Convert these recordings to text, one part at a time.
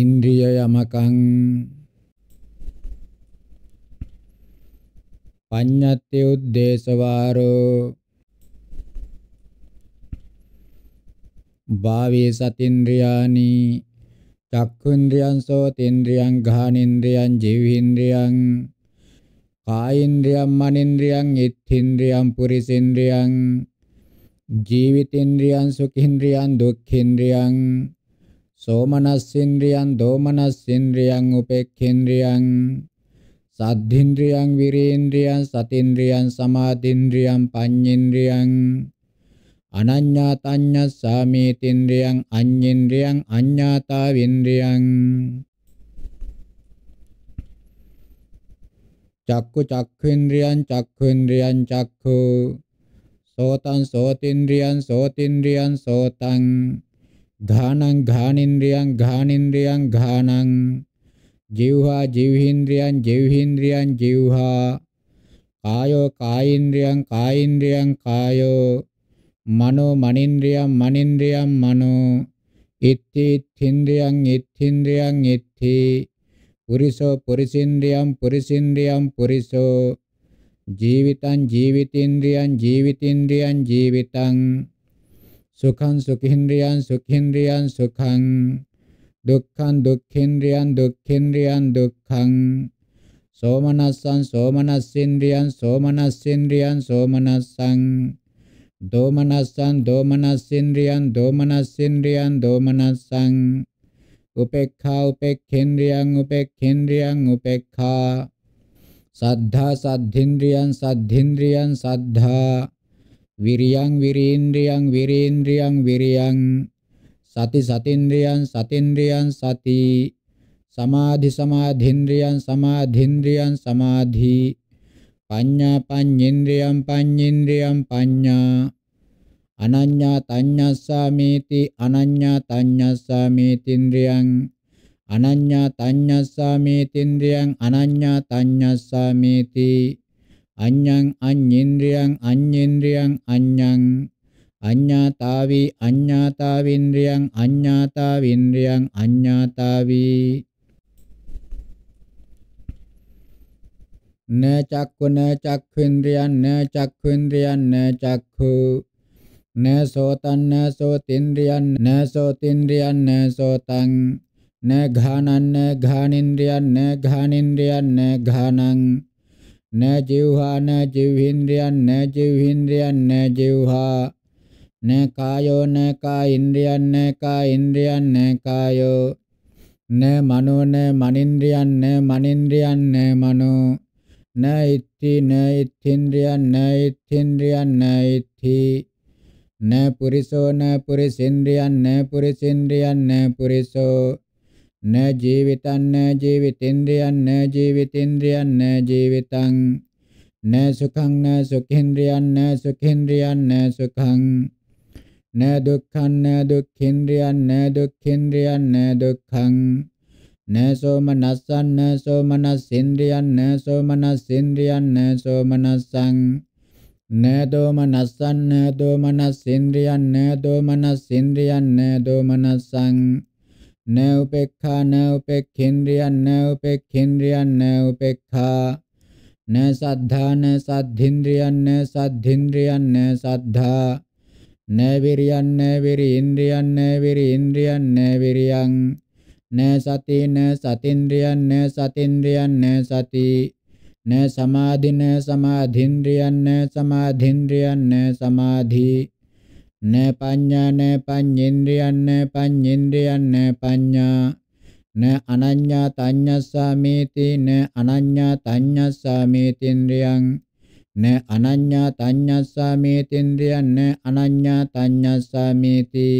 ඉන්ද්‍රිය යමකං පඤ්ඤත්ති උද්දේශවාරෝ භාවේ සතින්ද්‍රයානි චක්ඛුන්ද්‍රයන් සෝතේන්ද්‍රයන් ඝානේන්ද්‍රයන් ජීවේන්ද්‍රයන් කායේන්ද්‍රයන් මනේන්ද්‍රයන් ඉත්ථේන්ද්‍රයන් පුරිසේන්ද්‍රයන් ජීවිතේන්ද්‍රයන් සුඛේන්ද්‍රයන් දුක්ඛේන්ද්‍රයන් සෝමනස්සින්ද්‍රියන් දෝමනස්සින්ද්‍රියන් උපේක්ඛේන්ද්‍රියන් සද්ධින්ද්‍රියන් විරේන්ද්‍රියන් සතින්ද්‍රියන් සමාධින්ද්‍රියන් පඤ්ඤේන්ද්‍රියන් අනඤ්ඤාතඤ්ඤසාමීතින්ද්‍රියන් අඤ්ඤේන්ද්‍රියන් අඤ්ඤාතාවින්ද්‍රියන් චක්කු චක්ඛේන්ද්‍රියන් චක්ඛේන්ද්‍රියන් චක්ඛෝ සෝතං සෝතින්ද්‍රියන් සෝතින්ද්‍රියන් සෝතං ඝානං ඝානින්ද්‍රියං ඝානින්ද්‍රියං ඝානං ජීවහා ජීවහින්ද්‍රියං ජීවහින්ද්‍රියං ජීවහා කායෝ කායින්ද්‍රියං කායින්ද්‍රියං කායෝ මනෝ මනින්ද්‍රියං මනින්ද්‍රියං මනෝ ඉත්ති ඉත්තින්ද්‍රියං ඉත්තින්ද්‍රියං ඉත්ති පුරිසෝ පුරිසින්ද්‍රියං පුරිසින්ද්‍රියං පුරිසෝ ජීවිතං ජීවිතින්ද්‍රියං ජීවිතින්ද්‍රියං ජීවිතං सुखं सुखिन्द्रियां सुखिन्द्रियां सुखं दुःखं दुःखिन्द्रियां दुःखिन्द्रियां दुःखं सोमनस्सं सोमनस्सिन्द्रियं सोमनस्सिन्द्रियं सोमनस्सं दोमनस्सं दोमनस्सिन्द्रियं दोमनस्सिन्द्रियं दोमनस्सं උපේක්ඛා උපේක්ඛේන්ද්‍රියං උපේක්ඛේන්ද්‍රියං උපේක්ඛා සද්ධා සද්ධින්ද්‍රියං සද්ධින්ද්‍රියං සද්ධා Wiriang wiriindriyang wiriindriyang wiriyang sati satindriyan satindriyan sati samadhi samadhindriyan samadhindriyan samadhi panya panyindriyan panyindriyan panya ananya tanya samiti ananya tanya samitindriyan ananya tanya samitindriyan ananya tanya samiti අඤ්ඤං අඤ්ඤේන්ද්‍රියං අඤ්ඤේන්ද්‍රියං අඤ්ඤං අඤ්ඤාතාවි අඤ්ඤාතාවින්ද්‍රියං අඤ්ඤාතාවින්ද්‍රියං අඤ්ඤාතාවි න චක්ඛු න චක්ඛේන්ද්‍රියං න චක්ඛේන්ද්‍රියං න චක්ඛු න සෝතං න සෝතේන්ද්‍රියං න සෝතේන්ද්‍රියං න සෝතං න ඝානං න ඝානේන්ද්‍රියං න ඝානේන්ද්‍රියං න ඝානං न जिह्वा न जिह्विन्द्रियं न जिह्विन्द्रियं न जिह्वा न कायो न का इंद्रियन न का इंद्रियन न कायो न मनो न मनिंद्रियन न मनिंद्रियन न मनो न इत्थि न इत्थिंद्रियन न इत्थिंद्रियन न इत्थि न पुरुषो न पुरुषेन्द्रियन न पुरुषेन्द्रियन न पुरुषो න ජීවිතං න ජීවිතේන්ද්‍රයන් න ජීවිතේන්ද්‍රයන් න ජීවිතං න සුඛං න සුඛේන්ද්‍රයන් න සුඛේන්ද්‍රයන් න සුඛං න දුක්ඛං න දුක්ඛේන්ද්‍රයන් න දුක්ඛේන්ද්‍රයන් න දුක්ඛං න සෝමනස්සං න සෝමනස්සේන්ද්‍රයන් න සෝමනස්සේන්ද්‍රයන් න සෝමනස්සං න දෝමනස්සං න දෝමනස්සේන්ද්‍රයන් න දෝමනස්සේන්ද්‍රයන් න දෝමනස්සං न उपेक्षा न उपेक्षिन्द्रिय न उपेक्षिन्द्रिय न उपेक्षा न श्रद्धा न साधिन्द्रिय न साधिन्द्रिय न श्रद्धा न वीर्य न वीरिन्द्रिय न वीरिन्द्रिय न वीर्यं न सति न सतीन्द्रिय न सतीन्द्रिय न सती न समाधि न समाधिन्द्रिय न समाधिन्द्रिय न समाधि න පඤ්ඤා න පඤ්ඤේන්ද්‍රයන් න පඤ්ඤේන්ද්‍රයන් න පඤ්ඤා න අනඤ්ඤා තඤ්ඤස්සාමේති න අනඤ්ඤා තඤ්ඤස්සාමේතින්ද්‍රයන් න අනඤ්ඤා තඤ්ඤස්සාමේතින්ද්‍රයන් න අනඤ්ඤා තඤ්ඤස්සාමේති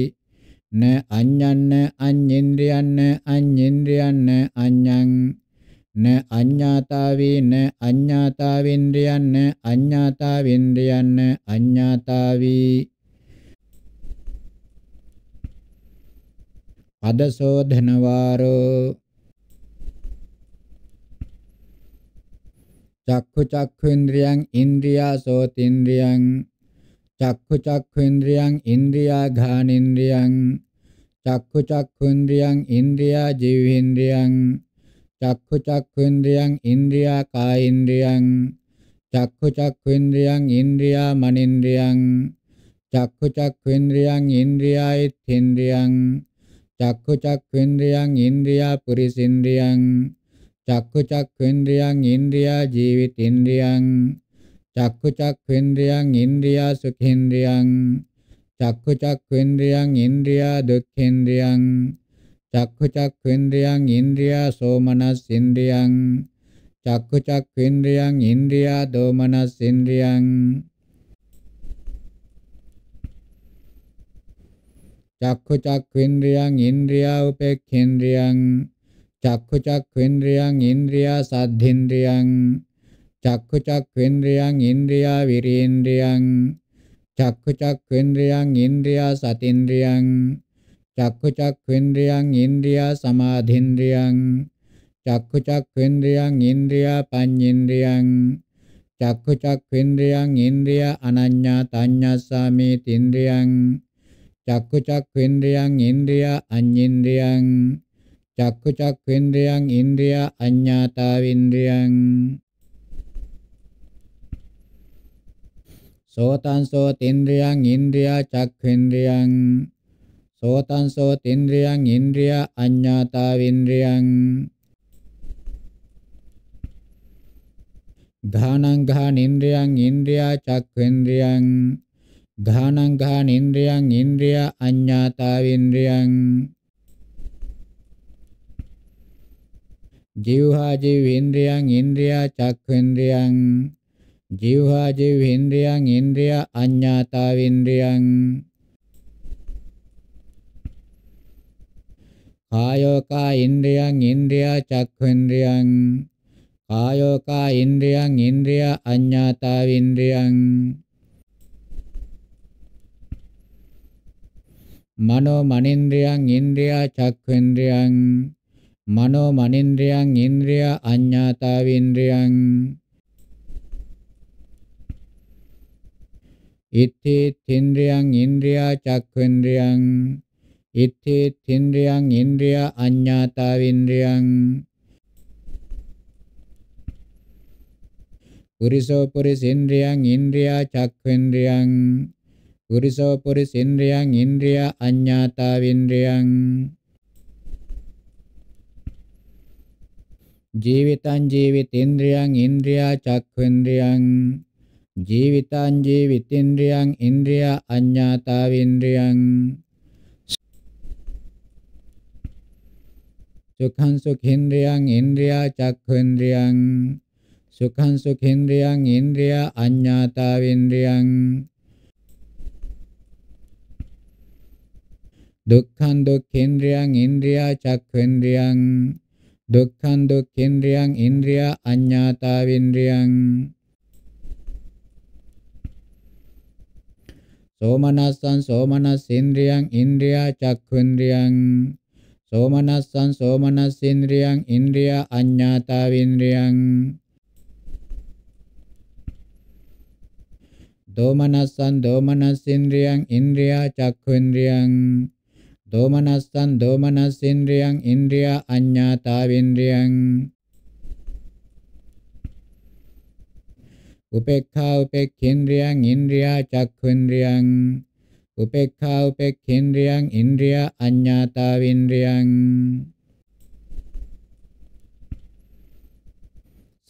න අඤ්ඤන්න අඤ්ඤේන්ද්‍රයන් න අඤ්ඤේන්ද්‍රයන් න අඤ්ඤං න අඤ්ඤාතාවේ න අඤ්ඤාතාවේන්ද්‍රයන් න අඤ්ඤාතාවේන්ද්‍රයන් න අඤ්ඤාතාවේ අදසෝධනවාරෝ චක්ඛු චක්ඛේන්ද්‍රියං ඉන්ද්‍රියා සෝතින්ද්‍රියං චක්ඛු චක්ඛේන්ද්‍රියං ඉන්ද්‍රියා ඝානින්ද්‍රියං චක්ඛු චක්ඛේන්ද්‍රියං ඉන්ද්‍රියා ජීවේන්ද්‍රියං චක්ඛු චක්ඛේන්ද්‍රියං ඉන්ද්‍රියා කායේන්ද්‍රියං චක්ඛු චක්ඛේන්ද්‍රියං ඉන්ද්‍රියා මනින්ද්‍රියං චක්ඛු චක්ඛේන්ද්‍රියං ඉන්ද්‍රියා ඉත්ථේන්ද්‍රියං චක්ඛු චක්ඛේන්ද්‍රයන් ඉන්ද්‍රියා පුරිසින්ද්‍රියන් චක්ඛු චක්ඛේන්ද්‍රයන් ඉන්ද්‍රියා ජීවිතින්ද්‍රියන් චක්ඛු චක්ඛේන්ද්‍රයන් ඉන්ද්‍රියා සුඛේන්ද්‍රියන් චක්ඛු චක්ඛේන්ද්‍රයන් ඉන්ද්‍රියා දුක්ඛේන්ද්‍රියන් චක්ඛු චක්ඛේන්ද්‍රයන් ඉන්ද්‍රියා සෝමනස්ේන්ද්‍රියන් චක්ඛු චක්ඛේන්ද්‍රයන් ඉන්ද්‍රියා දෝමනස්ේන්ද්‍රියන් චක්ඛු චක්ඛේන්ද්‍රයන් ඉන්ද්‍රියා උපේක්ඛේන්ද්‍රයන් චක්ඛු චක්ඛේන්ද්‍රයන් ඉන්ද්‍රියා සද්ධේන්ද්‍රයන් චක්ඛු චක්ඛේන්ද්‍රයන් ඉන්ද්‍රියා විරේන්ද්‍රයන් චක්ඛු චක්ඛේන්ද්‍රයන් ඉන්ද්‍රියා සතේන්ද්‍රයන් චක්ඛු චක්ඛේන්ද්‍රයන් ඉන්ද්‍රියා සමාධේන්ද්‍රයන් චක්ඛු චක්ඛේන්ද්‍රයන් ඉන්ද්‍රියා පඤ්ඤේන්ද්‍රයන් චක්ඛු චක්ඛේන්ද්‍රයන් ඉන්ද්‍රියා අනඤ්ඤා තඤ්ඤා සාමේ තේන්ද්‍රයන් චක්ක චක්ඛේන්ද්‍රයන් ඉන්ද්‍රියා අඤ්ඤේන්ද්‍රයන් චක්ක චක්ඛේන්ද්‍රයන් ඉන්ද්‍රියා අඤ්ඤාතාවින්ද්‍රයන් සෝතං සෝතේන්ද්‍රයන් ඉන්ද්‍රියා චක්ඛේන්ද්‍රයන් සෝතං සෝතේන්ද්‍රයන් ඉන්ද්‍රියා අඤ්ඤාතාවින්ද්‍රයන් ඝානං ඝානේන්ද්‍රයන් ඉන්ද්‍රියා චක්ඛේන්ද්‍රයන් ගානං ගානින්ද්‍රයන් ඉන්ද්‍රිය අඤ්ඤාතාවින්ද්‍රයන් ජීවහා ජීවේන්ද්‍රයන් ඉන්ද්‍රිය චක්ඛේන්ද්‍රයන් ජීවහා ජීවේන්ද්‍රයන් ඉන්ද්‍රිය අඤ්ඤාතාවින්ද්‍රයන් කායෝකා ඉන්ද්‍රියන් ඉන්ද්‍රිය චක්ඛේන්ද්‍රයන් කායෝකා ඉන්ද්‍රියන් ඉන්ද්‍රිය අඤ්ඤාතාවින්ද්‍රයන් මනෝ මනින්ද්‍රයන් ඉන්ද්‍රියා චක්ඛේන්ද්‍රයන් මනෝ මනින්ද්‍රයන් ඉන්ද්‍රියා අඤ්ඤාතාවේන්ද්‍රයන් ඉත්ථි තේන්ද්‍රයන් ඉන්ද්‍රියා චක්ඛේන්ද්‍රයන් ඉත්ථි තේන්ද්‍රයන් ඉන්ද්‍රියා අඤ්ඤාතාවේන්ද්‍රයන් පුරිසෝ පුරිසේන්ද්‍රයන් ඉන්ද්‍රියා චක්ඛේන්ද්‍රයන් පුරිසෝ පුරිසින්ද්‍රයන් ඉන්ද්‍රිය අඤ්ඤාතා වින්ද්‍රයන් ජීවිතං ජීවිතේන්ද්‍රයන් ඉන්ද්‍රියා චක්ඛේන්ද්‍රයන් ජීවිතං ජීවිතේන්ද්‍රයන් ඉන්ද්‍රියා අඤ්ඤාතා වින්ද්‍රයන් සුඛං සුඛේන්ද්‍රයන් ඉන්ද්‍රියා චක්ඛේන්ද්‍රයන් සුඛං සුඛේන්ද්‍රයන් ඉන්ද්‍රියා අඤ්ඤාතා වින්ද්‍රයන් දුක්ඛං දුක්ඛේන්ද්‍රයන් ඉන්ද්‍රියා චක්ඛේන්ද්‍රයන් දුක්ඛං දුක්ඛේන්ද්‍රයන් ඉන්ද්‍රියා අඤ්ඤාතාවේන්ද්‍රයන් සෝමනස්සං සෝමනස්සේන්ද්‍රයන් ඉන්ද්‍රියා චක්ඛේන්ද්‍රයන් සෝමනස්සං සෝමනස්සේන්ද්‍රයන් ඉන්ද්‍රියා අඤ්ඤාතාවේන්ද්‍රයන් දෝමනස්සං දෝමනස්සේන්ද්‍රයන් ඉන්ද්‍රියා චක්ඛේන්ද්‍රයන් දෝමනස්සං දෝමනස්සින්ද්‍රියං ඉන්ද්‍රියා අඤ්ඤාතාවින්ද්‍රියං උපේක්ඛා උපේක්ඛේන්ද්‍රියං ඉන්ද්‍රියා චක්ඛුන්ද්‍රියං උපේක්ඛා උපේක්ඛේන්ද්‍රියං ඉන්ද්‍රියා අඤ්ඤාතාවින්ද්‍රියං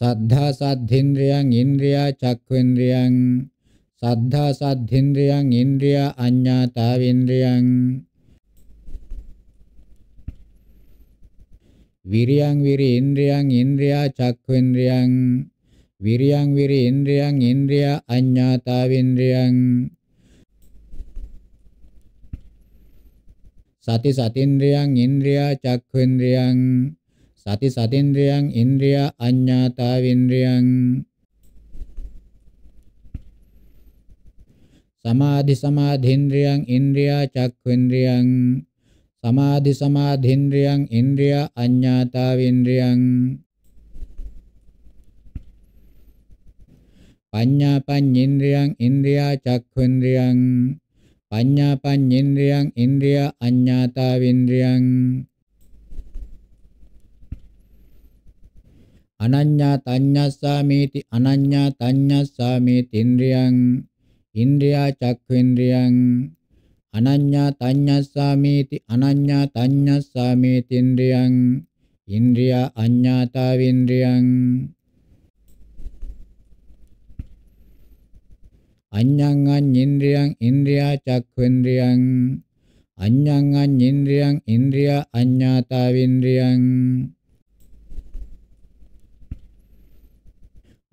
සද්ධා සද්ධේන්ද්‍රයන් ඉන්ද්‍රියා චක්ඛේන්ද්‍රයන් සද්ධා සද්ධේන්ද්‍රයන් ඉන්ද්‍රියා අඤ්ඤාතාවේන්ද්‍රයන් විරියං විරි ඉන්ද්‍රියං ඉන්ද්‍රියා චක්ඛේන්ද්‍රියං විරියං විරි ඉන්ද්‍රියං ඉන්ද්‍රියා අඤ්ඤාතාවේන්ද්‍රියං සති සතේන්ද්‍රයන් ඉන්ද්‍රියා චක්ඛේන්ද්‍රයන් සති සතේන්ද්‍රයන් ඉන්ද්‍රියා අඤ්ඤාතාවේන්ද්‍රයන් සමාධි සමාධේන්ද්‍රයන් ඉන්ද්‍රියා චක්ඛේන්ද්‍රයන් සමාධි සමාධින්ද්‍රියං ඉන්ද්‍රිය අඤ්ඤාතා වින්ද්‍රියං පඤ්ඤා පඤ්ඤේන්ද්‍රයන් ඉන්ද්‍රියා චක්ඛුන්ද්‍රියං පඤ්ඤා පඤ්ඤේන්ද්‍රයන් ඉන්ද්‍රියා අඤ්ඤාතා වින්ද්‍රියං අනඤ්ඤා තඤ්ඤස්සාමේති අනඤ්ඤා තඤ්ඤස්සාමේති ඉන්ද්‍රියං ඉන්ද්‍රියා චක්ඛුන්ද්‍රියං අනඤ්ඤා තඤ්ඤස්සාමේති අනඤ්ඤා තඤ්ඤස්සාමේති ඉන්ද්‍රියං ඉන්ද්‍රියා අඤ්ඤාතා වින්ද්‍රියං අඤ්ඤං අඤ්ඤේන්ද්‍රියං ඉන්ද්‍රියා චක්ඛේන්ද්‍රියං අඤ්ඤං අඤ්ඤේන්ද්‍රියං ඉන්ද්‍රියා අඤ්ඤාතා වින්ද්‍රියං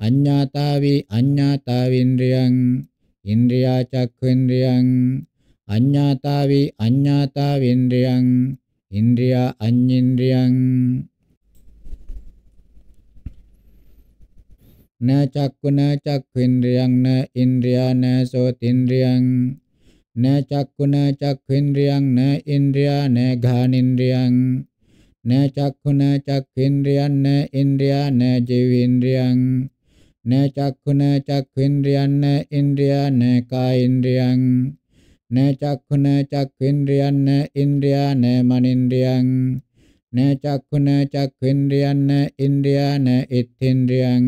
අඤ්ඤාතාවි අඤ්ඤාතා වින්ද්‍රියං ඉන්ද්‍රියා චක්ඛේන්ද්‍රියං අඤ්ඤාතාවේ අඤ්ඤාතාවෙන්ද්‍රයන් ඉන්ද්‍රියා අඤ්ඤේන්ද්‍රයන් න චක්කුණ චක්ඛේන්ද්‍රයන් න ඉන්ද්‍රියා න සෝතේන්ද්‍රයන් න චක්කුණ චක්ඛේන්ද්‍රයන් න ඉන්ද්‍රියා න ඝානේන්ද්‍රයන් න චක්කුණ චක්ඛේන්ද්‍රයන් න ඉන්ද්‍රියා න ජීවේන්ද්‍රයන් න චක්කුණ චක්ඛේන්ද්‍රයන් න ඉන්ද්‍රියා න කායේන්ද්‍රයන් න චක්ඛුන චක්ඛේන්ද්‍රයන් ඉන්ද්‍රයාන මනින්ද්‍රයන් න චක්ඛුන චක්ඛේන්ද්‍රයන් ඉන්ද්‍රයාන ඉත්ථේන්ද්‍රයන්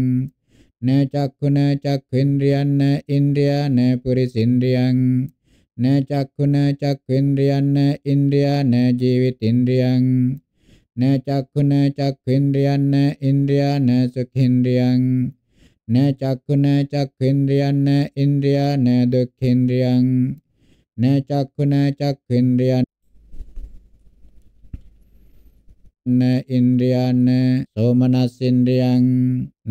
න චක්ඛුන චක්ඛේන්ද්‍රයන් ඉන්ද්‍රයාන පුරිසින්ද්‍රයන් න චක්ඛුන චක්ඛේන්ද්‍රයන් ඉන්ද්‍රයාන ජීවිතින්ද්‍රයන් න චක්ඛුන චක්ඛේන්ද්‍රයන් ඉන්ද්‍රයාන සුඛේන්ද්‍රයන් න චක්ඛුන චක්ඛේන්ද්‍රයන් ඉන්ද්‍රයාන දුක්ඛේන්ද්‍රයන් න චක්ඛුන චක්ඛේන්ද්‍රයන් න ඉන්ද්‍රයන් සෝමනස් ඉන්ද්‍රයන්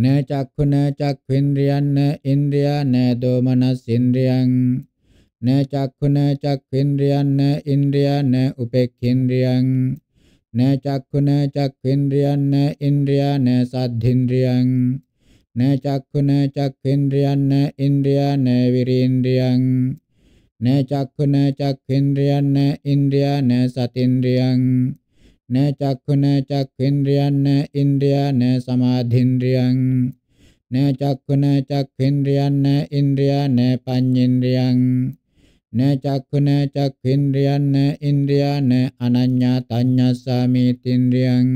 න චක්ඛුන චක්ඛේන්ද්‍රයන් න ඉන්ද්‍රියා න දෝමනස් ඉන්ද්‍රයන් න චක්ඛුන චක්ඛේන්ද්‍රයන් න ඉන්ද්‍රියා න උපේක්ඛේන්ද්‍රයන් න චක්ඛුන චක්ඛේන්ද්‍රයන් න ඉන්ද්‍රියා න සද්ධේන්ද්‍රයන් න චක්ඛුන චක්ඛේන්ද්‍රයන් න ඉන්ද්‍රියා න විරේන්ද්‍රයන් න චක්ඛුන චක්ඛේන්ද්‍රයන් න ඉන්ද්‍රියා න සතින්ද්‍රියං න චක්ඛුන චක්ඛේන්ද්‍රයන් න ඉන්ද්‍රියා න සමාධින්ද්‍රියං න චක්ඛුන චක්ඛේන්ද්‍රයන් න ඉන්ද්‍රියා න පඤ්ඤේන්ද්‍රියං න චක්ඛුන චක්ඛේන්ද්‍රයන් න ඉන්ද්‍රියා න අනඤ්ඤා තඤ්ඤස්සාමි තින්ද්‍රියං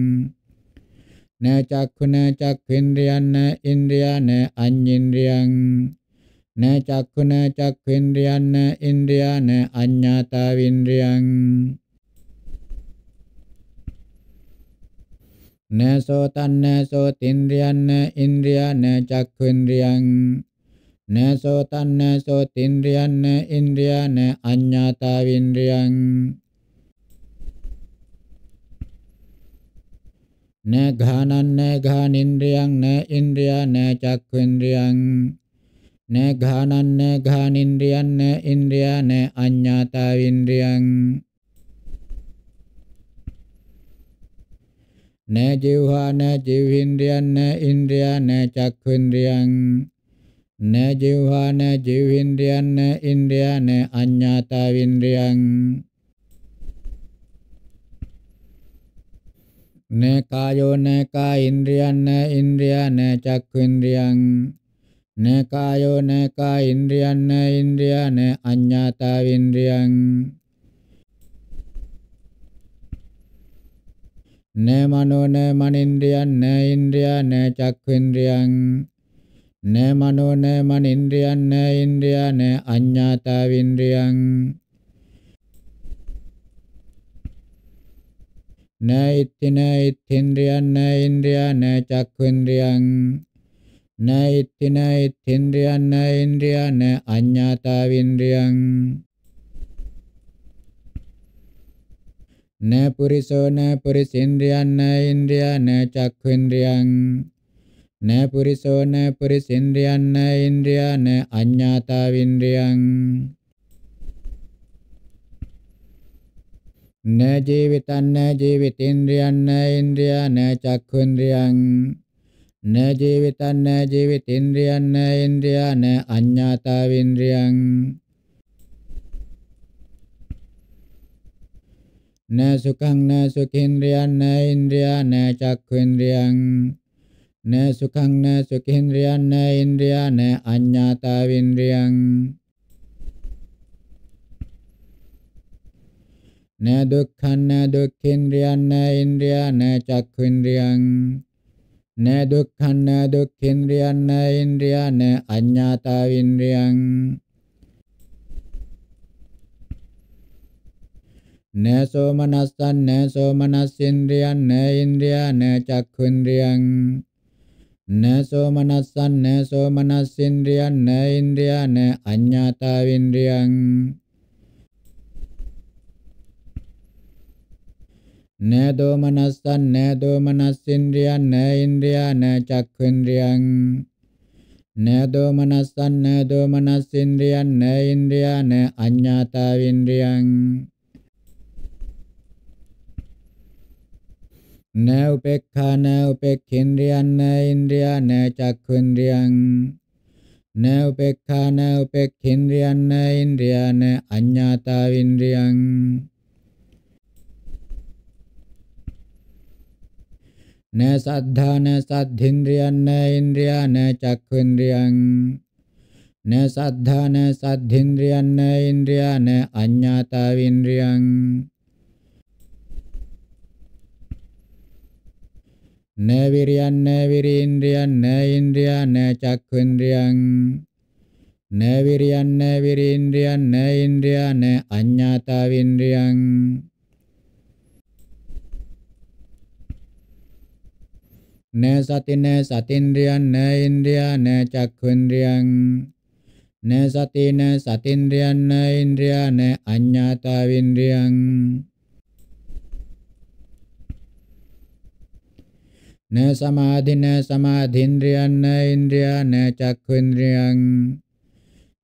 න චක්ඛුන චක්ඛේන්ද්‍රයන් න ඉන්ද්‍රියා න අඤ්ඤේන්ද්‍රියං න චක්ඛුන චක්ඛේන්ද්‍රයන් න ඉන්ද්‍රියාන අඤ්ඤාතා වින්ද්‍රියං න සෝතන් න සෝතින්ද්‍රියන් න ඉන්ද්‍රියාන චක්ඛේන්ද්‍රියං න සෝතන් න සෝතින්ද්‍රියන් න ඉන්ද්‍රියාන අඤ්ඤාතා වින්ද්‍රියං න ඝානන් න ඝානින්ද්‍රියං න ඉන්ද්‍රියාන චක්ඛේන්ද්‍රියං න ඝානන්න ඝානින්ද්‍රයන්න ඉන්ද්‍රයන අඤ්ඤාතාවින්ද්‍රයන් න ජීවහන ජීවින්ද්‍රයන්න ඉන්ද්‍රයන චක්ඛුන්ද්‍රයන් න ජීවහන ජීවින්ද්‍රයන්න ඉන්ද්‍රයන අඤ්ඤාතාවින්ද්‍රයන් න කායෝ න කා ඉන්ද්‍රයන්න ඉන්ද්‍රයන චක්ඛුන්ද්‍රයන් න කායෝ න කා ඉන්ද්‍රියන් න ඉන්ද්‍රියන අඤ්ඤාතා වින්ද්‍රියං න මනෝ න මනින්ද්‍රියන් න ඉන්ද්‍රියන චක්ඛුන්ද්‍රියං න මනෝ න මනින්ද්‍රියන් න ඉන්ද්‍රියන අඤ්ඤාතා වින්ද්‍රියං න ඉත්තින ඉත්තින්ද්‍රියන් න ඉන්ද්‍රියන චක්ඛුන්ද්‍රියං न इति न इत्थिन्द्रियं न इन्द्रिया न අඤ්ඤාතාවින්ද්‍රියං न පුරිසෝ न පුරිසින්ද්‍රියං न ඉන්ද්‍රියා न චක්ඛුන්ද්‍රියං न පුරිසෝ न පුරිසින්ද්‍රියං न ඉන්ද්‍රියා न අඤ්ඤාතාවින්ද්‍රියං न ජීවිතං न ජීවිතේන්ද්‍රියං न ඉන්ද්‍රියා न චක්ඛුන්ද්‍රියං න ජීවිතං න ජීවිතේන්ද්‍රයන් න ඉන්ද්‍රියාන අඤ්ඤාතාවේන්ද්‍රයන් න සුඛං න සුඛේන්ද්‍රයන් න ඉන්ද්‍රියාන චක්ඛේන්ද්‍රයන් න සුඛං න සුඛේන්ද්‍රයන් න ඉන්ද්‍රියාන අඤ්ඤාතාවේන්ද්‍රයන් න දුක්ඛං න දුක්ඛේන්ද්‍රයන් න ඉන්ද්‍රියාන චක්ඛේන්ද්‍රයන් න දුක්ඛං න දුක්ඛේන්ද්‍රියං න ඉන්ද්‍රියාන අඤ්ඤාතා වින්ද්‍රියං න සෝමනස්සං න සෝමනස්සින්ද්‍රියං න ඉන්ද්‍රියාන චක්ඛුන්ද්‍රියං න සෝමනස්සං න සෝමනස්සින්ද්‍රියං න ඉන්ද්‍රියාන අඤ්ඤාතා වින්ද්‍රියං නෑ දෝමනස්සං නෑ දෝමනස්සින්ද්‍රියං නෑ ඉන්ද්‍රියා නෑ චක්ඛුන්ද්‍රියං නෑ දෝමනස්සං නෑ දෝමනස්සින්ද්‍රියං නෑ ඉන්ද්‍රියා නෑ අඤ්ඤාතාවින්ද්‍රියං න උපේක්ඛා න උපේක්ඛේන්ද්‍රයන් න ඉන්ද්‍රියා න චක්ඛුන්ද්‍රියං න උපේක්ඛා න උපේක්ඛේන්ද්‍රයන් න ඉන්ද්‍රියා න අඤ්ඤාතාවින්ද්‍රියං න සද්ධා න සද්ධින්ද්‍රියන් න ඉන්ද්‍රියා න චක්ඛුන්ද්‍රියං න සද්ධා න සද්ධින්ද්‍රියන් න ඉන්ද්‍රියා න අඤ්ඤාතාවින්ද්‍රියං න විරියන් න විරීන්ද්‍රියන් න ඉන්ද්‍රියා න චක්ඛුන්ද්‍රියං න විරියන් න විරීන්ද්‍රියන් න ඉන්ද්‍රියා න අඤ්ඤාතාවින්ද්‍රියං න සතින සතින්ද්‍රයන් න ඉන්ද්‍රියා න චක්ඛුන්ද්‍රියං න සතින සතින්ද්‍රයන් න ඉන්ද්‍රියා න අඤ්ඤාතාවින්ද්‍රියං න සමාධි න සමාධින්ද්‍රියන් න ඉන්ද්‍රියා න චක්ඛුන්ද්‍රියං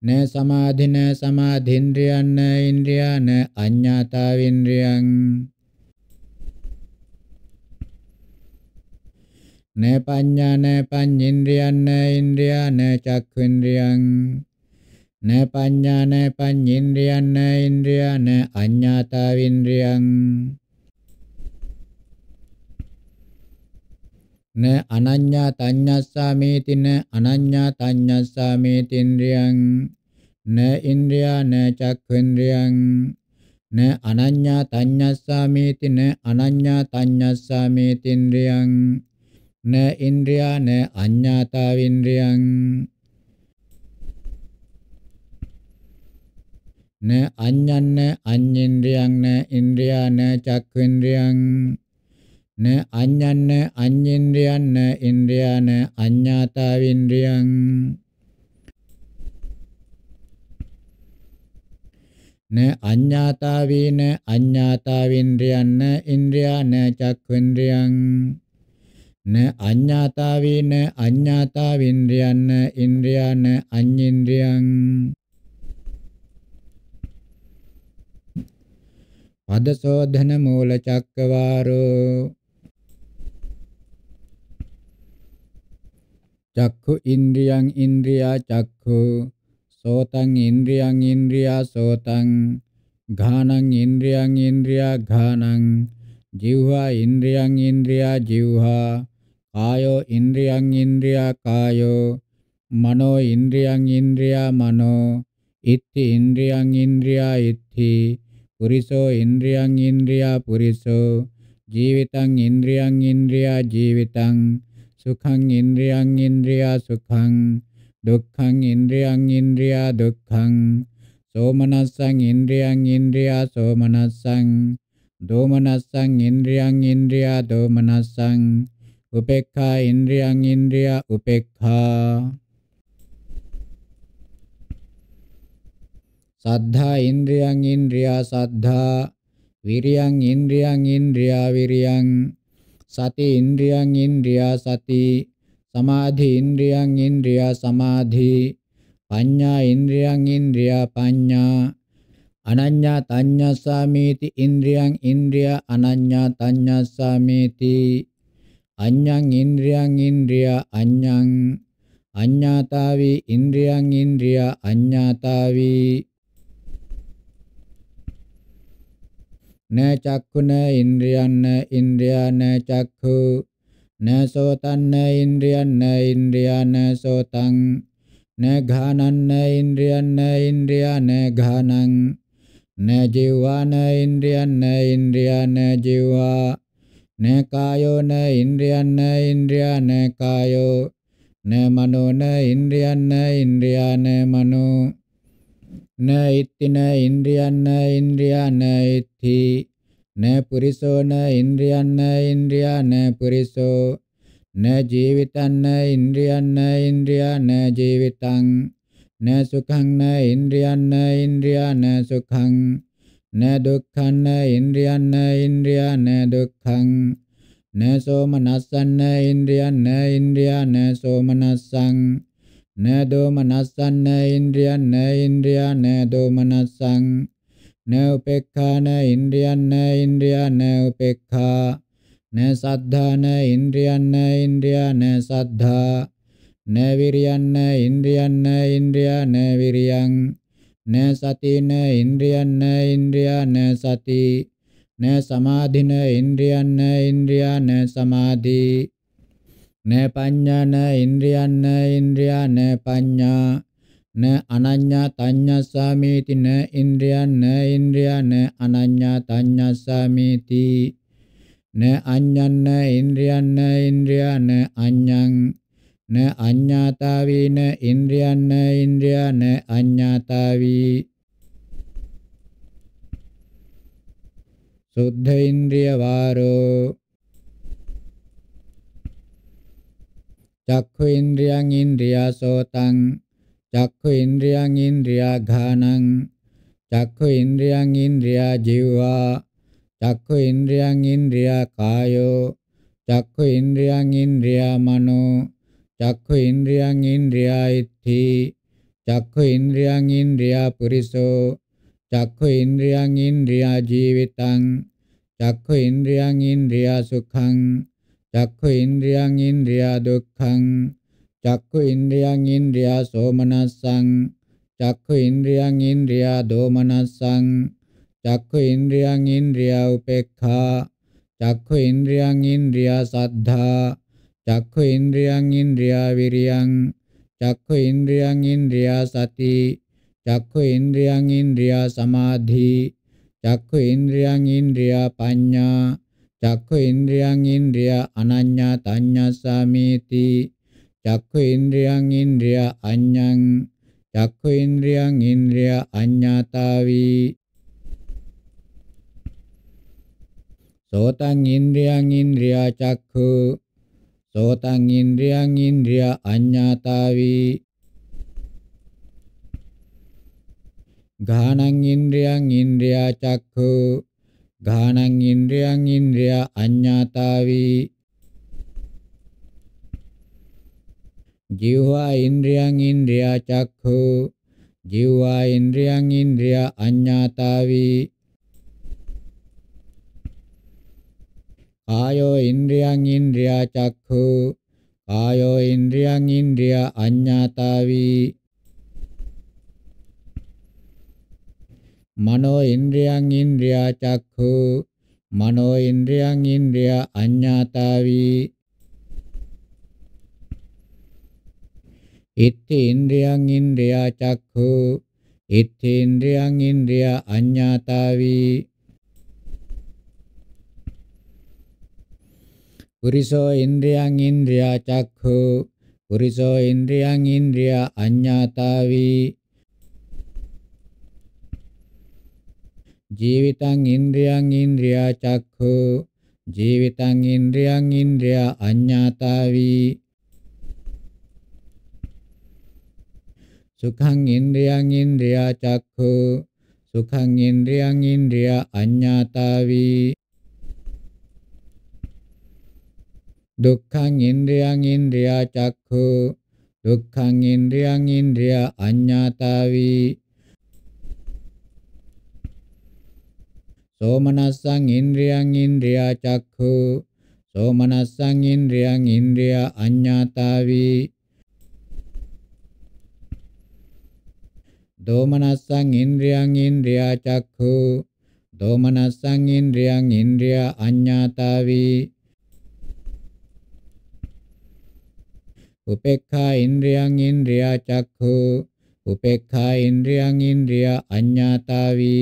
න සමාධි න සමාධින්ද්‍රියන් න ඉන්ද්‍රියා න අඤ්ඤාතාවින්ද්‍රියං නෑ පඤ්ඤා නෑ පඤ්ඤේන්ද්‍රියන් නෑ ඉන්ද්‍රියා නෑ චක්ඛේන්ද්‍රියන් නෑ පඤ්ඤා නෑ පඤ්ඤේන්ද්‍රියන් නෑ ඉන්ද්‍රියා නෑ අඤ්ඤාතාවින්ද්‍රියන් න අනඤ්ඤා තඤ්ඤස්සාමේති න අනඤ්ඤා තඤ්ඤස්සාමේතින්ද්‍රියං න ඉන්ද්‍රියා න චක්ඛේන්ද්‍රියං න අනඤ්ඤා තඤ්ඤස්සාමේති න අනඤ්ඤා තඤ්ඤස්සාමේතින්ද්‍රියං න ඉන්ද්‍රියා න අඤ්ඤාතා ඉන්ද්‍රියං න අඤ්ඤන්න අඤ්ඤේන්ද්‍රියං න ඉන්ද්‍රියා න චක්ඛේන්ද්‍රියං න අඤ්ඤන්න අඤ්ඤේන්ද්‍රියං න ඉන්ද්‍රියා න අඤ්ඤාතා ඉන්ද්‍රියං න අඤ්ඤාතා වේන අඤ්ඤාතා ඉන්ද්‍රියං න ඉන්ද්‍රියා න චක්ඛේන්ද්‍රියං න අඤ්ඤාතාවේන අඤ්ඤාතාවින්ද්‍රයන් ඉන්ද්‍රයන් අඤ්ඤේන්ද්‍රයන් පදසෝධන මූල චක්කවාරෝ චක්ඛු ඉන්ද්‍රියං ඉන්ද්‍රියා චක්ඛු සෝතං ඉන්ද්‍රියං ඉන්ද්‍රියා සෝතං ඝානං ඉන්ද්‍රියං ඉන්ද්‍රියා ඝානං ජීවහා ඉන්ද්‍රියං ඉන්ද්‍රියා ජීවහා කායෝ ඉන්ද්‍රියං ඉන්ද්‍රියා කායෝ මනෝ ඉන්ද්‍රියං ඉන්ද්‍රියා මනෝ ඉත්ති ඉන්ද්‍රියං ඉන්ද්‍රියා ඉත්ති පුරිසෝ ඉන්ද්‍රියං ඉන්ද්‍රියා පුරිසෝ ජීවිතං ඉන්ද්‍රියං ඉන්ද්‍රියා ජීවිතං සුඛං ඉන්ද්‍රියං ඉන්ද්‍රියා සුඛං දුක්ඛං ඉන්ද්‍රියං ඉන්ද්‍රියා දුක්ඛං සෝමනස්සං ඉන්ද්‍රියං ඉන්ද්‍රියා සෝමනස්සං දෝමනස්සං ඉන්ද්‍රියං ඉන්ද්‍රියා දෝමනස්සං උපේක්ඛා ඉන්ද්‍රියං ඉන්ද්‍රිය උපේක්ඛා සද්ධා ඉන්ද්‍රියං ඉන්ද්‍රියා සද්ධා විරියං ඉන්ද්‍රියං ඉන්ද්‍රියා විරියං සති ඉන්ද්‍රියං ඉන්ද්‍රියා සති සමාධි ඉන්ද්‍රියං ඉන්ද්‍රියා සමාධි පඤ්ඤා ඉන්ද්‍රියං ඉන්ද්‍රියා පඤ්ඤා අනඤ්ඤා තඤ්ඤස්සාමේති ඉන්ද්‍රියං ඉන්ද්‍රියා අනඤ්ඤා තඤ්ඤස්සාමේති අඤ්ඤං ඉන්ද්‍රියං ඉන්ද්‍රිය අඤ්ඤං අඤ්ඤාතාවි ඉන්ද්‍රියං ඉන්ද්‍රිය අඤ්ඤාතාවි න චක්ඛුන ඉන්ද්‍රියන්න ඉන්ද්‍රියාන චක්ඛු න සෝතන්න ඉන්ද්‍රියන්න ඉන්ද්‍රියාන සෝතං න ඝානන්න ඉන්ද්‍රියන්න ඉන්ද්‍රියාන ඝානං න ජීවාන ඉන්ද්‍රියන්න ඉන්ද්‍රියාන ජීවා न कायो न इंद्रिया न इंद्रिया न कायो न मनो न इंद्रिया न इंद्रिया न मनो न इति न इंद्रिया न इंद्रिया न इति न पुरुषो न इंद्रिया न इंद्रिया न पुरुषो न जीवितं न इंद्रिया न इंद्रिया न जीवितं न सुखं न इंद्रिया न इंद्रिया न सुखं न दुःखं न इन्द्रियं न इन्द्रिया न दुःखं न सोमनस्सं न इन्द्रियं न इन्द्रिया न सोमनस्सं न दोमनस्सं न इन्द्रियं न इन्द्रिया न दोमनस्सं न उपेक्षा न इन्द्रियं न इन्द्रिया न उपेक्षा न සද්ධා न ඉන්ද්‍රියන් न ඉන්ද්‍රියා न සද්ධා न විරියන් न ඉන්ද්‍රියන් न ඉන්ද්‍රියා न විරියං න සති න ඉන්ද්‍රියන්න ඉන්ද්‍රියාන සති න සමාධින ඉන්ද්‍රියන්න ඉන්ද්‍රියාන සමාධි න පඤ්ඤාන ඉන්ද්‍රියන්න ඉන්ද්‍රියාන පඤ්ඤා න අනඤ්ඤා තඤ්ඤස්සාමේති න ඉන්ද්‍රියන්න ඉන්ද්‍රියාන අනඤ්ඤා තඤ්ඤස්සාමේති න අඤ්ඤන්න ඉන්ද්‍රියන්න ඉන්ද්‍රියාන අඤ්ඤං න අඤ්ඤාතාවීන ඉන්ද්‍රියන් න ඉන්ද්‍රියා න අඤ්ඤාතාවී සුද්ධ ඉන්ද්‍රිය වාරෝ චක්ඛු ඉන්ද්‍රියං ඉන්ද්‍රියා සෝතං චක්ඛු ඉන්ද්‍රියං ඉන්ද්‍රියා ඝානං චක්ඛු ඉන්ද්‍රියං ඉන්ද්‍රියා ජීවා චක්ඛු ඉන්ද්‍රියං ඉන්ද්‍රියා කායෝ චක්ඛු ඉන්ද්‍රියං ඉන්ද්‍රියා මනෝ චක්ඛු ඉන්ද්‍රියං ඉන්ද්‍රියයිත්ථි චක්ඛු ඉන්ද්‍රියං ඉන්ද්‍රියා පුරිසෝ චක්ඛු ඉන්ද්‍රියං ඉන්ද්‍රියා ජීවිතං චක්ඛු ඉන්ද්‍රියං ඉන්ද්‍රියා සුඛං චක්ඛු ඉන්ද්‍රියං ඉන්ද්‍රියා දුක්ඛං චක්ඛු ඉන්ද්‍රියං ඉන්ද්‍රියා සෝමනස්සං චක්ඛු ඉන්ද්‍රියං ඉන්ද්‍රියා දෝමනස්සං චක්ඛු ඉන්ද්‍රියං ඉන්ද්‍රියා උපේක්ඛා චක්ඛු ඉන්ද්‍රියං ඉන්ද්‍රියා සද්ධා චක්ඛු ඉන්ද්‍රියං ඉන්ද්‍රියා විරියං චක්ඛු ඉන්ද්‍රියං ඉන්ද්‍රියා සති චක්ඛු ඉන්ද්‍රියං ඉන්ද්‍රියා සමාධි චක්ඛු ඉන්ද්‍රියං ඉන්ද්‍රියා පඤ්ඤා චක්ඛු ඉන්ද්‍රියං ඉන්ද්‍රියා අනඤ්ඤා තඤ්ඤස්සාමීති චක්ඛු ඉන්ද්‍රියං ඉන්ද්‍රියා අඤ්ඤං චක්ඛු ඉන්ද්‍රියං ඉන්ද්‍රියා අඤ්ඤාතාවි සෝතං ඉන්ද්‍රියං ඉන්ද්‍රියා චක්ඛු සෝතං ඉන්ද්‍රියං ඉන්ද්‍රිය අඤ්ඤාතාවි ඝානං ඉන්ද්‍රියං ඉන්ද්‍රියා චක්ඛු ඝානං ඉන්ද්‍රියං ඉන්ද්‍රිය අඤ්ඤාතාවි ජීවා ඉන්ද්‍රියං ඉන්ද්‍රියා චක්ඛු ජීවා ඉන්ද්‍රියං ඉන්ද්‍රිය අඤ්ඤාතාවි කායෝ ඉන්ද්‍රියං ඉන්ද්‍රියා චක්ඛු කායෝ ඉන්ද්‍රියං ඉන්ද්‍රියා අඤ්ඤාතාවි මනෝ ඉන්ද්‍රියං ඉන්ද්‍රියා චක්ඛු මනෝ ඉන්ද්‍රියං ඉන්ද්‍රියා අඤ්ඤාතාවි ඉත්ති ඉන්ද්‍රියං ඉන්ද්‍රියා චක්ඛු ඉත්තේන්ද්‍රයන් ඉන්ද්‍රිය අඤ්ඤාතාවි පුරිසෝ ඉන්ද්‍රියං ඉන්ද්‍රියා චක්ඛු පුරිසෝ ඉන්ද්‍රියං ඉන්ද්‍රියා අඤ්ඤාතාවි ජීවිතං ඉන්ද්‍රියං ඉන්ද්‍රියා චක්ඛු ජීවිතං ඉන්ද්‍රියං ඉන්ද්‍රියා අඤ්ඤාතාවි සුඛං ඉන්ද්‍රියං ඉන්ද්‍රියා චක්ඛු සුඛං ඉන්ද්‍රියං ඉන්ද්‍රියා අඤ්ඤාතාවි දුක්ඛං ඉන්ද්‍රියං ඉන්ද්‍රියා චක්ඛු දුක්ඛං ඉන්ද්‍රියං ඉන්ද්‍රියා අඤ්ඤාතාවි සෝමනස්සං ඉන්ද්‍රියං ඉන්ද්‍රියා චක්ඛු සෝමනස්සං ඉන්ද්‍රියං ඉන්ද්‍රියා අඤ්ඤාතාවි දෝමනස්සං ඉන්ද්‍රියං ඉන්ද්‍රියා චක්ඛු දෝමනස්සං ඉන්ද්‍රියං ඉන්ද්‍රියා අඤ්ඤාතාවි උපේක්ඛා ඉන්ද්‍රියං ඉන්ද්‍රියා චක්ඛු උපේක්ඛා ඉන්ද්‍රියං ඉන්ද්‍රියා අඤ්ඤාතාවි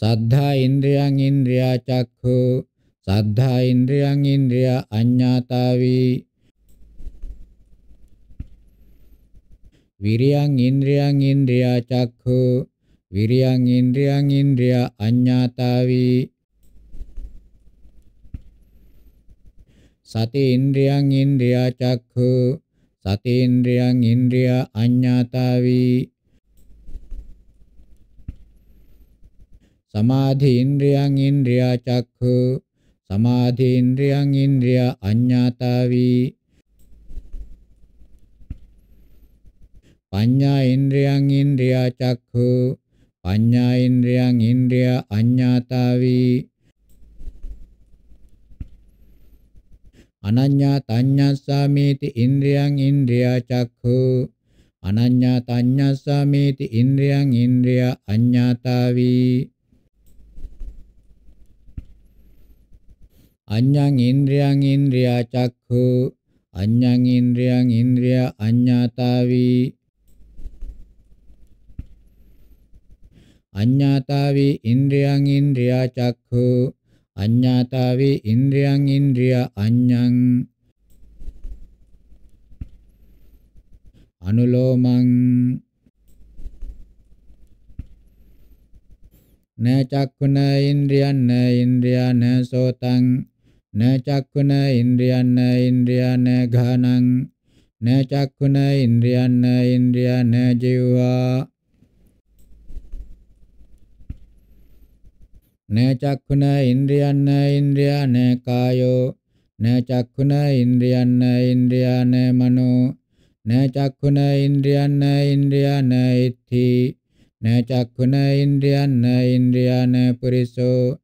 සද්ධා ඉන්ද්‍රියං ඉන්ද්‍රියා චක්ඛු සද්ධා ඉන්ද්‍රියං ඉන්ද්‍රියා අඤ්ඤාතාවි විරියං ඉන්ද්‍රියං ඉන්ද්‍රියා චක්ඛු විරියං ඉන්ද්‍රියං ඉන්ද්‍රියා අඤ්ඤාතාවි සතේන්ද්‍රයන් ඉන්ද්‍රියා චක්ඛු සතේන්ද්‍රයන් ඉන්ද්‍රියා අඤ්ඤාතාවි සමාධි ඉන්ද්‍රියන් ඉන්ද්‍රියා චක්ඛු සමාධි ඉන්ද්‍රියන් ඉන්ද්‍රියා අඤ්ඤාතාවි පඤ්ඤා ඉන්ද්‍රියන් ඉන්ද්‍රියා චක්ඛු පඤ්ඤා ඉන්ද්‍රියන් ඉන්ද්‍රියා අඤ්ඤාතාවි අනඤ්ඤා තඤ්ඤස්සාමේති ඉන්ද්‍රියං ඉන්ද්‍රියා චක්ඛු අනඤ්ඤා තඤ්ඤස්සාමේති ඉන්ද්‍රියං ඉන්ද්‍රියා අඤ්ඤාතාවි අඤ්ඤං ඉන්ද්‍රියං ඉන්ද්‍රියා චක්ඛු අඤ්ඤං ඉන්ද්‍රියං ඉන්ද්‍රියා අඤ්ඤාතාවි අඤ්ඤාතාවි ඉන්ද්‍රියං ඉන්ද්‍රියා චක්ඛු අඤ්ඤාතාවේ ඉන්ද්‍රයන් ඉන්ද්‍රිය අඤ්ඤං අනුලෝමං න චක්කුණ ඉන්ද්‍රියන් න ඉන්ද්‍රියා න සෝතං න චක්කුණ ඉන්ද්‍රියන් න ඉන්ද්‍රියා න ඝානං න චක්කුණ ඉන්ද්‍රියන් න ඉන්ද්‍රියා න ජීවා න චක්ඛුන ඉන්ද්‍රියන්න ඉන්ද්‍රියාන කායෝ න චක්ඛුන ඉන්ද්‍රියන්න ඉන්ද්‍රියාන මනෝ න චක්ඛුන ඉන්ද්‍රියන්න ඉන්ද්‍රියාන ඉත්ථි න චක්ඛුන ඉන්ද්‍රියන්න ඉන්ද්‍රියාන පුරිසෝ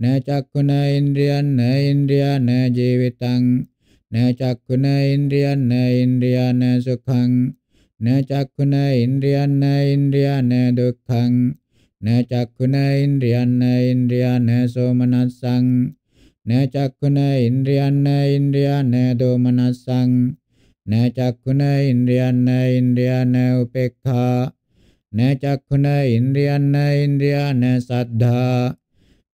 න චක්ඛුන ඉන්ද්‍රියන්න ඉන්ද්‍රියාන ජීවිතං න චක්ඛුන ඉන්ද්‍රියන්න ඉන්ද්‍රියාන සුඛං න චක්ඛුන ඉන්ද්‍රියන්න ඉන්ද්‍රියාන දුක්ඛං න චක්ඛුන ඉන්ද්‍රියන්න ඉන්ද්‍රියන සෝමනස්සං න චක්ඛුන ඉන්ද්‍රියන්න ඉන්ද්‍රියන දෝමනස්සං න චක්ඛුන ඉන්ද්‍රියන්න ඉන්ද්‍රියන උපේක්ඛා න චක්ඛුන ඉන්ද්‍රියන්න ඉන්ද්‍රියන සද්ධා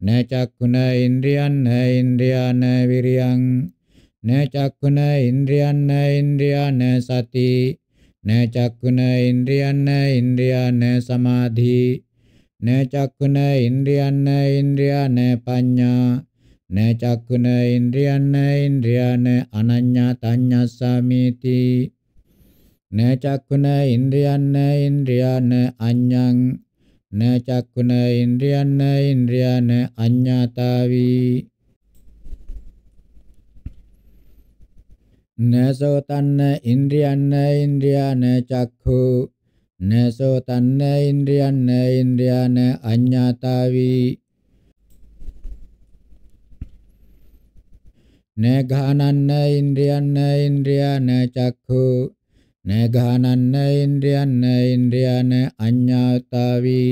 න චක්ඛුන ඉන්ද්‍රියන්න ඉන්ද්‍රියන විරියං න චක්ඛුන ඉන්ද්‍රියන්න ඉන්ද්‍රියන සති න චක්ඛුන ඉන්ද්‍රියන්න ඉන්ද්‍රියන සමාධි න චක්කුන ඉන්ද්‍රියන්න ඉන්ද්‍රියාන පඤ්ඤා න චක්කුන ඉන්ද්‍රියන්න ඉන්ද්‍රියාන අනඤ්ඤා තඤ්ඤස්සාමිති න චක්කුන ඉන්ද්‍රියන්න ඉන්ද්‍රියාන අඤ්ඤං න චක්කුන ඉන්ද්‍රියන්න ඉන්ද්‍රියාන අඤ්ඤාතාවි නසෝතන්න ඉන්ද්‍රියන්න ඉන්ද්‍රියාන චක්ඛු න සෝතන්න ඉන්ද්‍රියන්න ඉන්ද්‍රියාන අඤ්ඤාතාවි න ඝානන්න ඉන්ද්‍රියන්න ඉන්ද්‍රියාන චක්ඛු න ඝානන්න ඉන්ද්‍රියන්න ඉන්ද්‍රියාන අඤ්ඤාතාවි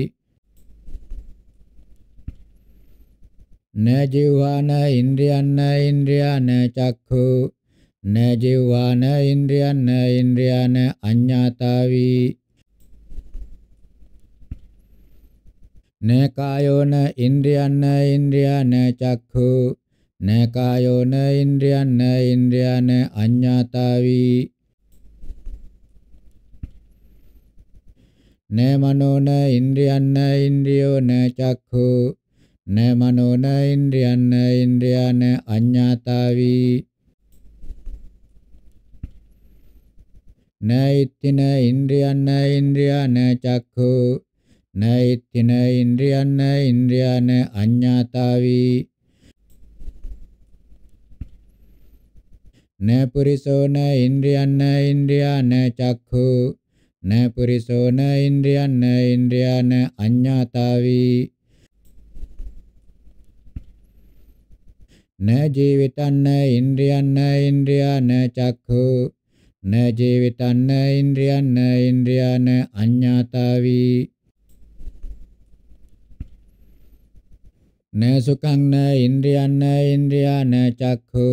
න ජීවාන ඉන්ද්‍රියන්න ඉන්ද්‍රියාන චක්ඛු න ජීවාන ඉන්ද්‍රියන්න ඉන්ද්‍රියාන අඤ්ඤාතාවි न कायो न इंद्रिया न इंद्रिया न चक्षु न कायो न इंद्रिया न इंद्रिया न अज्ञातावी न मनो न इंद्रिया न इंद्रियो न चक्षु न मनो न इंद्रिया न इंद्रिया न अज्ञातावी न इत्ति न इंद्रिया न इंद्रिया न चक्षु න ඉත්තින ඉන්ද්‍රියන්න ඉන්ද්‍රියාන අඤ්ඤාතාවි න පුරිසෝන ඉන්ද්‍රියන්න ඉන්ද්‍රියාන චක්ඛු න පුරිසෝන ඉන්ද්‍රියන්න ඉන්ද්‍රියාන අඤ්ඤාතාවි න ජීවිතන්න ඉන්ද්‍රියන්න ඉන්ද්‍රියාන චක්ඛු න ජීවිතන්න ඉන්ද්‍රියන්න ඉන්ද්‍රියාන අඤ්ඤාතාවි न सुखं न इन्द्रियं न इन्द्रिया न चक्षु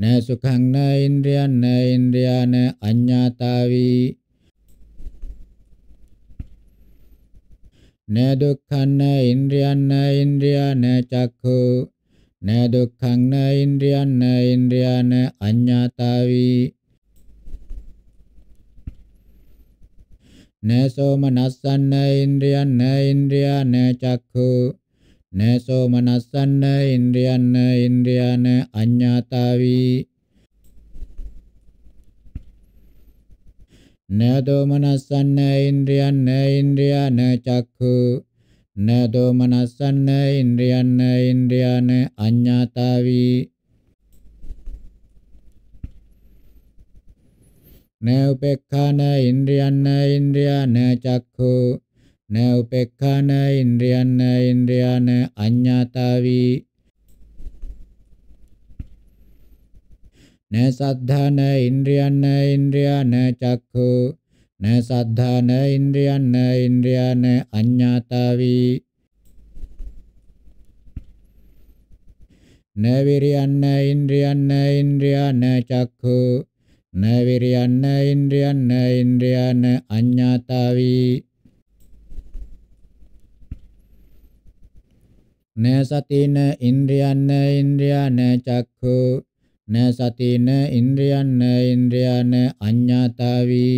न सुखं न इन्द्रियं न इन्द्रिया न अज्ञातावि न दुःखं न इन्द्रियं न इन्द्रिया न चक्षु न दुःखं न इन्द्रियं न इन्द्रिया न अज्ञातावि न सोमनस्सन्न इन्द्रियं न इन्द्रिया न चक्षु නේසෝ මනස්සන්න ඉන්ද්‍රියන්න ඉන්ද්‍රියාන අඤ්ඤාතාවි නදෝ මනස්සන්න ඉන්ද්‍රියන්න ඉන්ද්‍රියාන චක්ඛු නදෝ මනස්සන්න ඉන්ද්‍රියන්න ඉන්ද්‍රියාන අඤ්ඤාතාවි නෝපේක්ඛාන ඉන්ද්‍රියන්න ඉන්ද්‍රියාන චක්ඛු න උපේක්ඛාන ඉන්ද්‍රියන්න ඉන්ද්‍රියාන අඤ්ඤාතාවි න සද්ධාන ඉන්ද්‍රියන්න ඉන්ද්‍රියාන චක්ඛු න සද්ධාන ඉන්ද්‍රියන්න ඉන්ද්‍රියාන අඤ්ඤාතාවි න විරියන්න ඉන්ද්‍රියන්න ඉන්ද්‍රියාන චක්ඛු න විරියන්න ඉන්ද්‍රියන්න ඉන්ද්‍රියාන අඤ්ඤාතාවි න සතින ඉන්ද්‍රයන්න ඉන්ද්‍රයන චක්ඛු න සතින ඉන්ද්‍රයන්න ඉන්ද්‍රයන අඤ්ඤාතාවි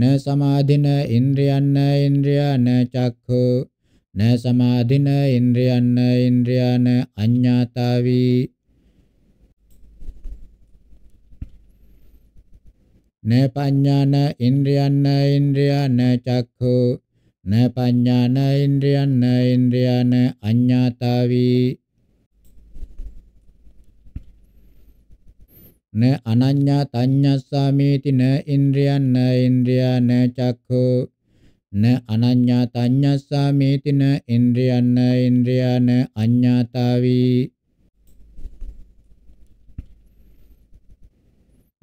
න සමාධින ඉන්ද්‍රයන්න ඉන්ද්‍රයන චක්ඛු න සමාධින ඉන්ද්‍රයන්න ඉන්ද්‍රයන අඤ්ඤාතාවි න පඤ්ඤාන ඉන්ද්‍රයන්න ඉන්ද්‍රයන චක්ඛු න පඤ්ඤාන ඉන්ද්‍රියන් න ඉන්ද්‍රියන අඤ්ඤාතාවි න අනඤ්ඤා තඤ්ඤස්සාමේති න ඉන්ද්‍රියන් න ඉන්ද්‍රියන චක්ඛෝ න අනඤ්ඤා තඤ්ඤස්සාමේති න ඉන්ද්‍රියන් න ඉන්ද්‍රියන අඤ්ඤාතාවි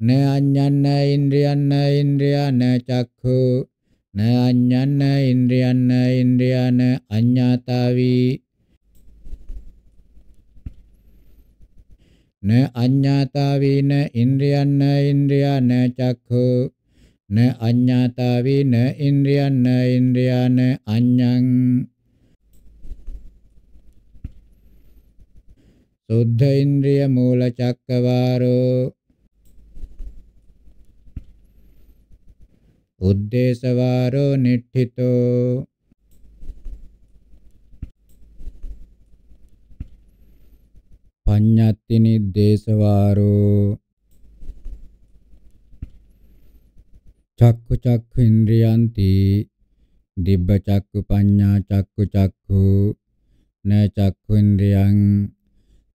න අඤ්ඤන්න ඉන්ද්‍රියන්න ඉන්ද්‍රියන චක්ඛෝ න අඤ්ඤන්න ඉන්ද්‍රයන්න ඉන්ද්‍රයන අඤ්ඤාතාවි න අඤ්ඤාතාවීන ඉන්ද්‍රයන්න ඉන්ද්‍රයන චක්ඛු න අඤ්ඤාතාවීන ඉන්ද්‍රයන්න ඉන්ද්‍රයන අඤ්ඤං සුද්ධ ඉන්ද්‍රිය මූල චක්කවාරෝ උද්දේශවාරෝ නිට්ඨිතෝ පඤ්ඤත්ති නිද්දේශවාරෝ චක්ඛු චක්ඛු ඉන්ද්‍රියන්ති දිබ්බ චක්ඛු පඤ්ඤා චක්ඛු චක්ඛු න චක්ඛු ඉන්ද්‍රියං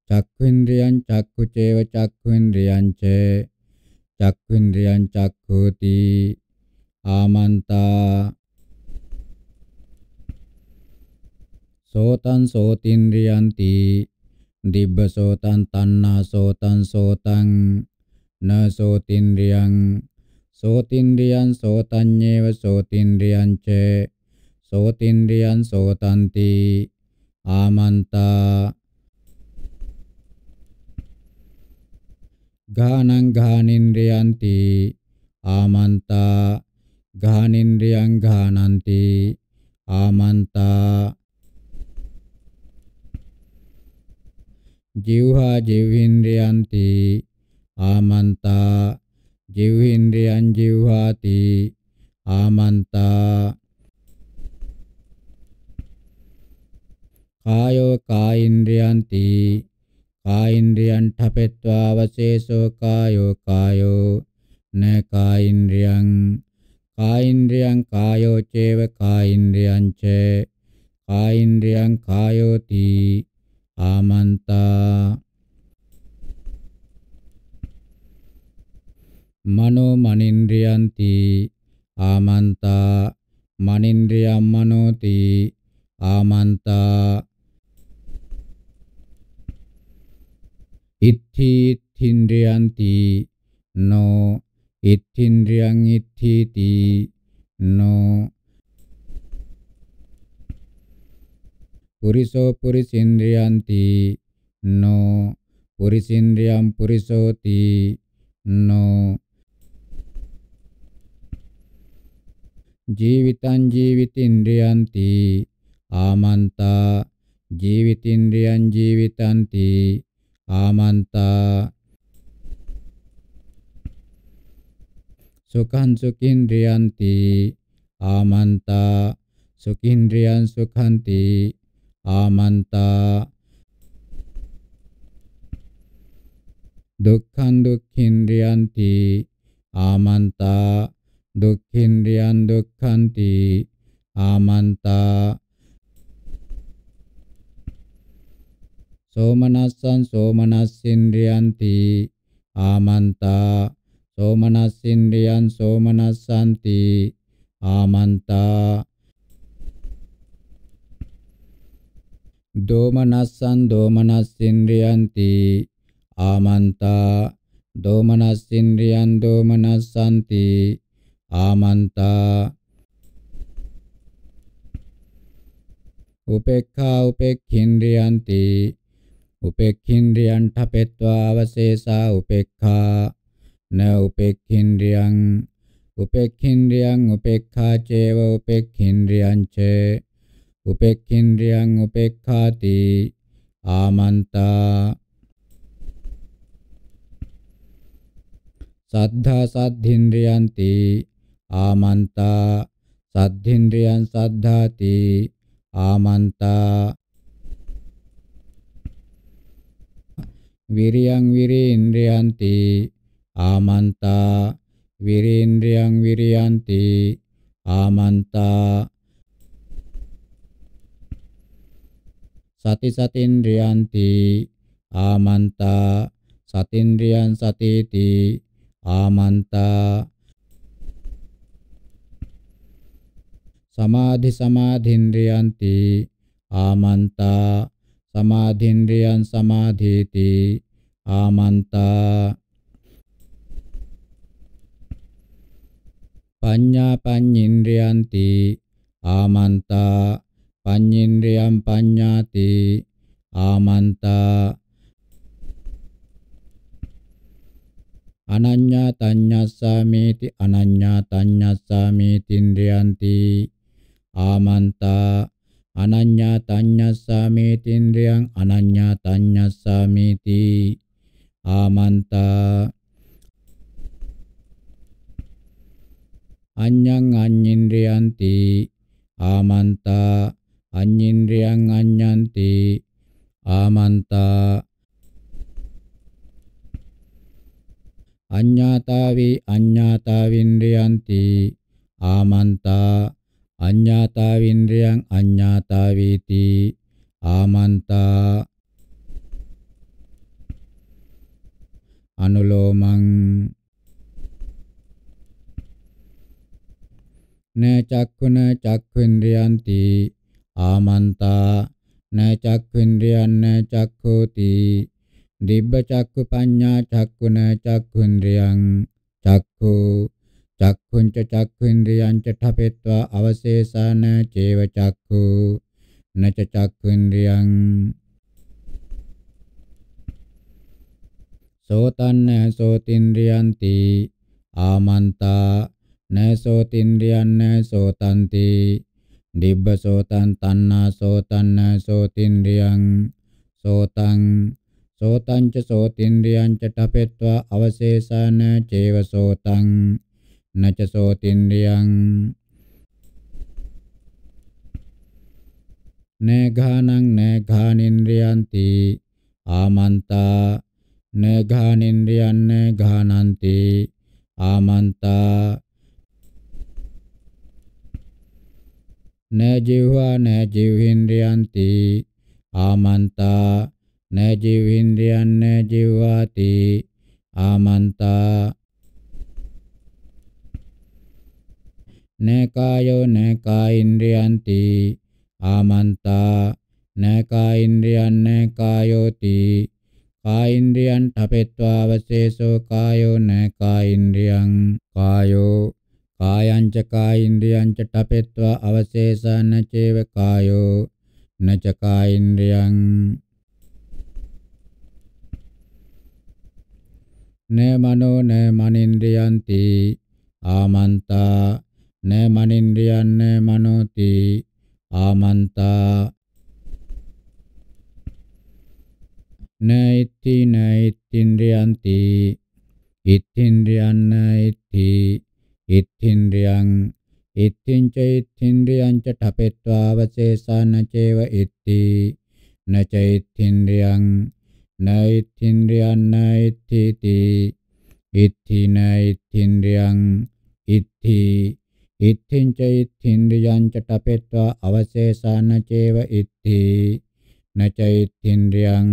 චක්ඛු ඉන්ද්‍රියං චක්ඛු චේව චක්ඛු ඉන්ද්‍රියං ච චක්ඛු ඉන්ද්‍රියං චක්ඛෝති ආමන්තා සෝතං සෝතින්ද්‍රියන්ති දිබ්බ සෝතං තණ්හා සෝතං සෝතං න සෝතින්ද්‍රියං සෝතින්ද්‍රියං සෝතඤ්ඤේව සෝතින්ද්‍රියං ච සෝතින්ද්‍රියං සෝතಂತಿ ආමන්තා ගානං ගානින්ද්‍රයන්ති ආමන්තා ගාහනෙන්ද්‍රයන් ගානන්ති ආමන්තා ජීවහා ජීවේන්ද්‍රයන්ති ආමන්තා ජීවේන්ද්‍රයන් ජීවහාති ආමන්තා කායෝ කායින්ද්‍රයන්ති කායින්ද්‍රයන් ඨපෙත්වා වශේෂෝ කායෝ කායෝ න කායින්ද්‍රයන් කායින්ද්‍රියං කායෝචේව කායින්ද්‍රියංච කායින්ද්‍රියං කායෝති ආමන්තා මනෝ මනින්ද්‍රියන්ති ආමන්තා මනින්ද්‍රියම් මනෝති ආමන්තා ඉත්ථි ඉත්ථින්ද්‍රියන්ති නෝ ඉත්තින්ද්‍රියං ඉත්ථීති නෝ පුරිසෝ පුරිසින්ද්‍රියන්ති නෝ පුරිසින්ද්‍රියම් පුරිසෝති නෝ ජීවිතං ජීවිතින්ද්‍රියන්ති ආමන්තා ජීවිතින්ද්‍රියං ජීවිතන්ති ආමන්තා සුඛං සුඛින්ද්‍රියන්ති ආමන්තා සුඛින්ද්‍රියං සුඛන්ති ආමන්තා දුක්ඛං දුක්ඛින්ද්‍රියන්ති ආමන්තා දුක්ඛින්ද්‍රියං දුක්ඛන්ති ආමන්තා සෝමනස්සං සෝමනස්සින්ද්‍රියන්ති ආමන්තා සෝමනස්සින්ද්‍රියන් සෝමනස්සන්ති ආමන්තා දෝමනස්සන් දෝමනස්සින්ද්‍රියන්ති ආමන්තා දෝමනස්සින්ද්‍රියන් දෝමනස්සන්ති ආමන්තා උපේක්ඛා උපේක්ඛින්ද්‍රියන්ති උපේක්ඛින්ද්‍රියන්ට පෙත්වා අවශේෂා උපේක්ඛා न उपेक्षिन्द्रियं उपेक्षिन्द्रियं उपेक्षा चैव उपेक्षिन्द्रियं च उपेक्षिन्द्रियं उपेक्षाति आमन्ता සද්ධා සද්ධින්ද්‍රයන්ති ආමන්තා සද්ධින්ද්‍රයන් සද්ධාති ආමන්තා විරියං විරේන්ද්‍රයන්ති ආමන්තා විරේන්ද්‍රයන් විරියන්ති ආමන්තා සති සතේන්ද්‍රයන්ති ආමන්තා සතේන්ද්‍රයන් සතේති ආමන්තා සමාධි සමාධින්ද්‍රයන්ති ආමන්තා සමාධින්ද්‍රයන් සමාධේති ආමන්තා පඤ්ඤා පඤ්ඤේන්ද්‍රයන්ති ආමන්තා පඤ්ඤේන්ද්‍රයන් පඤ්ඤාති ආමන්තා අනඤ්ඤා තඤ්ඤස්සාමේති අනඤ්ඤා තඤ්ඤස්සාමේතින්ද්‍රයන්ති ආමන්තා අනඤ්ඤා තඤ්ඤස්සාමේතින්ද්‍රයන් අනඤ්ඤා තඤ්ඤස්සාමේති ආමන්තා අඤ්ඤං අඤ්ඤේන්ද්‍රයන්ති ආමන්තා අඤ්ඤේන්ද්‍රයන් අඤ්ඤන්ති ආමන්තා අඤ්ඤාතාවේ අඤ්ඤාතාවින්ද්‍රයන්ති ආමන්තා අඤ්ඤාතාවින්ද්‍රයන් අඤ්ඤාතාවේති ආමන්තා අනුලෝමං න චක්ඛුන චක්ඛේන්ද්‍රයන්ති ආමන්තා න චක්ඛේන්ද්‍රයන් න චක්ඛෝති දිබ්බ චක්ඛු පඤ්ඤා චක්ඛුන චක්ඛේන්ද්‍රයන් චක්ඛෝ චක්ඛුංච චක්ඛේන්ද්‍රයන් ච ඨපෙත්වා අවශේෂාන චේව චක්ඛෝ නච චක්ඛේන්ද්‍රයන් සෝතන්න සෝතින්ද්‍රයන්ති ආමන්තා न सोतिन्द्रियं न सोतन्ति දිබ්බ සෝතං තණ්හා සෝතං න සෝතින්ද්‍රියං සෝතං සෝතං ච සෝතින්ද්‍රියං ච තපෙත්වා අවශේෂාන චේව සෝතං නච සෝතින්ද්‍රියං නඝානං නඝානින්ද්‍රියන්ති ආමන්තා නඝානින්ද්‍රියන් නඝානන්ති ආමන්තා න ජීවා න ජීවේන්ද්‍රයන්ති ආමන්තා න ජීවේන්ද්‍රයන් න ජීවාති ආමන්තා න කායෝ න කායින්ද්‍රයන්ති ආමන්තා න කායින්ද්‍රයන් න කායෝති කායින්ද්‍රයන් ඨපෙත්වා අවශේෂෝ කායෝ න කායින්ද්‍රයන් කායෝ කායංච කායින්ද්‍රියංච ඨපෙත්වා අවශේෂාන චේව කායෝ නච කායින්ද්‍රියං න මනෝ න මනින්ද්‍රියන්ති ආමන්තා න මනින්ද්‍රියන් න මනෝති ආමන්තා න ඉති න ඉතින්ද්‍රියන්ති ඉතින්ද්‍රියන් න ඉති ඉත්ථින්ද්‍රයන් ඉත්ථින්ච ඉත්ථින්ද්‍රයන්ච ඨපෙත්වාවශේෂාන චේව ඉත්ති නච ඉත්ථින්ද්‍රයන් නෛත්ථින්ද්‍රයන් නෛත්‍ථිති ඉත්ථි නෛත්ථින්ද්‍රයන් ඉත්ථි ඉත්ථින්ච ඉත්ථින්ද්‍රයන්ච ඨපෙත්වා අවශේෂාන චේව ඉත්ති නච ඉත්ථින්ද්‍රයන්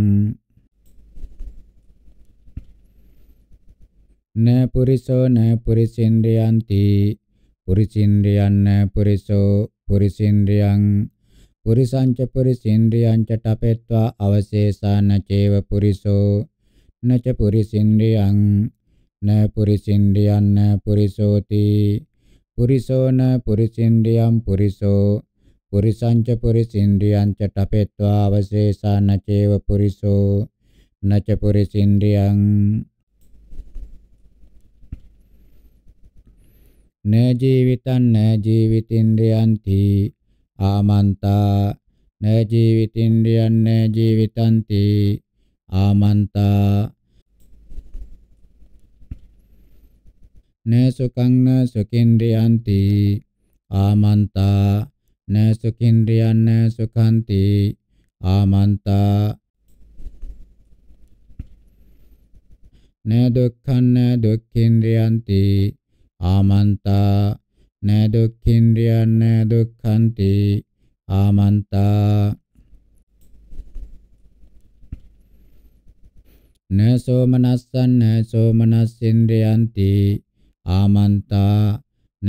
න පුරිසෝ න පුරිසින්ද්‍රයන්ති පුරිසින්ද්‍රයන් න පුරිසෝ පුරිසින්ද්‍රයන් පුරිසංච පුරිසින්ද්‍රයන්ච ටපෙත්වා අවශේෂාන චේව පුරිසෝ නච පුරිසින්ද්‍රයන් න පුරිසින්ද්‍රයන් න පුරිසෝති පුරිසෝ න පුරිසින්ද්‍රයන් පුරිසෝ පුරිසංච පුරිසින්ද්‍රයන්ච ටපෙත්වා අවශේෂාන චේව පුරිසෝ නච පුරිසින්ද්‍රයන් න ජීවිතං න ජීවිතින්ද්‍රයන්ති ආමන්තා න ජීවිතින්ද්‍රයන් න ජීවිතන්ති ආමන්තා න සුඛං න සුඛින්ද්‍රයන්ති ආමන්තා න සුඛින්ද්‍රයන් න සුඛන්ති ආමන්තා න දුක්ඛං න දුක්ඛින්ද්‍රයන්ති ආමන්තා නෑ දුක්ඛින්ද්‍රියන් නෑ දුක්ඛන්ති ආමන්තා නෑ සෝමනස්සන් නෑ සෝමනස්සින්ද්‍රියන්ති ආමන්තා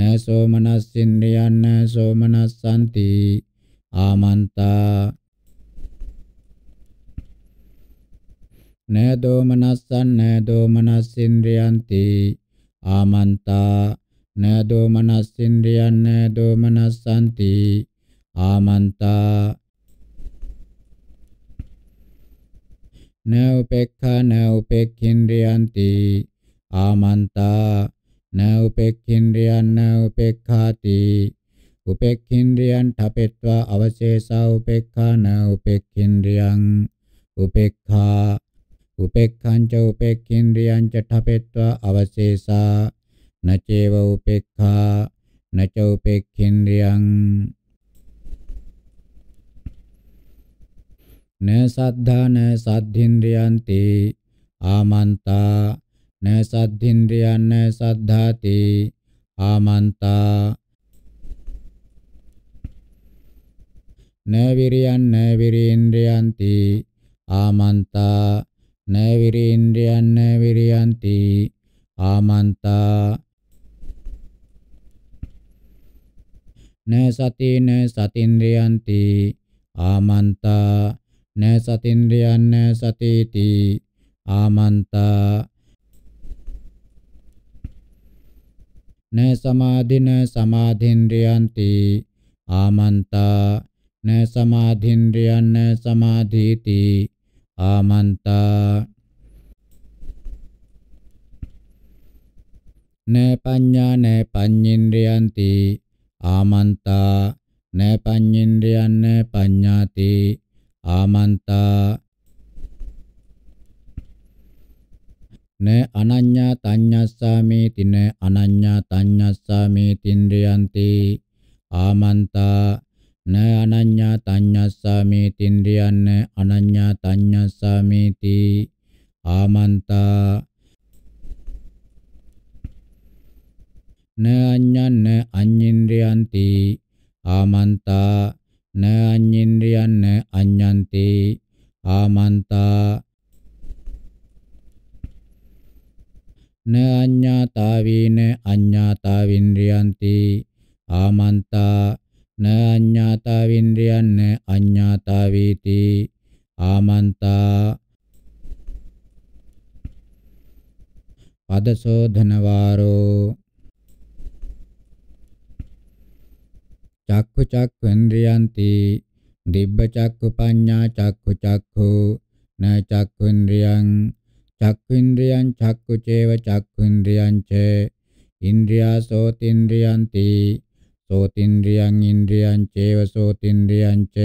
නෑ සෝමනස්සින්ද්‍රියන් නෑ සෝමනස්සන්ති ආමන්තා නෑ දෝමනස්සන් නෑ දෝමනස්සින්ද්‍රියන්ති ආමන්තා න දෝමනස්සින්ද්‍රියන් න දෝමනස්සන්ති ආමන්තා න උපේක්ඛා න උපේක්ඛින්ද්‍රියන්ති ආමන්තා න උපේක්ඛින්ද්‍රියන් න උපේක්ඛාති උපේක්ඛින්ද්‍රියන් ඨපෙත්වා අවශේෂා උපේක්ඛා න උපේක්ඛින්ද්‍රියං උපේක්ඛා උපේක්ඛං ච උපේක්ඛේන්ද්‍රියං ච ඨපෙත්වා අවශේෂා නචේව උපේක්ඛා නච උපේක්ඛේන්ද්‍රියං න සද්ධා න සද්ධින්ද්‍රියන්ති ආමන්තා න සද්ධින්ද්‍රියන් න සද්ධාති ආමන්තා න විරියන් න විරීන්ද්‍රියන්ති ආමන්තා න විරේන්ද්‍රයන් න විරයන්ති ආමන්තා න සතින සතින්ද්‍රයන්ති ආමන්තා න සතින්ද්‍රයන් න සතේති ආමන්තා න සමාධින සමාධින්ද්‍රයන්ති ආමන්තා න සමාධින්ද්‍රයන් න සමාධීති ආමන්තා නෑ පඤ්ඤා නෑ පඤ්ඤේන්ද්‍රයන්ති ආමන්තා නෑ පඤ්ඤේන්ද්‍රයන් නෑ පඤ්ඤාති ආමන්තා නෑ අනඤ්ඤා තඤ්ඤස්සාමේ තින අනඤ්ඤා තඤ්ඤස්සාමේ තින්ද්‍රයන්ති ආමන්තා න අනඤ්ඤා තඤ්ඤස්සාමේති ඉන්ද්‍රියන්න අනඤ්ඤා තඤ්ඤස්සාමේති ආමන්තා න අඤ්ඤන්න අඤ්ඤින්ද්‍රයන්ති ආමන්තා න අඤ්ඤින්ද්‍රයන්න අඤ්ඤන්ති ආමන්තා න අඤ්ඤාතාවීන අඤ්ඤාතාවින්ද්‍රයන්ති ආමන්තා න අඤ්ඤාතාවින්ද්‍රයන් අඤ්ඤාතාවීති ආමන්තා පදසෝධන වාරෝ චක්ඛු චක්ඛේන්ද්‍රයන්ති දිබ්බ චක්ඛු පඤ්ඤා චක්ඛු චක්ඛු න චක්ඛේන්ද්‍රයන් චක්ඛේන්ද්‍රයන් චක්ඛු චේව චක්ඛේන්ද්‍රයන් ච ඉන්ද්‍රියාසෝතින්ද්‍රයන්ති සෝතින්ද්‍රියං ඉන්ද්‍රියං චේව සෝතින්ද්‍රියං ච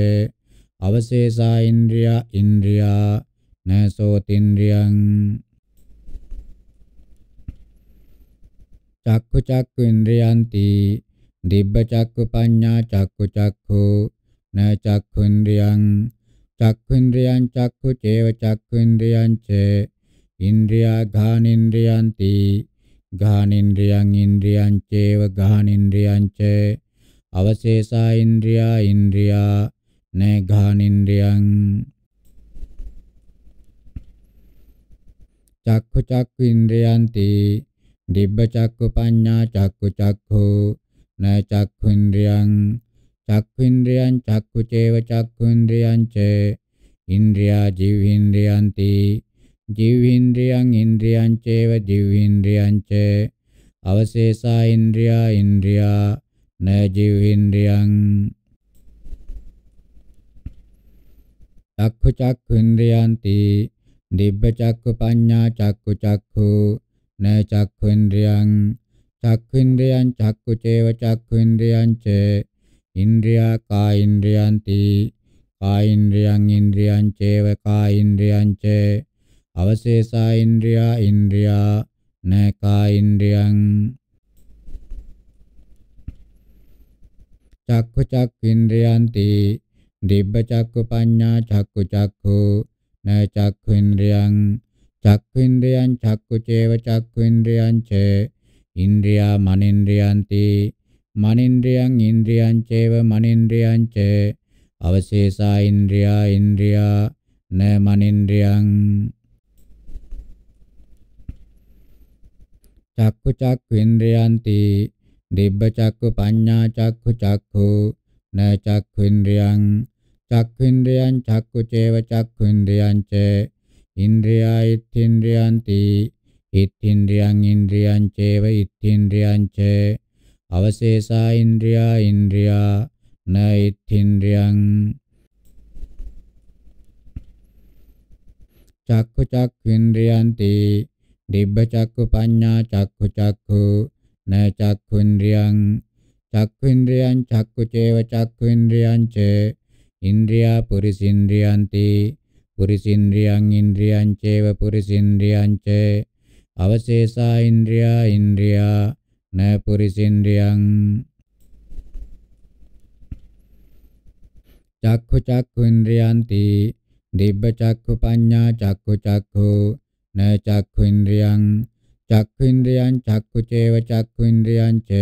අවශේෂා ඉන්ද්‍රියා ඉන්ද්‍රියා න සෝතින්ද්‍රියං චක්ඛු චක්ඛු ඉන්ද්‍රියන්ති දිබ්බ චක්ඛු පඤ්ඤා චක්ඛු චක්ඛු න චක්ඛු ඉන්ද්‍රියං චක්ඛු ඉන්ද්‍රියං චක්ඛු චේව චක්ඛු ඉන්ද්‍රියං ච ඉන්ද්‍රියා ඝාන ඉන්ද්‍රියන්ති ගාහනින්ද්‍රියං ඉන්ද්‍රියං චේව ගාහනින්ද්‍රියං ච අවශේෂා ඉන්ද්‍රියා ඉන්ද්‍රියා න ගාහනින්ද්‍රියං චක්ඛු චක්ඛු ඉන්ද්‍රයන්ති දිබ්බ චක්ඛු පඤ්ඤා චක්ඛු චක්ඛු න චක්ඛු ඉන්ද්‍රයන් චක්ඛු ඉන්ද්‍රයන් චක්ඛු චේව චක්ඛු ඉන්ද්‍රයන් ච ඉන්ද්‍රියා ජීව ඉන්ද්‍රයන්ති ජීවේන්ද්‍රයන් ඉන්ද්‍රයන් චේව ජීවේන්ද්‍රයන් ච අවශේෂා ඉන්ද්‍රියා ඉන්ද්‍රියා න ජීවේන්ද්‍රයන් චක්ඛු චක්ඛු ඉන්ද්‍රයන්ති දිබ්බ චක්ඛු පඤ්ඤා චක්ඛු චක්ඛු න චක්ඛු ඉන්ද්‍රයන් චක්ඛු ඉන්ද්‍රයන් චක්ඛු චේව චක්ඛු ඉන්ද්‍රයන් ච ඉන්ද්‍රියා කා ඉන්ද්‍රයන්ති කා ඉන්ද්‍රයන් ඉන්ද්‍රයන් චේව කා ඉන්ද්‍රයන් ච අවශේෂා ඉන්ද්‍රියා ඉන්ද්‍රියා න කා ඉන්ද්‍රියං චක්ඛු චක්ඛින්ද්‍රයන්ති දිබ්බ චක්ඛු පඤ්ඤා චක්ඛු චක්ඛු න චක්ඛින්ද්‍රයං චක්ඛින්ද්‍රයං චක්ඛු චේව චක්ඛින්ද්‍රයං ච ඉන්ද්‍රියා මනින්ද්‍රයන්ති මනින්ද්‍රයන් ඉන්ද්‍රියං චේව මනින්ද්‍රයං ච අවශේෂා ඉන්ද්‍රියා ඉන්ද්‍රියා න මනින්ද්‍රයං චක්ඛු චක්ඛේන්ද්‍රයන්ති දිබ්බ චක්ඛු පඤ්ඤා චක්ඛු චක්ඛු න චක්ඛේන්ද්‍රයන් චක්ඛේන්ද්‍රයන් චක්ඛු චේව චක්ඛේන්ද්‍රයන් ච ඉන්ද්‍රියා ඉත්ථේන්ද්‍රයන්ති ඉත්ථේන්ද්‍රයන් ඉන්ද්‍රියං චේව ඉත්ථේන්ද්‍රයන් ච අවශේෂා ඉන්ද්‍රියා ඉන්ද්‍රියා න ඉත්ථේන්ද්‍රයන් චක්ඛු චක්ඛේන්ද්‍රයන්ති දිබ්බ චක්ඛු පඤ්ඤා චක්ඛු චක්ඛු න චක්ඛුන්ද්‍රියං චක්ඛුන්ද්‍රියං චක්ඛු චේව චක්ඛුන්ද්‍රියං ච ඉන්ද්‍රියා පුරිසින්ද්‍රියන්ති පුරිසින්ද්‍රියං ඉන්ද්‍රියං චේව පුරිසින්ද්‍රියං ච අවශේෂා ඉන්ද්‍රියා ඉන්ද්‍රියා න පුරිසින්ද්‍රියං චක්ඛු චක්ඛුන්ද්‍රියන්ති දිබ්බ චක්ඛු පඤ්ඤා චක්ඛු චක්ඛු න චක්ඛුන්ද්‍රියං චක්ඛුන්ද්‍රියං චක්ඛුචේව චක්ඛුන්ද්‍රියං ච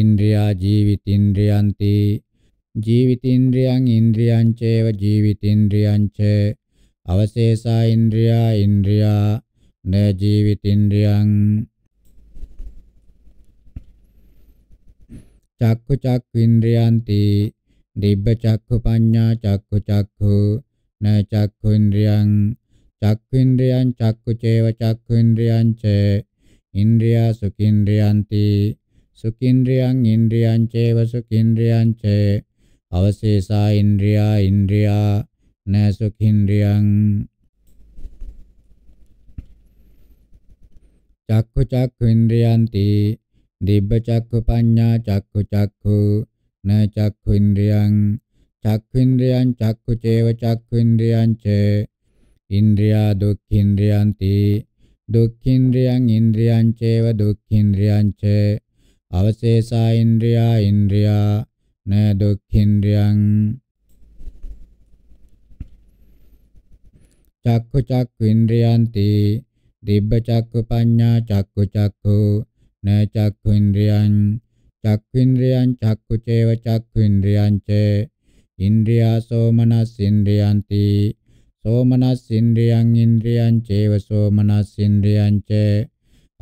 ඉන්ද්‍රියා ජීවිතින්ද්‍රියන්ති ජීවිතින්ද්‍රියං ඉන්ද්‍රියං චේව ජීවිතින්ද්‍රියං ච අවශේෂා ඉන්ද්‍රියා ඉන්ද්‍රියා න ජීවිතින්ද්‍රියං චක්ඛු චක්ඛුන්ද්‍රියන්ති දිබ්බ චක්ඛු පඤ්ඤා චක්ඛු චක්ඛු න චක්ඛුන්ද්‍රියං චක්ඛුන්ද්‍රයන් චක්කුචේව චක්ඛුන්ද්‍රයන් ච ඉන්ද්‍රියා සුඛින්ද්‍රයන්ති සුඛින්ද්‍රයන් ඉන්ද්‍රියං චේව සුඛින්ද්‍රයං ච අවශේෂා ඉන්ද්‍රියා ඉන්ද්‍රියා න සුඛින්ද්‍රයන් චක්ඛු චක්ඛුන්ද්‍රයන්ති දිබ්බ චක්ඛු පඤ්ඤා චක්ඛු චක්ඛු න චක්ඛුන්ද්‍රයන් චක්ඛුන්ද්‍රයන් චක්ඛු චේව චක්ඛුන්ද්‍රයන් චේ ඉන්ද්‍රියා දුක්ඛින්ද්‍රයන්ති දුක්ඛින්ද්‍රයන් ඉන්ද්‍රියං චේව දුක්ඛින්ද්‍රයං ච අවශේෂා ඉන්ද්‍රියා ඉන්ද්‍රියා න දුක්ඛින්ද්‍රයන් චක්ඛු චක්ඛු ඉන්ද්‍රයන්ති දිබ්බ චක්ඛු පඤ්ඤා චක්ඛු චක්ඛු න චක්ඛු ඉන්ද්‍රයන් චක්ඛු ඉන්ද්‍රයන් චක්ඛු චේව චක්ඛු ඉන්ද්‍රයන් ච ඉන්ද්‍රියා සෝමනස් ඉන්ද්‍රයන්ති සෝමනස්සින්ද්‍රියං ඉන්ද්‍රියං චේව සෝමනස්සින්ද්‍රියං ච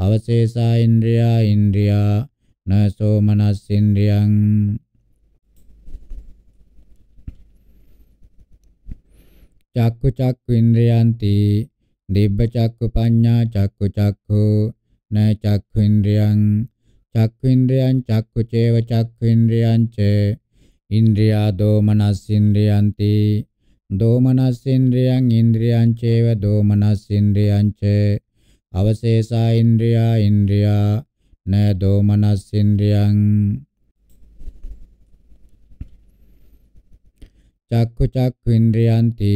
අවශේෂා ඉන්ද්‍රියා ඉන්ද්‍රියා න සෝමනස්සින්ද්‍රියං චක්කු චක්කු ඉන්ද්‍රියන්ති දිබ්බ චක්කු පඤ්ඤා චක්කු චක්ඛු න චක්ඛු ඉන්ද්‍රියං චක්ඛු ඉන්ද්‍රියං චක්කු චේව චක්ඛු ඉන්ද්‍රියං ච ඉන්ද්‍රියා දෝමනස් ඉන්ද්‍රියන්ති දෝමනස්සින්ද්‍රියං ඉන්ද්‍රියං චේව දෝමනස්සින්ද්‍රියං ච අවශේෂා ඉන්ද්‍රියා ඉන්ද්‍රියා න දෝමනස්සින්ද්‍රියං චක්ඛු චක්ඛු ඉන්ද්‍රියන්ති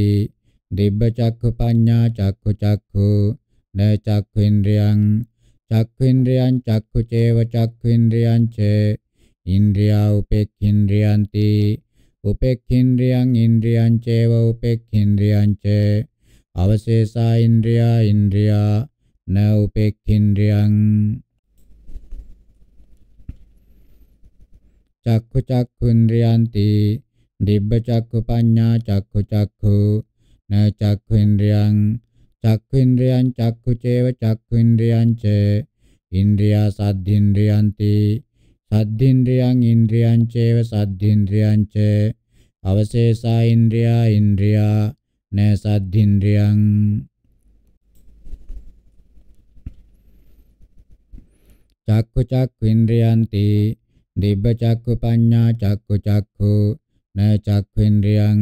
දිබ්බ චක්ඛු පඤ්ඤා චක්ඛු චක්ඛු න චක්ඛු ඉන්ද්‍රියං චක්ඛු ඉන්ද්‍රියං චක්ඛු චේව චක්ඛු ඉන්ද්‍රියං ච ඉන්ද්‍රියා උපේක්ඛින්ද්‍රියන්ති උපේක්ඛින්ද්‍රියං ඉන්ද්‍රියං චේව උපේක්ඛින්ද්‍රියං ච අවශේෂා ඉන්ද්‍රියා ඉන්ද්‍රියා න උපේක්ඛින්ද්‍රියං චක්ඛු චක්ඛුන්ද්‍රයන්ති දිබ්බ චක්ඛු පඤ්ඤා චක්ඛු චක්ඛු න චක්ඛුන්ද්‍රයන් චක්ඛුන්ද්‍රයන් චක්ඛු චේව චක්ඛුන්ද්‍රයන් ච ඉන්ද්‍රියා සද්ධින්ද්‍රයන්ති සද්ධින්ද්‍රියං ඉන්ද්‍රියං චේව සද්ධින්ද්‍රියං ච අවශේෂා ඉන්ද්‍රියා ඉන්ද්‍රියා න සද්ධින්ද්‍රියං චක්ඛු චක්ඛේන්ද්‍රයන්ති දිබ්බ චක්ඛු පඤ්ඤා චක්ඛු චක්ඛු න චක්ඛේන්ද්‍රයන්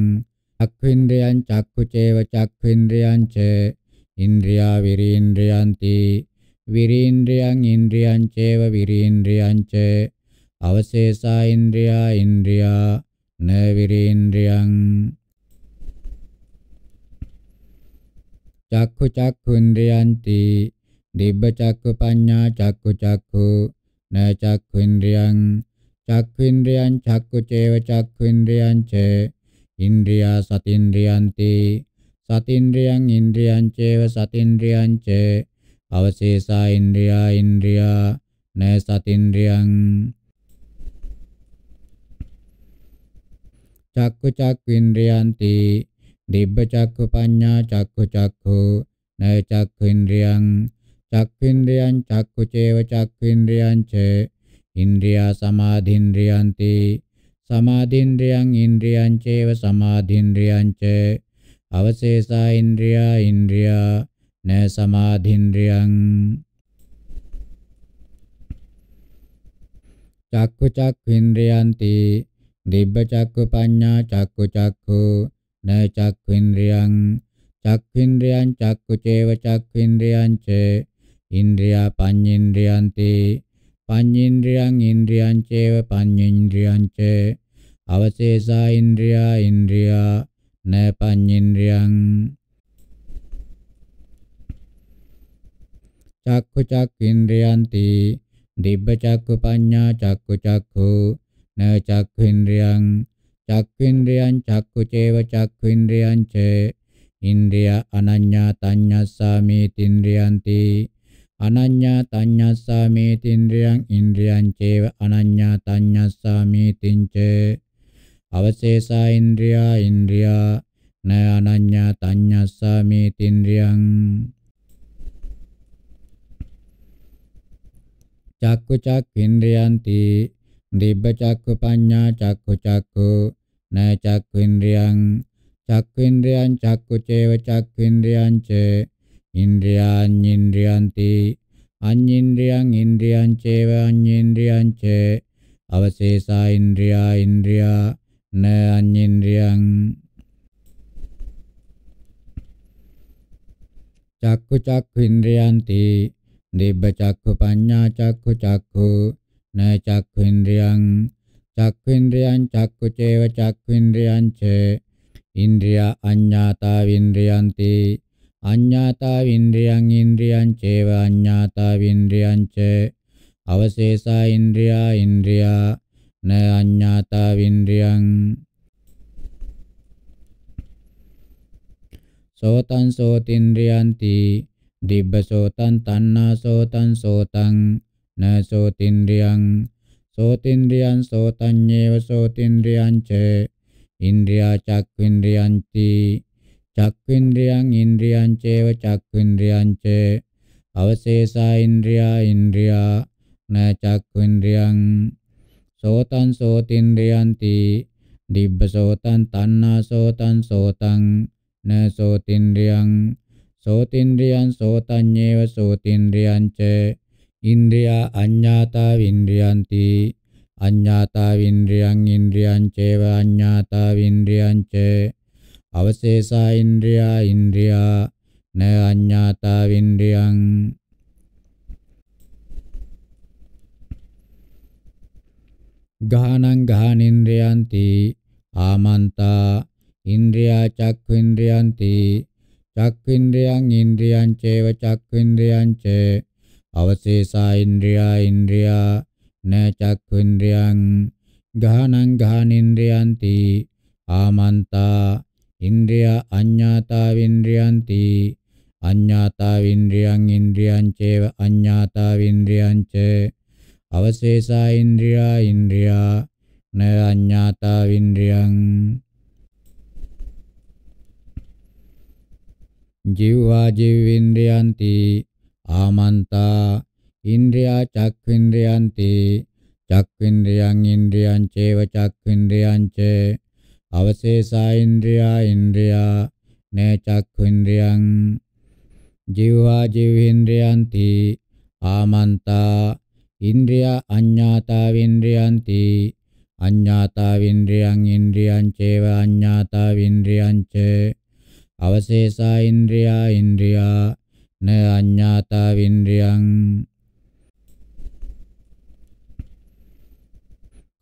චක්ඛේන්ද්‍රයන් චක්ඛු චේව චක්ඛේන්ද්‍රයන් ච ඉන්ද්‍රියා විරීන්ද්‍රයන්ති විරේන්ද්‍රයන් ඉන්ද්‍රියං චේව විරේන්ද්‍රයං ච අවශේෂා ඉන්ද්‍රියා ඉන්ද්‍රියා න විරේන්ද්‍රයන් චක්ඛු චක්ඛුන්ද්‍රයන්ති දිබ්බ චක්ඛු පඤ්ඤා චක්ඛු චක්ඛු න චක්ඛුන්ද්‍රයන් චක්ඛුන්ද්‍රයන් චක්ඛු චේව චක්ඛුන්ද්‍රයන් ච ඉන්ද්‍රියා සතින්ද්‍රයන්ති සතින්ද්‍රයන් ඉන්ද්‍රියං චේව සතින්ද්‍රයන් ච අවශේෂා ඉන්ද්‍රියා ඉන්ද්‍රියා න සතින්ද්‍රියං චක්කු චක්ඛේන්ද්‍රයන්ති දිබ්බ චක්ඛු පඤ්ඤා චක්ඛු චක්ඛු න චක්ඛේන්ද්‍රයං චක්ඛේන්ද්‍රයං චක්ඛු චේව චක්ඛේන්ද්‍රයං ච ඉන්ද්‍රියා සමාධින්ද්‍රයන්ති සමාධින්ද්‍රයන් ඉන්ද්‍රියං චේව සමාධින්ද්‍රයං ච අවශේෂා ඉන්ද්‍රියා ඉන්ද්‍රියා न समाधिन्द्रियं චක්ඛු චක්ඛේන්ද්‍රයන්ති දිබ්බ චක්ඛු පඤ්ඤා චක්ඛු චක්ඛු න චක්ඛේන්ද්‍රයන් චක්ඛේන්ද්‍රයන් චක්ඛු චේව චක්ඛේන්ද්‍රයන් ච ඉන්ද්‍රියා පඤ්ඤේන්ද්‍රයන්ති පඤ්ඤේන්ද්‍රයන් ඉන්ද්‍රියන් චේව පඤ්ඤේන්ද්‍රයන් ච අවශේෂා ඉන්ද්‍රියා ඉන්ද්‍රියා න පඤ්ඤේන්ද්‍රයන් චක්ඛු චක්ඛේන්ද්‍රයන්ති දිබ්බ චක්ඛු පඤ්ඤා චක්ඛු චක්ඛු න චක්ඛේන්ද්‍රයන් චක්ඛේන්ද්‍රයන් චක්ඛු චේව චක්ඛේන්ද්‍රයන් ච ඉන්ද්‍රිය අනඤ්ඤා තඤ්ඤස්සාමි තින්ද්‍රයන්ති අනඤ්ඤා තඤ්ඤස්සාමි තින්ද්‍රයන් ඉන්ද්‍රියං චේව අනඤ්ඤා තඤ්ඤස්සාමි තින්ච අවශේෂා ඉන්ද්‍රියා ඉන්ද්‍රියා න අනඤ්ඤා තඤ්ඤස්සාමි තින්ද්‍රයන් චක්ඛු චක්ඛේන්ද්‍රයන්ති දිබ්බ චක්ඛු පඤ්ඤා චක්ඛු චක්ඛු න චක්ඛේන්ද්‍රයන් චක්ඛේන්ද්‍රයන් චක්ඛු චේව චක්ඛේන්ද්‍රයන් ච ඉන්ද්‍රයන් ඉන්ද්‍රයන්ති අඤ්ඤේන්ද්‍රයන් ඉන්ද්‍රයන් චේව අඤ්ඤේන්ද්‍රයන් ච අවශේෂා ඉන්ද්‍රියා ඉන්ද්‍රියා න අඤ්ඤේන්ද්‍රයන් චක්ඛු චක්ඛේන්ද්‍රයන්ති දිබ්බ චක්ඛු පඤ්ඤා චක්ඛු චක්ඛු න චක්ඛේන්ද්‍රයන් චක්ඛේන්ද්‍රයන් චක්ඛු චේව චක්ඛේන්ද්‍රයන් ච ඉන්ද්‍රියා අඤ්ඤාතා වින්ද්‍රයන්ති අඤ්ඤාතා වින්ද්‍රයන් ඉන්ද්‍රියං චේව අඤ්ඤාතා වින්ද්‍රයන් ච අවශේෂා ඉන්ද්‍රියා ඉන්ද්‍රියා න අඤ්ඤාතා වින්ද්‍රයන් සෝතං සෝතින්ද්‍රයන්ති දිබ්බසෝතං තණ්හාසෝතං සෝතං නසෝතින්ද්‍රියං සෝතින්ද්‍රියං සෝතඤ්ඤේව සෝතින්ද්‍රියං ච ඉන්ද්‍රියා චක්ඛින්ද්‍රියන්ති චක්ඛින්ද්‍රියං ඉන්ද්‍රියං චේව චක්ඛින්ද්‍රියං ච අවශේෂා ඉන්ද්‍රියා ඉන්ද්‍රියා න චක්ඛින්ද්‍රියං සෝතං සෝතින්ද්‍රියන්ති දිබ්බසෝතං තණ්හාසෝතං සෝතං න සෝතින්ද්‍රියං සෝතින්ද්‍රියං සෝතඤ්ඤේව සෝතින්ද්‍රියං ච ඉන්ද්‍රියා අඤ්ඤාතා වින්ද්‍රියන්ති අඤ්ඤාතා වින්ද්‍රියං ඉන්ද්‍රියං චේව අඤ්ඤාතා වින්ද්‍රියං ච අවශේෂා ඉන්ද්‍රියා ඉන්ද්‍රියා න අඤ්ඤාතා වින්ද්‍රියං ගානං ගානින්ද්‍රයන්ති ආමන්තා ඉන්ද්‍රියා චක්ඛු ඉන්ද්‍රයන්ති චක්ඛින්ද්‍රයන් ඉන්ද්‍රියං චේව චක්ඛින්ද්‍රයං ච අවශේෂා ඉන්ද්‍රියා ඉන්ද්‍රියා න චක්ඛින්ද්‍රයන් ගානං ගානින්ද්‍රයන්ති ආමන්තා ඉන්ද්‍රියා අඤ්ඤාතා වින්ද්‍රයන්ති අඤ්ඤාතා වින්ද්‍රියං ඉන්ද්‍රියං චේව අඤ්ඤාතා වින්ද්‍රියං ච අවශේෂා ඉන්ද්‍රියා ඉන්ද්‍රියා න අඤ්ඤාතා වින්ද්‍රියං ජීවා ජීවින්ද්‍රයන්ති ආමන්තා ඉන්ද්‍රියා චක්ඛින්ද්‍රයන්ති චක්ඛින්ද්‍රයන් ඉන්ද්‍රියං චේව චක්ඛින්ද්‍රයං ච අවශේෂා ඉන්ද්‍රියා ඉන්ද්‍රියා න චක්ඛින්ද්‍රයන් ජීවා ජීවින්ද්‍රයන්ති ආමන්තා ඉන්ද්‍රියා අඤ්ඤාතා වින්ද්‍රයන්ති අඤ්ඤාතා වින්ද්‍රයන් ඉන්ද්‍රියං චේව අඤ්ඤාතා වින්ද්‍රයං ච අවශේෂා ඉන්ද්‍රියා ඉන්ද්‍රියා න අඤ්ඤාතා වින්ද්‍රියං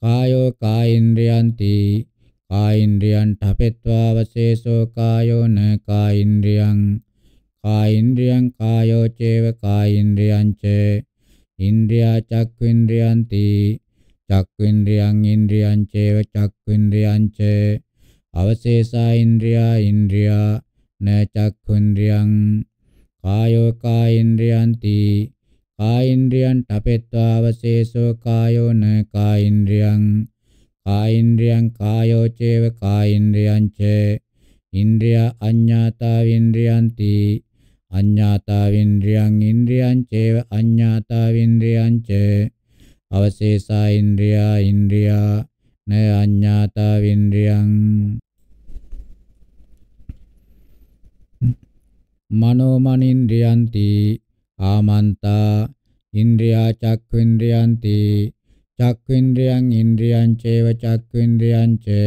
කායෝ කායින්ද්‍රයන්ති කායින්ද්‍රයන් ඨපෙත්වා අවශේෂෝ කායෝ න කායින්ද්‍රයං කායින්ද්‍රයන් කායෝ චේව කායින්ද්‍රයං ච ඉන්ද්‍රියා චක්ඛුන්ද්‍රයන්ති චක්ඛුන්ද්‍රයන් ඉන්ද්‍රියං චේව චක්ඛුන්ද්‍රයං ච අවශේෂා ඉන්ද්‍රියා ඉන්ද්‍රියා න චක්ඛුන්ද්‍රියං කායෝ කායින්ද්‍රියන්ති කායින්ද්‍රියන් තපෙත්වා අවශේෂෝ කායෝ න කායින්ද්‍රියං කායින්ද්‍රියං කායෝ චේව කායින්ද්‍රියං ච ඉන්ද්‍රියා අඤ්ඤාතා වින්ද්‍රියන්ති අඤ්ඤාතා වින්ද්‍රියං ඉන්ද්‍රියං චේව අඤ්ඤාතා වින්ද්‍රියං ච අවශේෂා ඉන්ද්‍රියා ඉන්ද්‍රියා න අඤ්ඤාතා වින්ද්‍රියං මනෝමනින්ද්‍රියන්ති ආමන්තා ඉන්ද්‍රියා චක්ඛුන්ද්‍රියන්ති චක්ඛුන්ද්‍රියං ඉන්ද්‍රියං චේව චක්ඛුන්ද්‍රියං ච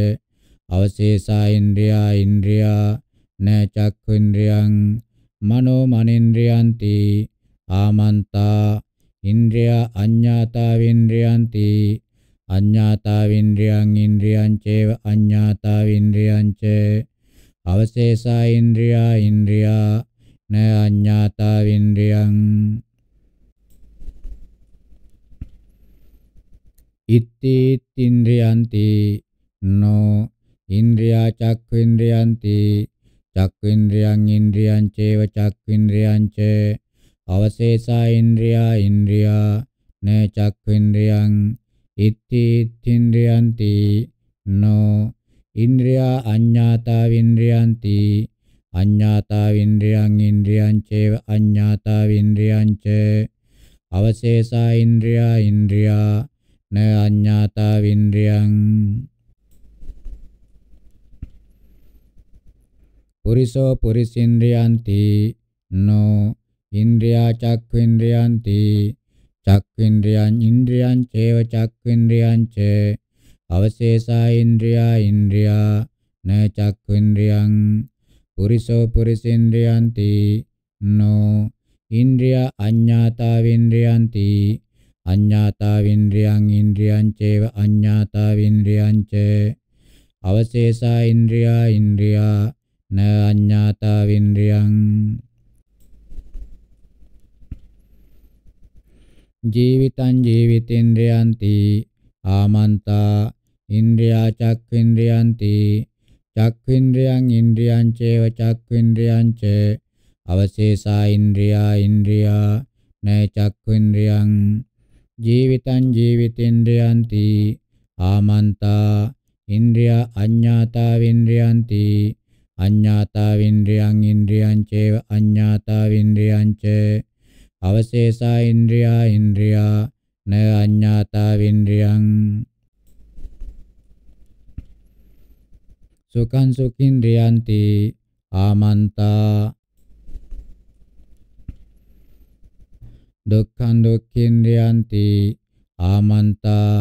අවශේෂා ඉන්ද්‍රියා ඉන්ද්‍රියා න චක්ඛුන්ද්‍රියං මනෝමනින්ද්‍රියන්ති ආමන්තා ඉන්ද්‍රියා අඤ්ඤාතා වින්ද්‍රියන්ති අඤ්ඤාතාවින්ද්‍රියං ඉන්ද්‍රියං චේව අඤ්ඤාතාවින්ද්‍රියං ච අවශේෂා ඉන්ද්‍රියා ඉන්ද්‍රියා න අඤ්ඤාතාවින්ද්‍රියං ඉත්ති ඉන්ද්‍රියන්ති නෝ ඉන්ද්‍රියා චක්ඛේන්ද්‍රයන්ති චක්ඛේන්ද්‍රයන් ඉන්ද්‍රියං චේව චක්ඛේන්ද්‍රයං ච අවශේෂා ඉන්ද්‍රියා ඉන්ද්‍රියා න චක්ඛේන්ද්‍රයන් ඉති ඉන්ද්‍රයන්ති නෝ ඉන්ද්‍රියා අඤ්ඤාතා වින්ද්‍රයන්ති අඤ්ඤාතා වින්ද්‍රයන් ඉන්ද්‍රියං චේව අඤ්ඤාතා වින්ද්‍රයං ච අවශේෂා ඉන්ද්‍රියා ඉන්ද්‍රියා න අඤ්ඤාතා වින්ද්‍රයන් පුරිසෝ පුරිසින්ද්‍රයන්ති නෝ ඉන්ද්‍රියා චක්ඛු ඉන්ද්‍රයන්ති චක්ඛේන්ද්‍රයන් ඉන්ද්‍රයන් චේව චක්ඛේන්ද්‍රයන් ච අවශේෂා ඉන්ද්‍රියා ඉන්ද්‍රියා න චක්ඛේන්ද්‍රයන් පුරිසෝ පුරිසේන්ද්‍රයන්ති නෝ ඉන්ද්‍රියා අඤ්ඤාතා වින්ද්‍රයන්ති අඤ්ඤාතා වින්ද්‍රයන් ඉන්ද්‍රියං චේව අඤ්ඤාතා වින්ද්‍රයං ච අවශේෂා ඉන්ද්‍රියා ඉන්ද්‍රියා න අඤ්ඤාතා වින්ද්‍රයන් ජීවිතං ජීවිතේන්ද්‍රයන්ති ආමන්තා ඉන්ද්‍රියා චක්ඛේන්ද්‍රයන්ති චක්ඛේන්ද්‍රයන් ඉන්ද්‍රියං චේව චක්ඛේන්ද්‍රයං ච අවශේෂා ඉන්ද්‍රියා ඉන්ද්‍රියා න චක්ඛේන්ද්‍රයන් ජීවිතං ජීවිතේන්ද්‍රයන්ති ආමන්තා ඉන්ද්‍රියා අඤ්ඤාතා වින්ද්‍රයන්ති අඤ්ඤාතා වින්ද්‍රයන් ඉන්ද්‍රියං චේව අඤ්ඤාතා වින්ද්‍රයං ච අවශේෂා ඉන්ද්‍රියා ඉන්ද්‍රියා න අඤ්ඤාතා වින්ද්‍රියං සුඛං සුඛින්ද්‍රියන්ති ආමන්තා දුක්ඛං දුක්ඛින්ද්‍රියන්ති ආමන්තා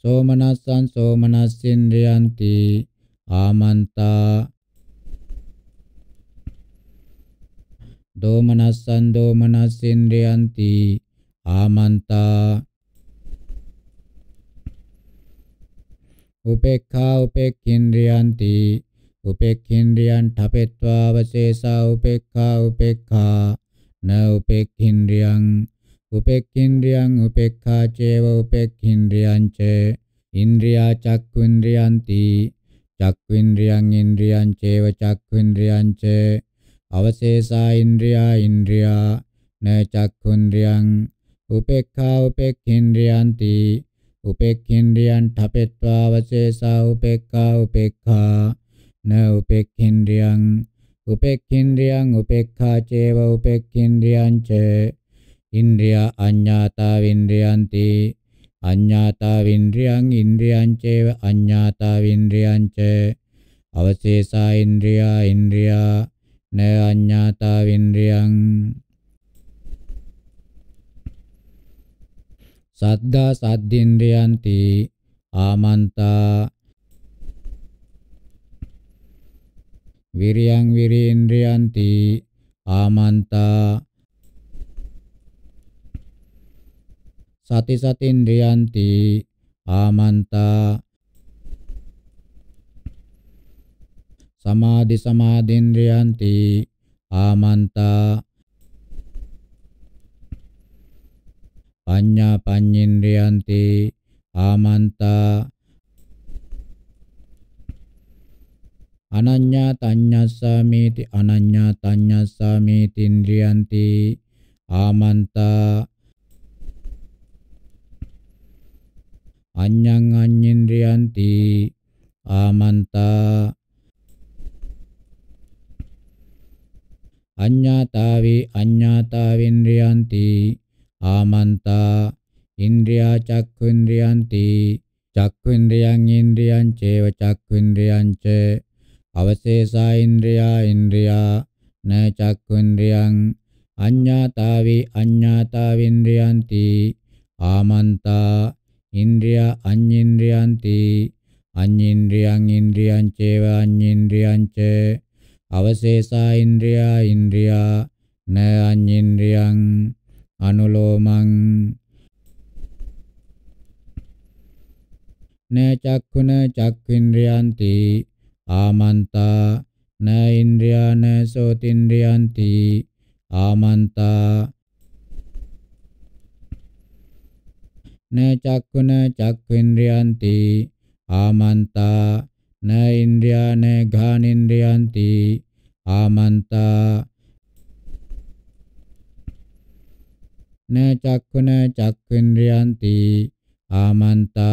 සෝමනස්සං සෝමනස්සින්ද්‍රියන්ති ආමන්තා දෝමනස්සන් දෝමනස්සෙන්ද්‍රයන්ති ආමන්තා උපේක්ඛා උපේක්ඛින්ද්‍රයන්ති උපේක්ඛින්ද්‍රයන් ඨපෙත්වා අවශේෂා උපේක්ඛා උපේක්ඛා න උපේක්ඛින්ද්‍රයන් උපේක්ඛින්ද්‍රයන් උපේක්ඛා චේව උපේක්ඛින්ද්‍රයන් ච ඉන්ද්‍රියා චක්ඛුන්ද්‍රයන්ති චක්ඛුන්ද්‍රයන් ඉන්ද්‍රියං චේව චක්ඛුන්ද්‍රයන් ච අවශේෂා ඉන්ද්‍රියා ඉන්ද්‍රියා න චක්ඛුන්ද්‍රියං උපේක්ඛා උපේක්ඛින්ද්‍රියන්ති උපේක්ඛින්ද්‍රියන් ඨපෙත්වා අවශේෂා උපේක්ඛා උපේක්ඛා න උපේක්ඛින්ද්‍රියං උපේක්ඛින්ද්‍රියං උපේක්ඛා චේව උපේක්ඛින්ද්‍රියං ච ඉන්ද්‍රියා අඤ්ඤාතා වින්ද්‍රියන්ති අඤ්ඤාතා වින්ද්‍රියං ඉන්ද්‍රියං චේව අඤ්ඤාතා වින්ද්‍රියං ච අවශේෂා ඉන්ද්‍රියා ඉන්ද්‍රියා න අඤ්ඤාතාවින්ද්‍රියං සද්දා සද්දින්ද්‍රයන්ති ආමන්තා විරියං විරේන්ද්‍රයන්ති ආමන්තා සති සතින්ද්‍රයන්ති ආමන්තා samadhi dindrianti amanta panya panyindriyanti amanta ananya tanya samiti ananya tanya sami indriyanti amanta anyang anyindriyanti amanta අඤ්ඤාතාවේ අඤ්ඤාතාවෙන්ද්‍රයන්ති ආමන්තා ඉන්ද්‍රියා චක්ඛුන්ද්‍රයන්ති චක්ඛුන්ද්‍රයන් ඉන්ද්‍රියං චේව චක්ඛුන්ද්‍රයං ච අවශේෂා ඉන්ද්‍රියා ඉන්ද්‍රියා න චක්ඛුන්ද්‍රයන් අඤ්ඤාතාවේ අඤ්ඤාතාවෙන්ද්‍රයන්ති ආමන්තා ඉන්ද්‍රියා අඤ්ඤින්ද්‍රයන්ති අඤ්ඤින්ද්‍රියං ඉන්ද්‍රියං චේව අඤ්ඤින්ද්‍රියං ච අවශේෂා ඉන්ද්‍රියා ඉන්ද්‍රියා න අඤ්ඤින්ද්‍රියං අනුලෝමං න චක්ඛුන චක්ඛින්ද්‍රියන්ති ආමන්තා න ඉන්ද්‍රියාන සෝතින්ද්‍රියන්ති ආමන්තා න චක්ඛුන චක්ඛින්ද්‍රියන්ති ආමන්තා न इंद्रिया न घान इंद्रियांति आमंता न चक्षु न चक्षुन्द्रियांति आमंता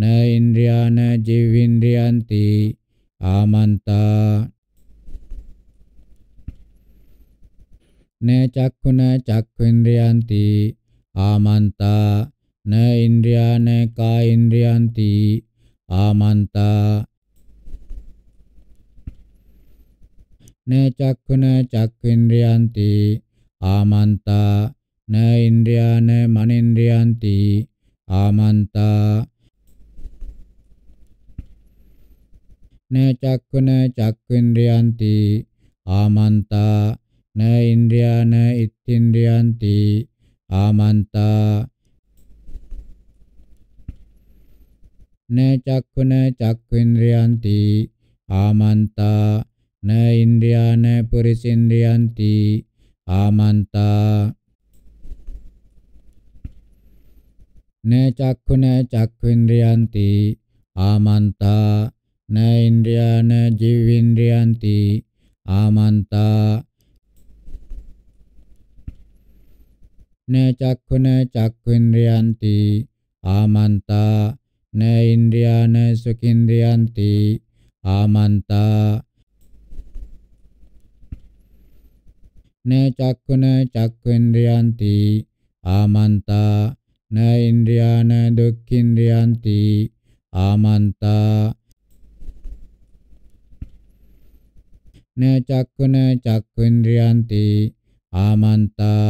न इंद्रिया न जीवेन्द्रियांति आमंता न चक्षु न चक्षुन्द्रियांति आमंता न इंद्रिया न कायेन्द्रियांति आमंता න චක්ඛුන චක්ඛේන්ද්‍රයන්ති ආමන්තා න ඉන්ද්‍රියාන මනින්ද්‍රයන්ති ආමන්තා න චක්ඛුන චක්ඛේන්ද්‍රයන්ති ආමන්තා න ඉන්ද්‍රියාන ඉත්ත්‍ින්ද්‍රයන්ති ආමන්තා න චක්ඛුන චක්ඛේන්ද්‍රයන්ති ආමන්තා න ඉන්ද්‍රියාන පුරිසින්ද්‍රියන්ති ආමන්තා න චක්ඛුන චක්ඛින්ද්‍රියන්ති ආමන්තා න ඉන්ද්‍රියාන ජීවින්ද්‍රියන්ති ආමන්තා න චක්ඛුන චක්ඛින්ද්‍රියන්ති ආමන්තා න ඉන්ද්‍රියාන සුඛින්ද්‍රියන්ති ආමන්තා න චක්කුන චක්ඛේන්ද්‍රයන්ති ආමන්තා න ඉන්ද්‍රියාන දුක්ඛින්ද්‍රයන්ති ආමන්තා න චක්කුන චක්ඛේන්ද්‍රයන්ති ආමන්තා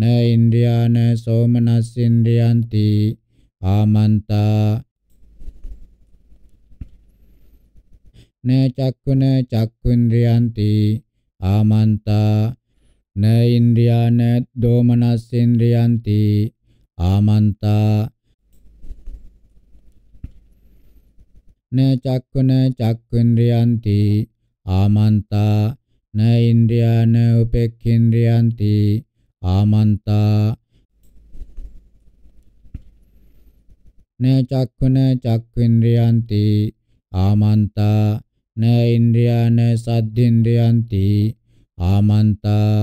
න ඉන්ද්‍රියාන සෝමනස්සින්ද්‍රයන්ති ආමන්තා න චක්කුන චක්ඛේන්ද්‍රයන්ති ආමන්තා න ඉන්ද්‍රියාන දෝමනස්සේන්ද්‍රයන්ති ආමන්තා න චක්කන චක්කේන්ද්‍රයන්ති ආමන්තා න ඉන්ද්‍රියාන උපේක්ඛේන්ද්‍රයන්ති ආමන්තා න චක්කන චක්කේන්ද්‍රයන්ති ආමන්තා න ඉන්ද්‍රියාන සද්දේන්ද්‍රයන්ති ආමන්තා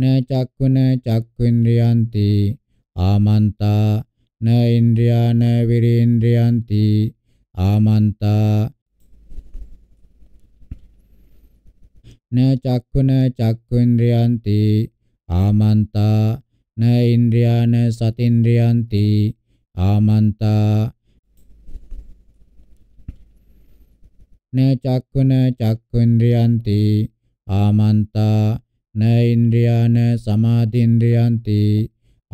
න චක්කුන චක්ඛුන්ද්‍රයන්ති ආමන්තා න ඉන්ද්‍රියාන විරේන්ද්‍රයන්ති ආමන්තා න චක්කුන චක්ඛුන්ද්‍රයන්ති ආමන්තා න ඉන්ද්‍රියාන සතින්ද්‍රයන්ති ආමන්තා න චක්කුන චක්ඛුන්ද්‍රයන්ති ආමන්තා න ඉන්ද්‍රියාන සමාධින්ද්‍රියන්ති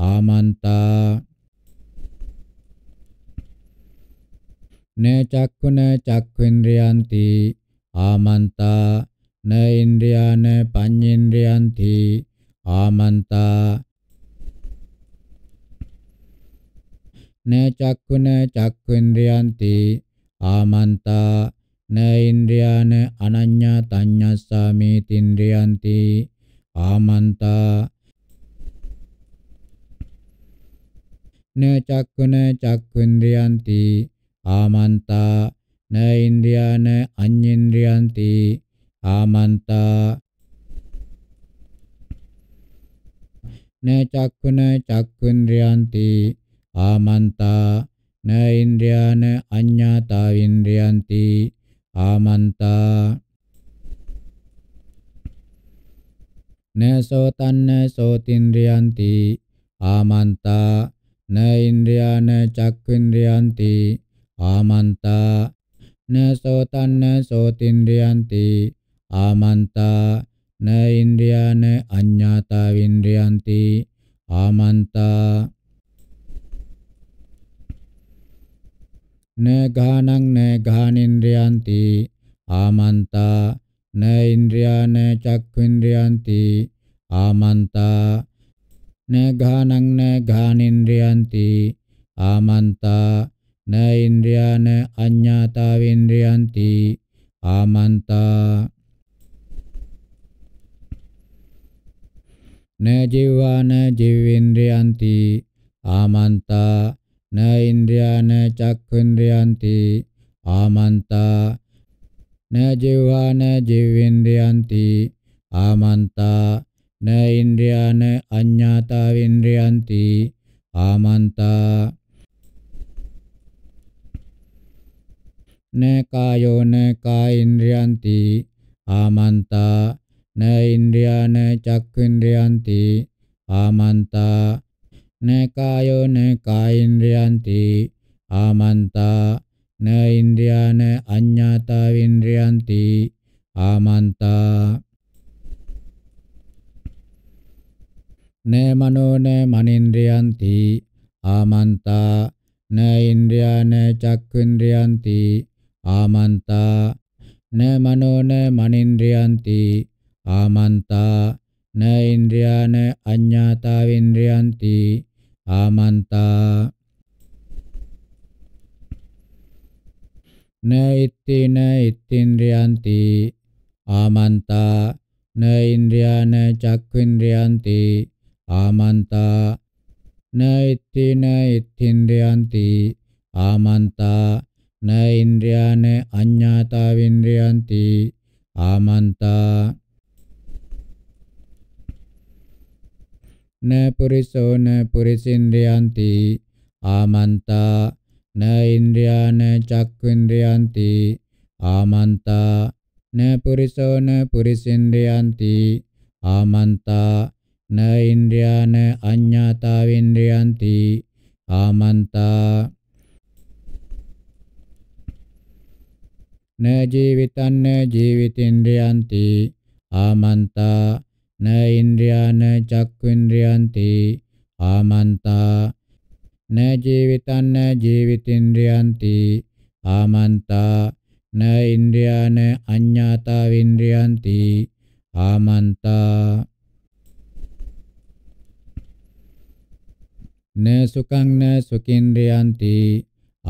ආමන්තා න චක්කුන චක්ඛේන්ද්‍රයන්ති ආමන්තා න ඉන්ද්‍රියාන පඤ්ඤේන්ද්‍රයන්ති ආමන්තා න චක්කුන චක්ඛේන්ද්‍රයන්ති ආමන්තා න ඉන්ද්‍රියාන අනඤ්ඤා තඤ්ඤස්සාමේ තින්ද්‍රයන්ති ආමන්තා න චක්කුන චක්ඛුන්ද්‍රයන්ති ආමන්තා න ඉන්ද්‍රියාන අඤ්ඤේන්ද්‍රයන්ති ආමන්තා න චක්කුන චක්ඛුන්ද්‍රයන්ති ආමන්තා න ඉන්ද්‍රියාන අඤ්ඤාතා ඉන්ද්‍රයන්ති ආමන්තා न सोतन्न सोतिन्द्रियन्ति आमन्ता न इन्द्रिया न चक्षुन्द्रियन्ति आमन्ता न सोतन्न सोतिन्द्रियन्ति आमन्ता न इन्द्रिया न अज्ञाता विन्द्रियन्ति आमन्ता न घानं न घानिन्द्रियन्ति आमन्ता න ඉන්ද්‍රියාන චක්ඛුන්ද්‍රයන්ති ආමන්තා න ඝානං න ඝානින්ද්‍රයන්ති ආමන්තා න ඉන්ද්‍රියාන අඤ්ඤාතාවින්ද්‍රයන්ති ආමන්තා න ජීවාන ජීවින්ද්‍රයන්ති ආමන්තා න ඉන්ද්‍රියාන චක්ඛුන්ද්‍රයන්ති ආමන්තා න ජීවා න ජීවේන්ද්‍රයන්ති ආමන්තා න ඉන්ද්‍රියාන අඤ්ඤාතා වින්ද්‍රයන්ති ආමන්තා න කායෝ න කායින්ද්‍රයන්ති ආමන්තා න ඉන්ද්‍රියාන චක්ඛුන්ද්‍රයන්ති ආමන්තා න කායෝ න කායින්ද්‍රයන්ති ආමන්තා න ඉන්ද්‍රියාන අඤ්ඤාතා වින්ද්‍රයන්ති ආමන්තා න මනෝන මනින්ද්‍රයන්ති ආමන්තා න ඉන්ද්‍රියාන චක්ඛුන්ද්‍රයන්ති ආමන්තා න මනෝන මනින්ද්‍රයන්ති ආමන්තා න ඉන්ද්‍රියාන අඤ්ඤාතා වින්ද්‍රයන්ති ආමන්තා න ඉත්තේන ඉත්තින්ද්‍රයන්ති ආමන්තා න ඉන්ද්‍රයාන චක්ඛුන්ද්‍රයන්ති ආමන්තා න ඉත්තේන ඉත්තින්ද්‍රයන්ති ආමන්තා න ඉන්ද්‍රයාන අඤ්ඤාතාවින්ද්‍රයන්ති ආමන්තා න පුරිසෝ න පුරිසින්ද්‍රයන්ති ආමන්තා න ඉන්ද්‍රියාන චක්ඛුන්ද්‍රයන්ති ආමන්තා න පුරිසෝන පුරිසින්ද්‍රයන්ති ආමන්තා න ඉන්ද්‍රියාන අඤ්ඤාතාවින්ද්‍රයන්ති ආමන්තා න ජීවිතන්න ජීවිතේන්ද්‍රයන්ති ආමන්තා න ඉන්ද්‍රියාන චක්ඛුන්ද්‍රයන්ති ආමන්තා න ජීවිතං න ජීවිතේන්ද්‍රයන්ති ආමන්තා න ඉන්ද්‍රියාන අඤ්ඤාතා වින්ද්‍රයන්ති ආමන්තා න සුඛං න සුඛින්ද්‍රයන්ති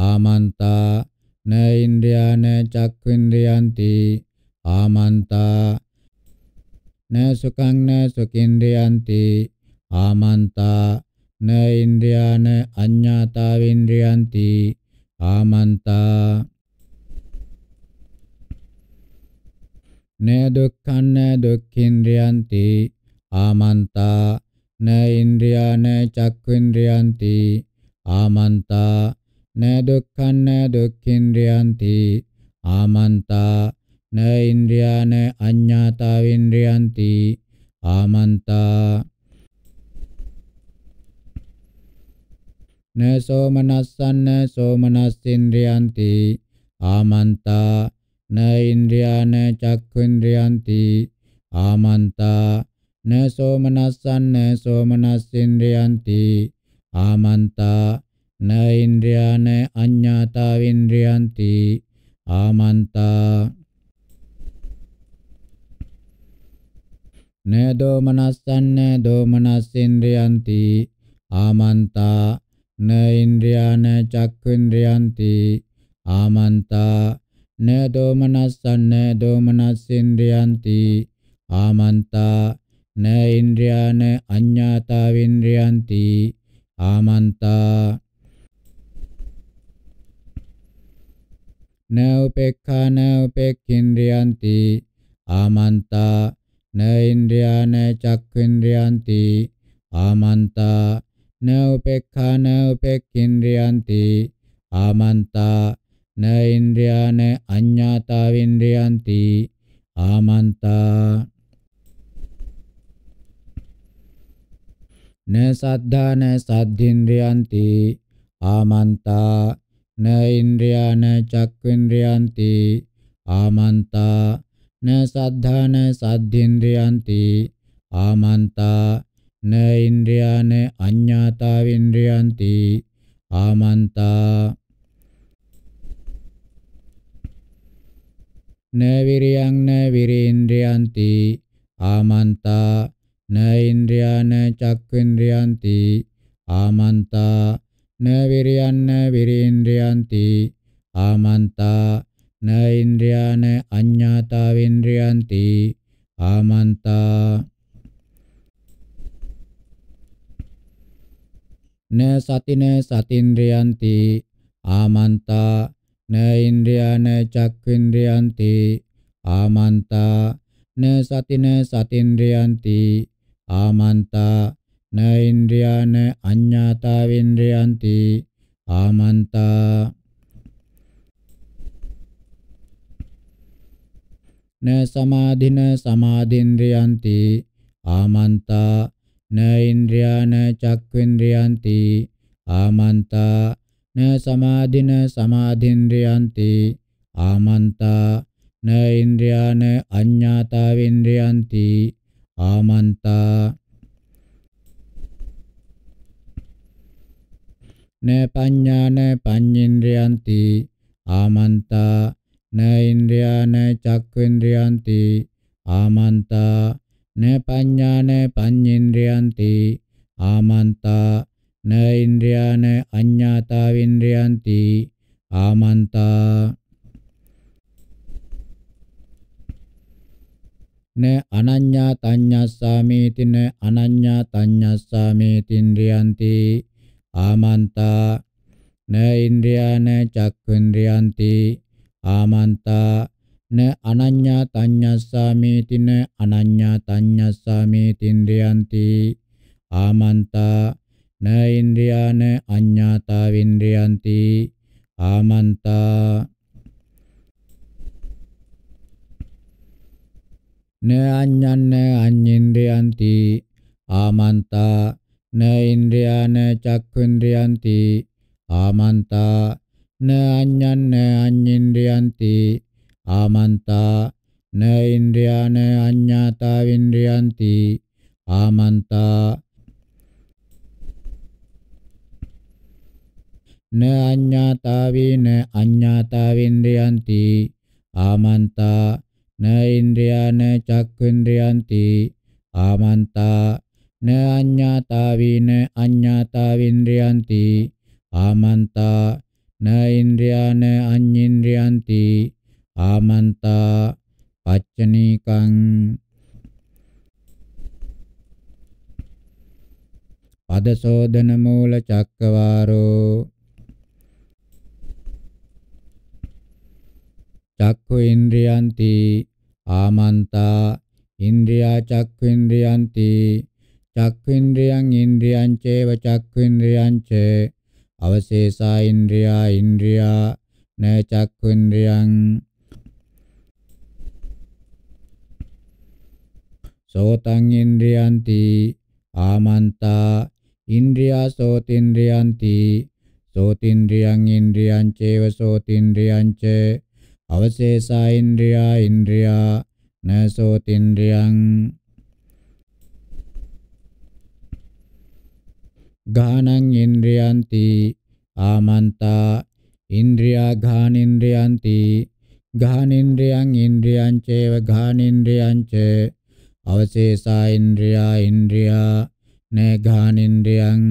ආමන්තා න ඉන්ද්‍රියාන චක්ඛින්ද්‍රයන්ති ආමන්තා න සුඛං න සුඛින්ද්‍රයන්ති ආමන්තා න ඉන්ද්‍රියාන අඤ්ඤාතාවින්ද්‍රියන්ති ආමන්තා න දුක්ඛන්න දුක්ඛින්ද්‍රියන්ති ආමන්තා න ඉන්ද්‍රියාන චක්ඛින්ද්‍රියන්ති ආමන්තා න දුක්ඛන්න දුක්ඛින්ද්‍රියන්ති ආමන්තා න ඉන්ද්‍රියාන අඤ්ඤාතාවින්ද්‍රියන්ති ආමන්තා න සෝමනස්සන්න සෝමනස්සේන්ද්‍රයන්ති ආමන්තා න ඉන්ද්‍රියාන චක්ඛුන්ද්‍රයන්ති ආමන්තා න සෝමනස්සන්න සෝමනස්සේන්ද්‍රයන්ති ආමන්තා න ඉන්ද්‍රියාන අඤ්ඤාතාවින්ද්‍රයන්ති ආමන්තා න දෝමනස්සන්න දෝමනස්සේන්ද්‍රයන්ති ආමන්තා न ඉන්ද්‍රියා න චක්ඛුන්ද්‍රයන්ති ආමන්තා න දෝමනස්සන්න දෝමනස්සින්ද්‍රයන්ති ආමන්තා න ඉන්ද්‍රියා න අඤ්ඤාතා වින්ද්‍රයන්ති ආමන්තා න උපේක්ඛා න උපේක්ඛින්ද්‍රයන්ති ආමන්තා න ඉන්ද්‍රියා න චක්ඛුන්ද්‍රයන්ති ආමන්තා न उपेक्षा न उपेक्षिन्द्रियन्ति आमन्ता न इन्द्रिया न अज्ञाता विन्द्रियन्ति आमन्ता न सद्धा न सद्धिन्द्रियन्ति आमन्ता न इन्द्रिया न चक्विन्द्रियन्ति आमन्ता न सद्धा न सद्धिन्द्रियन्ति आमन्ता න ඉන්ද්‍රියාන අඤ්ඤාතා වින්ද්‍රියಂತಿ ආමන්තා න විරියං න විරේන්ද්‍රයන්ති ආමන්තා න ඉන්ද්‍රියාන චක්ඛේන්ද්‍රයන්ති ආමන්තා න විරියන්න විරේන්ද්‍රයන්ති ආමන්තා න ඉන්ද්‍රියාන අඤ්ඤාතා වින්ද්‍රියಂತಿ ආමන්තා න සතින සතින්ද්‍රයන්ති ආමන්තා න ඉන්ද්‍රියාන චක්ඛින්ද්‍රයන්ති ආමන්තා න සතින සතින්ද්‍රයන්ති ආමන්තා න ඉන්ද්‍රියාන අඤ්ඤාතාවින්ද්‍රයන්ති ආමන්තා න සමාධින සමාධින්ද්‍රයන්ති ආමන්තා න ඉන්ද්‍රියාන චක්ඛේන්ද්‍රයන්ති ආමන්තා න සමාධින සමාධේන්ද්‍රයන්ති ආමන්තා න ඉන්ද්‍රියාන අඤ්ඤාතාවේන්ද්‍රයන්ති ආමන්තා න පඤ්ඤාන පඤ්ඤේන්ද්‍රයන්ති ආමන්තා න ඉන්ද්‍රියාන චක්ඛේන්ද්‍රයන්ති ආමන්තා න පඤ්ඤාන පඤ්ඤේන්ද්‍රයන්ති ආමන්තා න ඉන්ද්‍රියාන අඤ්ඤාතා වින්ද්‍රයන්ති ආමන්තා න අනඤ්ඤා තඤ්ඤස්සාමේති න අනඤ්ඤා තඤ්ඤස්සාමේති ඉන්ද්‍රයන්ති ආමන්තා න ඉන්ද්‍රියාන චක්ඛුන්ද්‍රයන්ති ආමන්තා න අනඤ්ඤා තඤ්ඤස්සාමේතින අනඤ්ඤා තඤ්ඤස්සාමේතින්ද්‍රයන්ති ආමන්තා න ඉන්ද්‍රියාන අඤ්ඤාතා වින්ද්‍රයන්ති ආමන්තා න අඤ්ඤන්න අඤ්ඤේන්ද්‍රයන්ති ආමන්තා න ඉන්ද්‍රියාන චක්ඛුන්ද්‍රයන්ති ආමන්තා න අඤ්ඤන්න අඤ්ඤේන්ද්‍රයන්ති ආමන්තා න ඉන්ද්‍රියාන අඤ්ඤාතා වින්ද්‍රයන්ති ආමන්තා න අඤ්ඤාතා වින අඤ්ඤාතා වින්ද්‍රයන්ති ආමන්තා න ඉන්ද්‍රියාන චක්ඛුන්ද්‍රයන්ති ආමන්තා න අඤ්ඤාතා වින අඤ්ඤාතා වින්ද්‍රයන්ති ආමන්තා න ඉන්ද්‍රියාන අඤ්ඤින්ද්‍රයන්ති ආමන්තා පච්චනීකං පදසෝදන මූල චක්කවාරෝ චක්ඛු ඉන්ද්‍රයන්ති ආමන්තා ඉන්ද්‍රියා චක්ඛු ඉන්ද්‍රයන්ති චක්ඛුන්ද්‍රයන් ඉන්ද්‍රියං චේව චක්ඛුන්ද්‍රයං ච අවශේෂා ඉන්ද්‍රියා ඉන්ද්‍රියා න චක්ඛුන්ද්‍රයන් සෝතං ඉන්ද්‍රියන්ති ආමන්තා ඉන්ද්‍රියා සෝතින්ද්‍රියන්ති සෝතින්ද්‍රියං ඉන්ද්‍රියං චේව සෝතින්ද්‍රියං ච අවශේෂා ඉන්ද්‍රියා ඉන්ද්‍රියා න සෝතින්ද්‍රියං ගානං ඉන්ද්‍රියන්ති ආමන්තා ඉන්ද්‍රියා ඝානින්ද්‍රයන්ති ඝානින්ද්‍රයන් ඉන්ද්‍රයන් චේව ඝානින්ද්‍රයන් ච අවශේෂා ඉන්ද්‍රියා ඉන්ද්‍රියා නඝානින්ද්‍රියං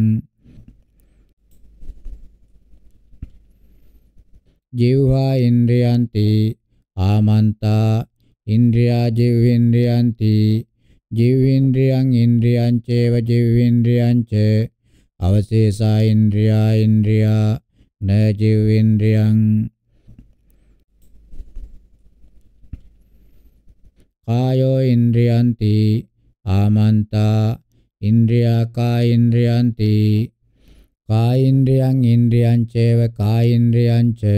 ජීවහා ඉන්ද්‍රියන්ති ආමන්තා ඉන්ද්‍රියා ජීවින්ද්‍රියන්ති ජීවින්ද්‍රියං ඉන්ද්‍රියං චේව ජීවින්ද්‍රියං ච අවශේෂා ඉන්ද්‍රියා ඉන්ද්‍රියා න ජීවින්ද්‍රියං කායෝ ඉන්ද්‍රියන්ති ආමන්තා ඉන්ද්‍රියා කා ඉන්ද්‍රියන්ති කායින්ද්‍රියං ඉන්ද්‍රියං චේව කායින්ද්‍රියං ච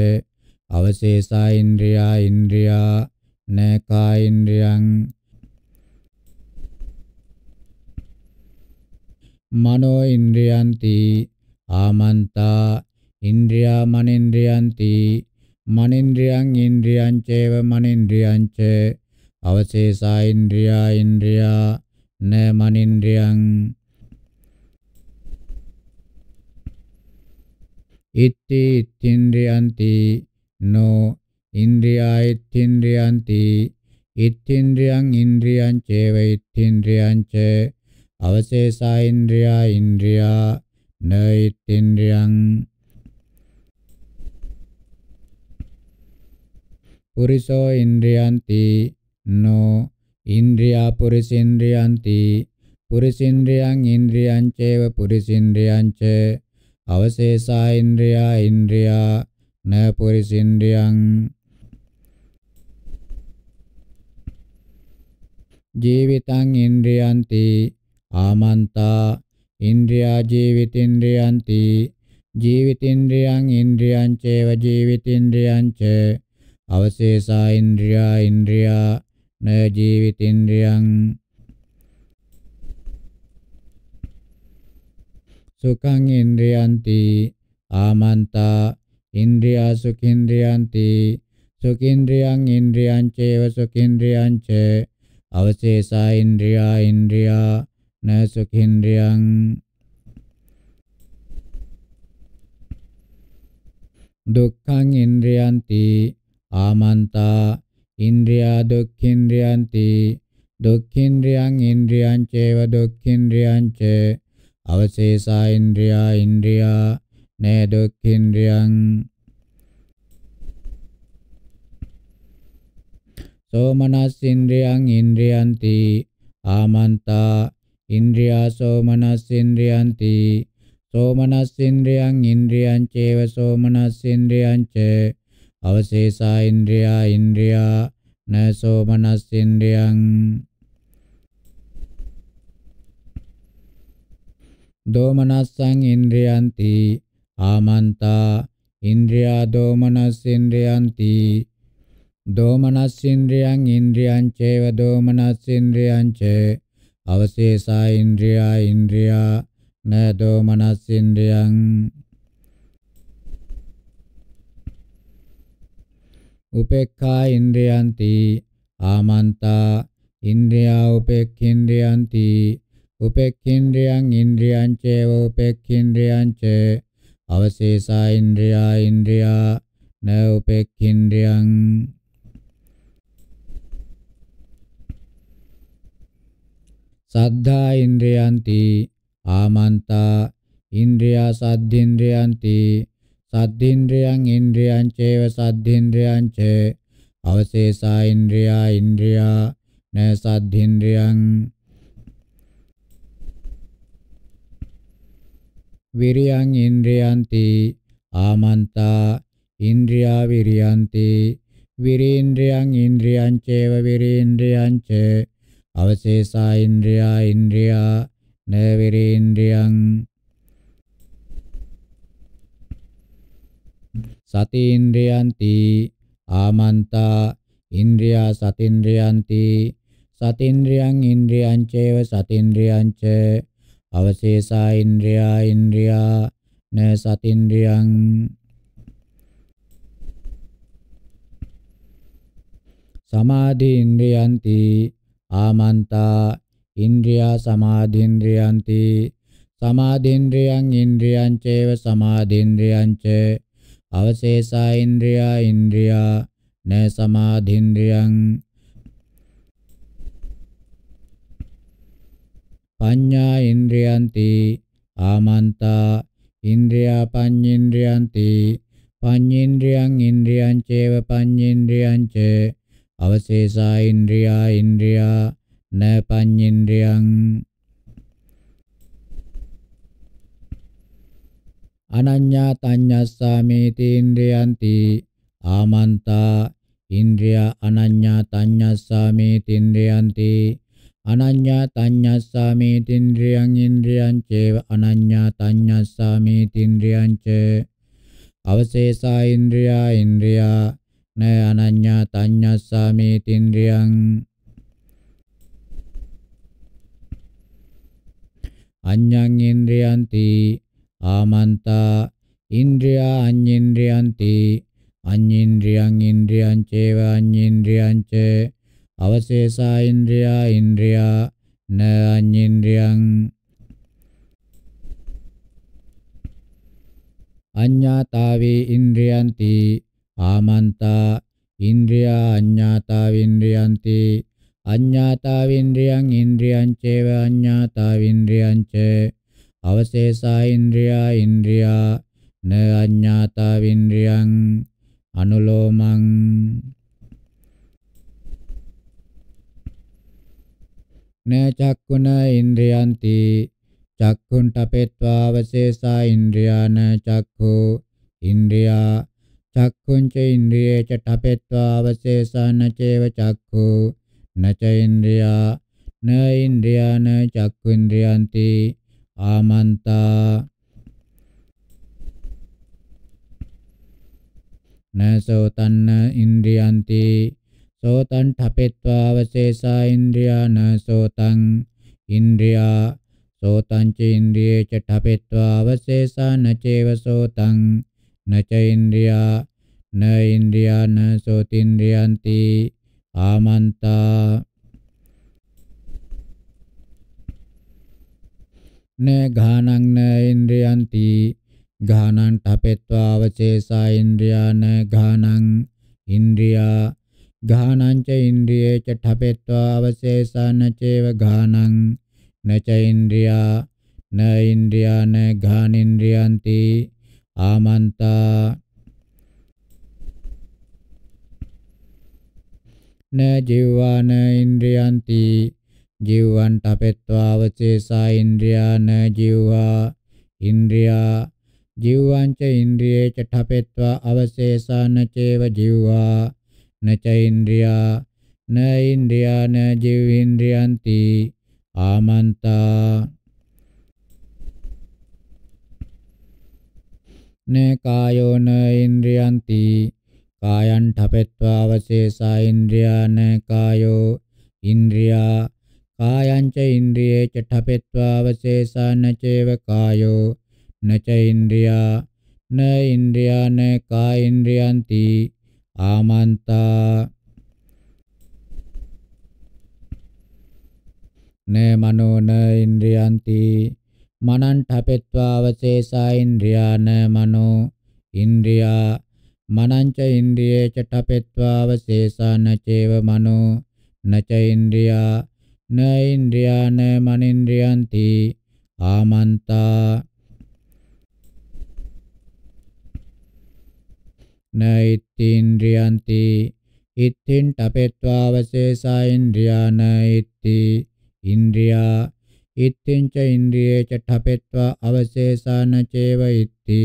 අවශේෂා ඉන්ද්‍රියා ඉන්ද්‍රියා න කායින්ද්‍රියං මනෝ ඉන්ද්‍රියන්ති ආමන්තා ඉන්ද්‍රියා මනින්ද්‍රියන්ති මනින්ද්‍රියං ඉන්ද්‍රියං චේව මනින්ද්‍රියං ච අවශේෂා ඉන්ද්‍රියා ඉන්ද්‍රියා න මනින්ද්‍රියං ඉත්ති ඉත්තින්ද්‍රයන්ති නෝ ඉන්ද්‍රියා ඉත්තින්ද්‍රයන්ති ඉත්තින්ද්‍රයන් ඉන්ද්‍රියං චේව ඉත්තින්ද්‍රයං ච අවශේෂා ඉන්ද්‍රියා ඉන්ද්‍රියා න ඉත්තින්ද්‍රයන් පුරිසෝ ඉන්ද්‍රියන්ති no ඉන්ද්‍රියා පුරිසින්ද්‍රයන්ති පුරිසින්ද්‍රයන් ඉන්ද්‍රියං චේව පුරිසින්ද්‍රයං ච අවශේෂා ඉන්ද්‍රියා ඉන්ද්‍රියා න පුරිසින්ද්‍රයන් ජීවිතං ඉන්ද්‍රියන්ති ආමන්තා ඉන්ද්‍රියා ජීවිතින්ද්‍රියන්ති ජීවිතින්ද්‍රියං ඉන්ද්‍රියං චේව ජීවිතින්ද්‍රියං ච අවශේෂා ඉන්ද්‍රියා ඉන්ද්‍රියා න ජීවිතින්ද්‍රියං සුඛං ඉන්ද්‍රියන්ති ආමන්තා ඉන්ද්‍රියා සුඛින්ද්‍රියන්ති සුඛින්ද්‍රියං ඉන්ද්‍රියං චේව සුඛින්ද්‍රියං ච අවශේෂා ඉන්ද්‍රියා ඉන්ද්‍රියා න සුඛින්ද්‍රියං දුක්ඛං ඉන්ද්‍රියන්ති ආමන්තා ඉන්ද්‍රියා දුක්ඛින්ද්‍රයන්ති දුක්ඛින්ද්‍රයන් ඉන්ද්‍රියං චේව දුක්ඛින්ද්‍රයං ච අවශේෂා ඉන්ද්‍රියා ඉන්ද්‍රියා නේ දුක්ඛින්ද්‍රයන් සෝමනස් ඉන්ද්‍රියං ඉන්ද්‍රියන්ති ආමන්තා ඉන්ද්‍රියා සෝමනස් ඉන්ද්‍රියන්ති සෝමනස් ඉන්ද්‍රියං ඉන්ද්‍රියං චේව සෝමනස් ඉන්ද්‍රියං චේ අවශේෂා ඉන්ද්‍රියා ඉන්ද්‍රියා නසෝ මනසින්ද්‍රියං දෝමනස්සං ඉන්ද්‍රියන්ති ආමන්තා ඉන්ද්‍රියා දෝමනස්සින්ද්‍රියන්ති දෝමනස්සින්ද්‍රියං ඉන්ද්‍රියං චේව දෝමනස්සින්ද්‍රියං ච අවශේෂා ඉන්ද්‍රියා ඉන්ද්‍රියා න දෝමනස්සින්ද්‍රියං උපේක්ඛා ඉන්ද්‍රයන්ති ආමන්තා ඉන්ද්‍රියා උපේක්ඛින්ද්‍රයන්ති උපේක්ඛින්ද්‍රයන් ඉන්ද්‍රියං චේව උපේක්ඛින්ද්‍රයං ච අවශේෂා ඉන්ද්‍රියා ඉන්ද්‍රියා න උපේක්ඛින්ද්‍රයන් සද්ධා ඉන්ද්‍රයන්ති ආමන්තා ඉන්ද්‍රියා සද්ධින්ද්‍රයන්ති සද්දේන්ද්‍රයන් ඉන්ද්‍රයන් චේව සද්දේන්ද්‍රයන් ච අවශේෂා ඉන්ද්‍රියා ඉන්ද්‍රියා න සද්දේන්ද්‍රයන් විරියං ඉන්ද්‍රයන්ති ආමන්තා ඉන්ද්‍රියා විරියන්ති විරේන්ද්‍රයන් ඉන්ද්‍රියං චේව විරේන්ද්‍රයං ච අවශේෂා ඉන්ද්‍රියා ඉන්ද්‍රියා න විරේන්ද්‍රයන් සතේන්ද්‍රයන්ති ආමන්තා ඉන්ද්‍රියා සතේන්ද්‍රයන්ති සතේන්ද්‍රයන් ඉන්ද්‍රියං චේව සතේන්ද්‍රයං ච අවශේෂා ඉන්ද්‍රියා ඉන්ද්‍රියා න සතේන්ද්‍රයන් සමාධි ඉන්ද්‍රියන්ති ආමන්තා ඉන්ද්‍රියා සමාධින්ද්‍රියන්ති සමාධින්ද්‍රියං ඉන්ද්‍රියං චේව සමාධින්ද්‍රියං ච අවශේෂා ඉන්ද්‍රියා ඉන්ද්‍රියා න සමාධින්ද්‍රියං පඤ්ඤා ඉන්ද්‍රියන්ති ආමන්තා ඉන්ද්‍රියා පඤ්ඤේන්ද්‍රයන්ති පඤ්ඤේන්ද්‍රයන් ඉන්ද්‍රියං චේව පඤ්ඤේන්ද්‍රයං ච අවශේෂා ඉන්ද්‍රියා ඉන්ද්‍රියා න පඤ්ඤේන්ද්‍රයන් අනඤ්ඤා තඤ්ඤස්සාමේ තේන්ද්‍රයන්ති ආමන්තා ඉන්ද්‍රිය අනඤ්ඤා තඤ්ඤස්සාමේ තේන්ද්‍රයන්ති අනඤ්ඤා තඤ්ඤස්සාමේ තේන්ද්‍රයන් ඉන්ද්‍රියං චේව අනඤ්ඤා තඤ්ඤස්සාමේ තේන්ද්‍රයං ච අවශේෂා ඉන්ද්‍රියා ඉන්ද්‍රියා න අනඤ්ඤා තඤ්ඤස්සාමේ තේන්ද්‍රයන් අඤ්ඤං ඉන්ද්‍රයන්ති ආමන්තා ඉන්ද්‍රියා අඤ්ඤේන්ද්‍රයන්ති අඤ්ඤේන්ද්‍රයන් ඉන්ද්‍රයන් චේව අඤ්ඤේන්ද්‍රයන් ච අවශේෂා ඉන්ද්‍රියා ඉන්ද්‍රියා න අඤ්ඤේන්ද්‍රයන් අඤ්ඤාතාවේ ඉන්ද්‍රයන්ති ආමන්තා ඉන්ද්‍රියා අඤ්ඤාතාවින්ද්‍රයන්ති අඤ්ඤාතාවින්ද්‍රයන් ඉන්ද්‍රයන් චේව අඤ්ඤාතාවින්ද්‍රයන් ච අවශේෂා ඉන්ද්‍රියා ඉන්ද්‍රියා න අඤ්ඤාතා වින්ද්‍රියං අනුලෝමං න චක්කුණ ඉන්ද්‍රියන්ති චක්කුන් තපෙත්වා අවශේෂා ඉන්ද්‍රියාන චක්ඛෝ ඉන්ද්‍රියා චක්කුංච ඉන්ද්‍රියේ ච තපෙත්වා අවශේෂාන චේව චක්ඛෝ නච ඉන්ද්‍රියා න ඉන්ද්‍රියාන චක්ඛු ඉන්ද්‍රියන්ති ආමන්තා නසෝතන්න ඉන්ද්‍රියන්ති සෝතං ඨපෙත්වා අවශේෂා ඉන්ද්‍රියා නසෝතං ඉන්ද්‍රියා සෝතං ච ඉන්ද්‍රියේ ච ඨපෙත්වා අවශේෂා නචේව සෝතං නච ඉන්ද්‍රියා න ඉන්ද්‍රියා නසෝතින්ද්‍රියන්ති ආමන්තා න ඝානං න ඉන්ද්‍රයන්ති ඝානං ඨපෙත්වා අවචේසා ඉන්ද්‍රියාන ඝානං ඉන්ද්‍රියා ඝානං ච ඉන්ද්‍රියේ ච ඨපෙත්වා අවශේසාන චේව ඝානං න ච ඉන්ද්‍රියා න ඉන්ද්‍රියා න ඝාන ඉන්ද්‍රියන්ති ආමන්තා න ජීවා න ඉන්ද්‍රියන්ති ජීවන්තපෙත්වාවචේසා ඉන්ද්‍රියාන ජීවා ඉන්ද්‍රියා ජීවංච ඉන්ද්‍රියේ චඨපෙත්වා අවශේෂාන චේව ජීවා නච ඉන්ද්‍රියා න ඉන්ද්‍රියාන ජීවින්ද්‍රයන්ති ආමන්තා න කායෝන ඉන්ද්‍රියන්ති කායන් ඨපෙත්වා අවශේෂා ඉන්ද්‍රියාන කායෝ ඉන්ද්‍රියා කායංච ඉන්ද්‍රියේ චඨපෙත්වා අවසේසාන චේව කායෝ නච ඉන්ද්‍රියා න ඉන්ද්‍රියා න කාය ඉන්ද්‍රියන්ති ආමන්තා න මනෝ න ඉන්ද්‍රියන්ති මනං ඨපෙත්වා අවසේසා ඉන්ද්‍රියා න මනෝ ඉන්ද්‍රියා මනංච ඉන්ද්‍රියේ චඨපෙත්වා අවසේසා න චේව මනෝ නච ඉන්ද්‍රියා න ඉන්ද්‍රියාන මනින්ද්‍රියන්ති ආමන්තා නෛත්‍ත්‍ීන්ද්‍රියන්ති ඉත්තින් තපෙත්වා වශේෂා ඉන්ද්‍රියාන ඉත්ති ඉන්ද්‍රියා ඉත්තිංච ඉන්ද්‍රියේ ච ඨපෙත්වා අවශේෂාන චේව ඉත්ති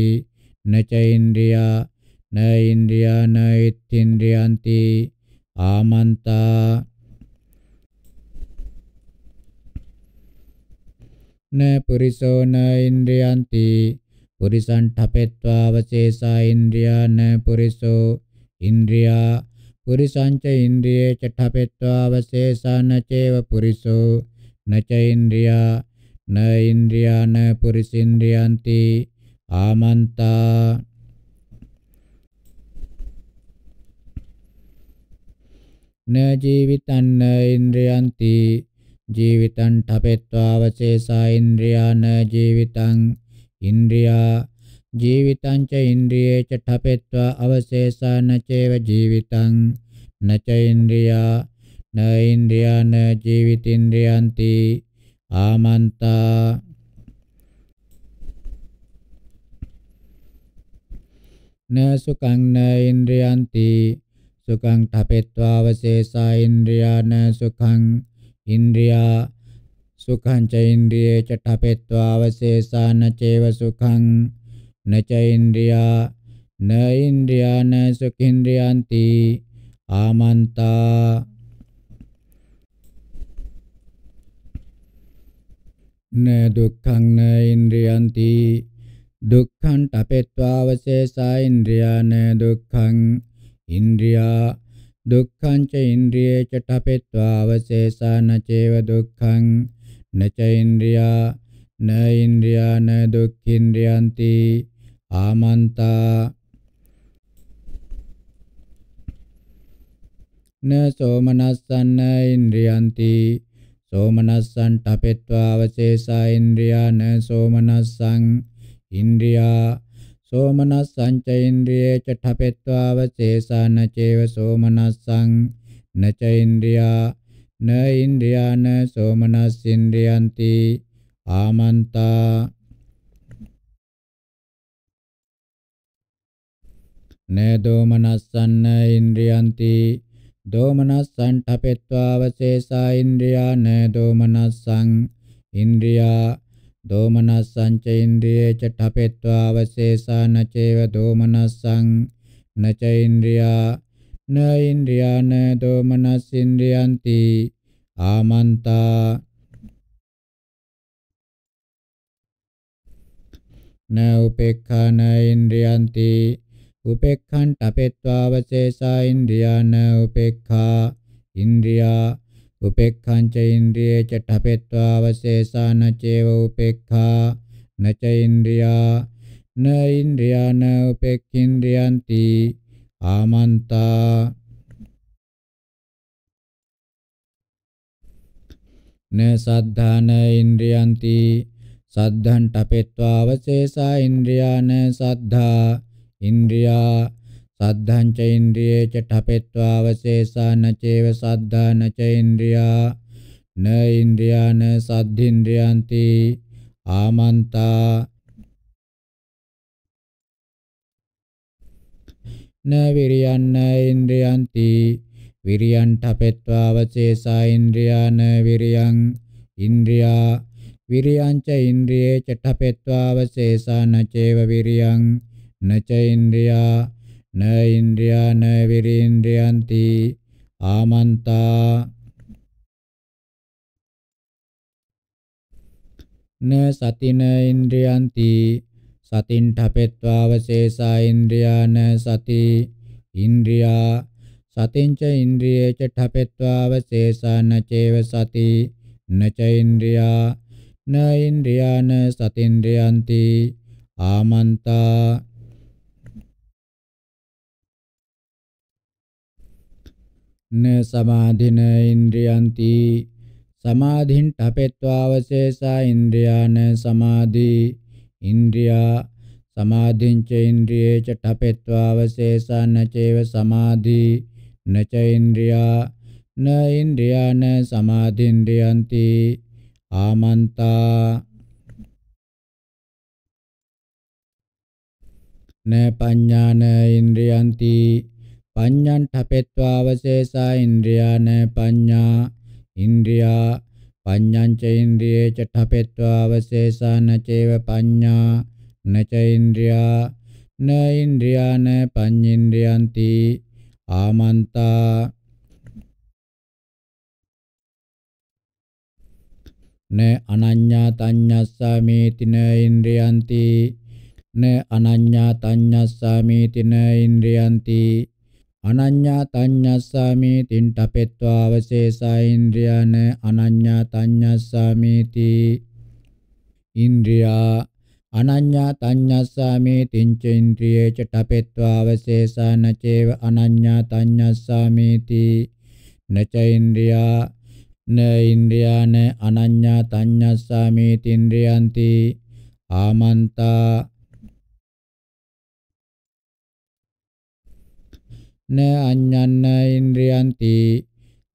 නච ඉන්ද්‍රියා න ඉන්ද්‍රියා න ඉත්තින්ද්‍රියන්ති ආමන්තා න පුරිසෝන ඉන්ද්‍රියන්ති පුරිසං ඨපෙත්වා වශේසා ඉන්ද්‍රියාන පුරිසෝ ඉන්ද්‍රියා පුරිසංච ඉන්ද්‍රියේ ච ඨපෙත්වා වශේසාන චේව පුරිසෝ නච ඉන්ද්‍රියා න ඉන්ද්‍රියාන පුරිසින්ද්‍රියන්ති ආමන්තා න ජීවිතන්න ඉන්ද්‍රයන්ති ජීවිතං ඨපෙත්වා අවශේෂා ඉන්ද්‍රියාන ජීවිතං ඉන්ද්‍රියා ජීවිතං ච ඉන්ද්‍රියේ ච ඨපෙත්වා අවශේෂා නචේව ජීවිතං නච ඉන්ද්‍රියා න ඉන්ද්‍රියාන ජීවිතින්ද්‍රයන්ති ආමන්තා න සුඛං න ඉන්ද්‍රයන්ති සුඛං ඨපෙත්වා අවශේෂා ඉන්ද්‍රියාන සුඛං ඉන්ද්‍රියා සුඛං ච ඉන්ද්‍රියේ චඨපෙත්වා අවසේසාන චේව සුඛං නච ඉන්ද්‍රියා න ඉන්ද්‍රියා න සුඛින්ද්‍රියන්ති ආමන්තා න දුක්ඛං න ඉන්ද්‍රියන්ති දුක්ඛං තපෙත්වාවසේසා ඉන්ද්‍රියා න දුක්ඛං ඉන්ද්‍රියා දුක්ඛං ච ඉන්ද්‍රියේ චඨපෙත්වා අවසේසාන චේව දුක්ඛං නච ඉන්ද්‍රියා න ඉන්ද්‍රියා න දුක්ඛින්ද්‍රයන්ති ආමන්තා න සෝමනස්සන්න ඉන්ද්‍රියන්ති සෝමනස්සන් ඨපෙත්වා අවසේසා ඉන්ද්‍රියා න සෝමනස්සං ඉන්ද්‍රියා සෝමනස්සං චෛන්ද්‍රියේ චඨපෙත්වාව සේසාන චේව සෝමනස්සං නචෛන්ද්‍රියා නෛන්ද්‍රියාන සෝමනස්සින්ද්‍රියන්ති ආමන්තා නේදෝමනස්සන්න ඉන්ද්‍රියන්ති දෝමනස්සං ඨපෙත්වාව සේසා ඉන්ද්‍රියා නේදෝමනස්සං ඉන්ද්‍රියා දෝමනස්සංච ඉන්ද්‍රියේ චඨපෙත්වා අවශේෂාන චේව දෝමනස්සං නච ඉන්ද්‍රියා න ඉන්ද්‍රියාන දෝමනස් ඉන්ද්‍රියන්ති ආමන්තා න උපේක්ඛාන ඉන්ද්‍රියන්ති උපේක්ඛං තපෙත්වා අවශේෂා ඉන්ද්‍රියාන උපේක්ඛා ඉන්ද්‍රියා උපේක්ඛං ච ඉන්ද්‍රිය චඨපෙත්වා අවශේෂාන චේව උපේක්ඛා නච ඉන්ද්‍රියා න ඉන්ද්‍රියා න උපේක්ඛින්ද්‍රියන්ති ආමන්තා න සද්ධාන ඉන්ද්‍රියන්ති සද්ධාන් ඨපෙත්වා අවශේෂා ඉන්ද්‍රියා න සද්ධා ඉන්ද්‍රියා සද්ධං චෛන්ද්‍රියේ චඨපෙත්වා අවසේසාන චේව සද්ධාන චෛන්ද්‍රියා න ඉන්ද්‍රියාන සද්ධින්ද්‍රයන්ති ආමන්තා න විරියන්න ඉන්ද්‍රියන්ති විරියන් ඨපෙත්වා අවසේසා ඉන්ද්‍රියාන විරියං ඉන්ද්‍රියා විරියංච ඉන්ද්‍රියේ චඨපෙත්වා අවසේසා නචේව විරියං නච ඉන්ද්‍රියා न इन्द्रिया न विरेन्द्रियन्ति आमन्ता න සතින ඉන්ද්‍රියන්ති සතින් ඨපෙත්වාවශේෂා ඉන්ද්‍රියාන සති ඉන්ද්‍රියා සතින්ච ඉන්ද්‍රියේච ඨපෙත්වාවශේෂාන චේව සති නච ඉන්ද්‍රියා න ඉන්ද්‍රියාන සතින්ද්‍රයන්ති ආමන්තා න සමාධින ඉන්ද්‍රියන්ති සමාධින් ඨපෙත්වාවශේෂා ඉන්ද්‍රියාන සමාධි ඉන්ද්‍රියා සමාධින්ච ඉන්ද්‍රියේච ඨපෙත්වාවශේෂා නචේව සමාධි නච ඉන්ද්‍රියා න ඉන්ද්‍රියාන සමාධින්ද්‍රියන්ති ආමන්තා න පඤ්ඤාන ඉන්ද්‍රියන්ති පඤ්ඤං ඨපෙත්වා අවශේෂා ඉන්ද්‍රියාන පඤ්ඤා ඉන්ද්‍රියා පඤ්ඤං ච ඉන්ද්‍රියේ ච ඨපෙත්වා අවශේෂා නචේව පඤ්ඤා නච ඉන්ද්‍රියා න ඉන්ද්‍රියාන පඤ්ඤේන්ද්‍රයන්ති ආමන්තා න අනඤ්ඤා තඤ්ඤස්සාමේති න ඉන්ද්‍රයන්ති න අනඤ්ඤා තඤ්ඤස්සාමේති න ඉන්ද්‍රයන්ති අනඤ්ඤා තඤ්ඤස්සාමි තින්ටපෙත්වා අවශේෂා ඉන්ද්‍රියන අනඤ්ඤා තඤ්ඤස්සාමිති ඉන්ද්‍රියා අනඤ්ඤා තඤ්ඤස්සාමි තින්ච ඉන්ද්‍රියේ චටපෙත්වා අවශේෂා නචේව අනඤ්ඤා තඤ්ඤස්සාමිති නච ඉන්ද්‍රියා න ඉන්ද්‍රියාන අනඤ්ඤා තඤ්ඤස්සාමි තින්ද්‍රයන්ති ආමන්තා න අඤ්ඤන්න ඉන්ද්‍රියන්ති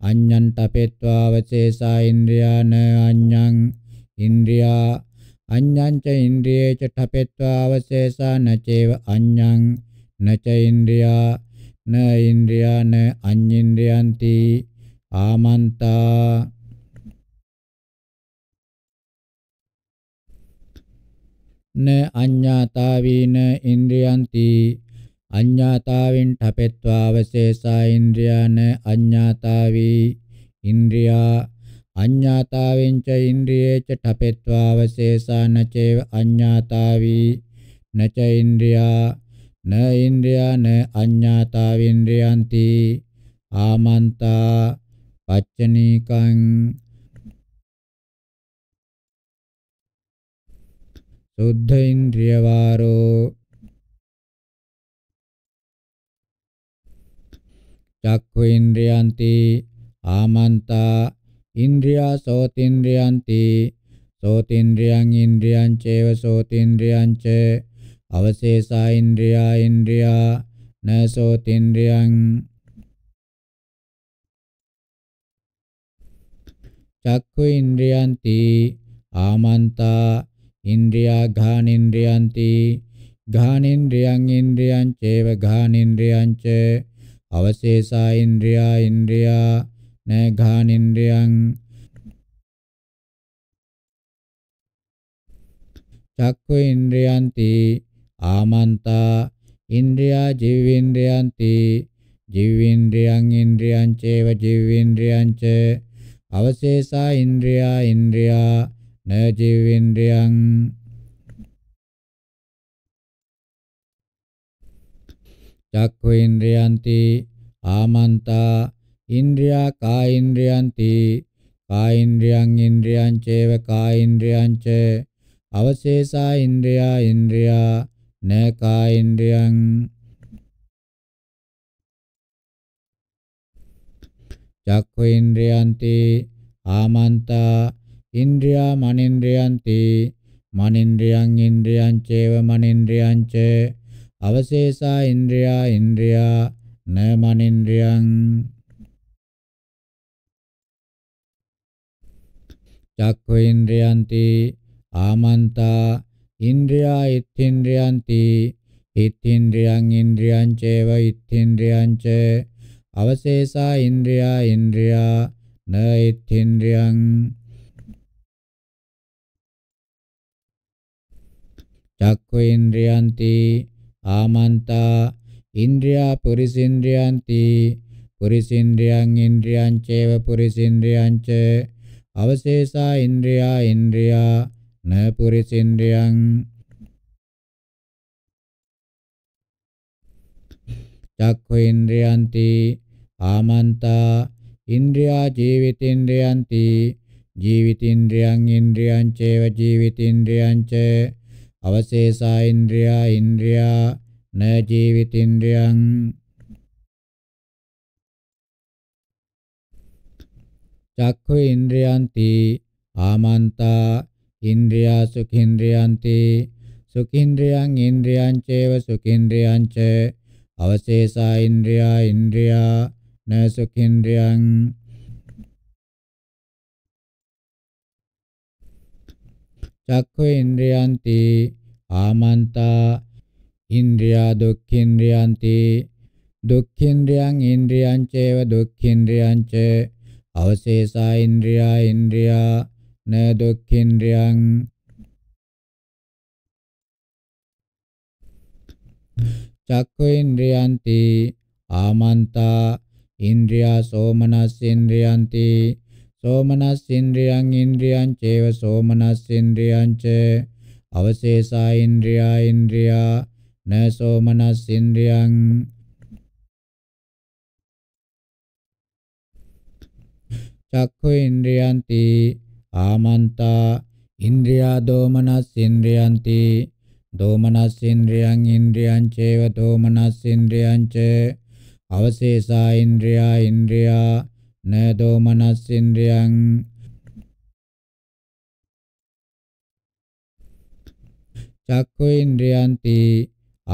අඤ්ඤං තපෙත්වා අවචේසා ඉන්ද්‍රියාන අඤ්ඤං ඉන්ද්‍රියා අඤ්ඤං ච ඉන්ද්‍රියේ ච තපෙත්වා අවචේසා නචේව අඤ්ඤං නච ඉන්ද්‍රියා න ඉන්ද්‍රියාන අඤ්ඤින්ද්‍රියන්ති ආමන්තා න අඤ්ඤාතාවීන ඉන්ද්‍රියන්ති අඤ්ඤාතාවෙන් ඨපෙත්වා අවශේෂා ඉන්ද්‍රියාන අඤ්ඤාතාවී ඉන්ද්‍රියා අඤ්ඤාතාවෙන් ච ඉන්ද්‍රියේ ච ඨපෙත්වා අවශේෂාන චේව අඤ්ඤාතාවී නච ඉන්ද්‍රියා න ඉන්ද්‍රියාන අඤ්ඤාතාවින්ද්‍රයන්ති ආමන්තා පච්චනීකං සුද්ධ ඉන්ද්‍රිය වාරෝ චක්ඛේන්ද්‍රයන්ති ආමන්තා ඉන්ද්‍රියා සෝතින්ද්‍රයන්ති සෝතින්ද්‍රයන් ඉන්ද්‍රියං චේව සෝතින්ද්‍රයං ච අවශේෂා ඉන්ද්‍රියා ඉන්ද්‍රියා න සෝතින්ද්‍රයන් චක්ඛු ඉන්ද්‍රයන්ති ආමන්තා ඉන්ද්‍රියා ඝානින්ද්‍රයන්ති ඝානින්ද්‍රයන් ඉන්ද්‍රියං චේව ඝානින්ද්‍රයං ච අවශේෂා ඉන්ද්‍රියා ඉන්ද්‍රියා න ඝාන ඉන්ද්‍රියං චක්ඛු ඉන්ද්‍රියන්ති ආමන්තා ඉන්ද්‍රියා ජීවේන්ද්‍රයන්ති ජීවේන්ද්‍රයන් ඉන්ද්‍රියං චේව ජීවේන්ද්‍රයං ච අවශේෂා ඉන්ද්‍රියා ඉන්ද්‍රියා න ජීවේන්ද්‍රයන් චක්ඛු ඉන්ද්‍රයන්ති ආමන්තා ඉන්ද්‍රියා කායින්ද්‍රයන්ති කායින්ද්‍රයන් ඉන්ද්‍රයන් චේව කායින්ද්‍රයන් ච අවශේෂා ඉන්ද්‍රියා ඉන්ද්‍රියා න කායින්ද්‍රයන් චක්ඛු ඉන්ද්‍රයන්ති ආමන්තා ඉන්ද්‍රියා මනින්ද්‍රයන්ති මනින්ද්‍රයන් ඉන්ද්‍රයන් චේව මනින්ද්‍රයන් චේ අවශේෂා ඉන්ද්‍රියා ඉන්ද්‍රියා න මනින්ද්‍රියං චක්ඛු ඉන්ද්‍රියන්ති ආමන්තා ඉන්ද්‍රියා ඉත්ථින්ද්‍රියන්ති ඉත්ථින්ද්‍රියං ඉන්ද්‍රියං චේව ඉත්ථින්ද්‍රියං ච අවශේෂා ඉන්ද්‍රියා ඉන්ද්‍රියා න ඉත්ථින්ද්‍රියං චක්ඛු ඉන්ද්‍රියන්ති ආමන්තා ඉන්ද්‍රියා පුරිසින්ද්‍රයන්ති පුරිසින්ද්‍රයන් ඉන්ද්‍රියං චේව පුරිසින්ද්‍රයං ච අවශේෂා ඉන්ද්‍රියා ඉන්ද්‍රියා න පුරිසින්ද්‍රයන් චක්ඛු ඉන්ද්‍රයන්ති ආමන්තා ඉන්ද්‍රියා ජීවිතින්ද්‍රයන්ති ජීවිතින්ද්‍රයන් ඉන්ද්‍රියං චේව ජීවිතින්ද්‍රයං ච අවශේෂා ඉන්ද්‍රියා ඉන්ද්‍රියා න ජීවිතින්ද්‍රයන් චක්ඛු ඉන්ද්‍රයන්ති ආමන්තා ඉන්ද්‍රියා සුඛින්ද්‍රයන්ති සුඛින්ද්‍රයන් ඉන්ද්‍රයන් චේව සුඛින්ද්‍රයන් ච අවශේෂා ඉන්ද්‍රියා ඉන්ද්‍රියා න සුඛින්ද්‍රයන් චක්ඛේන්ද්‍රයන්ති ආමන්තා ඉන්ද්‍රියා දුක්ඛේන්ද්‍රයන්ති දුක්ඛේන්ද්‍රයන් ඉන්ද්‍රියං චේව දුක්ඛේන්ද්‍රයං ච අවශේෂා ඉන්ද්‍රියා ඉන්ද්‍රියා න දුක්ඛේන්ද්‍රයන් චක්ඛේන්ද්‍රයන්ති ආමන්තා ඉන්ද්‍රියා සෝමනස් ඉන්ද්‍රියන්ති සෝමනස්සින්ද්‍රියං ඉන්ද්‍රියං චේව සෝමනස්සින්ද්‍රියං ච අවශේෂා ඉන්ද්‍රියා ඉන්ද්‍රියා න සෝමනස්සින්ද්‍රියං චක්ඛු ඉන්ද්‍රියන්ති ආමන්තා ඉන්ද්‍රියා දෝමනස්සින්ද්‍රියන්ති දෝමනස්සින්ද්‍රියං ඉන්ද්‍රියං චේව දෝමනස්සින්ද්‍රියං ච අවශේෂා ඉන්ද්‍රියා ඉන්ද්‍රියා න දෝමනසින්ද්‍රයන් චක්ඛු ඉන්ද්‍රයන්ති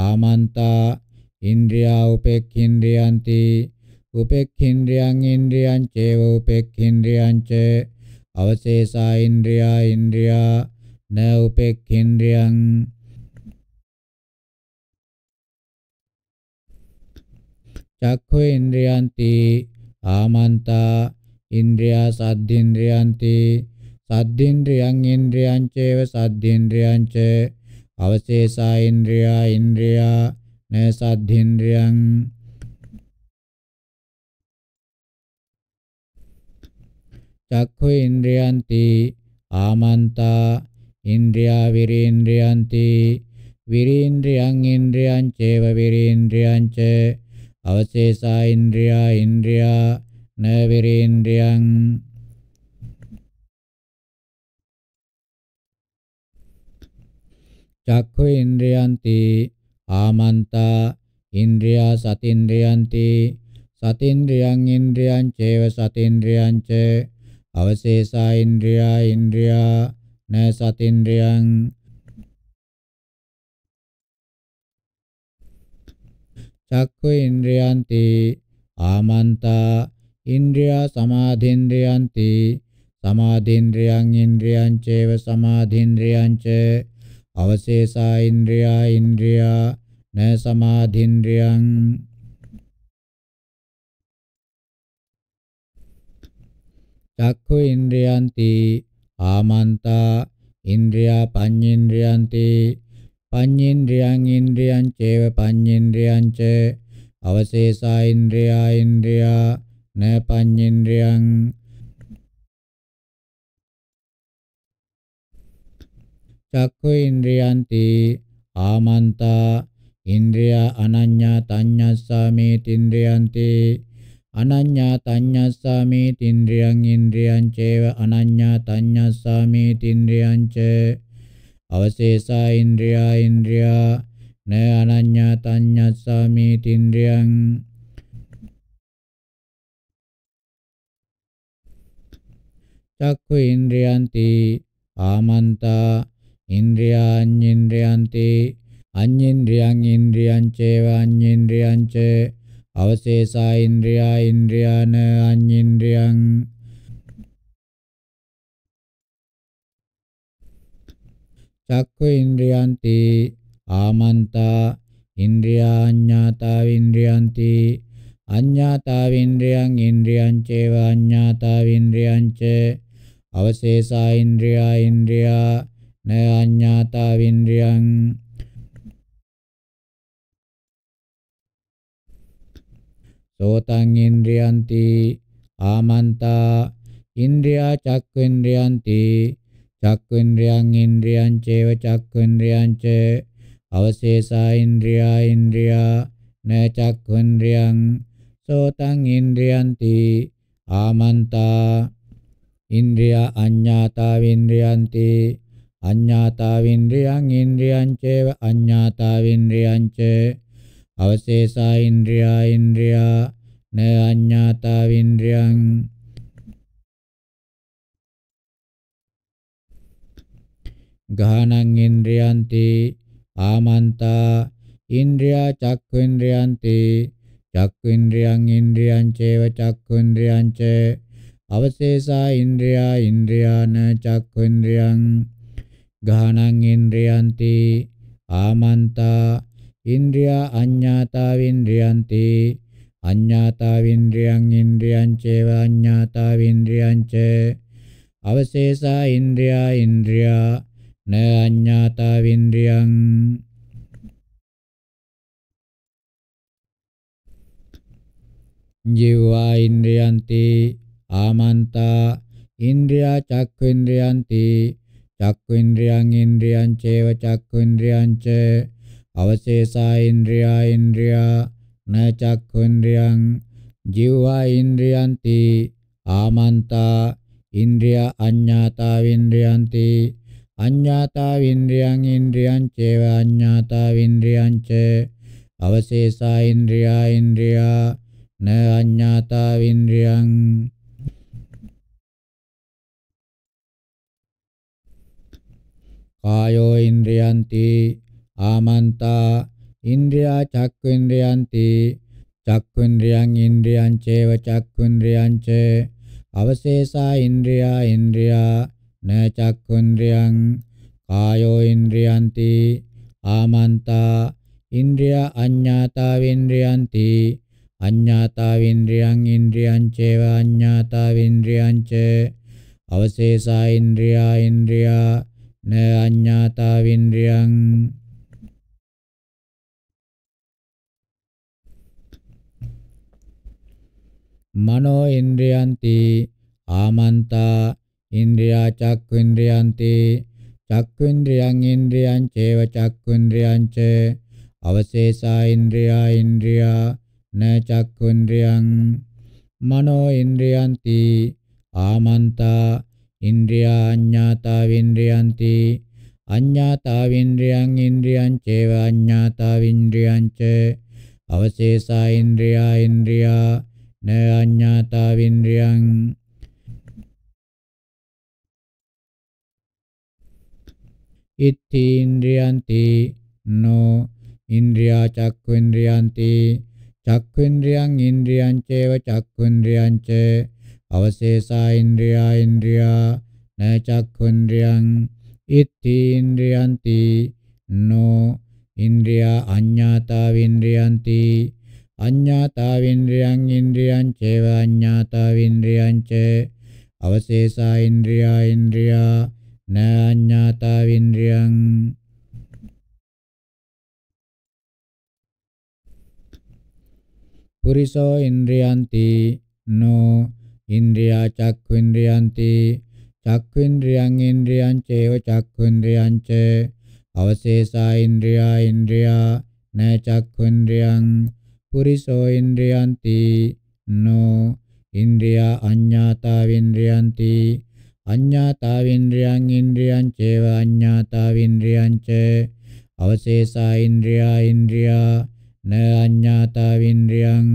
ආමන්තා ඉන්ද්‍රියා උපේක්ඛින්ද්‍රයන්ති උපේක්ඛින්ද්‍රයන් ඉන්ද්‍රියං චේව උපේක්ඛින්ද්‍රයං ච අවශේෂා ඉන්ද්‍රියා ඉන්ද්‍රියා න උපේක්ඛින්ද්‍රයන් චක්ඛු ඉන්ද්‍රයන්ති ආමන්තා ඉන්ද්‍රියා සද්දේන්ද්‍රයන්ති සද්දේන්ද්‍රයන් ඉන්ද්‍රයන් චේව සද්දේන්ද්‍රයන් ච අවශේෂා ඉන්ද්‍රියා ඉන්ද්‍රියා න සද්දේන්ද්‍රයන් චක්ඛු ඉන්ද්‍රයන්ති ආමන්තා ඉන්ද්‍රියා විරේන්ද්‍රයන්ති විරේන්ද්‍රයන් ඉන්ද්‍රයන් චේව විරේන්ද්‍රයන් ච අවශේෂා ඉන්ද්‍රියා ඉන්ද්‍රියා න විරේන්ද්‍රයන් චක්ඛු ඉන්ද්‍රයන්ති ආමන්තා ඉන්ද්‍රියා සතින්ද්‍රයන්ති සතින්ද්‍රයන් ඉන්ද්‍රයන් චේව සතින්ද්‍රයන් ච අවශේෂා ඉන්ද්‍රියා ඉන්ද්‍රියා න සතින්ද්‍රයන් චක්ඛු ඉන්ද්‍රයන්ති ආමන්තා ඉන්ද්‍රියා සමාධින්ද්‍රයන්ති සමාධින්ද්‍රයන් ඉන්ද්‍රියං චේව සමාධින්ද්‍රයං ච අවශේෂා ඉන්ද්‍රියා ඉන්ද්‍රියා න සමාධින්ද්‍රයන් චක්ඛු ඉන්ද්‍රයන්ති ආමන්තා ඉන්ද්‍රියා පඤ්ඤේන්ද්‍රයන්ති පඤ්ඤේන්ද්‍රියං ඉන්ද්‍රියං චේව පඤ්ඤේන්ද්‍රියං ච අවශේෂා ඉන්ද්‍රියා ඉන්ද්‍රියා න පඤ්ඤේන්ද්‍රියං චක්ඛු ඉන්ද්‍රියන්ති ආමන්තා ඉන්ද්‍රියා අනඤ්ඤා තඤ්ඤස්සාමේ තින්ද්‍රයන්ති අනඤ්ඤා තඤ්ඤස්සාමේ තින්ද්‍රයන් ඉන්ද්‍රියං චේව අනඤ්ඤා තඤ්ඤස්සාමේ තින්ද්‍රයං ච අවශේෂා ඉන්ද්‍රියා ඉන්ද්‍රියා න අනඤ්ඤාතඤ්ඤස්සාමි තින්ද්‍රියං චක්ඛු ඉන්ද්‍රියන්ති ආමන්තා ඉන්ද්‍රියාඤ්ඤින්ද්‍රියන්ති අඤ්ඤින්ද්‍රියං ඉන්ද්‍රියං චේව අඤ්ඤින්ද්‍රියං ච අවශේෂා ඉන්ද්‍රියා ඉන්ද්‍රියාන අඤ්ඤින්ද්‍රියං චක්ඛු ඉන්ද්‍රියන්ති ආමන්තා ඉන්ද්‍රියාඤ්ඤාතා ඉන්ද්‍රියන්ති අඤ්ඤාතා ඉන්ද්‍රියං ඉන්ද්‍රියං චේව අඤ්ඤාතා ඉන්ද්‍රියං ච අවශේෂා ඉන්ද්‍රියා ඉන්ද්‍රියා න අඤ්ඤාතා ඉන්ද්‍රියං සෝතං ඉන්ද්‍රියන්ති ආමන්තා ඉන්ද්‍රියා චක්ඛු ඉන්ද්‍රියන්ති චක්ඛේන්ද්‍රයන් ඉන්ද්‍රියං චේව චක්ඛේන්ද්‍රයන් ච අවශේෂා ඉන්ද්‍රියා ඉන්ද්‍රියා න චක්ඛේන්ද්‍රයන් සෝතං ඉන්ද්‍රියන්ති ආමන්තා ඉන්ද්‍රියා අඤ්ඤාතා වින්ද්‍රියන්ති අඤ්ඤාතා වින්ද්‍රියං ඉන්ද්‍රියං චේව අඤ්ඤාතා වින්ද්‍රියං ච අවශේෂා ඉන්ද්‍රියා ඉන්ද්‍රියා න අඤ්ඤාතා වින්ද්‍රියං ගානං ඉන්ද්‍රයන්තේ ආමන්තා ඉන්ද්‍රියා චක්ඛේන්ද්‍රයන්තේ චක්ඛේන්ද්‍රයන් ඉන්ද්‍රියං චේව චක්ඛේන්ද්‍රයං ච අවශේෂා ඉන්ද්‍රියා ඉන්ද්‍රියාන චක්ඛේන්ද්‍රයන් ගානං ඉන්ද්‍රයන්තේ ආමන්තා ඉන්ද්‍රියා අඤ්ඤාතා වින්ද්‍රයන්තේ අඤ්ඤාතා වින්ද්‍රයන් ඉන්ද්‍රියං චේව අඤ්ඤාතා වින්ද්‍රයං ච අවශේෂා ඉන්ද්‍රියා ඉන්ද්‍රියා න අඤ්ඤාතා වින්ද්‍රියං ජීවා ඉන්ද්‍රියන්ති ආමන්තා ඉන්ද්‍රියා චක්ඛේන්ද්‍රයන්ති චක්ඛේන්ද්‍රයන් ඉන්ද්‍රියං චේව චක්ඛේන්ද්‍රයං ච අවශේෂා ඉන්ද්‍රියා ඉන්ද්‍රියා න චක්ඛේන්ද්‍රයන් ජීවා ඉන්ද්‍රියන්ති ආමන්තා ඉන්ද්‍රියා අඤ්ඤාතා වින්ද්‍රියන්ති අඤ්ඤාතා ඉන්ද්‍රියං ඉන්ද්‍රියං චේව අඤ්ඤාතා ඉන්ද්‍රියං ච අවශේෂා ඉන්ද්‍රියා ඉන්ද්‍රියා න අඤ්ඤාතා ඉන්ද්‍රියං කායෝ ඉන්ද්‍රියන්ති ආමන්තා ඉන්ද්‍රියා චක්ඛුන්ද්‍රියන්ති චක්ඛුන්ද්‍රියං ඉන්ද්‍රියං චේව චක්ඛුන්ද්‍රියං ච අවශේෂා ඉන්ද්‍රියා ඉන්ද්‍රියා න චක්ඛුන්ද්‍රයන් කායෝ ඉන්ද්‍රයන්ති ආමන්තා ඉන්ද්‍රිය අඤ්ඤාතා වින්ද්‍රයන්ති අඤ්ඤාතා වින්ද්‍රයන් ඉන්ද්‍රයන් චේව අඤ්ඤාතා වින්ද්‍රයන් ච අවශේෂා ඉන්ද්‍රියා ඉන්ද්‍රියා න අඤ්ඤාතා වින්ද්‍රයන් මනෝ ඉන්ද්‍රයන්ති ආමන්තා ඉන්ද්‍රියා චක්ඛුන්ද්‍රයන්ති චක්ඛුන්ද්‍රයන් ඉන්ද්‍රියං චේව චක්ඛුන්ද්‍රයං ච අවශේෂා ඉන්ද්‍රියා ඉන්ද්‍රියා න චක්ඛුන්ද්‍රයන් මනෝ ඉන්ද්‍රියන්ති ආමන්තා ඉන්ද්‍රියා අඤ්ඤාතා වින්ද්‍රියන්ති අඤ්ඤාතා වින්ද්‍රියං ඉන්ද්‍රියං චේව අඤ්ඤාතා වින්ද්‍රියං ච අවශේෂා ඉන්ද්‍රියා ඉන්ද්‍රියා න අඤ්ඤාතා වින්ද්‍රියං ඉත්තේන්ද්‍රයන්ති නෝ ඉන්ද්‍රියා චක්ඛුන්ද්‍රයන්ති චක්ඛුන්ද්‍රයන් ඉන්ද්‍රියං චේව චක්ඛුන්ද්‍රයං ච අවශේෂා ඉන්ද්‍රියා ඉන්ද්‍රියා න චක්ඛුන්ද්‍රයන් ඉත්තේන්ද්‍රයන්ති නෝ ඉන්ද්‍රියා අඤ්ඤාතා වින්ද්‍රයන්ති අඤ්ඤාතා වින්ද්‍රයන් ඉන්ද්‍රියං චේව අඤ්ඤාතා වින්ද්‍රයං ච අවශේෂා ඉන්ද්‍රියා ඉන්ද්‍රියා න අඤ්ඤාතා වින්ද්‍රියං පුරිසෝ ඉන්ද්‍රියන්ති නෝ ඉන්ද්‍රියා චක්ඛුන්ද්‍රියන්ති චක්ඛුන්ද්‍රියං ඉන්ද්‍රියං චේව චක්ඛුන්ද්‍රියං ච අවශේෂා ඉන්ද්‍රියා ඉන්ද්‍රියා න චක්ඛුන්ද්‍රියං පුරිසෝ ඉන්ද්‍රියන්ති නෝ ඉන්ද්‍රියා අඤ්ඤාතා වින්ද්‍රියන්ති අඤ්ඤාතාවින්ද්‍රයන් ඉන්ද්‍රියං චේව අඤ්ඤාතාවින්ද්‍රයං ච අවශේෂා ඉන්ද්‍රියා ඉන්ද්‍රියා න අඤ්ඤාතාවින්ද්‍රයන්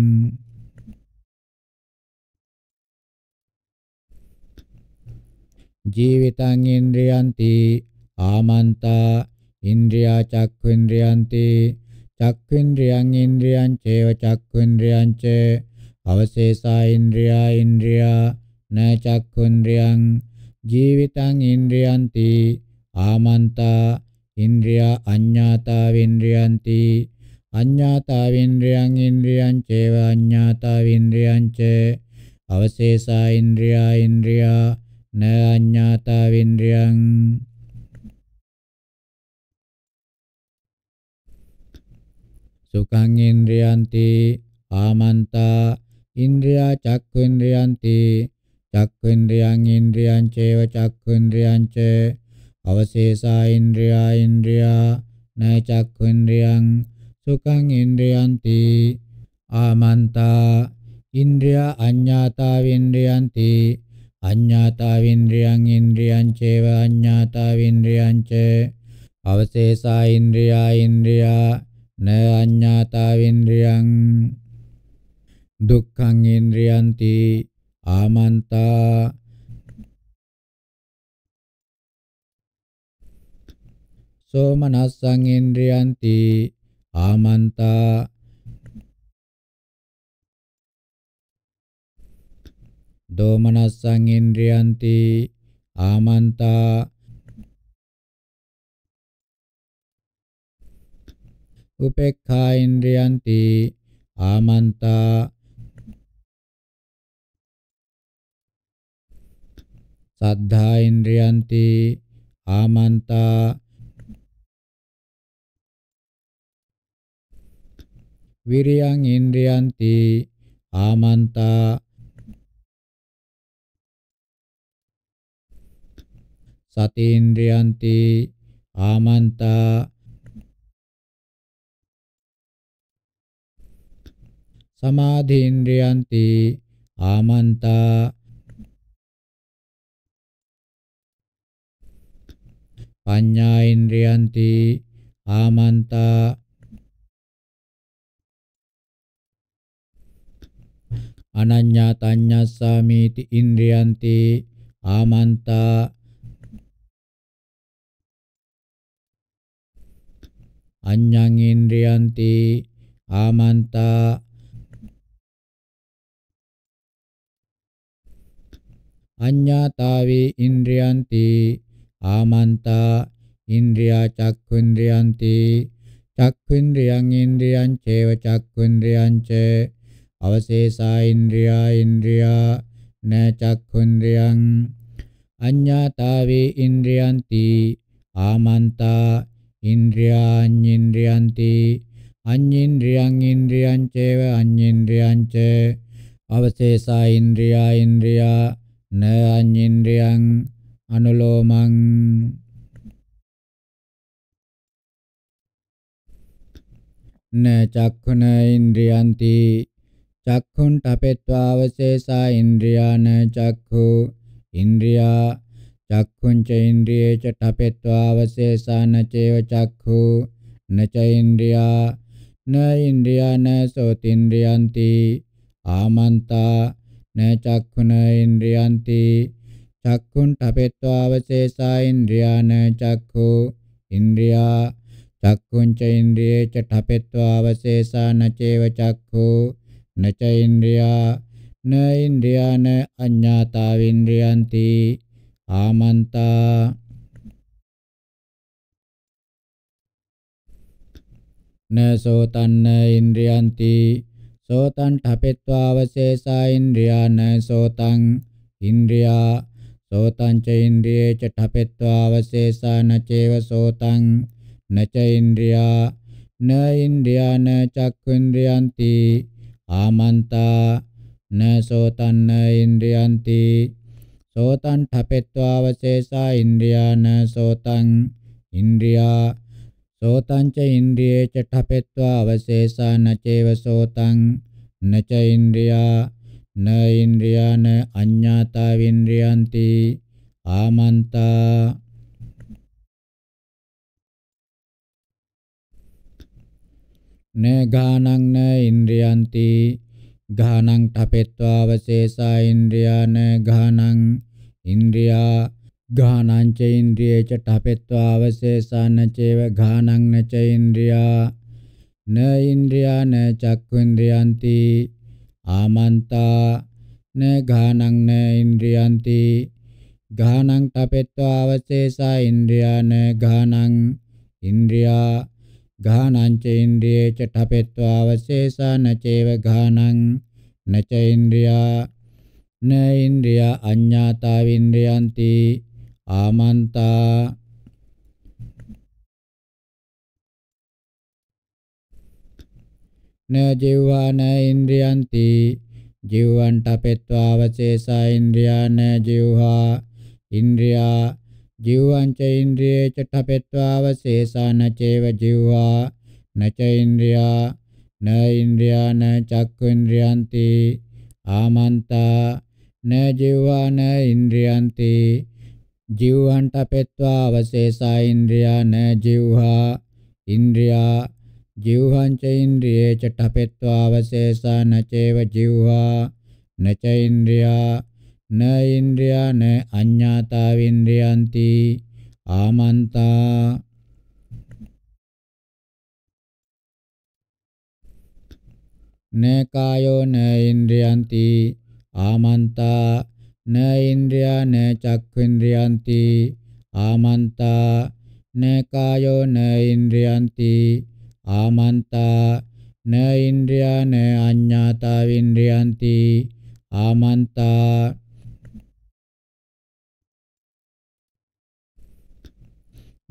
ජීවිතං ඉන්ද්‍රියන්ති ආමන්තා ඉන්ද්‍රියා චක්ඛුන්ද්‍රයන්ති චක්ඛුන්ද්‍රයන් ඉන්ද්‍රියං චේව චක්ඛුන්ද්‍රයං ච අවශේෂා ඉන්ද්‍රියා ඉන්ද්‍රියා න චක්ඛුන්ද්‍රයන් ජීවිතං ඉන්ද්‍රයන්ති ආමන්තා ඉන්ද්‍රියා අඤ්ඤාතා වින්ද්‍රයන්ති අඤ්ඤාතා වින්ද්‍රයන් ඉන්ද්‍රියං චේව අඤ්ඤාතා වින්ද්‍රයං ච අවශේෂා ඉන්ද්‍රියා ඉන්ද්‍රියා න අඤ්ඤාතා වින්ද්‍රයන් සුඛං ඉන්ද්‍රයන්ති ආමන්තා ඉන්ද්‍රියා චක්ඛු ඉන්ද්‍රයන්ති චක්ඛේන්ද්‍රයන් ඉන්ද්‍රියං චේව චක්ඛේන්ද්‍රයන් ච අවශේෂා ඉන්ද්‍රියා ඉන්ද්‍රියා නය චක්ඛේන්ද්‍රයන් සුඛං ඉන්ද්‍රියන්ති ආමන්තා ඉන්ද්‍රියා අඤ්ඤාතා වින්ද්‍රියන්ති අඤ්ඤාතා වින්ද්‍රියං ඉන්ද්‍රියං චේව අඤ්ඤාතා වින්ද්‍රියං ච අවශේෂා ඉන්ද්‍රියා ඉන්ද්‍රියා නය අඤ්ඤාතා වින්ද්‍රියං දුක්ඛං ඉන්ද්‍රියන්ති ආමන්තා සෝමනස්සං ඉන්ද්‍රියන්ති ආමන්තා දෝමනස්සං ඉන්ද්‍රියන්ති ආමන්තා උපේක්ඛා ඉන්ද්‍රියන්ති ආමන්තා සද්ධා ඉන්ද්‍රයන්ති ආමන්තා විරියං ඉන්ද්‍රයන්ති ආමන්තා සතේන්ද්‍රයන්ති ආමන්තා සමාධේන්ද්‍රයන්ති ආමන්තා Panya Indrianti Amanta Ananya Tanya Samiti indrianti Amanta Anyang indrianti Amanta tawi Indrianti ආමන්තා ඉන්ද්‍රියා චක්ඛුන්ද්‍රයන්ති චක්ඛුන්ද්‍රයන් ඉන්ද්‍රියං චේව චක්ඛුන්ද්‍රයං ච අවශේෂා ඉන්ද්‍රියා ඉන්ද්‍රියා න චක්ඛුන්ද්‍රයන් අඤ්ඤාතාවේ ඉන්ද්‍රයන්ති ආමන්තා ඉන්ද්‍රයාඤ්ඤින්ද්‍රයන්ති අඤ්ඤින්ද්‍රයන් ඉන්ද්‍රයන් චේව අඤ්ඤින්ද්‍රයන් ච අවශේෂා ඉන්ද්‍රියා ඉන්ද්‍රියා න අඤ්ඤින්ද්‍රයන් අනුලෝමං න චක්ඛුන ඉන්ද්‍රියන්ති චක්ඛුන් තපෙත්වා අවශේෂා ඉන්ද්‍රියාන චක්ඛු ඉන්ද්‍රියා චක්ඛුං ච ඉන්ද්‍රියේ ච තපෙත්වා අවශේෂාන චේව චක්ඛු න ච ඉන්ද්‍රියා න ඉන්ද්‍රියාන සෝතින්ද්‍රියන්ති ආමන්තා න චක්ඛුන ඉන්ද්‍රියන්ති චක්කුන්ඨපෙත්වාවශේෂා ඉන්ද්‍රියාන චක්ඛු ඉන්ද්‍රියා චක්කුංච ඉන්ද්‍රියේ ච ඨපෙත්වාවශේෂා නචේව චක්ඛු නච ඉන්ද්‍රියා න ඉන්ද්‍රියාන අඤ්ඤාතා වින්ද්‍රියන්ති ආමන්තා න සෝතන්න ඉන්ද්‍රියන්ති සෝතං ඨපෙත්වාවශේෂා ඉන්ද්‍රියාන සෝතං ඉන්ද්‍රියා සෝතං ච ඉන්ද්‍රියේ ච ඨපෙත්වා අවශේෂා නචේව සෝතං නච ඉන්ද්‍රියා න ඉන්ද්‍රියා න චක්ඛුන්ද්‍රයන්ති ආමන්තා න සෝතං න ඉන්ද්‍රයන්ති සෝතං ඨපෙත්වා අවශේෂා ඉන්ද්‍රියා න සෝතං ඉන්ද්‍රියා සෝතං ච ඉන්ද්‍රියේ ච ඨපෙත්වා අවශේෂා නචේව සෝතං නච ඉන්ද්‍රියා න ඉන්ද්‍රියාන අඤ්ඤාතා වින්ද්‍රියන්ති ආමන්තා න ගානං න ඉන්ද්‍රියන්ති ගානං තපෙත්වා අවශේෂා ඉන්ද්‍රියාන ගානං ඉන්ද්‍රියා ගානං ච ඉන්ද්‍රියේ ච තපෙත්වා අවශේෂාන චේව ගානං න ච ඉන්ද්‍රියා න ඉන්ද්‍රියාන චක්ඛුන්ද්‍රියන්ති ආමන්තා න ඝානං න ඉන්ද්‍රියන්ති ඝානං තපෙත්වා අවශේෂා ඉන්ද්‍රියාන ඝානං ඉන්ද්‍රියා ඝානං ච ඉන්ද්‍රියේ ච තපෙත්වා අවශේෂා න චේව ඝානං න ච ඉන්ද්‍රියා න ඉන්ද්‍රියා අඤ්ඤාතා වින්ද්‍රයන්ති ආමන්තා න ජීවා න ඉන්ද්‍රියන්ති ජීවන්ට පෙත්වා අවශේෂා ඉන්ද්‍රියා න ජීවහා ඉන්ද්‍රියා ජීවංච ඉන්ද්‍රියේ චට පෙත්වා අවශේෂා න චේව ජීවහා න ච ඉන්ද්‍රියා න ඉන්ද්‍රියා න චක්ඛු ඉන්ද්‍රියන්ති ආමන්තා න ජීවා න ඉන්ද්‍රියන්ති ජීවන්ට පෙත්වා අවශේෂා ඉන්ද්‍රියා න ජීවහා ඉන්ද්‍රියා जिह्वां च इन्द्रिये च ठपेत्वावशेषान् न चैव जिह्वा न च इन्द्रिया न इन्द्रिया न अज्ञाताविन्द्रियन्ति आमन्ता न कायो न इन्द्रियन्ति आमन्ता न इन्द्रिया न चक्षुन्द्रियन्ति आमन्ता न कायो न इन्द्रियन्ति ආමන්තා න ඉන්ද්‍රියාන අඤ්ඤාතා වින්ද්‍රයන්ති ආමන්තා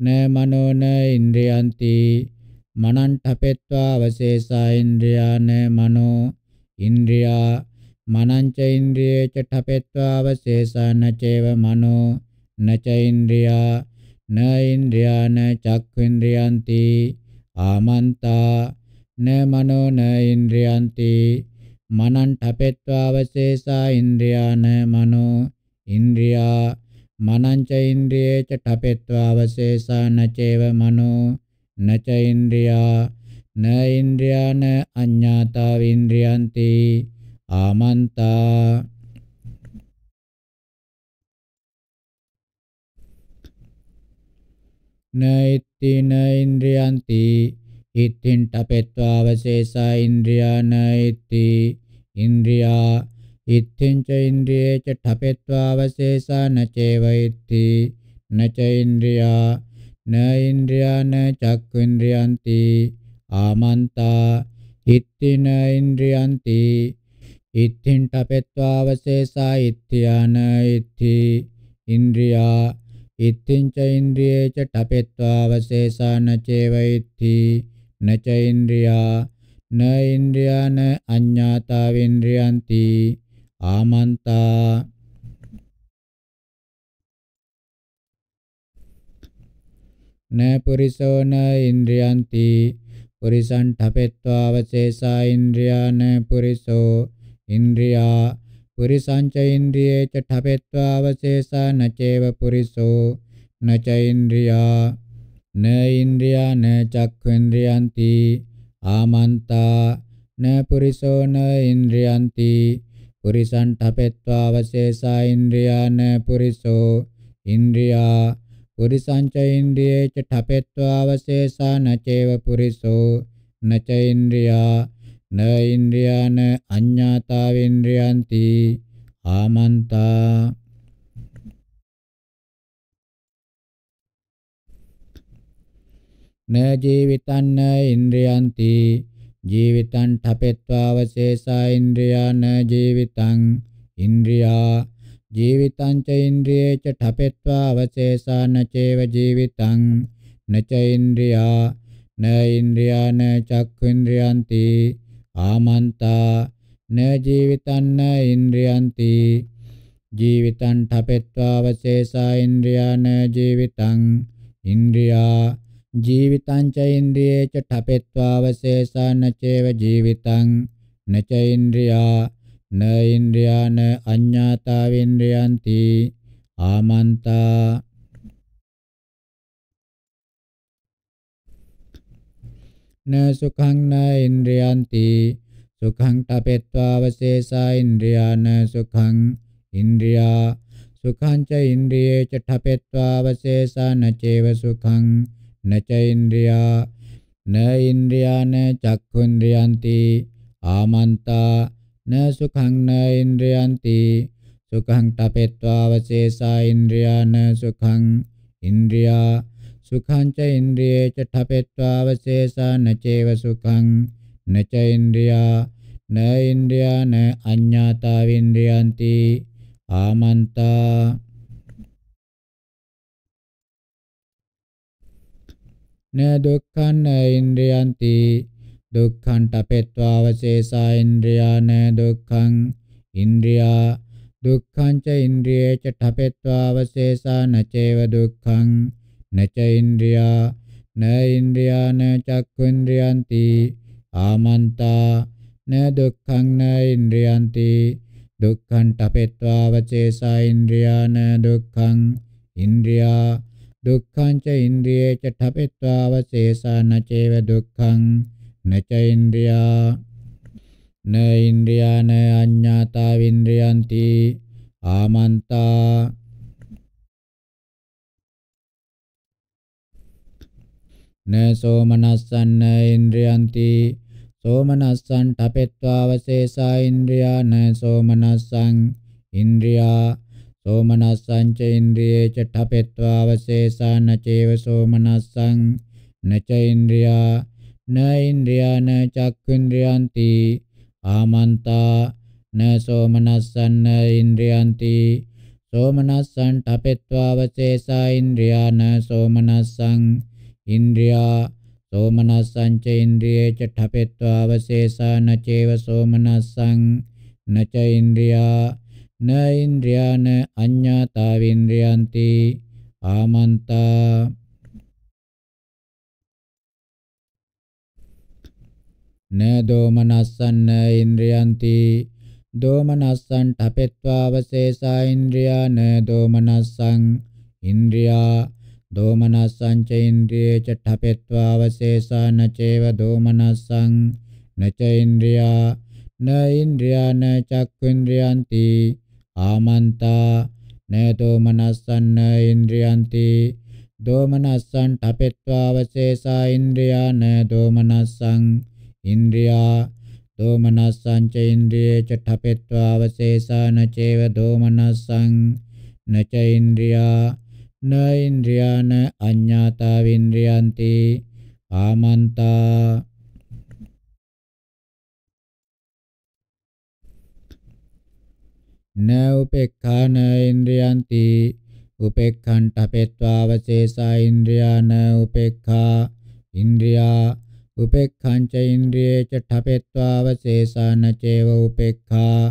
න මනෝ න ඉන්ද්‍රයන්ති මනන්ඨපෙත්වා අවශේෂා ඉන්ද්‍රියාන මනෝ ඉන්ද්‍රියා මනංච ඉන්ද්‍රියේ චඨපෙත්වා අවශේෂාන චේව මනෝ නච ඉන්ද්‍රියා න ඉන්ද්‍රියාන චක්ඛු ඉන්ද්‍රයන්ති ආමන්තා න මනෝ න ඉන්ද්‍රයන්ති මනණ්ඨපෙත්වා අවශේෂා ඉන්ද්‍රියාන මනෝ ඉන්ද්‍රියා මනංච ඉන්ද්‍රියේ ච ඨපෙත්වා අවශේෂා නචේව මනෝ නච ඉන්ද්‍රියා න ඉන්ද්‍රියාන අඤ්ඤාතා වින්ද්‍රියන්ති ආමන්තා නෛත් ඉත්තින ඉන්ද්‍රියන්ති ඉත්තින් ඨපෙත්වාවශේෂා ඉන්ද්‍රියාන ඉත්ති ඉන්ද්‍රියා ඉත්තින් ච ඉන්ද්‍රියේ ච ඨපෙත්වාවශේෂා නචේව ඉත්ති නච ඉන්ද්‍රියා න ඉන්ද්‍රියාන චක්ඛුන්ද්‍රියන්ති ආමන්තා ඉත්තින ඉන්ද්‍රියන්ති ඉත්තින් ඨපෙත්වාවශේෂා ඉත්‍යාන ඉත්ති ඉන්ද්‍රියා ඉත්තිංච ඉන්ද්‍රියේච ඨපෙත්වාවසේසාන චේවයිත්ති නච ඉන්ද්‍රියා න ඉන්ද්‍රියාන අඤ්ඤාතා වින්ද්‍රියන්ති ආමන්තා න පුරිසෝ න ඉන්ද්‍රියන්ති පුරිසං ඨපෙත්වාවසේසා ඉන්ද්‍රියාන පුරිසෝ ඉන්ද්‍රියා පුරිසංච ඉන්ද්‍රියේ ච ඨපෙත්වා අවශේෂා නචේව පුරිසෝ නච ඉන්ද්‍රියා න ඉන්ද්‍රියා න චක්ඛේන්ද්‍රයන්ති ආමන්තා න පුරිසෝ න ඉන්ද්‍රියන්ති පුරිසං ඨපෙත්වා අවශේෂා ඉන්ද්‍රියා න පුරිසෝ ඉන්ද්‍රියා පුරිසංච ඉන්ද්‍රියේ ච ඨපෙත්වා අවශේෂා නචේව පුරිසෝ නච ඉන්ද්‍රියා න ඉන්ද්‍රියාන අඤ්ඤාතා වේන්ද්‍රයන්ති ආමන්තා න ජීවිතං න ඉන්ද්‍රයන්ති ජීවිතං ඨපෙත්වා වශේෂා ඉන්ද්‍රියාන ජීවිතං ඉන්ද්‍රියා ජීවිතං ච ඉන්ද්‍රියේ ච ඨපෙත්වා අවශේෂා න චේව ජීවිතං න ච ඉන්ද්‍රියා න ඉන්ද්‍රියා න චක්ඛු ඉන්ද්‍රියන්ති ආමන්තා න ජීවිතන්න ඉන්ද්‍රයන්ති ජීවිතං ඨපෙත්වා වශේෂා ඉන්ද්‍රියාන ජීවිතං ඉන්ද්‍රියා ජීවිතං ච ඉන්ද්‍රියේ ච ඨපෙත්වා වශේෂාන චේව ජීවිතං නච ඉන්ද්‍රියා න ඉන්ද්‍රියාන අඤ්ඤාතා වින්ද්‍රයන්ති ආමන්තා न सुखं न इन्द्रियन्ति सुखं तपेत्वा वशेषा इन्द्रिया न सुखं इन्द्रिया सुखं च इन्द्रिये च ठपेत्वा वशेषा न चैव सुखं न च इन्द्रिया न इन्द्रिया न चक्षुन्द्रियन्ति आमन्ता न सुखं न इन्द्रियन्ति सुखं तपेत्वा वशेषा इन्द्रिया न सुखं इन्द्रिया සුඛං ච ඉන්ද්‍රියේ ච ඨපෙත්වා අවශේෂා නචේව සුඛං නච ඉන්ද්‍රියා න ඉන්ද්‍රියා න අඤ්ඤාතා වින්ද්‍රියන්ති ආමන්තා න දුක්ඛං න ඉන්ද්‍රියන්ති දුක්ඛං ඨපෙත්වා අවශේෂා ඉන්ද්‍රියා න දුක්ඛං ඉන්ද්‍රියා දුක්ඛං ච ඉන්ද්‍රියේ ච ඨපෙත්වා අවශේෂා නචේව දුක්ඛං न च इन्द्रिया न इन्द्रिया न चक्षुन्द्रियन्ति आमन्ता न दुःखं न इन्द्रियन्ति दुःखं टपेत्वा वचेसा इन्द्रिया न दुःखं इन्द्रिया दुःखं च इन्द्रिये च ठपित्वा वचेसा न चैव दुःखं न च इन्द्रिया न इन्द्रिया न अज्ञाता विन्द्रियन्ति आमन्ता න සෝමනස්සන්න ඉන්ද්‍රයන්ති සෝමනස්සං තපෙත්වාවශේසා ඉන්ද්‍රියා න සෝමනස්සං ඉන්ද්‍රියා සෝමනස්සං ච ඉන්ද්‍රියේ ච තපෙත්වාවශේසා න චේව සෝමනස්සං න ච ඉන්ද්‍රියා න ඉන්ද්‍රියා න චක්ඛුන්ද්‍රයන්ති ආමන්තා න සෝමනස්සන්න ඉන්ද්‍රයන්ති සෝමනස්සං තපෙත්වාවශේසා ඉන්ද්‍රියා න සෝමනස්සං ඉන්ද්‍රියා සෝමනස්සංච ඉන්ද්‍රියේ ච ඨපෙත්වා අවශේෂා නචේව සෝමනස්සං නච ඉන්ද්‍රියා න ඉන්ද්‍රියාන අඤ්ඤාතා වින්ද්‍රයන්ති ආමන්තා න දෝමනස්සන්න ඉන්ද්‍රයන්ති දෝමනස්සං ඨපෙත්වා අවශේෂා ඉන්ද්‍රියා න දෝමනස්සං ඉන්ද්‍රියා දෝමනස්සං චේන්ද්‍රියේ චඨපෙත්වා අවශේෂා නචේව දෝමනස්සං නචේන්ද්‍රියා නේන්ද්‍රියා න චක්ඛුන්ද්‍රයන්ති ආමන්තා නේ දෝමනස්සං නේන්ද්‍රයන්ති දෝමනස්සං ඨපෙත්වා අවශේෂා ඉන්ද්‍රියා න දෝමනස්සං ඉන්ද්‍රියා දෝමනස්සං චේන්ද්‍රියේ චඨපෙත්වා අවශේෂා නචේව දෝමනස්සං නචේන්ද්‍රියා න ඉන්ද්‍රියාන අඤ්ඤාතා වින්ද්‍රියන්ති ආමන්තා න උපේක්ඛාන ඉන්ද්‍රියන්ති උපේක්ඛං තපෙත්වා වශේෂා ඉන්ද්‍රියාන උපේක්ඛා ඉන්ද්‍රියා උපේක්ඛං ච ඉන්ද්‍රියේ ච තපෙත්වා වශේෂා න චේව උපේක්ඛා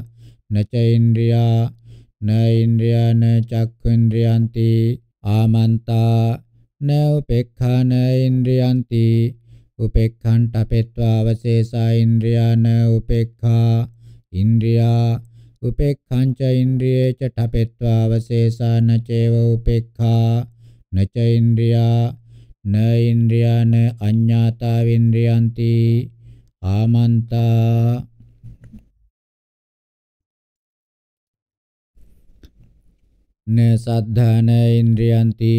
න ච ඉන්ද්‍රියා න ඉන්ද්‍රියාන චක්ඛු ඉන්ද්‍රියන්ති ආමන්තා න උපේක්ඛාන ඉන්ද්‍රියන්ති උපේක්ඛන්ට පෙත්වා අවශේෂා ඉන්ද්‍රියාන උපේක්ඛා ඉන්ද්‍රියා උපේක්ඛංච ඉන්ද්‍රියේ ච ඨපෙත්වා අවශේෂා නචේව උපේක්ඛා නච ඉන්ද්‍රියා න ඉන්ද්‍රියාන අඤ්ඤාතා වින්ද්‍රියන්ති ආමන්තා න සද්ධාන ඉන්ද්‍රියන්ති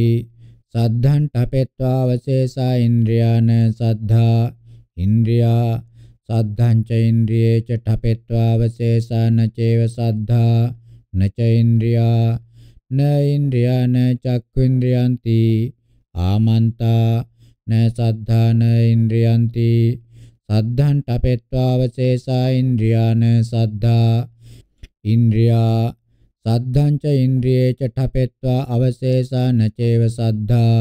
සද්ධාන් ඨපෙත්වා අවශේෂා ඉන්ද්‍රියාන සද්ධා ඉන්ද්‍රියා සද්ධාං ච ඉන්ද්‍රියේ ච ඨපෙත්වා අවශේෂා න චේව සද්ධා න ච ඉන්ද්‍රියා න ඉන්ද්‍රියා න චක්ඛුන්ද්‍රියන්ති ආමන්තා න සද්ධා න ඉන්ද්‍රියන්ති සද්ධාන් ඨපෙත්වා අවශේෂා ඉන්ද්‍රියාන සද්ධා ඉන්ද්‍රියා සද්ධාංච ඉන්ද්‍රියේච ඨපෙත්වා අවශේෂා නචේව සද්ධා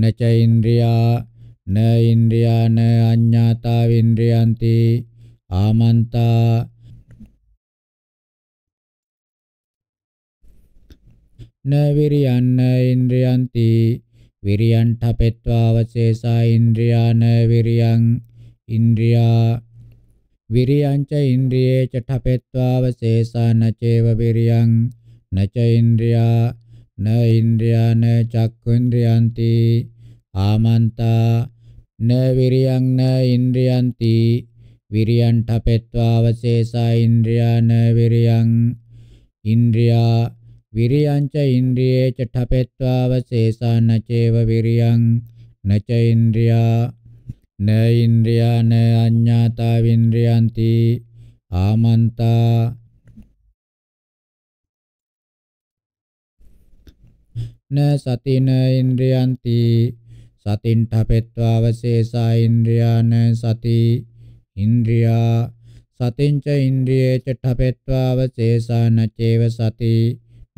නච ඉන්ද්‍රියා න ඉන්ද්‍රියා න අඤ්ඤාතා වින්ද්‍රයන්ති ආමන්තා න විරියන්න ඉන්ද්‍රයන්ති විරියන් ඨපෙත්වා අවශේෂා ඉන්ද්‍රියා න විරියං ඉන්ද්‍රියා විරියංච ඉන්ද්‍රියේ චඨපෙත්වාවශේෂාන චේව විරියං නච ඉන්ද්‍රියා න ඉන්ද්‍රියා න චක්ඛුන්ද්‍රයන්ති ආමන්තා න විරියං න ඉන්ද්‍රියන්ති විරියං ඨපෙත්වාවශේෂා ඉන්ද්‍රියා න විරියං ඉන්ද්‍රියා විරියංච ඉන්ද්‍රියේ චඨපෙත්වාවශේෂාන චේව විරියං නච ඉන්ද්‍රියා න ඉන්ද්‍රියාන අඤ්ඤාතා වින්ද්‍රයන්ති ආමන්තා න සතින ඉන්ද්‍රයන්ති සතින්ඨපෙත්වාවශේසා ඉන්ද්‍රියාන සති ඉන්ද්‍රියා සතින්ච ඉන්ද්‍රියේ චඨපෙත්වාවශේසාන චේව සති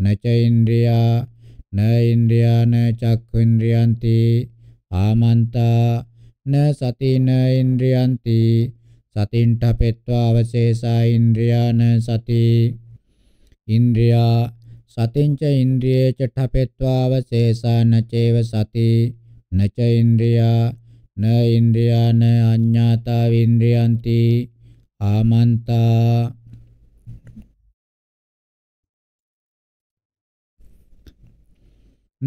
නච ඉන්ද්‍රියා න ඉන්ද්‍රියාන චක්ඛු ඉන්ද්‍රයන්ති ආමන්තා න සතින ඉන්ද්‍රියන්ති සතින්ට පෙත්වා අවශේෂා ඉන්ද්‍රියාන සති ඉන්ද්‍රියා සතින්ච ඉන්ද්‍රියේ චඨපෙත්වා අවශේෂා නචේව සති නච ඉන්ද්‍රියා න ඉන්ද්‍රියාන අඤ්ඤාතා වින්ද්‍රියන්ති ආමන්තා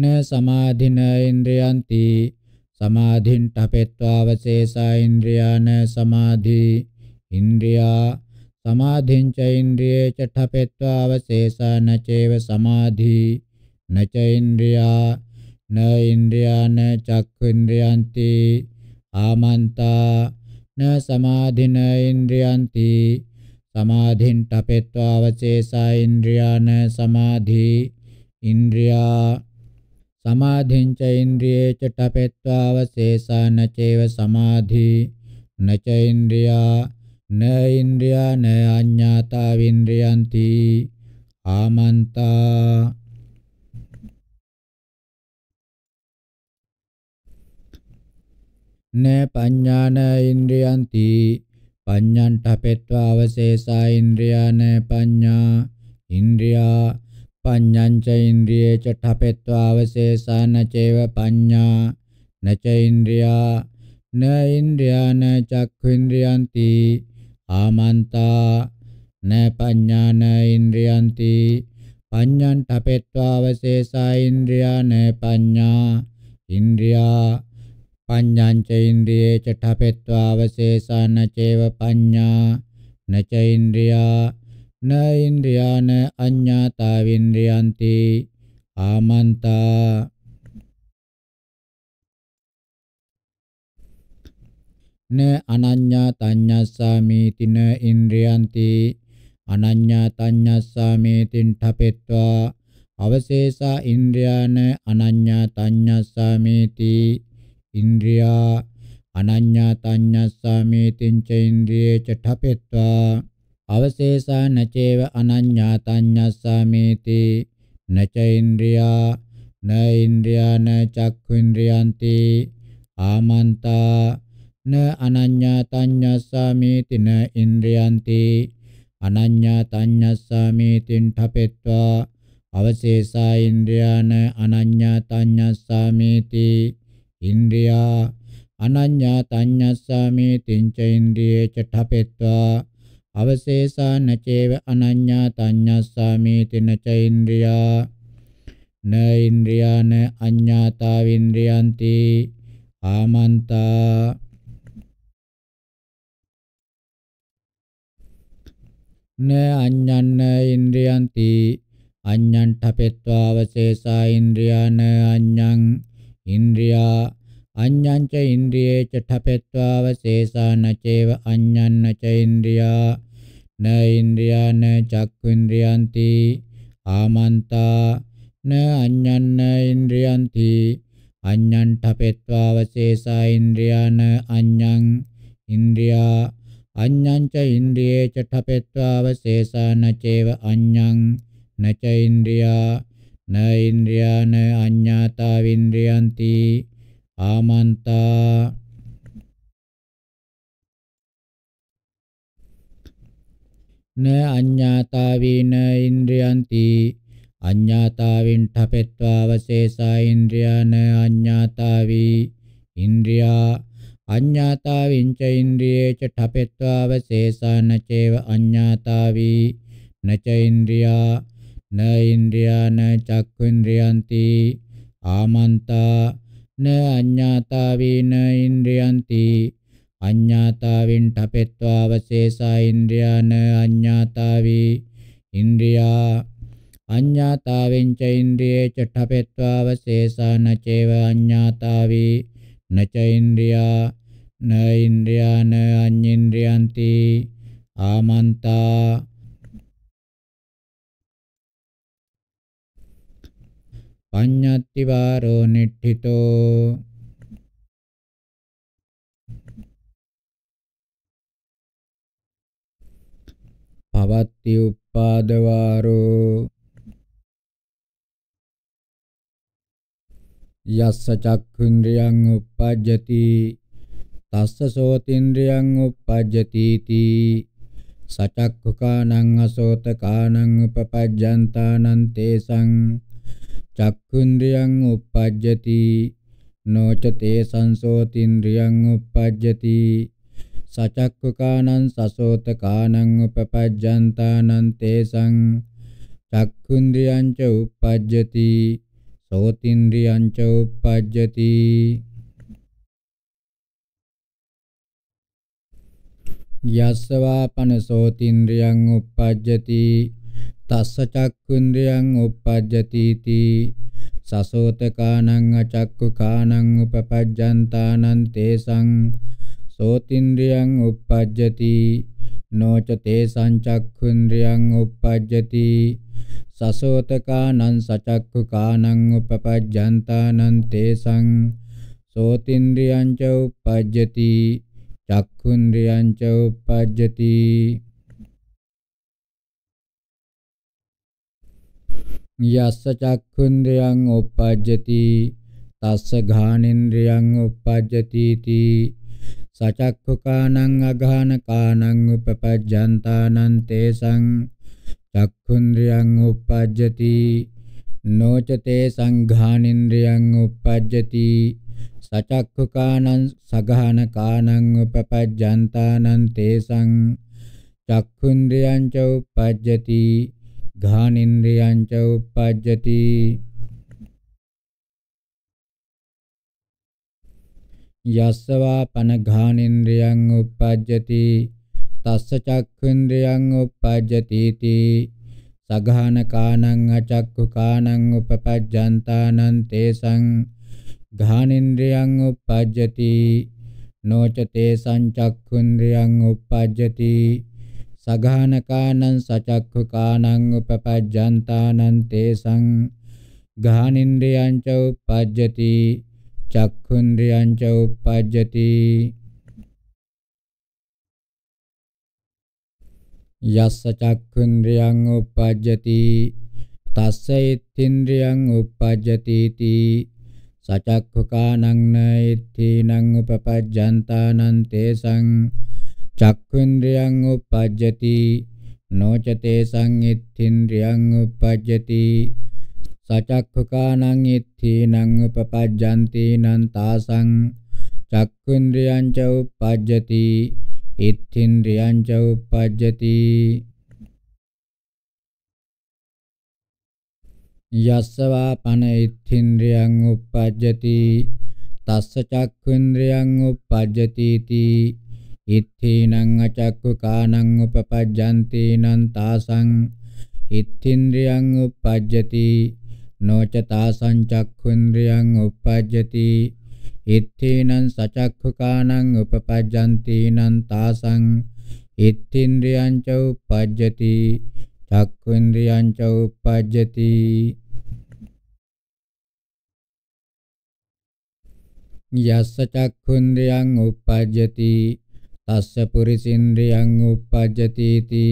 න සමාධින ඉන්ද්‍රියන්ති සමාධින් ඨපෙත්වාවශේෂා ඉන්ද්‍රියාන සමාධි ඉන්ද්‍රියා සමාධින් ච ඉන්ද්‍රියේ ච ඨපෙත්වාවශේෂා නචේව සමාධි නච ඉන්ද්‍රියා න ඉන්ද්‍රියාන චක්ඛුන්ද්‍රයන්ති ආමන්තා න සමාධින ඉන්ද්‍රියන්ති සමාධින් ඨපෙත්වාවශේෂා ඉන්ද්‍රියාන සමාධි ඉන්ද්‍රියා සමාධිංච ඉන්ද්‍රියේ චටපෙත්වාවශේෂාන චේව සමාධි නච ඉන්ද්‍රියා න ඉන්ද්‍රියා න අඤ්ඤාතා වින්ද්‍රයන්ති ආමන්තා න පඤ්ඤාන ඉන්ද්‍රයන්ති පඤ්ඤන්ඨ පෙත්වාවශේෂා ඉන්ද්‍රියා න පඤ්ඤා ඉන්ද්‍රියා පඤ්ඤංච ඉන්ද්‍රියේ චඨපෙත්වා අවසේසාන චේව පඤ්ඤා නච ඉන්ද්‍රියා න ඉන්ද්‍රියාන චක්ඛුන්ද්‍රියන්ති ආමන්තා න පඤ්ඤාන ඉන්ද්‍රියන්ති පඤ්ඤං ඨපෙත්වා අවසේසා ඉන්ද්‍රියාන පඤ්ඤා ඉන්ද්‍රියා පඤ්ඤංච ඉන්ද්‍රියේ චඨපෙත්වා අවසේසාන චේව පඤ්ඤා නච ඉන්ද්‍රියා න ඉන්ද්‍රියාන අඤ්ඤාතා වින්ද්‍රයන්ති ආමන්තා න අනඤ්ඤා තඤ්ඤස්සාමේති න ඉන්ද්‍රයන්ති අනඤ්ඤා තඤ්ඤස්සාමේතින් ඨපෙත්වා අවශේෂා ඉන්ද්‍රයාන අනඤ්ඤා තඤ්ඤස්සාමේති ඉන්ද්‍රියා අනඤ්ඤා තඤ්ඤස්සාමේතින් ච ඉන්ද්‍රියේ ච ඨපෙත්වා අවශේෂා නචේව අනඤ්ඤාතඤ්ඤස්සමේති නචෛන්ද්‍රියා නෛන්ද්‍රියාන චක්ඛුන්ද්‍රියන්ති ආමන්තා න අනඤ්ඤාතඤ්ඤස්සමේති න ඉන්ද්‍රියන්ති අනඤ්ඤාතඤ්ඤස්සමේතින් ඨපෙත්වා අවශේෂා ඉන්ද්‍රියාන අනඤ්ඤාතඤ්ඤස්සමේති ඉන්ද්‍රියා අනඤ්ඤාතඤ්ඤස්සමේතින් චෛන්ද්‍රියේ චඨපෙත්වා අවශේෂාන චේව අනඤ්ඤා තඤ්ඤස්සාමි තින චෛන්ද්‍රියා න ඉන්ද්‍රියාන අඤ්ඤාතා වින්ද්‍රියන්ති ආමන්තා න අඤ්ඤන්න ඉන්ද්‍රියන්ති අඤ්ඤණ්ඨපෙත්වා අවශේෂා ඉන්ද්‍රියාන අඤ්ඤං ඉන්ද්‍රියා අඤ්ඤං ච ඉන්ද්‍රියේ ච ඨපෙත්වාව සේසාන චේව අඤ්ඤං ච ඉන්ද්‍රියා න ඉන්ද්‍රියාන චක්ඛුන්ද්‍රියන්ති ආමන්තා න අඤ්ඤන්න ඉන්ද්‍රියන්ති අඤ්ඤං ඨපෙත්වා අවශේෂා ඉන්ද්‍රියාන අඤ්ඤං ඉන්ද්‍රියා අඤ්ඤං ච ඉන්ද්‍රියේ ච ඨපෙත්වා අවශේෂා නචේව අඤ්ඤං නච ඉන්ද්‍රියා න ඉන්ද්‍රියාන අඤ්ඤාතා වින්ද්‍රියන්ති ආමන්තා න අඤ්ඤාතාවේන ඉන්ද්‍රයන්ති අඤ්ඤාතාවෙන් ඨපෙත්වා වශේෂා ඉන්ද්‍රියාන අඤ්ඤාතාවී ඉන්ද්‍රියා අඤ්ඤාතාවින්ච ඉන්ද්‍රියේච ඨපෙත්වා වශේෂාන චේව අඤ්ඤාතාවී නච ඉන්ද්‍රියා න ඉන්ද්‍රියාන චක්ඛුන්ද්‍රයන්ති ආමන්තා න අඤ්ඤාතාවේන ඉන්ද්‍රයන්ති අඤ්ඤාතාවෙන් ඨපෙත්වා අවශේෂා ඉන්ද්‍රයාන අඤ්ඤාතාවේ ඉන්ද්‍රියා අඤ්ඤාතාවෙන් ච ඉන්ද්‍රියේ ච ඨපෙත්වා අවශේෂා නචේව අඤ්ඤාතාවේ නච ඉන්ද්‍රියා න ඉන්ද්‍රයාන අඤ්ඤින්ද්‍රයන්ති ආමන්තා පඤ්ඤත්ති වාරෝ නිට්ඨිතෝ පවත්ති උප්පාද වාරෝ යස්ස චක්ඛුන්ද්‍රියං උප්පජ්ජති තස්ස සෝතින්ද්‍රියං උප්පජ්ජති තී සචක්ඛුකානං අසෝතකානං උපපජ්ජන්තානං තේසං චක්ඛුන්ද්‍රියං uppajjati නොච තේ සංසෝතින්ද්‍රියං uppajjati සචක්ඛුකානං සසෝතකානං උපපජ්ජන්තානං තේසං චක්ඛුන්ද්‍රියං ච uppajjati සෝතින්ද්‍රියං ච uppajjati යස්සවාපන සෝතින්ද්‍රියං uppajjati තස්ස චක්කුන්ද්‍රයන් uppajjati ති සසෝතකානං අචක්කුකානං උපපජ්ජන්තානං තේසං සෝතින්ද්‍රයන් uppajjati නොච තේසං චක්කුන්ද්‍රයන් uppajjati සසෝතකානං සචක්කුකානං උපපජ්ජන්තානං තේසං සෝතින්ද්‍රයන් ච uppajjati චක්කුන්ද්‍රයන් ච uppajjati යස්ස චක්ඛුන්ද්‍රයන් උපජ්ජති තස්ස ඝානෙන්ද්‍රයන් උපජ්ජති තී සචක්ඛුකානං අඝානකානං උපපජ්ජන්තානං තේසං චක්ඛුන්ද්‍රයන් උපජ්ජති නොච තේසං ඝානෙන්ද්‍රයන් උපජ්ජති සචක්ඛුකානං සඝානකානං උපපජ්ජන්තානං තේසං චක්ඛුන්ද්‍රයන් ච උපජ්ජති घानिन्द्रियं च उपपद्यति යස්සවා පන ඝානින්ද්‍රියං uppajjati තස්ස චක්ඛුන්ද්‍රියං uppajjati ති සඝාන කානං අචක්ඛු කානං uppajjantaනං තේසං ඝානින්ද්‍රියං uppajjati නොච තේසං චක්ඛුන්ද්‍රියං uppajjati සඝානකානං සචක්ඛකානං උපපජ්ජන්තානං තේසං ගානින්ද්‍රයං ච උපජ්ජති චක්ඛුන්ද්‍රයං ච උපජ්ජති යස්ස චක්ඛුන්ද්‍රයං උපජ්ජති තස්ස ඉත්තින්ද්‍රයං උපජ්ජති තී සචක්ඛකානං නෛත්‍ථීනං උපපජ්ජන්තානං තේසං චක්ඛුන්ද්‍රියං උපජ්ජති නොචතේ සංඉත්ථින්ද්‍රියං උපජ්ජති සචක්ඛුකානං ඉත්ථීනං උපපජ්ජන්ති නං තාසං චක්ඛුන්ද්‍රියං ච උපජ්ජති ඉත්ථින්ද්‍රියං ච උපජ්ජති යස්සවා පන ඉත්ථින්ද්‍රියං උපජ්ජති තස්ස චක්ඛුන්ද්‍රියං උපජ්ජති තී ඉත්තේනං අචක්කුකානං උපපජ්ජන්තේනං තාසං ඉත්තින්ද්‍රියං උප්පජ්ජති නොච තාසං චක්ඛුන්ද්‍රියං උප්පජ්ජති ඉත්තේනං සචක්ඛුකානං උපපජ්ජන්තේනං තාසං ඉත්තින්ද්‍රියං ච උප්පජ්ජති චක්ඛුන්ද්‍රියං ච උප්පජ්ජති යස්ස චක්ඛුන්ද්‍රියං උප්පජ්ජති තස්ස පුරිසින්ද්‍රියං uppajjati ති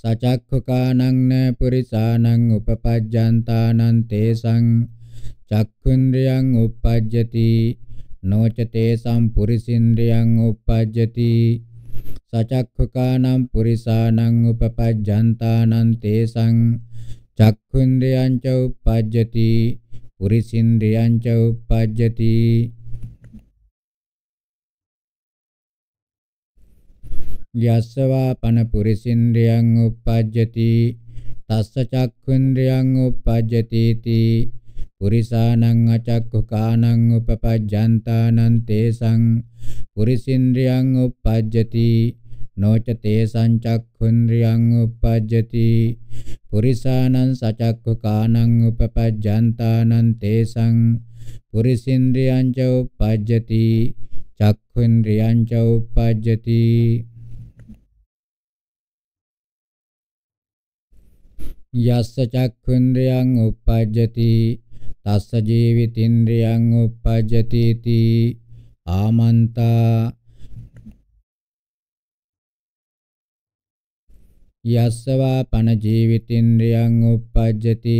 සචක්ඛකානං න පුරිසානං උපපජ්ජන්තානං තේසං චක්ඛුන්ද්‍රියං uppajjati නොච තේසං පුරිසින්ද්‍රියං uppajjati සචක්ඛකානං පුරිසානං උපපජ්ජන්තානං තේසං චක්ඛුන්ද්‍රියං ච uppajjati පුරිසින්ද්‍රියං ච uppajjati යස්සවා පන පුරිසින්ද්‍රයන් uppajjati තස්ස චක්ඛුන්ද්‍රයන් uppajjati ති පුරිසානං අචක්ඛුකානං උපපජ්ජන්තානං තේසං පුරිසින්ද්‍රයන් uppajjati නොච තේසං චක්ඛුන්ද්‍රයන් uppajjati පුරිසානං සචක්ඛුකානං උපපජ්ජන්තානං තේසං පුරිසින්ද්‍රයන් ච uppajjati චක්ඛුන්ද්‍රයන් ච uppajjati යස්ස චක්ඛුන්ද්‍රයන් uppajjati තස්ස ජීවිතින්ද්‍රයන් uppajjati ති ආමන්තා යස්සවා පන ජීවිතින්ද්‍රයන් uppajjati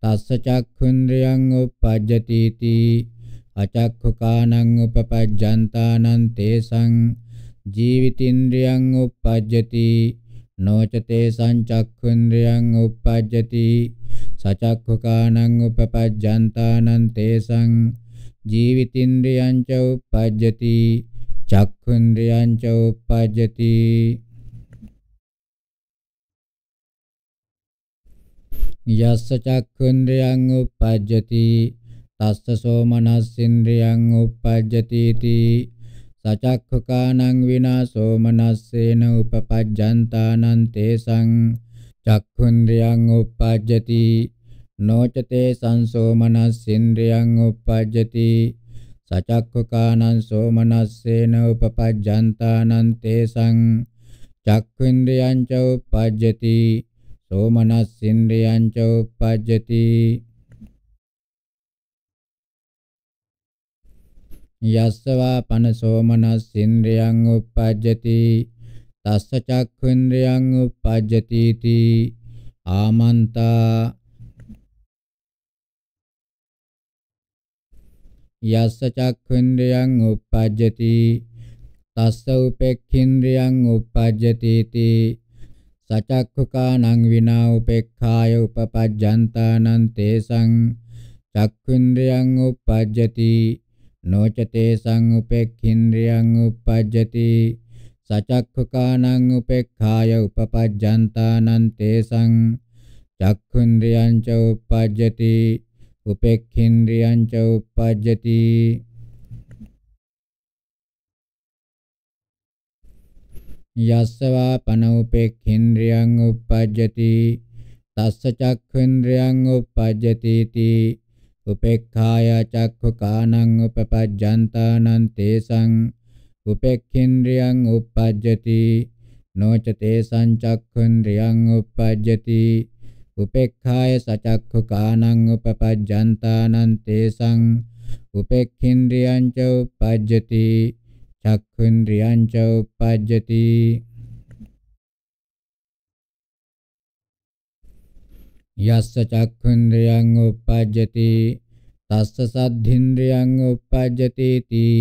තස්ස චක්ඛුන්ද්‍රයන් uppajjati ති අචක්ඛකානං උපපජ්ජන්තානං තේසං ජීවිතින්ද්‍රයන් uppajjati නොචතේ සංචක්ඛුන්ද්‍රයන් උපපජ්ජති සචක්ඛුකානං උපපජ්ජන්තානං තේසං ජීවිතින්ද්‍රයන් ච උපපජ්ජති චක්ඛුන්ද්‍රයන් ච උපපජ්ජති යස්ස චක්ඛුන්ද්‍රයන් උපපජ්ජති තස්ස සෝමනස්සින්ද්‍රයන් උපපජ්ජති තී සචක්ඛකානං විනාසෝ මනස්සේන උපපජ්ජන්තානං තේසං චක්ඛුන්ද්‍රියං උපපජ්ජති නොචතේ සංසෝ මනස්සින්ද්‍රියං උපපජ්ජති සචක්ඛකානං සෝ මනස්සේන උපපජ්ජන්තානං තේසං චක්ඛුන්ද්‍රියං ච උපපජ්ජති සෝ මනස්සින්ද්‍රියං ච උපපජ්ජති යස්සවා පන සෝමනස්සින්ද්‍රයන් උප්පජ්ජති තස්ස චක්ඛුන්ද්‍රයන් උප්පජ්ජති තී ආමන්තා යස්ස චක්ඛුන්ද්‍රයන් උප්පජ්ජති තස්ස උපේක්ඛින්ද්‍රයන් උප්පජ්ජති තී සචක්ඛුකානං විනා උපේක්ඛාය උපපජ්ජන්තානං තේසං චක්ඛුන්ද්‍රයන් උප්පජ්ජති නොචතේ සංඋපෙක්ඛින්ද්‍රියං uppajjati සචක්ඛකානං උපේක්ඛාය උපපජ්ජන්තානං තේසං චක්ඛුන්ද්‍රියං ච uppajjati උපේක්ඛින්ද්‍රියං ච uppajjati යස්සවා පන උපේක්ඛින්ද්‍රියං uppajjati තස්ස චක්ඛුන්ද්‍රියං uppajjati උපේක්ඛාය චක්ඛකානං උපපජ්ජන්තානං තේසං උපේක්ඛින්ද්‍රියං උපපජ්ජති නොච තේසං චක්ඛුන්ද්‍රියං උපපජ්ජති උපේක්ඛාය සචක්ඛකානං උපපජ්ජන්තානං තේසං උපේක්ඛින්ද්‍රියං ච උපපජ්ජති චක්ඛුන්ද්‍රියං ච උපපජ්ජති යස්ස චක්ඛුන්ද්‍රයන් උපජ්ජති තස්ස සද්ධින්ද්‍රයන් උපජ්ජති තී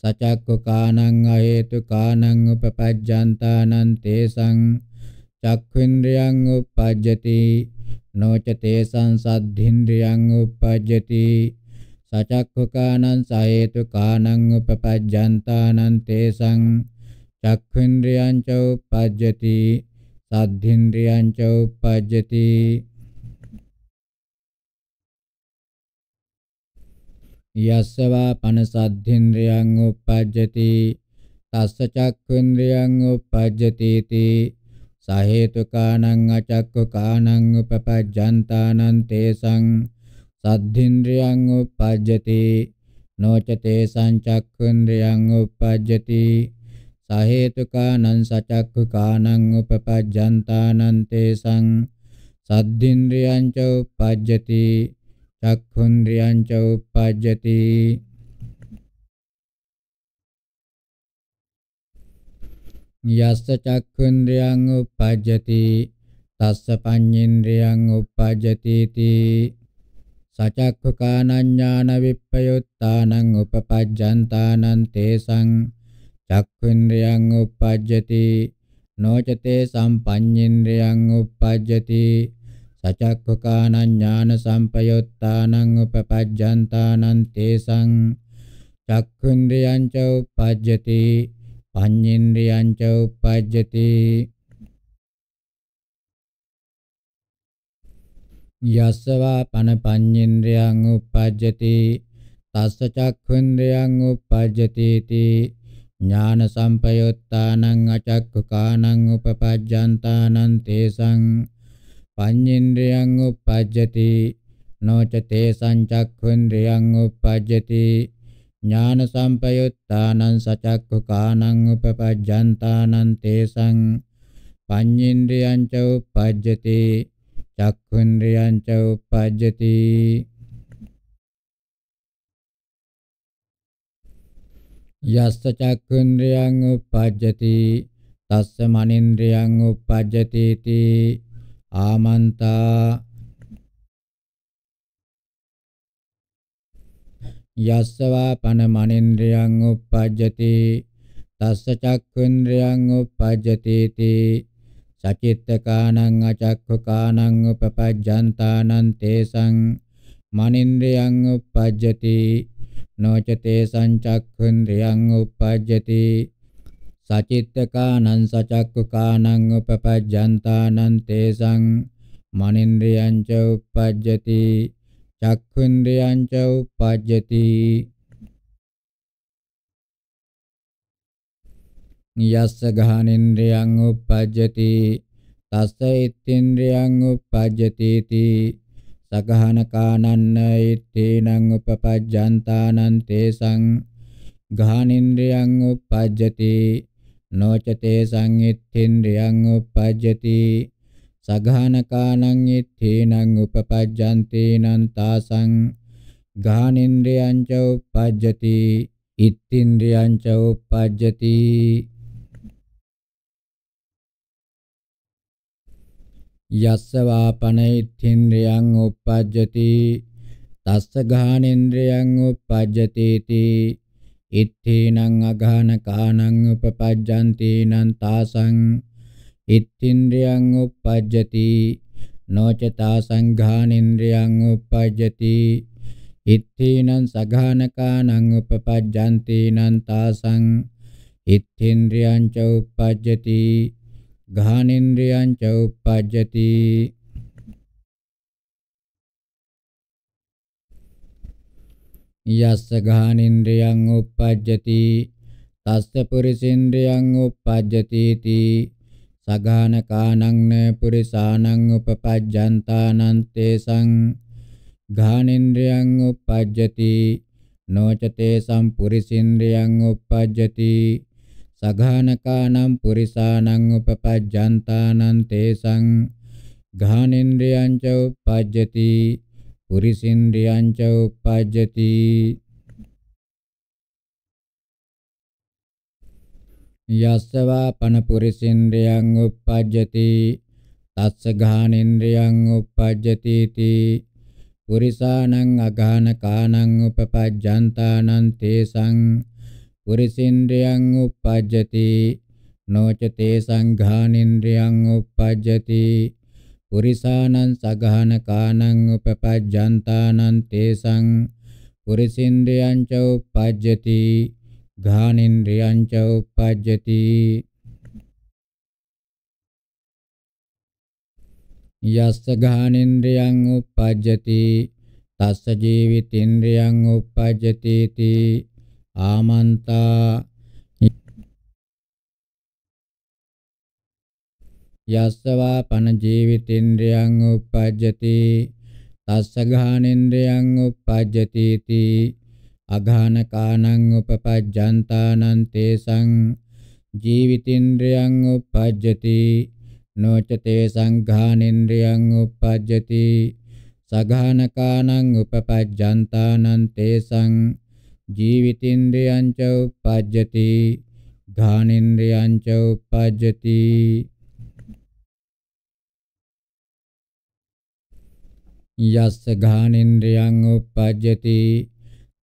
සචක්ක කානං අහේතු කානං උපපජ්ජන්තානං තේසං චක්ඛුන්ද්‍රයන් උපජ්ජති නොච තේසං සද්ධින්ද්‍රයන් උපජ්ජති සචක්ක කානං සහේතු කානං උපපජ්ජන්තානං තේසං චක්ඛුන්ද්‍රයන් ච උපජ්ජති සද්ධින්ද්‍රයන් ච උපජ්ජති යස්සවා පනසද්ධින්ද්‍රයන් උපජ්ජති තස්ස චක්ඛුන්ද්‍රයන් උපජ්ජති තී සහේතුකානං අචක්ඛුකානං උපපජ්ජන්තානං තේසං සද්ධින්ද්‍රයන් උපජ්ජති නොචතේ සංචක්ඛුන්ද්‍රයන් උපජ්ජති සහේතුකානං සචක්ඛුකානං උපපජ්ජන්තානං තේසං සද්ධින්ද්‍රයන් ච උපජ්ජති චක්ඛුන්ද්‍රියං ච උප්පජ්ජති යස්ස චක්ඛුන්ද්‍රියං උපජ්ජති තස්ස පඤ්ඤේන්ද්‍රියං උපජ්ජති තී සචක්ඛු කානඥාන විප්පයුත්තානං උපපජ්ජන්තානං තේසං චක්ඛුන්ද්‍රියං උපජ්ජති නොචතේ සම්පඤ්ඤේන්ද්‍රියං උපජ්ජති Sacakkukānañ ñāna sampayuttānañ upapajjantānañ tesañ Cakkundriyañ ca uppajjati paññindriyañ ca uppajjati Yassavā pana paññindriyañ uppajjati tassa cakkundriyañ uppajjati ti ñāna sampayuttānañ acakkukānañ upapajjantānañ tesañ පඤ්ඤේන්ද්‍රයන් උපජ්ජති නොච තේ සංචක්ඛුන්ද්‍රයන් උපජ්ජති ඥාන සම්පයුත්තානං සචක්ඛුකානං උපපජ්ජන්තානං තේසං පඤ්ඤේන්ද්‍රයන් ච උපජ්ජති චක්ඛුන්ද්‍රයන් ච උපජ්ජති යස්ස චක්ඛුන්ද්‍රයන් උපජ්ජති තස්ස මනින්ද්‍රයන් උපජ්ජති තී ආමන්තා යස්සවා පන මනින්ද්‍රයන් උප්පජ්ජති තස්ස චක්ඛුන්ද්‍රයන් උප්පජ්ජති තී සචිත්තකානං අචක්ඛකානං උපපජ්ජන්තානං තේසං මනින්ද්‍රයන් උප්පජ්ජති නොච තේසං චක්ඛුන්ද්‍රයන් උප්පජ්ජති සචිත්තකානං සචක්කුකානං උපපජ්ජන්තානං තේසං මනින්ද්‍රියං ච උපජ්ජති චක්ඛුන්ද්‍රියං ච උපජ්ජති යස්ස ගහනින්ද්‍රියං උපජ්ජති තස්ස ඉත්ත්‍ින්ද්‍රියං උපජ්ජති තී සගහන කානන්න ඉත්තේනං උපපජ්ජන්තානං තේසං ගානින්ද්‍රයන් උපජ්ජති නොචතේ සංිට්ඨින්ද්‍රයන් උපජ්ජති සඝානකානං ඉත්තේනං උපපජ්ජන්තේනං තාසං ගානින්ද්‍රයන් ච උපජ්ජති ඉත්තින්ද්‍රයන් ච උපජ්ජති යස්ස වාපනයිත්තින්ද්‍රයන් උපජ්ජති තස්ස ගානින්ද්‍රයන් උපජ්ජති තී ඉත්තේනං අගාන කානං උපපජ්ජන්තේනං තාසං ඉත්තින්ද්‍රයන් උපජ්ජති නොච තාසං ඝානින්ද්‍රයන් උපජ්ජති ඉත්තේනං සගාන කානං උපපජ්ජන්තේනං තාසං ඉත්තින්ද්‍රයන් ච උපජ්ජති ඝානින්ද්‍රයන් ච උපජ්ජති යස්ස ගානින්ද්‍රයන් උප්පජ්ජති තස්ස පුරිසින්ද්‍රයන් උප්පජ්ජති තී සගාන කානං න පුරිසානං උපපජ්ජන්තානන්තේ සං ගානින්ද්‍රයන් උප්පජ්ජති නොචතේ සම් පුරිසින්ද්‍රයන් උප්පජ්ජති සඝානකානම් පුරිසානං උපපජ්ජන්තානං තේසං ඝානින්ද්‍රයං ච උපජ්ජති පුරිසින්ද්‍රියං ච uppajjati යස්සවා පන පුරිසින්ද්‍රියං uppajjati තස්ස ගානින්ද්‍රියං uppajjati ති පුරිසානං අගාන කානං උපපජ්ජන්තානං තේසං පුරිසින්ද්‍රියං uppajjati නොච තේසං ගානින්ද්‍රියං uppajjati පුරිසානං සගහන කානං උපපජ්ජන්තානං තේසං පුරිසින්ද්‍රයං ච උපජ්ජති ඝානින්ද්‍රයං ච උපජ්ජති යස්ස ගානින්ද්‍රයන් උපජ්ජති තස්ස ජීවිතින්ද්‍රයන් උපජ්ජති ති ආමන්තා යස්සවා පන ජීවිතේන්ද්‍රයන් උපජ්ජති තස්ස ගාහනේන්ද්‍රයන් උපජ්ජති තී අඝාන කානං උපපජ්ජන්තානං තේසං ජීවිතේන්ද්‍රයන් උපජ්ජති නොච තේසං ගාහනේන්ද්‍රයන් උපජ්ජති සඝාන කානං උපපජ්ජන්තානං තේසං ජීවිතේන්ද්‍රයන් ච උපජ්ජති ඝානේන්ද්‍රයන් ච උපජ්ජති යස්ස ඝානෙන්ද්‍රයන් උපජ්ජති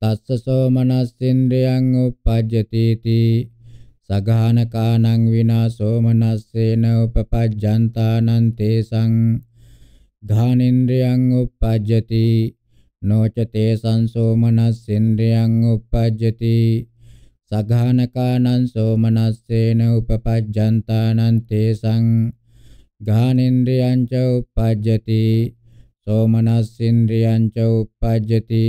තස්ස සෝමනස්සෙන්ද්‍රයන් උපජ්ජති තී සඝානකානං විනා සෝමනස්සේන උපපජ්ජන්තානං තේසං ඝානෙන්ද්‍රයන් උපජ්ජති නොච තේසං සෝමනස්සෙන්ද්‍රයන් උපජ්ජති සඝානකානං සෝමනස්සේන උපපජ්ජන්තානං තේසං ඝානෙන්ද්‍රයන් ච උපජ්ජති සෝමනස්සින්ද්‍රියං ච uppajjati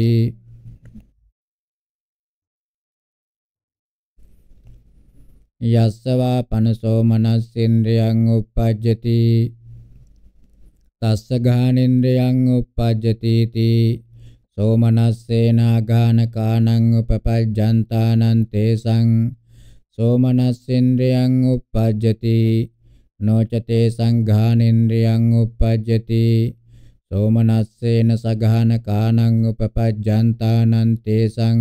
යස්සවා පනසෝ මනස්සින්ද්‍රියං uppajjati තස්ස ගානින්ද්‍රියං uppajjati ති සෝමනස්සේනා ගාන කානං උපපජ්ජන්තානං තේසං සෝමනස්සින්ද්‍රියං uppajjati නොච තේසං ගානින්ද්‍රියං uppajjati සෝමනස්සේන සගහන කානං උපපජ්ජන්තානං තේසං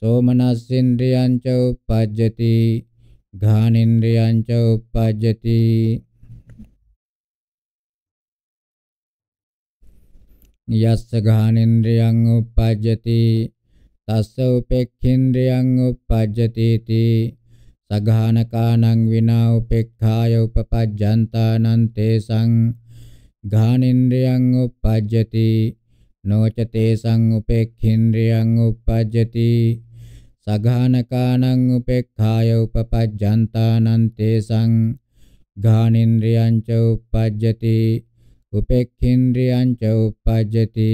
සෝමනස්සින්ද්‍රියං ච උපජ්ජති ඝානින්ද්‍රියං ච උපජ්ජති යස්ස ඝානින්ද්‍රියං උපජ්ජති තස්ස උපේක්ඛින්ද්‍රියං උපජ්ජති ති සඝානකානං විනා උපේක්ඛාය උපපජ්ජන්තානං තේසං ඝානෙන්ද්‍රයන් uppajjati නොචතේ සංඋපේක්ඛින්ද්‍රයන් uppajjati සඝානකානං උපේක්ඛාය උපපජ්ජන්තානං තේසං ඝානෙන්ද්‍රයන් ච uppajjati උපේක්ඛින්ද්‍රයන් ච uppajjati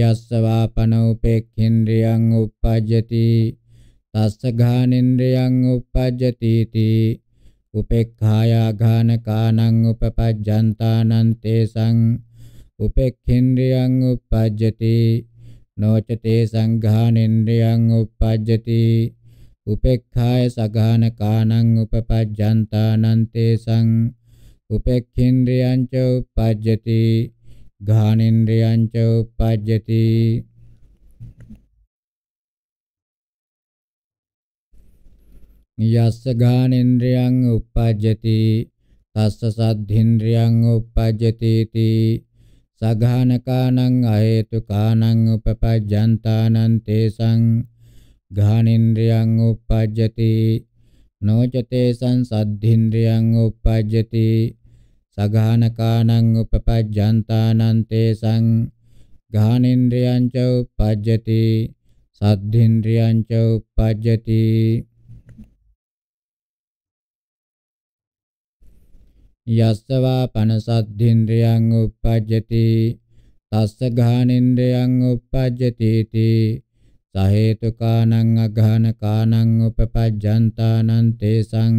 යස්සවාපන උපේක්ඛින්ද්‍රයන් uppajjati තස්ස ඝානෙන්ද්‍රයන් uppajjati ti උපේක්ඛාය ඝානකානං උපපජ්ජන්තානං තේසං උපේක්ඛේන්ද්‍රයන් uppajjati නොච තේසං ඝානෙන්ද්‍රයන් uppajjati උපේක්ඛාය සඝානකානං උපපජ්ජන්තානං තේසං උපේක්ඛේන්ද්‍රයන් ච uppajjati ඝානෙන්ද්‍රයන් ච uppajjati යස්ස ගානෙන්ද්‍රයන් උපජ්ජති තස්ස සද්ධින්ද්‍රයන් උපජ්ජති තී සඝානකානං අහේතුකානං උපපජ්ජන්තානං තේසං ගානින්ද්‍රයන් උපජ්ජති නොචතේසං සද්ධින්ද්‍රයන් උපජ්ජති සඝානකානං උපපජ්ජන්තානං තේසං ගානින්ද්‍රයන් ච උපජ්ජති සද්ධින්ද්‍රයන් ච උපජ්ජති යස්සවා පනසද්ධින්ද්‍රයන් උප්පජ්ජති තස්ස ගානින්ද්‍රයන් උප්පජ්ජති තී සහේතුකානං අඝාන කානං උපපජ්ජන්තානං තේසං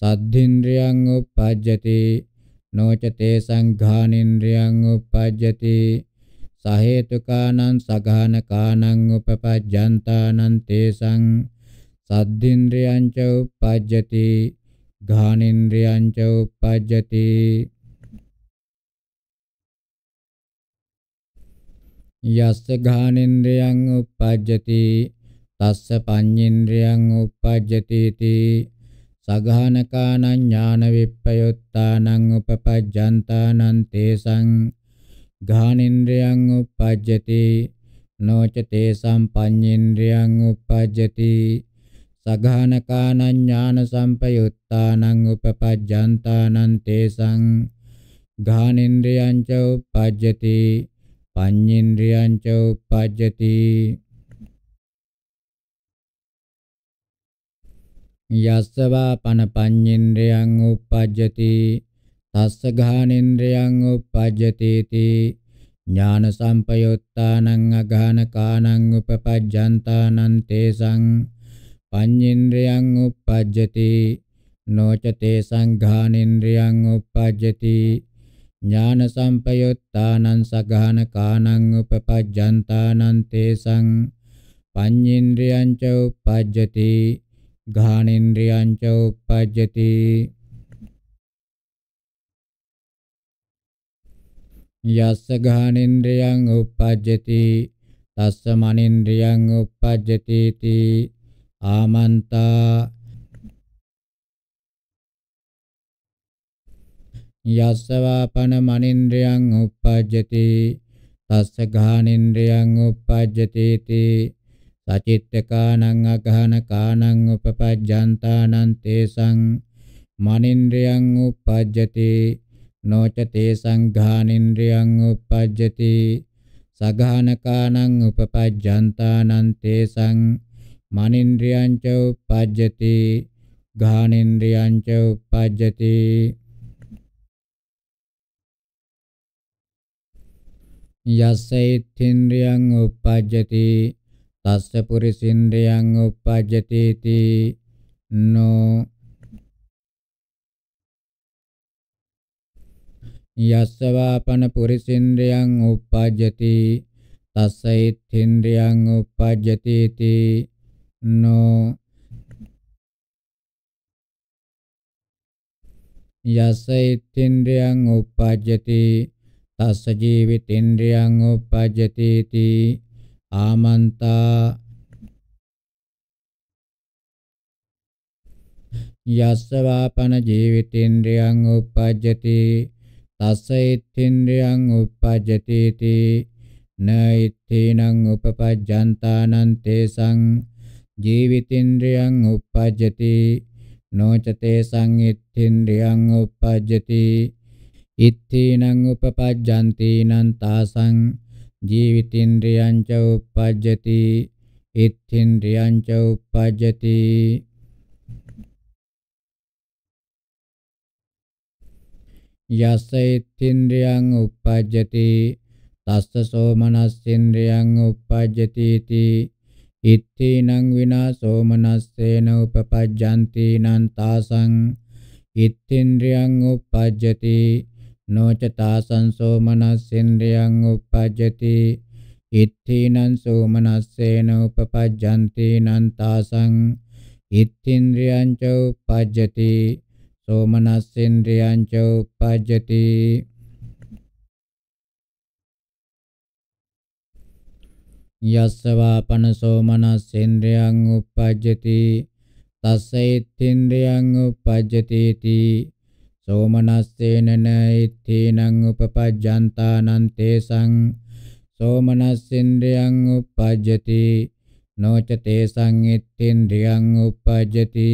සද්ධින්ද්‍රයන් උප්පජ්ජති නොච තේසං ගානින්ද්‍රයන් උප්පජ්ජති සහේතුකානං සඝාන කානං උපපජ්ජන්තානං තේසං සද්ධින්ද්‍රයන් ච උප්පජ්ජති घानेन्द्रियं च उपपद्यते යස්ස ඝානෙන්ද්‍රයන් උපජ්ජති තස්ස පඤ්ඤේන්ද්‍රයන් උපජ්ජති තී සඝානකානං ඥාන විප්පයොත්තානං උපපජ්ජන්තානං තේසං ඝානෙන්ද්‍රයන් උපජ්ජති නොච තේසං පඤ්ඤේන්ද්‍රයන් උපජ්ජති සගානකානං ඥාන සම්පයුත්තානං උපපජ්ජන්තානං තේසං ගානින්ද්‍රියං ච උපජ්ජති පඤ්ඤේන්ද්‍රියං ච උපජ්ජති යස්සවා පන පඤ්ඤේන්ද්‍රයන් උපජ්ජති තස්ස ගානින්ද්‍රයන් උපජ්ජති තී ඥාන සම්පයුත්තානං අඝාන කානං උපපජ්ජන්තානං තේසං පඤ්ඤේන්ද්‍රයන් උප්පජ්ජති නොචතේ සංඝානේන්ද්‍රයන් උප්පජ්ජති ඥාන සම්පයුත්තානං සගාන කානං උපපජ්ජන්තානං තේසං පඤ්ඤේන්ද්‍රයන් ච උප්පජ්ජති ඝානේන්ද්‍රයන් ච උප්පජ්ජති යස්ස ඝානේන්ද්‍රයන් උප්පජ්ජති තස්ස මනේන්ද්‍රයන් උප්පජ්ජති තී ආමන්තා යස්සවාපන මනින්ද්‍රයන් උප්පජ්ජති තස්ස ගානින්ද්‍රයන් උප්පජ්ජති තී සචිත්තකානං අගහන කානං උපපජ්ජන්තානං තේසං මනින්ද්‍රයන් උප්පජ්ජති නොච තේසං ගානින්ද්‍රයන් උප්පජ්ජති සගානකානං උපපජ්ජන්තානං තේසං මනින්ද්‍රියං ච උපජ්ජති ඝානින්ද්‍රියං ච උපජ්ජති යස්සෛත්ථින්ද්‍රියං උපජ්ජති තස්ස පුරිසින්ද්‍රියං උපජ්ජති ති නෝ යස්ස වාපන පුරිසින්ද්‍රියං උපජ්ජති තස්සෛත්ථින්ද්‍රියං උපජ්ජති ති නෝ යස ඉත්ත්‍ේන්ද්‍රයන් උපජ්ජති තස්ස ජීවිතේන්ද්‍රයන් උපජ්ජති ති ආමන්තා යස්ස වාපන ජීවිතේන්ද්‍රයන් උපජ්ජති තස්ස ඉත්ත්‍ේන්ද්‍රයන් උපජ්ජති ති නෛත්‍ථේනං උපපජ්ජන්තානං තේසං ජීවිතේන්ද්‍රයන් උපජ්ජති නොචතේ සංඉත්තේන්ද්‍රයන් උපජ්ජති ඉත්තේනං උපපජ්ජන්ති නං තාසං ජීවිතේන්ද්‍රයන් ච උපජ්ජති ඉත්තේන්ද්‍රයන් ච උපජ්ජති යස්ස ඉත්තින්ද්‍රියං uppajjati තස්ස සෝමනස්සින්ද්‍රියං uppajjati ති ඉත්තේනං විනාසෝ මනස්සේන උපපජ්ජන්ති නං තාසං ඉත්ත්‍ේන්ද්‍රයන් උපජ්ජති නොච තාසං සෝ මනස්සේන්ද්‍රයන් උපජ්ජති ඉත්තේනං සෝ මනස්සේන උපපජ්ජන්ති නං තාසං ඉත්ත්‍ේන්ද්‍රයන් ච උපජ්ජති සෝමනස්සේන්ද්‍රයන් ච උපජ්ජති යස්සවා පනසෝ මනසේන්ද්‍රයන් උපජ්ජති තස්සෙත්ත්‍ේන්ද්‍රයන් උපජ්ජති තී සෝමනස්සේනන ඉත්ථීනං උපපජ්ජන්තානං තේසං සෝමනස්සේන්ද්‍රයන් උපජ්ජති නොච තේසං ඉත්ථීන්ද්‍රයන් උපජ්ජති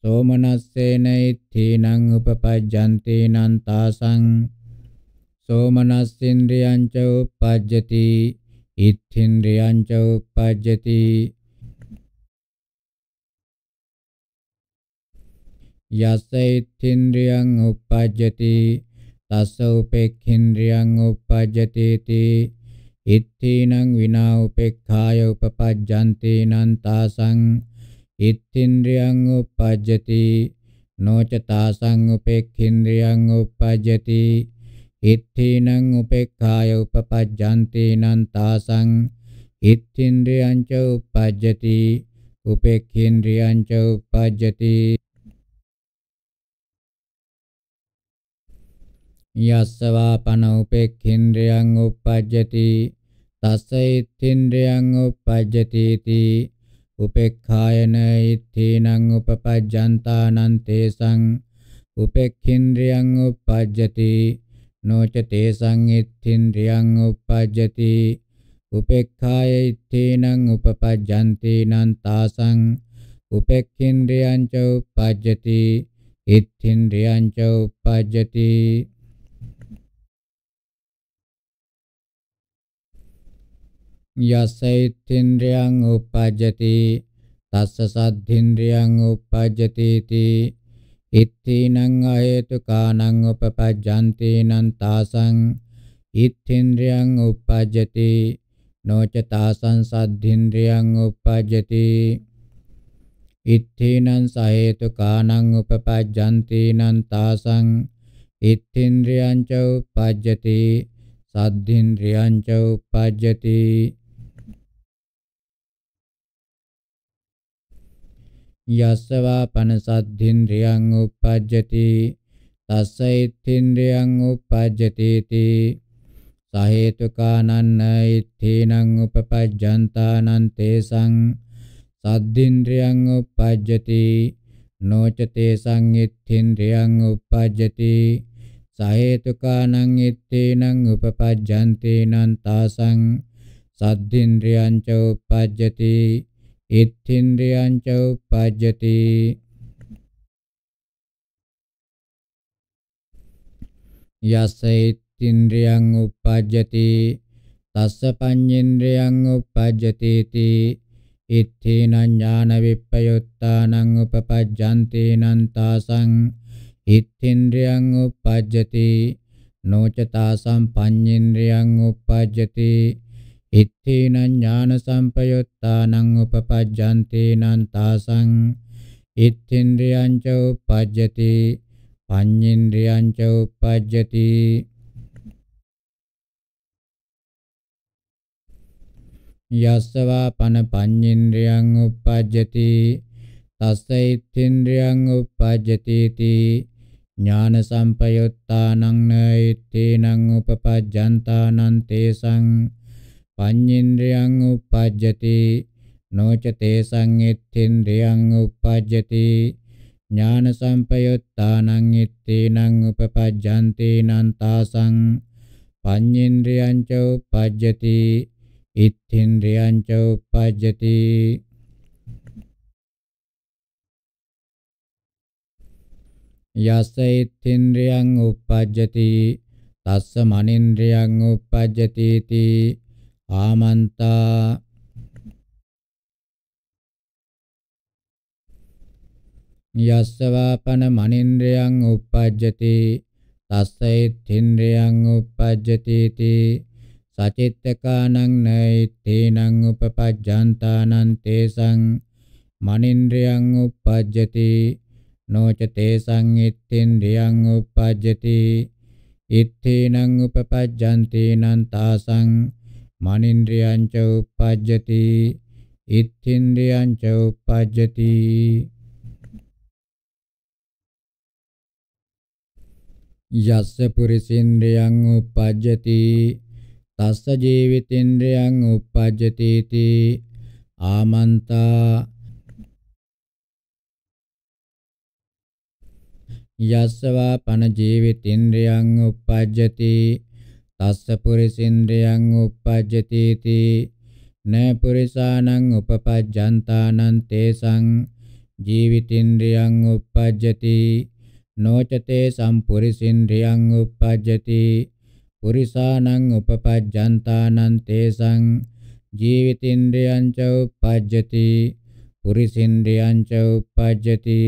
සෝමනස්සේන ඉත්ථීනං උපපජ්ජන්ති නං තාසං සෝමනස්සේන්ද්‍රයන් ච උපජ්ජති ඉත්ථින්ද්‍රයං ච උපජ්ජති යස ඉත්ථින්ද්‍රයං උපජ්ජති තස්ස උපේක්ඛින්ද්‍රයං උපජ්ජති ති ඉත්ථීනං විනා උපේක්ඛාය උපපජ්ජන්ති නං තාසං ඉත්ථින්ද්‍රයං උපජ්ජති නොච තාසං උපේක්ඛින්ද්‍රයං උපජ්ජති ඉත්තේනං උපේක්ඛාය උපපජ්ජන්තේනං තාසං ඉත්තින්ද්‍රයං ච උපජ්ජති උපේක්ඛේන්ද්‍රයං ච උපජ්ජති යස්සවා පන උපේක්ඛේන්ද්‍රයන් උපජ්ජති තස්ස ඉත්තින්ද්‍රයන් උපජ්ජති ති උපේක්ඛායන ඉත්තේනං උපපජ්ජන්තානං තේසං උපේක්ඛේන්ද්‍රයන් උපජ්ජති නොච තේසං ඉත්ථින්ද්‍රියං uppajjati උපේක්ඛාය ඉත්තේනං උපපජ්ජන්ති නං තාසං උපේක්ඛින්ද්‍රියං ච uppajjati ඉත්ථින්ද්‍රියං ච uppajjati යසෛත්ථින්ද්‍රියං uppajjati තස්ස සද්ධින්ද්‍රියං uppajjati තී ඉත්තේනං අයතු කානං උපපජ්ජන්තේනං තාසං ඉත්තේන්ද්‍රයන් උපජ්ජති නොච තාසං සද්ධින්ද්‍රයන් උපජ්ජති ඉත්තේනං සහේතු කානං උපපජ්ජන්තේනං තාසං ඉත්තේන්ද්‍රයන් ච උපජ්ජති සද්ධින්ද්‍රයන් ච උපජ්ජති යස්සවා පනසද්ධින්ද්‍රියං උපජ්ජති තස්සෛත්ථින්ද්‍රියං උපජ්ජති තී සහේතුකානන්න ඉත්ථීනං උපපජ්ජන්තානං තේසං සද්ධින්ද්‍රියං උපජ්ජති නොච තේසං ඉත්ථින්ද්‍රියං උපජ්ජති සහේතුකානං ඉත්ථීනං උපපජ්ජන්තේනං තාසං සද්ධින්ද්‍රියං ච උපජ්ජති ඉත්ථින්ද්‍රයං ච උපජ්ජති යස ඉත්ථින්ද්‍රයං උපජ්ජති තස්ස පඤ්ඤේන්ද්‍රයං උපජ්ජති ති ඉත්ථේන ඥාන විප්පයුත්තානං උපපජ්ජන්ති නන්තාසං ඉත්ථින්ද්‍රයං උපජ්ජති නොච තාසං පඤ්ඤේන්ද්‍රයං උපජ්ජති ඉත්තේන ඥාන සම්පයුත්තානං උපපජ්ජන්තේනං තාසං ඉත්තින්ද්‍රියං ච උපජ්ජති පඤ්ඤේන්ද්‍රියං ච උපජ්ජති යස්සවා පන පඤ්ඤේන්ද්‍රියං උපජ්ජති තස්ස ඉත්තින්ද්‍රියං උපජ්ජති තී ඥාන සම්පයුත්තානං නෛත්තේනං උපපජ්ජන්තානං තේසං පඤ්ඤේන්ද්‍රයන් උපජ්ජති නොච තේසං එත්තේන්ද්‍රයන් උපජ්ජති ඥාන සම්පයුත්තානං එත්තේනං උපපජ්ජන්ති නන්තාසං පඤ්ඤේන්ද්‍රයන් ච උපජ්ජති ඉත්තේන්ද්‍රයන් ච උපජ්ජති යස්ස ඉත්තේන්ද්‍රයන් උපජ්ජති තස්ස මනින්ද්‍රයන් උපජ්ජති තී ආමන්තා යස්සවාපන මනින්ද්‍රයන් උපජ්ජති තස්සෛත්ථින්ද්‍රයන් උපජ්ජති තී සචිත්තකානං නෛත්තේනං උපපජ්ජන්තානං තේසං මනින්ද්‍රයන් උපජ්ජති නොච තේසං ඉත්ථින්ද්‍රයන් උපජ්ජති ඉත්ථේනං උපපජ්ජන්තේනං තාසං මනින්ද්‍රියං ච උපජ්ජති ඉත්ථින්ද්‍රියං ච උපජ්ජති යස්ස පුරිසින්ද්‍රියං උපජ්ජති තස්ස ජීවිතින්ද්‍රියං උපජ්ජති ති ආමන්තා යස්සවා පන ජීවිතින්ද්‍රියං උපජ්ජති තස්ස පුරිසින්ද්‍රයන් uppajjati ති න පුරිසානං උපපජ්ජන්තානං තේසං ජීවිතින්ද්‍රයන් uppajjati නොචතේ සම්පුරිසින්ද්‍රයන් uppajjati පුරිසානං උපපජ්ජන්තානං තේසං ජීවිතින්ද්‍රයන් ච uppajjati පුරිසින්ද්‍රයන් ච uppajjati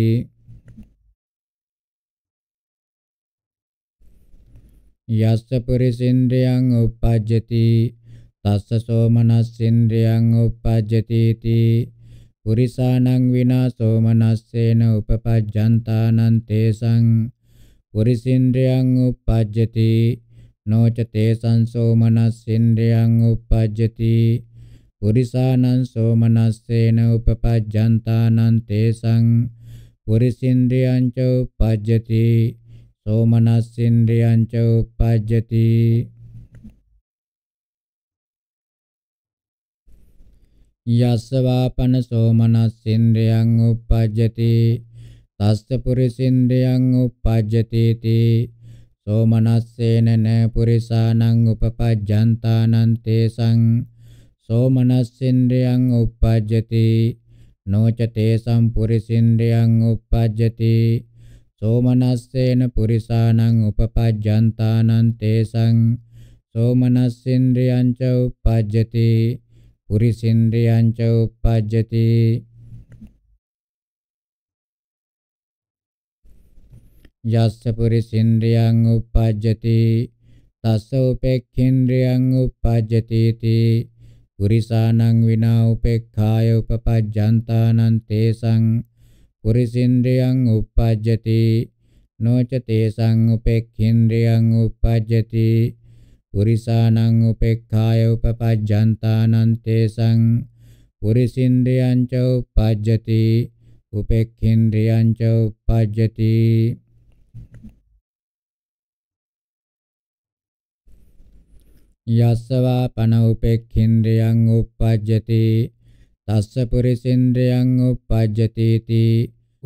යස්ස පුරිසින්ද්‍රයන් උපජ්ජති තස්ස සෝමනස්සින්ද්‍රයන් උපජ්ජති තී පුරිසානං විනා සෝමනස්සේන උපපජ්ජන්තානං තේසං පුරිසින්ද්‍රයන් උපජ්ජති නොච තේසං සෝමනස්සින්ද්‍රයන් උපජ්ජති පුරිසානං සෝමනස්සේන උපපජ්ජන්තානං තේසං පුරිසින්ද්‍රයන් ච උපජ්ජති සෝමනස්සින්ද්‍රියං ච උපජ්ජති යස්ස වාපන සෝමනස්සින්ද්‍රියං උපජ්ජති තස්ස පුරිසින්ද්‍රියං උපජ්ජති තී සෝමනස්සේන න පුරිසානං උපපජ්ජන්තානං තේසං සෝමනස්සින්ද්‍රියං උපජ්ජති නොච තේසං පුරිසින්ද්‍රියං උපජ්ජති සෝමනස්සේන පුරිසානං උපපජ්ජන්තානං තේසං සෝමනස්සින්ද්‍රියං ච උපජ්ජති පුරිසින්ද්‍රියං ච උපජ්ජති යස්ස පුරිසින්ද්‍රියං උපජ්ජති තස්ස උපේක්ඛින්ද්‍රියං උපජ්ජති තී පුරිසානං විනා උපේක්ඛාය උපපජ්ජන්තානං තේසං පුරිසින්ද්‍රියං uppajjati නොච තේසං උපෙක්ඛින්ද්‍රියං uppajjati පුරිසානං උපේක්ඛාය උපපජ්ජන්තානං තේසං පුරිසින්ද්‍රියං ච uppajjati උපෙක්ඛින්ද්‍රියං ච uppajjati යස්සවා පන උපෙක්ඛින්ද්‍රියං uppajjati තස්ස පුරිසින්ද්‍රයන් uppajjati ti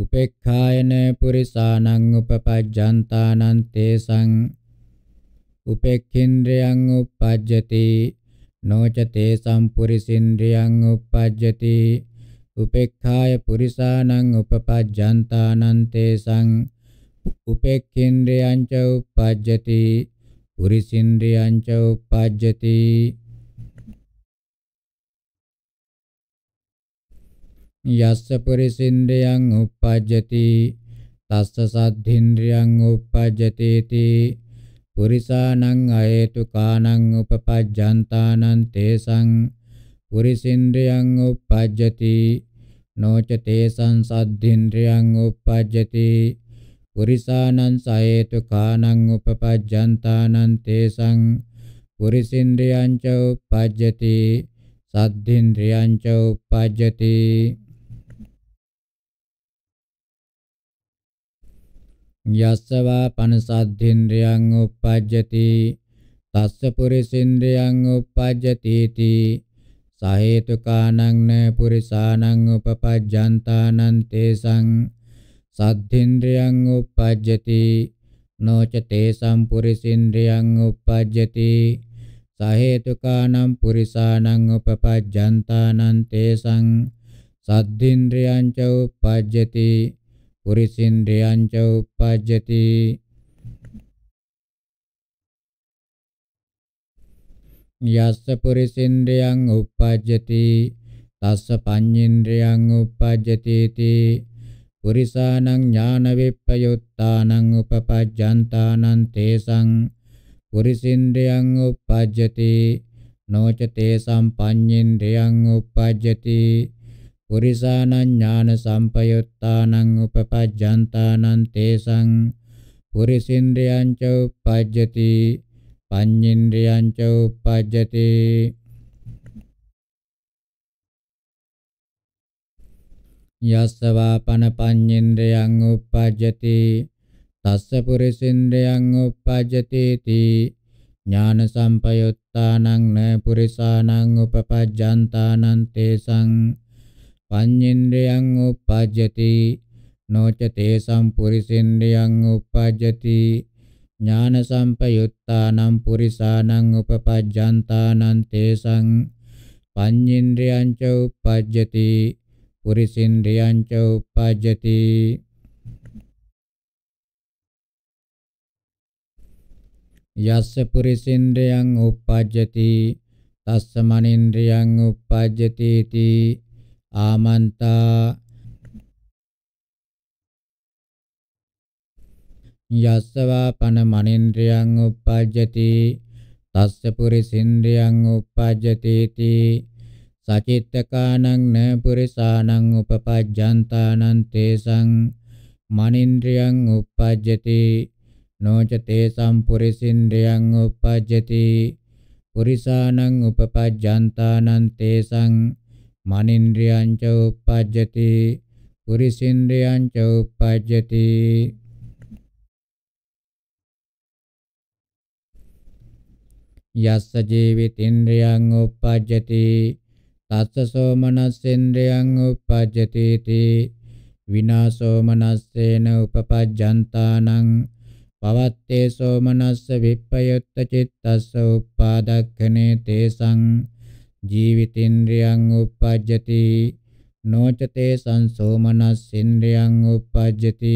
උපේක්ඛායන පුරිසානං උපපජ්ජන්තානං තේසං උපේක්ඛින්ද්‍රයන් uppajjati නොච තේසං පුරිසින්ද්‍රයන් uppajjati උපේක්ඛාය පුරිසානං උපපජ්ජන්තානං තේසං උපේක්ඛින්ද්‍රයන් ච uppajjati පුරිසින්ද්‍රයන් ච uppajjati යස්ස පරිසින්ද්‍රයන් uppajjati තස්ස සද්ධින්ද්‍රයන් uppajjateති පුරිසානං අයේතුකානං උපපජ්ජන්තානං තේසං පුරිසින්ද්‍රයන් uppajjati නොච තේසං සද්ධින්ද්‍රයන් uppajjati පුරිසානං සයේතුකානං උපපජ්ජන්තානං තේසං පුරිසින්ද්‍රයන් ච uppajjati සද්ධින්ද්‍රයන් ච uppajjati යස්සවා පනසද්ධේන්ද්‍රයන් උප්පජ්ජති තස්ස පුරිසින්ද්‍රයන් උප්පජ්ජති තී සහේතුකානං පුරිසානං උපපජ්ජන්තානං තේසං සද්ධේන්ද්‍රයන් උප්පජ්ජති නොච තේසං පුරිසින්ද්‍රයන් උප්පජ්ජති සහේතුකානම් පුරිසානං උපපජ්ජන්තානං තේසං සද්ධින්ද්‍රයං ච උප්පජ්ජති පුරිසින්ද්‍රයං ච uppajjati යස්ස පුරිසින්ද්‍රයං uppajjati තස්ස පඤ්ඤේන්ද්‍රයං uppajjati ති පුරිසානං ඥාන විප්පයුත්තානං උපපජ්ජන්තානං තේසං පුරිසින්ද්‍රයං uppajjati නොච තේසං පඤ්ඤේන්ද්‍රයං uppajjati පුරිසානඥාන සම්පයුත්තානං උපපජ්ජන්තානං තේසං පුරිසින්ද්‍රයං ච උපජ්ජති පඤ්ඤේන්ද්‍රයං ච උපජ්ජති යස්සවා පන පඤ්ඤේන්ද්‍රයං උපජ්ජති තස්ස පුරිසින්ද්‍රයං උපජ්ජති තී ඥාන සම්පයුත්තානං න පුරිසානං උපපජ්ජන්තානං තේසං පඤ්ඤෙන්ද්‍රයන් උපජ්ජති නොච තේසම් පුරිසෙන්ද්‍රයන් උපජ්ජති ඥාන සම්පයුත්තානම් පුරිසානං උපපජ්ජන්තානං තේසං පඤ්ඤෙන්ද්‍රයන් ච උපජ්ජති පුරිසින්ද්‍රයන් ච උපජ්ජති යස්ස පුරිසින්ද්‍රයන් උපජ්ජති තස්ස මනින්ද්‍රයන් උපජ්ජති තී ආමන්තා යස්සවා පන මනින්ද්‍රියං උප්පජ්ජති තස්ස පුරිසින්ද්‍රියං උප්පජ්ජති තී සචිත්තකානං න පුරිසානං උපපජ්ජන්තානං තේසං මනින්ද්‍රියං උප්පජ්ජති නොච තේසං පුරිසින්ද්‍රියං උප්පජ්ජති පුරිසානං උපපජ්ජන්තානං තේසං මනින්ද්‍රියං ච උපජ්ජති පුරිසින්ද්‍රියං ච උපජ්ජති යස්ස ජීවිතින්ද්‍රියං උපජ්ජති තස්ස සෝමනස්සේන්ද්‍රියං උපජ්ජති තී විනාසෝ මනස්සේන උපපජ්ජන්තානං පවත්තේ සෝමනස්ස විප්පයුත්ත චිත්තස්ස උපාදක්ඛනේ තේසං ජීවිතේන්ද්‍රයන් උපජ්ජති නොචතේ සංසෝමනස්සේන්ද්‍රයන් උපජ්ජති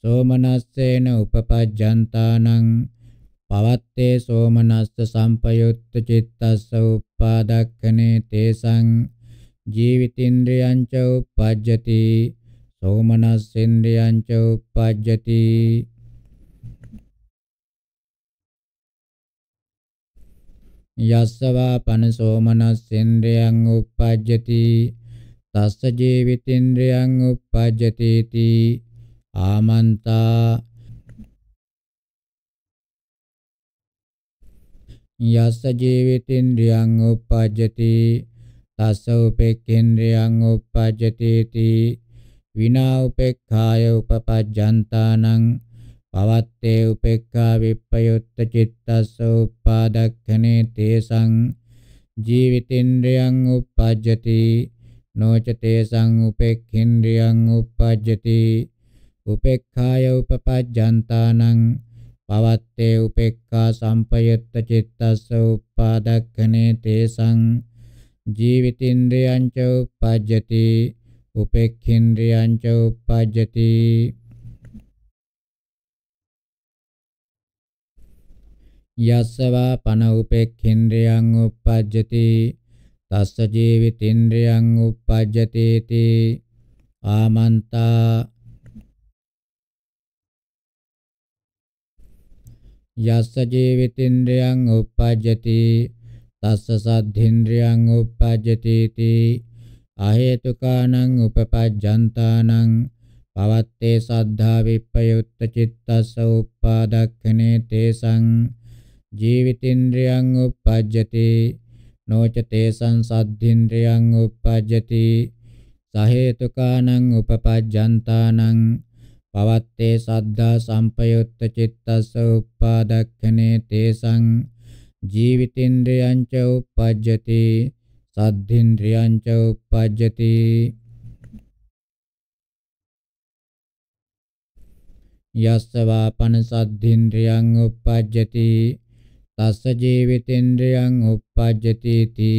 සෝමනස්සේන උපපජ්ජන්තානං පවත්තේ සෝමනස්ස සම්පයුත්ත චිත්තස්ස උපාදක්ඛනේ තේසං ජීවිතේන්ද්‍රයන් ච උපජ්ජති සෝමනස්සේන්ද්‍රයන් ච උපජ්ජති යස්සවා පනසෝමනස්සෙන්ද්‍රයන් uppajjati තස්ස ජීවිතේන්ද්‍රයන් uppajjati ති ආමන්තා යස්ස ජීවිතේන්ද්‍රයන් uppajjati තස්ස උපේක්ඛේන්ද්‍රයන් uppajjati ති විනා උපේක්ඛාය උපපජ්ජන්තානං පවත්තේ උපේක්ඛා විප්පයුත්ත චිත්තස්ස උපාදක්ඛනේ තේසං ජීවිතේන්ද්‍රයන් උපජ්ජති නොච තේසං උපේක්ඛින්ද්‍රයන් උපජ්ජති උපේක්ඛාය උපපජ්ජන්තානං පවත්තේ උපේක්ඛා සම්පයුත්ත චිත්තස්ස උපාදක්ඛනේ තේසං ජීවිතින්ද්‍රයං ච උපජ්ජති උපේක්ඛින්ද්‍රයං ච උපජ්ජති යස්සවා පන උපේක්ඛේන්ද්‍රයන් උප්පජ්ජති තස්ස ජීවිතේන්ද්‍රයන් උප්පජ්ජති තී ආමන්තා යස්ස ජීවිතේන්ද්‍රයන් උප්පජ්ජති තස්ස සද්ධේන්ද්‍රයන් උප්පජ්ජති තී අහේතුකානං උපපජ්ජන්තානං පවත්තේ සද්ධා විප්පයුත්ත චිත්තස්ස උප්පාදක්ඛනේ තේසං ජීවිතේන්ද්‍රයන් uppajjati නොච තේසං සද්ධින්ද්‍රයන් uppajjati සහේතුකානං උපපජ්ජන්තානං පවත්තේ සද්ධා සම්පයුත්ත චිත්තස්ස උපාදක්ඛනේ තේසං ජීවිතේන්ද්‍රයන් ච uppajjati සද්ධින්ද්‍රයන් ච uppajjati යස්ස වාපන සද්ධින්ද්‍රයන් uppajjati තස්ස ජීවිතේන්ද්‍රයන් uppajjati ti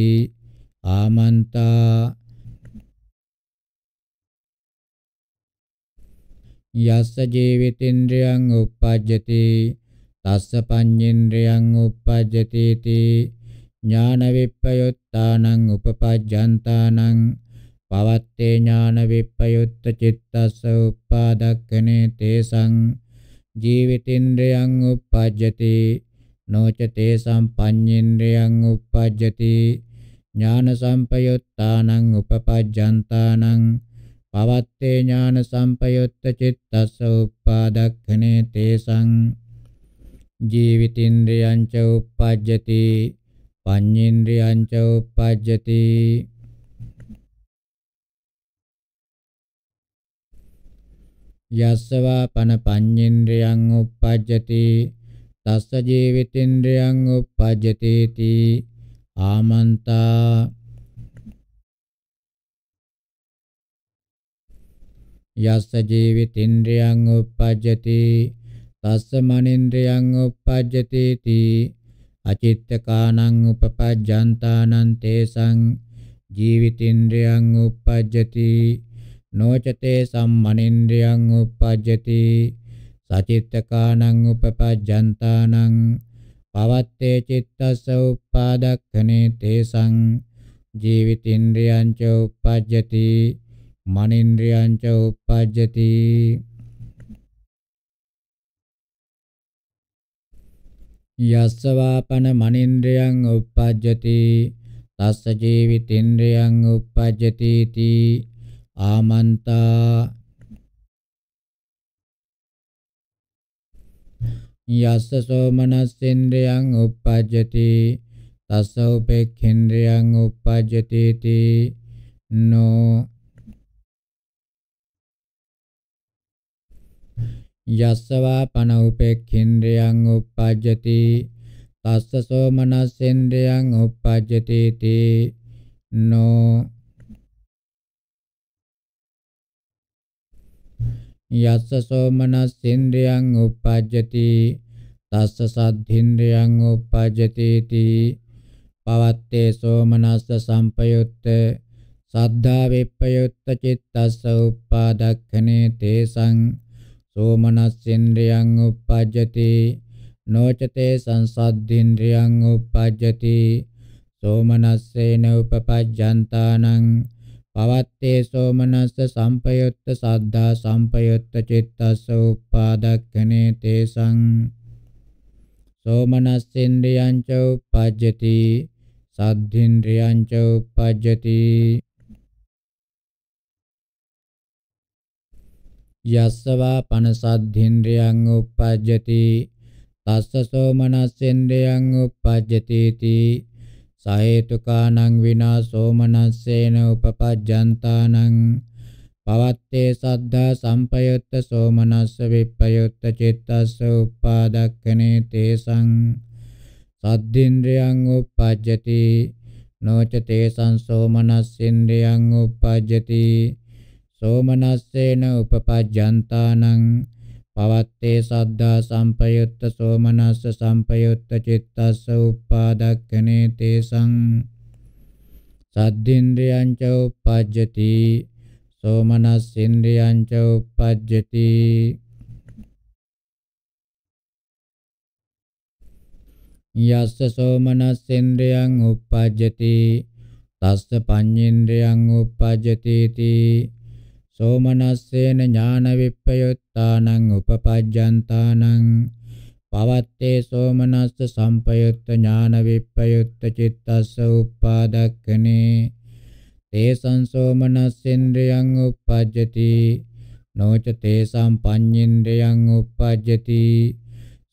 ආමන්තා යස්ස ජීවිතේන්ද්‍රයන් uppajjati තස්ස පඤ්ඤේන්ද්‍රයන් uppajjati ti ඥාන විප්පයුත්තානං උපපජ්ජන්තානං පවත්තේ ඥාන විප්පයුත්ත චිත්තස්ස උපාදක්ඛනේ තේසං ජීවිතේන්ද්‍රයන් uppajjati නොච තේසම් පඤ්ඤේන්ද්‍රයන් උපපජ්ජති ඥාන සම්පයුත්තානං උපපජ්ජන්තානං පවත්තේ ඥාන සම්පයුත්ත චිත්තස්ස උපාදක්ඛනේ තේසං ජීවිතින්ද්‍රයන් ච උපපජ්ජති පඤ්ඤේන්ද්‍රයන් ච උපපජ්ජති යස්සවා පන පඤ්ඤේන්ද්‍රයන් උපපජ්ජති තස්ස ජීවිතේන්ද්‍රයන් uppajjateeti ආමන්තා යස්ස ජීවිතේන්ද්‍රයන් uppajjati තස්ස මනින්ද්‍රයන් uppajjateeti අචිත්තකානං උපපජ්ජන්තානං තේසං ජීවිතේන්ද්‍රයන් uppajjati නොචතේ සම්මනින්ද්‍රයන් uppajjati සචිත්තකානං උපපජ්ජන්තානං පවත්තේ චිත්තස්ස උප්පාදක්ඛනේ තේසං ජීවිතින්ද්‍රියං ච උපජ්ජති මනින්ද්‍රියං ච උපජ්ජති යස්ස වාපන මනින්ද්‍රියං උපජ්ජති තස්ස ජීවිතින්ද්‍රියං උපජ්ජති තී ආමන්තා යස්ස සෝමනස්සෙන්ද්‍රයන් uppajjati තස්ස උපේක්ඛෙන්ද්‍රයන් uppajjati ති නෝ යස්සවා පන උපේක්ඛෙන්ද්‍රයන් uppajjati තස්ස සෝමනස්සෙන්ද්‍රයන් uppajjati ති නෝ යස්ස සෝමනස්සින්ද්‍රියං උපජ්ජති තස්ස සද්ධින්ද්‍රියං උපජ්ජති තී පවත්තේ සෝමනස්ස සම්පයුත්ත සද්ධා විප්පයුත්ත චිත්තස්ස උපාදක්ඛනේ තේසං සෝමනස්සින්ද්‍රියං උපජ්ජති නොචතේ සංසද්ධින්ද්‍රියං උපජ්ජති සෝමනස්සේන උපපජ්ජන්තානං පවත්තේ සෝමනස්ස සම්පයුත්ත සද්ධා සම්පයුත්ත චිත්තස්ස උප්පාදක්ඛනේ තේසං සෝමනස්සේන්ද්‍රියං ච උපජ්ජති සද්ධින්ද්‍රියං ච උපජ්ජති යස්සවා පනසද්ධින්ද්‍රියං උපජ්ජති තස්ස සෝමනස්සේන්ද්‍රියං උපජ්ජති තී සහේතුකානං විනාශෝ මනස්සේන උපපජ්ජන්තානං පවත්තේ සද්ධා සම්පයුත්ත සෝමනස්ස විප්පයුත්ත චිත්තස්ස උපාදක්ඛනේ තේසං සද්දින්ද්‍රයන් උපජ්ජති නොච තේසං සෝමනස්සින්ද්‍රයන් උපජ්ජති සෝමනස්සේන උපපජ්ජන්තානං පවත්තේ සද්ධා සම්පයුත්ත සෝමනස්ස සම්පයුත්ත චිත්තස්ස උප්පාදක්ඛනේ තේසං සද්දින්ද්‍රියං ච උපජ්ජති සෝමනස්සින්ද්‍රියං ච උපජ්ජති යස්ස සෝමනස්සින්ද්‍රියං උපජ්ජති තස්ස පඤ්ඤේන්ද්‍රියං උපජ්ජති තී සෝමනස්සේන ඥාන විප්පයුත්තානං උපපජ්ජන්තානං පවත්තේ සෝමනස්ස සම්පයුත්ත ඥාන විප්පයුත්ත චිත්තස්ස උපාදක්ඛනේ තේසං සෝමනස්සෙන්ද්‍රයන් උපජ්ජති නොච තේසං පඤ්ඤේන්ද්‍රයන් උපජ්ජති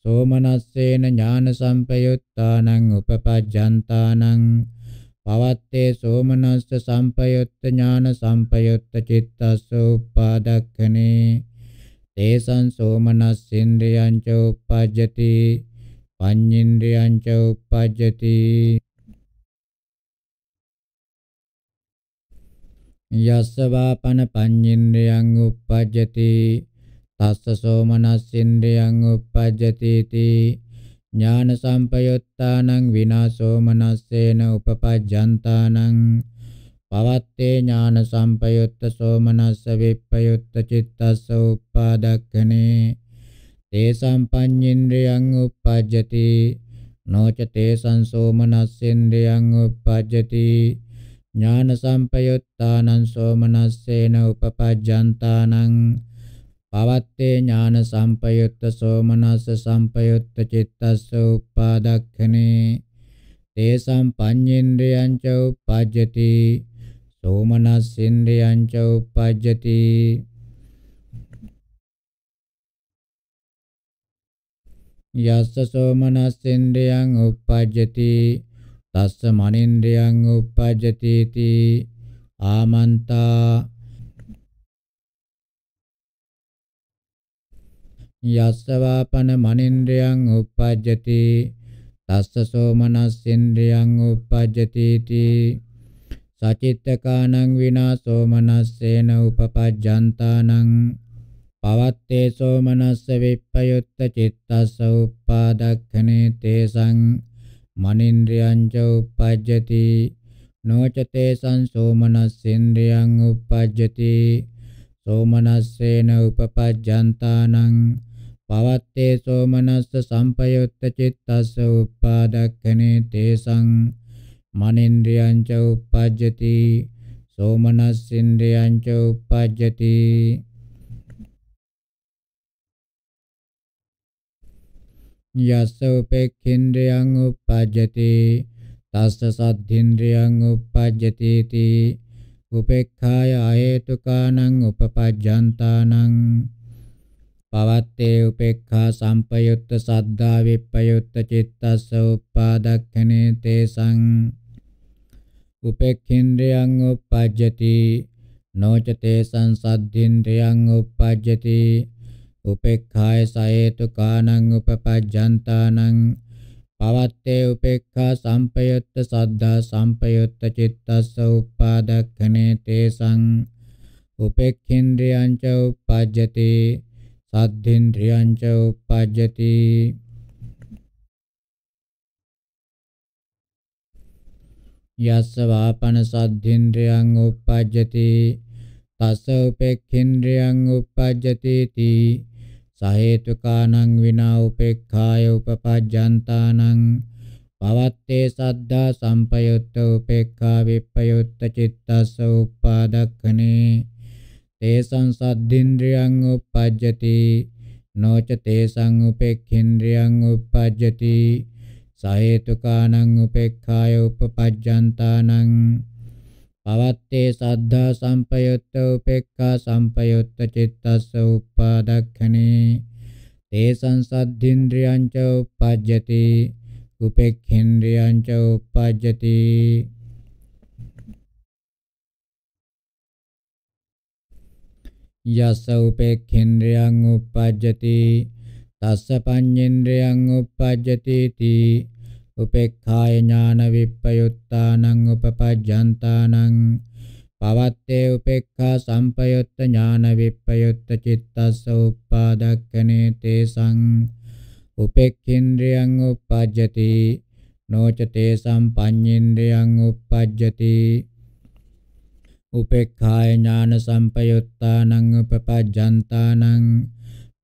සෝමනස්සේන ඥාන සම්පයුත්තානං උපපජ්ජන්තානං පවත්තේ සෝමනස්ස සම්පයුත්ත ඥාන සම්පයුත්ත චිත්තස්ස උපාදක්ඛනේ තේසං සෝමනස්සින්ද්‍රියං ච උපජ්ජති පඤ්ඤින්ද්‍රියං ච උපජ්ජති යස්ස වාපන පඤ්ඤින්ද්‍රියං උපජ්ජති තස්ස සෝමනස්සින්ද්‍රියං උපජ්ජති තී ඥාන සම්පයුත්තානං විනාශෝ මනස්සේන උපපජ්ජන්තානං පවත්තේ ඥාන සම්පයුත්ත සෝමනස්ස විප්පයුත්ත චිත්තස්ස උපාදක්ඛනේ තේ සම්පඤ්ඤේන්ද්‍රයන් උපජ්ජති නොච තේ සංසෝමනස්සේන්ද්‍රයන් උපජ්ජති ඥාන සම්පයුත්තානං සෝමනස්සේන උපපජ්ජන්තානං පවත්තේ ඥාන සම්පයුත්ත සෝමනස්ස සම්පයුත්ත චිත්තස්ස උපාදක්ඛනේ තේසම් පඤ්ඤේන්ද්‍රයං ච උපජ්ජති සෝමනස්සින්ද්‍රයං ච උපජ්ජති යස්ස සෝමනස්සින්ද්‍රයං උපජ්ජති තස්ස මනින්ද්‍රයං උපජ්ජති ආමන්තා යස්සවාපන මනින්ද්‍රයන් uppajjati තස්ස සෝමනස්සෙන්ද්‍රයන් uppajjati තී සචිත්තකානං විනා සෝමනස්සේන උපපජ්ජන්තානං පවත්තේ සෝමනස්ස විප්පයුත්ත චිත්තස්ස උප්පාදක්ඛනේ තේසං මනින්ද්‍රයං ච uppajjati නොච තේසං සෝමනස්සේන්ද්‍රයන් uppajjati සෝමනස්සේන උපපජ්ජන්තානං පවත්තේ සෝමනස්ස සම්පයුත්ත චිත්තස්ස උප්පාදක්ඛනේ තේසං මනින්ද්‍රියං ච උප්පජ්ජති සෝමනස්සින්ද්‍රියං ච උප්පජ්ජති යස්ස උපේක්ඛින්ද්‍රියං උප්පජ්ජති තස්ස සද්ධින්ද්‍රියං උප්පජ්ජති ති උපේක්ඛාය හේතුකානං උපපජ්ජන්තානං පවත්තේ උපේක්ඛා සම්පයුත්ත සද්ධා විප්පයුත්ත චිත්තස්ස උපාදක්ඛනේ තේසං උපේක්ඛින්ද්‍රයං උපජ්ජති නොච තේසං සද්ධින්ද්‍රයං උපජ්ජති උපේක්ඛාය සයේතු කානං උපපජ්ජන්තානං පවත්තේ උපේක්ඛා සම්පයුත්ත සද්ධා සම්පයුත්ත චිත්තස්ස උපාදක්ඛනේ තේසං උපේක්ඛින්ද්‍රයං ච උපජ්ජති සද්දේන්ද්‍රියං ච උපජ්ජති යස්ස වාපන සද්ධින්ද්‍රයන් උප්පජ්ජති තස්ස උපේක්ඛින්ද්‍රයන් උප්පජ්ජති තී සහේතුකානං විනා උපේක්ඛාය උපපජ්ජන්තානං පවත්තේ සද්ධා සම්පයුත්ත උපේක්ඛා විප්පයුත්ත චිත්තස්ස උප්පාදක්ඛනේ තේසං සද්දේන්ද්‍රියං uppajjati නොච තේසං උපේක්ඛේන්ද්‍රියං uppajjati සහේතුකානං උපේක්ඛාය uppajjantānaං පවත්තේ සද්ධා සම්පයුත්ත උපේක්ඛා සම්පයුත්ත චිත්තස්ස උපාදක්ඛනේ තේසං සද්ධේන්ද්‍රියං ච uppajjati උපේක්ඛේන්ද්‍රියං ච uppajjati යස උපේක්ඛේන්ද්‍රයන් උපජ්ජති තස්ස පඤ්ඤේන්ද්‍රයන් උපජ්ජති තී උපේක්ඛාය ඥාන විප්පයුත්තානං උපපජ්ජන්තානං පවත්තේ උපේක්ඛා සම්පයුත්ත ඥාන විප්පයුත්ත චිත්තස්ස උප්පාදක්ඛනේ තේසං උපේක්ඛේන්ද්‍රයන් උපජ්ජති නොච තේසං පඤ්ඤේන්ද්‍රයන් උපජ්ජති උපේක්ඛාය ඥාන සම්පයුත්තානං උපපජ්ජන්තානං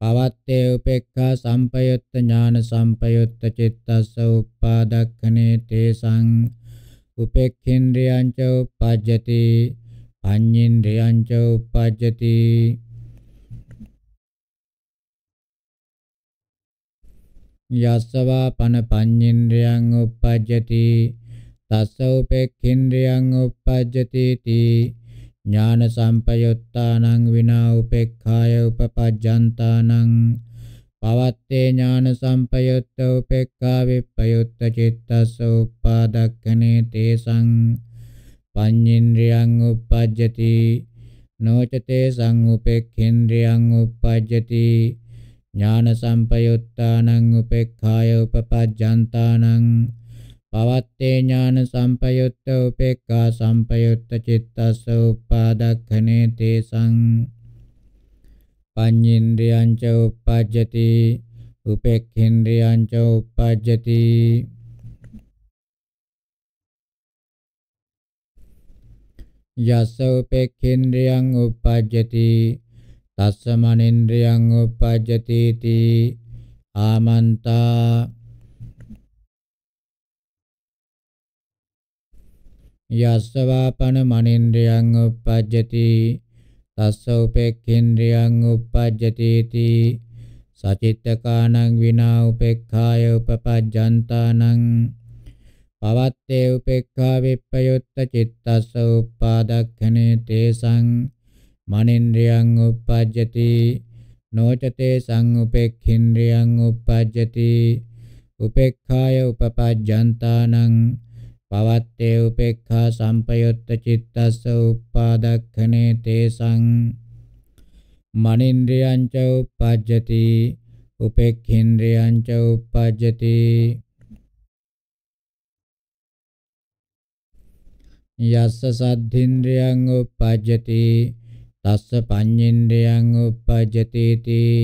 පවත්තේ උපේක්ඛා සම්පයුත්ත ඥාන සම්පයුත්ත චිත්තස්ස උප්පාදක්ඛනේ තේසං උපේක්ඛේන්ද්‍රයං ච උපජ්ජති පඤ්ඤේන්ද්‍රයං ච උපජ්ජති යස්සවා පන පඤ්ඤේන්ද්‍රයං උපජ්ජති තස්ස උපේක්ඛේන්ද්‍රයං උපජ්ජති තී ඥාන සම්පයුත්තානං විනා උපේක්ඛාය උපපජ්ජන්තානං පවත්තේ ඥාන සම්පයුත්ත උපේක්ඛා විප්පයුත්ත චිත්තස්ස උපාදක්ඛනේ තේසං පඤ්ඤේන්ද්‍රියං උපජ්ජති නොචතේ සංඋපේක්ඛේන්ද්‍රියං උපජ්ජති ඥාන සම්පයුත්තානං උපේක්ඛාය උපපජ්ජන්තානං පවත්තේ ඥාන සම්පයුත්ත උපේක්ඛා සම්පයුත්ත චිත්තස්ස උපාදක්ඛනේ තේසං පඤ්ඤේන්ද්‍රයං ච උපජ්ජති උපේක්ඛේන්ද්‍රයං ච උපජ්ජති යස උපේක්ඛේන්ද්‍රයං උපජ්ජති තස්ස මනේන්ද්‍රයං උපජ්ජති ආමන්තා යස්ස වාපන මනින්ද්‍රයන් uppajjati තස්ස උපේක්ඛේන්ද්‍රයන් uppajjati ති සචිත්තකානං විනා උපේක්ඛාය උපපජ්ජන්තානං පවත්තේ උපේක්ඛා විප්පයුත්ත චිත්තස්ස උපාදක්ඛනේ තේසං මනින්ද්‍රයන් uppajjati නොචතේ සං උපේක්ඛේන්ද්‍රයන් uppajjati උපේක්ඛාය උපපජ්ජන්තානං පවත්තේ උපේක්ඛා සම්පයුත්ත චිත්තස්ස උප්පාදක්ඛනේ තේසං මනින්ද්‍රියං ච උපජ්ජති උපේක්ඛේන්ද්‍රියං ච උපජ්ජති යස්ස සද්ධින්ද්‍රියං උපජ්ජති තස්ස පඤ්ඤේන්ද්‍රයන් උපජ්ජති තී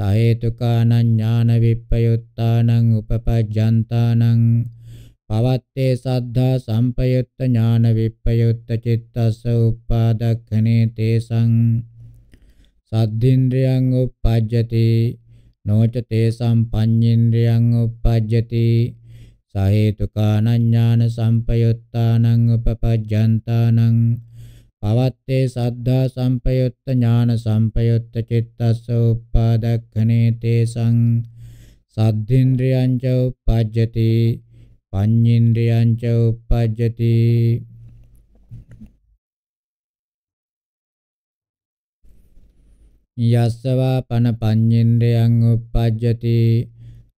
සහේතුකානඥාන විප්පයුත්තානං උපපජ්ජන්තානං පවත්තේ සද්ධා සම්පයුත්ත ඥාන විප්පයුත්ත චිත්තස්ස උපාදක්ඛනේ තේසං සද්ධින්ද්‍රයන් උපජ්ජති නොච තේසං පඤ්ඤේන්ද්‍රයන් උපජ්ජති සහේතුකානඥාන සම්පයුත්තානං උපපජ්ජන්තානං පවත්තේ සද්ධා සම්පයුත්ත ඥාන සම්පයුත්ත චිත්තස්ස උපාදක්ඛනේ තේසං සද්ධින්ද්‍රයන් ච උපජ්ජති පඤ්ඤේන්ද්‍රයං ච උපජ්ජති යස්සවා පන පඤ්ඤේන්ද්‍රයං උපජ්ජති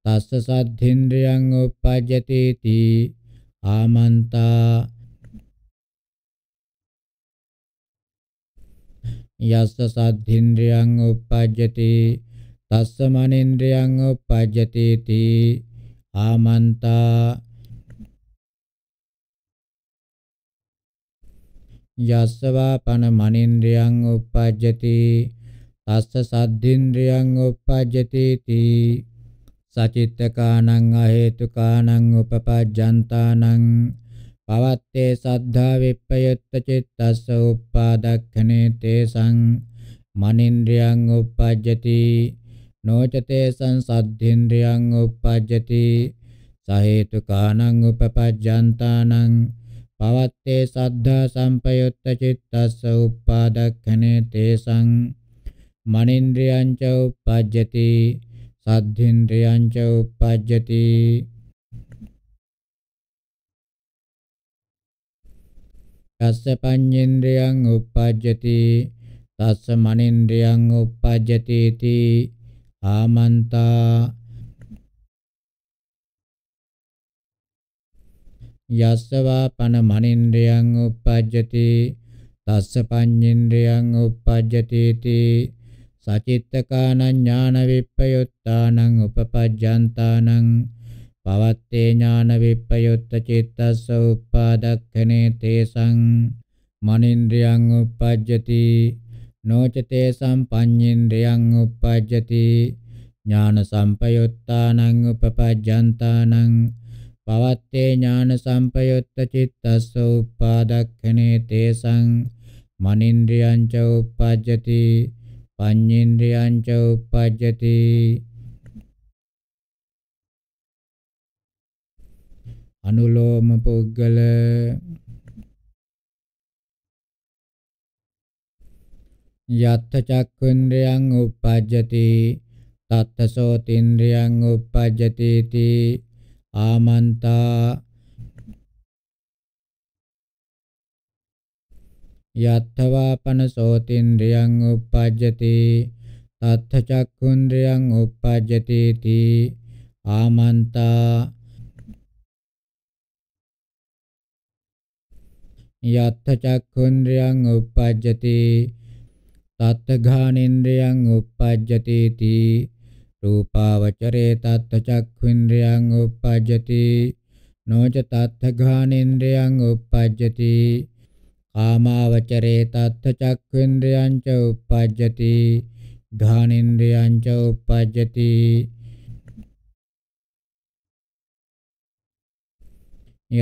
තස්ස සද්ධේන්ද්‍රයං උපජ්ජති තී ආමන්තා යස්ස සද්ධේන්ද්‍රයං උපජ්ජති තස්ස මනේන්ද්‍රයං උපජ්ජති තී ආමන්තා යස්සවාපන මනින්ද්‍රයන් උපජ්ජති තස්ස සද්ධින්ද්‍රයන් උපජ්ජති තී සචිත්තකානං අහේතුකානං උපපජ්ජන්තානං පවත්තේ සද්ධා විප්පයත්ත චිත්තස්ස උප්පාදක්ඛනේ තේසං මනින්ද්‍රයන් උපජ්ජති නොචතේ සංසද්ධින්ද්‍රයන් උපජ්ජති සහේතුකානං උපපජ්ජන්තානං පවත්තේ සද්ධා සම්පයුත්ත චිත්තස්ස උප්පාදක්ඛනේ තේසං මනින්ද්‍රියං ච උපජ්ජති සද්ධින්ද්‍රියං ච උපජ්ජති යස්ස පඤ්ඤේන්ද්‍රයන් උපජ්ජති තස්ස මනින්ද්‍රයන් උපජ්ජති ති ආමන්තා යස්සවා පන මනින්ද්‍රයන් uppajjati තස්ස පඤ්ඤේන්ද්‍රයන් uppajjati ති සචිත්තකාන ඥාන විප්පයුත්තානං උපපජ්ජන්තානං පවත්තේ ඥාන විප්පයුත්ත චිත්තස්ස උපාදක්ඛනේ තේසං මනින්ද්‍රයන් uppajjati නොචතේ සම්පඤ්ඤේන්ද්‍රයන් uppajjati ඥාන සම්පයුත්තානං උපපජ්ජන්තානං පවත්තේ ඥාන සම්පයුත්ත චිත්තස්ස උපාදක්ඛනේ තේසං මනින්ද්‍රියං ච උපජ්ජති පඤ්ඤේන්ද්‍රියං ච උපජ්ජති අනුලෝම පුද්ගල යත්ත චක්ඛුන්ද්‍රයන් උපජ්ජති තත්තසෝතින්ද්‍රයන් උපජ්ජති තී ආමන්තා යත්තවාපන සෝතින්ද්‍රියං uppajjati තත්ථ චක්ඛුන්ද්‍රියං uppajjati තී ආමන්තා යත්ථ චක්ඛුන්ද්‍රියං uppajjati තත්ථ ඝානින්ද්‍රියං uppajjati තී රූපාවචරේ තත්ත චක්ඛුන්ද්‍රයන් උප්පජ්ජති නොච තත්ත ඝානේන්ද්‍රයන් උප්පජ්ජති කාමාවචරේ තත්ත චක්ඛුන්ද්‍රයන් ච උප්පජ්ජති ඝානේන්ද්‍රයන් ච උප්පජ්ජති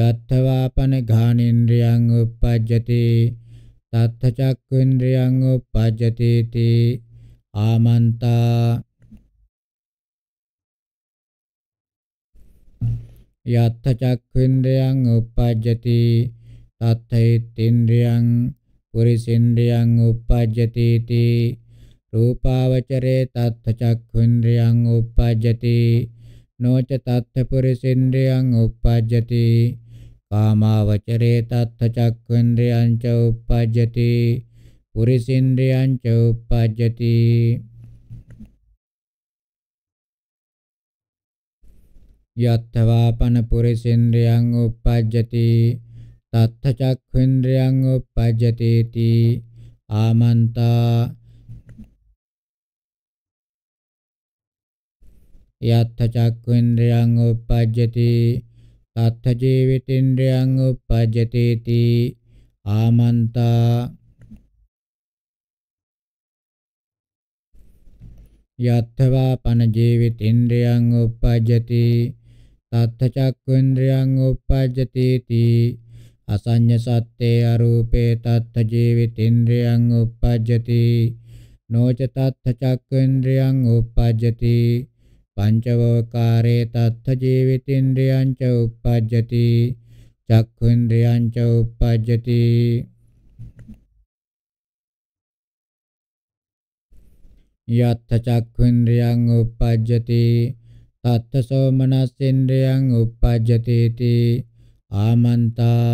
යත්තවාපන ඝානේන්ද්‍රයන් උප්පජ්ජති තත්ත චක්ඛුන්ද්‍රයන් උප්පජ්ජති ආමන්තා යත්ථ චක්ඛුන්ද්‍රයන් uppajjati තත්ථේතින්ද්‍රයන් පුරිසින්ද්‍රයන් uppajjati ති රූපාවචරේ තත්ථ චක්ඛුන්ද්‍රයන් uppajjati නොච තත්ථ පුරිසින්ද්‍රයන් uppajjati කාමාවචරේ තත්ථ චක්ඛුන්ද්‍රයන් ච uppajjati පුරිසින්ද්‍රයන් ච uppajjati යත්තවාපන පුරිසින්ද්‍රයන් උප්පජ්ජති තත්ථ චක්ඛුන්ද්‍රයන් උප්පජ්ජතේති ආමන්තා යත්ථ චක්ඛුන්ද්‍රයන් උප්පජ්ජති තත්ථ ජීවිතින්ද්‍රයන් උප්පජ්ජතේති ආමන්තා යත්තවා පන ජීවිතින්ද්‍රයන් උප්පජ්ජති තත්ථ චක්ඛුන්ද්‍රයන් උප්පජ්ජතිති අසඤ්ඤ සත්තේ අරූපේ තත්ථ ජීවිතේන්ද්‍රයන් උප්පජ්ජති නොච තත්ථ චක්ඛුන්ද්‍රයන් උප්පජ්ජති පංචවෝකාරේ තත්ථ ජීවිතේන්ද්‍රයන් ච උප්පජ්ජති චක්ඛුන්ද්‍රයන් ච උප්පජ්ජති යත්ථ චක්ඛුන්ද්‍රයන් උප්පජ්ජති අත්තසෝ මනස්සෙන්ද්‍රයන් uppajjateeti ආමන්තා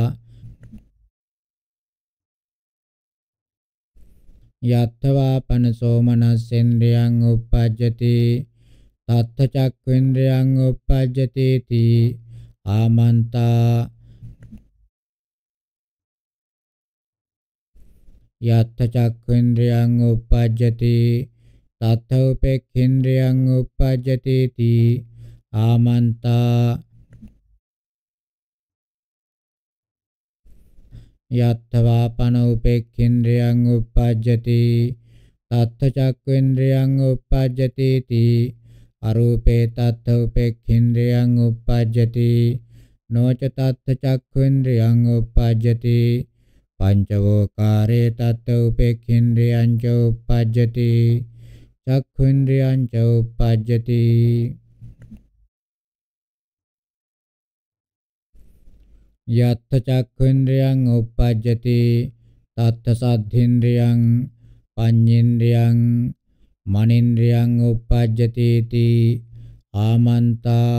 යත්තවා පනසෝ මනස්සෙන්ද්‍රයන් uppajjati තත්ත චක්ඛේන්ද්‍රයන් uppajjateeti ආමන්තා යත්ත චක්ඛේන්ද්‍රයන් uppajjati තත්ථෝපෙක්ඛින්ද්‍රයන් උපජ්ජති තී ආමන්තා යත්වා පන උපෙක්ඛින්ද්‍රයන් උපජ්ජති තත්ථ චක්ඛේන්ද්‍රයන් උපජ්ජති තී අරූපේ තත්ථ උපෙක්ඛින්ද්‍රයන් උපජ්ජති නොච තත්ථ චක්ඛේන්ද්‍රයන් උපජ්ජති පංචවෝකාරේ තත්ථ උපෙක්ඛින්ද්‍රයන් ච උපජ්ජති චක්ඛුන්ද්‍රියං ච උප්පජ්ජති යත්ථ චක්ඛුන්ද්‍රියං උප්පජ්ජති තත්ථ සද්ධින්ද්‍රියං පඤ්ඤේන්ද්‍රියං මනින්ද්‍රියං උප්පජ්ජති ති ආමන්තා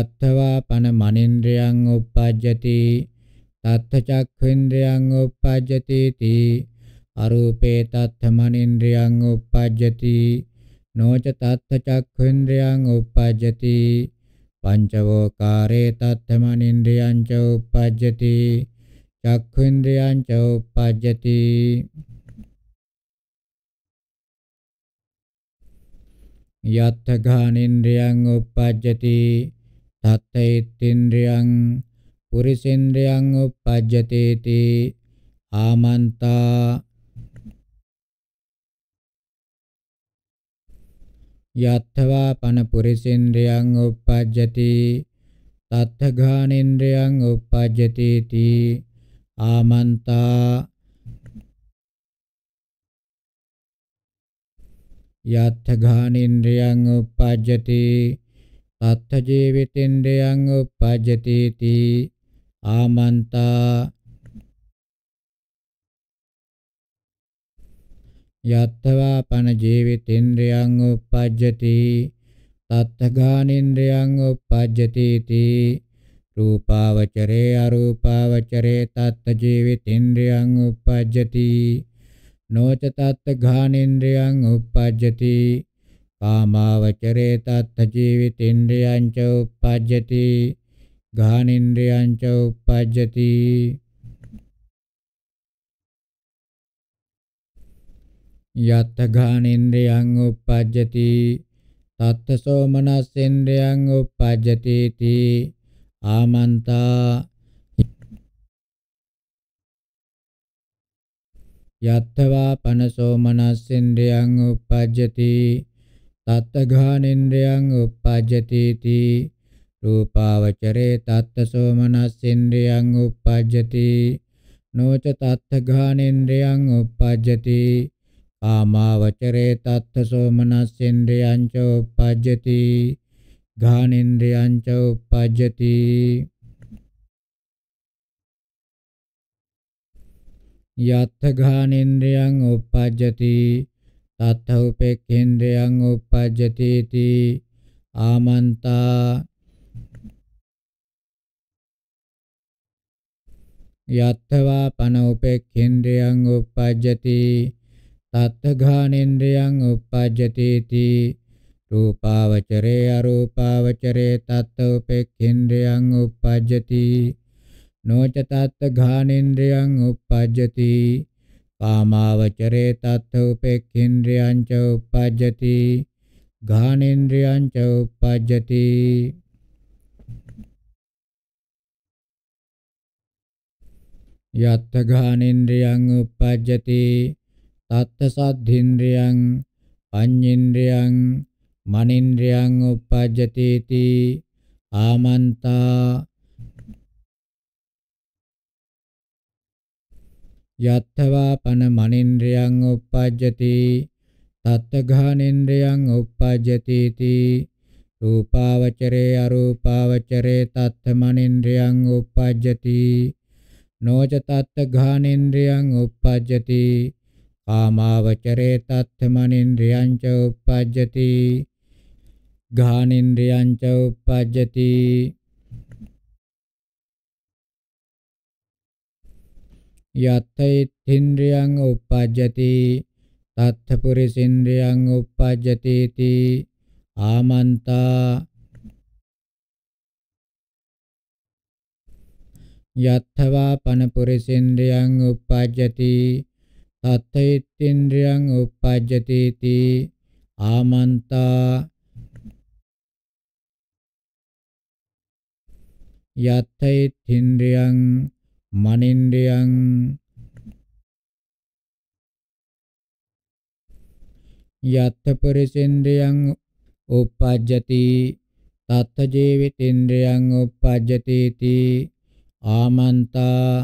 යත්ථවා පන මනින්ද්‍රියං උප්පජ්ජති තත්ථචක්ඛේන්ද්‍රයන් උප්පජ්ජති තී අරූපේ තත්ථමනින්ද්‍රයන් උප්පජ්ජති නොච තත්ථචක්ඛේන්ද්‍රයන් උප්පජ්ජති පංචවෝකාරේ තත්ථමනින්ද්‍රයන් ච උප්පජ්ජති චක්ඛේන්ද්‍රයන් ච උප්පජ්ජති යත්ථ ඝානින්ද්‍රයන් උප්පජ්ජති තත්ථ ඉත්ත්‍ින්ද්‍රයන් පුරිසින්ද්‍රයන් උපජ්ජතේති ආමන්තා යත්වා පන පුරිසින්ද්‍රයන් උපජ්ජති තත්ථඝානේන්ද්‍රයන් උපජ්ජති තී ආමන්තා යත්ථඝානේන්ද්‍රයන් උපජ්ජති තත්ථ ජීවිතේන්ද්‍රයන් උපජ්ජති තී ආමන්තා යත්තවා පන ජීවිතේන්ද්‍රයන් උපජ්ජති තත්තගානින්ද්‍රයන් උපජ්ජති තී රූපාවචරේ අරූපාවචරේ තත්ත ජීවිතේන්ද්‍රයන් උපජ්ජති නොච තත්ත ඝානේන්ද්‍රයන් උපජ්ජති කාමාවචරේ තත්ත ජීවිතේන්ද්‍රයන් ච උපජ්ජති ගානින්ද්‍රයං ච උපජ්ජති යත් ගානින්ද්‍රයං උපජ්ජති තත්ත සෝමනස්සෙන්ද්‍රයන් උපජ්ජති තී ආමන්තා යත්තවා පනසෝ මනස්සෙන්ද්‍රයන් උපජ්ජති තත්ත ගානින්ද්‍රයන් උපජ්ජති තී රූපාවචරේ තත්ත සෝමනස්සින්ද්‍රියං uppajjati නොච තත්ත ඝානෙන්ද්‍රියං uppajjati කාමාවචරේ තත්ත සෝමනස්සින්ද්‍රියං ච uppajjati ඝානෙන්ද්‍රියං ච uppajjati යත්ථ ඝානෙන්ද්‍රයන් uppajjati තත්ථ උපේක්ඛේන්ද්‍රයන් uppajjati ති ආමන්තා යත්වා පන උපේක්ඛේන්ද්‍රයන් uppajjati තත්තඝානේන්ද්‍රයන් uppajjati ති රූපාවචරේ අරූපාවචරේ තත්ත උපේක්ඛේන්ද්‍රයන් uppajjati නොච තත්තඝානේන්ද්‍රයන් uppajjati කාමාවචරේ තත්ත උපේක්ඛේන්ද්‍රයන් ච uppajjati ඝානේන්ද්‍රයන් ච uppajjati යත්ත ඝානේන්ද්‍රයන් uppajjati තත්ත සද්ධේන්ද්‍රයන් පඤ්ඤේන්ද්‍රයන් මනේන්ද්‍රයන් uppajjati ති ආමන්තා යත්තවා පන මනේන්ද්‍රයන් uppajjati තත්ත ඝානේන්ද්‍රයන් uppajjati ති රූපාවචරේ අරූපාවචරේ තත්ත මනේන්ද්‍රයන් uppajjati නොච තත්ත ඝානේන්ද්‍රයන් uppajjati කාමාවචරේ තත්ථමනේන්ද්‍රයන් ච uppajjati ඝානේන්ද්‍රයන් ච uppajjati යත්තේත්ථේන්ද්‍රයන් uppajjati තත්ථ පුරිසින්ද්‍රයන් uppajjati ආමන්තා යත්ථවා පනපුරිසින්ද්‍රයන් උප්පජ්ජති තත්ථේත්ත්‍ින්ද්‍රයන් උප්පජ්ජති තී ආමන්තා යත්ථේත්ත්‍ින්ද්‍රයන් මනින්ද්‍රයන් යත්ථපරිසින්ද්‍රයන් උප්පජ්ජති තත්ථ ජීවිතින්ද්‍රයන් උප්පජ්ජති තී ආමන්තා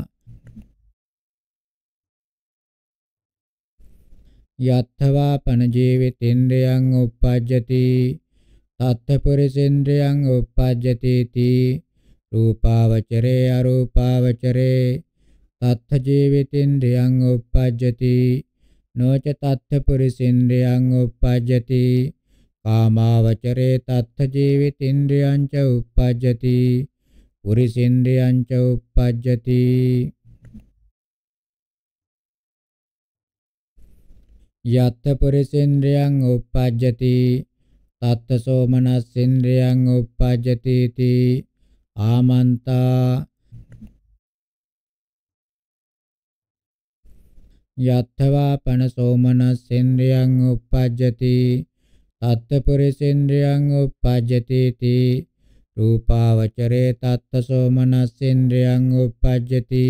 යත්තවා පනජීවිතේන්ද්‍රයන් උප්පජ්ජති තත්ථපුරිසේන්ද්‍රයන් උප්පජ්ජති තී රූපාවචරේ අරූපාවචරේ තත්ථ ජීවිතේන්ද්‍රයන් උප්පජ්ජති නොච තත්ථපුරිසේන්ද්‍රයන් උප්පජ්ජති කාමාවචරේ තත්ථ ජීවිතේන්ද්‍රයන් ච උප්පජ්ජති පුරිසින්ද්‍රියං ච uppajjati යත් පුරිසින්ද්‍රියං uppajjati තත්ත සෝමනස්සින්ද්‍රියං uppajjati ති ආමන්තා යත්වා පන සෝමනස්සින්ද්‍රියං uppajjati තත්ත පුරිසින්ද්‍රියං uppajjati ති රූපාවචරේ තත්ත සෝමනස්සෙන්ද්‍රයන් උප්පජ්ජති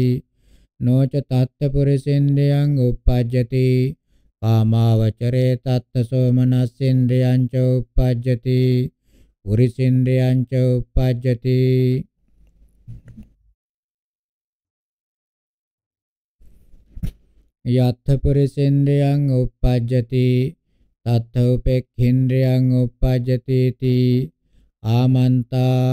නොච තත්ත පුරිසෙන්ද්‍රයන් උප්පජ්ජති කාමාවචරේ තත්ත සෝමනස්සෙන්ද්‍රයන් ච උප්පජ්ජති පුරිසෙන්ද්‍රයන් ච උප්පජ්ජති යත්ථ පුරිසෙන්ද්‍රයන් උප්පජ්ජති තත්ථ උපෙක්ඛින්ද්‍රයන් උප්පජ්ජති තී ආමන්තා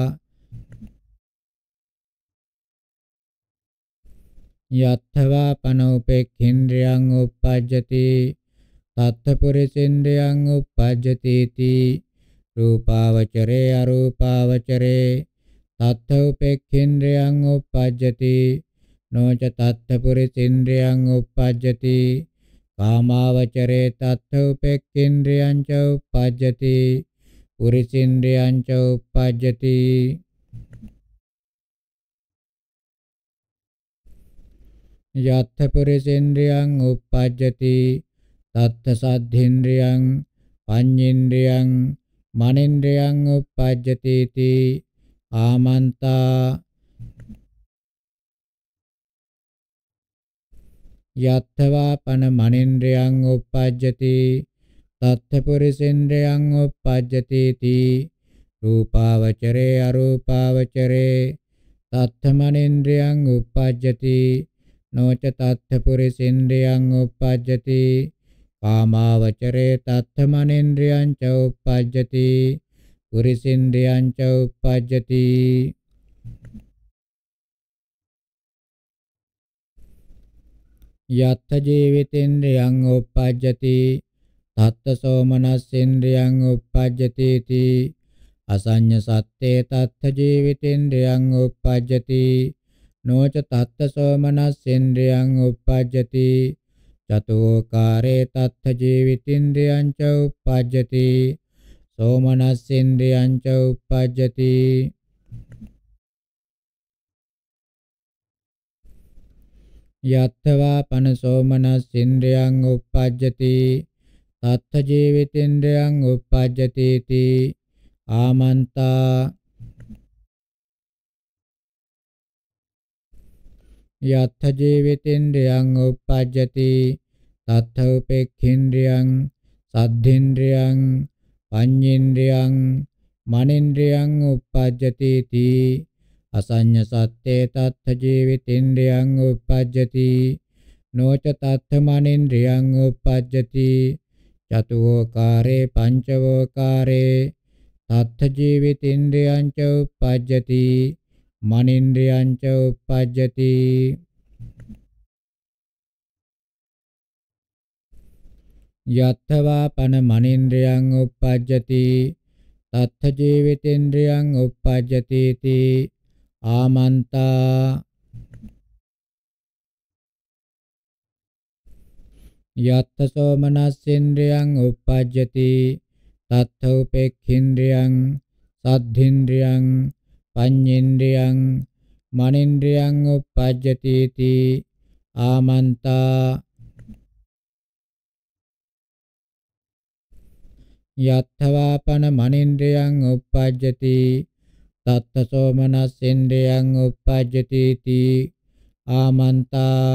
යත්ථවා පනෝපේක්ඛින්ද්‍රයන් උප්පජ්ජති තත්ථපුරිසින්ද්‍රයන් උප්පජ්ජති තී රූපාවචරේ අරූපාවචරේ තත්ථ උපේක්ඛින්ද්‍රයන් උප්පජ්ජති නොච තත්ථපුරිසින්ද්‍රයන් උප්පජ්ජති කාමාවචරේ තත්ථ උපේක්ඛින්ද්‍රයන් ච උප්පජ්ජති පුරිසින්ද්‍රයං ච uppajjati යත්ථ පුරිසින්ද්‍රයං uppajjati තත්ථ සද්ධින්ද්‍රයං පඤ්ඤේන්ද්‍රයං මනින්ද්‍රයං uppajjati ති ආමන්තා යත්තවාපන මනින්ද්‍රයන් uppajjati තත්ථපුරිසින්ද්‍රයන් uppajjati ti රූපාවචරේ අරූපාවචරේ තත්ථමනින්ද්‍රයන් uppajjati නොච තත්ථපුරිසින්ද්‍රයන් uppajjati කාමාවචරේ තත්ථමනින්ද්‍රයන් ච uppajjati පුරිසින්ද්‍රයන් ච uppajjati යත්ථ ජීවිතේන්ද්‍රයන් uppajjati තත්ත සෝමනස්සෙන්ද්‍රියං uppajjati ති අසඤ්ඤ සත්තේ තත්ත ජීවිතෙන්ද්‍රියං uppajjati නොච තත්ත සෝමනස්සෙන්ද්‍රියං uppajjati චතෝකාරේ තත්ත ජීවිතෙන්ද්‍රියං ච uppajjati සෝමනස්සෙන්ද්‍රියං ච uppajjati යත්වා පන සෝමනස් ඉන්ද්‍රයන් උප්පජ්ජති තත්ත ජීවිතේන්ද්‍රයන් උපජ්ජතේති ආමන්තා යත්ථ ජීවිතේන්ද්‍රයන් උපජ්ජති තත්ථ උපේක්ඛේන්ද්‍රයන් සද්ධේන්ද්‍රයන් පඤ්ඤේන්ද්‍රයන් මනේන්ද්‍රයන් උපජ්ජති තී අසඤ්ඤ සත්තේ තත්ථ ජීවිතේන්ද්‍රයන් උපජ්ජති නොච තත්ථ මනේන්ද්‍රයන් උපජ්ජති චතුෝකාරේ පංචවෝකාරේ තත්ථ ජීවිතින්ද්‍රයන් ච උපජ්ජති මනින්ද්‍රයන් ච උපජ්ජති යත්ථවා පන මනින්ද්‍රයන් උපජ්ජති තත්ථ ජීවිතේන්ද්‍රයන් උපජ්ජති ආමන්තා යත්ත සෝමනස්සේන්ද්‍රයන් uppajjati තත්ථ උපේක්ඛින්ද්‍රයන් සද්ධින්ද්‍රයන් පඤ්ඤේන්ද්‍රයන් මනින්ද්‍රයන් uppajjati ති ආමන්තා යත්තවාපන මනින්ද්‍රයන් uppajjati තත්ත සෝමනස්සෙන්දයන් uppajjati ති ආමන්තා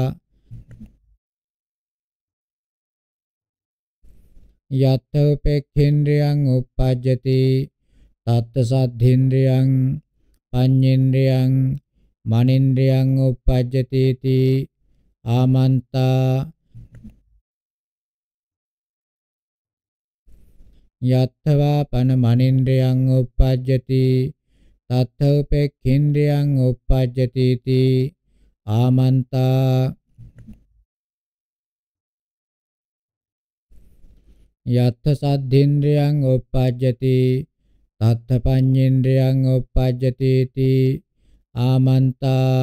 යත්තවපෙක්ඛේන්ද්‍රයන් උප්පජ්ජති තත්ත සද්ධේන්ද්‍රයන් පඤ්ඤේන්ද්‍රයන් මනින්ද්‍රයන් උප්පජ්ජති තී ආමන්තා යත්තවා පන මනින්ද්‍රයන් උප්පජ්ජති තත්ථෝපෙක්ඛින්ද්‍රයන් උප්පජ්ජති ආමන්තා යත්ථ සද්ධේන්ද්‍රයන් uppajjati තත්ථ පඤ්ඤේන්ද්‍රයන් uppajjati ති ආමන්තා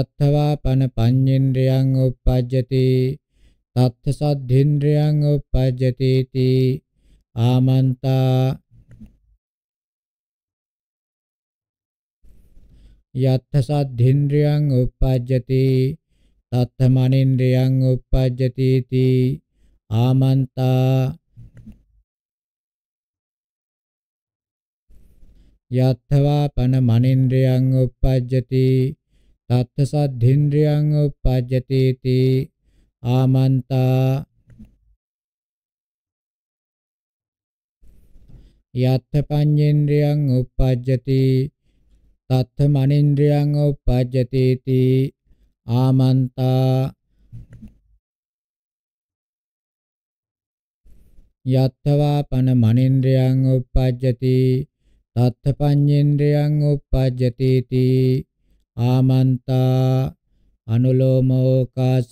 යත්ථවා පන පඤ්ඤේන්ද්‍රයන් uppajjati තත්ථ සද්ධේන්ද්‍රයන් uppajjati ති ආමන්තා යත්ථ සද්ධේන්ද්‍රයන් uppajjati තත්තමනින්ද්‍රියං uppajjati ති ආමන්තා යත්වා පන මනින්ද්‍රියං uppajjati තත්ත සද්ධින්ද්‍රියං uppajjati ති ආමන්තා යත්ථ පඤ්ඤේන්ද්‍රයන් uppajjati තත්ථ මනින්ද්‍රයන් uppajjati ති ආමන්තා යත්තවා පන මනින්ද්‍රයන් උප්පජ්ජති තත්ථ පඤ්ඤේන්ද්‍රයන් උප්පජ්ජති තී ආමන්තා අනුලෝමෝකාස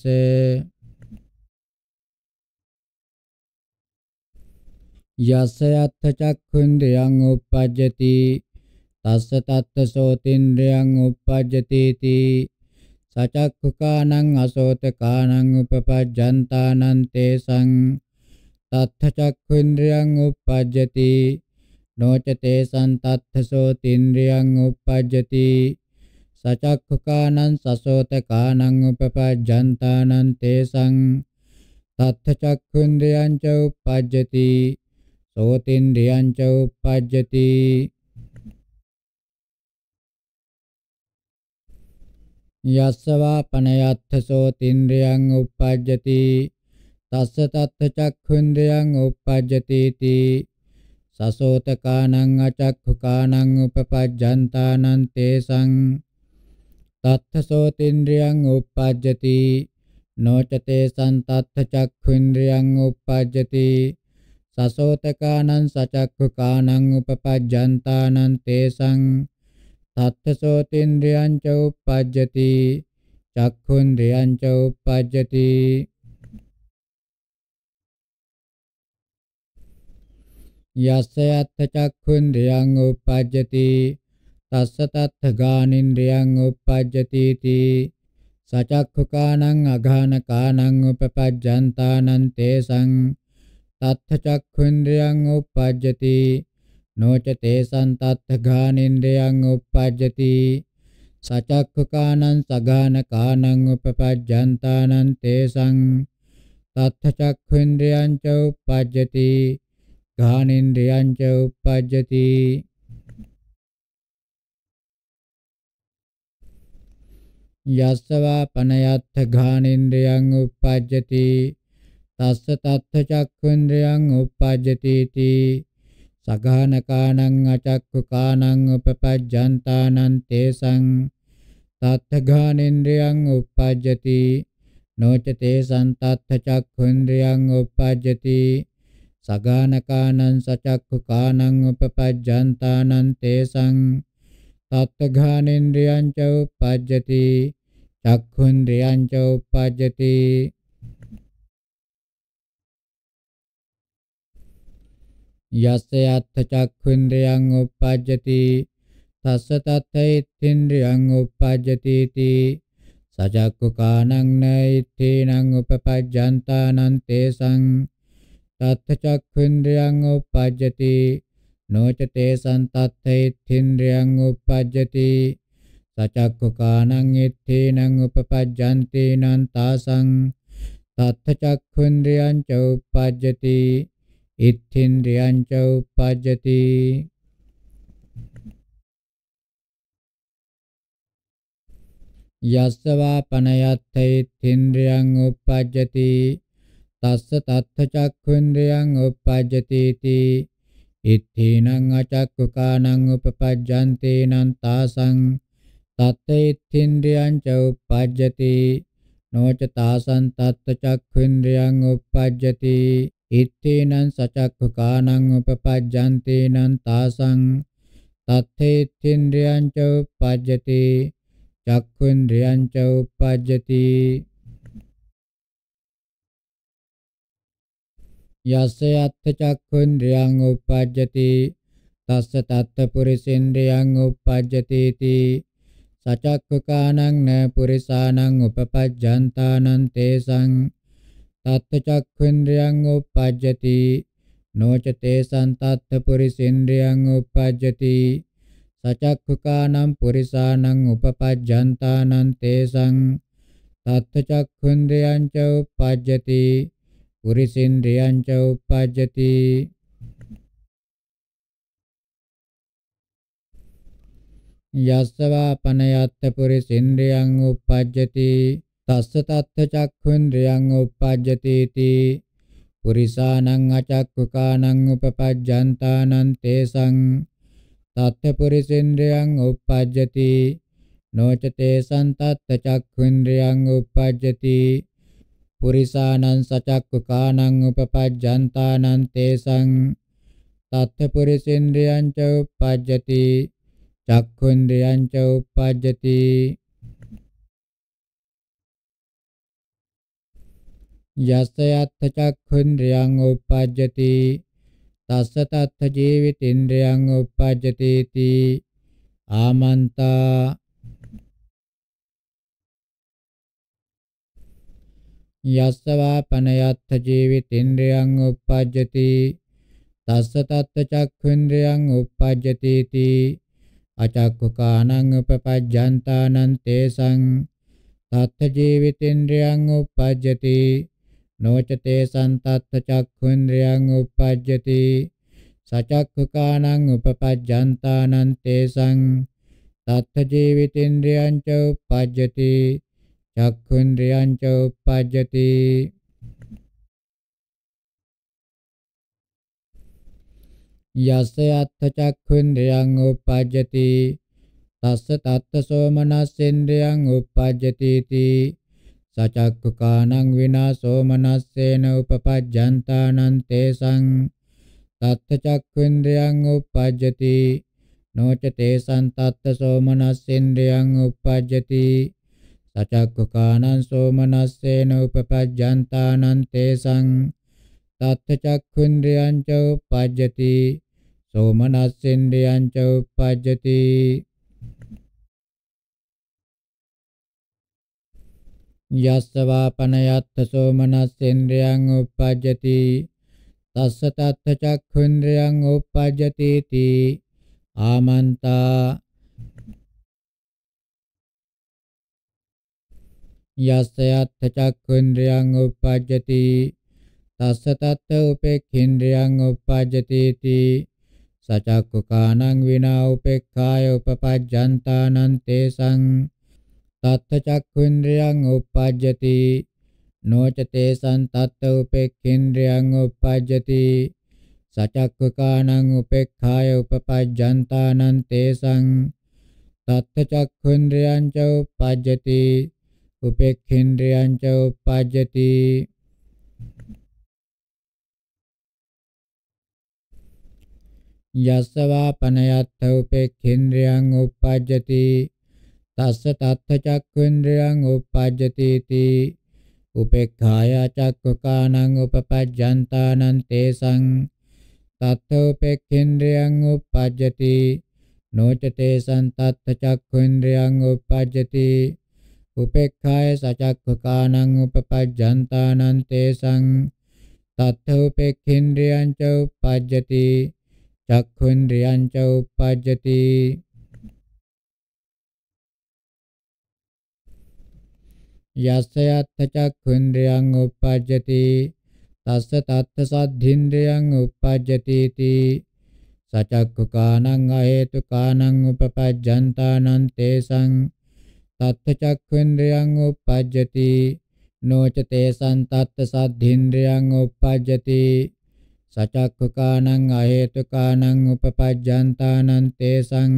යස්ස යත්ථ චක්ඛුන්ද්‍රයන් උප්පජ්ජති තස්ස තත්ථ සෝතින්ද්‍රයන් උප්පජ්ජති තී සචක්ඛුකානං අසෝතකානං උපපජ්ජන්තානං තේසං තත්ථ චක්ඛුන්ද්‍රියං උප්පජ්ජති නොච තේසං තත්ථසෝ තින්ද්‍රියං උප්පජ්ජති සචක්ඛුකානං සසෝතකානං උපපජ්ජන්තානං තේසං තත්ථ චක්ඛුන්ද්‍රියං ච උප්පජ්ජති සෝතින්ද්‍රියං ච උප්පජ්ජති යස්සවා පනයත්තසෝ තින්ද්‍රයන් උප්පජ්ජති තස්ස තත්ත චක්ඛුන්ද්‍රයන් උප්පජ්ජති තී සසෝතකානං අචක්ඛුකානං උපපජ්ජන්තානං තේසං තත්තසෝ තින්ද්‍රයන් උප්පජ්ජති නොචතේ සන්තත්ත චක්ඛුන්ද්‍රයන් උප්පජ්ජති සසෝතකානං සචක්ඛුකානං උපපජ්ජන්තානං තේසං තත්තසෝතින්ද්‍රියං ච උප්පජ්ජති චක්ඛුන්ද්‍රියං ච උප්පජ්ජති යස්ස යත්ථ චක්ඛුන්ද්‍රියං උප්පජ්ජති තස්ස තත්ථ ගානින්ද්‍රියං උප්පජ්ජති තී සචක්ඛුකානං අඝානකානං උපපජ්ජන්තානං තේසං තත්ථ චක්ඛුන්ද්‍රියං උප්පජ්ජති නොච තේසං තත්ථඝානින්ද්‍රයන් uppajjati සචක්ඛකානං සගානකානං උපපජ්ජන්තානං තේසං තත්ථචක්ඛේන්ද්‍රයන් ච uppajjati ඝානින්ද්‍රයන් ච uppajjati යස්සවා පනයත්ථ ඝානින්ද්‍රයන් uppajjati තස්ස තත්ථ චක්ඛේන්ද්‍රයන් uppajjati තී සගානකානං අචක්ඛුකානං උපපජ්ජන්තානං තේසං තත්ථඝානේන්ද්‍රයන් උපපජ්ජති නොච තේසං තත්ථචක්ඛුන්ද්‍රයන් උපපජ්ජති සගානකානං සචක්ඛුකානං උපපජ්ජන්තානං තේසං තත්ථඝානේන්ද්‍රයන් ච උපපජ්ජති චක්ඛුන්ද්‍රයන් ච උපපජ්ජති යස යත්ථ චක්ඛුන්ද්‍රයන් උප්පජ්ජති තස්ස තත්ථේත්ථින්ද්‍රයන් උප්පජ්ජති ති සජක්ඛු කාණං නෛත්ථීනං උපපජ්ජන්තානං තේසං තත්ථ චක්ඛුන්ද්‍රයන් උප්පජ්ජති නොච තේසං තත්ථේත්ථින්ද්‍රයන් උප්පජ්ජති සචක්ඛු කාණං ඉත්තේනං උපපජ්ජන්තේනං තාසං තත්ථ චක්ඛුන්ද්‍රයන් ච උප්පජ්ජති ඉත්ථින්ද්‍රයං ච උපජ්ජති යස්සවා පනයත්තේ ඉන්ද්‍රයන් උපජ්ජති තස්ස තත්ථ චක්ඛුන්ද්‍රයන් උපජ්ජති තී ඉත්ථීනං අචක්ඛුකානං උපපජ්ජන්තේ නං තාසං තත්ථ ඉත්ථින්ද්‍රයන් ච උපජ්ජති නොච තාසං තත්ථ චක්ඛුන්ද්‍රයන් උපජ්ජති ඉත්තේනං සචක්ඛකානං උපපජ්ජන්තේනං තාසං තත්තේත්ථින්ද්‍රයන් ච උපපජ්ජති චක්ඛුන්ද්‍රයන් ච උපපජ්ජති යස්ස යත්ථ චක්ඛුන්ද්‍රයන් උපපජ්ජති තස්ස තත්ත පුරිසින්ද්‍රයන් උපපජ්ජති ති සචක්ඛකානං න පුරිසානං උපපජ්ජන්තානං තේසං තත්ත්වචක්ඛේන්ද්‍රයන් උප්පජ්ජති නොච තේසං තත්ත්ව පුරිසේන්ද්‍රයන් උප්පජ්ජති සචක්ඛුකානම් පුරිසානං උපපජ්ජන්තානං තේසං තත්ත්වචක්ඛේන්ද්‍රයන් ච උප්පජ්ජති පුරිසේන්ද්‍රයන් ච උප්පජ්ජති යස්සවා පනයත්ත පුරිසින්ද්‍රියං උප්පජ්ජති තස්ස තත්ත චක්ඛුන්ද්‍රයන් උප්පජ්ජතේති පුරිසානං අචක්ඛුකානං උපපජ්ජන්තානං තේසං තත්ත පුරිසින්ද්‍රයන් උප්පජ්ජති නොච තේසං තත්ත චක්ඛුන්ද්‍රයන් උප්පජ්ජති පුරිසානං සචක්ඛුකානං උපපජ්ජන්තානං තේසං තත්ත පුරිසින්ද්‍රයන් ච උප්පජ්ජති චක්ඛුන්ද්‍රයන් ච උප්පජ්ජති යසයත්ථ චක්ඛුන්ද්‍රයන් උප්පජ්ජති තස්ස තත්ථ ජීවිතින්ද්‍රයන් උප්පජ්ජති තී ආමන්තා යස්සවා පනයත්ථ ජීවිතින්ද්‍රයන් උප්පජ්ජති තස්ස තත්ථ චක්ඛුන්ද්‍රයන් උප්පජ්ජති තී අචක්ඛකානං උපපජ්ජන්තානං තේසං තත්ථ ජීවිතින්ද්‍රයන් උප්පජ්ජති නොචතේ සන්තත්ත චක්ඛුන්ද්‍රයන් උපපජ්ජති සචක්ඛකානං උපපජ්ජන්තානං තේසං තත්ත ජීවිතේන්ද්‍රයන් ච උපපජ්ජති චක්ඛුන්ද්‍රයන් ච උපපජ්ජති යස්ස අත්ථ චක්ඛුන්ද්‍රයන් උපපජ්ජති තස්ස තත්ත සෝමනස්සේන්ද්‍රයන් උපපජ්ජති තී සචක්කකානං විනාසෝ මනස්සේන උපපජ්ජන්තානං තේසං තත්ත චක්ඛේන්ද්‍රයන් උපපජ්ජති නොච තේසං තත්ත සෝමනස්සේන්ද්‍රයන් උපපජ්ජති සචක්කකානං සෝමනස්සේන උපපජ්ජන්තානං තේසං තත්ත චක්ඛේන්ද්‍රයන් ච උපපජ්ජති සෝමනස්සේන්ද්‍රයන් ච උපපජ්ජති යස්සවාපනයත්ත සෝමනස්සෙන්ද්‍රයන් උප්පජ්ජති තස්ස තත්ත චක්ඛුන්ද්‍රයන් උප්පජ්ජති තී ආමන්තා යස්ස යත්ත චක්ඛුන්ද්‍රයන් උප්පජ්ජති තස්ස තත්ත උපේක්ඛින්ද්‍රයන් උප්පජ්ජති තී සචක්ඛුකානං විනා උපේක්ඛාය උපපජ්ජන්තානං තේසං තත්ත චක්ඛුන්ද්‍රියං uppajjati නොචතේ සන්තත්ත උපේක්ඛින්ද්‍රියං uppajjati සචක්ඛකාණං උපේක්ඛාය උපපජ්ජන්තානං තේසං තත්ත චක්ඛුන්ද්‍රයං ච uppajjati උපේක්ඛින්ද්‍රයං ච uppajjati යස්සවා පනයත්ථ උපේක්ඛින්ද්‍රයං uppajjati තස්ස තත්ථචක්ඛුන්ද්‍රයන් උපපජ්ජති තී උපේක්ඛාය චක්ඛකාණං උපපජ්ජන්තානං තේසං තත්ථ උපේක්ඛේන්ද්‍රයන් උපපජ්ජති නොච තේසං තත්ථ චක්ඛුන්ද්‍රයන් උපපජ්ජති උපේක්ඛාය සචක්ඛකාණං උපපජ්ජන්තානං තේසං තත්ථ උපේක්ඛේන්ද්‍රයන් ච උපපජ්ජති චක්ඛුන්ද්‍රයන් ච උපපජ්ජති යස්සයත්ථ චක්ඛුන්ද්‍රයන් උප්පජ්ජති තස්ස තත්ථ සද්ධින්ද්‍රයන් උප්පජ්ජති ති සචක්ඛුකානං අහේතුකානං උපපජ්ජන්තානං තේසං තත්ථ චක්ඛුන්ද්‍රයන් උප්පජ්ජති නොච තේසං තත්ථ සද්ධින්ද්‍රයන් උප්පජ්ජති සචක්ඛුකානං අහේතුකානං උපපජ්ජන්තානං තේසං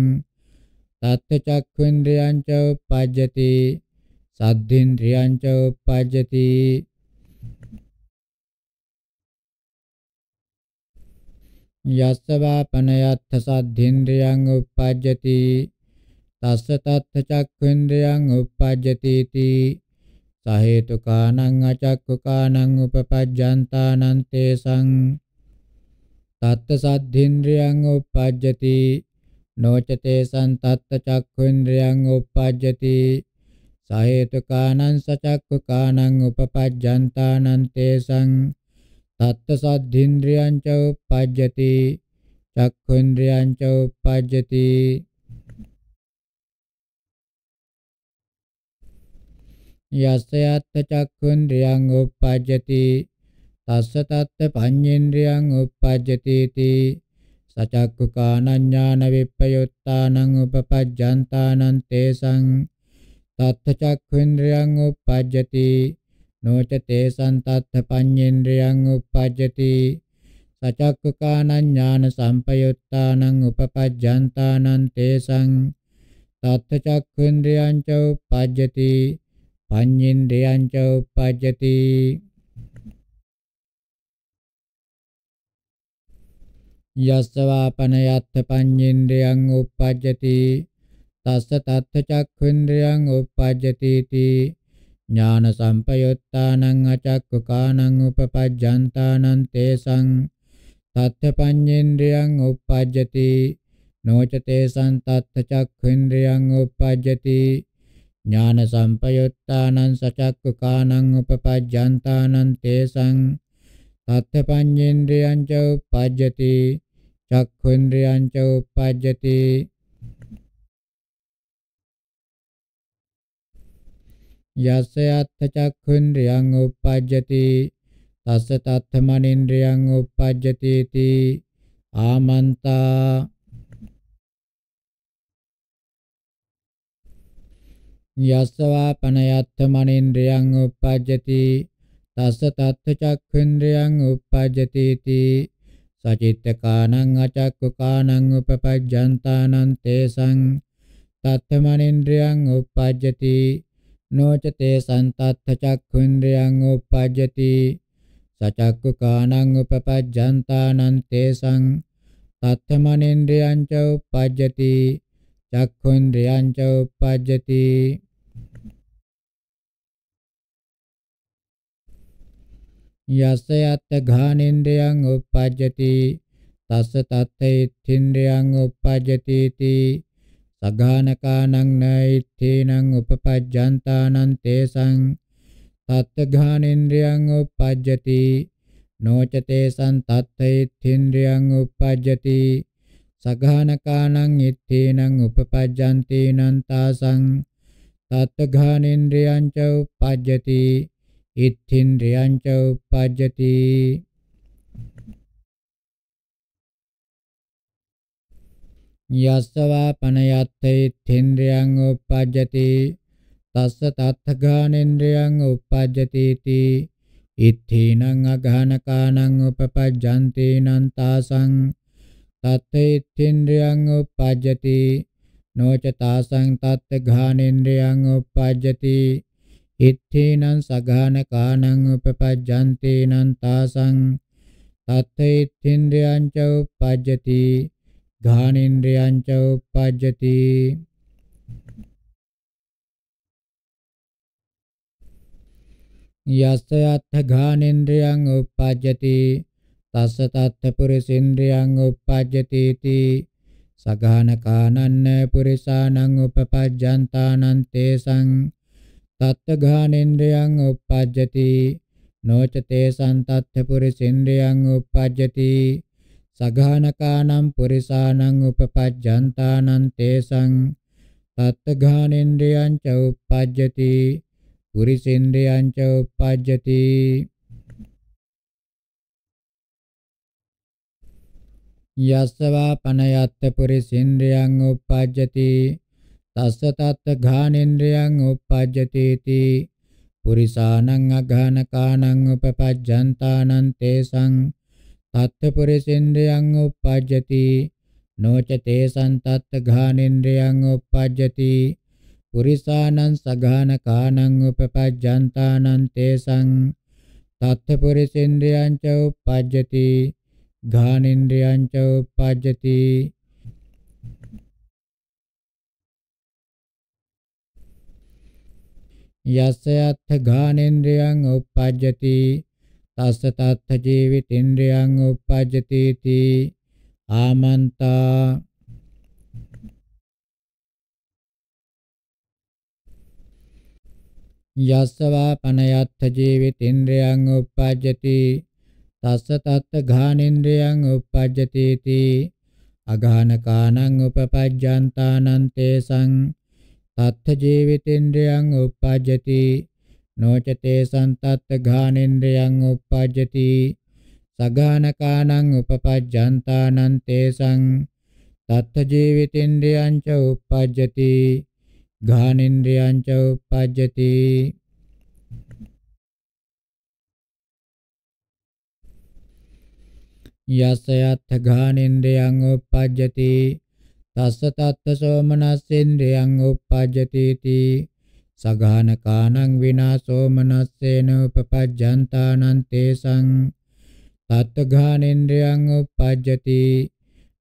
තත්ථ චක්ඛුන්ද්‍රයන් ච උප්පජ්ජති සද්දේන්ද්‍රියං ච උපජ්ජති යස්ස වාපනයත්ථ සද්ධේන්ද්‍රියං උපජ්ජති තස්ස තත්ථ චක්ඛේන්ද්‍රියං උපජ්ජති ති සහේතුකානං අචක්ඛුකානං උපපජ්ජන්තානං තේසං තත්ත සද්ධේන්ද්‍රියං උපජ්ජති නොච තේසං තත්ත චක්ඛේන්ද්‍රියං උපජ්ජති සහේතුකානං සචක්කුකානං උපපජ්ජන්තානං තේසං තත්ත සද්ධින්ද්‍රියං ච උපජ්ජති චක්ඛුන්ද්‍රියං ච උපජ්ජති යස්ස යත්ත චක්ඛුන්ද්‍රියං උපජ්ජති තස්ස තත්ත පඤ්ඤේන්ද්‍රියං උපජ්ජති ති සචක්ඛුකානඥාන විප්පයුත්තානං උපපජ්ජන්තානං තේසං තත්ථචක්ඛේන්ද්‍රයන් උප්පජ්ජති නොච තේසං තත්ථපඤ්ඤේන්ද්‍රයන් උප්පජ්ජති සචක්ඛකානං ඥාන සම්පයුත්තානං උපපජ්ජන්තානං තේසං තත්ථචක්ඛේන්ද්‍රයන් ච උප්පජ්ජති පඤ්ඤේන්ද්‍රයන් ච උප්පජ්ජති යස්සවාපන යත්ථ පඤ්ඤේන්ද්‍රයන් උප්පජ්ජති තස්ස තත්ථ චක්ඛුන්ද්‍රයන් උපපජ්ජතිති ඥාන සම්පයුත්තානං අචක්ඛුකානං උපපජ්ජන්තානං තේසං තත්ථ පඤ්ඤේන්ද්‍රයන් උපපජ්ජති නොච තේසං තත්ථ චක්ඛුන්ද්‍රයන් උපපජ්ජති ඥාන සම්පයුත්තානං සචක්ඛුකානං උපපජ්ජන්තානං තේසං තත්ථ පඤ්ඤේන්ද්‍රයන් ච උපපජ්ජති චක්ඛුන්ද්‍රයන් ච උපපජ්ජති යස්ස අත්ථචක්ඛුන්ද්‍රියං උප්පජ්ජති තස්ස තත්ථමනින්ද්‍රියං උප්පජ්ජති ති ආමන්තා යස්සවා පනයත්ථමනින්ද්‍රියං උප්පජ්ජති තස්ස තත්ථචක්ඛුන්ද්‍රියං උප්පජ්ජති ති සචිත්තකානං අචක්කුකානං උපපජ්ජන්තානං තේසං තත්ථමනින්ද්‍රියං උප්පජ්ජති නොචතේ සන්තත්ථ චක්ඛුන්ද්‍රයන් උපජ්ජති සචක්කු කාණං උපපජ්ජන්තානං තේසං තත්ථමනේන්ද්‍රයන් ච උපජ්ජති චක්ඛුන්ද්‍රයන් ච උපජ්ජති යස්ස යත් ඝානේන්ද්‍රයන් උපජ්ජති තස්ස තත්ථ ඉත්ථේන්ද්‍රයන් උපජ්ජති තී සගානකානං නෛත්‍ථේනං උපපජ්ජන්තානං තේසං තත්ත්ඝානේන්ද්‍රයන් උපපජ්ජති නොච තේසං තත්ථේත්ථේන්ද්‍රයන් උපපජ්ජති සගානකානං ඉත්තේනං උපපජ්ජන්තේනං තාසං තත්ත්ඝානේන්ද්‍රයන් ච උපපජ්ජති ඉත්ථේන්ද්‍රයන් ච උපපජ්ජති යස්සවා පනයත්තේ තේන්ද්‍රයන් උපජ්ජති තස්ස තත්ථගානේන්ද්‍රයන් උපජ්ජති තී ඉත්ථේනං අඝානකානං උපපජ්ජන්තේනං තාසං තත්තේත්ථේන්ද්‍රයන් උපජ්ජති නොච තාසං තත්ථගානේන්ද්‍රයන් උපජ්ජති ඉත්ථේනං සඝානකානං උපපජ්ජන්තේනං තාසං තත්තේත්ථේන්ද්‍රයන් ච උපජ්ජති घानेन्द्रियांच उपपद्यति යස්ස අත්ථ ඝානේන්ද්‍රයන් උප්පජ්ජති තස්ස තත්ථ පුරිසේන්ද්‍රයන් උප්පජ්ජති ති සඝාන කානන්න පුරිසානං උපපජ්ජන්තානං තේසං තත්ථ ඝානේන්ද්‍රයන් උප්පජ්ජති නොච තේසං තත්ථ පුරිසේන්ද්‍රයන් උප්පජ්ජති සඝානකානම් පුරිසානං උපපජ්ජන්තානං තේසං තත්තඝානෙන්ද්‍රයං ච උප්පජ්ජති පුරිසේන්ද්‍රයං ච උප්පජ්ජති යස්සවා පනයත්ත පුරිසේන්ද්‍රයං උප්පජ්ජති තස්ස තත්ත ඝානෙන්ද්‍රයං උප්පජ්ජති තී පුරිසානං අඝානකානං උපපජ්ජන්තානං තේසං තත්ත්පුරිසින්ද්‍රයන් උප්පජ්ජති නොච තේසං තත්ත්ඝානින්ද්‍රයන් උප්පජ්ජති පුරිසානං සඝාන කානං උපපජ්ජන්තානං තේසං තත්ත්පුරිසින්ද්‍රයන් ච උප්පජ්ජති ඝානින්ද්‍රයන් ච උප්පජ්ජති යස්ස අත්ථ ඝානෙන්ද්‍රයන් උප්පජ්ජති තස්ස තත්ථ ජීවිතේන්ද්‍රයන් උපජ්ජති තී ආමන්තා යස්සවා පනයත්ථ ජීවිතේන්ද්‍රයන් උපජ්ජති තස්ස තත්ථ ඝානේන්ද්‍රයන් උපජ්ජති තී අඝානකානං උපපජ්ජන්තානන්තේසං තත්ථ ජීවිතේන්ද්‍රයන් උපජ්ජති නොචතේ සන්තත් ඝානෙන්ද්‍රයන් uppajjati සගානකානං උපපජ්ජන්තානං තේසං තත්ත ජීවිතේන්ද්‍රයන් ච uppajjati ඝානෙන්ද්‍රයන් ච uppajjati යස්ස යත් ඝානෙන්ද්‍රයන් uppajjati තස්ස තත්ත සෝමනස්සෙන්ද්‍රයන් uppajjati තී සගානකානං විනාශෝ මනස්සේන උපපජ්ජන්තානං තේසං තත්ත්ඝානේන්ද්‍රයන් උපපජ්ජති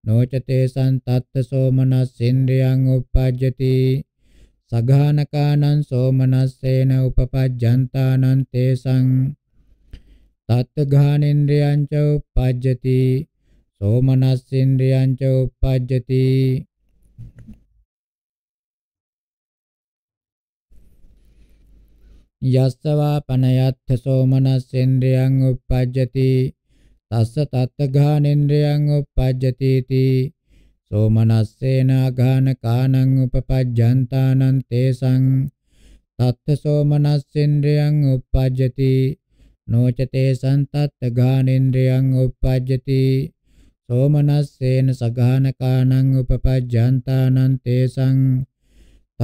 නොච තේසං තත්ත සෝමනස්සේන්ද්‍රයන් උපපජ්ජති සගානකානං සෝමනස්සේන උපපජ්ජන්තානං තේසං තත්ත්ඝානේන්ද්‍රයන් ච උපපජ්ජති සෝමනස්සේන්ද්‍රයන් ච උපපජ්ජති යස්සවා පනයත්ථ සෝමනස්සෙන්ද්‍රයන් උප්පජ්ජති තස්ස තත්තඝානෙන්ද්‍රයන් උප්පජ්ජති තී සෝමනස්සේන අඝාන කානං උපපජ්ජන්තානං තේසං තත්ථ සෝමනස්සෙන්ද්‍රයන් උප්පජ්ජති නොචතේ සන්තත් ගානෙන්ද්‍රයන් උප්පජ්ජති සෝමනස්සේන සඝානකානං උපපජ්ජන්තානං තේසං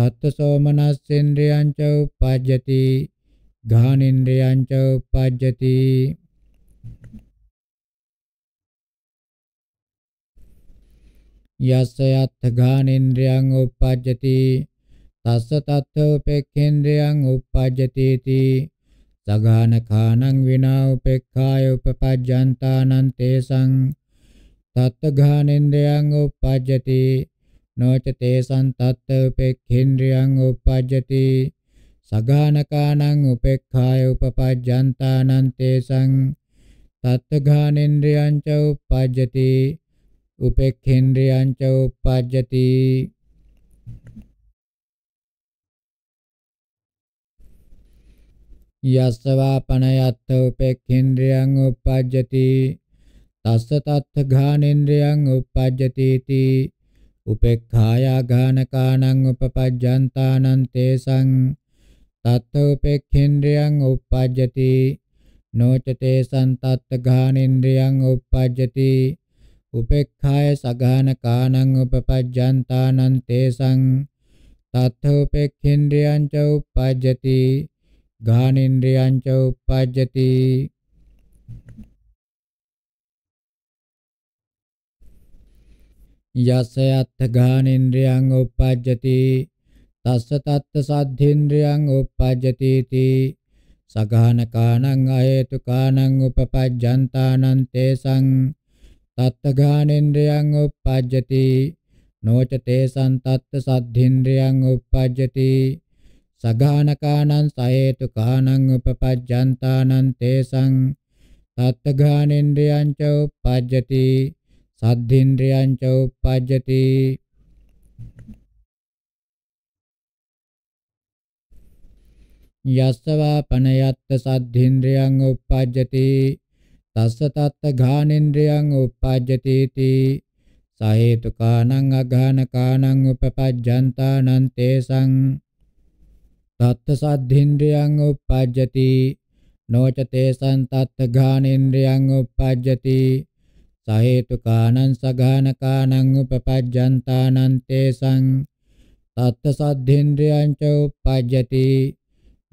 සත්ත සෝමනස්සෙන්ද්‍රයන් ච උපජ්ජති ගානින්ද්‍රයන් ච උපජ්ජති යස්ස යත් ගානින්ද්‍රයන් උපජ්ජති තස්ස තත්ථ උපේක්ඛේන්ද්‍රයන් උපජ්ජති ති සගාන කාණං විනා උපේක්ඛාය උපපජ්ජන්තානං තේසං තත්ථ ගානින්ද්‍රයන් උපජ්ජති නොච තේසං තත්ත උපේක්ඛේන්ද්‍රයන් උපජ්ජති සගානකානං උපේක්ඛාය උපපජ්ජන්තානං තේසං තත්ත ඝානේන්ද්‍රයන් ච උපජ්ජති උපේක්ඛේන්ද්‍රයන් ච උපජ්ජති යස්සවා පනයත්ත උපේක්ඛේන්ද්‍රයන් උපජ්ජති තස්ස තත්ත ඝානේන්ද්‍රයන් උපජ්ජති තී උපේක්ඛායා ඝානකානං උපපජ්ජන්තානං තේසං තත්ත උපේක්ඛේන්ද්‍රයන් උප්පජ්ජති නොචතේ සන්තත් ඝානේන්ද්‍රයන් උප්පජ්ජති උපේක්ඛාය සඝානකානං උපපජ්ජන්තානං තේසං තත්ත උපේක්ඛේන්ද්‍රයන් ච උප්පජ්ජති ඝානේන්ද්‍රයන් ච උප්පජ්ජති යස අත්ථ ගානේන්ද්‍රයන් උපජ්ජති තස්ස තත්ත සද්ධේන්ද්‍රයන් උපජ්ජති තී සගාන කාණං අහේතු කාණං උපපජ්ජන්තානං තේසං තත්ත ගානේන්ද්‍රයන් උපජ්ජති නොච තේසං තත්ත සද්ධේන්ද්‍රයන් උපජ්ජති සගාන කාණං සහේතු කාණං උපපජ්ජන්තානං තේසං තත්ත ගානේන්ද්‍රයන් ච උපජ්ජති සද්ධින්ද්‍රයන් ච උප්පජ්ජති යස්සවා පනයත්ත සද්ධින්ද්‍රයන් උප්පජ්ජති තස්ස තත්ත ඝානෙන්ද්‍රයන් උප්පජ්ජති තී සහේතුකානං අඝානකානං උපපජ්ජන්තානං තේසං තත්ත සද්ධින්ද්‍රයන් උප්පජ්ජති නොච තේසං තත්ත ඝානෙන්ද්‍රයන් උප්පජ්ජති සහේතු කානං සගාන කානං උපපජ්ජන්තානං තේසං තත්ත සද්ධේන්ද්‍රයං ච උපජ්ජති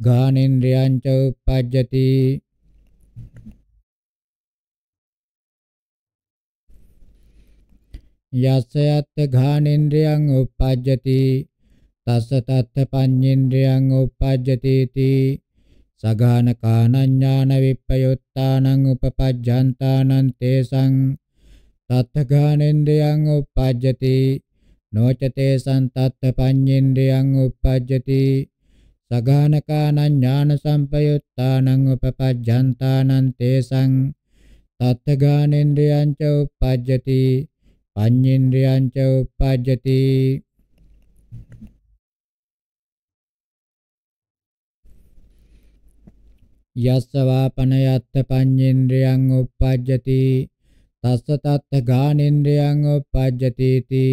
ගානේන්ද්‍රයං ච උපජ්ජති යස්සයත් ඝානේන්ද්‍රයන් උපජ්ජති තස්ස තත්ත පඤ්ඤේන්ද්‍රයන් උපජ්ජති ති සගාන කානඥාන විප්පයුත්තානං උපපජ්ජන්තානං තේසං තත්තගානෙන්ද්‍රයන් උප්පජ්ජති නොචතේ සන්තත්ත පඤ්ඤේන්ද්‍රයන් උප්පජ්ජති සගානකානං ඥාන සම්පයුත්තානං උපපජ්ජන්තානං තේසං තත්තගානෙන්ද්‍රයන් ච උප්පජ්ජති පඤ්ඤේන්ද්‍රයන් ච උප්පජ්ජති යස්සවාපනයත්ත පඤ්ඤේන්ද්‍රයන් උප්පජ්ජති තස්ස තත්ත ගානෙන්ද්‍රයන් උපජ්ජතිති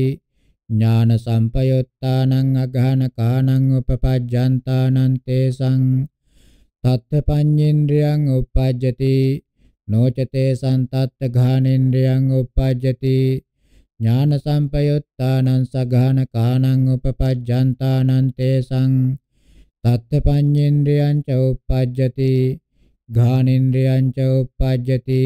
ඥාන සම්පයුත්තානං අගහන කානං උපපජ්ජන්තානං තේසං තත්ත පඤ්ඤේන්ද්‍රයන් උපජ්ජති නොචතේ සන්තත්ත ගානෙන්ද්‍රයන් උපජ්ජති ඥාන සම්පයුත්තානං සගාන කානං උපපජ්ජන්තානං තේසං තත්ත පඤ්ඤේන්ද්‍රයන් ච උපජ්ජති ඝානින්ද්‍රයන් ච උපජ්ජති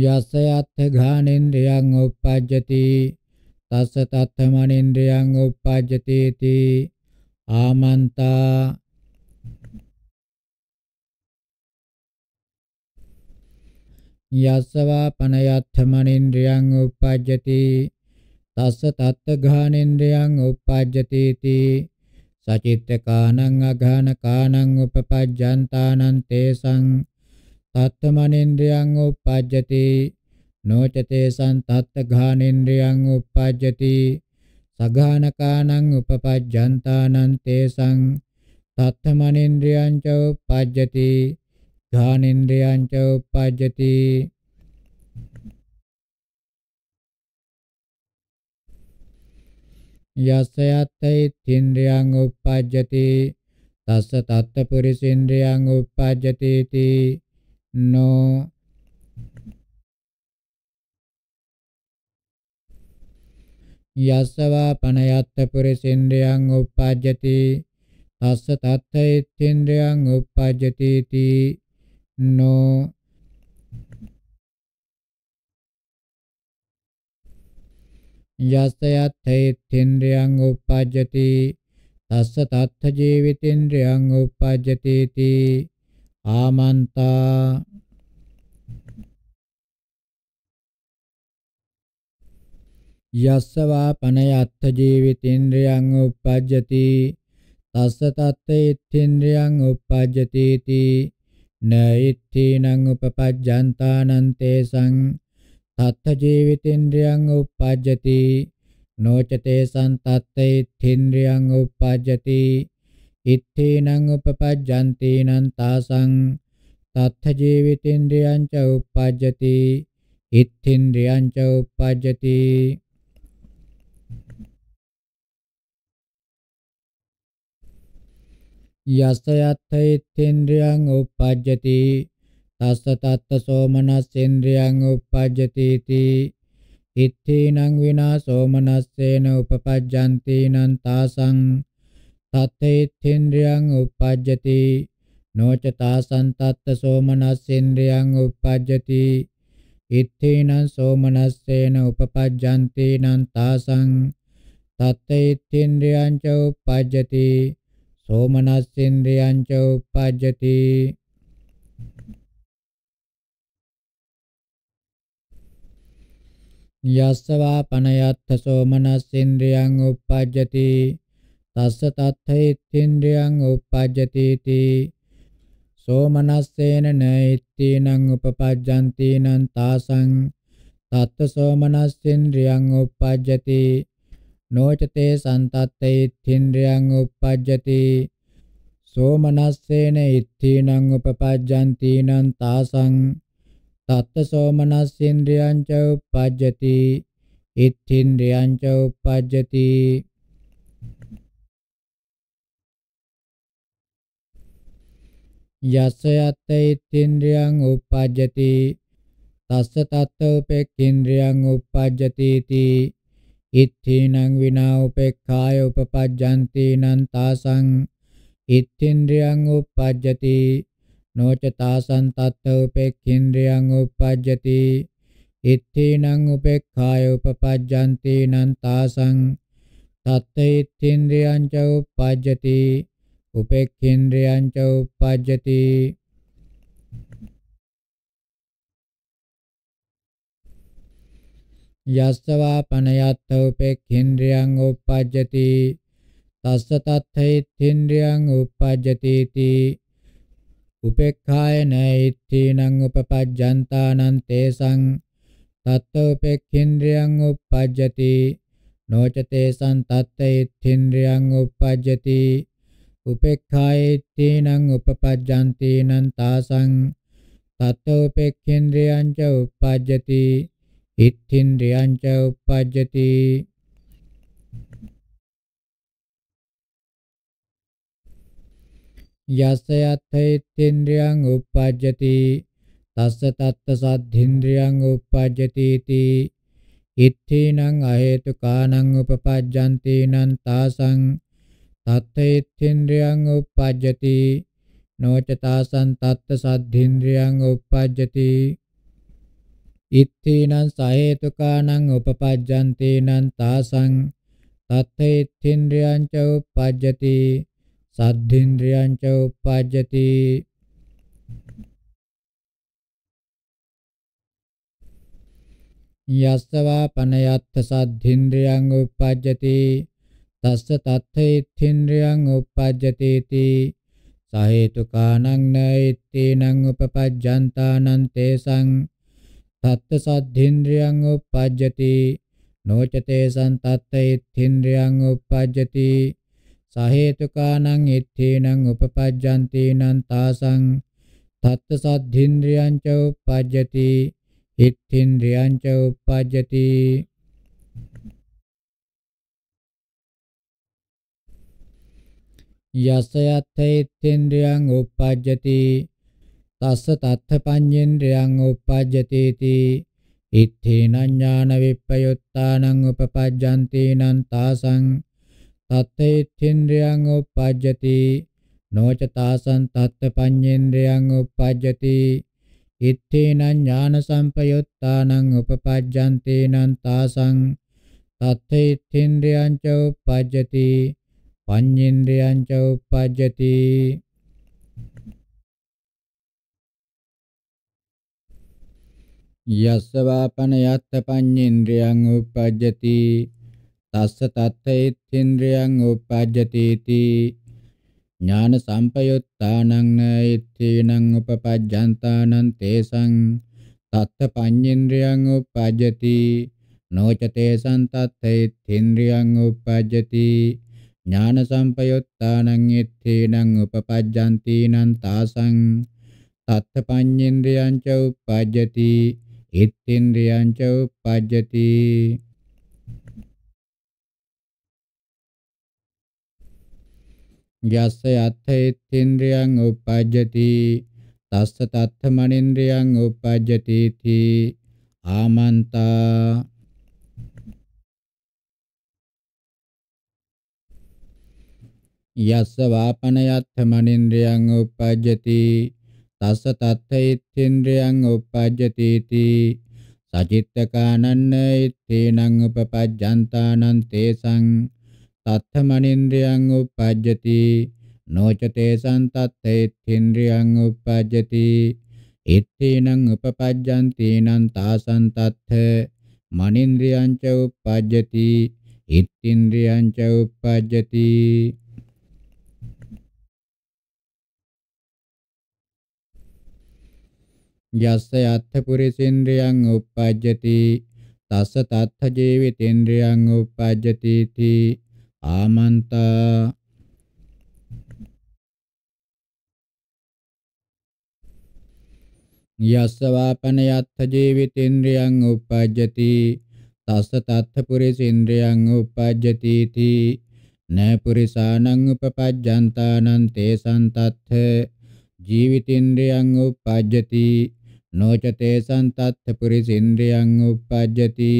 යස අත්ථ ඝානෙන්ද්‍රයන් උප්පජ්ජති තස්ස තත්ථමනින්ද්‍රයන් උප්පජ්ජති ති ආමන්තා යස්සවා පනයත්ථමනින්ද්‍රයන් උප්පජ්ජති තස්ස තත්ථ ඝානෙන්ද්‍රයන් උප්පජ්ජති ති සචිත්ත කාණං අඝාන කාණං උපපජ්ජන්තානං තේසං තත්තමනේන්ද්‍රයන් උප්පජ්ජති නොචතේසං තත්ත ඝානේන්ද්‍රයන් උප්පජ්ජති සඝානකානං උපපජ්ජන්තානං තේසං තත්තමනේන්ද්‍රයන් ච උප්පජ්ජති ඝානේන්ද්‍රයන් ච උප්පජ්ජති යස්ස යත්තේ තින්ද්‍රයන් උප්පජ්ජති තස්ස තත්ත පුරිසින්ද්‍රයන් උප්පජ්ජති තී no यसवा पनयत्तपुरिसिन्द्रियं उपाज्यति तस्स तत्थेत्तिन्द्रियं उपाज्यतीति नो यस्स यत्थेत्तिन्द्रियं उपाज्यति तस्स तत्थजीवितिन्द्रियं उपाज्यतीति ආමන්තා යස්සවා පනයත්ථ ජීවිතේන්ද්‍රයන් උපජ්ජති තස්ස තත්තේ ඉත්ථේන්ද්‍රයන් උපජ්ජති තී නෛත්ථීනං උපපජ්ජන්තානං තේසං තත්ථ ජීවිතේන්ද්‍රයන් උපජ්ජති නොචතේ සන්තත්තේ ඉත්ථේන්ද්‍රයන් උපජ්ජති ඉත්තේනං උපපජ්ජන්තේනං තාසං තත්ථ ජීවිතේන්ද්‍රයං ච උප්පජ්ජති ඉත්ථේන්ද්‍රයං ච උප්පජ්ජති යස්ස යත්ථ ඉත්ථේන්ද්‍රයං උප්පජ්ජති තස්ස තත්ත සෝමනස්සේන්ද්‍රයං උප්පජ්ජති इति ඉත්තේනං විනා සෝමනස්සේන උපපජ්ජන්තේනං තාසං තත්තේත්ථේන්ද්‍රයන් uppajjati නොච තාසං තත්ත සෝමනස්සේන්ද්‍රයන් uppajjati ඉත්තේනං සෝමනස්සේන උපපජ්ජන්ති නං තාසං තත්තේත්ථේන්ද්‍රයන් ච uppajjati සෝමනස්සේන්ද්‍රයන් ච uppajjati යස්සවා පනයත්ත සෝමනස්සේන්ද්‍රයන් uppajjati තස්ස තත්ථේත්ත්‍යං උපපජ්ජතිති සෝමනස්සේන නෛත්‍තිනං උපපජ්ජಂತಿ නං තාසං තත්ත සෝමනස්සේන්ද්‍රියං උපපජ්ජති නොචතේ සන්තත්තේත්ත්‍යං උපපජ්ජති සෝමනස්සේන ඉත්තිනං උපපජ්ජಂತಿ නං තාසං තත්ත සෝමනස්සේන්ද්‍රියං ච උපපජ්ජති ඉත්තින්ද්‍රියං ච උපපජ්ජති යස්ස යත්ත ඉත්ත්‍ින්ද්‍රියං උප්පජ්ජති තස්ස තත්ත උපෙක්ඛින්ද්‍රියං උප්පජ්ජති ති ඉත්ථීනං විනා උපේක්ඛාය උපපජ්ජන්ති නං තාසං ඉත්ථින්ද්‍රියං උප්පජ්ජති නොච තාසං තත්ත උපෙක්ඛින්ද්‍රියං උප්පජ්ජති ඉත්ථීනං උපේක්ඛාය උපපජ්ජන්ති නං තාසං තත්ත ඉත්ථින්ද්‍රියං ච උප්පජ්ජති උපේක්ඛේන්ද්‍රයං ච උපජ්ජති යස්සවා පනයත්ථ උපේක්ඛේන්ද්‍රයං උපජ්ජති තස්ස තත්ථේත්ථේන්ද්‍රයං උපජ්ජති ති උපේක්ඛාය නෛත්‍ථීනං උපපජ්ජන්තානං තේසං තත්ත උපේක්ඛේන්ද්‍රයං උපජ්ජති නොච තේසං තත්ථේත්ථේන්ද්‍රයං උපජ්ජති උපේක්ඛායේතේනං උපපජ්ජන්තේනං තාසං තත උපේක්ඛේන්ද්‍රයං ච උපපජ්ජති ඉත්ථේන්ද්‍රයං ච උපපජ්ජති යස්ස යත්තේන්ද්‍රයන් උප්පජ්ජති තස්ස තත්ත සද්ධේන්ද්‍රයන් උප්පජ්ජති ති ඉත්ථේනං අහේතු කානං උපපජ්ජන්තේනං තාසං තත්තේත්ත්‍යේන්ද්‍රයන් උප්පජ්ජති නොචතාසං තත්ත සද්ධේන්ද්‍රයන් උප්පජ්ජති ඉත්තේනං සහේතුකානං උපපජ්ජන්තේනං තාසං තත්තේත්ත්‍යේන්ද්‍රයන් ච උප්පජ්ජති සද්ධේන්ද්‍රයන් ච උප්පජ්ජති යස්සවා පනයත්ත සද්ධේන්ද්‍රයන් උප්පජ්ජති තස්ස තත්ථේත්ථින්ද්‍රයන් uppajjateeti සහේතුකානං නෛත්තේනං උපපජ්ජන්තානං තේසං තත්ත සද්ධින්ද්‍රයන් uppajjati නොචතේසං තත්ථේත්ථින්ද්‍රයන් uppajjati සහේතුකානං ඉත්තේනං උපපජ්ජන්තේනං තාසං තත්ත සද්ධින්ද්‍රයන් ච uppajjati ඉත්තේන්ද්‍රයන් ච uppajjati යසයත්තේත්තේන්ද්‍රයන් උප්පජ්ජති තස්ස තත්ථ පඤ්ඤේන්ද්‍රයන් උප්පජ්ජති තී ඉත්තේන ඥාන විප්පයුත්තානං උපපජ්ජන්ති නං තාසං තත්තේත්තේන්ද්‍රයන් උප්පජ්ජති නොච තාසං තත්ථ පඤ්ඤේන්ද්‍රයන් උප්පජ්ජති ඉත්තේන ඥාන සම්පයුත්තානං උපපජ්ජන්ති නං තාසං තත්තේත්තේන්ද්‍රයන් ච උප්පජ්ජති පඤ්ඤේන්ද්‍රයං ච උප්පජ්ජති යස්ස වාපන යත්ත පඤ්ඤේන්ද්‍රයං උප්පජ්ජති තස්ස තත්තේත්ත්‍යේන්ද්‍රයං උප්පජ්ජති ති ඥාන සම්පයුත්තානං නෛත්‍ථීනං උපපජ්ජන්තානං තේසං තත්ත පඤ්ඤේන්ද්‍රයං උප්පජ්ජති නොච තේසං තත්තේත්ත්‍යේන්ද්‍රයං උප්පජ්ජති ඥාන සම්පයොත්තානං එත්තේනං උපපජ්ජಂತಿ නං තාසං තත්ත පඤ්ඤේන්ද්‍රයං ච උප්පජ්ජති ඉත්තේන්ද්‍රයං ච උප්පජ්ජති යස්ස යත්තේන්ද්‍රයන් උපජ්ජති තස්ස තත්ථ මනින්ද්‍රයන් උපජ්ජති ති ආමන්තා යස්ස වාපනයත්ථ මනින්ද්‍රයන් උපජ්ජති තස්ස තත්ථ ඉත්ථේන්ද්‍රයන් උපජ්ජති තී සචිත්තකානන්න ඉත්තේනං උපපජ්ජන්තානං තේසං තත්ථ මනින්ද්‍රයන් උපජ්ජති නොච තේසං තත්ථ ඉත්ථේන්ද්‍රයන් උපජ්ජති ඉත්තේනං උපපජ්ජන්තේනං තාසං තත්ථ මනින්ද්‍රයන් ච උපජ්ජති ඉත්තින්ද්‍රයන් ච උපජ්ජති යස්ස යත්ථ පුරිසින්ද්‍රියං uppajjati තස්ස තත්ථ ජීවිතේන්ද්‍රියං uppajjati ති ආමන්තා යස්ස වාපන යත්ථ ජීවිතේන්ද්‍රියං uppajjati තස්ස තත්ථ පුරිසින්ද්‍රියං uppajjati ති නෑ පුරිසානං උපපජ්ජන්තානං තේසං තත්ථ ජීවිතේන්ද්‍රියං uppajjati නොචතේ සන්තත්ථ පුරිසින්ද්‍රියං උප්පජ්ජති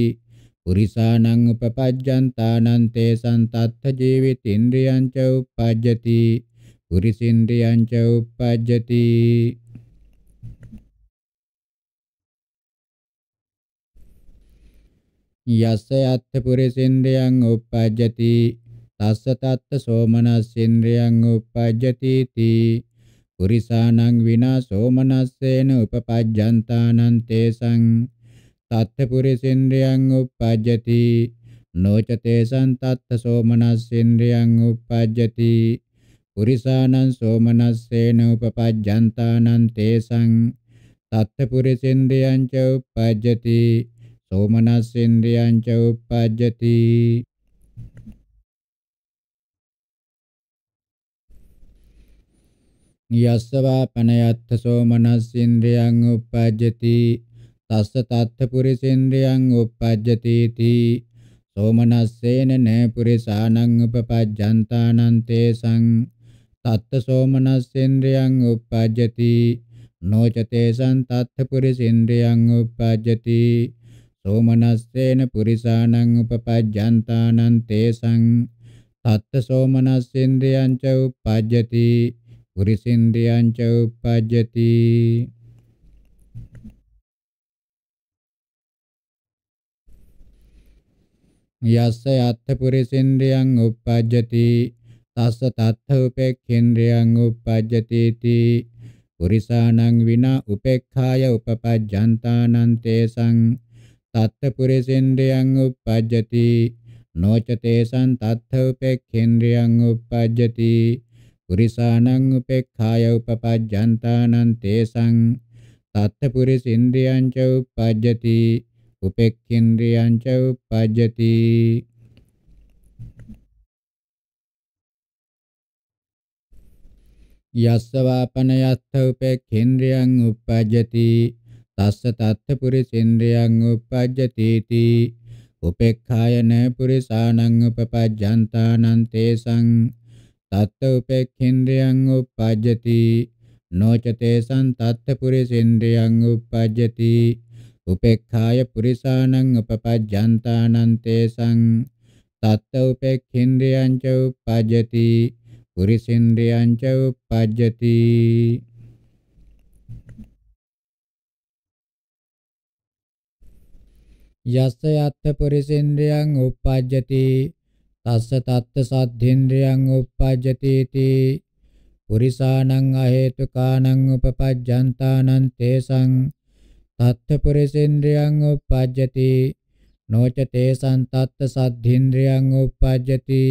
පුරිසානං උපපජ්ජන්තානං තේ සන්තත්ථ ජීවිතින්ද්‍රියං ච උප්පජ්ජති පුරිසින්ද්‍රියං ච උප්පජ්ජති යස්ස යත්ථ පුරිසින්ද්‍රයන් උප්පජ්ජති තස්ස තත්ත සෝමනස්සින්ද්‍රයන් උප්පජ්ජති තී පුරිසානං විනා සෝමනස්සේන උපපජ්ජන්තානං තේසං තත්ත පුරිසින්ද්‍රයන් උප්පජ්ජති නොචතේසං තත්ත සෝමනස්සින්ද්‍රයන් උප්පජ්ජති පුරිසානං සෝමනස්සේන උපපජ්ජන්තානං තේසං තත්ත පුරිසින්ද්‍රයන් ච උප්පජ්ජති සෝමනස්සින්ද්‍රයන් ච උප්පජ්ජති යස්සවා පනයත්ථ සෝමනස්සින්ද්‍රයන් උපජ්ජති තස්ස තත්ථ පුරිසින්ද්‍රයන් උපජ්ජති තී සෝමනස්සේන නේ පුරිසානං උපපජ්ජන්තානන්තේ සං තත්ථ සෝමනස්සින්ද්‍රයන් උපජ්ජති නොචතේසං තත්ථ පුරිසින්ද්‍රයන් උපජ්ජති සෝමනස්සේන පුරිසානං උපපජ්ජන්තානන්තේ සං තත්ථ සෝමනස්සින්ද්‍රයන් ච උපජ්ජති පුරිසින්ද්‍රියං ච උප්පජ්ජති යස්ස යත්ථ පුරිසින්ද්‍රියං uppajjati තස්ස තත්ථ උපේක්ඛේන්ද්‍රියං uppajjati ති පුරිසානං විනා උපේක්ඛාය උපපජ්ජන්තානං තේසං තත්ථ පුරිසින්ද්‍රියං uppajjati නොච තේසං තත්ථ උපේක්ඛේන්ද්‍රියං uppajjati පුරිසානං උපේක්ඛාය උපපජ්ජන්තානං තේසං සත්ත පුරිසින්ද්‍රියං ච උපජ්ජති උපේක්ඛින්ද්‍රියං ච උපජ්ජති යස්ස වාපනයස්ස උපේක්ඛින්ද්‍රියං උපජ්ජති තස්ස තත්ථ පුරිසින්ද්‍රියං උපජ්ජති ති උපේක්ඛායන පුරිසානං උපපජ්ජන්තානං තේසං තත්ත උපේක්ඛේන්ද්‍රයන් උප්පජ්ජති නොචතේසං තත්ත පුරිසේන්ද්‍රයන් උප්පජ්ජති උපේක්ඛාය පුරිසානං උපපජ්ජන්තානන්තේසං තත්ත උපේක්ඛේන්ද්‍රයන් ච උප්පජ්ජති පුරිසේන්ද්‍රයන් ච උප්පජ්ජති යස්ස යත්ථ පුරිසේන්ද්‍රයන් උප්පජ්ජති තස්ස තත්ත සද්ධේන්ද්‍රයන් uppajjati ති පුරිසානං අහේතුකානං උපපජ්ජන්තානං තේසං තත්ත පුරිසේන්ද්‍රයන් uppajjati නොච තේසං තත්ත සද්ධේන්ද්‍රයන් uppajjati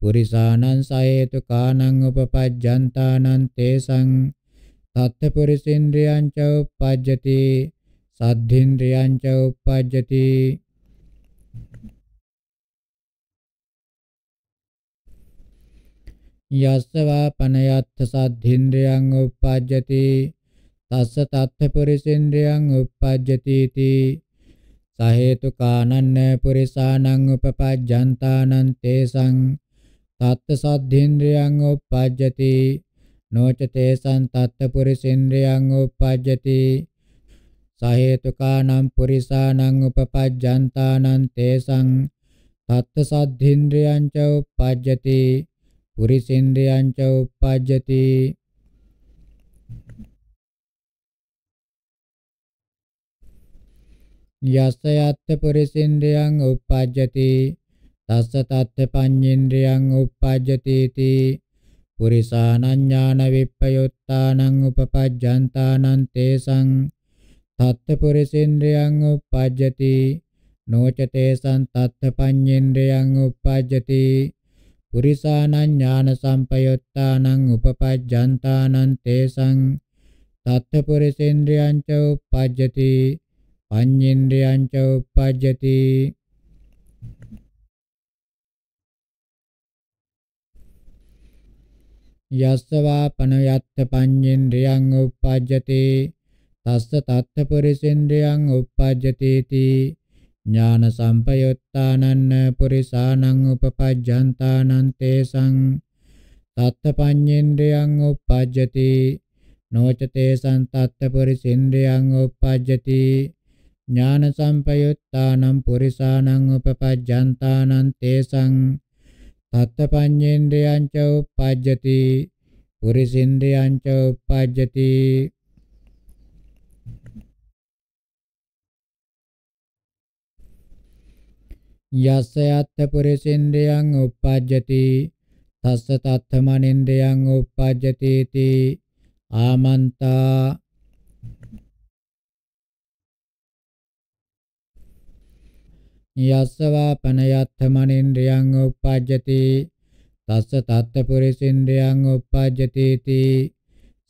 පුරිසානං සහේතුකානං උපපජ්ජන්තානං තේසං තත්ත පුරිසේන්ද්‍රයන් ච uppajjati සද්ධේන්ද්‍රයන් ච uppajjati යස්සවා පනයත්ථ සද්ධින්ද්‍රයන් උප්පජ්ජති තස්ස තත්ථ පුරිසින්ද්‍රයන් උප්පජ්ජති තී සහේතු කානන්න පුරිසානං උපපජ්ජන්තානං තේසං තත්ත සද්ධින්ද්‍රයන් උප්පජ්ජති නොච තේසං තත්ත පුරිසින්ද්‍රයන් උප්පජ්ජති සහේතු කානම් පුරිසානං උපපජ්ජන්තානං තේසං තත්ත සද්ධින්ද්‍රයන් ච උප්පජ්ජති පුරිසින්ද්‍රයං ච uppajjati යස්ස යත්ත පුරිසින්ද්‍රයන් uppajjati තස්ස තත්ත පඤ්ඤේන්ද්‍රයන් uppajjati ති පුරිසානඥාන විප්පයොත්තානං උපපජ්ජන්තානං තේසං තත්ත පුරිසින්ද්‍රයන් uppajjati නොච තේසං තත්ත පඤ්ඤේන්ද්‍රයන් uppajjati පුරිසානං ඥාන සම්පයුත්තානං උපපජ්ජන්තානං තේසං තත්ථ පුරිසේන්ද්‍රයං ච උප්පජ්ජති පඤ්ඤේන්ද්‍රයං ච උප්පජ්ජති යස්සවා පනයත්ත පඤ්ඤේන්ද්‍රයං උප්පජ්ජති තස්ස තත්ථ පුරිසේන්ද්‍රයං උප්පජ්ජති තී ඥාන සම්පයුත්තානන්න පුරිසානං උපපජ්ජන්තානං තේසං තත්ත පඤ්ඤේන්ද්‍රයන් උපපජ්ජති නොච තේසං තත්ත පුරිසින්ද්‍රයන් උපපජ්ජති ඥාන සම්පයුත්තානං පුරිසානං උපපජ්ජන්තානං තේසං තත්ත පඤ්ඤේන්ද්‍රයන් ච උපපජ්ජති පුරිසින්ද්‍රයන් ච උපපජ්ජති යස්ස අත්ථ පුරිසින්ද්‍රයන් උප්පජ්ජති තස්ස තත්තමනින්ද්‍රයන් උප්පජ්ජති තී ආමන්තා යස්ස වාපනයත්ථ මනින්ද්‍රයන් උප්පජ්ජති තස්ස තත්ත පුරිසින්ද්‍රයන් උප්පජ්ජති තී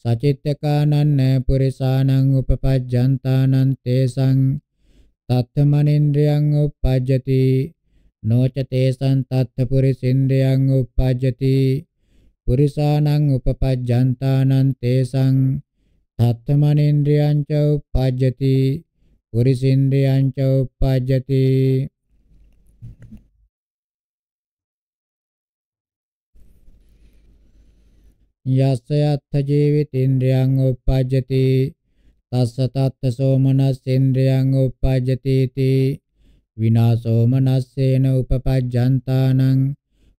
සචිත්තකානන්න පුරිසානං උපපජ්ජන්තානං තේසං තත්තමනින්ද්‍රයන් උප්පජ්ජති නොච තේසං තත්ත පුරිසින්ද්‍රයන් උප්පජ්ජති පුරිසානං උපපජ්ජන්තානං තේසං තත්තමනින්ද්‍රයන් ච උප්පජ්ජති පුරිසින්ද්‍රයන් ච උප්පජ්ජති යස්ස යත්ථ ජීවිතේන්ද්‍රයන් උප්පජ්ජති තස්ස තත්ත සෝමනස්සේන්ද්‍රයන් උප්පජ්ජති තී විනාසෝ මනස්සේන උපපජ්ජන්තානං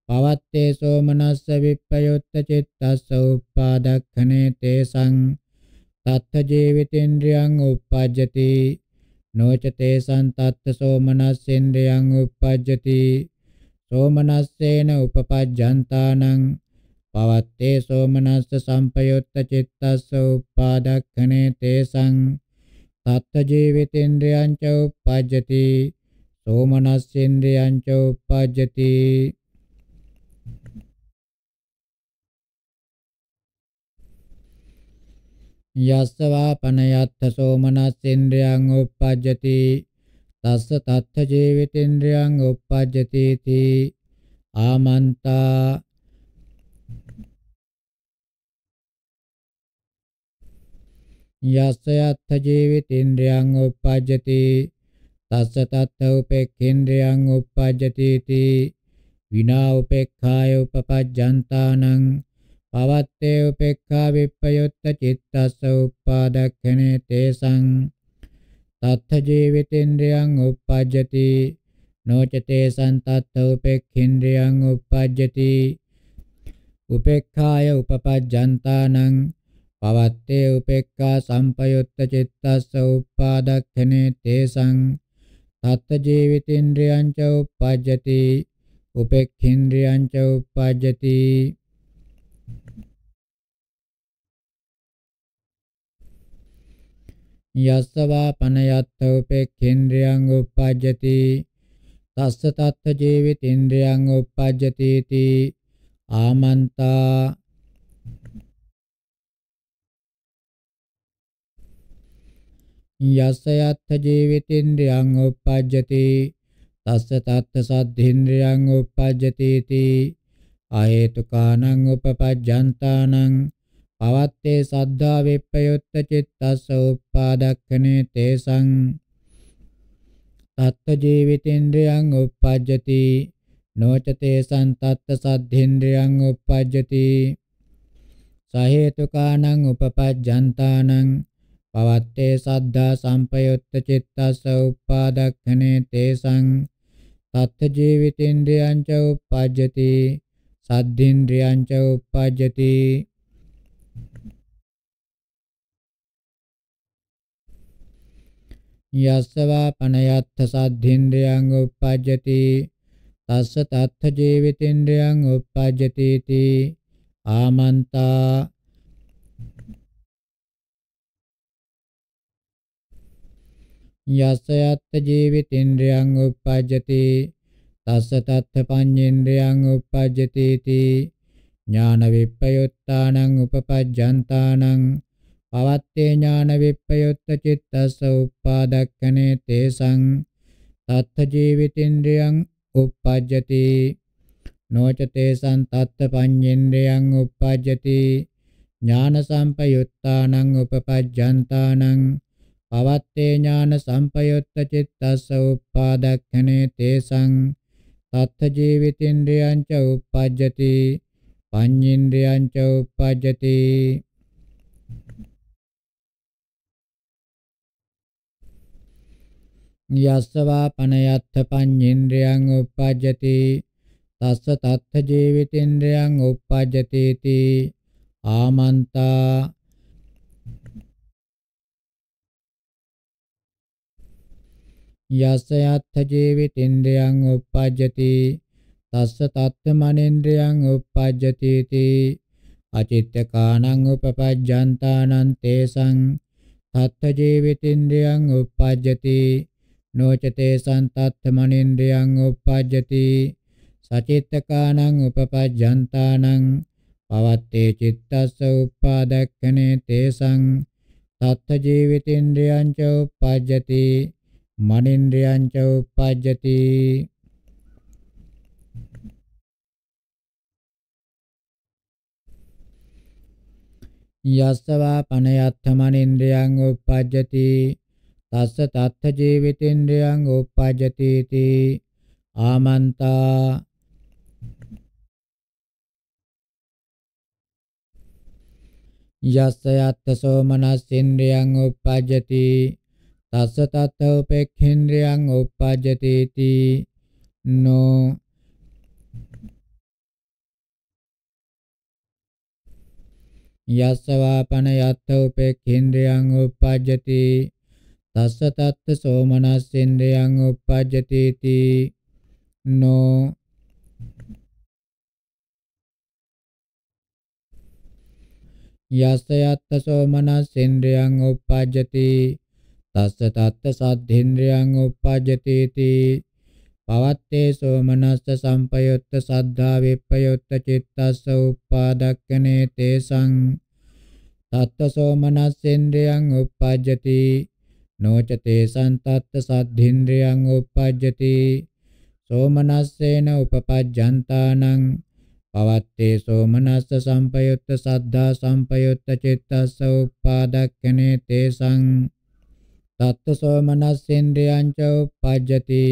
පවත්තේ සෝමනස්ස විප්පයොත්ත චිත්තස්ස උප්පාදක්ඛනේ තේසං තත්ත ජීවිතේන්ද්‍රයන් උප්පජ්ජති නොච තේසං තත්ත සෝමනස්සේන්ද්‍රයන් උප්පජ්ජති සෝමනස්සේන උපපජ්ජන්තානං පවත්තේ සෝමනස්ස සම්පයුත්ත චිත්තස්ස උපාදක්ඛනේ තේසං තත්ත ජීවිතේන්ද්‍රයං ච උපජ්ජති සෝමනස්සේන්ද්‍රයං ච උපජ්ජති යස්සවා පනයත්ථ සෝමනස්සේන්ද්‍රයං උපජ්ජති තස්ස තත්ත ජීවිතේන්ද්‍රයං උපජ්ජති තී ආමන්තා යස්සයත්ථ ජීවිතේන්ද්‍රයන් උප්පජ්ජති තස්ස තත්ථ උපේක්ඛේන්ද්‍රයන් උප්පජ්ජති තී විනා උපේක්ඛාය උපපජ්ජන්තානං පවත්තේ උපේක්ඛා විප්පයොත්ත චිත්තස්ස උප්පාදක්ඛනේ තේසං තත්ථ ජීවිතේන්ද්‍රයන් උප්පජ්ජති නොචතේ සන්තත්ථ උපේක්ඛේන්ද්‍රයන් උප්පජ්ජති උපේක්ඛාය උපපජ්ජන්තානං පවත්තේ උපේක්ඛා සම්පයුත්ත චිත්තස්ස උප්පාදක්ඛනේ තේසං තත්ත ජීවිතේන්ද්‍රයං ච උප්පජ්ජති උපේක්ඛේන්ද්‍රයං ච උප්පජ්ජති යස්සවා පනයත්ත උපේක්ඛේන්ද්‍රයං උප්පජ්ජති තස්ස තත්ත ජීවිතේන්ද්‍රයං උප්පජ්ජති ආමන්තා යසයත්ථ ජීවිතේන්ද්‍රයන් උප්පජ්ජති තස්ස තත්ත සද්ධේන්ද්‍රයන් උප්පජ්ජති තී අහේතුකානං උපපජ්ජන්තානං පවත්තේ සද්ධා විප්පයුත්ත චිත්තස්ස උප්පාදක්ඛනේ තේසං තත්ත ජීවිතේන්ද්‍රයන් උප්පජ්ජති නොචතේ සන්තත්ත සද්ධේන්ද්‍රයන් උප්පජ්ජති සහේතුකානං උපපජ්ජන්තානං පවත්තේ සද්ධා සම්පයුත්ත චිත්තස්ස උප්පාදක්ඛනේ තේසං තත්ත ජීවිතේන්ද්‍රයං ච උප්පජ්ජති සද්ධින්ද්‍රයං ච උප්පජ්ජති යස්සවා පනයත්ථ සද්ධින්ද්‍රයං උප්පජ්ජති තස්ස තත්ත ජීවිතේන්ද්‍රයං උප්පජ්ජති ආමන්තා යස්සයත්ත ජීවිතේන්ද්‍රයන් උප්පජ්ජති තස්ස තත්ථ පඤ්ඤේන්ද්‍රයන් උප්පජ්ජති තී ඥාන විප්පයුත්තානං උපපජ්ජන්තානං පවත්තේ ඥාන විප්පයුත්ත චිත්තස්ස උප්පාදක්ඛනේ තේසං තත්ථ ජීවිතේන්ද්‍රයන් උප්පජ්ජති නොච තේසං තත්ථ පඤ්ඤේන්ද්‍රයන් උප්පජ්ජති ඥාන සම්පයුත්තානං උපපජ්ජන්තානං පවත්තේ ඥාන සම්පයුත්ත චිත්තස්ස උප්පාදක්ඛනේ තේසං තත්ත ජීවිතින්ද්‍රයං ච උප්පජ්ජති පඤ්ඤේන්ද්‍රයං ච උප්පජ්ජති යස්සවා පනයත්ථ පඤ්ඤේන්ද්‍රයං උප්පජ්ජති තස්ස තත්ත ජීවිතින්ද්‍රයං උප්පජ්ජති ආමන්තා යස්ස යත්ථ ජීවිතින්ද්‍රයන් uppajjati තස්ස තත්ත මනේන්ද්‍රයන් uppajjati තී අචිත්ත කාණං උපපජ්ජන්තානං තේසං තත්ත ජීවිතින්ද්‍රයන් uppajjati නොච තේසං තත්ත මනේන්ද්‍රයන් uppajjati සචිත්ත කාණං උපපජ්ජන්තානං පවත්තේ චිත්තස්ස උපාදක්ඛනේ තේසං තත්ත ජීවිතින්ද්‍රයන් ච uppajjati මනින්ද්‍රයන් ච උපජ්ජති යස්සවා පනයත්ථ මනින්ද්‍රයන් උපජ්ජති තස්ස තත්ථ ජීවිතේන්ද්‍රයන් උපජ්ජති තී ආමන්තා යස්ස යත්ථ සෝමනස් ඉන්ද්‍රයන් උපජ්ජති තස්ස තත්ත උපේක්ඛේන්ද්‍රයන් උප්පජ්ජති තී නෝ යස්සවාපන යත්ත උපේක්ඛේන්ද්‍රයන් උප්පජ්ජති තස්ස තත්ත සෝමනස්සේන්ද්‍රයන් උප්පජ්ජති තී නෝ යස්ස යත්ත සෝමනස්සේන්ද්‍රයන් උප්පජ්ජති තස්ස තත්ත සද්ධේන්ද්‍රයන් උප්පජ්ජතේති පවත්තේ සෝමනස්ස සම්පයොත්ත සද්ධා විප්පයොත්ත චිත්තස්ස උප්පාදක්කනේ තේසං තත්ත සෝමනස්සේන්ද්‍රයන් උප්පජ්ජති නොච තේසං තත්ත සද්ධේන්ද්‍රයන් උප්පජ්ජති සෝමනස්සේන උපපජ්ජන්තානං පවත්තේ සෝමනස්ස සම්පයුත්ත සද්ධා සම්පයුත්ත චිත්තස්ස උප්පාදක්කනේ තේසං තත්තසෝ මනස්සේන්ද්‍රයං ච උපජ්ජති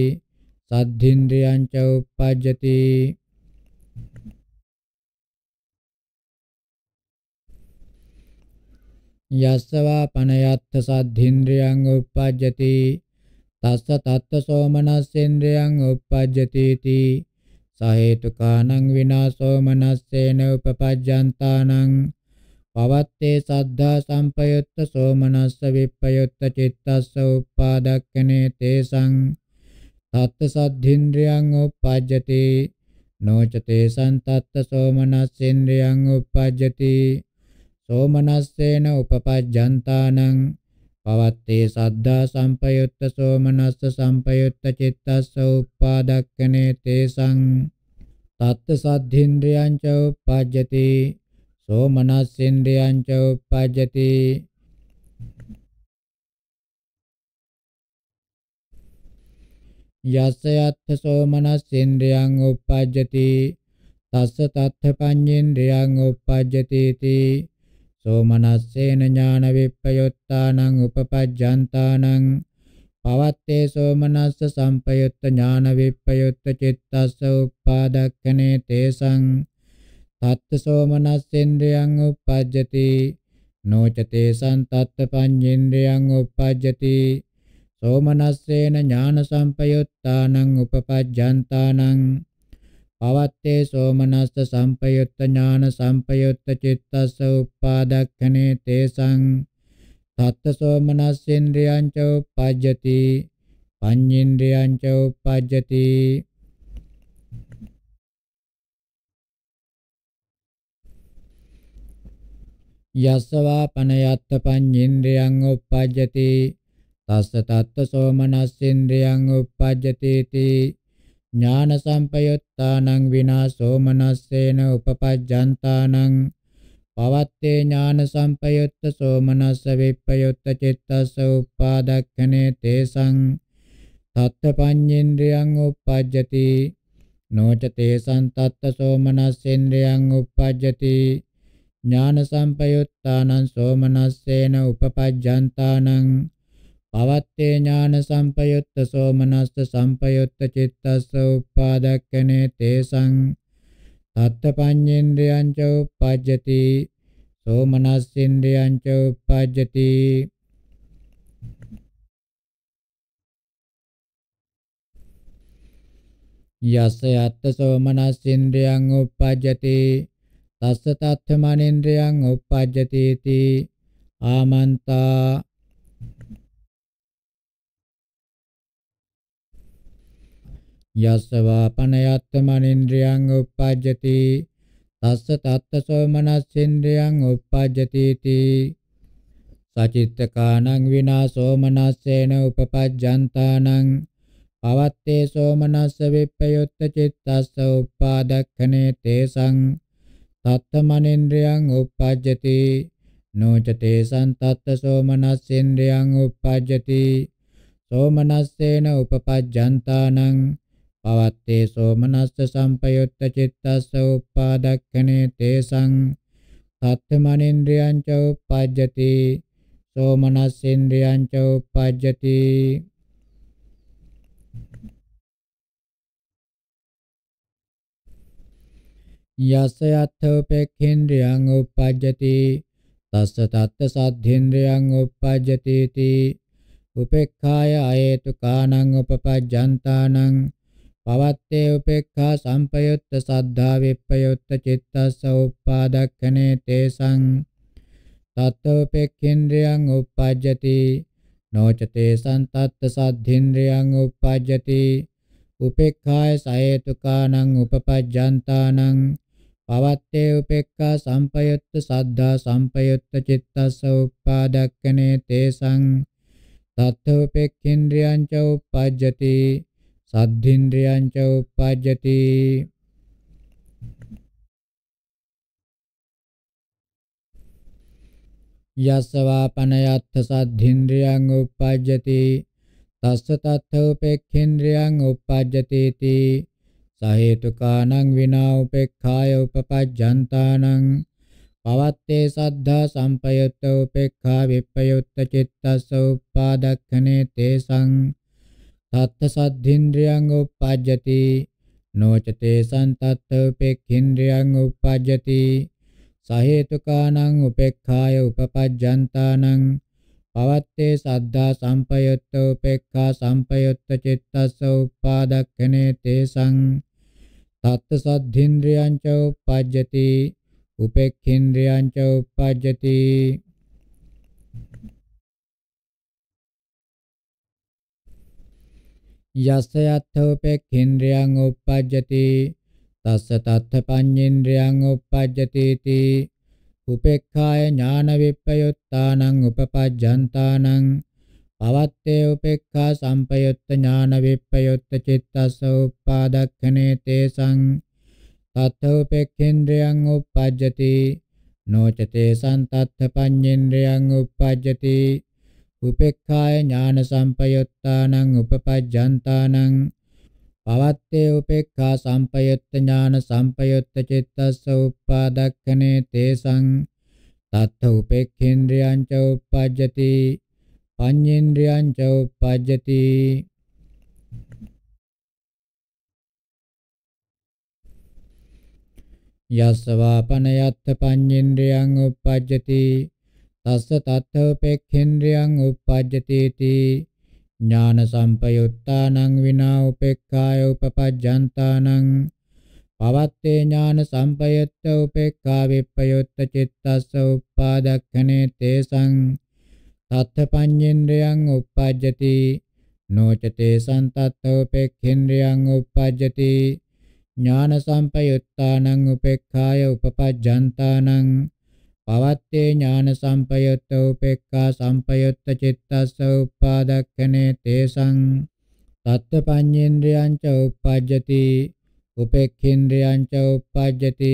සද්ධින්ද්‍රයං ච උපජ්ජති යස්සවා පනයත්ත සද්ධින්ද්‍රයං උප්පජ්ජති තස්ස තත්ත සෝමනස්සේන්ද්‍රයං උප්පජ්ජති ති සහේතුකානං විනාසෝමනස්සේන උපපජ්ජන්තානං පවත්තේ සද්ධා සම්පයුත්ත සෝමනස්ස විප්පයුත්ත චිත්තස්ස උප්පාදක්කනේ තේසං තත්ත සද්ධින්ද්‍රියං උප්පජ්ජති නොච තේසං තත්ත සෝමනස්සේන්ද්‍රියං උප්පජ්ජති සෝමනස්සේන උපපජ්ජන්තානං පවත්තේ සද්ධා සම්පයුත්ත සෝමනස්ස සම්පයුත්ත චිත්තස්ස උප්පාදක්කනේ තේසං තත්ත සද්ධින්ද්‍රියං ච උප්පජ්ජති සෝ මනසින්ද්‍රයං ච උපජ්ජති යස්ස යත්ථ සෝ මනසින්ද්‍රයං උපජ්ජති තස්ස තත්ථ පඤ්ඤේන්ද්‍රයං උපජ්ජති ති සෝ මනස්සේන ඥාන විප්පයොත්තානං උපපජ්ජන්තානං පවත්තේ සෝ මනස්ස සම්පයුත්ත ඥාන විප්පයුත්ත චිත්තස්ස උපාදක්ඛනේ තේසං තත්ත සෝමනස්සෙන්ද්‍රයන් උප්පජ්ජති නෝචතේ සන්තත්ත පඤ්ඤේන්ද්‍රයන් උප්පජ්ජති සෝමනස්සේන ඥාන සම්පයුත්තානං උපපජ්ජන්තානං පවත්තේ සෝමනස්ස සම්පයුත්ත ඥාන සම්පයුත්ත චිත්තස්ස උප්පාදක්ඛනේ තේසං තත්ත සෝමනස්සේන්ද්‍රයන් ච උප්පජ්ජති පඤ්ඤේන්ද්‍රයන් ච උප්පජ්ජති යස්සවා පනයත්ත පඤ්ඤේන්ද්‍රයන් උප්පජ්ජති තස්ස තත්ත සෝමනස්සේන්ද්‍රයන් උප්පජ්ජති තී ඥාන සම්පයුත්තානං විනා සෝමනස්සේන උපපජ්ජන්තානං පවත්තේ ඥාන සම්පයුත්ත සෝමනස්ස විප්පයුත්ත චිත්තස්ස උප්පාදක්ඛනේ තේසං තත්ත පඤ්ඤේන්ද්‍රයන් උප්පජ්ජති නොච තේසං තත්ත සෝමනස්සේන්ද්‍රයන් උප්පජ්ජති ඥාන සම්පයුත්තානං සෝමනස්සේන උපපජ්ජන්තානං පවත්තේ ඥාන සම්පයුත්ත සෝමනස්ස සම්පයුත්ත චිත්තස්ස උපාදක්කනේ තේසං තත්තපඤ්ඤේන්ද්‍රයං ච උපජ්ජති සෝමනස්සින්ද්‍රයං ච උපජ්ජති යස්ස යත්ත සෝමනස්සින්ද්‍රයං උපජ්ජති තස්ස තත්ථමනේන්ද්‍රයන් uppajjati ආමන්තා යස්සවා පනයත්තමනින්ද්‍රියං uppajjati තස්ස තත්ත සෝමනස්සේන්ද්‍රියං uppajjati ති සචිත්තකානං විනාසෝ මනස්සේන උපපජ්ජන්තානං පවත්තේ සෝමනස්ස විප්පයොත්ත චිත්තස්ස uppadakkane තේසං තත්තමනේන්ද්‍රයන් uppajjati නොච තේසං තත්ත සෝමනස්සේන්ද්‍රයන් uppajjati සෝමනස්සේන උපපජ්ජන්තානං පවත්තේ සෝමනස්ස සම්පයුත්ත චිත්තස්ස උපාදක්ඛනේ තේසං තත්තමනේන්ද්‍රයන් ච uppajjati සෝමනස්සේන්ද්‍රයන් ච uppajjati යස යත්තෝපෙක්ඛින්ද්‍රියං උප්පජ්ජති තස්ස තත්ත සද්ධින්ද්‍රියං උප්පජ්ජති තී උපේක්ඛාය හේතු කාණං උපපජ්ජන්තානං පවත්තේ උපේක්ඛා සම්පයුත්ත සද්ධා විප්පයුත්ත චිත්තස්ස උප්පාදක්ඛනේ තේසං තත්තෝපෙක්ඛින්ද්‍රියං උප්පජ්ජති නොචතේ සන්තත්ත සද්ධින්ද්‍රියං උප්පජ්ජති උපේක්ඛාය සහේතුකානං උපපජ්ජන්තානං පවත්තේ උපේක්ඛා සම්පයුත්ත සද්ධා සම්පයුත්ත චිත්තස්ස උප්පාදක්කනේ තේසං තත්ථෝපේක්ඛින්ද්‍රියං ච උප්පජ්ජති සද්ධින්ද්‍රියං ච උප්පජ්ජති යස්සවාපනයත්ථ සද්ධින්ද්‍රියං උප්පජ්ජති තස්ස තත්ථෝපේක්ඛින්ද්‍රියං උප්පජ්ජති තී සහේතුකානං විනා උපේක්ඛාය උපපජ්ජන්තානං පවත්තේ සද්ධා සම්පයුත්ත උපේක්ඛා විප්පයුත්ත චිත්තස්ස උපාදක්ඛනේ තේසං තත්ත සද්ධින්ද්‍රියං උප්පජ්ජති නොචතේ සන්තත්ත උපේක්ඛින්ද්‍රියං උප්පජ්ජති සහේතුකානං උපේක්ඛාය උපපජ්ජන්තානං පවත්තේ සද්ධා සම්පයුත්ත උපේක්ඛා සම්පයුත්ත චිත්තස්ස උපාදක්ඛනේ තේසං අත්තසද්ධින්ද්‍රයන් ච උපජ්ජති උපේක්ඛින්ද්‍රයන් ච උපජ්ජති යස්ස යත්තෝපේක්ඛින්ද්‍රයන් උපජ්ජති තස්ස තත්ථ පඤ්ඤේන්ද්‍රයන් උපජ්ජති තී උපේක්ඛාය ඥාන විප්පයුත්තානං උපපජ්ජන්තානං පවත්තේ උපේක්ඛා සම්පයුත්ත ඥාන විප්පයුත්ත චිත්තස්ස උප්පාදක්ඛනේ තේසං තත්ථ උපේක්ඛේන්ද්‍රයන් උප්පජ්ජති නොච තේසං තත්ථ පඤ්ඤේන්ද්‍රයන් උප්පජ්ජති උපේක්ඛාය ඥාන සම්පයුත්තානං උපපජ්ජන්තානං පවත්තේ උපේක්ඛා සම්පයුත්ත ඥාන සම්පයුත්ත චිත්තස්ස උප්පාදක්ඛනේ තේසං තත්ථ උපේක්ඛේන්ද්‍රයන් ච උප්පජ්ජති පඤ්ඤේන්ද්‍රයන් ච උපජ්ජති යස්සවාපනයත්ත පඤ්ඤේන්ද්‍රයන් උපජ්ජති තස්ස තත්ථෝපෙක්ඛේන්ද්‍රයන් උපජ්ජති තී ඥාන සම්පයුත්තානං විනා උපේක්ඛාය උපපජ්ජන්තානං පවත්තේ ඥාන සම්පයුත්ත උපේක්ඛා විප්පයුත්ත චිත්තස්ස උපාදක්ඛනේ තේසං තත්ථ පඤ්ඤේන්ද්‍රයන් උප්පජ්ජති නෝචතේ සන්තත්තෝ පෙක්ඛේන්ද්‍රයන් උප්පජ්ජති ඥාන සම්පයුත්තානං උපේක්ඛාය උපපජ්ජන්තානං පවත්තේ ඥාන සම්පයුත්ත උපේක්ඛා සම්පයුත්ත චිත්තස්ස උපාදක්ඛනේ තේසං තත්ත පඤ්ඤේන්ද්‍රයං ච උප්පජ්ජති උපේක්ඛේන්ද්‍රයං ච උප්පජ්ජති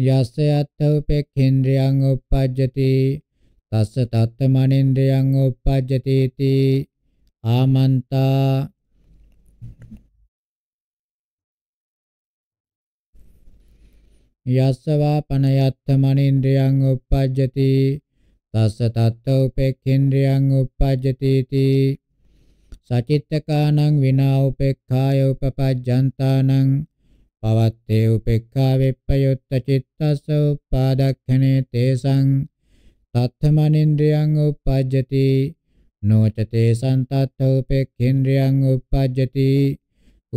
යස්ස යත්තෝපෙක්ඛේන්ද්‍රයන් උප්පජ්ජති තස්ස තත්තමනේන්ද්‍රයන් උප්පජ්ජති ති ආමන්තා යස්ස වාපන යත්තමනේන්ද්‍රයන් උප්පජ්ජති තස්ස තත්තෝපෙක්ඛේන්ද්‍රයන් උප්පජ්ජති ති සචිත්තකානං විනා උපේක්ඛාය උපපජ්ජන්තානං පවත්තේ උපේක්ඛා වෙප්පයොත්ත චිත්තස්ස උපාදක්ඛනේ තේසං තත්තමනින්ද්‍රියං උපජ්ජති නොචතේ සන්තත්ත උපේක්ඛේන්ද්‍රියං උපජ්ජති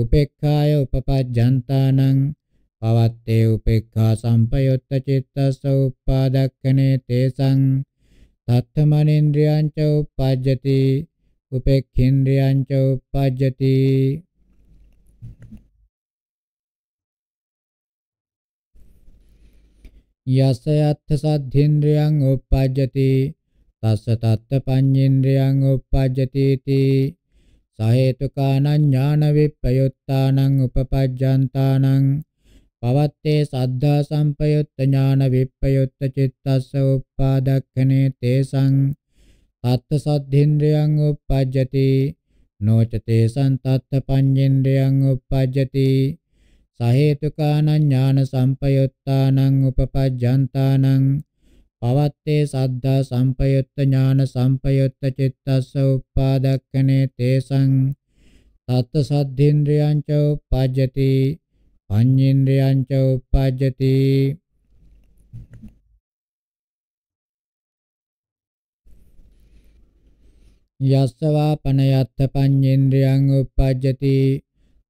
උපේක්ඛාය උපපජ්ජන්තානං පවත්තේ උපේක්ඛා සම්පයොත්ත චිත්තස්ස උපාදක්ඛනේ තේසං තත්තමනින්ද්‍රියං ච උපජ්ජති උපේක්ඛේන්ද්‍රියං ච උපජ්ජති යස අත්ථ සද්ධේන්ද්‍රයන් උප්පජ්ජති තස්ස තත්ත පඤ්ඤේන්ද්‍රයන් උප්පජ්ජති තී සහේතුකානං ඥාන විප්පයුත්තානං උපපජ්ජන්තානං පවත්තේ සද්ධා සම්පයුත්ත ඥාන විප්පයුත්ත චිත්තස්ස උප්පාදක්ඛනේ තේසං තත්ත සද්ධේන්ද්‍රයන් උප්පජ්ජති නොච තේසං තත්ත පඤ්ඤේන්ද්‍රයන් උප්පජ්ජති සහේතුකානං ඥාන සම්පයුත්තානං උපපජ්ජන්තානං පවත්තේ සද්ධා සම්පයුත්ත ඥාන සම්පයුත්ත චිත්තස්ස උප්පාදක්කනේ තේසං තත් සද්ධේන්ද්‍රයං ච උපජ්ජති පඤ්ඤේන්ද්‍රයං ච උපජ්ජති යස්සවා පනයත්ත පඤ්ඤේන්ද්‍රයන් උප්පජ්ජති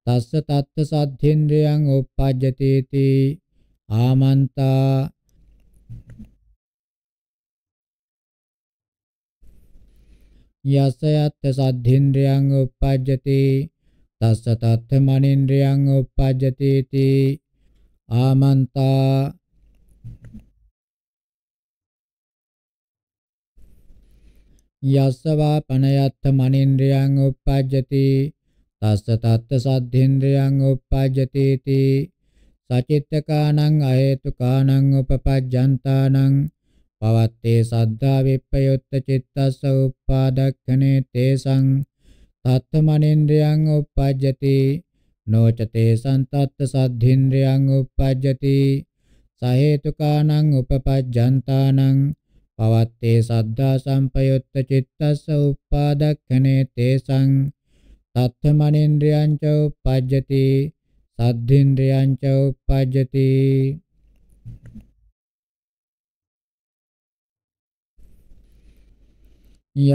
තස්ස තත්ත සද්ධේන්ද්‍රයන් uppajjateeti ආමන්තා යස යත් සද්ධේන්ද්‍රයන් uppajjati තස්ස තත්ත මනින්ද්‍රයන් uppajjateeti ආමන්තා යස්සවා පනයත්ත මනින්ද්‍රයන් uppajjati තස්ස තත්ත සද්ධින්ද්‍රයන් uppajjati සචිත්තකානං අහේතුකානං උපපජ්ජන්තානං පවත්තේ සද්ධා විප්පයුත්ත චිත්තස්ස උපාදක්ඛනේ තේසං තත්තමනින්ද්‍රයන් uppajjati නොචතේ සන්තත්ත සද්ධින්ද්‍රයන් uppajjati සහේතුකානං උපපජ්ජන්තානං පවත්තේ සද්ධා සම්පයුත්ත චිත්තස්ස උපාදක්ඛනේ තේසං තත්ථමනේන්ද්‍රයන්ච උපජ්ජති සද්ධේන්ද්‍රයන්ච උපජ්ජති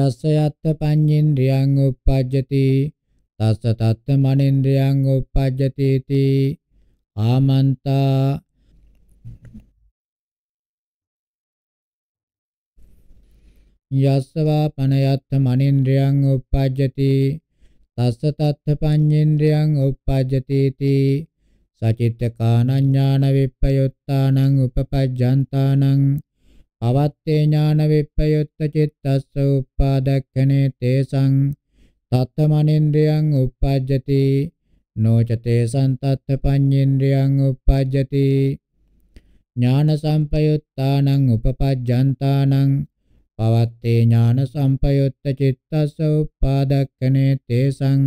යස්ස යත්ත පඤ්ඤේන්ද්‍රයන් උපජ්ජති තස්ස තත්ත මනේන්ද්‍රයන් උපජ්ජති ති ආමන්තා යස්සවා පනයත්ත මනේන්ද්‍රයන් උපජ්ජති තස්ස තත්ථ පඤ්ඤේන්ද්‍රයන් උප්පජ්ජතිති සචිත්තකානඥාන විප්පයුත්තානං උපපජ්ජන්තානං අවත්තේ ඥාන විප්පයුත්ත චිත්තස්ස උපාදක්ඛනේ තේසං තත්තමනින්ද්‍රයන් උප්පජ්ජති නොචතේ සන්තත්ථ පඤ්ඤේන්ද්‍රයන් උප්පජ්ජති ඥාන සම්පයුත්තානං උපපජ්ජන්තානං පවත්තේ ඥාන සම්පයුත්ත චිත්තස්ස උපාදක්කනේ තේසං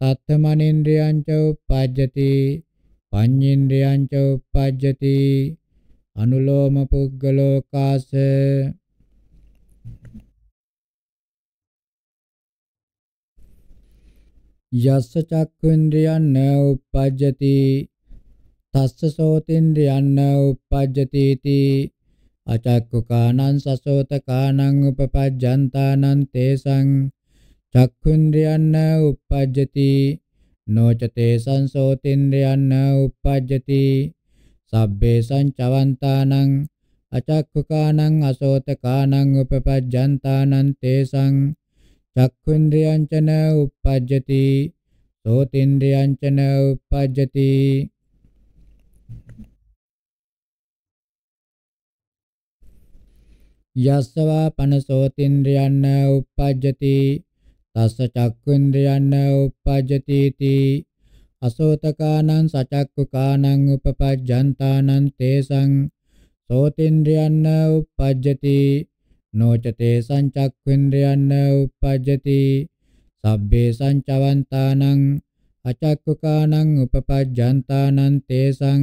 තත්තමනින්ද්‍රියං ච උපජ්ජති පඤ්ඤේන්ද්‍රයන් ච උපජ්ජති අනුලෝම පුග්ගලෝකාස යස්ස චක්ඛේන්ද්‍රයන් න උපජ්ජති තස්ස සෝතේන්ද්‍රයන් න උපජ්ජති අචක්කුකානං සසෝතකානං උපපජ්ජන්තානං තේසං චක්ඛුන්ද්‍රයන්න උප්පජ්ජති නොච තේසං සෝතින්ද්‍රයන්න උප්පජ්ජති සබ්බේ සංචවන්තානං අචක්ඛුකානං අසෝතකානං උපපජ්ජන්තානං තේසං චක්ඛුන්ද්‍රයන්චන උප්පජ්ජති සෝතින්ද්‍රයන්චන උප්පජ්ජති යස්සවා පනසෝතින්ද්‍රයන්න උප්පජ්ජති තස්ස චක්ඛුන්ද්‍රයන්න උප්පජ්ජති තී අසෝතකානං සචක්කුකානං උපපජ්ජන්තානං තේසං සෝතින්ද්‍රයන්න උප්පජ්ජති නොචතේ සංචක්ඛුන්ද්‍රයන්න උප්පජ්ජති සබ්බේ සංචවන්තානං අචක්කුකානං උපපජ්ජන්තානං තේසං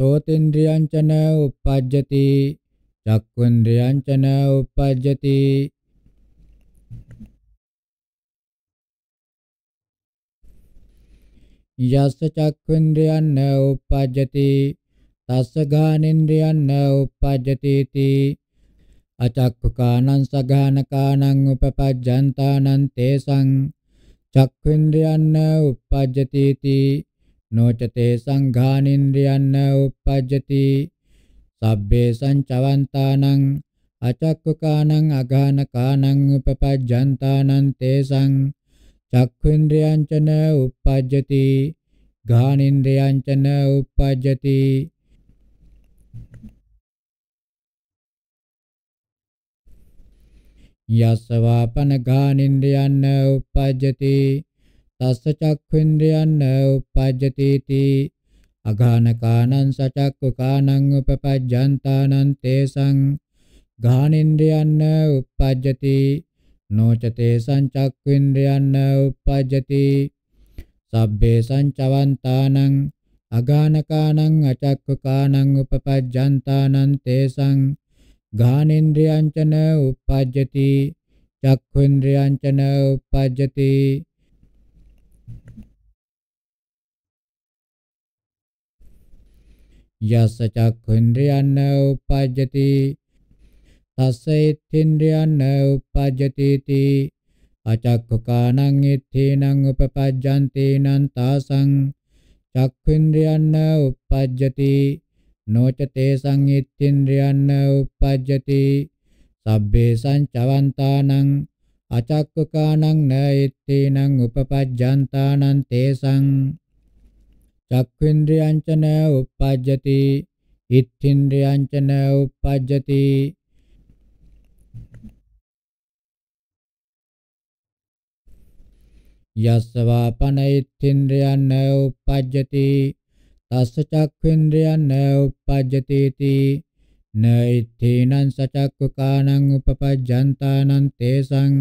සෝතින්ද්‍රියංචන උප්පජ්ජති චක්කුන්ද්‍රයන් චන උපජ්ජති යස්ස චක්ඛුන්ද්‍රයන් න උපජ්ජති තස්ස ගානෙන්ද්‍රයන් න උපජ්ජති ති අචක්ඛකානං සඝානකානං උපපජ්ජන්තානං තේසං චක්ඛුන්ද්‍රයන් න උපජ්ජති ති නොච තේසං ගානෙන්ද්‍රයන් න උපජ්ජති sabbhe sancavantānaṃ acakkukānaṃ aghānakānaṃ upapajjantānaṃ tesaṃ චක්ඛුන්ද්‍රයං ච න උප්පජ්ජති ගානින්ද්‍රයං ච න උප්පජ්ජති යස්සවාපන ගානින්ද්‍රයන් න උප්පජ්ජති තස්ස චක්ඛුන්ද්‍රයන් න උප්පජ්ජති තී අඝානකානං සචක්කකානං උපපජ්ජන්තානං තේසං ගානින්ද්‍රයන්න උප්පජ්ජති නොචතේ සංචක්ඛේන්ද්‍රයන්න උප්පජ්ජති සබ්බේ සංචවන්තානං අගානකානං අචක්ඛකානං උපපජ්ජන්තානං තේසං ගානින්ද්‍රයන්චන උප්පජ්ජති චක්ඛේන්ද්‍රයන්චන උප්පජ්ජති යස චක්ඛුන්ද්‍රයන් උපජ්ජති තස්ස ඉත්ථින්ද්‍රයන් උපජ්ජති ති අචක්ඛකානං ඉත්ථේනං උපපජ්ජන්තේ නං තාසං චක්ඛුන්ද්‍රයන් උපජ්ජති නොච තේසං ඉත්ථින්ද්‍රයන් උපජ්ජති සබ්බේ සංචවන්තානං අචක්ඛකානං න ඉත්ථේනං උපපජ්ජන්තානං තේසං චක්ඛේන්ද්‍රයං ච න උප්පජ්ජති ඉත්ථේන්ද්‍රයං ච න උප්පජ්ජති යස්සවා පනයිත්තින්ද්‍රයන් න උප්පජ්ජති තස්ස චක්ඛේන්ද්‍රයන් න උප්පජ්ජති ති නෛත්ථීනං සචක්ඛකානං උපපජ්ජන්තානං තේසං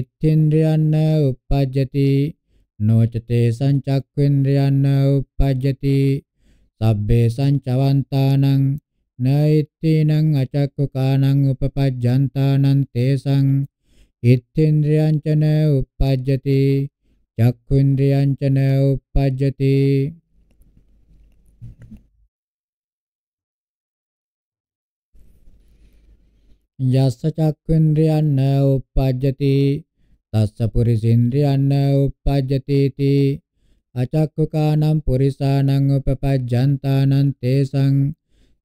ඉත්තින්ද්‍රයන් න උප්පජ්ජති නොචතේ සංචක්ඛේන්ද්‍රයන් උපජ්ජති සබ්බේ සංචවන්තානං නෛත්‍තිනං අචක්කකානං උපපජ්ජන්තානං තේසං ඉත්තේන්ද්‍රයන් චන උපජ්ජති චක්ඛේන්ද්‍රයන් චන උපජ්ජති යස්ස චක්ඛේන්ද්‍රයන් උපජ්ජති තස්ස පුරිසින්ද්‍රයන් උප්පජ්ජති තී අචක්ඛුකානම් පුරිසානං උපපජ්ජන්තානං තේසං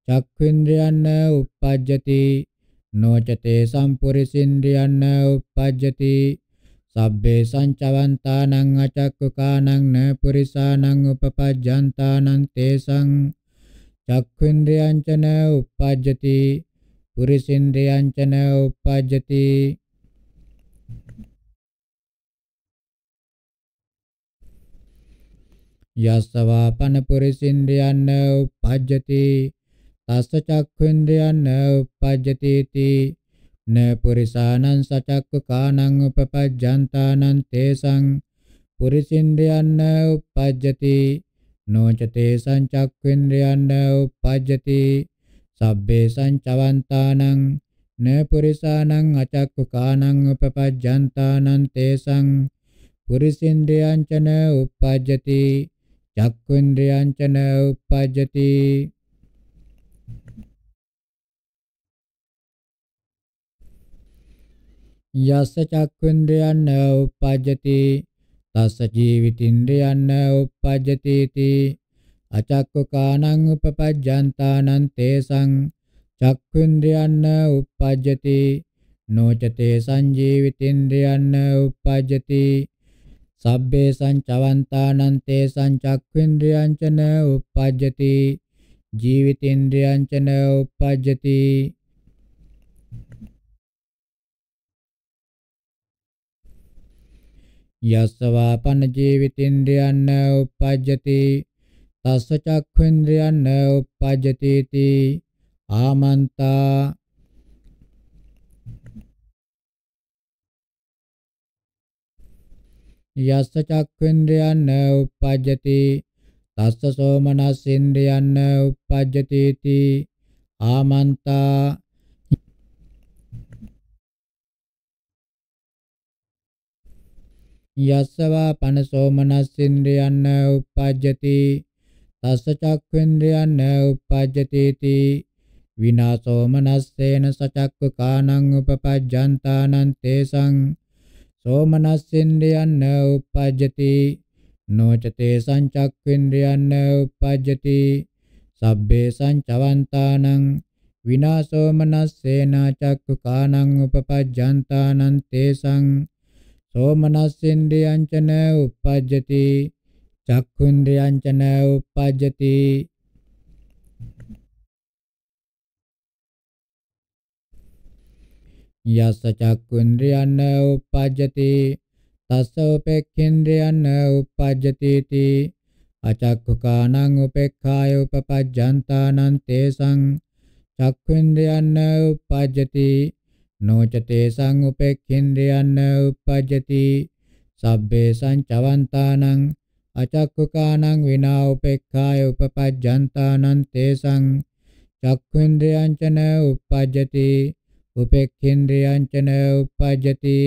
චක්ඛුන්ද්‍රයන් උප්පජ්ජති නොචතේ සම්පුරිසින්ද්‍රයන් උප්පජ්ජති සබ්බේ සංචවන්තානං අචක්කුකානං න පුරිසානං උපපජ්ජන්තානං තේසං චක්ඛුන්ද්‍රයන් චන උප්පජ්ජති පුරිසින්ද්‍රයන් චන උප්පජ්ජති යස්සවාපන පුරිසින්ද්‍රයන්න උපජ්ජති තස්ස චක්ඛුන්ද්‍රයන්න උපජ්ජති තී න පුරිසානං සචක්ඛකානං උපපජ්ජන්තානං තේසං පුරිසින්ද්‍රයන්න උපජ්ජති නොච තේසං චක්ඛුන්ද්‍රයන්න උපජ්ජති සබ්බේ සංචවන්තානං න පුරිසානං අචක්ඛකානං උපපජ්ජන්තානං තේසං පුරිසින්ද්‍රයන්චන උපජ්ජති චක්කුන්ද්‍රයන් චන උපජ්ජති යස්ස චක්ඛුන්ද්‍රයන් න උපජ්ජති තස්ස ජීවිතින්ද්‍රයන් න උපජ්ජති ති අචක්ක කාණං උපපජ්ජන්තානං තේසං චක්ඛුන්ද්‍රයන් න උපජ්ජති නොච තේසං ජීවිතින්ද්‍රයන් න උපජ්ජති සබ්බේ සංචවන්තානං තේ සංචක්ඛේන්ද්‍රයන් චන උපජ්ජති ජීවිතේන්ද්‍රයන් චන උපජ්ජති යස්සවා පන ජීවිතේන්ද්‍රයන් න උපජ්ජති තස්ස චක්ඛේන්ද්‍රයන් න උපජ්ජති ආමන්තා යස්ස චක්ඛේන්ද්‍රයන් උපජ්ජති තස්ස සෝමනස්සේන්ද්‍රයන් උපජ්ජති ති ආමන්තා යස්සවා පන සෝමනස්සේන්ද්‍රයන් උපජ්ජති තස්ස චක්ඛේන්ද්‍රයන් උපජ්ජති ති විනාසෝමනස්සේන සචක්ඛ කාණං උපපජ්ජන්තානං තේසං සෝමනස්සින්ද්‍රියන්න උපජ්ජති නොචතේ සංචක්ඛින්ද්‍රියන්න උපජ්ජති සබ්බේ සංචවන්තානං විනාසෝමනස්සේනා චක්ඛුකානං උපපජ්ජන්තානං තේසං සෝමනස්සින්ද්‍රියංචන උපජ්ජති චක්ඛුන්ද්‍රියංචන උපජ්ජති යස්ස චක්කුන්ද්‍රයන් උපජ්ජති තස්ස උපේක්ඛේන්ද්‍රයන් උපජ්ජති ති අචක්ඛුකානං උපේක්ඛාය උපපජ්ජන්තානං තේසං චක්ඛුන්ද්‍රයන් උපජ්ජති නොච තේසං උපේක්ඛේන්ද්‍රයන් උපජ්ජති සබ්බේ සංචවන්තානං අචක්ඛුකානං විනා උපේක්ඛාය උපපජ්ජන්තානං තේසං චක්ඛුන්ද්‍රයන් චන උපජ්ජති උපේක්ඛින්ද්‍රයං චන උපජ්ජති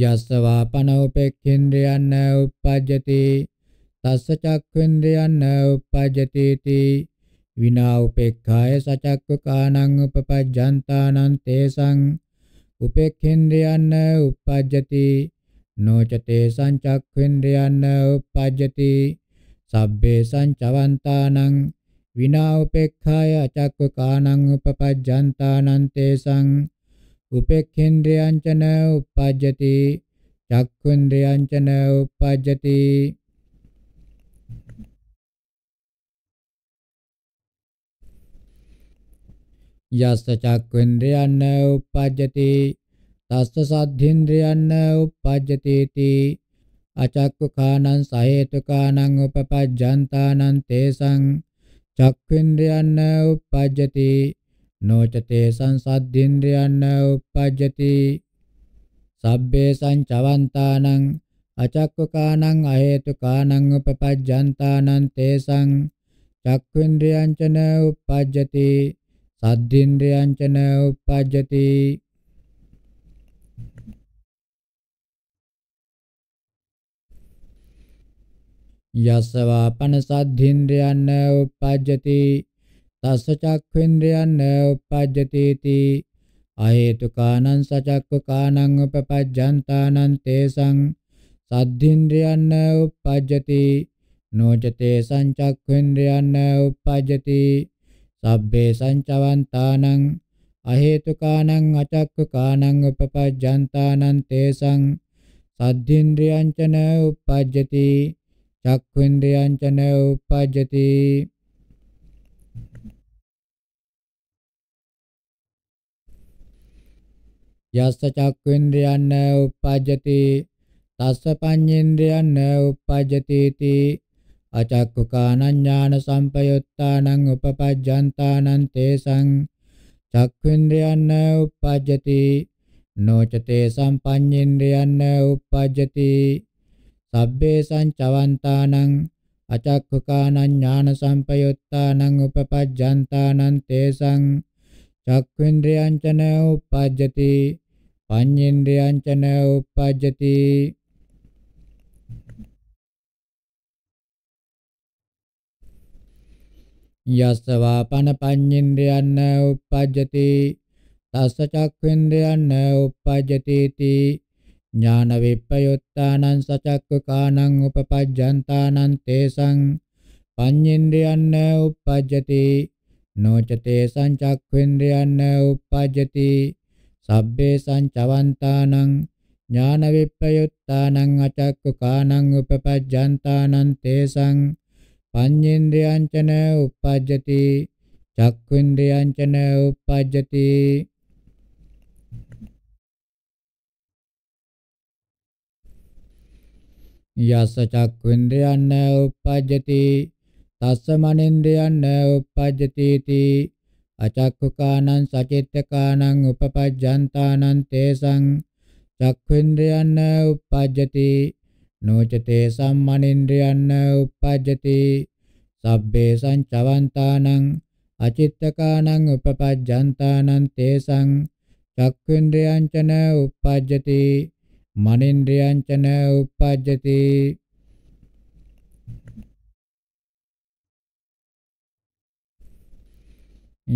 යස්සවා පන උපේක්ඛින්ද්‍රයන් උපජ්ජති තස්ස චක්ඛින්ද්‍රයන් උපජ්ජති ති විනා උපේක්ඛාය සචක්ඛකානං උපපජ්ජන්තානං තේසං උපේක්ඛින්ද්‍රයන් උපජ්ජති නොච තේසං චක්ඛින්ද්‍රයන් උපජ්ජති සබ්බේසං චවන්තානං විනා උපේක්ඛාය අචක්කකානං උපපජ්ජන්තානං තේසං උපේක්ඛේන්ද්‍රයං ච න උපපජ්ජති චක්ඛුන්ද්‍රයං ච න උපපජ්ජති යස්ස චක්ඛුන්ද්‍රයන් උපපජ්ජති තස්ස සද්ධින්ද්‍රයන් උපපජ්ජති තී අචක්කුකානං සහේතුකානං උපපජ්ජන්තානං තේසං චක්ඛින්ද්‍රයන්න උප්පජ්ජති නොච තේසං සද්ධින්ද්‍රයන්න උප්පජ්ජති සබ්බේ සංචවන්තානං අචක්කුකානං අහේතුකානං උපපජ්ජන්තානං තේසං චක්ඛින්ද්‍රයන්චන උප්පජ්ජති සද්ධින්ද්‍රයන්චන උප්පජ්ජති යස්සවා පනසද්ධින්ද්‍රයන් උපජ්ජති තස්ස චක්ඛේන්ද්‍රයන් උපජ්ජති තී අහේතුකානං සචක්ඛකානං උපපජ්ජන්තානං තේසං සද්ධින්ද්‍රයන් උපජ්ජති නොචතේ සංචක්ඛේන්ද්‍රයන් උපජ්ජති සබ්බේ සංචවන්තානං අහේතුකානං අචක්ඛකානං උපපජ්ජන්තානං තේසං සද්ධින්ද්‍රයන්චන උපජ්ජති චක්ඛුන්දයන් චන උපජ්ජති යස්ස චක්ඛුන්දයන් උපජ්ජති තස්ස පඤ්ඤේන්ද්‍රයන් උපජ්ජති ති අචක්ඛුකානඥාන සම්පයුත්තානං උපපජ්ජන්තානං තේසං චක්ඛුන්ද්‍රයන් උපජ්ජති නොචතේ සම්පඤ්ඤේන්ද්‍රයන් උපජ්ජති සබ්බේසං චවන්තානං අචක්ඛකානං ඥාන සම්පයුත්තානං උපපජ්ජන්තානං තේසං චක්ඛේන්ද්‍රයං චන උපජ්ජති පඤ්ඤේන්ද්‍රයං චන උපජ්ජති යස්සවා පන පඤ්ඤේන්ද්‍රයන් උපජ්ජති තස්ස චක්ඛේන්ද්‍රයන් උපජ්ජති තී ඥාන විප්පයොත්තානං සචක්කකානං උපපජ්ජන්තානං තේසං පඤ්ඤේන්ද්‍රයන්න උපපජ්ජති නොචතේ සංචක්ඛේන්ද්‍රයන්න උපපජ්ජති සබ්බේ සංචවන්තානං ඥාන විප්පයොත්තානං අචක්කකානං උපපජ්ජන්තානං තේසං පඤ්ඤේන්ද්‍රයන්චන උපපජ්ජති චක්ඛේන්ද්‍රයන්චන උපපජ්ජති යස චක්ඛුන්ද්‍රයන් උපජ්ජති තස්ස මනින්ද්‍රයන් උපජ්ජති තී අචක්ඛුකානං සචිත්තකානං උපපජ්ජන්තානං තේසං චක්ඛුන්ද්‍රයන් උපජ්ජති නෝචතේ සම්මනින්ද්‍රයන් උපජ්ජති සබ්බේ සංචවන්තානං අචිත්තකානං උපපජ්ජන්තානං තේසං චක්ඛුන්ද්‍රයන් චන උපජ්ජති මනින්ද්‍රයන්ච න උපජ්ජති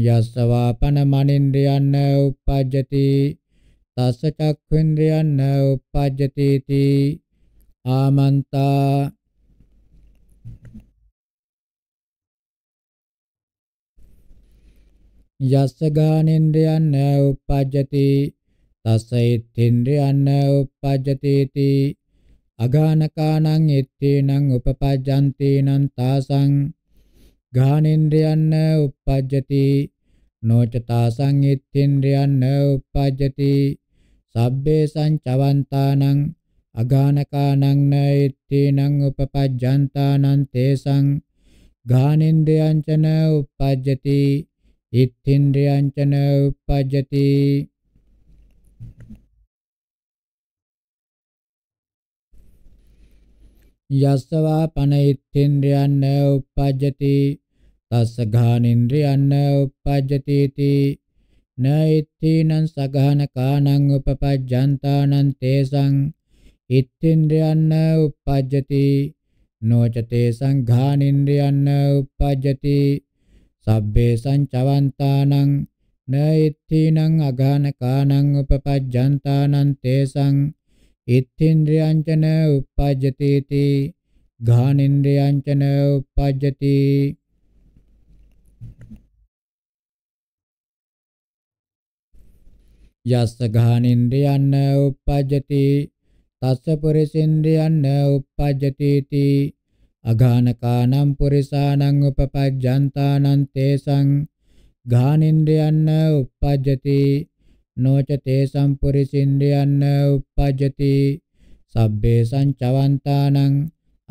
යස්සවාපන මනින්ද්‍රයන් න උපජ්ජති තස්ස චක්ඛුන්ද්‍රයන් න උපජ්ජති තී ආමන්තා යස්ස ගානෙන්ද්‍රයන් න උපජ්ජති තස්සයිත්තින්ද්‍රයන්න උපපජ්ජතේති අගානකානං එත්තේනං උපපජ්ජන්තේනං තාසං ගානෙන්ද්‍රයන්න උපපජ්ජති නොච තාසං එත්තේන්ද්‍රයන්න උපපජ්ජති සබ්බේ සංචවන්තානං අගානකානං න එත්තේනං උපපජ්ජන්තානං තේසං ගානෙන්ද්‍රයන්චන උපපජ්ජති ඉත්තින්ද්‍රයන්චන උපපජ්ජති යස්සවා පනිත්තේන්ද්‍රයන් උපජ්ජති තස්ස ඝානින්ද්‍රයන් උපජ්ජති තී නෛත්‍තිනං සගහන කාණං උපපජ්ජන්තානං තේසං ඉත්තින්ද්‍රයන්න උපජ්ජති නොච තේසං ඝානින්ද්‍රයන්න උපජ්ජති සබ්බේ සංචවන්තානං නෛත්‍තිනං අගහන කාණං උපපජ්ජන්තානං තේසං ඉත්ථින්ද්‍රයන්චන uppajjatiti ඝානින්ද්‍රයන්චන uppajjati යස්ස ඝානින්ද්‍රයන්න uppajjati තස්ස පුරිසින්ද්‍රයන්න uppajjatiti අඝානකානම් පුරිසානං උපපජ්ජන්තානං තේසං ඝානින්ද්‍රයන්න uppajjati නොච තේසම් පුරිසින්දයන්න uppajjati සබ්බේ සංචවන්තානං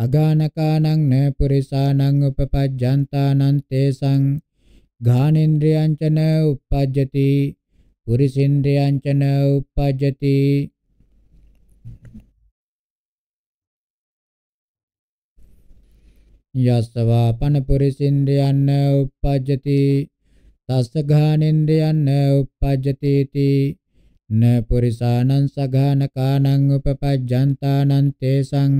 අගානකානං න පුරිසානං උපපජ්ජන්තානං තේසං ඝානේන්ද්‍රයං චන uppajjati පුරිසින්දයං චන uppajjati යස්සවා පන පුරිසින්දයන්න uppajjati තස්ස ඝානෙන්ද යන්න uppajjati න පුරිසානං සඝාන කානං උපපජ්ජන්තානං තේසං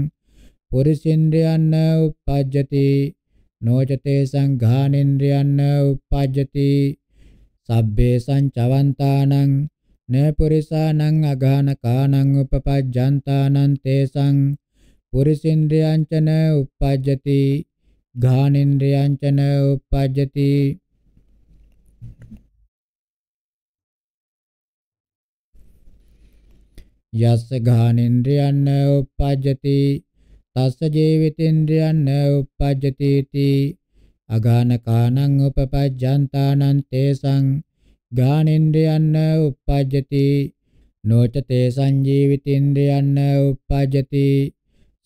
පුරිසින්ද්‍රයන්න uppajjati නොචතේ සංඝානෙන්ද්‍රයන්න uppajjati සබ්බේ සංචවන්තානං න පුරිසානං අඝාන කානං උපපජ්ජන්තානං තේසං පුරිසින්ද්‍රයන්චන uppajjati ඝානෙන්ද්‍රයන්චන uppajjati යස්ස ගානෙන්ද්‍රයන් උපජ්ජති තස්ස ජීවිතේන්ද්‍රයන් උපජ්ජති තී අගාන කානං උපපජ්ජන්තානං තේසං ගානෙන්ද්‍රයන් උපජ්ජති නොච තේසං ජීවිතේන්ද්‍රයන් උපජ්ජති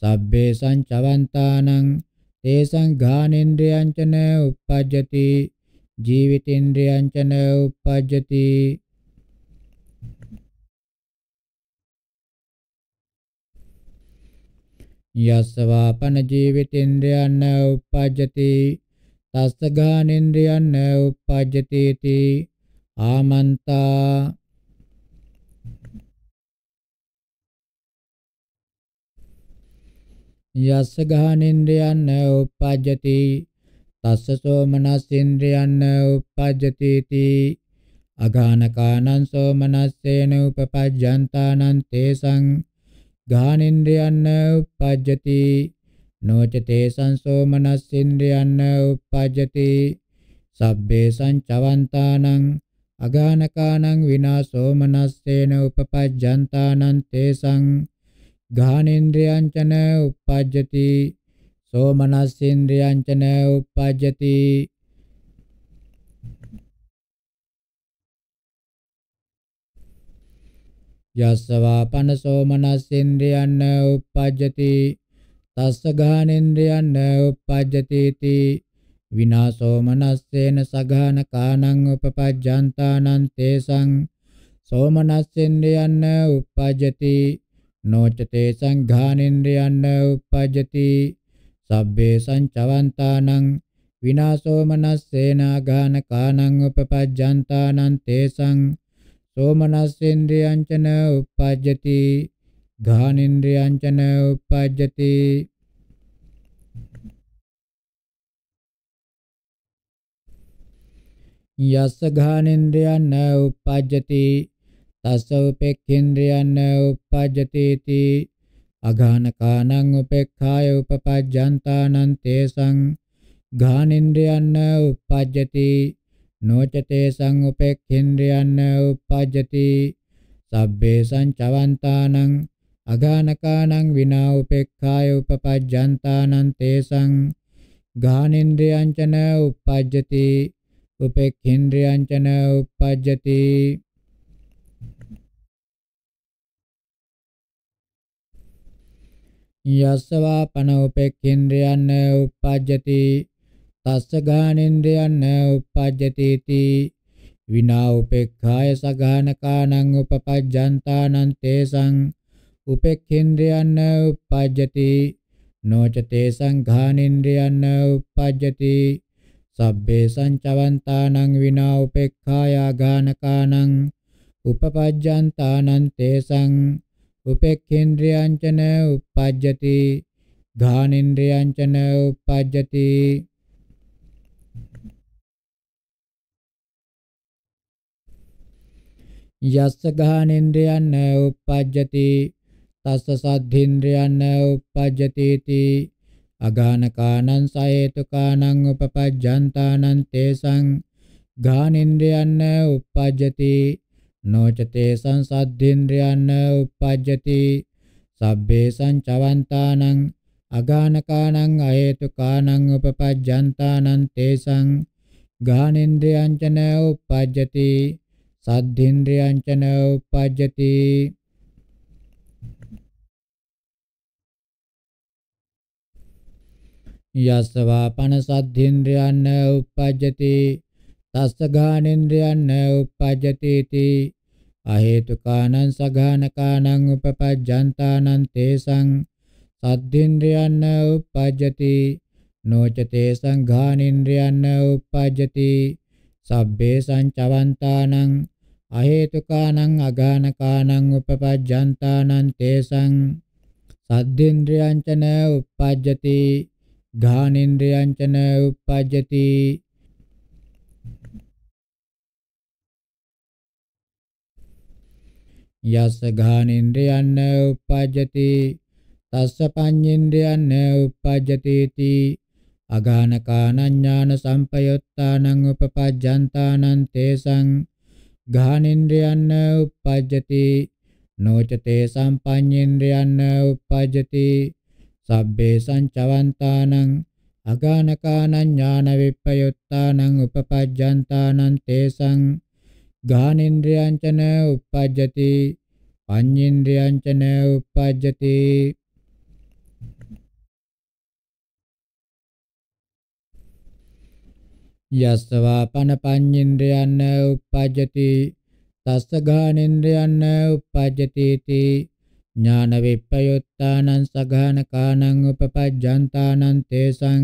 සබ්බේ සංචවන්තානං තේසං ගානෙන්ද්‍රයන් චන උපජ්ජති ජීවිතේන්ද්‍රයන් චන උපජ්ජති යස්සවාපන ජීවිතේන්ද්‍රයන් උපජ්ජති තස්ස ගානේන්ද්‍රයන් උපජ්ජති ති ආමන්තා යස්ස ගානේන්ද්‍රයන් උපජ්ජති තස්ස සෝමනස්සේන්ද්‍රයන් උපජ්ජති ති අගානකානං සෝමනස්සේන උපපජ්ජන්තානං තේසං ගානින්ද්‍රයන්න උප්පජ්ජති නොචතේ සංසෝ මනස්සින්ද්‍රයන්න උප්පජ්ජති සබ්බේ සංචවන්තානං අගානකානං විනාශෝ මනස්සේන උපපජ්ජන්තානං තේසං ගානින්ද්‍රයන්චන උප්පජ්ජති සෝ මනස්සින්ද්‍රයන්චන උප්පජ්ජති යස්සවා පනසෝ මනසින්ද්‍රයන්න උප්පජ්ජති තස්ස ගානෙන්ද්‍රයන්න උප්පජ්ජති තී විනාසෝ මනස්සේන සගාන කානං උපපජ්ජන්තානං තේසං සෝමනස්සෙන්ද්‍රයන්න උප්පජ්ජති නොච තේසං ගානෙන්ද්‍රයන්න උප්පජ්ජති සබ්බේ සංචවන්තානං විනාසෝ මනස්සේන ගාන කානං උපපජ්ජන්තානං තේසං සෝමනස්සේන්ද්‍රයංචන uppajjati ඝානේන්ද්‍රයංචන uppajjati යස්ස ඝානේන්ද්‍රයන් න uppajjati තස්ස උපේක්ඛේන්ද්‍රයන් න uppajjati ති අඝානකානං උපේක්ඛාය උපපජ්ජන්තානං තේසං ඝානේන්ද්‍රයන් න uppajjati නොචතේ සංඋපෙක්ඛින්ද්‍රයන් උප්පජ්ජති සබ්බේ සංචවන්තානං අගානකානං විනා උපේක්ඛාය උපපජ්ජන්තානං තේසං ගානින්ද්‍රයං චන උප්පජ්ජති උපේක්ඛින්ද්‍රයං චන උප්පජ්ජති යස්සවා පන උපේක්ඛින්ද්‍රයන් උප්පජ්ජති තස්ස ගානෙන්ද්‍රයන් උපජ්ජතිති විනා උපේක්ඛාය සගානකානං උපපජ්ජන්තානං තේසං උපේක්ඛේන්ද්‍රයන් උපජ්ජති නොච තේසං ගානෙන්ද්‍රයන් උපජ්ජති සබ්බේ සංචවන්තානං විනා උපේක්ඛාය ගානකානං උපපජ්ජන්තානං තේසං උපේක්ඛේන්ද්‍රයන් චන උපජ්ජති ඝානෙන්ද්‍රයන් චන උපජ්ජති යස්ස ගාහනේන්ද්‍රයන් උප්පජ්ජති තස්ස සද්ධේන්ද්‍රයන් උප්පජ්ජති තී අගානකානං සහේතුකානං උපපජ්ජන්තානං තේසං ගානින්ද්‍රයන් උප්පජ්ජති නොච තේසං සද්ධේන්ද්‍රයන් උප්පජ්ජති සබ්බේ සංචවන්තානං අගානකානං අහේතුකානං උපපජ්ජන්තානං තේසං ගානින්ද්‍රයන් චන උප්පජ්ජති සද්දේන්ද්‍රයන්ච න උපජ්ජති යස්සවා පන සද්ධේන්ද්‍රයන් උපජ්ජති තස්ස ගානේන්ද්‍රයන් උපජ්ජති ති අහේතුකානං සඝානකානං උපපජ්ජන්තානං තේසං සද්ධේන්ද්‍රයන් උපජ්ජති නොචතේ සංඝානේන්ද්‍රයන් උපජ්ජති සබ්බේ සංචවන්තානං අහේතුකානං අගානකානං උපපජ්ජන්තානං තේසං සද්දේන්ද්‍රයන්චන උප්පජ්ජති ඝානේන්ද්‍රයන්චන උප්පජ්ජති යස්ස ඝානේන්ද්‍රයන් උප්පජ්ජති තස්ස පඤ්ඤේන්ද්‍රයන් උප්පජ්ජති ති අගානකානඥාන සම්පයුත්තානං උපපජ්ජන්තානං තේසං ගාහනෙන්ද්‍රයන්න uppajjati නොචතේ සම්පඤ්ඤේන්ද්‍රයන්න uppajjati සබ්බේ සංචවන්තානං අගානකානං ඥාන විප්පයුත්තානං උපපජ්ජන්තානං තේසං ගාහනෙන්ද්‍රයන්චන uppajjati පඤ්ඤේන්ද්‍රයන්චන uppajjati යස්සවා පන පඤ්ඤේන්ද්‍රයන් උප්පජ්ජති තස්ස ගානේන්ද්‍රයන් උප්පජ්ජති තී ඥාන විප්පයුත්තානං සඝානකානං උපපජ්ජන්තානං තේසං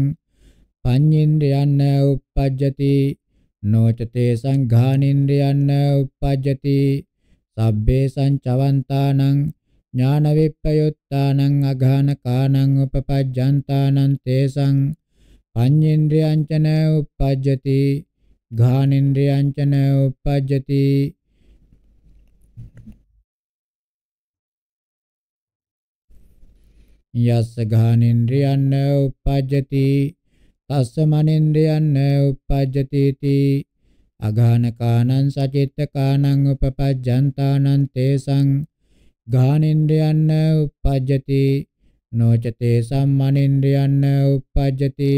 පඤ්ඤේන්ද්‍රයන් උප්පජ්ජති නොච තේසං ඝානේන්ද්‍රයන් උප්පජ්ජති සබ්බේ සංචවන්තානං ඥාන විප්පයුත්තානං අඝානකානං උපපජ්ජන්තානං තේසං පඤ්ඤේන්ද්‍රයන්ච න උපජ්ජති ඝානෙන්ද්‍රයන්ච න උපජ්ජති යස්ස ඝානෙන්ද්‍රයන් උපජ්ජති තස්ස මනෙන්ද්‍රයන් උපජ්ජති තී අඝානකානං සචිත්තකානං උපපජ්ජන්තානං තේසං ඝානෙන්ද්‍රයන් උපජ්ජති නොච තේසම් මනෙන්ද්‍රයන් උපජ්ජති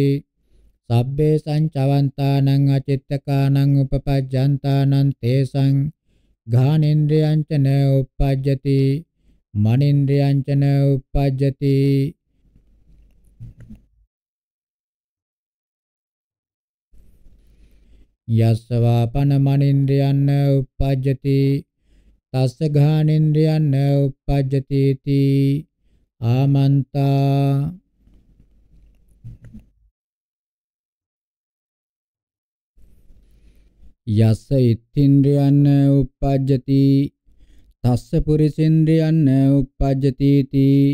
sabbhe sancavantānaṁ acittakāraṇaṁ upapajjantānaṁ tesaṁ ඝානේන්ද්‍රයං ච න uppajjati මනේන්ද්‍රයං ච න uppajjati යස්සවාපන මනින්ද්‍රයන් න uppajjati තස්ස ඝානේන්ද්‍රයන් න uppajjati ති ආමන්තා යස්ස ඉත්තින්ද්‍රයන් උප්පජ්ජති තස්ස පුරිසින්ද්‍රයන් උප්පජ්ජති තී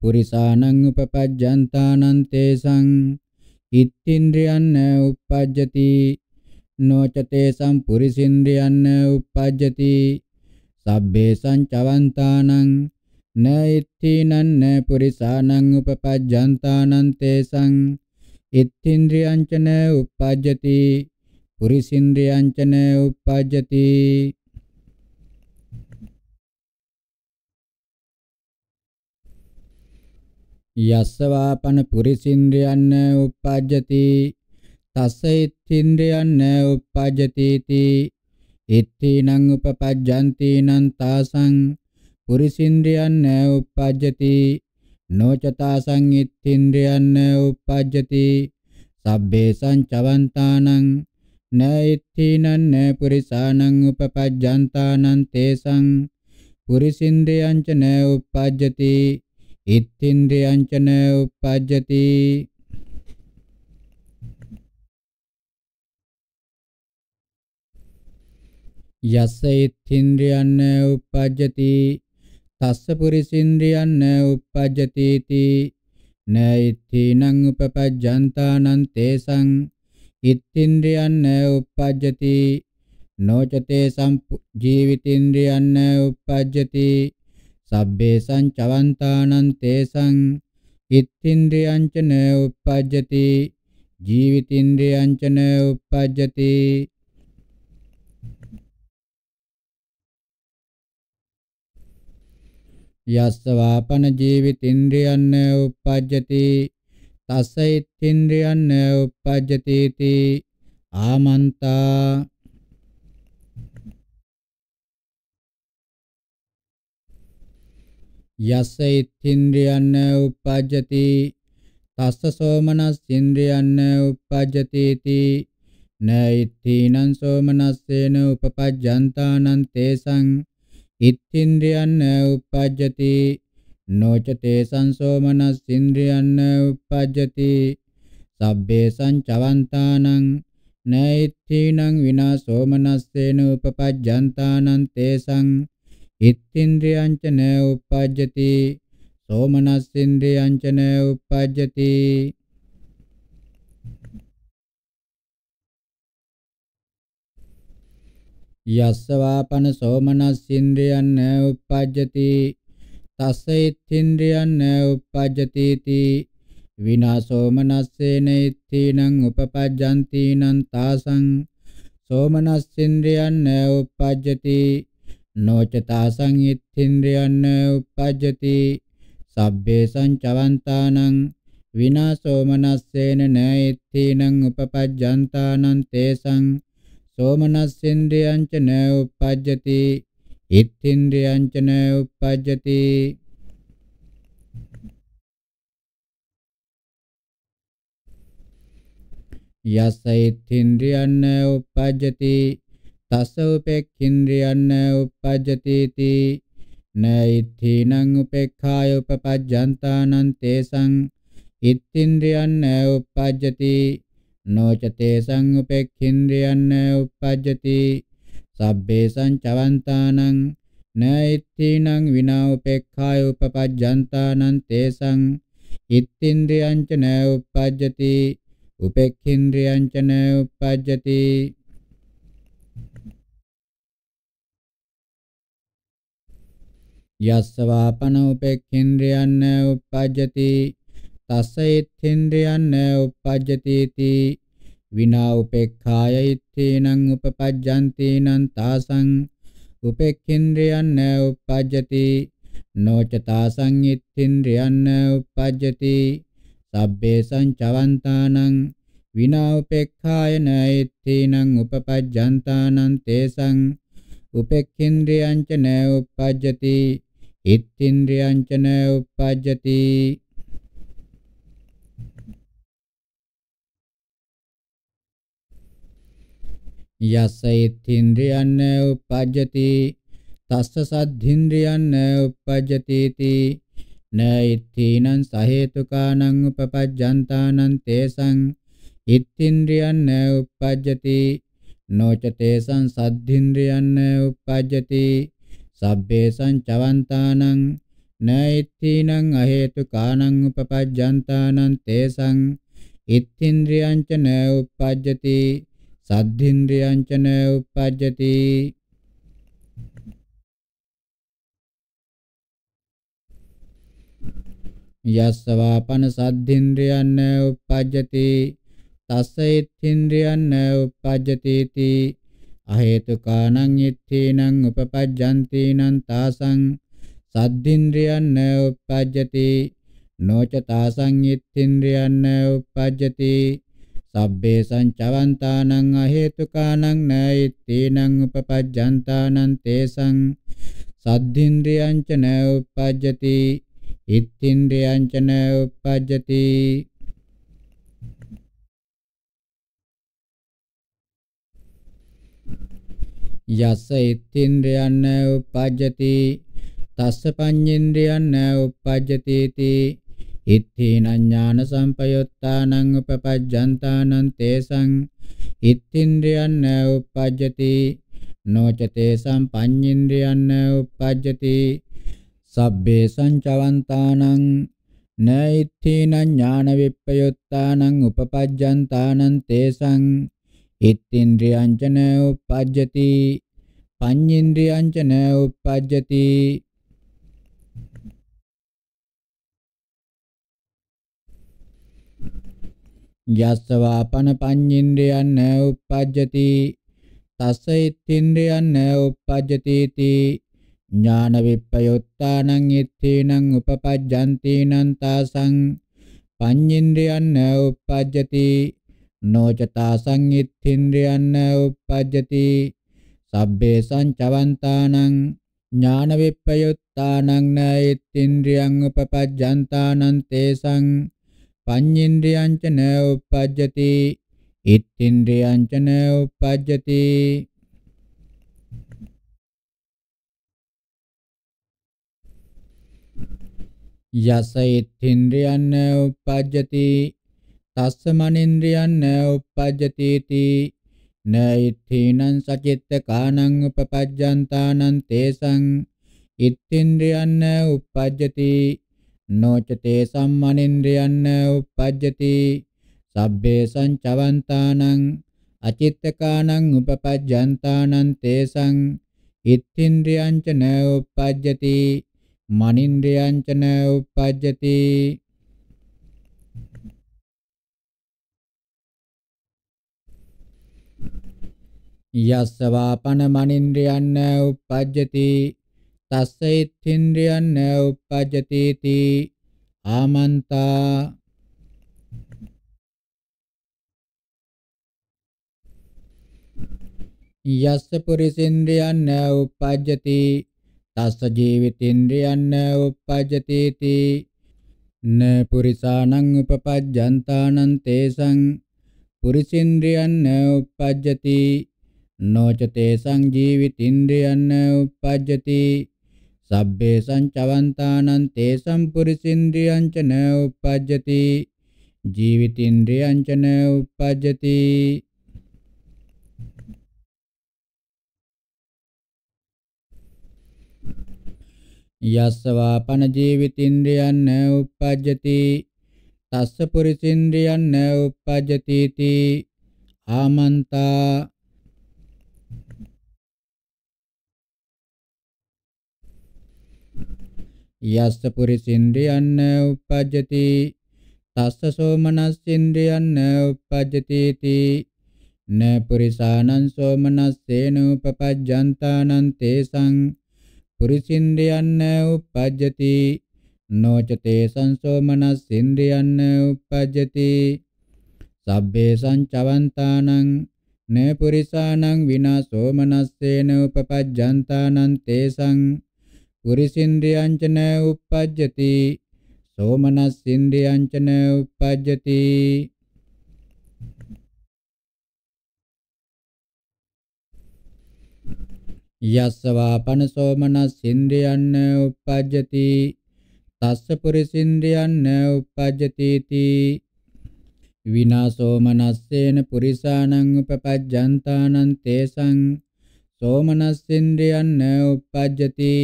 පුරිසානං උපපජ්ජන්තානං තේසං ඉත්තින්ද්‍රයන් උප්පජ්ජති නොචතේසං පුරිසින්ද්‍රයන් උප්පජ්ජති සබ්බේ සංචවන්තානං න ඉත්තිනන්න පුරිසානං උපපජ්ජන්තානං තේසං ඉත්තින්ද්‍රයන් චන උප්පජ්ජති පුරිසින්ද්‍රයන්චන උප්පජ්ජති යස්සවාපන පුරිසින්ද්‍රයන්න උප්පජ්ජති තස්ස ඉත්තින්ද්‍රයන්න උප්පජ්ජති ති ඉත්තීනං උපපජ්ජන්ති නං තාසං පුරිසින්ද්‍රයන්න උප්පජ්ජති නොචතාසං ඉත්තින්ද්‍රයන්න උප්පජ්ජති සබ්බේ සංචවන්තානං න ඉත්ථීනන්න පුරිසානං උපපජ්ජන්තානං තේසං පුරිසින්ද්‍රයං ච න උප්පජ්ජති ඉත්ථින්ද්‍රයං ච න උප්පජ්ජති යස්ස ඉත්ථින්ද්‍රයන් උප්පජ්ජති තස්ස පුරිසින්ද්‍රයන් උප්පජ්ජති ති නෛත්‍ථීනං උපපජ්ජන්තානං තේසං ඉත්ත්‍ින්ද්‍රයන් උප්පජ්ජති නොචතේ සම්පු ජීවිතින්ද්‍රයන් උප්පජ්ජති සබ්බේසං චවන්තානං තේසං ඉත්ත්‍ින්ද්‍රයන් ච න උප්පජ්ජති ජීවිතින්ද්‍රයන් ච න උප්පජ්ජති යස්ස වාපන ජීවිතින්ද්‍රයන් උප්පජ්ජති තස්ස ඉත්ත්‍ින්ද්‍රයන් උපජ්ජතේති ආමන්තා යස්ස ඉත්ත්‍ින්ද්‍රයන් උපජ්ජති තස්ස සෝමනස් ඉන්ද්‍රයන් උපජ්ජතේති නෛත්‍තිනං සෝමනස්සේන උපපජ්ජන්තානං තේසං ඉත්ත්‍ින්ද්‍රයන් උපජ්ජති නොචතේ සංසෝමනස් ඉන්ද්‍රියන්න උපජ්ජති සබ්බේ සංචවන්තානං නෛත්‍ථීනං විනාසෝමනස්සේන උපපජ්ජන්තානං තේසං ඉත්තින්ද්‍රියං ච න උපජ්ජති සෝමනස්සින්ද්‍රියං ච න උපජ්ජති යස්සවාපන සෝමනස්සින්ද්‍රියන් න උපජ්ජති තස්ස ඉත්ත්‍ින්ද්‍රියන් උපජ්ජතිති විනාසෝමනස්සේන ඉත්තිනං උපපජ්ජන්තිනං තාසං සෝමනස්සින්ද්‍රියන් උපජ්ජති නොච තාසං ඉත්ත්‍ින්ද්‍රියන් උපජ්ජති සබ්බේ සංචවන්තානං විනාසෝමනස්සේන න ඉත්තිනං උපපජ්ජන්තානං තේසං සෝමනස්සේන්ද්‍රයං ච න උපජ්ජති ඉත්තින්ද්‍රයන්චන uppajjati යස ඉත්තින්ද්‍රයන්න uppajjati තස උපෙක්ඛින්ද්‍රයන්න uppajjati ති නෛත්‍ථිනං උපේක්ඛාය උපපජ්ජන්තානං තේසං ඉත්තින්ද්‍රයන්න uppajjati නොච තේසං උපෙක්ඛින්ද්‍රයන්න uppajjati සබ්බේ සංචවන්තානං නෛත්‍තිනං විනා උපේක්ඛාය උපපජ්ජන්තානං තේසං ඉත්තින්ද්‍රියං ච නෑ උප්පජ්ජති උපේක්ඛින්ද්‍රියං ච නෑ උප්පජ්ජති යස්සවාපන උපේක්ඛින්ද්‍රයන් උප්පජ්ජති තස්ස ඉත්ථින්ද්‍රයන් උප්පජ්ජති තී විනා උපේක්ඛාය ඉත්තේනං උපපජ්ජන්තේනං තාසං උපේක්ඛින්ද්‍රයන් න උපජ්ජති නොච තාසං ඉත්තින්ද්‍රයන් න උපජ්ජති සබ්බේ සංචවන්තානං විනා උපේක්ඛාය න ඉත්තේනං උපපජ්ජන්තානං තේසං උපේක්ඛින්ද්‍රයන් ච න උපජ්ජති ඉත්තින්ද්‍රයන් ච න උපජ්ජති යස ඉත්ථින්ද්‍රයන් උපජ්ජති තස්ස සද්ධින්ද්‍රයන් උපජ්ජති තී නෛත්‍ථීනං සහේතුකානං උපපජ්ජන්තානං තේසං ඉත්තින්ද්‍රියන් උපජ්ජති නොච තේසං සද්ධින්ද්‍රියන් උපජ්ජති සබ්බේසං චවන්තානං නෛත්‍ථීනං අහේතුකානං උපපජ්ජන්තානං තේසං ඉත්තින්ද්‍රියං ච උපජ්ජති සද්ධින්ද්‍රියංචන උප්පජ්ජති යස්සවාපන සද්ධින්ද්‍රියන්න උප්පජ්ජති තස්ස ඉත්ථින්ද්‍රියන්න උප්පජ්ජති ති අහේතුකානං ඉත්ථීනං උපපජ්ජන්තිනං තාසං සද්ධින්ද්‍රියන්න උප්පජ්ජති නොච තාසං ඉත්ථින්ද්‍රියන්න උප්පජ්ජති sabbhe sancavantānaṃ ahētukārණං naitīnaṃ upapajjantānaṃ tesaṃ saddhindriyaṃ ca na uppajjati ittindriyaṃ ca na uppajjati යස්ස ඉත්තින්ද්‍රයන් උපජ්ජති තස්ස පඤ්ඤේන්ද්‍රයන් උපජ්ජති ඉත්ථීනඥාන සම්පයුත්තානං උපපජ්ජන්තානං තේසං ඉත්තින්ද්‍රයන් උපපජ්ජති නොචතේ සම්පඤ්ඤින්ද්‍රයන් උපපජ්ජති සබ්බේ සංචවන්තානං නෛත්ථීන ඥාන විප්පයුත්තානං උපපජ්ජන්තානං තේසං ඉත්තින්ද්‍රයං චන උපපජ්ජති පඤ්ඤින්ද්‍රයං චන උපපජ්ජති යස්සවාපන පඤ්ඤින්ද්‍රයන් උප්පජ්ජති තස්ස ඉත්ත්‍ින්ද්‍රයන් උප්පජ්ජති තී ඥාන විප්පයොත්තානං ඉත්තේනං උපපජ්ජන්ති නං තාසං පඤ්ඤින්ද්‍රයන් උප්පජ්ජති නොච තාසං ඉත්ත්‍ින්ද්‍රයන් උප්පජ්ජති සබ්බේ සංචවන්තානං ඥාන විප්පයොත්තානං නෛත්ත්‍ින්ද්‍රයන් උපපජ්ජන්තානං තේසං පඤ්ඤේන්ද්‍රයන්ච න උපජ්ජති ඉත්ත්‍ේන්ද්‍රයන්ච න උපජ්ජති යස ඉත්ත්‍ේන්ද්‍රයන් උපජ්ජති තස්ස මනේන්ද්‍රයන් උපජ්ජති තී නෛත්‍ථීනං සචිත්ත කානං උපපජ්ජන්තානං තේසං ඉත්ත්‍ේන්ද්‍රයන් උපජ්ජති නොචතේ සම්මනින්ද්‍රයන්න uppajjati sabbhe sancavantānaṁ අචිත්තකානං උපපජ්ජන්තානං තේසං ඉත්ථින්ද්‍රයං ච න uppajjati මනින්ද්‍රයං ච න uppajjati යස්ස වාපන මනින්ද්‍රයන් uppajjati තස්ස ඉත්ථින්ද්‍රයන් උපජ්ජති තී ආමන්තා යස්ස පුරිසින්ද්‍රයන් උපජ්ජති තස්ස ජීවිතින්ද්‍රයන් උපජ්ජති තී න පුරිසානං උපපජ්ජන්තානං තේසං පුරිසින්ද්‍රයන් උපජ්ජති නොච තේසං ජීවිතින්ද්‍රයන් උපජ්ජති සබ්බේසං චවන්තානං තේසං පුරිසින්ද්‍රියං ච න උපජ්ජති ජීවිතින්ද්‍රියං ච න උපජ්ජති යස්සවාපන ජීවිතින්ද්‍රියං න උපජ්ජති තස්ස පුරිසින්ද්‍රියං න උපජ්ජති ආමන්තා යස්ස පුරිසින්ද්‍රයන්න uppajjati තස්ස සෝමනස්සින්ද්‍රයන්න uppajjati ති න පුරිසානං සෝමනස්සේන උපපජ්ජන්තානං තේසං පුරිසින්ද්‍රයන්න uppajjati නොච තේසං සෝමනස්සින්ද්‍රයන්න uppajjati සබ්බේ සංචවන්තානං න පුරිසානං විනා සෝමනස්සේන උපපජ්ජන්තානං තේසං උරිසින්ද්‍රියංචන uppajjati සෝමනස්සින්ද්‍රියංචන uppajjati යස්සවාපන සෝමනස්සින්ද්‍රියන්න uppajjati තස්ස පුරිසින්ද්‍රියන්න uppajjati ti විනාසෝමනස්සේන පුරිසානං උපපජ්ජන්තානං තේසං සෝමනස්සින්ද්‍රියන්න uppajjati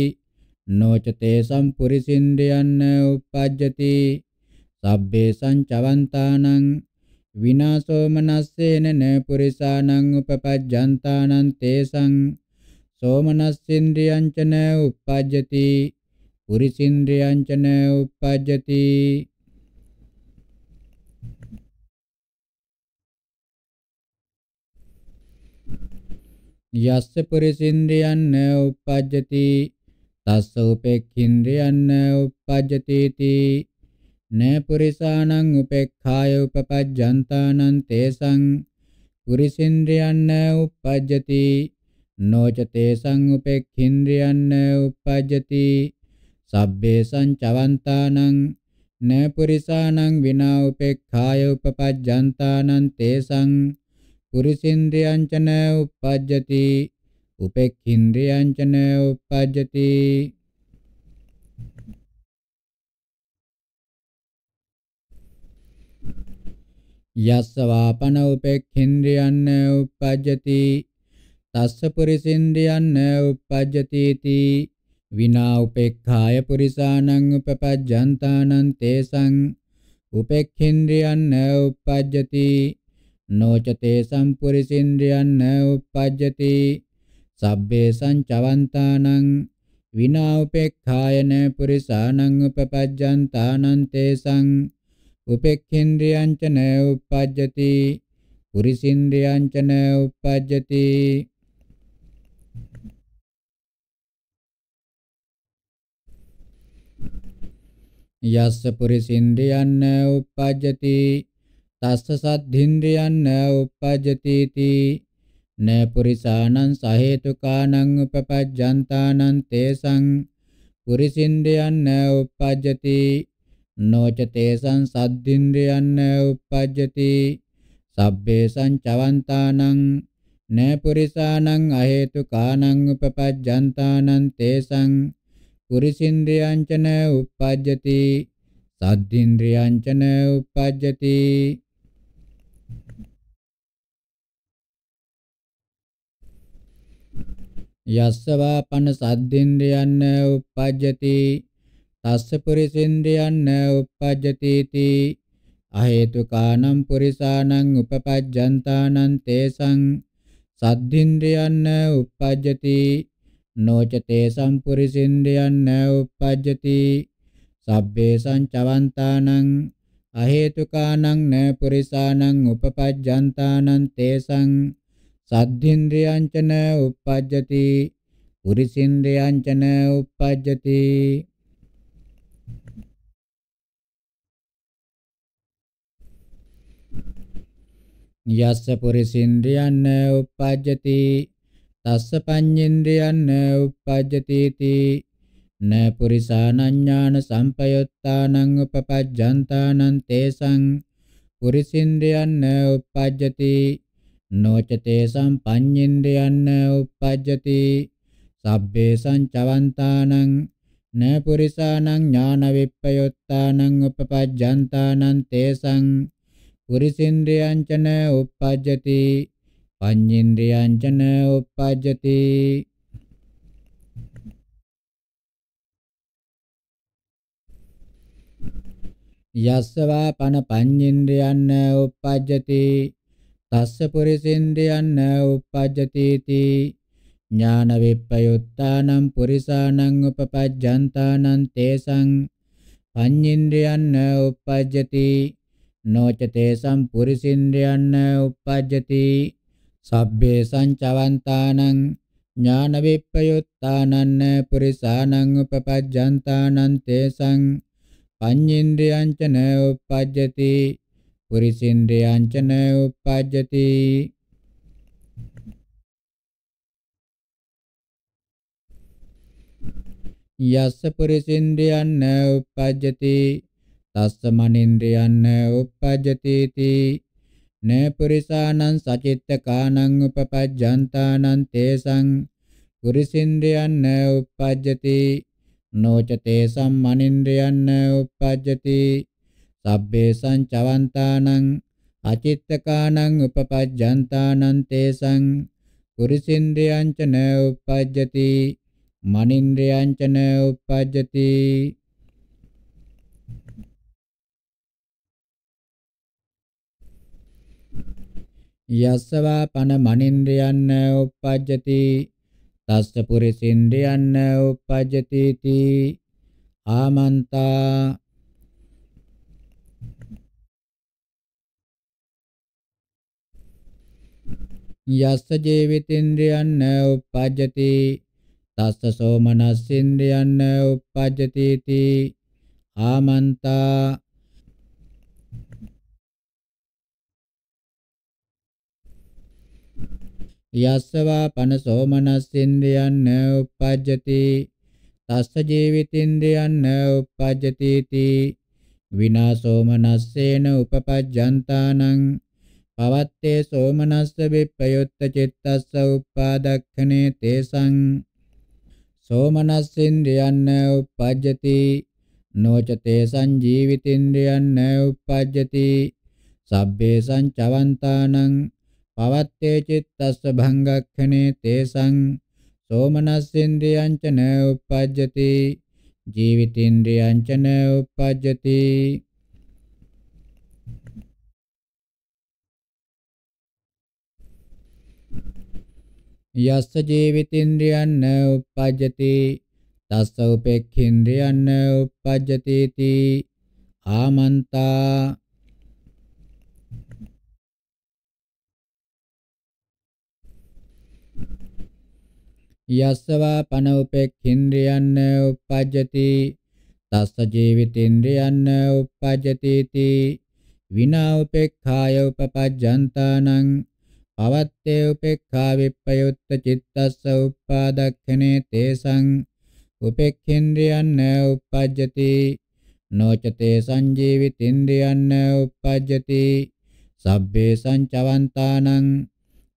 නොචතේ සම්පුරිසින්දයන්න uppajjati sabbhe sancavantānaṃ විනාසෝ මනස්සේන පුරිසානං උපපජ්ජන්තානං තේසං සෝමනස්සින්ද්‍රියං චන uppajjati පුරිසින්ද්‍රියං චන uppajjati යස්ස පුරිසින්ද්‍රියං uppajjati තස්ස උපේක්ඛින්ද්‍රයන්න uppajjati න පුරිසානං උපේක්ඛාය උපපජ්ජන්තානං තේසං පුරිසින්ද්‍රයන්න uppajjati නොච තේසං උපේක්ඛින්ද්‍රයන්න uppajjati සබ්බේ සංචවන්තානං න පුරිසානං විනා උපේක්ඛාය උපපජ්ජන්තානං තේසං පුරිසින්ද්‍රයං චන uppajjati උපේක්ඛින්ද්‍රයන්චන උපජ්ජති යස්ස වාපන උපේක්ඛින්ද්‍රයන් උපජ්ජති තස්ස පුරිසින්ද්‍රයන් උපජ්ජති ති විනා උපේක්ඛාය පුරිසානං උපපජ්ජන්තානං තේසං උපේක්ඛින්ද්‍රයන් උපජ්ජති නොච තේසං පුරිසින්ද්‍රයන් උපජ්ජති සබ්බේ සංචවන්තානං විනා උපේක්ඛායන පුරිසානං උපපජ්ජන්තානං තේසං උපේක්ඛේන්ද්‍රයං චන උපපජ්ජති පුරිසින්ද්‍රයං චන උපපජ්ජති යස්ස පුරිසින්ද්‍රයන්න උප්පජ්ජති තස්ස සද්ධින්ද්‍රයන්න උප්පජ්ජති තී න පුරිසානං සහේතුකානං උපපජ්ජන්තානං තේසං පුරිසින්ද්‍රයන් න උපපජ්ජති නොච තේසං සද්දින්ද්‍රයන් න උපපජ්ජති සබ්බේසං චවන්තානං න පුරිසානං අහේතුකානං උපපජ්ජන්තානං තේසං පුරිසින්ද්‍රයන් ච න උපපජ්ජති සද්දින්ද්‍රයන් ච න උපපජ්ජති යස්සවා පන සද්දේන්ද්‍රයන් උප්පජ්ජති තස්ස පුරිසේන්ද්‍රයන් උප්පජ්ජති තී අහේතුකානම් පුරිසානං උපපජ්ජන්තානං තේසං සද්දින්ද්‍රයන් උප්පජ්ජති නොච තේසං පුරිසින්ද්‍රයන් උප්පජ්ජති සබ්බේ සංචවන්තානං අහේතුකානං න පුරිසානං උපපජ්ජන්තානං තේසං සද්ධින්ද්‍රයන්චන uppajjati පුරිසින්ද්‍රයන්චන uppajjati යස්ස පුරිසින්ද්‍රයන් uppajjati තස්ස පඤ්ඤේන්ද්‍රයන් uppajjati ති න පුරිසානඥාන සම්පයුත්තානං උපපජ්ජන්තානං තේසං පුරිසින්ද්‍රයන් uppajjati නොචතේ සම්පඤ්ඤේන්ද්‍රයන්න උප්පජ්ජති සබ්බේ සංචවන්තානං න පුරිසානං ඥාන විප්පයොත්තානං උපපජ්ජන්තානං තේසං පුරිසින්ද්‍රයං චන උප්පජ්ජති පඤ්ඤේන්ද්‍රයං චන උප්පජ්ජති යස්සවා පන පඤ්ඤේන්ද්‍රයන් උප්පජ්ජති තස්ස පුරිසින්ද්‍රියන්න උපජ්ජතිති ඥාන විප්පයුත්තානම් පුරිසානං උපපජ්ජන්තානං තේසං පඤ්ඤින්ද්‍රියන්න උපජ්ජති නොචතේසං පුරිසින්ද්‍රියන්න උපජ්ජති සබ්බේ සංචවන්තානං ඥාන විප්පයුත්තානං පුරිසානං උපපජ්ජන්තානං තේසං පඤ්ඤින්ද්‍රියං ච උපජ්ජති පුරිසින්ද්‍රයං චන උපජ්ජති යස්ස පුරිසින්ද්‍රයන් න උපජ්ජති තස්ස මනින්ද්‍රයන් න උපජ්ජති තී න පුරිසානං සචිත්තකානං උපපජ්ජන්තානං තේසං පුරිසින්ද්‍රයන් න උපජ්ජති නොච තේසම් මනින්ද්‍රයන් න උපජ්ජති සබ්බේසං චවන්තානං අචිත්තකානං උපපජ්ජන්තානං තේසං කුරිසින්ද්‍රයං ච න උපපජ්ජති මනින්ද්‍රයං ච න උපපජ්ජති යස්සවා පන මනින්ද්‍රයන්න උප්පජ්ජති තස්ස පුරිසින්ද්‍රයන්න උප්පජ්ජති තී ආමන්තා යස්ස ජීවිතින්ද්‍රයන්න උපජ්ජති තස්ස සෝමනස්සින්ද්‍රයන්න උපජ්ජති තී ආමන්තා යස්සවා පන සෝමනස්සින්ද්‍රයන්න උපජ්ජති තස්ස ජීවිතින්ද්‍රයන්න උපජ්ජති තී විනාසෝමනස්සේන උපපජ්ජන්තානං පවත්තේ සෝමනස්ස විප්පයුත්ත චිත්තස්ස උප්පාදක්ඛනේ තේසං සෝමනස්සින්ද්‍රියන්න උපජ්ජති නොච තේසං ජීවිතින්ද්‍රියන්න උපජ්ජති සබ්බේ සංචවන්තානං පවත්තේ චිත්තස්ස භංගක්ඛනේ තේසං සෝමනස්සින්ද්‍රියං ච න උපජ්ජති ජීවිතින්ද්‍රියං ච න උපජ්ජති යස්ස ජීවිතින්ද්‍රයන් උපජ්ජති තස්ස උපේක්ඛින්ද්‍රයන් උපජ්ජති තී ආමන්තා යස්සවා පන උපේක්ඛින්ද්‍රයන් උපජ්ජති තස්ස ජීවිතින්ද්‍රයන් උපජ්ජති තී විනා උපේක්ඛාය උපපජ්ජන්තානං අවත්තේ උපේක්ඛා විප්පයුත්ත චිත්තස්ස උප්පාදක්ඛනේ තේසං උපේක්ඛේන්ද්‍රයන් උපජ්ජති නොචතේ සංජීවිතින්ද්‍රයන් උපජ්ජති සබ්බේ සංචවන්තානං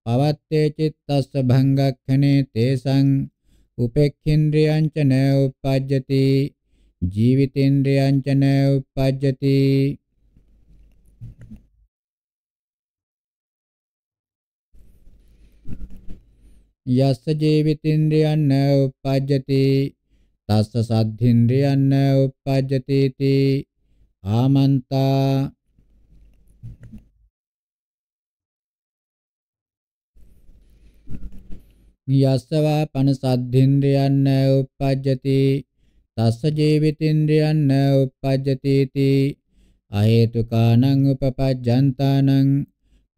පවත්තේ චිත්තස්ස භංගක්ඛනේ තේසං උපේක්ඛේන්ද්‍රයන් ච නෝපජ්ජති ජීවිතේන්ද්‍රයන් ච නෝපජ්ජති යස්ස ජීවිතින්ද්‍රයන් උපජ්ජති තස්ස සද්ධින්ද්‍රයන් උපජ්ජති තී ආමන්තා යස්සවා පන සද්ධින්ද්‍රයන් උපජ්ජති තස්ස ජීවිතින්ද්‍රයන් උපජ්ජති තී අහේතුකානං උපපජ්ජන්තානං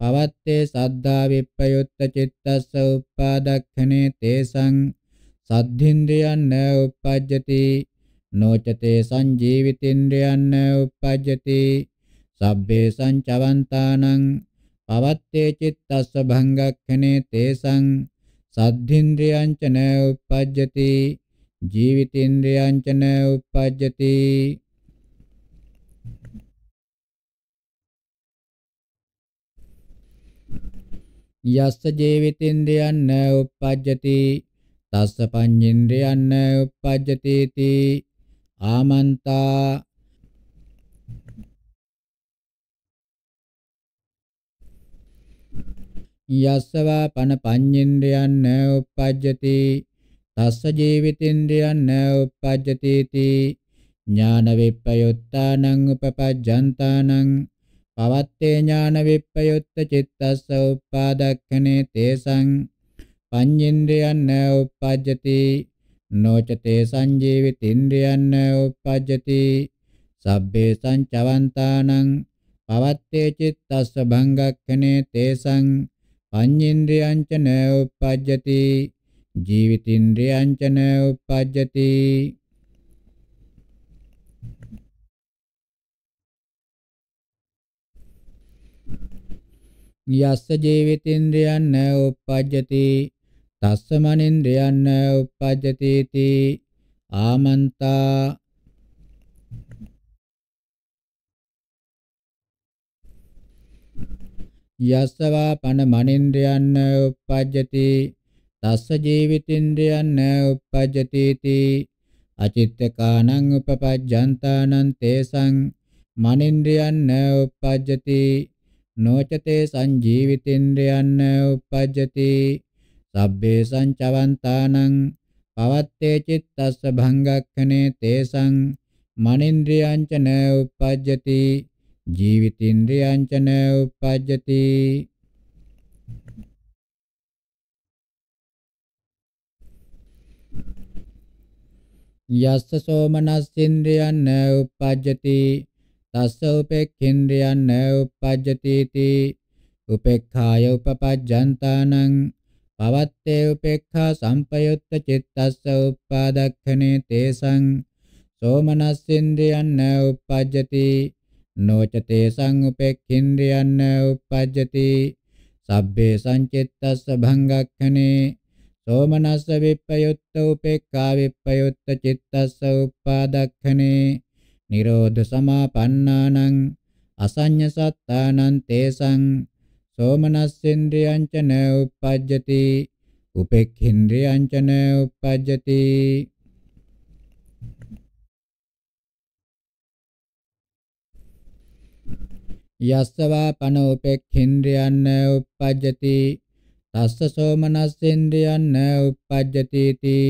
පවත්තේ සද්ධා විප්පයුත්ත චිත්තස්ස උප්පාදක්ඛනේ තේසං සද්ධින්ද්‍රයන් උපජ්ජති නොචතේ සංජීවිතින්ද්‍රයන් උපජ්ජති සබ්බේ සංචවන්තානං පවත්තේ චිත්තස්ස භංගක්ඛනේ තේසං සද්ධින්ද්‍රයන් ච උපජ්ජති ජීවිතේන්ද්‍රයන් ච උපජ්ජති යස්ස ජීවිතේන්ද්‍රයන් උප්පජ්ජති තස්ස පඤ්ඤේන්ද්‍රයන් උප්පජ්ජති තී ආමන්තා යස්සවා පන පඤ්ඤේන්ද්‍රයන් උප්පජ්ජති තස්ස ජීවිතේන්ද්‍රයන් උප්පජ්ජති තී ඥාන විප්පයුත්තානං උපපජ්ජන්තානං පවත්තේ ඥාන විප්පයුත්ත චිත්තස්ස උප්පාදක්ඛනේ තේසං පඤ්ඤේන්ද්‍රයන් උප්පජ්ජති නොචතේ සංජීවිතින්ද්‍රයන් උප්පජ්ජති සබ්බේ සංචවන්තානං පවත්තේ චිත්තස්ස භංගක්ඛනේ තේසං පඤ්ඤේන්ද්‍රයන් ච උප්පජ්ජති ජීවිතින්ද්‍රයන් ච උප්පජ්ජති යස්ස ජීවිතේන්ද්‍රයන් උපජ්ජති තස්ස මනින්ද්‍රයන් උපජ්ජති තී ආමන්තා යස්සවා පන මනින්ද්‍රයන් උපජ්ජති තස්ස ජීවිතින්ද්‍රයන් උපජ්ජති තී අචිත්තකානං උපපජ්ජන්තානං තේසං මනින්ද්‍රයන් උපජ්ජති නොචතේ සංජීවිතේන්ද්‍රයන් උපජ්ජති සබ්බේ සංචවන්තානං පවත්තේ චිත්තස්ස භංගක්ඛනේ තේසං මනින්ද්‍රියං ච න උපජ්ජති ජීවිතින්ද්‍රියං ච න උපජ්ජති යස්ස සෝමනස්සින්ද්‍රියන් උපජ්ජති තස්ස උපේක්ඛින්ද්‍රියන් න උපජ්ජතිති උපේක්ඛාය උපපජ්ජන්තානං පවත්තේ උපේක්ඛා සම්පයුත්ත චිත්තස්ස උපාදක්ඛනේ තේසං සෝමනස්සින්ද්‍රියන් න උපජ්ජති නොච තේසං උපේක්ඛින්ද්‍රියන් න උපජ්ජති සබ්බේ සංචිත්තස්ස භංගක්ඛනේ සෝමනස්ස විප්පයුත්ත උපේක්ඛා විප්පයුත්ත චිත්තස්ස උපාදක්ඛනේ නිරෝධ සමාපන්නානං අසඤ්ඤ සත්තානං තේසං සෝමනස්සෙන්ද්‍රියං ච න උප්පජ්ජති උපේක්ඛේන්ද්‍රියං ච න උප්පජ්ජති යස්සවා පන උපේක්ඛේන්ද්‍රියං න උප්පජ්ජති තස්ස සෝමනස්සෙන්ද්‍රියං න උප්පජ්ජති තී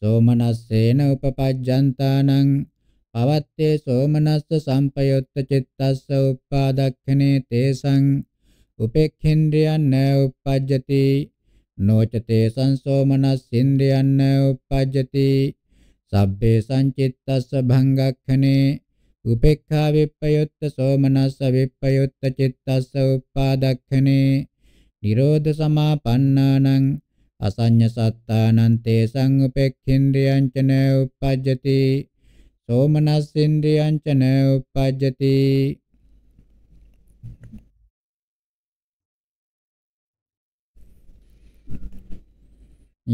සෝමනස්සේන උපපජ්ජන්තානං අවත්තේ සෝමනස්ස සම්පයොත්ත චිත්තස්ස උප්පාදක්ඛනේ තේසං උපේක්ඛේන්ද්‍රයන් න උප්පජ්ජති නොචතේ සංසෝමනස්සින්ද්‍රයන් න උප්පජ්ජති සබ්බේ සංචිත්තස්ස භංගක්ඛනේ උපේක්ඛා විප්පයොත්ත සෝමනස්ස විප්පයොත්ත චිත්තස්ස උප්පාදක්ඛනේ නිරෝධ සමාපන්නානං අසඤ්ඤ සත්තානං තේසං උපේක්ඛින්ද්‍රයං ච න උප්පජ්ජති සෝමනස්සින්ද්‍රියං ච න උපජ්ජති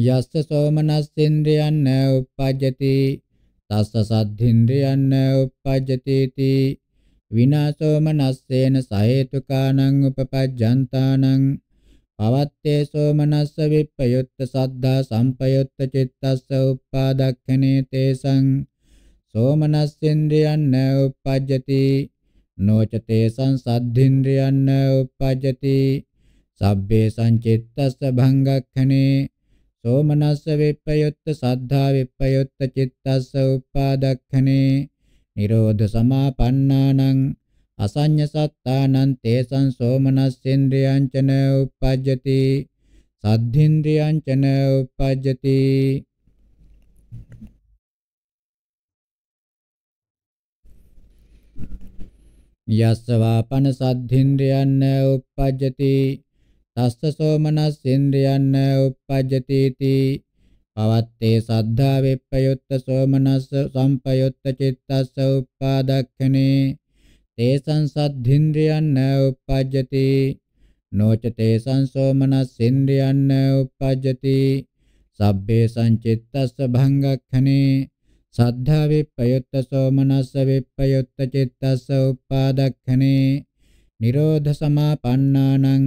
යස්ස සෝමනස්සින්ද්‍රියන් න උපජ්ජති තස්ස සද්ධින්ද්‍රියන් න උපජ්ජති ති විනාසෝමනස්සේන සහේතුකානං උපපජ්ජන්තානං පවත්තේ සෝමනස්ස විප්පයුත්ත සද්ධා සම්පයුත්ත චිත්තස්ස උපාදක්ඛනේ තේසං සෝමනස්සේන්ද්‍රයන් උප්පජ්ජති නොචතේ සංසද්ධින්ද්‍රයන් උප්පජ්ජති සබ්බේ සංචිත්තස්ස භංගක්ඛනේ සෝමනස්ස විප්පයොත්ත සද්ධා විප්පයොත්ත චිත්තස්ස උපාදක්ඛනේ නිරෝධ සමාපන්නානං අසඤ්ඤ සත්තානං තේසං සෝමනස්සේන්ද්‍රයන් චන උප්පජ්ජති සද්ධින්ද්‍රයන් චන උප්පජ්ජති යස්සවාපන සද්ධින්ද්‍රයන් උප්පජ්ජති තස්ස සෝමනස්සින්ද්‍රයන් උප්පජ්ජති තී පවත්තේ සද්ධා වෙප්පයොත්ත සෝමනස්ස සම්පයොත්ත චිත්තස්ස උප්පාදක්ඛනේ තේසං සද්ධින්ද්‍රයන් උප්පජ්ජති නොච තේසං සෝමනස්සින්ද්‍රයන් උප්පජ්ජති සබ්බේ සංචිත්තස්ස භංගක්ඛනේ සද්ධා විප්පයුත්ත සෝමනස්ස විප්පයුත්ත චිත්තස්ස උපාදක්ඛනේ නිරෝධ සමාපන්නානං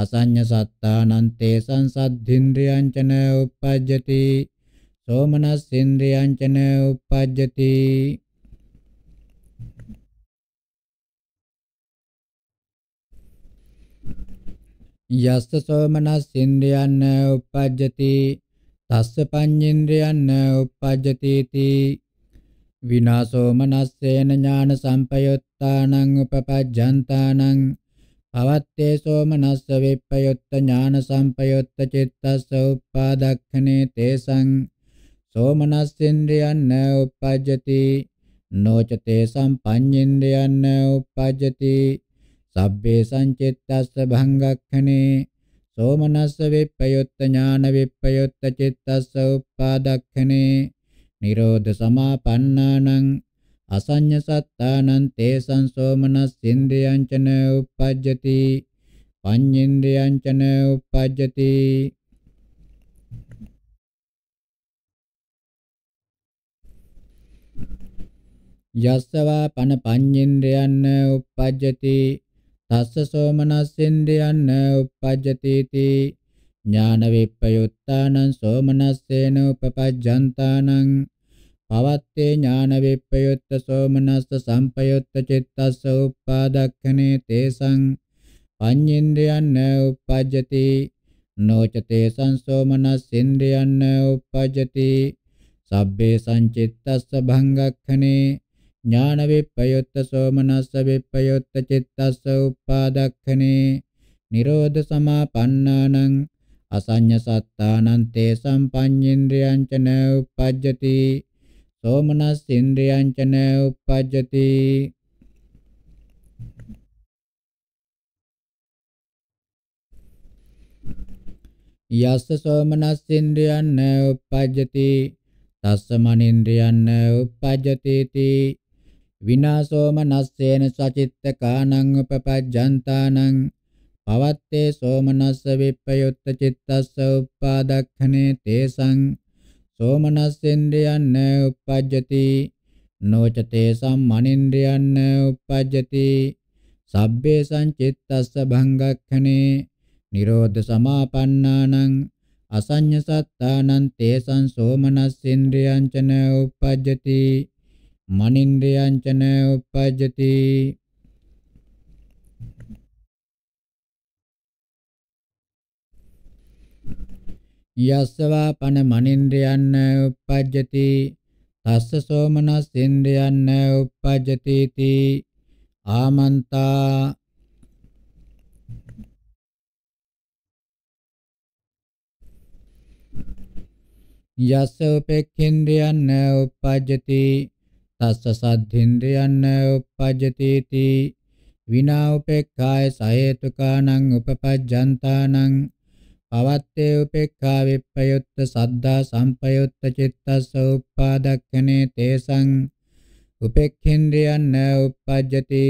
අසඤ්ඤ සත්තානං තේ සංසද්ධින්ද්‍රියං චන උපජ්ජති සෝමනස්සින්ද්‍රියං චන උපජ්ජති යස්ස සෝමනස්සින්ද්‍රියං උපජ්ජති තස්ස පඤ්ඤේන්ද්‍රයන් උපජ්ජතිති විනාශෝ මනස්සේන ඥාන සම්පයුත්තානං උපපජ්ජන්තානං අවත්තේසෝ මනස්ස විප්පයුත්ත ඥාන සම්පයුත්ත චිත්තස්ස උපාදක්ඛනේ තේසං සෝ මනස්සේන්ද්‍රයන් උපජ්ජති නොචතේ සම්පඤ්ඤේන්ද්‍රයන් උපජ්ජති සබ්බේ සංචිත්තස්ස භංගක්ඛනේ සෝමනස්ස විප්පයුත්ත ඥාන විප්පයුත්ත චිත්තස්ස උප්පාදක්ඛනේ නිරෝධ සමාපන්නානං අසඤ්ඤ සත්තානං තේසං සෝමනස්සින්ද්‍රියං චන උප්පජ්ජති පඤ්ඤේන්ද්‍රියං චන උප්පජ්ජති යස්සවා පන පඤ්ඤේන්ද්‍රයන් උප්පජ්ජති තස්ස සෝමනස්සෙන්දයන්න uppajjatiti ඥාන විප්පයුත්තානං සෝමනස්සේන උපපජ්ජන්තානං පවත්තේ ඥාන විප්පයුත්ත සෝමනස්ස සම්පයුත්ත චිත්තස්ස උපාදක්ඛනේ තේසං පඤ්ඤේන්ද්‍රයන්න uppajjati නොචතේ සංසෝමනස්සෙන්දයන්න uppajjati සබ්බේ සංචිත්තස්ස භංගක්ඛනේ ඥාන විප්පයුත්ත සෝමනස්ස විප්පයුත්ත චිත්තස්ස උපාදක්ඛනේ නිරෝධ සමාපන්නානං අසඤ්ඤ සත්තානං තේ සම්පඤ්ඤේන්ද්‍රයං ච න උපජ්ජති සෝමනස්ස ඉන්ද්‍රයං ච න උපජ්ජති යස්ස සෝමනස්ස ඉන්ද්‍රයන් න උපජ්ජති තස්ස මනින්ද්‍රයන් න උපජ්ජති තී විනාශෝම නස්සේන සචිත්ත කානං උපපජ්ජන්තානං පවත්තේ සෝමනස්ස විප්පයුත්ත චිත්තස්ස උපාදක්ඛනේ තේසං සෝමනස්සෙන්ද්‍රයන් උපජ්ජති නොච තේසං මනින්ද්‍රයන් උපජ්ජති සබ්බේ සංචිත්තස්ස භංගක්ඛනේ නිරෝධ සමාපන්නානං අසඤ්ඤ සත්තානං තේසං සෝමනස්සෙන්ද්‍රයන් චන උපජ්ජති මනින්ද්‍රයන්චන උපජ්ජති යස්සවා පන මනින්ද්‍රයන් උපජ්ජති තස්ස සෝමනස්ින්ද්‍රයන් උපජ්ජති තී ආමන්තා යස්ස උපේක්ඛින්ද්‍රයන් උපජ්ජති තස්ස සද්ධින්ද්‍රයන් උපජ්ජතිති විනා උපේක්ඛාය සහේතුකානං උපපජ්ජන්තානං පවත්තේ උපේක්ඛා විප්පයුත්ත සද්දා සම්පයුත්ත චිත්තස්ස උප්පාදක්ඛනේ තේසං උපේක්ඛින්ද්‍රයන් උපජ්ජති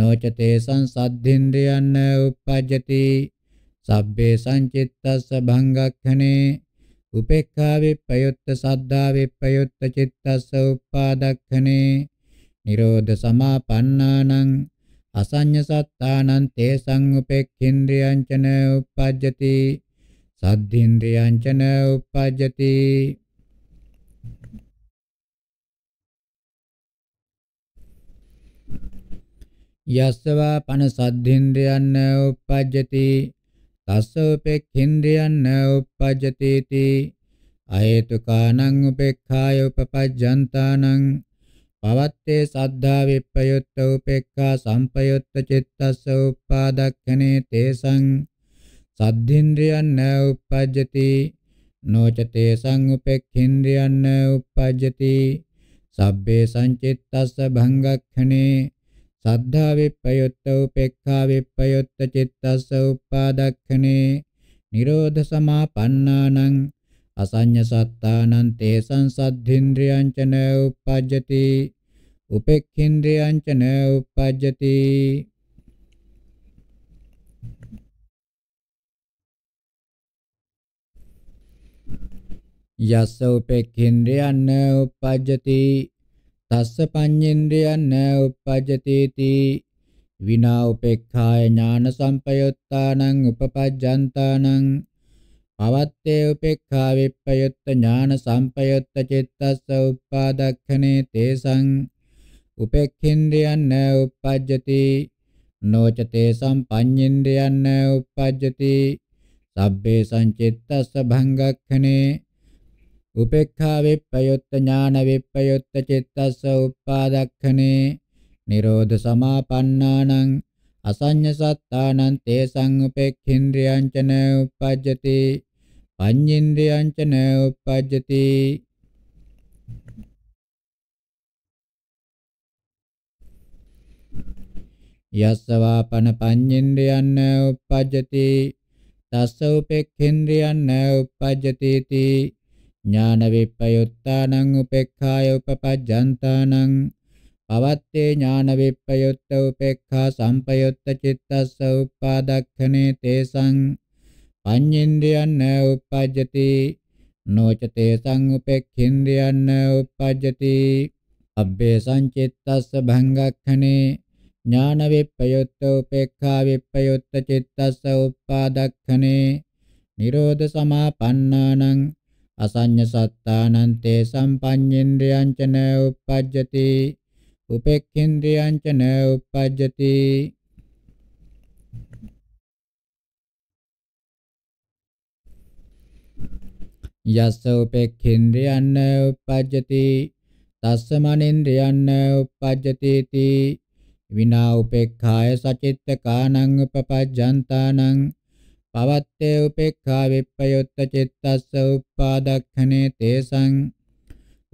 නොච තේසං සද්ධින්ද්‍රයන් උපජ්ජති සබ්බේ සංචිත්තස්ස භංගක්ඛනේ උපේක්ඛා විප්පයුත්ත සද්ධා විප්පයුත්ත චිත්තස්ස උප්පාදක්ඛනේ නිරෝධ සමාපන්නානං අසඤ්ඤ සත්තානං තේසං උපේක්ඛින්ද්‍රියං චන උප්පජ්ජති සද්ධින්ද්‍රියං චන උප්පජ්ජති යස්සවා පන සද්ධින්ද්‍රයන්න උප්පජ්ජති තස්ස උපේක්ඛින්ද්‍රයන් උපජ්ජති තී අහේතුකානං උපේක්ඛාය උපපජ්ජන්තානං පවත්තේ සද්ධා විප්පයුත්ත උපේක්ඛා සම්පයුත්ත චිත්තස්ස උපාදක්ඛනේ තේසං සද්ධින්ද්‍රයන් න උපජ්ජති නොචතේ සංඋපේක්ඛින්ද්‍රයන් න උපජ්ජති සබ්බේ සංචිත්තස්ස භංගක්ඛනේ සද්ධා විප්පයුත්ත උපේක්ඛා විප්පයුත්ත චිත්තස්ස උපාදක්ඛනේ නිරෝධ සමාපන්නානං අසඤ්ඤ සත්තානං තේසං සද්ධින්ද්‍රියං ච න උපජ්ජති උපේක්ඛින්ද්‍රියං ච න උපජ්ජති යස්ස උපේක්ඛින්ද්‍රියං න උපජ්ජති තස්ස පඤ්ඤේන්ද්‍රයන් න උපජ්ජතේති විනා උපේක්ඛාය ඥාන සම්පයුත්තානං උපපජ්ජන්තානං පවත්තේ උපේක්ඛා විප්පයුත්ත ඥාන සම්පයුත්ත චිත්තස්ස උපාදක්ඛනේ තේසං උපේක්ඛේන්ද්‍රයන් න උපජ්ජති නොච තේසං පඤ්ඤේන්ද්‍රයන් න උපජ්ජති සබ්බේ සංචිත්තස්ස භංගක්ඛනේ උපේක්ඛා විප්පයුත්ත ඥාන විප්පයුත්ත චිත්තස්ස උප්පාදක්ඛනේ නිරෝධ සමාපන්නානං අසඤ්ඤ සත්තානං තේසං උපේක්ඛින්ද්‍රියං චන උපජ්ජති පඤ්ඤින්ද්‍රියං චන උපජ්ජති යස්සවාපන පඤ්ඤින්ද්‍රියන්න උපජ්ජති තස්ස උපේක්ඛින්ද්‍රියන්න උපජ්ජති තී ඥාන විප්පයුත්තානං උපේක්ඛාය උපපජ්ජන්තානං පවත්තේ ඥාන විප්පයුත්ත උපේක්ඛා සම්පයුත්ත චිත්තස්ස උපාදක්ඛනේ තේසං පඤ්ඤේන්ද්‍රයන් උපජ්ජති නොච තේසං උපේක්ඛින්ද්‍රයන් උපජ්ජති අබ්බේ සංචිත්තස්ස භංගක්ඛනේ ඥාන විප්පයුත්ත උපේක්ඛා විප්පයුත්ත චිත්තස්ස උපාදක්ඛනේ නිරෝධ සමාපන්නානං අසඤ්ඤ සත්තානන්තේ සම්පඤ්ඤේන්ද්‍රයං ච න උපජ්ජති උපේක්ඛේන්ද්‍රයං ච න උපජ්ජති යස්ස උපේක්ඛේන්ද්‍රයන්න උපජ්ජති තස්ස මනින්ද්‍රයන්න උපජ්ජති ති විනා උපේක්ඛාය සචිත්ත කාණං උපපජ්ජන්තානං පවත්තේ උපේක්ඛා විප්පයොත්ත චිත්තස්ස උප්පාදක්ඛනේ තේසං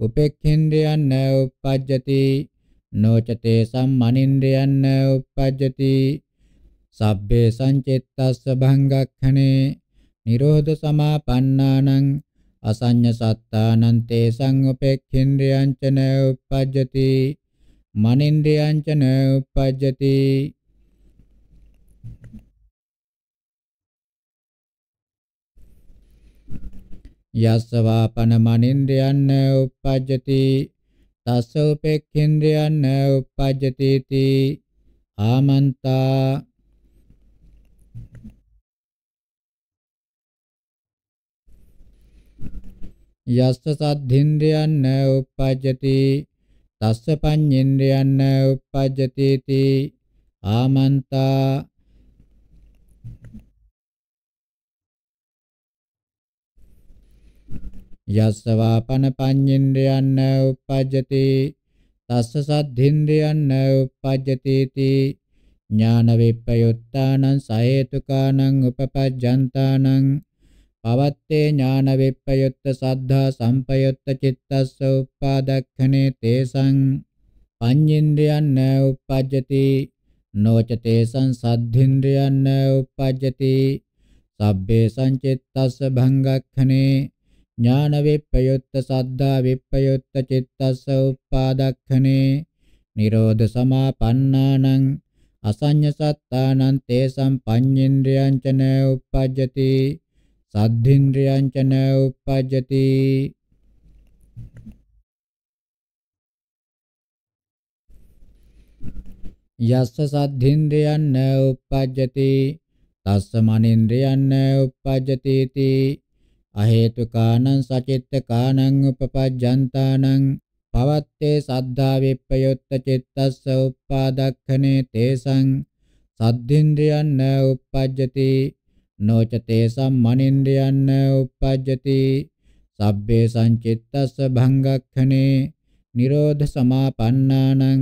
උපේක්ඛින්ද්‍රයන් උප්පජ්ජති නොචතේ සම්මනින්ද්‍රයන් උප්පජ්ජති සබ්බේ සංචිත්තස්ස භංගක්ඛනේ නිරෝධ සමාපන්නානං අසඤ්ඤ සත්තානං තේසං උපේක්ඛින්ද්‍රයන් ච උප්පජ්ජති මනින්ද්‍රයන් ච උප්පජ්ජති යස්සවාපන මනින්ද්‍රයන් උප්පජ්ජති තස්ස උපේක්ඛින්ද්‍රයන් උප්පජ්ජති තී ආමන්තා යස්ස සද්ධින්ද්‍රයන් උප්පජ්ජති තස්ස පඤ්ඤේන්ද්‍රයන් උප්පජ්ජති තී ආමන්තා යස්ස වාපන පඤ්ඤේන්ද්‍රයන් උපජ්ජති තස්ස සද්ධින්ද්‍රයන් උපජ්ජති ති ඥාන විප්පයුත්තානං සහේතුකානං උපපජ්ජන්තානං පවත්තේ ඥාන විප්පයුත්ත සද්ධා සම්පයුත්ත චිත්තස්ස උපාදක්ඛනේ තේසං පඤ්ඤේන්ද්‍රයන් උපජ්ජති නොච තේසං සද්ධින්ද්‍රයන් උපජ්ජති සබ්බේ සංචිත්තස්ස භංගක්ඛනේ ඥාන විප්පයුත්ත සද්ධා විප්පයුත්ත චිත්තස්ස උප්පාදක්ඛනේ නිරෝධ සමාපන්නානං අසඤ්ඤ සත්තානං තේසං පඤ්ඤේන්ද්‍රයං ච න උප්පජ්ජති සද්ධින්ද්‍රයං ච න උප්පජ්ජති යස්ස සද්ධින්ද්‍රයන් න උප්පජ්ජති තස්ස මනින්ද්‍රයන් න උප්පජ්ජති අහේතුකානං සචිත්තකානං උපපජ්ජන්තානං පවත්තේ සද්ධා විප්පයොත්ත චිත්තස්ස උප්පාදක්ඛනේ තේසං සද්ධින්ද්‍රයන් න උප්පජ්ජති නොච තේසං මනින්ද්‍රයන් න උප්පජ්ජති සබ්බේ සංචිත්තස්ස භංගක්ඛනේ නිරෝධ සමාපන්නානං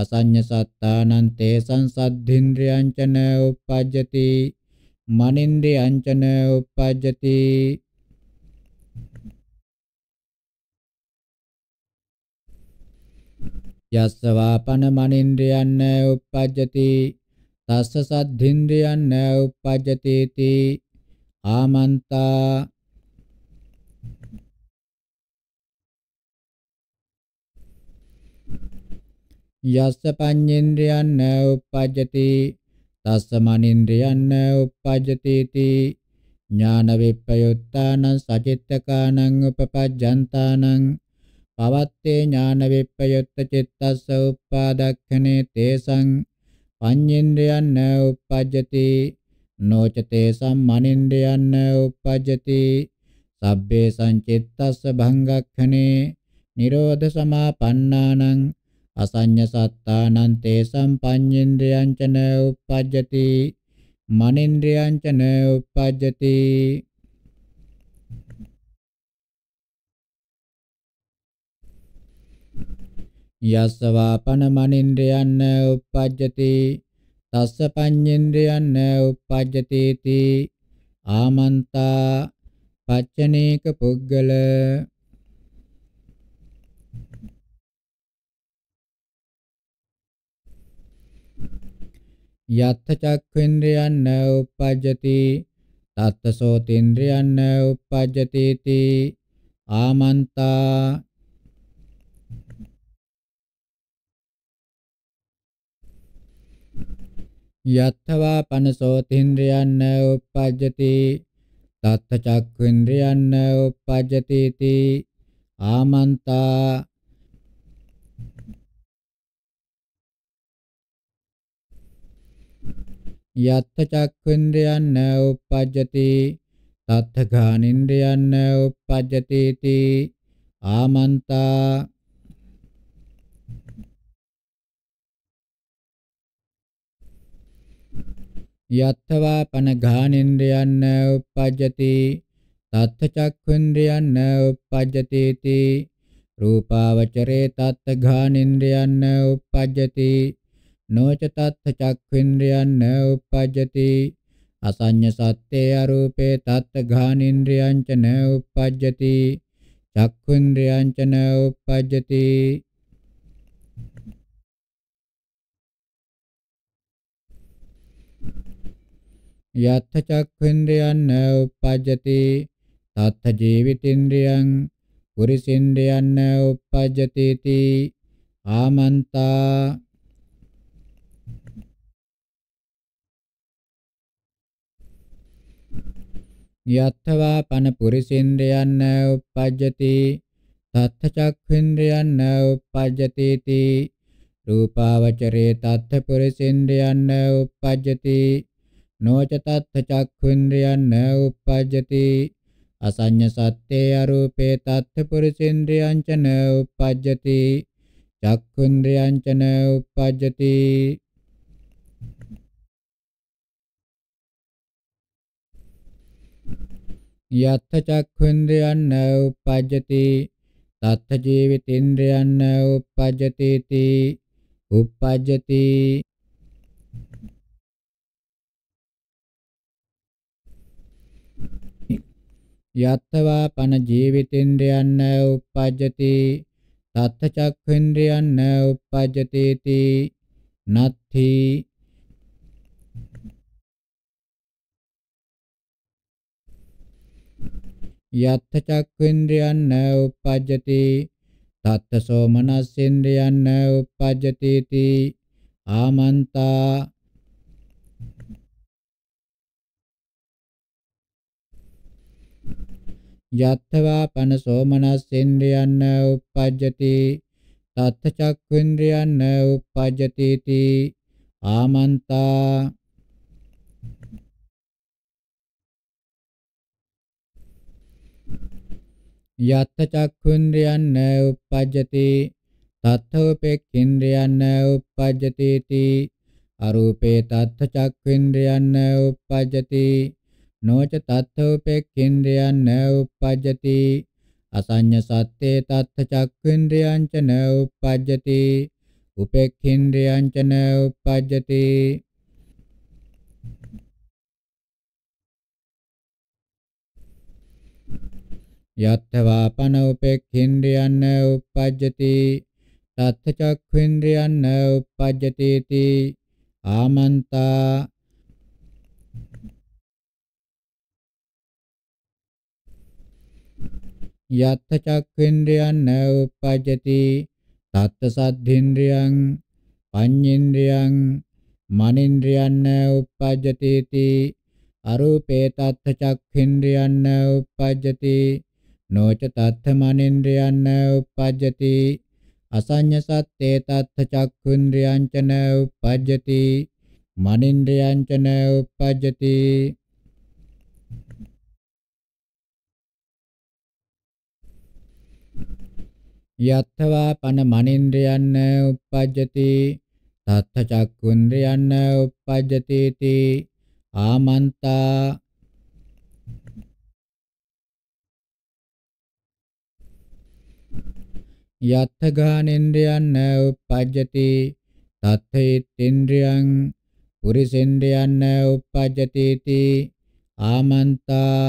අසඤ්ඤ සත්තානං තේසං සද්ධින්ද්‍රයන් ච න උප්පජ්ජති මනින්ද්‍රයන් ච න උප්පජ්ජති යස්සවාපන මනින්ද්‍රයන්න උප්පජ්ජති තස්ස සද්ධින්ද්‍රයන්න උප්පජ්ජති තී ආමන්තා යස්ස පඤ්ඤේන්ද්‍රයන්න උප්පජ්ජති තස්ස මනින්ද්‍රයන්න උප්පජ්ජති තී ඥාන විප්පයුත්තානං සචිත්තකානං උපපජ්ජන්තානං පවත්තේ ඥාන විප්පයුත්ත චිත්තස්ස උප්පාදක්ඛනේ තේසං පඤ්ඤේන්ද්‍රයන් න උප්පජ්ජති නොච තේසං මනින්ද්‍රයන් න උප්පජ්ජති සබ්බේ සංචිත්තස්ස භංගක්ඛනේ නිරෝධ සමාපන්නානං අසඤ්ඤ සත්තානං තේසං පඤ්ඤේන්ද්‍රයන් ච න උප්පජ්ජති මනින්ද්‍රයන් ච න උප්පජ්ජති යස්සවාපන මනින්ද්‍රයන්න uppajjati තස්ස පඤ්ඤේන්ද්‍රයන්න uppajjati ති ආමන්තා පච්චනේක පුද්ගල යත්ථ චක්ඛේන්ද්‍රයන්න uppajjati තත්ත සෝතේන්ද්‍රයන්න uppajjati ති ආමන්තා යත්ථවා පනසෝතින්ද්‍රයන්න උප්පජ්ජති තත්ත චක්ඛේන්ද්‍රයන්න උප්පජ්ජති ති ආමන්තා යත්ථ චක්ඛේන්ද්‍රයන්න උප්පජ්ජති තත්ත ඝානින්ද්‍රයන්න උප්පජ්ජති ති ආමන්තා යත්තවා පන ඝානෙන්ද්‍රයන් උපජ්ජති තත්ත චක්ඛුන්ද්‍රයන් උපජ්ජති ති රූපාවචරේ තත්ත ඝානෙන්ද්‍රයන් උපජ්ජති නොච තත්ත චක්ඛුන්ද්‍රයන් උපජ්ජති අසඤ්ඤ සත්‍යේ අරූපේ තත්ත ඝානෙන්ද්‍රයන් ච උපජ්ජති චක්ඛුන්ද්‍රයන් ච උපජ්ජති යත්ථ චක්ඛේන්ද්‍රයන් උපජ්ජති තත්ථ ජීවිතේන්ද්‍රයන් පුරිසේන්ද්‍රයන් උපජ්ජති ති ආමන්තා යත්වා පන පුරිසින්ද්‍රයන් උපජ්ජති තත්ථ චක්ඛේන්ද්‍රයන් උපජ්ජති ති රූපාවචරේ තත්ථ පුරිසින්ද්‍රයන් උපජ්ජති නොච තත්ථ චක්ඛුන්ද්‍රයන් න උප්පජ්ජති අසඤ්ඤ සත්‍යේ අරූපේ තත්ථ පුරිසින්ද්‍රයන් ච න උප්පජ්ජති චක්ඛුන්ද්‍රයන් ච න උප්පජ්ජති යත්ථ චක්ඛුන්ද්‍රයන් න උප්පජ්ජති තත්ථ ජීවිතේන්ද්‍රයන් න උප්පජ්ජති ති උප්පජ්ජති යත්තවා පන ජීවිතේන්ද්‍රයන් උප්පජ්ජති තත්ත චක්ඛේන්ද්‍රයන් උප්පජ්ජති තී නත්ථි යත්ත චක්ඛේන්ද්‍රයන් උප්පජ්ජති තත්ත සෝමනස්සේන්ද්‍රයන් උප්පජ්ජති තී ආමන්තා යත්තවා පනසෝ මනස්සෙන්ද්‍රයන්න උප්පජ්ජති තත්ත චක්ඛුන්ද්‍රයන්න උප්පජ්ජති තී ආමන්තා යත්ත චක්ඛුන්ද්‍රයන්න උප්පජ්ජති තත්ත උපේක්ඛින්ද්‍රයන්න උප්පජ්ජති තී අරූපේ තත්ත චක්ඛුන්ද්‍රයන්න උප්පජ්ජති නොච තත්ථෝපේක්ඛින්ද්‍රයන් න උප්පජ්ජති අසඤ්ඤ සත්තේ තත්ථ චක්ඛින්ද්‍රයන් ච න උප්පජ්ජති උපේක්ඛින්ද්‍රයන් ච න උප්පජ්ජති යත්තවා පන උපේක්ඛින්ද්‍රයන් න උප්පජ්ජති තත්ථ චක්ඛින්ද්‍රයන් න උප්පජ්ජති ආමන්තා යත්ත චක්ඛේන්ද්‍රයන් න උපජ්ජති තත්ත සද්ධේන්ද්‍රයන් පඤ්ඤේන්ද්‍රයන් මනේන්ද්‍රයන් න උපජ්ජති තී අරූපේ තත්ත චක්ඛේන්ද්‍රයන් න උපජ්ජති නොච තත්ත මනේන්ද්‍රයන් න උපජ්ජති අසඤ්ඤ සත්තේ තත්ත චක්ඛේන්ද්‍රයන් ච න උපජ්ජති මනින්ද්‍රයං ච න උපජ්ජති යත්වා පන මනින්ද්‍රයන්න uppajjati තත්ත චක්කුන්ද්‍රයන්න uppajjati ති ආමන්තා යත්ථ ගානේන්ද්‍රයන්න uppajjati තත්තේතේන්ද්‍රයන් පුරිසේන්ද්‍රයන්න uppajjati ති ආමන්තා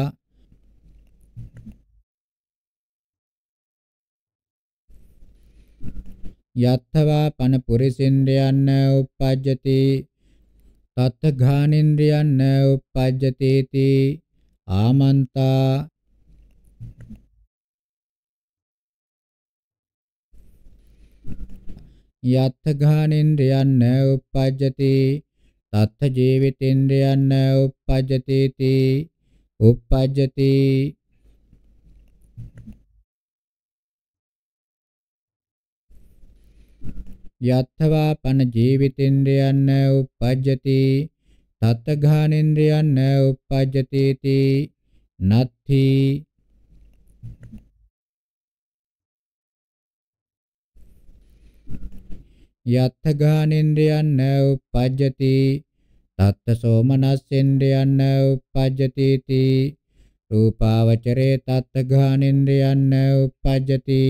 යත්තවා පන පුරිසින්ද්‍රයන් උප්පජ්ජති තත් ඝානින්ද්‍රයන් උප්පජ්ජති ආමන්තා යත්ථ ඝානින්ද්‍රයන් උප්පජ්ජති තත්ථ ජීවිතේන්ද්‍රයන් උප්පජ්ජති උප්පජ්ජති යත්තවාපන ජීවිතේන්ද්‍රයන් උපජ්ජති තත්ඝානේන්ද්‍රයන් උපජ්ජති ති නත්ථි යත්තඝානේන්ද්‍රයන් උපජ්ජති තත්ත සෝමනස්සේන්ද්‍රයන් උපජ්ජති ති රූපාවචරේ තත්ත ඝානෙන්ද්‍රයන් උපජ්ජති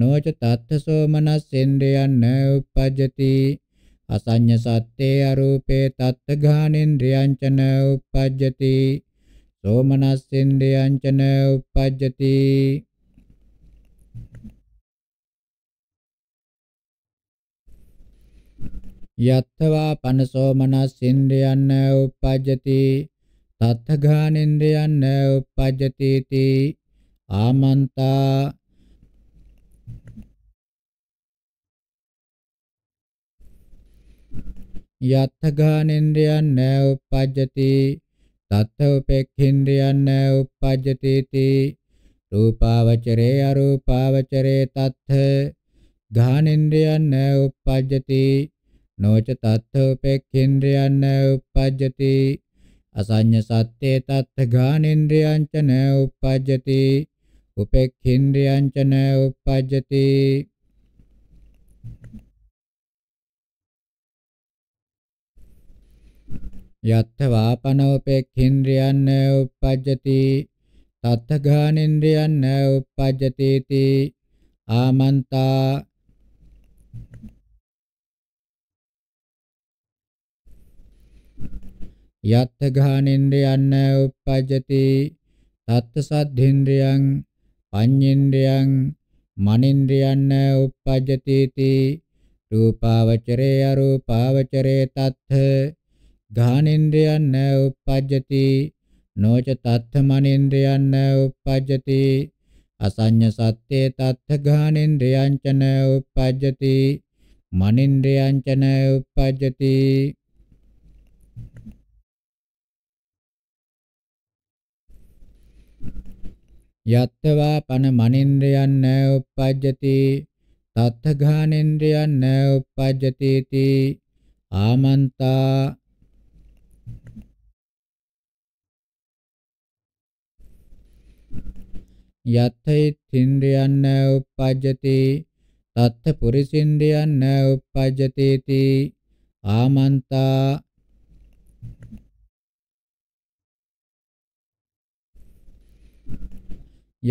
නොච තත්ථසෝ මනස්සෙන්ද්‍රයන් න උපජ්ජති අසඤ්ඤ සත්තේ අරූපේ තත්ත ගානෙන්ද්‍රයන් ච න උපජ්ජති සෝ මනස්සෙන්ද්‍රයන් ච න උපජ්ජති යත්තවා පනසෝ මනස්සෙන්ද්‍රයන් න උපජ්ජති තත්ත ගානෙන්ද්‍රයන් න උපජ්ජති ආමන්තා යත්ථගානෙන්ද්‍රයන් නෑ උපජ්ජති තත්ත උපේක්ඛින්ද්‍රයන් නෑ උපජ්ජති තී රූපාවචරේ අරූපාවචරේ තත්ථ ගානෙන්ද්‍රයන් නෑ උපජ්ජති නොච තත්ත උපේක්ඛින්ද්‍රයන් නෑ උපජ්ජති අසඤ්ඤ සත්‍යේ තත්ත ගානෙන්ද්‍රයන් ච නෑ උපජ්ජති උපේක්ඛින්ද්‍රයන් ච නෑ උපජ්ජති යත්තවාපනෝපෙක්ඛින්ද්‍රයන් උප්පජ්ජති තත්තඝානින්ද්‍රයන් උප්පජ්ජති ති ආමන්තා යත්තඝානින්ද්‍රයන් උප්පජ්ජති තත්තසද්ධින්ද්‍රයන් පඤ්ඤේන්ද්‍රයන් මනින්ද්‍රයන් උප්පජ්ජති ති රූපාවචරේ අරූපාවචරේ තත්ථ ගාහනෙන්ද්‍රයන් න උප්පජ්ජති නොච තත්ථමනෙන්ද්‍රයන් න උප්පජ්ජති අසඤ්ඤ සත්‍යේ තත්ථ ගාහනෙන්ද්‍රයන් ච න උප්පජ්ජති මනින්ද්‍රයන් ච න උප්පජ්ජති යත්තවා පන මනින්ද්‍රයන් න උප්පජ්ජති තත්ථ ගාහනෙන්ද්‍රයන් න උප්පජ්ජති ආමන්තා යත්තේත්ින්ද්‍රයන් න උපජ්ජති තත්ත පුරිසින්ද්‍රයන් න උපජ්ජති ආමන්තා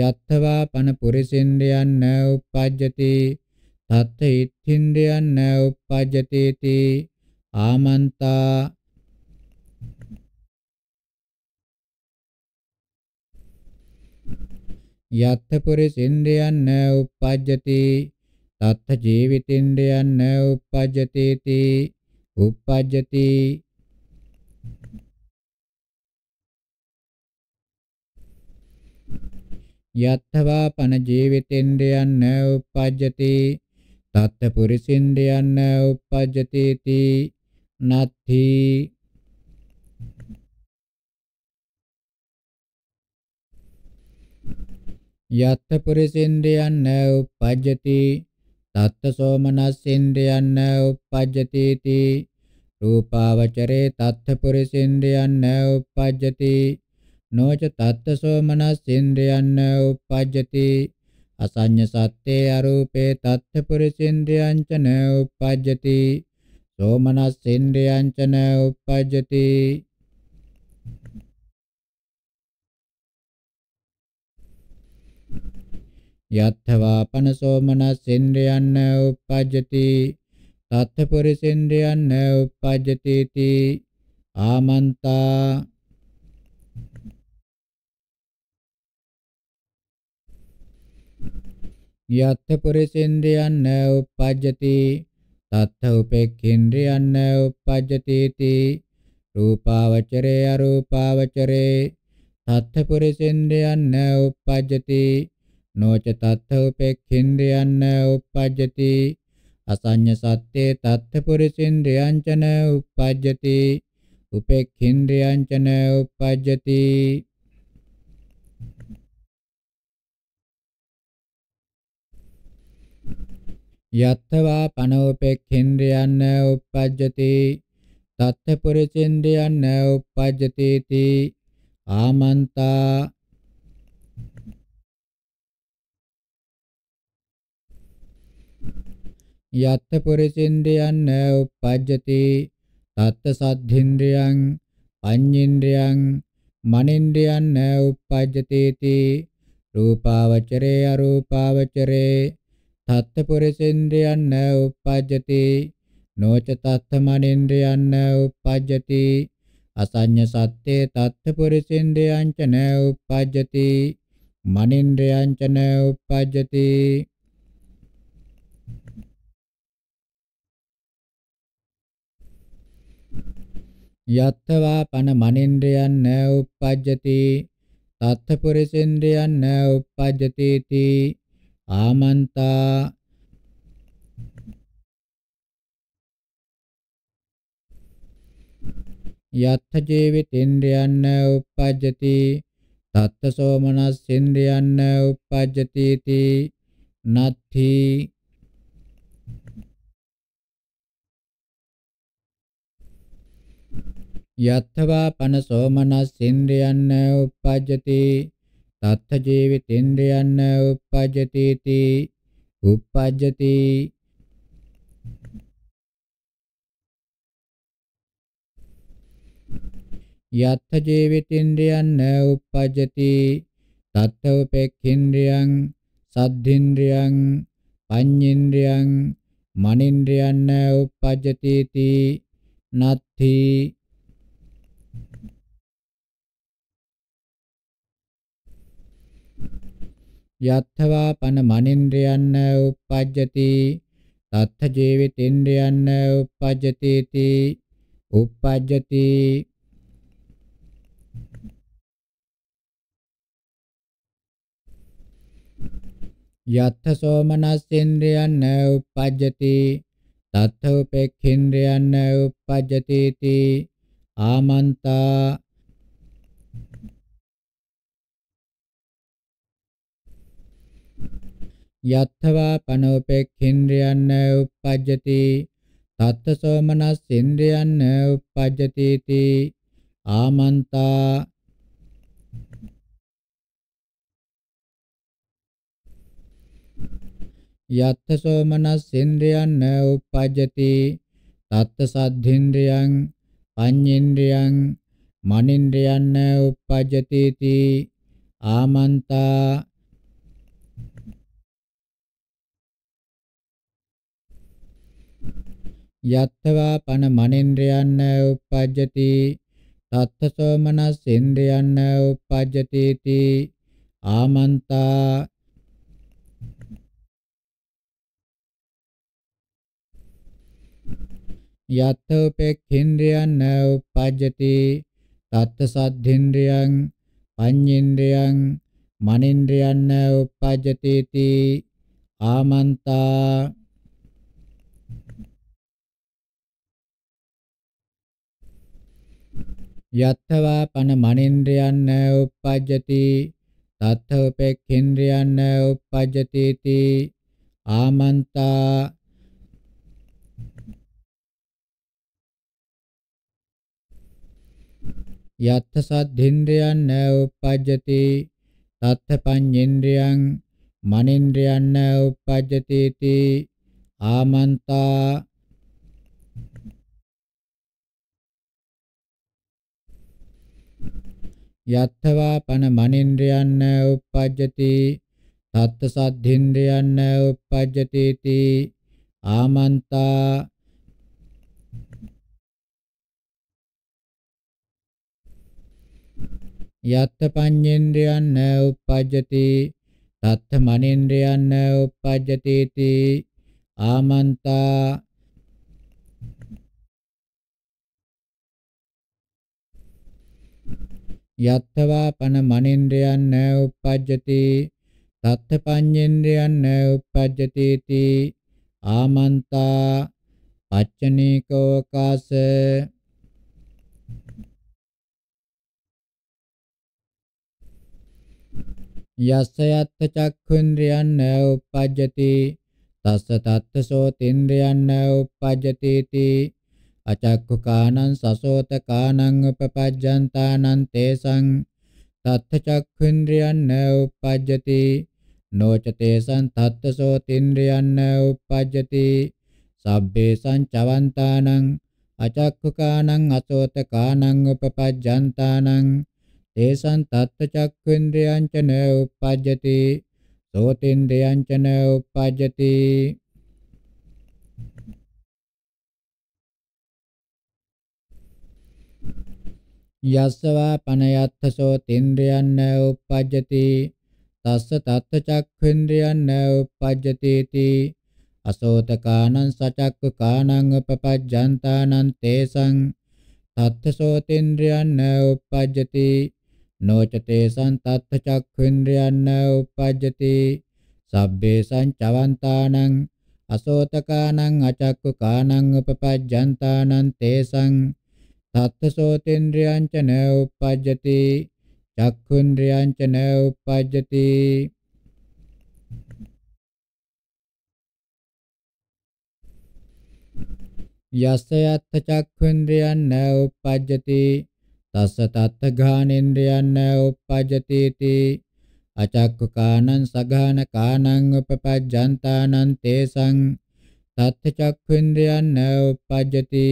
යත්තවා පන පුරිසින්ද්‍රයන් න උපජ්ජති තත්ත ඉත්තින්ද්‍රයන් න උපජ්ජති ආමන්තා යත්තපරිසින්දයන් උප්පජ්ජති තත්ත ජීවිතින්දයන් උප්පජ්ජති තී උප්පජ්ජති යත්තවා පන ජීවිතෙන්දයන් උප්පජ්ජති තත්ත පුරිසින්දයන් උප්පජ්ජති තී නත්ථී යත්ත පුරිසින්ද්‍රයන්න උපජ්ජති තත්ත සෝමනස්සින්ද්‍රයන්න උපජ්ජති තී රූපාවචරේ තත්ත පුරිසින්ද්‍රයන්න උපජ්ජති නොච තත්ත සෝමනස්සින්ද්‍රයන්න උපජ්ජති අසඤ්ඤ සත්තේ අරූපේ තත්ත පුරිසින්ද්‍රයන්ච න උපජ්ජති සෝමනස්සින්ද්‍රයන්ච න උපජ්ජති यथवा पनसो मनसेन्द्रियान्न उपजति तत्थपुरीन्द्रियान्न उपजती आमता यथपुरीन्द्रियान्न उपजति तत्थ उपेक्षेन्द्रियान्न उपजती रूपावचरे अरूपावचरे तत्थपुरीन्द्रियान्न उपजती නොච තත්ථ උපේක්ඛින්ද්‍රයන් උප්පජ්ජති අසඤ්ඤ සත්‍යේ තත්ථ පුරිසින්ද්‍රයන්චන උප්පජ්ජති උපේක්ඛින්ද්‍රයන්චන උප්පජ්ජති යත්තවා පනෝපේක්ඛින්ද්‍රයන් උප්පජ්ජති තත්ථ පුරිසින්ද්‍රයන් උප්පජ්ජති ආමන්තා යත්ත පුරිසින්ද්‍රයන් උපජ්ජති තත්ත සද්ධින්ද්‍රයන් පඤ්ඤේන්ද්‍රයන් මනින්ද්‍රයන් උපජ්ජතේති රූපාවචරේ අරූපාවචරේ තත්ත පුරිසින්ද්‍රයන් උපජ්ජති නොච තත්ත මනින්ද්‍රයන් උපජ්ජති අසඤ්ඤ සත්තේ තත්ත පුරිසින්ද්‍රයන් ච උපජ්ජති මනින්ද්‍රයන් ච උපජ්ජති යත්තවා පන මනින්ද්‍රයන් න උප්පජ්ජති තත්ත පුරිසින්ද්‍රයන් න උප්පජ්ජති තී ආමන්තා යත්ථ ජීවිතේන්ද්‍රයන් න උප්පජ්ජති තත්ත සෝමනස් ඉන්ද්‍රයන් න උප්පජ්ජති තී නත්ථී යත්වා පන සෝමනස්සින්ද්‍රයන්න උප්පජ්ජති තත්ථ ජීවිතේන්ද්‍රයන්න උප්පජ්ජති තී උප්පජ්ජති යත්ථ ජීවිතේන්ද්‍රයන්න උප්පජ්ජති තත්ථ උපේක්ඛින්ද්‍රයන් සද්ධින්ද්‍රයන් පඤ්ඤේන්ද්‍රයන් මනින්ද්‍රයන්න උප්පජ්ජති තී නත්ථී යත්වා පන මනින්ද්‍රයන්න uppajjati තත්ථ ජීවිතේන්ද්‍රයන්න uppajjati ති uppajjati යත්ථ සෝමනස්සේන්ද්‍රයන්න uppajjati තත්ථ උපේක්ඛේන්ද්‍රයන්න uppajjati ති ආමන්තා යත්ථවා පනෝපේක්ඛින්ද්‍රයන් උප්පජ්ජති තත්ත සෝමනස් ඉන්ද්‍රයන් උප්පජ්ජති ති ආමන්තා යත්ථ සෝමනස් ඉන්ද්‍රයන් උප්පජ්ජති තත්ත සද්ධින්ද්‍රයන් පඤ්ඤේන්ද්‍රයන් මනින්ද්‍රයන් උප්පජ්ජති ති ආමන්තා යත්තවා පන මනින්ද්‍රයන්න උපජ්ජති තත්ත සෝමනස් ඉන්ද්‍රයන්න උපජ්ජති තී ආමන්තා යත්ත උපේක්ඛින්ද්‍රයන් න උපජ්ජති තත්ත සද්ධින්ද්‍රයන් පඤ්ඤේන්ද්‍රයන් මනින්ද්‍රයන් න උපජ්ජති තී ආමන්තා යත්තවා පන මනින්ද්‍රයන්න උප්පජ්ජති තත්ථ උපේක්ඛේන්ද්‍රයන්න උප්පජ්ජති තී ආමන්තා යත්ථ සද්ධින්ද්‍රයන් න උප්පජ්ජති තත්ථ පඤ්ඤේන්ද්‍රයන් මනින්ද්‍රයන් න උප්පජ්ජති ති ආමන්තා යත්ථවා පන මනින්ද්‍රයන්න උප්පජ්ජති තත්ත සද්ධින්ද්‍රයන්න උප්පජ්ජති තී ආමන්තා යත්ථ පඤ්ඤේන්ද්‍රයන්න උප්පජ්ජති තත්ත මනින්ද්‍රයන්න උප්පජ්ජති තී ආමන්තා යත්තවා පන මනෙන්ද්‍රයන් න උප්පජ්ජති තත්ත පඤ්ඤේන්ද්‍රයන් න උප්පජ්ජති ති ආමන්තා පච්චනීකෝ කාස යස්ස යත්ත චක්ඛුන්ද්‍රයන් න උප්පජ්ජති තස්ස තත්ත සෝතේන්ද්‍රයන් න උප්පජ්ජති ති අචක්ඛුකානං සසෝතකානං උපපජ්ජන්තානං තේසං තත්ථචක්ඛුන්ද්‍රියන් න උපපජ්ජති නොච තේසං තත්තසෝතින්ද්‍රියන් න උපපජ්ජති සබ්බේසං චවන්තානං අචක්ඛුකානං අසෝතකානං උපපජ්ජන්තානං තේසං තත්ථචක්ඛුන්ද්‍රියං ච න උපපජ්ජති සෝතින්ද්‍රියං ච න උපපජ්ජති යස්සවා පනයත්තසෝ තේන්ද්‍රයන් උප්පජ්ජති තස්ස තත්ත චක්ඛේන්ද්‍රයන් උප්පජ්ජති තී අසෝතකානං සචක්ඛකානං උපපජ්ජන්තානං තේසං තත්ත සෝතේන්ද්‍රයන් උප්පජ්ජති නොච තේසං තත්ත චක්ඛේන්ද්‍රයන් උප්පජ්ජති සබ්බේසං චවන්තානං අසෝතකානං අචක්ඛකානං උපපජ්ජන්තානං තේසං සත්තසෝතේන්ද්‍රයන් ච න උපජ්ජති චක්ඛුන්ද්‍රයන් ච න උපජ්ජති යස්ස යත්ථ චක්ඛුන්ද්‍රයන් න උපජ්ජති තස්ස තත්ථ ඝානේන්ද්‍රයන් න උපජ්ජති ති අචක්ඛ කානං සඝාන කානං උපපජ්ජන්තානං තේසං තත්ථ චක්ඛුන්ද්‍රයන් න උපජ්ජති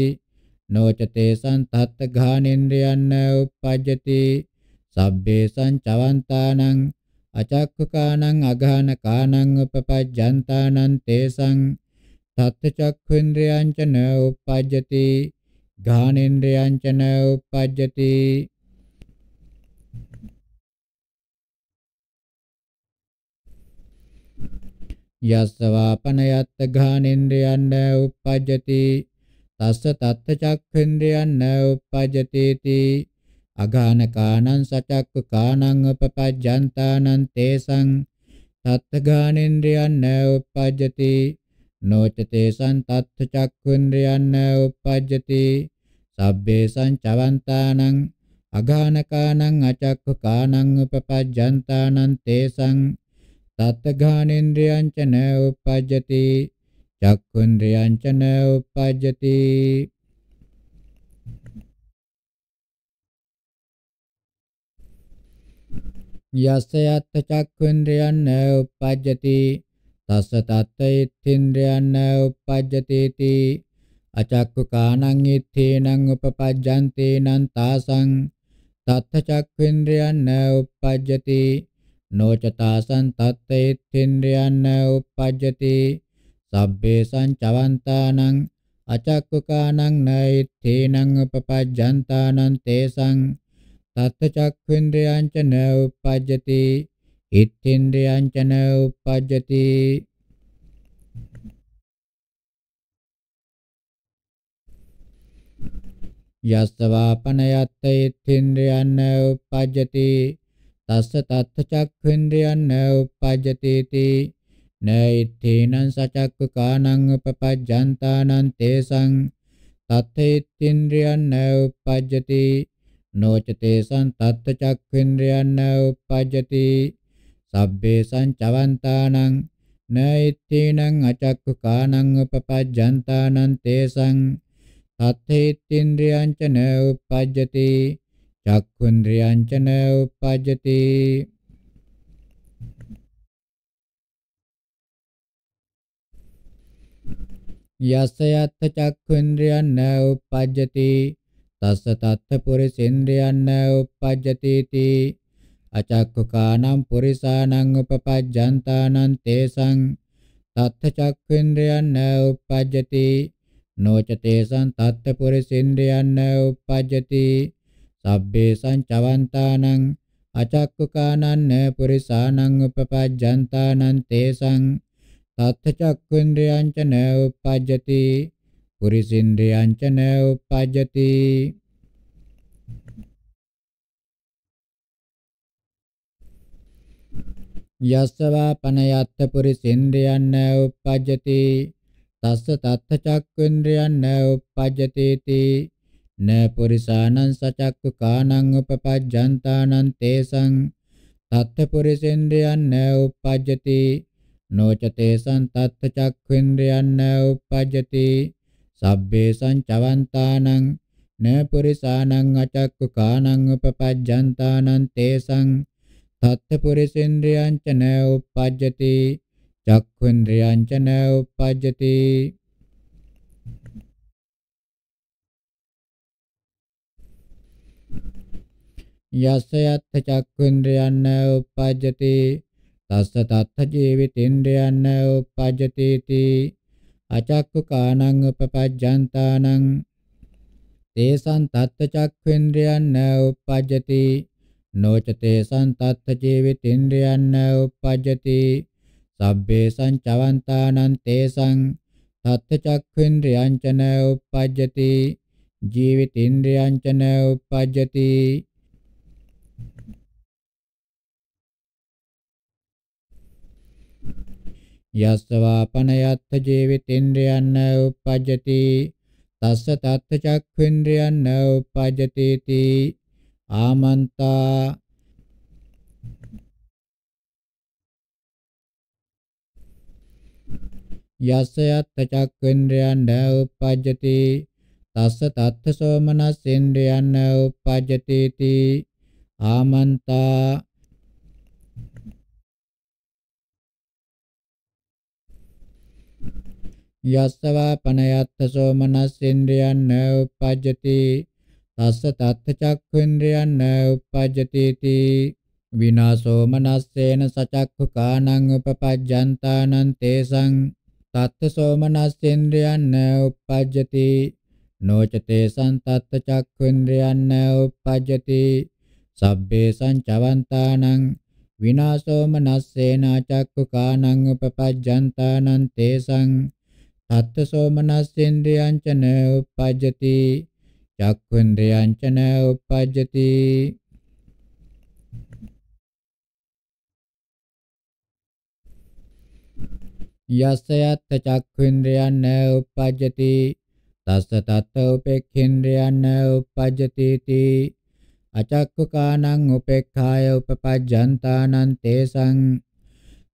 නොචතේ සන්තත් ගානේන්ද්‍රයන් උප්පජ්ජති සබ්බේ සංචවන්තානං අචක්ඛකානං අඝානකානං උපපජ්ජන්තානං තේසං තත් චක්ඛේන්ද්‍රයන් ච න උප්පජ්ජති ගානේන්ද්‍රයන් ච න උප්පජ්ජති යස්සවාපනයත් ගානේන්ද්‍රයන් උප්පජ්ජති තස්ස තත්තචක්ඛෙන්ද්‍රයන් උපජ්ජතේති අගාන කානං සචක්ක කානං උපපජ්ජන්තානං තේසං තත්තගානේන්ද්‍රයන් උපජ්ජති නොච තේසං තත්තචක්ඛෙන්ද්‍රයන් උපජ්ජති සබ්බේසං චවන්තානං අගානකානං අචක්ක කානං උපපජ්ජන්තානං තේසං තත්තගානේන්ද්‍රයන් ච උපජ්ජති චක්කුන්ද්‍රයන්ච න උපජ්ජති යස්ස යත් චක්ඛුන්ද්‍රයන් න උපජ්ජති තස්ස තත්ත ඉත්ථින්ද්‍රයන් න උපජ්ජති ති අචක්ඛු කාණං ඉත්ථේනං උපපජ්ජන්තේ නං තාසං තත්ත චක්ඛුන්ද්‍රයන් න උපජ්ජති නොච තාසං තත්ත ඉත්ථින්ද්‍රයන් න උපජ්ජති sabbesam cavantānaṁ අචක්කකානං නෛත්තේනං උපපජ්ජන්තානං තේසං තත්තචක්ඛුන්ද්‍රයං ච න උපපජ්ජති ඉත්තේන්ද්‍රයං ච න උපපජ්ජති යස්සවාපනයත්ත ඉත්තේන්ද්‍රයන් න උපපජ්ජති තස්ස තත්තචක්ඛුන්ද්‍රයන් න උපපජ්ජති තී නෛත්තේනං සචක්ක කානං උපපජ්ජන්තානං තේසං තත්තේත්ත්‍ේන්ද්‍රයන් උපපජ්ජති නොච තේසං තත්ත චක්ඛේන්ද්‍රයන් උපපජ්ජති සබ්බේ සංචවන්තානං නෛත්තේනං අචක්ක කානං උපපජ්ජන්තානං තේසං තත්තේත්ත්‍ේන්ද්‍රයන් ච උපපජ්ජති චක්ඛුන්ද්‍රයන් ච උපපජ්ජති යස්සයත්ථ චක්ඛුන්ද්‍රයන් න උපජ්ජති තස්ස තත්ථ පුරිසින්ද්‍රයන් න උපජ්ජති තී අචක්ඛකානම් පුරිසානං උපපජ්ජන්තානං තේසං තත්ථ චක්ඛුන්ද්‍රයන් න උපජ්ජති නොච තේසං තත්ථ පුරිසින්ද්‍රයන් න උපජ්ජති සබ්බේ සංචවන්තානං අචක්කුකානන්න පුරිසානං උපපජ්ජන්තානං තේසං තත්ත චක්ඛුන්ද්‍රයන්ච න උපජ්ජති පුරිසින්ද්‍රයන්ච න උපජ්ජති යස්සවා පනයත්ත පුරිසින්ද්‍රයන් න උපජ්ජති තස්ස තත්ත චක්ඛුන්ද්‍රයන් න උපජ්ජති න පුරිසානං සචක්ඛු කානං උපපජ්ජන්තානං තේසං තත්ත පුරිසින්ද්‍රයන් න උපජ්ජති නොචතේ සන්තත්ත චක්ඛේන්ද්‍රයන් උපජ්ජති සබ්බේ සංචවන්තානං න පුරිසානං අචක්ඛානං උපපජ්ජන්තානං තේසං තත්ත පුරිසේන්ද්‍රයන් ච න උපජ්ජති චක්ඛේන්ද්‍රයන් ච න උපජ්ජති යස්ස යත්ත චක්ඛේන්ද්‍රයන් උපජ්ජති තස්ස තත්ථ ජීවිතේන්ද්‍රයන් උපජ්ජතේති අචක්කු කාණං උපපජ්ජන්තානං තේසං තත්ථ චක්ඛේන්ද්‍රයන් උපජ්ජති නොචතේ සන්තත්ථ ජීවිතේන්ද්‍රයන් උපජ්ජති සබ්බේ සංචවන්තානං තේසං තත්ථ චක්ඛේන්ද්‍රයන් චන උපජ්ජති ජීවිතේන්ද්‍රයන් චන උපජ්ජති යස්සවාපනයත්ථ ජීවිතේන්ද්‍රයන් උපජ්ජති තස්ස තත්ථ චක්ඛේන්ද්‍රයන් උපජ්ජති තී ආමන්තා යස්ස යත්ථ චක්ඛේන්ද්‍රයන් උපජ්ජති තස්ස තත්ථ සෝමනස්සේන්ද්‍රයන් උපජ්ජති තී ආමන්තා යස්සවා පනයත්ත සෝමනස්සින්ද්‍රියන් න උපජ්ජති තස්ස තත්ත චක්ඛුන්ද්‍රියන් න උපජ්ජති තී විනාසෝ මනස්සේන සචක්ඛු කාණං උපපජ්ජන්තානං තේසං තත්ත සෝමනස්සේන්ද්‍රයන් න උපපජ්ජති නොච තේසං තත්ත චක්ඛුන්ද්‍රයන් න උපපජ්ජති සබ්බේ සංචවන්තානං විනාසෝ මනස්සේන චක්ඛු කාණං උපපජ්ජන්තානං තේසං අත්ථ සෝමනස්සේන්ද්‍රයං චන උප්පජ්ජති චක්ඛුන්ද්‍රයං චන උප්පජ්ජති යස්සයත් චක්ඛුන්ද්‍රයන් න උප්පජ්ජති තස්ස තත්ත උපේක්ඛේන්ද්‍රයන් න උප්පජ්ජති ති අචක්ඛකානං උපේක්ඛාය උපපජ්ජන්තානං තේසං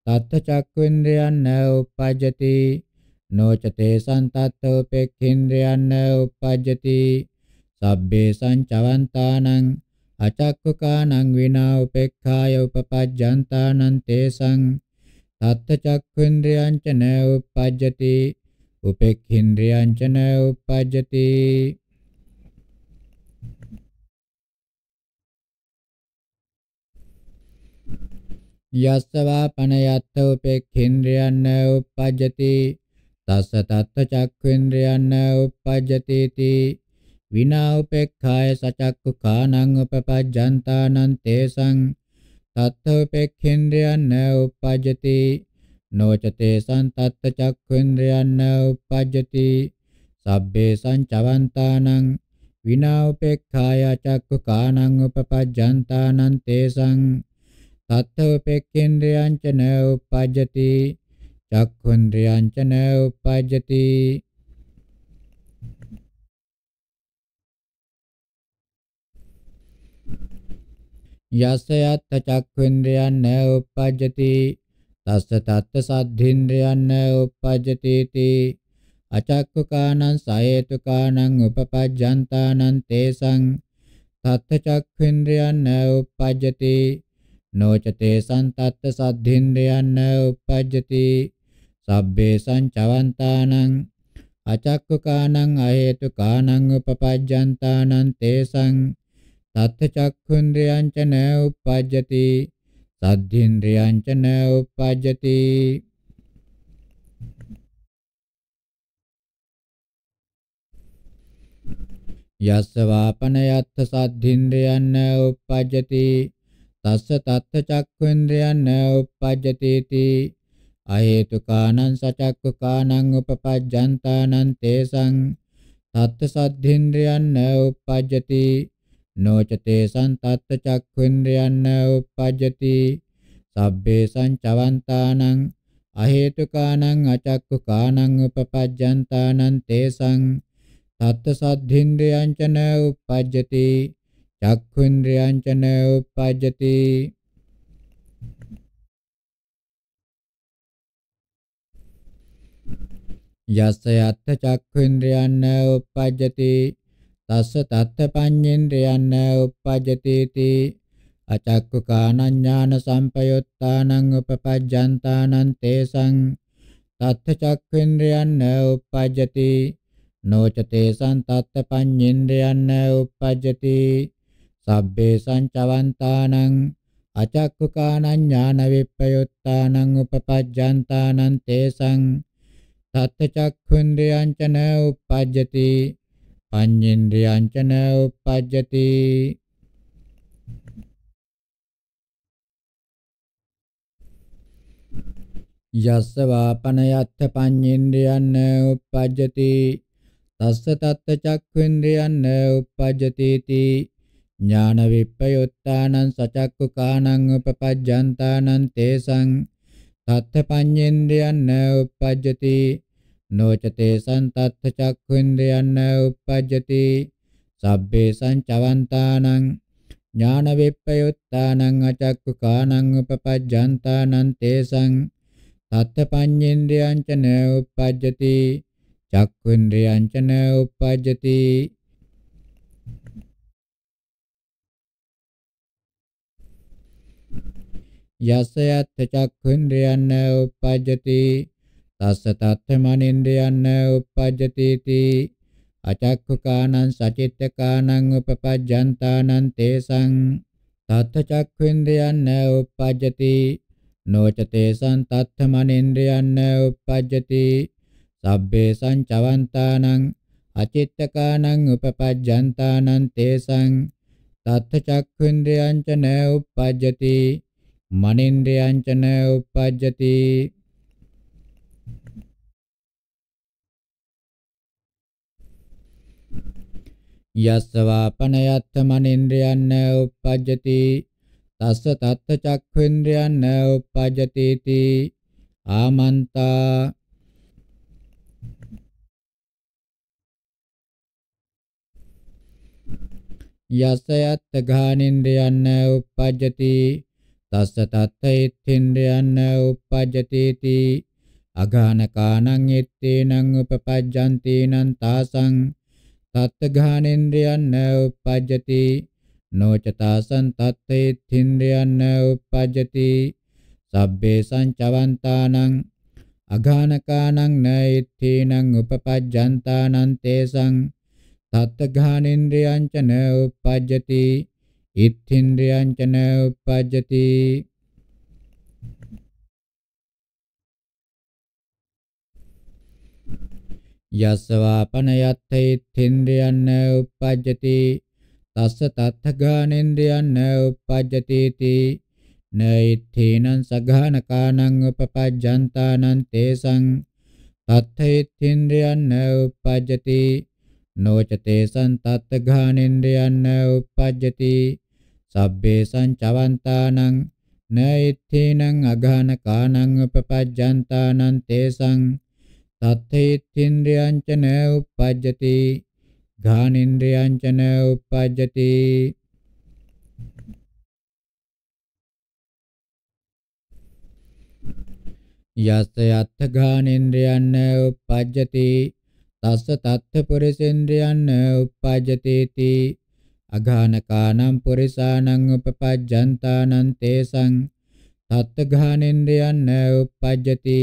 තත්ත චක්ඛුන්ද්‍රයන් න උප්පජ්ජති නොචතේ සන්තත්තෝ පෙක්ඛින්ද්‍රයන් උපජ්ජති සබ්බේ සංචවන්තානං අචක්ඛකානං විනා උපේක්ඛාය උපපජ්ජන්තානං තේසං තත්ත චක්ඛේන්ද්‍රයන් ච න උපජ්ජති උපේක්ඛේන්ද්‍රයන් ච න උපජ්ජති යස්සවා පනයත්ත උපේක්ඛේන්ද්‍රයන් උපජ්ජති තස්ස තත්ත චක්ඛේන්ද්‍රයන් උප්පජ්ජති තී විනා උපේක්ඛාය සචක්ඛු කානං උපපජ්ජන්තානං තේසං තත්ත උපේක්ඛේන්ද්‍රයන් උප්පජ්ජති නොචතේ සන්තත්ත චක්ඛේන්ද්‍රයන් උප්පජ්ජති සබ්බේ සංචවන්තානං විනා උපේක්ඛාය චක්ඛු කානං උපපජ්ජන්තානං තේසං තත්ත උපේක්ඛේන්ද්‍රයන් ච උප්පජ්ජති චක්ඛුන්ද්‍රයං ච න උපජ්ජති යස්සයත් චක්ඛුන්ද්‍රයන් න උපජ්ජති තස්ස තත්ත සද්ධින්ද්‍රයන් න උපජ්ජති ති අචක්ඛකානං සයේතුකානං උපපජ්ජන්තානං තේසං තත්ත චක්ඛුන්ද්‍රයන් න උපජ්ජති නොච තේසං තත්ත සද්ධින්ද්‍රයන් න උපජ්ජති සබ්බේ සංචවන්තානං අචක්කකානං අහේතුකානං උපපජ්ජන්තානං තේසං තත්ත චක්ඛුන්ද්‍රයං ච න උපපජ්ජති සද්ධින්ද්‍රයං ච න උපපජ්ජති යස්ස වාපනයත්ථ සද්ධින්ද්‍රයන් න උප්පජ්ජති තස්ස තත්ථ චක්ඛුන්ද්‍රයන් න උප්පජ්ජති තී අහේතු කානං සචක්ක කානං උපපජ්ජන්තානං තේසං තත්ත සද්ධින්ද්‍රයන් න උපපජ්ජති නොච තේසං තත්ත චක්ඛුන්ද්‍රයන් න උපපජ්ජති සබ්බේ සංචවන්තානං අහේතුකානං අචක්කුකානං උපපජ්ජන්තානං තේසං තත්ත සද්ධින්ද්‍රයං ච න උපපජ්ජති චක්ඛුන්ද්‍රයං ච න උපපජ්ජති යස්ස යත්ත චක්ඛේන්ද්‍රයන් උපජ්ජති තස්ස තත්ත පඤ්ඤේන්ද්‍රයන් උපජ්ජති තී අචක්ක කානඥාන සම්පයුත්තානං උපපජ්ජන්තානං තේසං තත්ත චක්ඛේන්ද්‍රයන් උපජ්ජති නොච තේසං තත්ත පඤ්ඤේන්ද්‍රයන් උපජ්ජති සබ්බේ සංචවන්තානං අචක්ක කානඥාන විප්පයුත්තානං උපපජ්ජන්තානං තේසං සත්ත්‍චක්ඛුන්ද්‍රයංච න උපජ්ජති පඤ්ඤේන්ද්‍රයංච න උපජ්ජති යස්ස වාපනයත්ථ පඤ්ඤේන්ද්‍රයන් උපජ්ජති තස්ස තත්ත චක්ඛුන්ද්‍රයන් උපජ්ජති තී ඥාන විප්පයොත්තානං සචක්කුකානං උපපජ්ජන්තානං තේසං තත්ත පඤ්ඤේන්ද්‍රයන් උපජ්ජති නොචතේ සන්තත්ථ චක්ඛුන්දයන්න උප්පජ්ජති සබ්බේ සංචවන්තානං ඥාන විප්පයුත්තානං අචක්ඛුකානං උපපජ්ජන්තානං තේසං තත්ත පඤ්ඤේන්ද්‍රයං ච න උප්පජ්ජති චක්ඛුන්ද්‍රයං ච න උප්පජ්ජති යසයත් චක්ඛුන්ද්‍රයන් උප්පජ්ජති තස්ස තත්ථමනින්ද්‍රයන් උප්පජ්ජතිති අචක්ඛුකානං සචිත්තකානං උපපජ්ජන්තානං තේසං තත්ථ චක්ඛුන්ද්‍රයන් උප්පජ්ජති නොච තේසං තත්ථමනින්ද්‍රයන් උප්පජ්ජති සබ්බේ සංචවන්තානං අචිත්තකානං උපපජ්ජන්තානං තේසං තත්ථ චක්ඛුන්ද්‍රයන් ච න උප්පජ්ජති මනින්ද්‍රයන් ච න උප්පජ්ජති යස්සවාපනයත්ත මනින්ද්‍රයන්න උප්පජ්ජති තස්ස තත්ත චක්ඛේන්ද්‍රයන්න උප්පජ්ජති තී ආමන්තා යස්සයත් ගානින්ද්‍රයන්න උප්පජ්ජති තස්ස තත්ත ඉත්ථින්ද්‍රයන්න උප්පජ්ජති තී අගානකානං ඉත්තේනං උපපජ්ජන්තේනං තාසං තත්ත්ඝානෙන්ද්‍රයන් උප්පජ්ජති නොචතාසං තත්තේත්ථින්ද්‍රයන් උප්පජ්ජති සබ්බේ සංචවන්තානං අඝානකානං නෛත්ථීනං උපපජ්ජන්තානං තේසං තත්ත්ඝානෙන්ද්‍රයන් ච උප්පජ්ජති ඉත්ථින්ද්‍රයන් ච උප්පජ්ජති යස්සවාපනයත්තේත්ථේන්ද්‍රයන් උප්පජ්ජති තස්ස තත්ථගානේන්ද්‍රයන් උප්පජ්ජති තී නෛත්ථේනං සඝානකානං උපපජ්ජන්තානං තේසං තත්ථේත්ථේන්ද්‍රයන් උප්පජ්ජති නොච තේසං තත්ථගානේන්ද්‍රයන් උප්පජ්ජති සබ්බේසං චවන්තානං නෛත්ථේනං අඝානකානං උපපජ්ජන්තානං තේසං තත්තේත්ත්‍යං න උපජ්ජති ඝානින්ද්‍රයං න උපජ්ජති යස්ස යත්ථ ඝානේන්ද්‍රයන් උපජ්ජති තස්ස තත්ථ පුරිසේන්ද්‍රයන් උපජ්ජතේති අඝානකානම් පුරිසානං උපපජ්ජන්තානං තේසං තත්ථ ඝානේන්ද්‍රයන් උපජ්ජති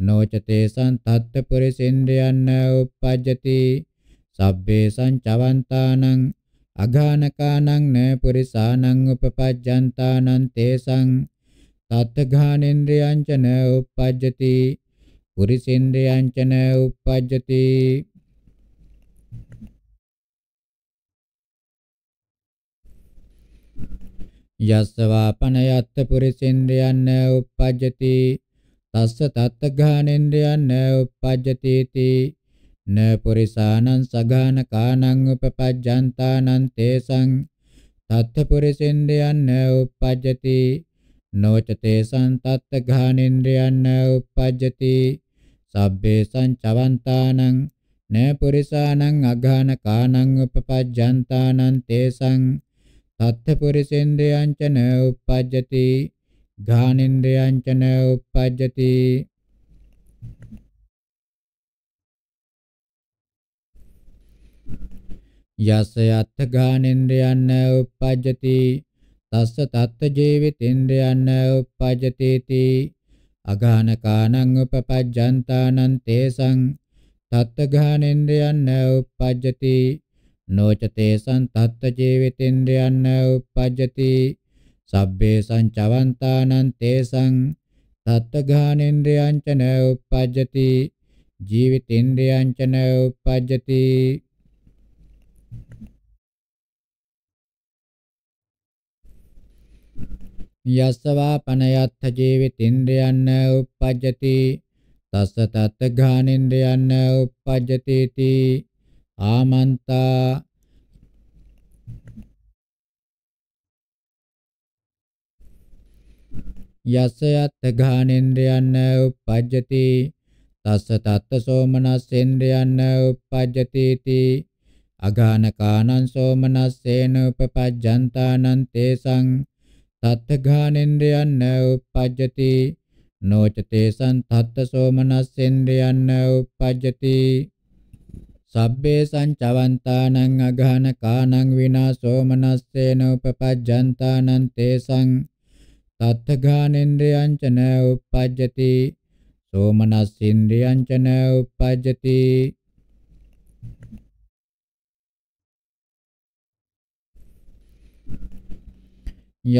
නොචතේසං තත්ත පුරිසින්ද්‍රයන් උප්පජ්ජති සබ්බේසං චවන්තානං අඝානකානං න පුරිසානං උපපජ්ජන්තානං තේසං තත්ත ඝානේන්ද්‍රයන් ච න උප්පජ්ජති පුරිසින්ද්‍රයන් ච න උප්පජ්ජති යස්සවා පනයත්ත පුරිසින්ද්‍රයන් උප්පජ්ජති තස්ස තත්තඝානෙන්ද්‍රයන් න උපපජ්ජතිති න පුරිසානං සඝාන කානං උපපජ්ජන්තානං තේසං තත්ත පුරිසෙන්ද්‍රයන් න උපපජ්ජති නොච තේසං තත්තඝානෙන්ද්‍රයන් න උපපජ්ජති සබ්බේසං චවන්තානං න පුරිසානං අඝාන කානං උපපජ්ජන්තානං තේසං තත්ත පුරිසෙන්ද්‍රයන් ච න උපපජ්ජති ඝානින්ද්‍රයන්චන uppajjati යස යත් ඝානින්ද්‍රයන් uppajjati තස්ස තත්ත ජීවිතේන්ද්‍රයන් uppajjati අඝානකානං උපපජ්ජන්තානං තේසං තත්ත ඝානෙන්ද්‍රයන් uppajjati නොච තේසං තත්ත ජීවිතේන්ද්‍රයන් uppajjati සබ්බේසං චවන්තානං තේසං තත්තඝානෙන්ද්‍රයං ච න උප්පජ්ජති ජීවිතේන්ද්‍රයං ච න උප්පජ්ජති යස්සවා පනයත්ථ ජීවිතේන්ද්‍රයන් උප්පජ්ජති තස්ස තත්තඝානෙන්ද්‍රයන් උප්පජ්ජති ආමන්තා යස්ස යත්ත ඝානෙන්ද්‍රයන් උපජ්ජති තස්ස තත්ත සෝමනස්සේන්ද්‍රයන් උපජ්ජති තී අගානකානං සෝමනස්සේන උපපජ්ජන්තානං තේසං තත්ත ඝානෙන්ද්‍රයන් උපජ්ජති නොච තේසං තත්ත සෝමනස්සේන්ද්‍රයන් උපජ්ජති සබ්බේ සංචවන්තානං අගානකානං විනා සෝමනස්සේන උපපජ්ජන්තානං තේසං තත්තගානෙන්ද්‍රයන්ච න උපජ්ජති සෝමනස්සින්ද්‍රයන්ච න උපජ්ජති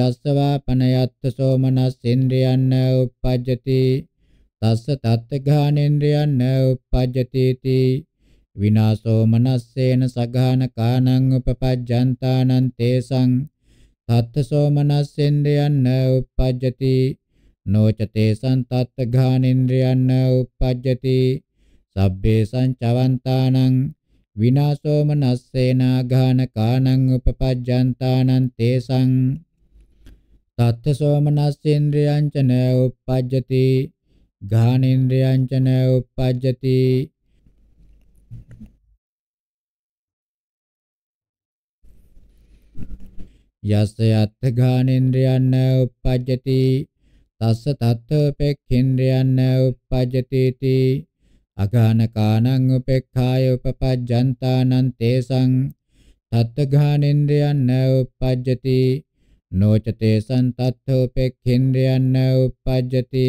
යස්සවා පනයත්ත සෝමනස්සින්ද්‍රයන් උපජ්ජති තස්ස තත්තගානෙන්ද්‍රයන් උපජ්ජති විනාසෝ මනස්සේන සගාන කානං උපපජ්ජන්තානං තේසං තත්ත සෝමනස්සෙන්ද යන්න උප්පජ්ජති නොචතේ සන්තත්ත ඝානේන්ද්‍රයන්න උප්පජ්ජති සබ්බේ සංචවන්තානං විනාසෝමනස්සේනා ඝානකානං උපපජ්ජන්තානං තේසං තත්ත සෝමනස්සේන්ද්‍රයං චන උප්පජ්ජති ඝානේන්ද්‍රයං චන උප්පජ්ජති යස්ස යත්ථ ගානේන්ද්‍රයන් උප්පජ්ජති තස්ස තත්ථපෙක්ඛේන්ද්‍රයන් උප්පජ්ජති තී අගාන කානං උපේක්ඛාය උපපජ්ජන්තානං තේසං තත්ථ ගානේන්ද්‍රයන් උප්පජ්ජති නොච තේසං තත්ථපෙක්ඛේන්ද්‍රයන් උප්පජ්ජති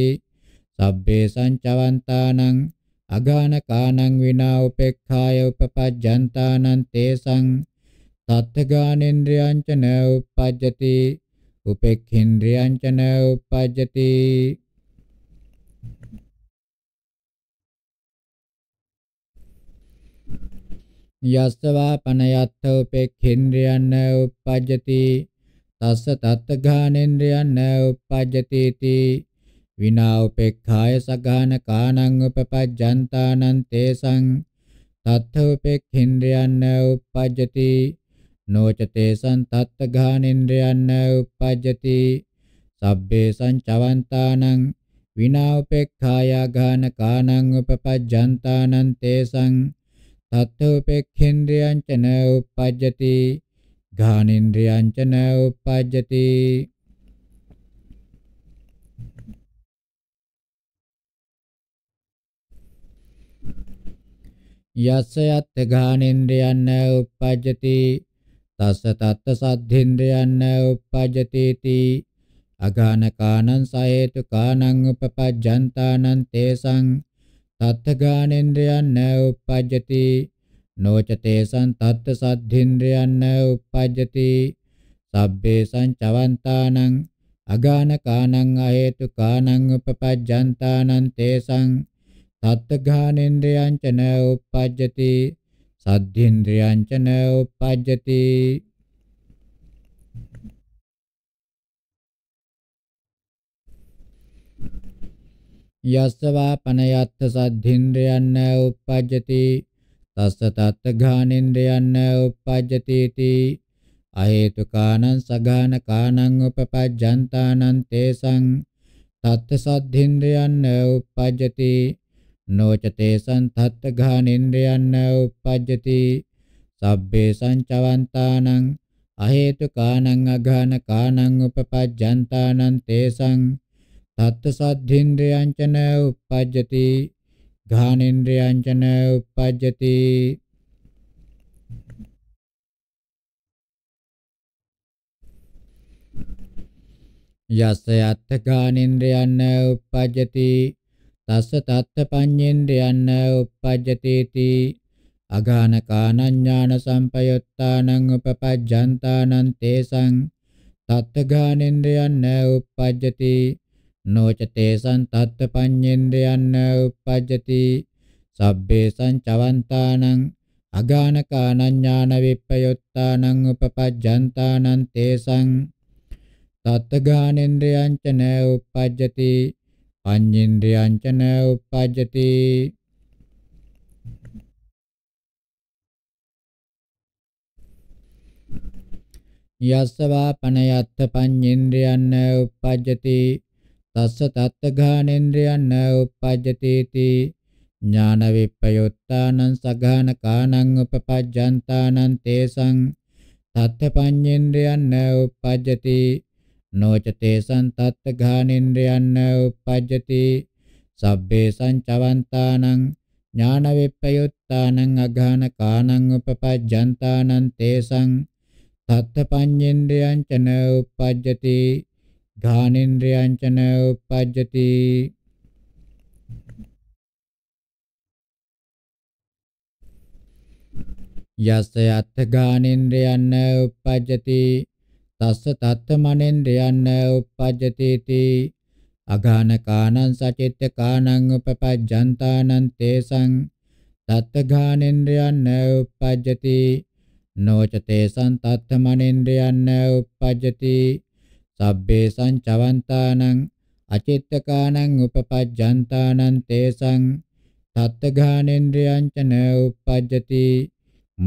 සබ්බේ සංචවන්තානං අගාන කානං විනා උපේක්ඛාය උපපජ්ජන්තානං තේසං තත්ථගානෙන්ද්‍රයන්ච න උපජ්ජති උපේක්ඛේන්ද්‍රයන්ච න උපජ්ජති යස්සවා පනයත්ථ උපේක්ඛේන්ද්‍රයන් න උපජ්ජති තස්ස තත්ථගානෙන්ද්‍රයන් න උපජ්ජති इति විනා උපේක්ඛාය සගාන කාණං උපපජ්ජන්තානං තේසං තත්ථ උපේක්ඛේන්ද්‍රයන් න උපජ්ජති නොචතේ සන්තත්ත ගානෙන්ද්‍රයන් උපජ්ජති සබ්බේ සංචවන්තානං විනා උපේක්ඛායා ගාන කානං උපපජ්ජන්තානං තේසං තත්ත උපේක්ඛේන්ද්‍රයන් චන උපජ්ජති ගානෙන්ද්‍රයන් චන උපජ්ජති යස්ස යත් ගානෙන්ද්‍රයන් උපජ්ජති තස්ස තත්ත සද්ධින්ද්‍රයන් උප්පජ්ජතිති අගානකානං සහේතුකානං උපපජ්ජන්තානං තේසං තත්තගානේන්ද්‍රයන් උප්පජ්ජති නොච තේසං තත්ත සද්ධින්ද්‍රයන් උප්පජ්ජති සබ්බේ සංචවන්තානං අගානකානං අහේතුකානං උපපජ්ජන්තානං තේසං තත්තගානේන්ද්‍රයන් ච උප්පජ්ජති සද්ධේන්ද්‍රයන්ච න උපජ්ජති යස්සවා පනයත්ත සද්ධේන්ද්‍රයන් න උපජ්ජති තස්ස තත්ත ඝානේන්ද්‍රයන් න උපජ්ජති ති අහේතුකානං සගාන කානං උපපජ්ජන්තානං තේසං තත්ත සද්ධේන්ද්‍රයන් න උපජ්ජති නොචතේ සන්තත්ත ඝානින්ද්‍රයන් උප්පජ්ජති සබ්බේ සංචවන්තානං අහේතු කානං අඝාන කානං උපපජ්ජන්තානං තේසං තත්ත සද්ධින්ද්‍රයන් චන උප්පජ්ජති ඝානින්ද්‍රයන් චන උප්පජ්ජති යස්ස යත්ථ ඝානින්ද්‍රයන් උප්පජ්ජති තස්ස තත්ත පඤ්ඤේන්ද්‍රයන් උප්පජ්ජතේති අගාන කානඥාන සම්පයුත්තානං උපපජ්ජන්තානං තේසං තත්ත ගානේන්ද්‍රයන් උප්පජ්ජති නොච තේසං තත්ත පඤ්ඤේන්ද්‍රයන් උප්පජ්ජති සබ්බේ සංචවන්තානං අගානකානඥාන විප්පයුත්තානං උපපජ්ජන්තානං තේසං තත්ත ගානේන්ද්‍රයන් ච නෑ උප්පජ්ජති පඤ්ඤේන්ද්‍රයන් ච න උපජ්ජති යස්සවා පනයත්ත පඤ්ඤේන්ද්‍රයන් න උපජ්ජති තස්ස තත්ත ඝානේන්ද්‍රයන් න උපජ්ජති ති ඥාන විප්පයොත්තානං සඝාන කාණං උපපජ්ජන්තානං තේසං තත්ත පඤ්ඤේන්ද්‍රයන් න උපජ්ජති නොචතේ සන්තත්ත ඝානින්ද්‍රයන් උපජ්ජති සබ්බේ සංචවන්තානං ඥාන විප්පයුත්තානං අඝාන කානං උපපජ්ජන්තානං තේසං තත්ත පඤ්ඤේන්ද්‍රයන් චන උපජ්ජති ඝානේන්ද්‍රයන් චන උපජ්ජති යස්ස අත්ථ ඝානේන්ද්‍රයන් උපජ්ජති තස්ස තත්තමනෙන් දයන්න උපජ්ජතිති අඝාන කානං සචිත්ත කානං උපපජ්ජන්තානං තේසං තත්තඝානෙන් දයන්න උපජ්ජති නොච තේසං තත්තමනෙන් දයන්න උපජ්ජති සබ්බේ සංචවන්තානං අචිත්තකානං උපපජ්ජන්තානං තේසං තත්තඝානෙන්ද්‍රයං ච න උපජ්ජති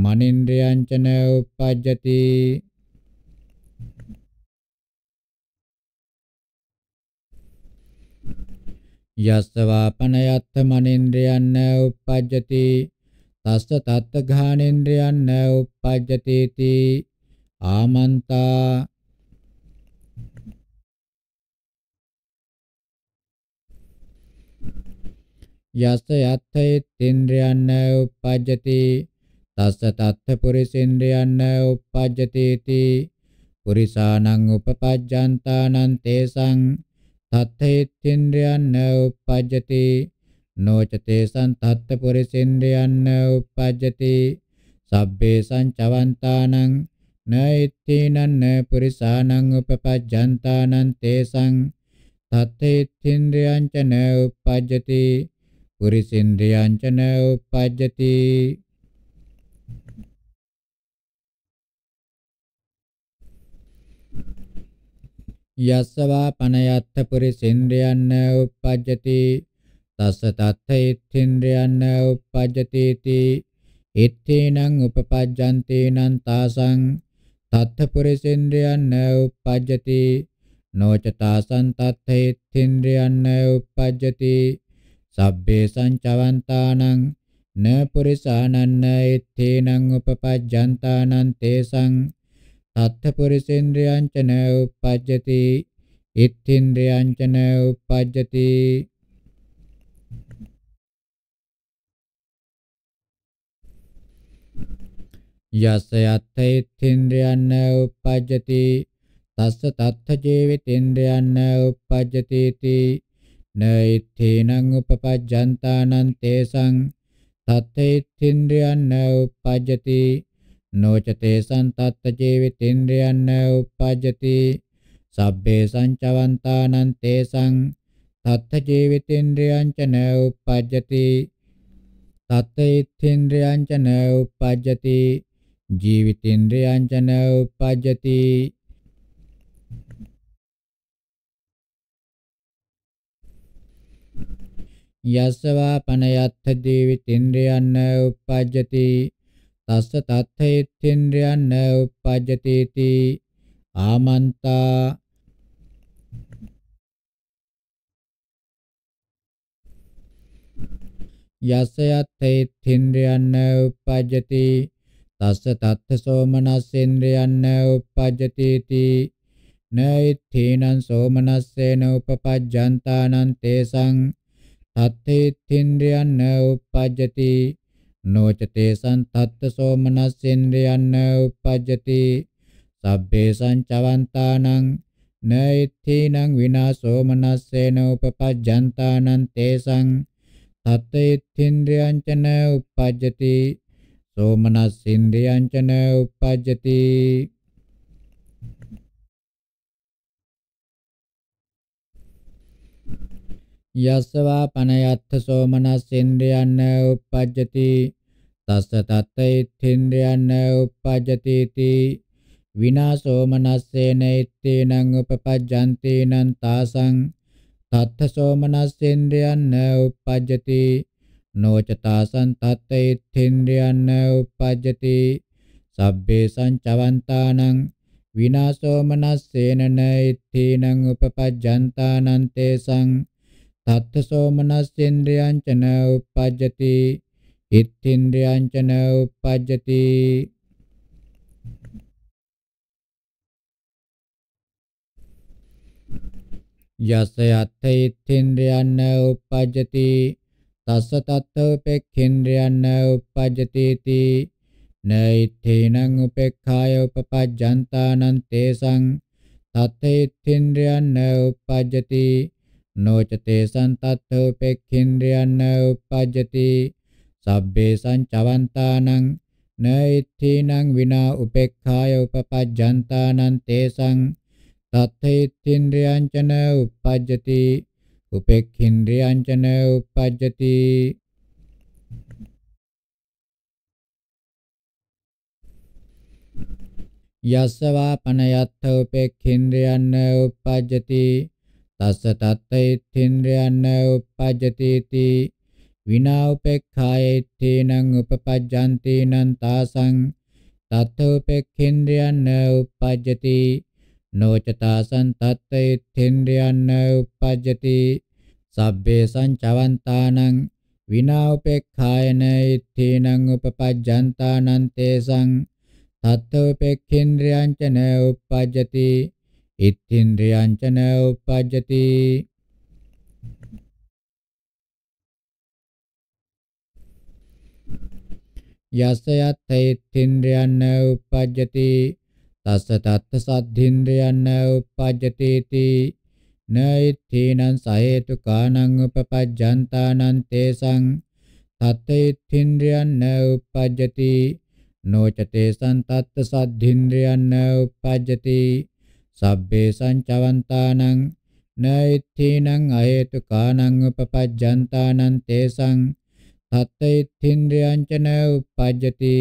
මනින්ද්‍රයං ච න උපජ්ජති යස්සවාපනයත්ත මනින්ද්‍රයන් උප්පජ්ජති තස්ස තත්ත ඝානේන්ද්‍රයන් උප්පජ්ජති තී ආමන්තා යස්ස යත්තේන්ද්‍රයන් උප්පජ්ජති තස්ස තත්ත පුරිසේන්ද්‍රයන් උප්පජ්ජති තී පුරිසානං උපපජ්ජන්තානං තේසං තත්තේත්ත්‍යේන්ද්‍රයන් උප්පජ්ජති නොචතේ සන්තත්ත පුරිසේන්ද්‍රයන් උප්පජ්ජති සබ්බේ සංචවන්තානං නෛත්‍තිනන්න පුරිසානං උපපජ්ජන්තානං තේසං තත්තේත්ත්‍යේන්ද්‍රයන් ච උප්පජ්ජති පුරිසේන්ද්‍රයන් ච උප්පජ්ජති යස්සවා පනයත්ත පුරිසින්ද්‍රයන්න උප්පජ්ජති තස්ස තත්ථ ඉත්ථින්ද්‍රයන්න උප්පජ්ජති ති ඉත්තේනං උපපජ්ජන්තේනං තාසං තත්ථ පුරිසින්ද්‍රයන්න උප්පජ්ජති නොච තාසං තත්ථ ඉත්ථින්ද්‍රයන්න උප්පජ්ජති සබ්බේ සංචවන්තානං න පුරිසානන්න ඉත්තේනං උපපජ්ජන්තානං තේසං අත්ථපුරිසින්ද්‍රයන්ච න උපජ්ජති ඉත්ථින්ද්‍රයන්ච න උපජ්ජති යස්ස යත්ථ ඉත්ථින්ද්‍රයන් න උපජ්ජති තස්ස තත්ථ ජීවිතේන්ද්‍රයන් න උපජ්ජති ති න ඉත්ථේනං උපපජ්ජන්තානං තේසං තත්ථ ඉත්ථින්ද්‍රයන් න උපජ්ජති නොචතේ සන්තත්ත ජීවිතේන්ද්‍රයන් උප්පජ්ජති සබ්බේ සංචවන්තානං තේසං තත්ත ජීවිතේන්ද්‍රයන් ච න උප්පජ්ජති තත්ත ඉත්ථේන්ද්‍රයන් ච න උප්පජ්ජති ජීවිතේන්ද්‍රයන් ච න උප්පජ්ජති යස්සවා පනයත්ථ ජීවිතේන්ද්‍රයන් උප්පජ්ජති තස්ස තත්ථේත්ත්‍ේන්ද්‍රයන් න උපජ්ජතේති ආමන්තා යස යත්ථේත්ත්‍ේන්ද්‍රයන් න උපජ්ජති තස්ස තත්ථ සෝමනස්සේන්ද්‍රයන් න උපජ්ජතේති නෛත්ථීනං සෝමනස්සේන උපපජ්ජන්තානං තේසං තත්ථේත්ත්‍ේන්ද්‍රයන් න උපජ්ජති නෝචතේසං තත්ත සෝමනස්සෙන්ද්‍රයන්න උපජ්ජති සබ්බේසං චවන්තානං නෛත්‍ථීනං විනා සෝමනස්සේන උපපජ්ජන්තානං තේසං තත්ත ඉත්ථින්ද්‍රයං චන උපජ්ජති සෝමනස්සින්ද්‍රයං චන උපජ්ජති යස්සවා පනයත්ථ සෝමනස්සින්ද්‍රයන් උපජ්ජති තස්ස තත්තේත්ථින්ද්‍රයන් උපජ්ජති තී විනාශෝ මනස්සේන ඉත්තේනං උපපජ්ජන්තේනං තාසං තත්ථ සෝමනස්සේන්ද්‍රයන් උපජ්ජති නොච තාසං තත්ථ ඉත්තේන්ද්‍රයන් උපජ්ජති සබ්බේ සංචවන්තානං විනාශෝ මනස්සේන ඉත්තේනං උපපජ්ජන්තානං තේසං තත්ථ සෝමනස්සේන්ද්‍රයන් චන උපජ්ජති ඉත්ත්‍ින්ද්‍රයන් ච න උපජ්ජති යස යත්ථ ඉත්ත්‍ින්ද්‍රයන් උපජ්ජති තස්ස තත්ථ උපේක්ඛින්ද්‍රයන් උපජ්ජති ති නෛත්‍ථේනං උපේක්ඛාය උපපජ්ජන්තානං තේසං තත්ථ ඉත්ත්‍ින්ද්‍රයන් උපජ්ජති නොච තේසං තත්ථ උපේක්ඛින්ද්‍රයන් උපජ්ජති සබ්බේසං චවන්තානං නෛත්‍ථීනං විනා උපේක්ඛාය උපපජ්ජන්තානං තේසං තත්ථේත්‍ත්‍ින්ද්‍රයං චන උපපජ්ජති උපේක්ඛින්ද්‍රයං චන උපපජ්ජති යස්සවා පනයත්ථ උපේක්ඛින්ද්‍රයන් උපපජ්ජති තස්ස තත්ථේත්‍ත්‍ින්ද්‍රයන් උපපජ්ජති තී විනා උපේක්ඛායේත්තේනං උපපජ්ජන්තේනං තාසං තත්ථෝපේක්ඛේන්ද්‍රයන් උපපජ්ජති නොච තාසං තත්ථේත්තේන්ද්‍රයන් උපපජ්ජති සබ්බේ සංචවන්තානං විනා උපේක්ඛායන ඉත්තේනං උපපජ්ජන්තානං තේසං තත්ථෝපේක්ඛේන්ද්‍රයන් ච න උපපජ්ජති ඉත්තේන්ද්‍රයන් ච න උපපජ්ජති යසයත්තේත්ත්‍ින්ද්‍රයන් උපජ්ජති තස්ස තත්ත සද්ධින්ද්‍රයන් උපජ්ජති තී නෛත්‍ථීනං සහේතුකානං උපපජ්ජන්තානං තේසං තත්තේත්ත්‍ින්ද්‍රයන් උපජ්ජති නොචතේ සන්තත්ත සද්ධින්ද්‍රයන් උපජ්ජති සබ්බේ සංචවන්තානං නෛත්‍ථීනං අහේතුකානං උපපජ්ජන්තානං තේසං තත්තේත්ථින්ද්‍රයං ච න උපජ්ජති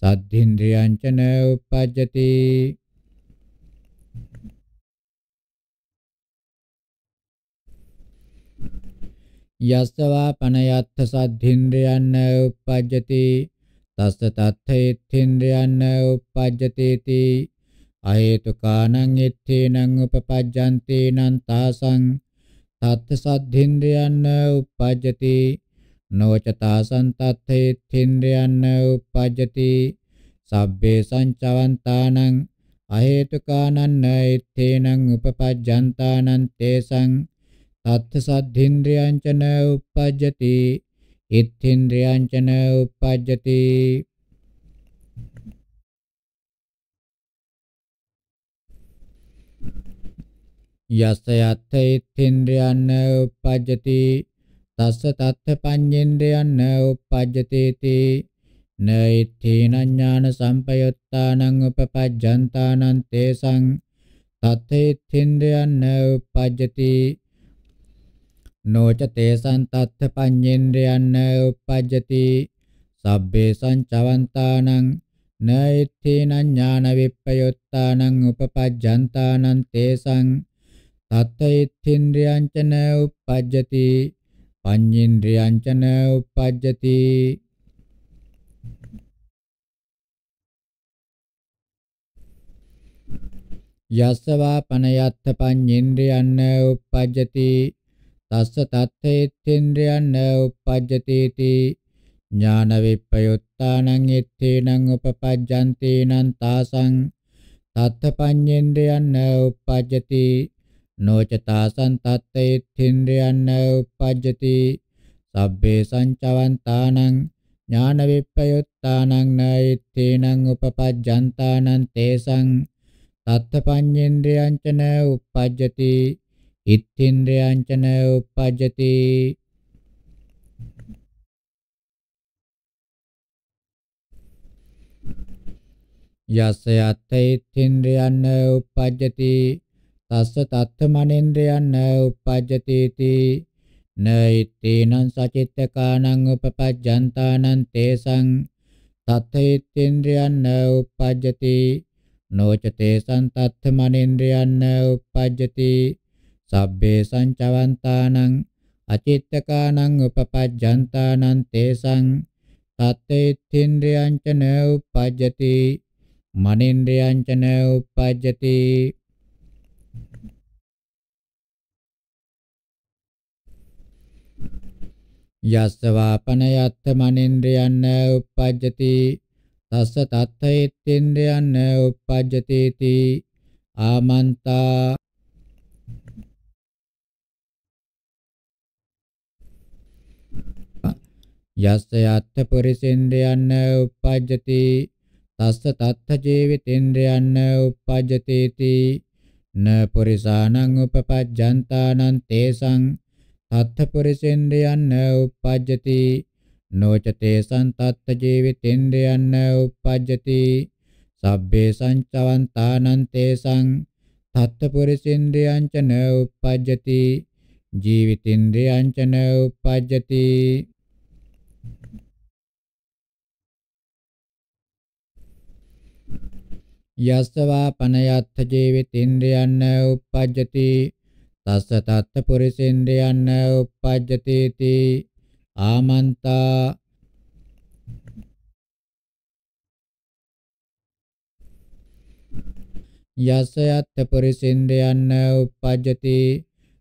සද්ධින්ද්‍රයං ච න උපජ්ජති යස්සවා පනයත්ථ සද්ධින්ද්‍රයන්න උප්පජ්ජති තස්ස තත්ථේත්ථින්ද්‍රයන්න උප්පජ්ජතේති අහේතුකානං එත්තේනං උපපජ්ජන්තේනං තාසං තත්ථ සද්ධින්ද්‍රයන්න උප්පජ්ජති නොචතා සන්තත්තේ තින්ද්‍රයන්න උපජ්ජති සබ්බේ සංචවන්තානං අහේතුකානන්න ඉත්තේනං උපපජ්ජන්තානං තේසං තත්ථ සද්ධින්ද්‍රයංචන උපජ්ජති ඉත්ථින්ද්‍රයංචන උපජ්ජති යස්ස යත්ථ ඉත්ථින්ද්‍රයන්න උපජ්ජති තස්ස තත්ථ පඤ්ඤේන්ද්‍රයන් න උප්පජ්ජතේති නෛත්ථීන ඥාන සම්පයුත්තානං උපපජ්ජන්තානං තේසං තත්තේත්ථේන්ද්‍රයන් න උප්පජ්ජති නොච තේසං තත්ථ පඤ්ඤේන්ද්‍රයන් න උප්පජ්ජති සබ්බේ සංචවන්තානං නෛත්ථීන ඥාන විප්පයුත්තානං උපපජ්ජන්තානං තේසං තත්තේත්ථේන්ද්‍රයන් ච න උප්පජ්ජති පඤ්ඤේන්ද්‍රයන්ච න උපජ්ජති යස්සවා පනයත්ත පඤ්ඤේන්ද්‍රයන් න උපජ්ජති තස්ස තත්තේත්ත්‍යේන්ද්‍රයන් න උපජ්ජති ති ඥාන විප්පයුත්තානං එත්තේනං උපපජ්ජන්තේනං තාසං තත්ත පඤ්ඤේන්ද්‍රයන් න උපජ්ජති නොචතාසං තත්තේත්ථින්ද්‍රයන් උපජ්ජති සබ්බේ සංචවන්තානං ඥාන විප්පයුත්තානං නෛත්තේනං උපපජ්ජන්තානං තේසං තත්තපඤ්ඤේන්ද්‍රයන් චන උපජ්ජති ඉත්ථින්ද්‍රයන් චන උපජ්ජති යස්ස යත්තේත්ථින්ද්‍රයන් උපජ්ජති තස්ස තත්තමනින්ද්‍රයන් උපජ්ජතිති නෛත්තේනං සචිත්තකානං උපපජ්ජන්තානං තේසං තත්තේත්ත්‍යේන්ද්‍රයන් උපජ්ජති නොච තේසං තත්තමනින්ද්‍රයන් උපජ්ජති සබ්බේ සංචවන්තානං අචිත්තකානං උපපජ්ජන්තානං තේසං තත්තේත්ත්‍යේන්ද්‍රයන් ච උපජ්ජති මනින්ද්‍රයන් ච උපජ්ජති යස්ස වාපනයත්ත මනින්ද්‍රයන්න uppajjati තස්ස තත්තේත්ත්‍ේන්ද්‍රයන්න uppajjati ති ආමන්තා යස්ස යත්ත පුරිසේන්ද්‍රයන්න uppajjati තස්ස තත්ත ජීවිතේන්ද්‍රයන්න uppajjati ති න පුරිසානං උපපජ්ජන්තානං තේසං අත්ථ පුරිසෙන්දයන්න uppajjati නොචතේ සන්තත්ත ජීවිතෙන්දයන්න uppajjati සබ්බේ සංචවන්තානං තේසං තත්ත පුරිසෙන්දයං ච න uppajjati ජීවිතෙන්දයං ච න uppajjati යස්සවා පනයත්ථ ජීවිතෙන්දයන්න uppajjati තස්ස තත්ත පුරිසින්ද්‍රයන් උප්පජ්ජති තී ආමන්තා යස යත් පුරිසින්ද්‍රයන් උප්පජ්ජති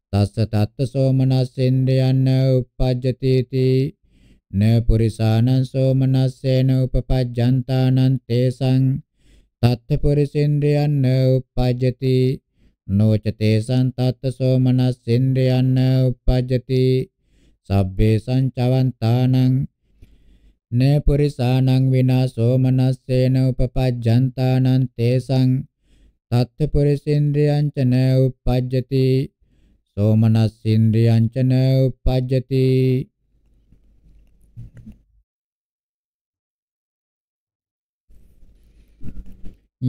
තස්ස තත්ත සෝමනස්සේන්ද්‍රයන් උප්පජ්ජති තී න පුරිසානං සෝමනස්සේන උපපජ්ජන්තානං තේසං තත්ත පුරිසින්ද්‍රයන් උප්පජ්ජති නෝචතේ සන්තත්ත සෝමනස්සෙන්ද්‍රයන්න උපජ්ජති සබ්බේ සංචවන්තානං නේ පුරිසානං විනා සෝමනස්සේන උපපජ්ජන්තානං තේසං තත්ත පුරිසින්ද්‍රයං ච න උපජ්ජති සෝමනස්සින්ද්‍රයං ච න උපජ්ජති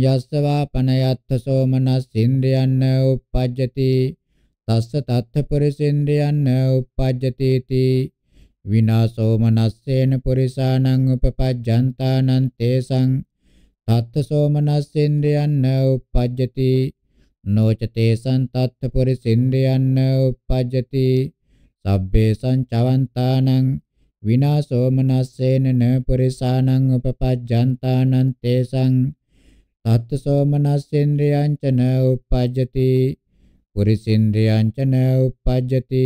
යස්සවා පනයත්ථ සෝමනස්සින්ද්‍රයන්න උප්පජ්ජති තස්ස තත්ථ පුරිසින්ද්‍රයන්න උප්පජ්ජති ති විනාසෝ මනස්සේන පුරිසානං උපපජ්ජන්තානං තේසං තත්ථ සෝමනස්සින්ද්‍රයන්න උප්පජ්ජති නොච තේසං තත්ථ පුරිසින්ද්‍රයන්න උප්පජ්ජති සබ්බේ සංචවන්තානං විනාසෝ මනස්සේන න පුරිසානං උපපජ්ජන්තානං තේසං සත්සෝමනස්සේන්ද්‍රයං ච න උපජ්ජති පුරිසින්ද්‍රයං ච න උපජ්ජති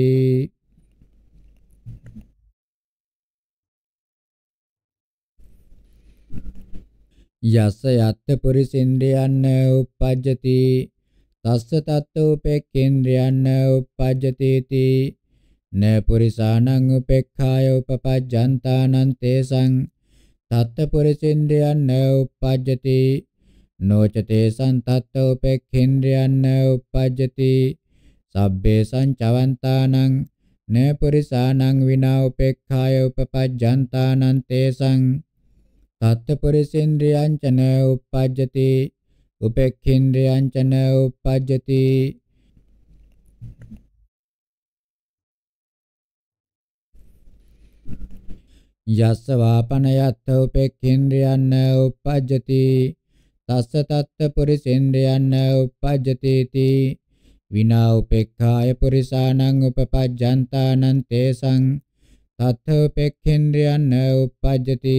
යස යත්ත පුරිසින්ද්‍රයන්න උපජ්ජති තස්ස තත්ත උපේක්ඛේන්ද්‍රයන්න උපජ්ජතිති න පුරිසානං උපේක්ඛාය උපපජ්ජන්තානං තේසං තත්ත පුරිසින්ද්‍රයන්න උපජ්ජති නොචතේ සන්තත්ත උපේක්ඛින්ද්‍රයන් උපජ්ජති සබ්බේ සංචවන්තානං න පුරිසානං විනා උපේක්ඛාය උපපජ්ජන්තානං තේසං තත්ත පුරිසින්ද්‍රයන් චන උපජ්ජති උපේක්ඛින්ද්‍රයන් චන උපජ්ජති යස්ස වාපනයත්ත උපේක්ඛින්ද්‍රයන් උපජ්ජති තස්ස තත්ත පුරිසෙන්ද්‍රයන් උපජ්ජතේති විනා උපේක්ඛාය පුරිසානං උපපජ්ජන්තානං තේසං තත්ථ උපේක්ඛේන්ද්‍රයන් උපජ්ජති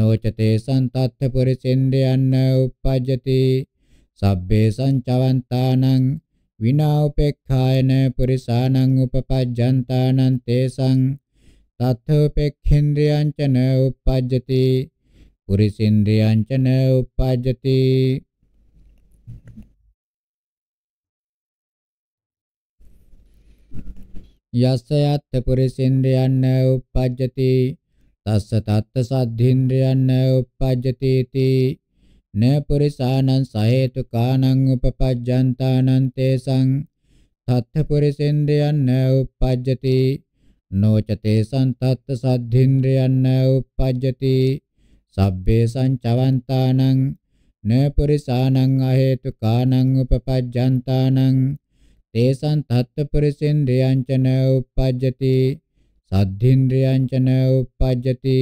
නොච තේසං තත්ථ පුරිසෙන්ද්‍රයන් උපජ්ජති සබ්බේ සංචවන්තානං විනා උපේක්ඛායන පුරිසානං උපපජ්ජන්තානං තේසං තත්ථ උපේක්ඛේන්ද්‍රයන් ච උපජ්ජති පුරිසින්ද්‍රියං ච න උපජ්ජති යස්ස යත් පුරිසින්ද්‍රයන් උපජ්ජති තස්ස තත්ත සද්ධින්ද්‍රයන් උපජ්ජති ති න පුරිසානං සහේතුකානං උපපජ්ජන්තානං තේසං තත්ත පුරිසින්ද්‍රයන් උපජ්ජති නොච තේසං තත්ත සද්ධින්ද්‍රයන් උපජ්ජති සබ්බේ සංචවන්තානං නපරිසානං අහේතුකානං උපපජ්ජන්තානං තේසං තත්ත්පරිසෙන්ද්‍රයං චන උපපජ්ජති සද්ධින්ද්‍රයං චන උපපජ්ජති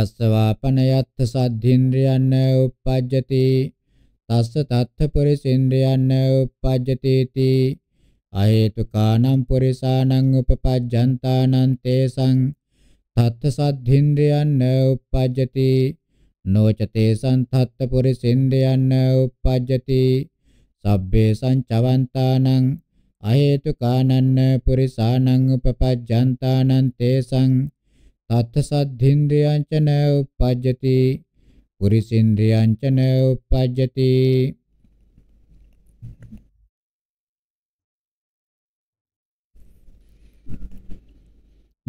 යස්සවාපනයත්ථ සද්ධින්ද්‍රයන් උපපජ්ජති තස්ස තත්ථ පුරිසින්ද්‍රයන් උපපජ්ජති තී අහේතුකානම් පුරිසානං උපපජ්ජන්තානං තේසං තත්ත සද්ධින්ද්‍රයන් උප්පජ්ජති නොච තේසං තත්ත පුරිසින්ද්‍රයන් උප්පජ්ජති සබ්බේ සංචවන්තානං අහේතුකානන්න පුරිසානං උපපජ්ජන්තානං තේසං තත්ත සද්ධින්ද්‍රයන් ච උප්පජ්ජති පුරිසින්ද්‍රයන් ච උප්පජ්ජති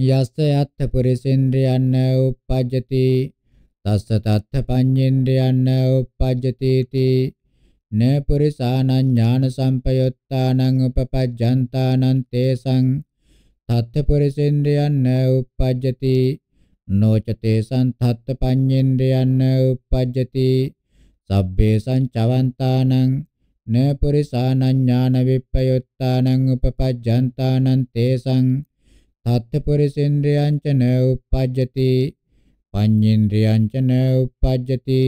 යස්ස යත්ථ පුරිසේන්ද්‍රයන්න උප්පජ්ජති තස්ස තත්ථ පඤ්ඤේන්ද්‍රයන්න උප්පජ්ජති තී න පුරිසානං ඥාන සම්පයුත්තානං උපපජ්ජන්තානං තේසං තත්ථ පුරිසේන්ද්‍රයන්න උප්පජ්ජති නොච තේසං තත්ථ පඤ්ඤේන්ද්‍රයන්න උප්පජ්ජති සබ්බේ සංචවන්තානං න පුරිසානං ඥාන විප්පයුත්තානං උපපජ්ජන්තානං තේසං තත්ත්පරිසේන්ද්‍රයන් ච න උපජ්ජති පඤ්ඤේන්ද්‍රයන් ච න උපජ්ජති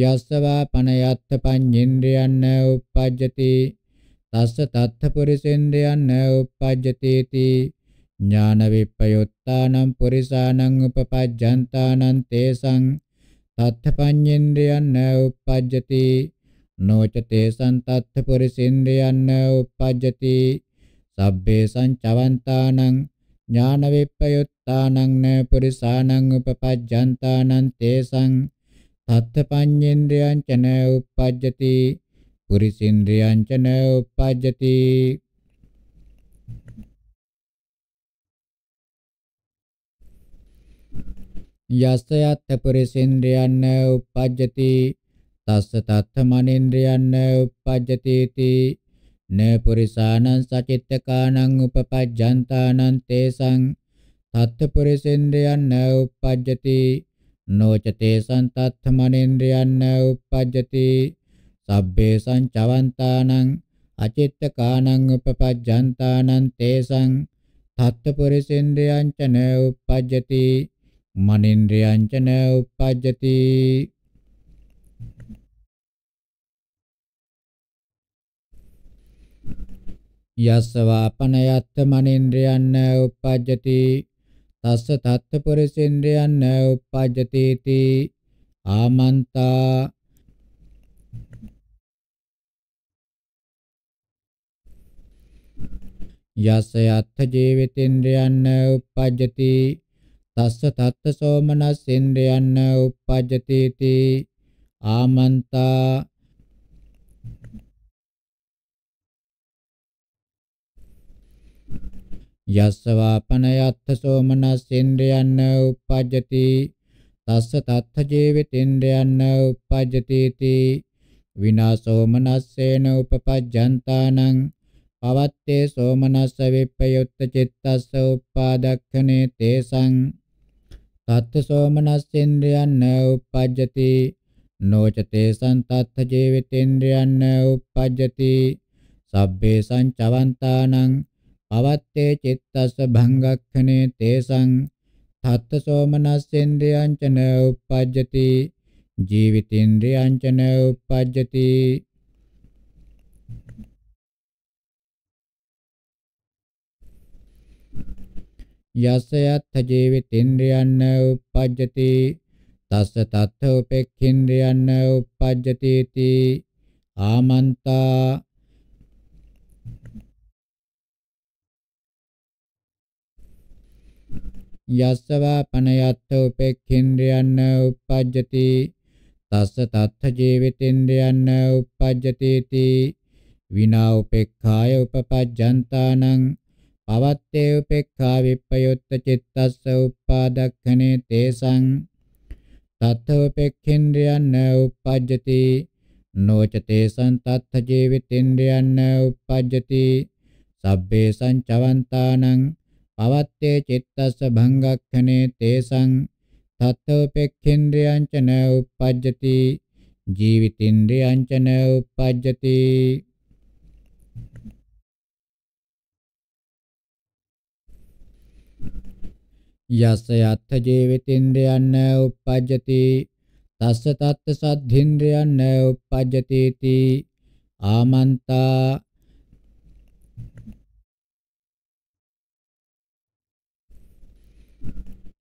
යස්සවා පනයත්ත පඤ්ඤේන්ද්‍රයන් න උපජ්ජති තස්ස තත්ත්පරිසේන්ද්‍රයන් න උපජ්ජති තී ඥාන විප්පයොත්තානම් පුරිසානං උපපජ්ජන්තානං තේසං තත්ථපඤ්ඤේන්ද්‍රයන් න උපජ්ජති නොචතේ සන්තත්ථ පරිසින්දයන්න uppajjati sabbhe sancavantanaṁ ඥාන විප්පයුත්තානං න පුරිසානං උපපජ්ජන්තානං තේසං තත්ත පඤ්ඤේන්ද්‍රයන් චන uppajjati පුරිසින්ද්‍රයන් චන uppajjati යස්ස යත් පුරිසින්ද්‍රයන් uppajjati තස්ස තත්තමනින්ද්‍රයන් උප්පජ්ජතිති න පුරිසානං සචිත්තකානං උපපජ්ජන්තානං තේසං තත්ත පුරිසින්ද්‍රයන් උප්පජ්ජති නොච තේසං තත්තමනින්ද්‍රයන් උප්පජ්ජති සබ්බේ සංචවන්තානං අචිත්තකානං උපපජ්ජන්තානං තේසං තත්ත පුරිසින්ද්‍රයන් ච න උප්පජ්ජති මනින්ද්‍රයන් ච න උප්පජ්ජති යස්ස වාපනයත් මනින්ද්‍රයන් උපජ්ජති තස්ස තත්ත පුරිසින්ද්‍රයන් උපජ්ජති ති ආමන්තා යස්ස යත්ථ ජීවිතේන්ද්‍රයන් උපජ්ජති තස්ස තත්ත සෝමනස් ඉන්ද්‍රයන් උපජ්ජති ති ආමන්තා යස්සවාපනයත්ථ සෝමනස්සෙන්ද්‍රයන්න උප්පජ්ජති තස්ස තත්ථ ජීවිතේන්ද්‍රයන්න උප්පජ්ජති තී විනාශෝ මනස්සේන උපපජ්ජන්තානං පවත්තේ සෝමනස්ස විප්පයුත්ත චිත්තස්ස උප්පාදක්ඛනේ තේසං තත්ත සෝමනස්සේන්ද්‍රයන්න උප්පජ්ජති නොච තේසං තත්ත ජීවිතේන්ද්‍රයන්න උප්පජ්ජති සබ්බේ සංචවන්තානං පවත්තේ චිත්තස්ස භංගක්ඛනේ තේසං තත්ත සෝමනස්සෙන්ද්‍රයං ච න උප්පජ්ජති ජීවිතේන්ද්‍රයං ච න උප්පජ්ජති යස්සයත් ජීවිතේන්ද්‍රයන් උප්පජ්ජති තස්ස තත්ථ උපෙක්ඛින්ද්‍රයන් උප්පජ්ජති ආමන්තා යස්සවා පනයත්ත උපේක්ඛින්ද්‍රයන්න uppajjati තස්ස තත්ථ ජීවිතේන්ද්‍රයන්න uppajjati ති විනා උපේක්ඛාය උපපජ්ජන්තානං පවත්තේ උපේක්ඛා විප්පයොත්ත චිත්තස්ස උපාදක්ඛනේ තේසං තත්ථ උපේක්ඛින්ද්‍රයන්න uppajjati නොච තේසං තත්ථ ජීවිතේන්ද්‍රයන්න uppajjati සබ්බේ සංචවන්තානං අවත්තේ චිත්තස්ස භංගක්ඛනේ තේසං තත්ථෝපෙක්ඛේන්ද්‍රයං ච න උප්පජ්ජති ජීවිතින්ද්‍රයං ච න උප්පජ්ජති යස්ස යත්ථ ජීවිතින්ද්‍රයන් න උප්පජ්ජති තස්ස තත්ත සද්ධින්ද්‍රයන් න උප්පජ්ජති ආමන්තා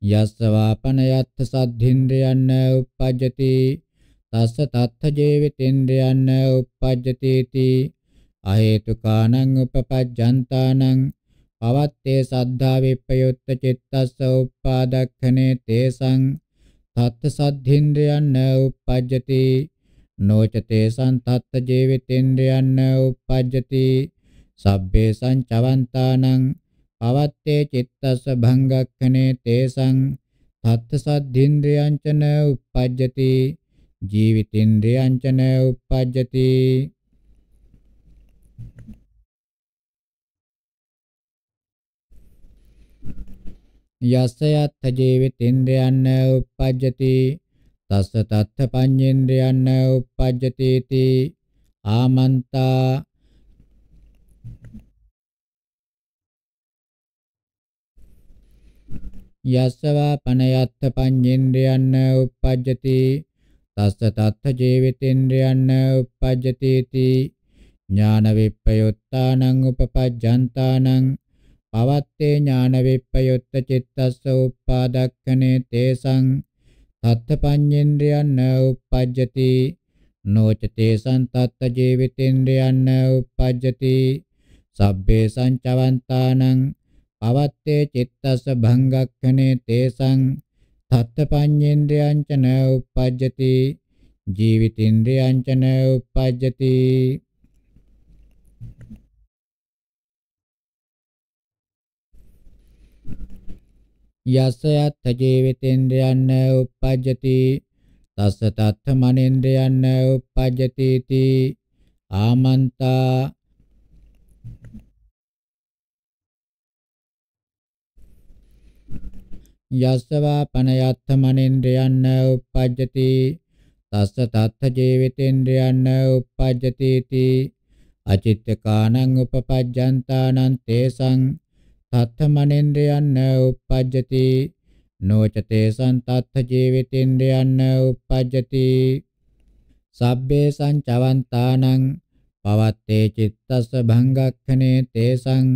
යස්සවාපනයත්ථ සද්ධින්ද්‍රයන්න uppajjati තස්ස තත්ථ ජීවිතේන්ද්‍රයන්න uppajjati ති අහේතුකානං උපපජ්ජන්තානං පවත්තේ සද්ධා විප්පයුත්ත චිත්තස්ස uppadakkane තේසං තත්ථ සද්ධින්ද්‍රයන්න uppajjati නොචතේ සන්තත්ත ජීවිතේන්ද්‍රයන්න uppajjati සබ්බේ සංචවන්තානං අවත්තේ චිත්තස්ස භංගක්ඛනේ තේසං තත්ත සද්ධින්ද්‍රයන්චන උප්පජ්ජති ජීවිතින්ද්‍රයන්චන උප්පජ්ජති යස්ස යත්ථ ජීවිතින්ද්‍රයන් උප්පජ්ජති තස්ස තත්ත පඤ්ඤේන්ද්‍රයන් උප්පජ්ජති ආමන්තා යස්සවා පනයත්ත පඤ්ඤේන්ද්‍රයන් උප්පජ්ජති තස්ස තත්ත ජීවිතේන්ද්‍රයන් උප්පජ්ජති ති ඥාන විප්පයොත්තානං උපපජ්ජන්තානං පවත්තේ ඥාන විප්පයොත්ත චිත්තස්ස උප්පාදක්ඛනේ තේසං තත්ත පඤ්ඤේන්ද්‍රයන් උප්පජ්ජති නොච තේසං තත්ත ජීවිතේන්ද්‍රයන් උප්පජ්ජති සබ්බේ සංචවන්තානං අවත්තේ චිත්තස්ස භංගක්ඛනේ තේසං තත්තපඤ්ඤේන්ද්‍රයන්ච න උපජ්ජති ජීවිතේන්ද්‍රයන්ච න උපජ්ජති යස්ස යත් ජීවිතේන්ද්‍රයන් න උපජ්ජති තස්ස තත්ථ මනේන්ද්‍රයන් න උපජ්ජති ආමන්තා යස්සවා පනයත්ත මනින්ද්‍රයන්න උප්පජ්ජති තස්ස තත්ත ජීවිතේන්ද්‍රයන්න උප්පජ්ජති තී අචිත්තකානං උපපජ්ජන්තානං තේසං තත්ත මනින්ද්‍රයන්න උප්පජ්ජති නොච තේසං තත්ත ජීවිතේන්ද්‍රයන්න උප්පජ්ජති සබ්බේ සංචවන්තානං පවත්තේ චිත්තස්ස භංගක්ඛනේ තේසං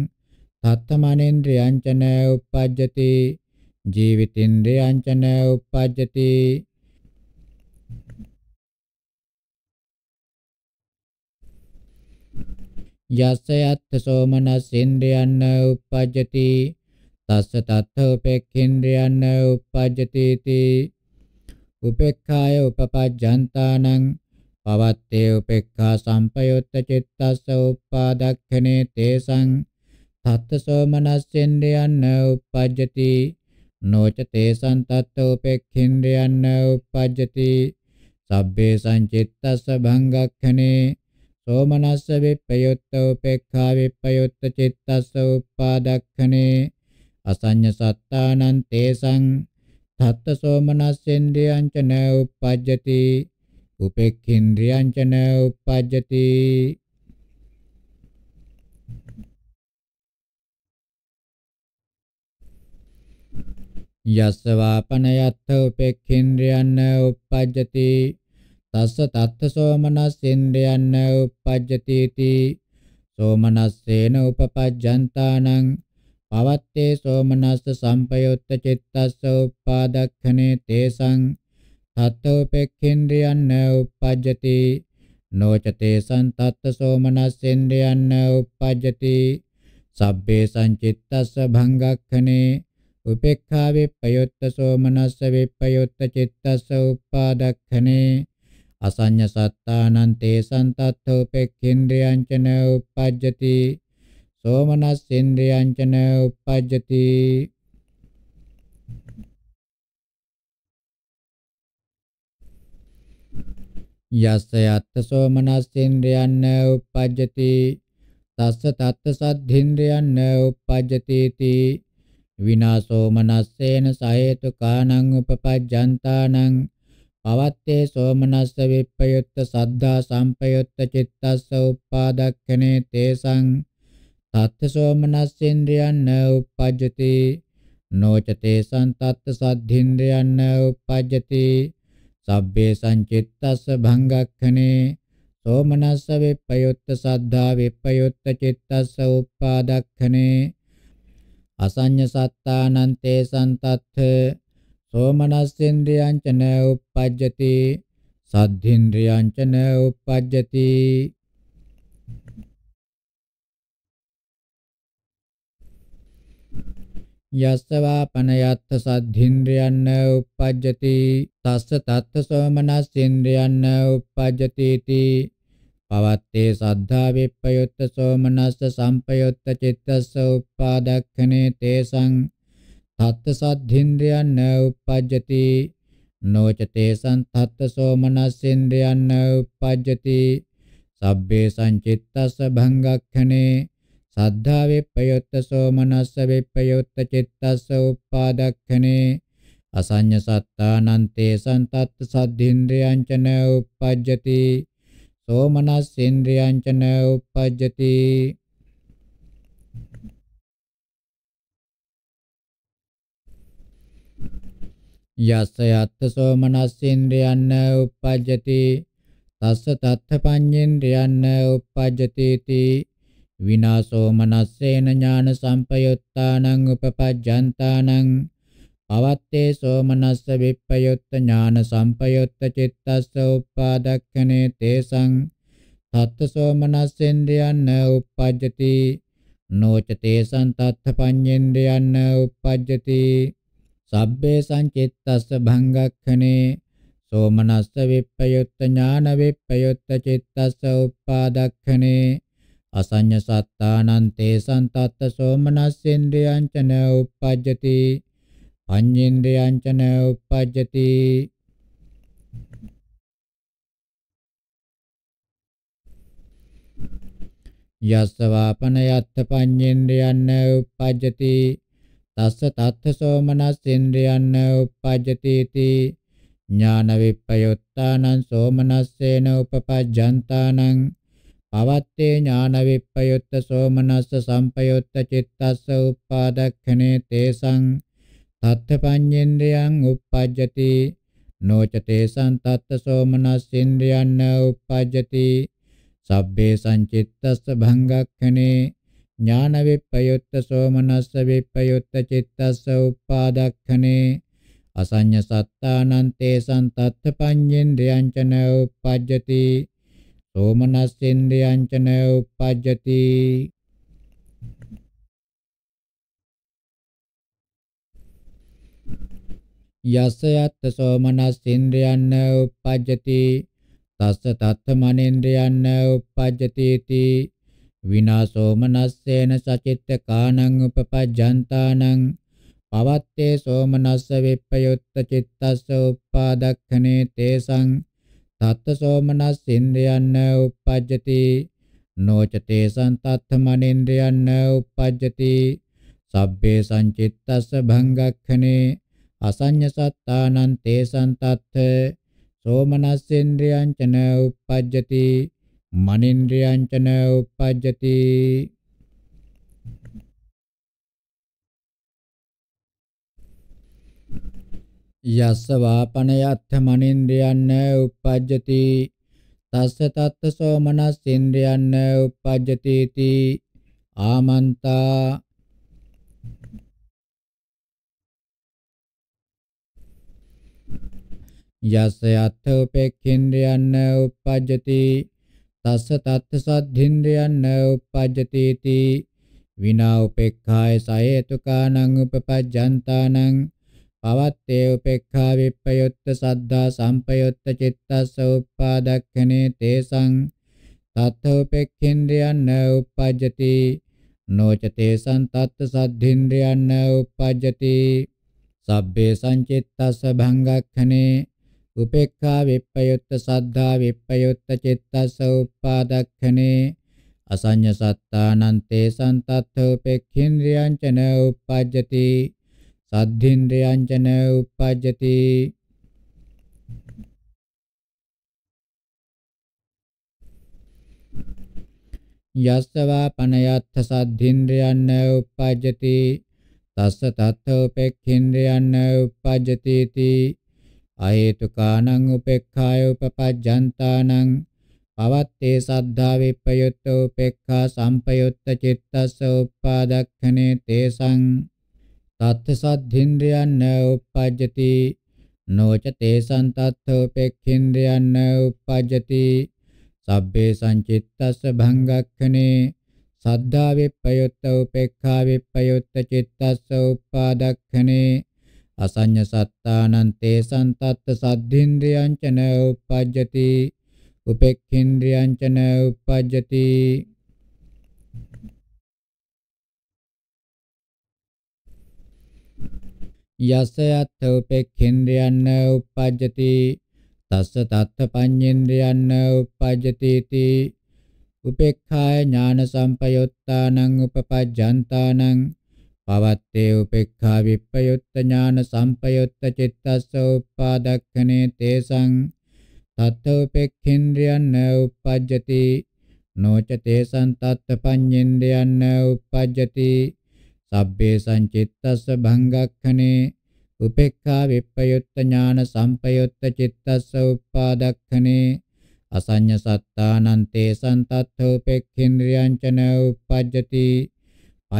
තත්තමනේන්ද්‍රයං චන උප්පජ්ජති ජීවිතින්ද්‍රයන්චන උපජ්ජති යස්ස යත්ථ සෝමනසින්ද්‍රයන් උපජ්ජති තස්ස තත්ථ උපේක්ඛින්ද්‍රයන් උපජ්ජති ති උපේක්ඛාය උපපජ්ජන්තානං පවත්තේ උපේක්ඛා සම්පයුත්ත චිත්තස්ස උපාදක්ඛනේ තේසං තත්ථ සෝමනසින්ද්‍රයන් උපජ්ජති නොච තේසං තත්ත උපෙක්ඛින්ද්‍රයන් උපජ්ජති සබ්බේ සංචිත්තස්ස භංගක්ඛනේ සෝමනස්ස විප්පයුත්ත උපේක්ඛා විප්පයුත්ත චිත්තස්ස උපාදක්ඛනේ අසඤ්ඤ සත්තානං තේසං තත්ත සෝමනස්සෙන්ද්‍රයං ච න උපජ්ජති උපේක්ඛින්ද්‍රයං ච න උපජ්ජති යස්සවාපනයත්ථ උපේක්ඛින්ද්‍රයන්න uppajjati තස්ස තත්ථ සෝමනස්සේන්ද්‍රයන්න uppajjati ති සෝමනස්සේන උපපජ්ජන්තානං පවත්තේ සෝමනස්ස සම්පයුත්ත චිත්තස්ස උපාදක්ඛනේ තේසං තත්ථ උපේක්ඛින්ද්‍රයන්න uppajjati නොචතේ සන්තත්ත සෝමනස්සේන්ද්‍රයන්න uppajjati සබ්බේ සංචිත්තස්ස භංගක්ඛනේ උපේක්ඛා විප්පයොත්ත සෝමනස්ස විප්පයොත්ත චිත්තස්ස උපාදක්ඛනේ අසඤ්ඤ සත්තානං තේසං තත්ථ උපේක්ඛේන්ද්‍රයං චන උපජ්ජති සෝමනස්සේන්ද්‍රයං චන උපජ්ජති යස්ස යත්ත සෝමනස්සේන්ද්‍රයන්න උපජ්ජති තස්ස තත්ත සද්ධේන්ද්‍රයන්න උපජ්ජති තී විනාසෝ මනස්සේන සහේතු කානං උපපජ්ජන්තානං පවත්තේ සෝමනස්ස විප්පයුත්ත සද්ධා සම්පයුත්ත චිත්තස්ස උප්පාදක්ඛනේ තේසං තත්ත සෝමනස්සේන්ද්‍රයන් උප්පජ්ජති නොචතේ සන්තත්ත සද්ධින්ද්‍රයන් උප්පජ්ජති සබ්බේ සංචිත්තස්ස භංගක්ඛනේ සෝමනස්ස විප්පයුත්ත සද්ධා විප්පයුත්ත චිත්තස්ස උප්පාදක්ඛනේ අසඤ්ඤ සත්තානං තේසං තත්ථ සෝමනස්සේන්ද්‍රයං ච න උප්පජ්ජති සද්ධේන්ද්‍රයං ච න උප්පජ්ජති යස්සවා පනයත්ථ සද්ධින්ද්‍රයන්න උප්පජ්ජති තස්ස තත්ථ සෝමනස් ඉන්ද්‍රයන්න උප්පජ්ජති ඉති පවත්තේ සද්ධා විප්පයුත්ත සෝමනස්ස සම්පයුත්ත චිත්තස්ස උප්පාදක්ඛනේ තේසං තත්ත සද්ධින්ද්‍රයන් න උප්පජ්ජති නොචතේ සන්තත්ත සෝමනස්සේන්ද්‍රයන් න උප්පජ්ජති සබ්බේ සංචිත්තස්ස භංගක්ඛනේ සද්ධා විප්පයොත්ත සෝමනස්ස විප්පයොත්ත චිත්තස්ස උප්පාදක්ඛනේ අසඤ්ඤ සත්තානන්තේ සන්තත් සද්ධින්ද්‍රයං චන උප්පජ්ජති සෝ මනස්සේන්ද්‍රයං චන උපජ්ජති යස්ස යත්ත සෝමනස්සේන්ද්‍රයන්න උප්පජ්ජති තස්ස තත්ථ පඤ්ඤේන්ද්‍රයන්න උප්පජ්ජති ති විනාසෝ මනස්සේන ඥාන සම්පයුත්තානං උපපජ්ජන්තානං අවත්තේ සෝමනස්ස විප්පයොත්ත ඥාන සම්පයොත්ත චිත්තස්ස උප්පාදක්ඛනේ තේසං තත්ත සෝමනස්සෙන්ද්‍රයන් උප්පජ්ජති නොච තේසං තත්ත පඤ්ඤෙන්ද්‍රයන් උප්පජ්ජති සබ්බේ සංචිත්තස්ස භංගක්ඛනේ සෝමනස්ස විප්පයොත්ත ඥාන විප්පයොත්ත චිත්තස්ස උප්පාදක්ඛනේ අසඤ්ඤ සත්තානං තේසං තත්ත සෝමනස්සෙන්ද්‍රයන් චන උප්පජ්ජති පඤ්ඤේන්ද්‍රයන්ච න උප්පජ්ජති යස්ස වාපන යත්ත පඤ්ඤේන්ද්‍රයන් උප්පජ්ජති තස්ස තත්ථ සෝමනස් ඉන්ද්‍රයන් උප්පජ්ජති ති ඥාන විප්පයොත්තානං සෝමනස්සේන උපපජ්ජන්තානං පවත්තේ ඥාන විප්පයොත්ත සෝමනස්ස සම්පයොත්ත චිත්තස්ස උපාදක්ඛනේ තේසං තත්ථපඤ්ඤේන්ද්‍රයන් uppajjati නොච තේසං තත්ත සෝමනස්සින්ද්‍රයන් uppajjati සබ්බේ සංචිත්තස්ස භංගක්ඛනේ ඥාන විප්පයුත්ත සෝමනස්ස විප්පයුත්ත චිත්තස්ස uppadakkhaනේ අසඤ්ඤ සත්තානං තේසං තත්ථපඤ්ඤේන්ද්‍රයන් චන uppajjati සෝමනස්සින්ද්‍රයන් චන uppajjati යස යත් සෝමනස්සින්ද්‍රයන් උප්පජ්ජති තස්ස තත්ත මනේන්ද්‍රයන් උප්පජ්ජති ති විනාසෝමනස්සේන සචිත්ත කාණං උපපජ්ජන්තානං පවත්තේ සෝමනස්ස විප්පයුත්ත චිත්තස්ස උප්පාදක්ඛනේ තේසං තත්ත සෝමනස්සින්ද්‍රයන් උප්පජ්ජති නොච තේසං තත්ත මනේන්ද්‍රයන් උප්පජ්ජති සබ්බේ සංචිත්තස්ස භංගක්ඛනේ අසඤ්ඤ සත්තානං තේසං තත්ථ සෝමනස්සේන්ද්‍රයං චන උප්පජ්ජති මනින්ද්‍රයං චන උප්පජ්ජති යස්ස වාපනයත්ථ මනින්ද්‍රයන්න උප්පජ්ජති තස්ස තත්ත සෝමනස් ඉන්ද්‍රයන්න උප්පජ්ජති ති ආමන්තා යස අත්ථ උපේක්ඛින්ද්‍රයන්න උප්පජ්ජති තස්ස තත්ථ සද්ධින්ද්‍රයන්න උප්පජ්ජති ති විනා උපේක්ඛාය සහේතුකානං උපපජ්ජන්තානං පවත්තේ උපේක්ඛා විප්පයොත්ත සද්ධා සම්පයොත්ත චිත්තස්ස උප්පාදක්ඛනේ තේසං තත්ථ උපේක්ඛින්ද්‍රයන්න උප්පජ්ජති නොච තේසං තත්ථ සද්ධින්ද්‍රයන්න උප්පජ්ජති සබ්බේ සංචිත්තස්ස භංගක්ඛනේ උපේක්ඛා විප්පයුත්ත සද්ධා විප්පයුත්ත චිත්තස උප්පාදක්ඛනේ අසඤ්ඤ සත්තානන්තේ සන්තත්ථ උපේක්ඛින්ද්‍රියං චන උප්පජ්ජති සද්ධින්ද්‍රියං චන උප්පජ්ජති යස්සවා පනයත්ථ සද්ධින්ද්‍රයන්න උප්පජ්ජති තස්ස තත්ථ උපේක්ඛින්ද්‍රයන්න උප්පජ්ජති තී අහේතුකානං උපේක්ඛාය උපපජ්ජන්තානං පවත්තේ සද්ධා විප්පයුත්ත උපේක්ඛා සම්පයුත්ත චිත්තස්ස උප්පාදක්ඛනේ තේසං තත්ථ සද්ධින්ද්‍රයන් උප්පජ්ජති නොච තේසං තත්ථ උපේක්ඛින්ද්‍රයන් උප්පජ්ජති සබ්බේ සංචිත්තස්ස භංගක්ඛනේ සද්ධා විප්පයුත්ත උපේක්ඛා විප්පයුත්ත චිත්තස්ස උප්පාදක්ඛනේ අසඤ්ඤ සත්තානං තේසං තත්ත සද්ධින්ද්‍රියං චන උපජ්ජති උපේක්ඛින්ද්‍රියං චන උපජ්ජති යස යත් උපේක්ඛින්ද්‍රියන්න උපජ්ජති තස්ස තත්ත පඤ්ඤේන්ද්‍රියන්න උපජ්ජති ති උපේක්ඛාය ඥාන සම්පයොත්තානං උපපජ්ජන්තානං පවත්තේ උපේක්ඛා විප්පයුත්ත ඥාන සම්පයුත්ත චිත්තස්ස උප්පාදක්ඛනේ තේසං තත්ත උපේක්ඛේන්ද්‍රයන් උප්පජ්ජති නොච තේසං තත්ත පඤ්ඤේන්ද්‍රයන් උප්පජ්ජති සබ්බේ සංචිත්තස්ස භංගක්ඛනේ උපේක්ඛා විප්පයුත්ත ඥාන සම්පයුත්ත චිත්තස්ස උප්පාදක්ඛනේ අසඤ්ඤ සත්තානන්තේ සන්තත්ථෝපෙක්ඛින්ද්‍රියං චන උප්පජ්ජති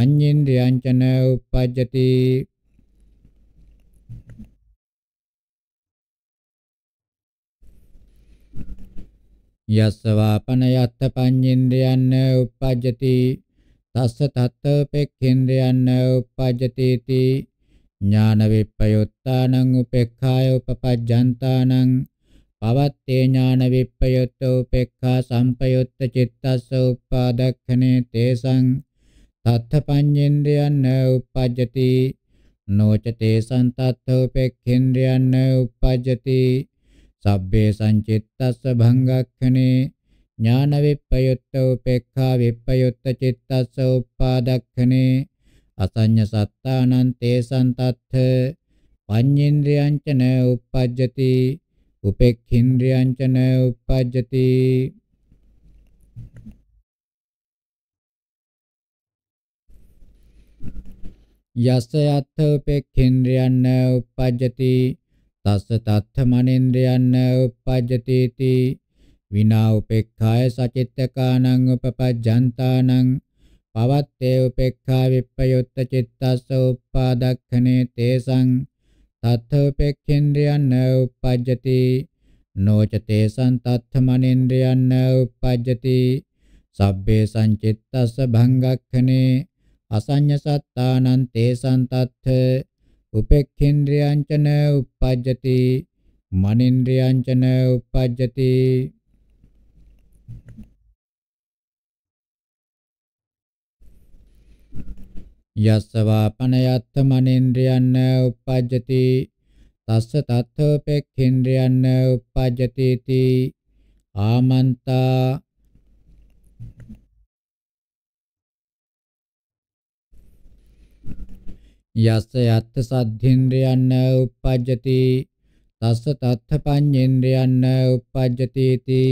අඤ්ඤේන්ද්‍රයන්චන උපජ්ජති යස්සවාපන යත්ත පඤ්ඤේන්ද්‍රයන් උපජ්ජති තස්ස තත්ත පෙක්ඛේන්ද්‍රයන් උපජ්ජති ති ඥාන විප්පයොත්තානං උපේක්ඛාය උපපජ්ජන්තානං පවත්තේ ඥාන විප්පයොත්ත උපේක්ඛා සම්පයොත්ත චිත්තස්ස උපාදක්ඛනේ තේසං තත්ථ පඤ්ඤේන්ද්‍රයන් උප්පජ්ජති නොච තේසං තත්ථෝපෙක්ඛේන්ද්‍රයන් උප්පජ්ජති සබ්බේ සංචිත්තස්ස භංගක්ඛනේ ඥාන විප්පයුත්ත උපේක්ඛා විප්පයුත්ත චිත්තස්ස උප්පාදක්ඛනේ අසඤ්ඤ සත්තානං තේසං තත්ථ පඤ්ඤේන්ද්‍රයන් ච න උප්පජ්ජති උපේක්ඛේන්ද්‍රයන් ච න උප්පජ්ජති යස අත්ථෝපෙක්ඛේන්ද්‍රයන් උපජ්ජති තස්ස තත්ථමනේන්ද්‍රයන් උපජ්ජති ති විනා උපේක්ඛාය සචිත්තකානං උපපජ්ජන්තානං පවත්තේ උපේක්ඛා විප්පයොත්ත චිත්තස්ස උප්පාදක්ඛනේ තේසං තත්ථෝපෙක්ඛේන්ද්‍රයන් උපජ්ජති නොච තේසං තත්ථමනේන්ද්‍රයන් උපජ්ජති සබ්බේ සංචිත්තස්ස භංගක්ඛනේ අසඤ්ඤ සත්තානං තේසං තත්ථ උපේක්ඛේන්ද්‍රයං චන uppajjati මනින්ද්‍රයං චන uppajjati යස්සවා පනයත්ත මනින්ද්‍රයන්න uppajjati තස්ස තත්ථෝපෙක්ඛින්ද්‍රයන්න uppajjati ති ආමන්තා යස්ස යත්ත සද්ධින්ද්‍රයන් උප්පජ්ජති තස්ස තත්ථ පඤ්ඤේන්ද්‍රයන් උප්පජ්ජති ති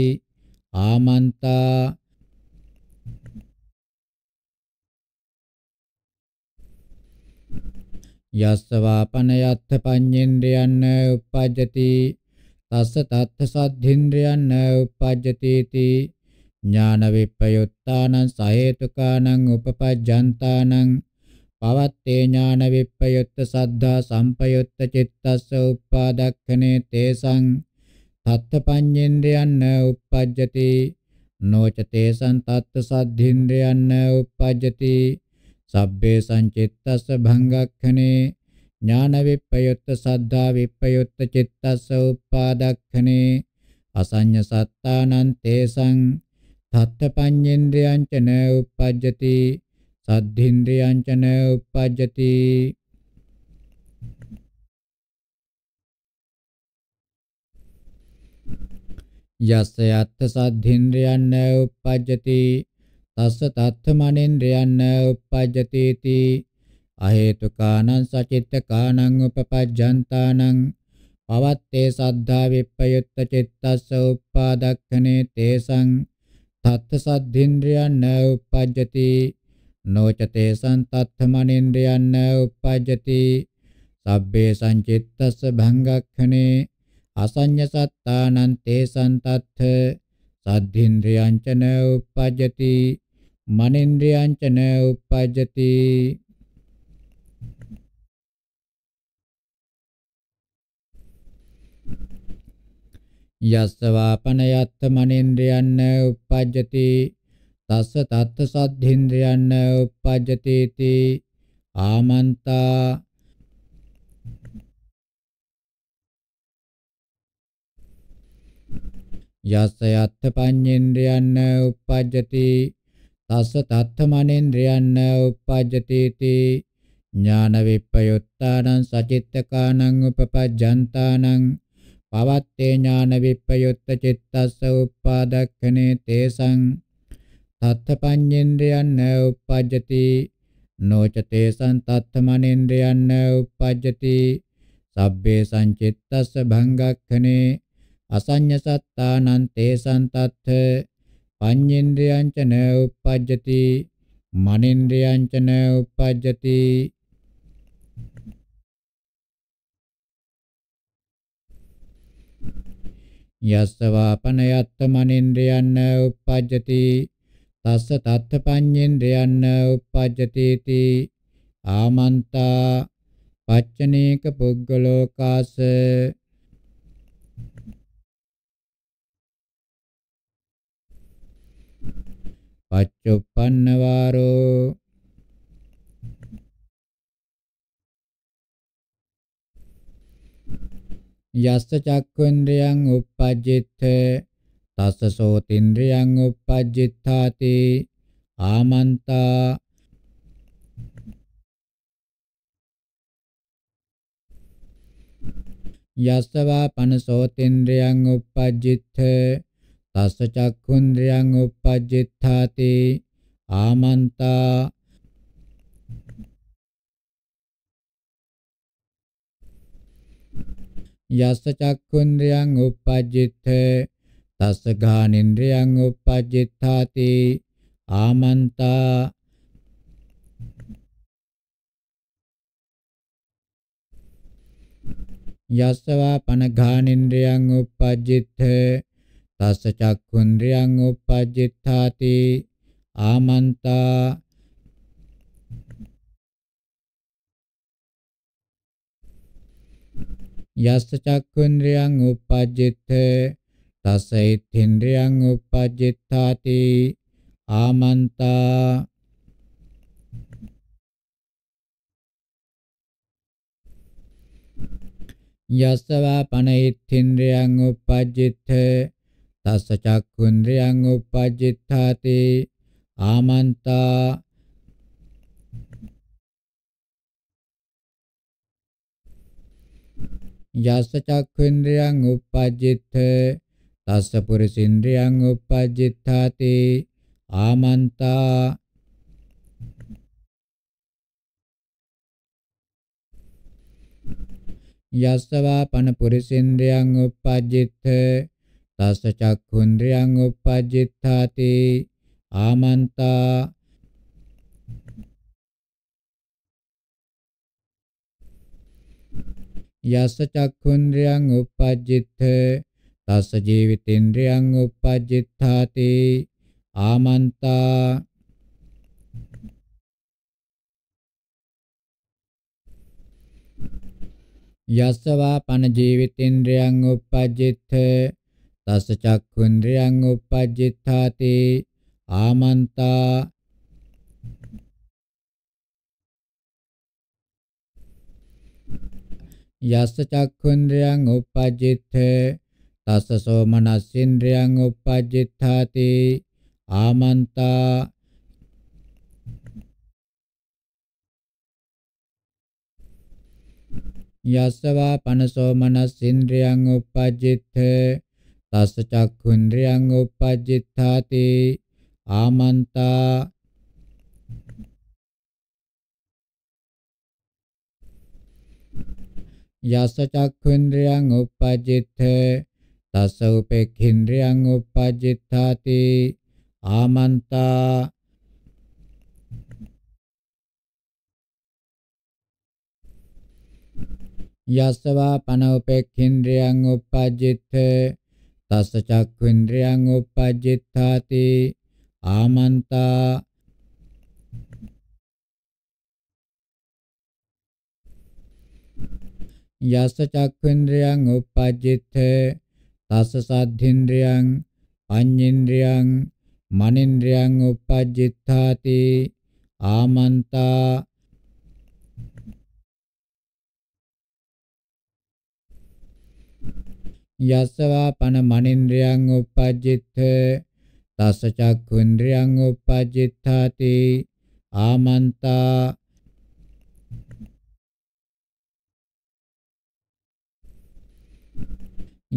ආමන්තා යස්ස වාපන යත්ත පඤ්ඤේන්ද්‍රයන් උප්පජ්ජති තස්ස තත්ථ සද්ධින්ද්‍රයන් උප්පජ්ජති ති ඥාන විප්පයුත්තානං සහේතුකානං උපපජ්ජන්තානං පවත්තේ ඥාන විප්පයුත්ත සද්ධා සම්පයුත්ත චිත්තස්ස උප්පාදක්ඛනේ තේසං තත්තපඤ්ඤේන්ද්‍රයන් උප්පජ්ජති නොච තේසං තත්ත සද්ධින්ද්‍රයන් උප්පජ්ජති සබ්බේ සංචිත්තස්ස භංගක්ඛනේ ඥාන විප්පයුත්ත සද්ධා විප්පයුත්ත චිත්තස්ස උප්පාදක්ඛනේ අසඤ්ඤ සත්තානං තේසං තත්ත පඤ්ඤේන්ද්‍රයන් ච න උප්පජ්ජති සද්ධින්ද්‍රයං චන උපජ්ජති යස්ස යත්ත සද්ධින්ද්‍රයන් උපජ්ජති තස්ස තත්ථ මනින්ද්‍රයන් උපජ්ජති ති අහේතුකානං සචිත්තකානං උපපජ්ජන්තානං පවත්තේ සද්ධා විප්පයුත්ත චිත්තස්ස උපාදක්ඛනේ තේසං තත්ථ සද්ධින්ද්‍රයන් උපජ්ජති නොචතේ සන්තත්තමනින්ද්‍රයන්න uppajjati sabbhe sancittassa bhangakkane asanya sattanan te santattha saddhindriyanchana uppajjati manindriyanchana uppajjati යස්ස වාපන යත්ත මනින්ද්‍රයන්න uppajjati තස්ස තත්ත සද්ධින්ද්‍රයන් උපජ්ජතේති ආමන්තා යස්ස යත්ත පඤ්ඤේන්ද්‍රයන් උපජ්ජති තස්ස තත්ත මනේන්ද්‍රයන් උපජ්ජතේති ඥාන විප්පයුත්තානං සචිත්තකානං උපපජ්ජන්තානං පවත්තේ ඥාන විප්පයුත්ත චිත්තස්ස උපාදක්ඛනේ තේසං තත්ත පඤ්ඤේන්ද්‍රයන් උප්පජ්ජති නොචතේ සන්තත්ත මනේන්ද්‍රයන් උප්පජ්ජති සබ්බේ සංචිත්තස්ස භංගක්ඛනේ අසඤ්ඤ සත්තානං තේ සන්තත්ථ පඤ්ඤේන්ද්‍රයන් ච න උප්පජ්ජති මනේන්ද්‍රයන් ච න උප්පජ්ජති යස්සවාපනයත්ත මනේන්ද්‍රයන් උප්පජ්ජති තස්ස තත්ථපඤ්ඤේන්ද්‍රයන් උප්පජ්ජතේති ආමන්තා පච්චනේක පුග්ගලෝකාස පච්චුප්පන්න වාරෝ යස්ස චක්ඛුන්ද්‍රයන් උප්පජ්ජිතේ तस्सोतिन्द्रियं उपजित्थाति आमन्ता यस्य वा पनसोतिन्द्रियं उपजित्थ तस्य चक्षुन्द्रियं उपजित्थाति आमन्ता यस्य चक्षुन्द्रियं තස්සගානින්ද්‍රයන් උපජ්ජිත්තාති ආමන්තා යස්සවා පනඝානින්ද්‍රයන් උපජ්ජිත්ථ තස්ස චක්ඛුන්ද්‍රයන් උපජ්ජිත්තාති ආමන්තා යස්ස චක්ඛුන්ද්‍රයන් උපජ්ජිත්ථ තසෛත්ථින්ද්‍රයන් uppajjittaati ආමන්තා යස්සවා පනෛත්ථින්ද්‍රයන් uppajjitte තස්ස චක්ඛුන්ද්‍රයන් uppajjittaati ආමන්තා යස්ස චක්ඛුන්ද්‍රයන් uppajjitte තස්ස පුරිසින්ද්‍රියං uppajjitthati ආමන්තා යස්සවා පන පුරිසින්ද්‍රයන් uppajjitt තස්ස චක්ඛුන්ද්‍රයන් uppajjitthati ආමන්තා යස්ස චක්ඛුන්ද්‍රයන් uppajjitt තස්ස ජීවිතේන්ද්‍රයන් uppajjitthāti āmantā යස්සවා පන ජීවිතේන්ද්‍රයන් uppajjith තස්ස චක්ඛුන්ද්‍රයන් uppajjitthāti āmantā යස්ස චක්ඛුන්ද්‍රයන් uppajjith තස්සසෝ මනසින්ද්‍රයන් uppajjitthati ආමන්තා යස්සවා පනසෝ මනසින්ද්‍රයන් uppajjitth තස්ස චක්ඛුන්ද්‍රයන් uppajjitthati ආමන්තා යස්ස චක්ඛුන්ද්‍රයන් uppajjitth තස්ස උපේක්ඛින්ද්‍රියං uppajjitthati ආමන්තා යස්සවා පන උපේක්ඛින්ද්‍රියං uppajjith තස්ස චක්ඛුන්ද්‍රියං uppajjitthati ආමන්තා යස්ස චක්ඛුන්ද්‍රයන් uppajjithe තස්ස සද්ධින්ද්‍රයන් පඤ්ඤේන්ද්‍රයන් මනින්ද්‍රයන් උපජ්ජිත්තාති ආමන්තා යස්සවා පන මනින්ද්‍රයන් උපජ්ජිත්ත තස්ස චක්ඛුන්ද්‍රයන් උපජ්ජිත්තාති ආමන්තා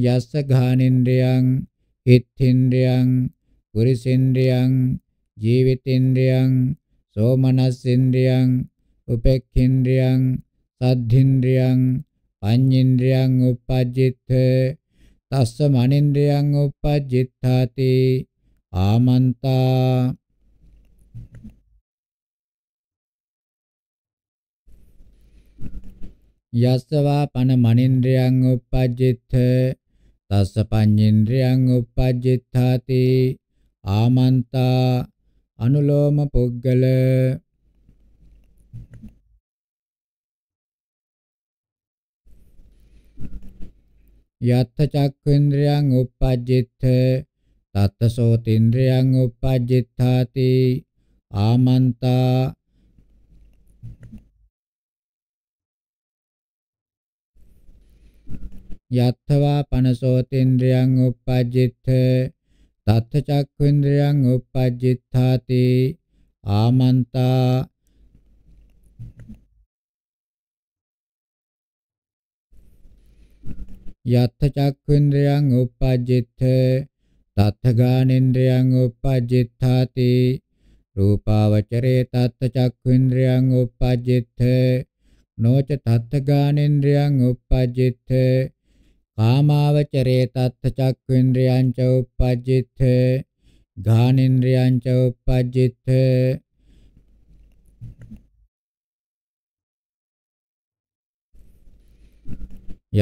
යස්ස ඝානෙන්ද්‍රයන් හිතේන්ද්‍රයන් පුරිසේන්ද්‍රයන් ජීවිතේන්ද්‍රයන් සෝමනස්සේන්ද්‍රයන් උපේක්ඛේන්ද්‍රයන් සද්ධේන්ද්‍රයන් පඤ්ඤේන්ද්‍රයන් උපජ්ජිත තස්ස මනින්ද්‍රයන් උපජ්ජිතාති ආමන්තා යස්සවා පන මනින්ද්‍රයන් උපජ්ජිත තස්ස පඤ්ඤේන්ද්‍රයන් uppajjitthati ආමන්තා අනුලෝම පුද්ගල යත්ථ චක්ඛේන්ද්‍රයන් uppajjitth තත්ත සෝතේන්ද්‍රයන් uppajjitthati ආමන්තා යත්වා පනසෝතේන්ද්‍රයන් උප්පජ්ජිත තත්ත චක්ඛේන්ද්‍රයන් උප්පජ්ජිත්තාති ආමන්තා යත්ත චක්ඛේන්ද්‍රයන් උප්පජ්ජිත තත්ත ගානේන්ද්‍රයන් උප්පජ්ජිත්තාති රූපාවචරේ තත්ත චක්ඛේන්ද්‍රයන් උප්පජ්ජිත නොච තත්ත ගානේන්ද්‍රයන් උප්පජ්ජිත කාමාවචරේ තත්ථචක්ඛේන්ද්‍රයං ච උපජ්ජිත ඝානේන්ද්‍රයං ච උපජ්ජිත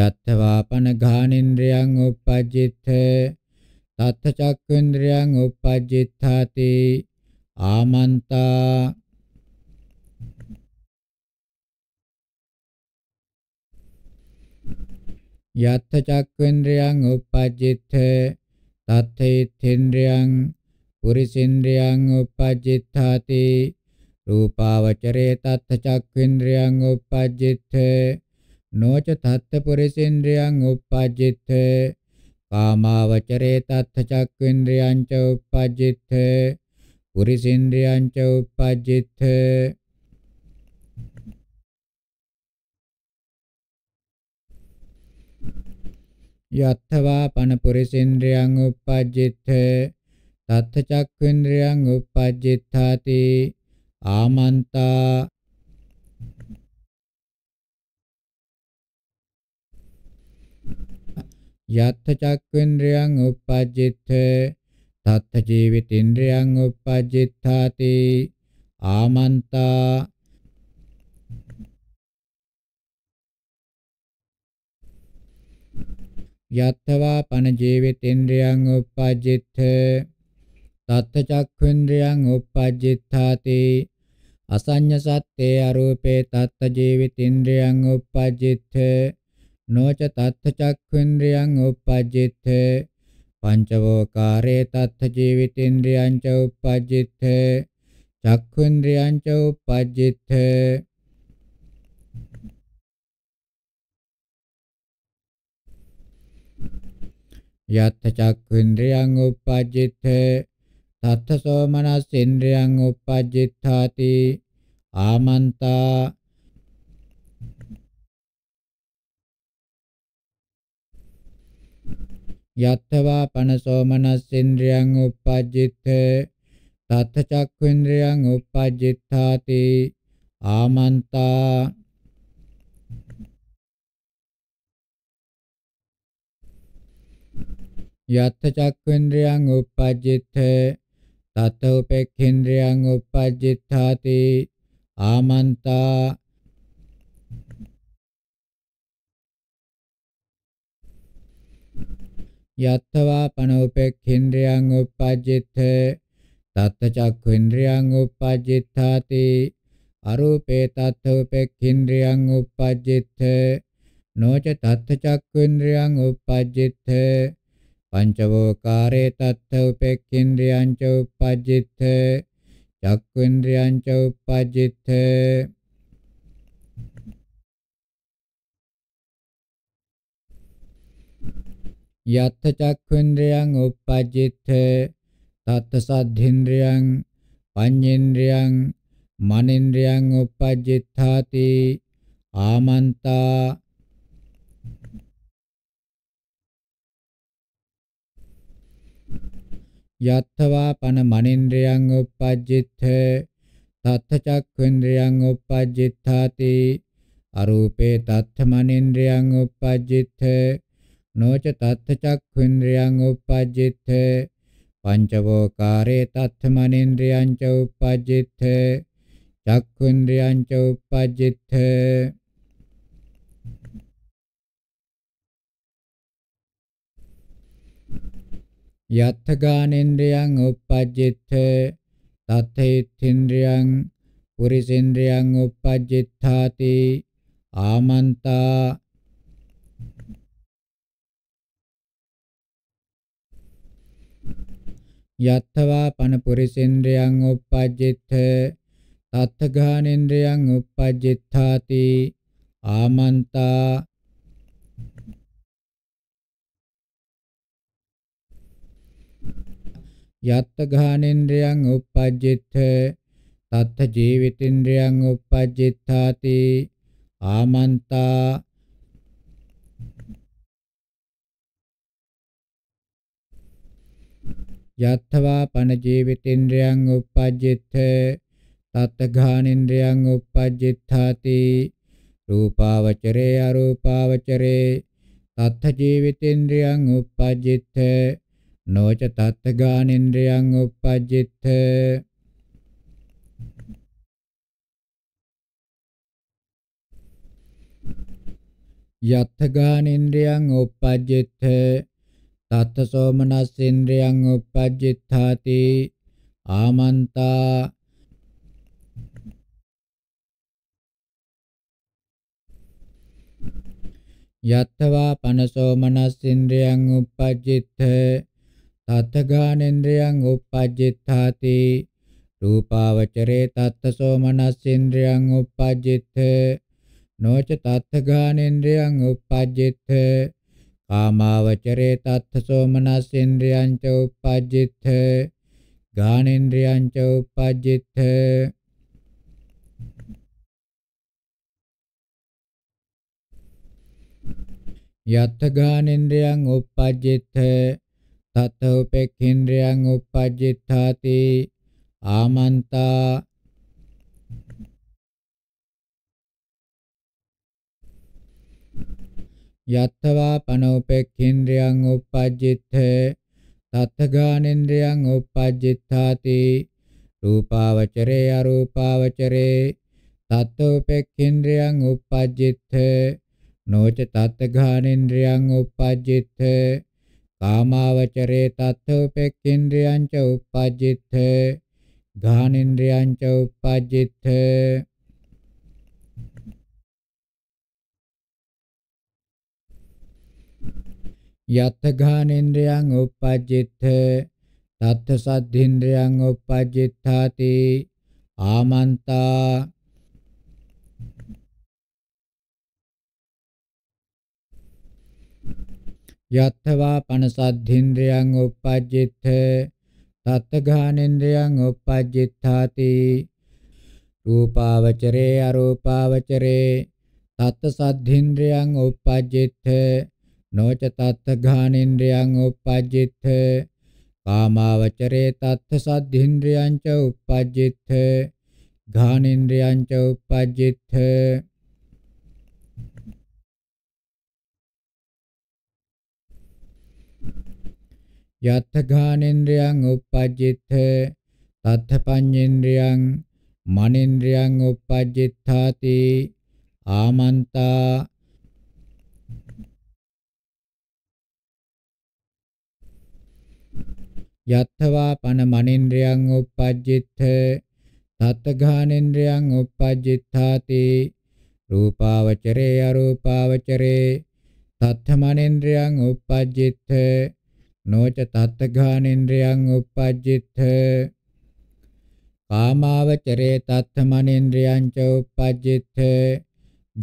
යත්තවාපන ඝානේන්ද්‍රයන් උපජ්ජිත තත්ථ චක්ඛේන්ද්‍රයන් උපජ්ජිතාති ආමන්තා යත්ථ චක්ඛේන්ද්‍රයන් උපජ්ජිත තත්තේතේන්ද්‍රයන් පුරිසේන්ද්‍රයන් උපජ්ජිතාති රූපාවචරේ තත්ථ චක්ඛේන්ද්‍රයන් උපජ්ජිත නොච තත්ථ පුරිසේන්ද්‍රයන් උපජ්ජිත කාමාවචරේ තත්ථ චක්ඛේන්ද්‍රයන් ච උපජ්ජිත පුරිසේන්ද්‍රයන් ච උපජ්ජිත යත්වා පන පුරිසේන්ද්‍රයන් උපජ්ජිත තත්ථ චක්ඛේන්ද්‍රයන් උපජ්ජිතාති ආමන්තා යත්ථ චක්ඛේන්ද්‍රයන් උපජ්ජිත තත්ථ ජීවිතේන්ද්‍රයන් උපජ්ජිතාති ආමන්තා යත්තවා පන ජීවිතේන්ද්‍රයන් උප්පජ්ජිත තත්ත චක්ඛේන්ද්‍රයන් උප්පජ්ජිතාති අසඤ්ඤ සත්තේ අරූපේ තත්ත ජීවිතේන්ද්‍රයන් උප්පජ්ජිත නොච තත්ත චක්ඛේන්ද්‍රයන් උප්පජ්ජිත පංචවෝකාරේ තත්ත ජීවිතේන්ද්‍රයන් ච උප්පජ්ජිත චක්ඛේන්ද්‍රයන් ච උප්පජ්ජිත යත්ථ චක්ඛුන්ද්‍රියං උපජ්ජිතේ තත්ථ සෝමනස් ඉන්ද්‍රියං උපජ්ජිත්තාති ආමන්තා යත්තවා පනසෝමනස් ඉන්ද්‍රියං උපජ්ජිතේ තත්ථ චක්ඛුන්ද්‍රියං උපජ්ජිත්තාති ආමන්තා යත් චක්ඛේන්ද්‍රයන් උපජ්ජිත තත උපේක්ඛේන්ද්‍රයන් උපජ්ජිතාති ආමන්තා යත්තවා පනෝපේක්ඛේන්ද්‍රයන් උපජ්ජිත තත් චක්ඛේන්ද්‍රයන් උපජ්ජිතාති අරූපේ තත් උපේක්ඛේන්ද්‍රයන් උපජ්ජිත නොච තත් චක්ඛේන්ද්‍රයන් උපජ්ජිත පංචවෝකාරේ තත්ත උපේක්ඛින්ද්‍රියං ච උපජ්ජිත චක්ඛුන්ද්‍රියං ච උපජ්ජිත යත්ථ චක්ඛුන්ද්‍රයන් උපජ්ජිත තත් සද්ධින්ද්‍රයන් පඤ්ඤේන්ද්‍රයන් මනින්ද්‍රයන් උපජ්ජිතාති ආමන්තා යත්වා පන මනින්ද්‍රයන් උප්පජ්ජිත්ථ තත්ථ චක්ඛේන්ද්‍රයන් උප්පජ්ජිත්ථාති අරූපේ තත්ථ මනින්ද්‍රයන් උප්පජ්ජිත්ථ නොච තත්ථ චක්ඛේන්ද්‍රයන් උප්පජ්ජිත්ථ පංචවෝකාරේ තත්ථ මනින්ද්‍රයන් ච උප්පජ්ජිත්ථ චක්ඛේන්ද්‍රයන් ච උප්පජ්ජිත්ථ යත්ථගානේන්ද්‍රයන් උප්පජ්ජිත තත්තේත්ථේන්ද්‍රයන් පුරිසේන්ද්‍රයන් උප්පජ්ජිතාති ආමන්තා යත්තවා පන පුරිසේන්ද්‍රයන් උප්පජ්ජිත තත්තගානේන්ද්‍රයන් උප්පජ්ජිතාති ආමන්තා යත්ත ඝානෙන්ද්‍රයන් uppajjitt තත්ත ජීවිතේන්ද්‍රයන් uppajjitthati ආමන්තා යත්වා පන ජීවිතේන්ද්‍රයන් uppajjitt තත් ඝානෙන්ද්‍රයන් uppajjitthati රූපාවචරේ අරූපාවචරේ තත් ජීවිතේන්ද්‍රයන් uppajjitt නොච තත්ත්ගානින්ද්‍රයන් uppajjitt යත්ථගානින්ද්‍රයන් uppajjitt තත්ත සෝමනස් ඉන්ද්‍රයන් uppajjitthati ආමන්තා යත්තවා පනසෝ මනස් ඉන්ද්‍රයන් uppajjitte තත්තගානෙන්ද්‍රයන් uppajjitthati රූපාවචරේ තත්ත සෝමනස්සේන්ද්‍රයන් uppajjitte නොච තත්තගානෙන්ද්‍රයන් uppajjitte කාමාවචරේ තත්ත සෝමනස්සේන්ද්‍රයන් ච uppajjitte ගානෙන්ද්‍රයන් ච uppajjitte යත්ථ ගානෙන්ද්‍රයන් uppajjitte තත උපේක්ඛින්ද්‍රයන් uppajjitthati ආමන්තා යත්තවා පනෝපේක්ඛින්ද්‍රයන් uppajjitth තත්තගානෙන්ද්‍රයන් uppajjitthati රූපාවචරේ අරූපාවචරේ තත්තෝපේක්ඛින්ද්‍රයන් uppajjitth නොච තත්තගානෙන්ද්‍රයන් uppajjitth කාමාවචරේ තත්ථෝපෙක්ඛින්ද්‍රියං ච උපජ්ජිත්ථ ඝානින්ද්‍රියං ච උපජ්ජිත්ථ යත් ඝානින්ද්‍රියං උපජ්ජිත්ථ තත්ථ සද්ධින්ද්‍රියං උපජ්ජිත්ථාති ආමන්තා යත්වා පනසද්ධින්ද්‍රයන් උපජ්ජිත තත්ගානෙන්ද්‍රයන් උපජ්ජිතාති රූපාවචරේ අරූපාවචරේ තත්සද්ධින්ද්‍රයන් උපජ්ජිත නොච තත්ගානෙන්ද්‍රයන් උපජ්ජිත කාමාවචරේ තත්සද්ධින්ද්‍රයන් ච උපජ්ජිත ඝානෙන්ද්‍රයන් ච උපජ්ජිත යත්ථ ඝානේන්ද්‍රයන් uppajjitte තත්ථ පඤ්ඤේන්ද්‍රයන් මනේන්ද්‍රයන් uppajjitthati ආමන්තා යත්ථවා පන මනේන්ද්‍රයන් uppajjitte තත්ථ ඝානේන්ද්‍රයන් uppajjitthati රූපාවචරේ අරූපාවචරේ තත්ථ මනේන්ද්‍රයන් uppajjitte නොච තත්තඝානෙන්ද්‍රයන් uppajjith කාමාවචරේ තත්තමනේන්ද්‍රයන් ච uppajjith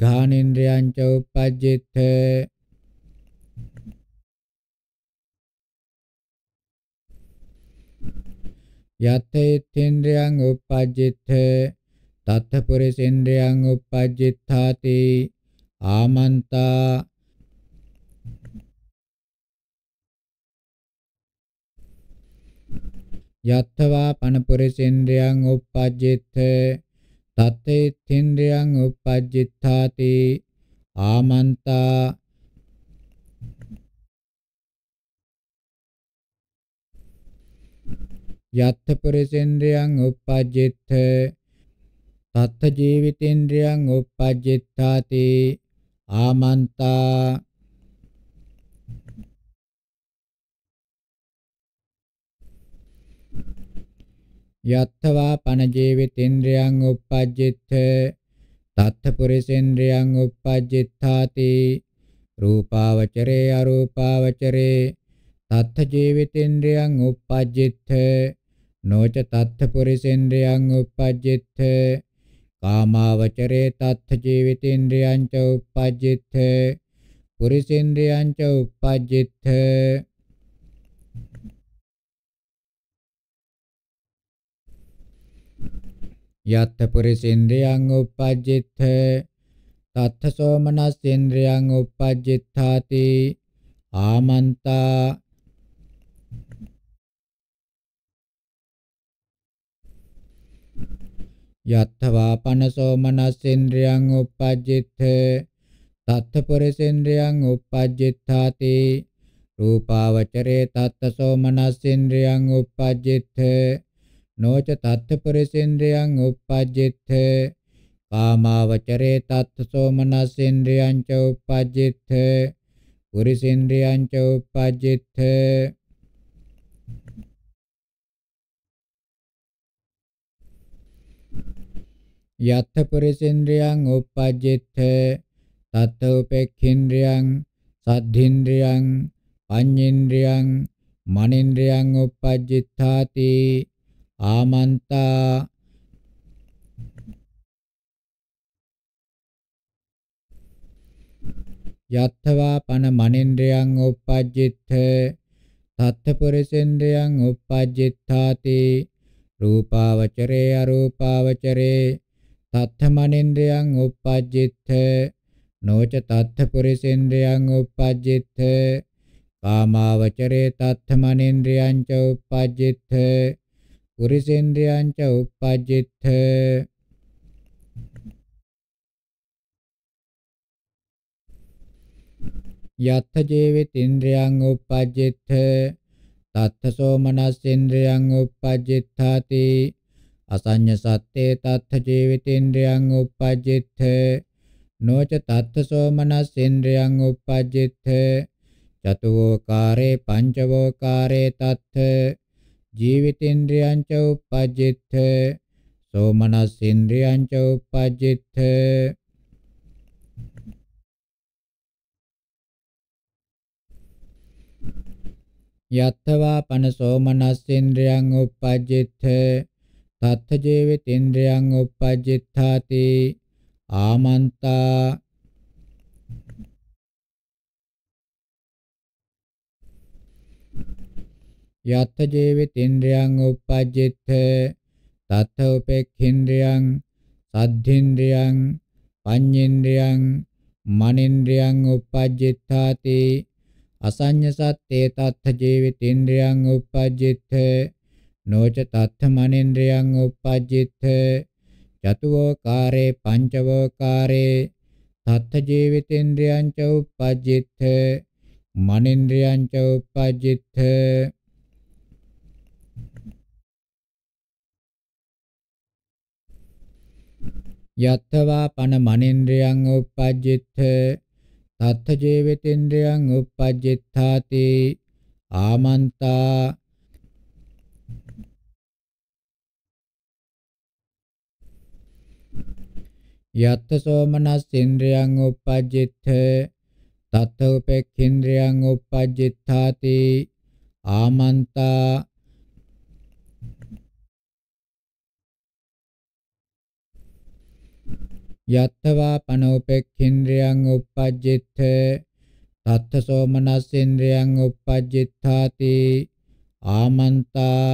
ඝානෙන්ද්‍රයන් ච uppajjith යත්තේත්‍ේන්ද්‍රයන් uppajjith තත්ත පුරිසේන්ද්‍රයන් uppajjitthati ආමන්තා යත්වා පනපුරිසේන්ද්‍රයන් උප්පජ්ජිත තත්තේත්ථේන්ද්‍රයන් උප්පජ්ජිත්තාති ආමන්තා යත්ථ පුරිසේන්ද්‍රයන් උප්පජ්ජිත තත්ත ජීවිතේන්ද්‍රයන් උප්පජ්ජිත්තාති ආමන්තා යත්තවා පනජීවිතේන්ද්‍රයන් උප්පජ්ජිත්ථ තත්ථ පුරිසේන්ද්‍රයන් උප්පජ්ජිත්ථාති රූපාවචරේ අරූපාවචරේ තත්ථ ජීවිතේන්ද්‍රයන් උප්පජ්ජිත්ථ නොච තත්ථ පුරිසේන්ද්‍රයන් උප්පජ්ජිත්ථ කාමාවචරේ තත්ථ ජීවිතේන්ද්‍රයන් ච උප්පජ්ජිත්ථ පුරිසේන්ද්‍රයන් ච උප්පජ්ජිත්ථ යත්ථ පුරිසින්ද්‍රියං උප්පජ්ජිත්ථ තත්ථ සෝමනස්සින්ද්‍රියං උප්පජ්ජිත්ථාති ආමන්තා යත්ථවා පනසෝ මනස්සේන්ද්‍රයන් උප්පජ්ජිත්ථ තත්ථ පුරිසේන්ද්‍රයන් උප්පජ්ජිත්ථාති රූපාවචරේ තත්තසෝ මනස්සේන්ද්‍රයන් උප්පජ්ජිත්ථ නොච තත්ථපරිසේන්ද්‍රයන් උප්පජ්ජිත්ථ කාමාවචරේ තත්ථසෝ මනසේන්ද්‍රයන් ච උප්පජ්ජිත්ථ පුරිසේන්ද්‍රයන් ච උප්පජ්ජිත්ථ යත්ථ පුරිසේන්ද්‍රයන් උප්පජ්ජිත්ථ තත්ථ උපේක්ඛේන්ද්‍රයන් සද්ධේන්ද්‍රයන් පඤ්ඤේන්ද්‍රයන් මනේන්ද්‍රයන් උප්පජ්ජිත්තාති ආමන්තා යත්තවා පන මනෙන්ද්‍රයන් උප්පජ්ජිත්ථ තත්තපුරිසෙන්ද්‍රයන් උප්පජ්ජිත්ථාති රූපාවචරේ අරූපාවචරේ තත්ථ මනෙන්ද්‍රයන් උප්පජ්ජිත්ථ නොච තත්තපුරිසෙන්ද්‍රයන් උප්පජ්ජිත්ථ කාමාවචරේ තත්ථ මනෙන්ද්‍රයන් ච උප්පජ්ජිත්ථ පුරිසේන්ද්‍රයන්ච උප්පජ්ජිත්ථ යත්ථ ජීවිත ඉන්ද්‍රයන් උප්පජ්ජිත්ථ තත්ථ සෝමනස් ඉන්ද්‍රයන් උප්පජ්ජිත්ථාති අසඤ්ඤ සත්තේ තත්ථ ජීවිත ඉන්ද්‍රයන් උප්පජ්ජිත්ථ නොච තත්ථ සෝමනස් ඉන්ද්‍රයන් උප්පජ්ජිත්ථ චතුෝකාරේ පංචවෝකාරේ තත්ථ ජීවිතේන්ද්‍රයන් ච උපජ්ජිත සෝමනසේන්ද්‍රයන් ච උපජ්ජිත යත්තවා පන සෝමනස්සේන්ද්‍රයන් උපජ්ජිත තත්ථ ජීවිතේන්ද්‍රයන් උපජ්ජිතාති ආමන්තා යත්ත ජීවිතේන්ද්‍රයන් උපජ්ජිත තත්ථ උපේක්ඛේන්ද්‍රයන් සද්ධේන්ද්‍රයන් පඤ්ඤේන්ද්‍රයන් මනේන්ද්‍රයන් උපජ්ජිතාති අසඤ්ඤ සත්තේ තත්ථ ජීවිතේන්ද්‍රයන් උපජ්ජිත නොච තත්ථ මනේන්ද්‍රයන් උපජ්ජිත චතුෝකාරේ පංචවෝකාරේ තත්ථ ජීවිතේන්ද්‍රයන් ච උපජ්ජිත මනේන්ද්‍රයන් ච උපජ්ජිත යත්තවා පන මනේන්ද්‍රයන් උපජ්ජිත්ථ තත්ථ ජීවිතේන්ද්‍රයන් උපජ්ජිත්ථාති ආමන්තා යත්ත සෝමනස්සේන්ද්‍රයන් උපජ්ජිත්ථ තත්ථ උපේක්ඛේන්ද්‍රයන් උපජ්ජිත්ථාති ආමන්තා යත්තවා පනෝපෙක්ඛින්ද්‍රයන් උප්පජ්ජිත තත්ත සෝමනස්සේන්ද්‍රයන් උප්පජ්ජිතාති ආමන්තා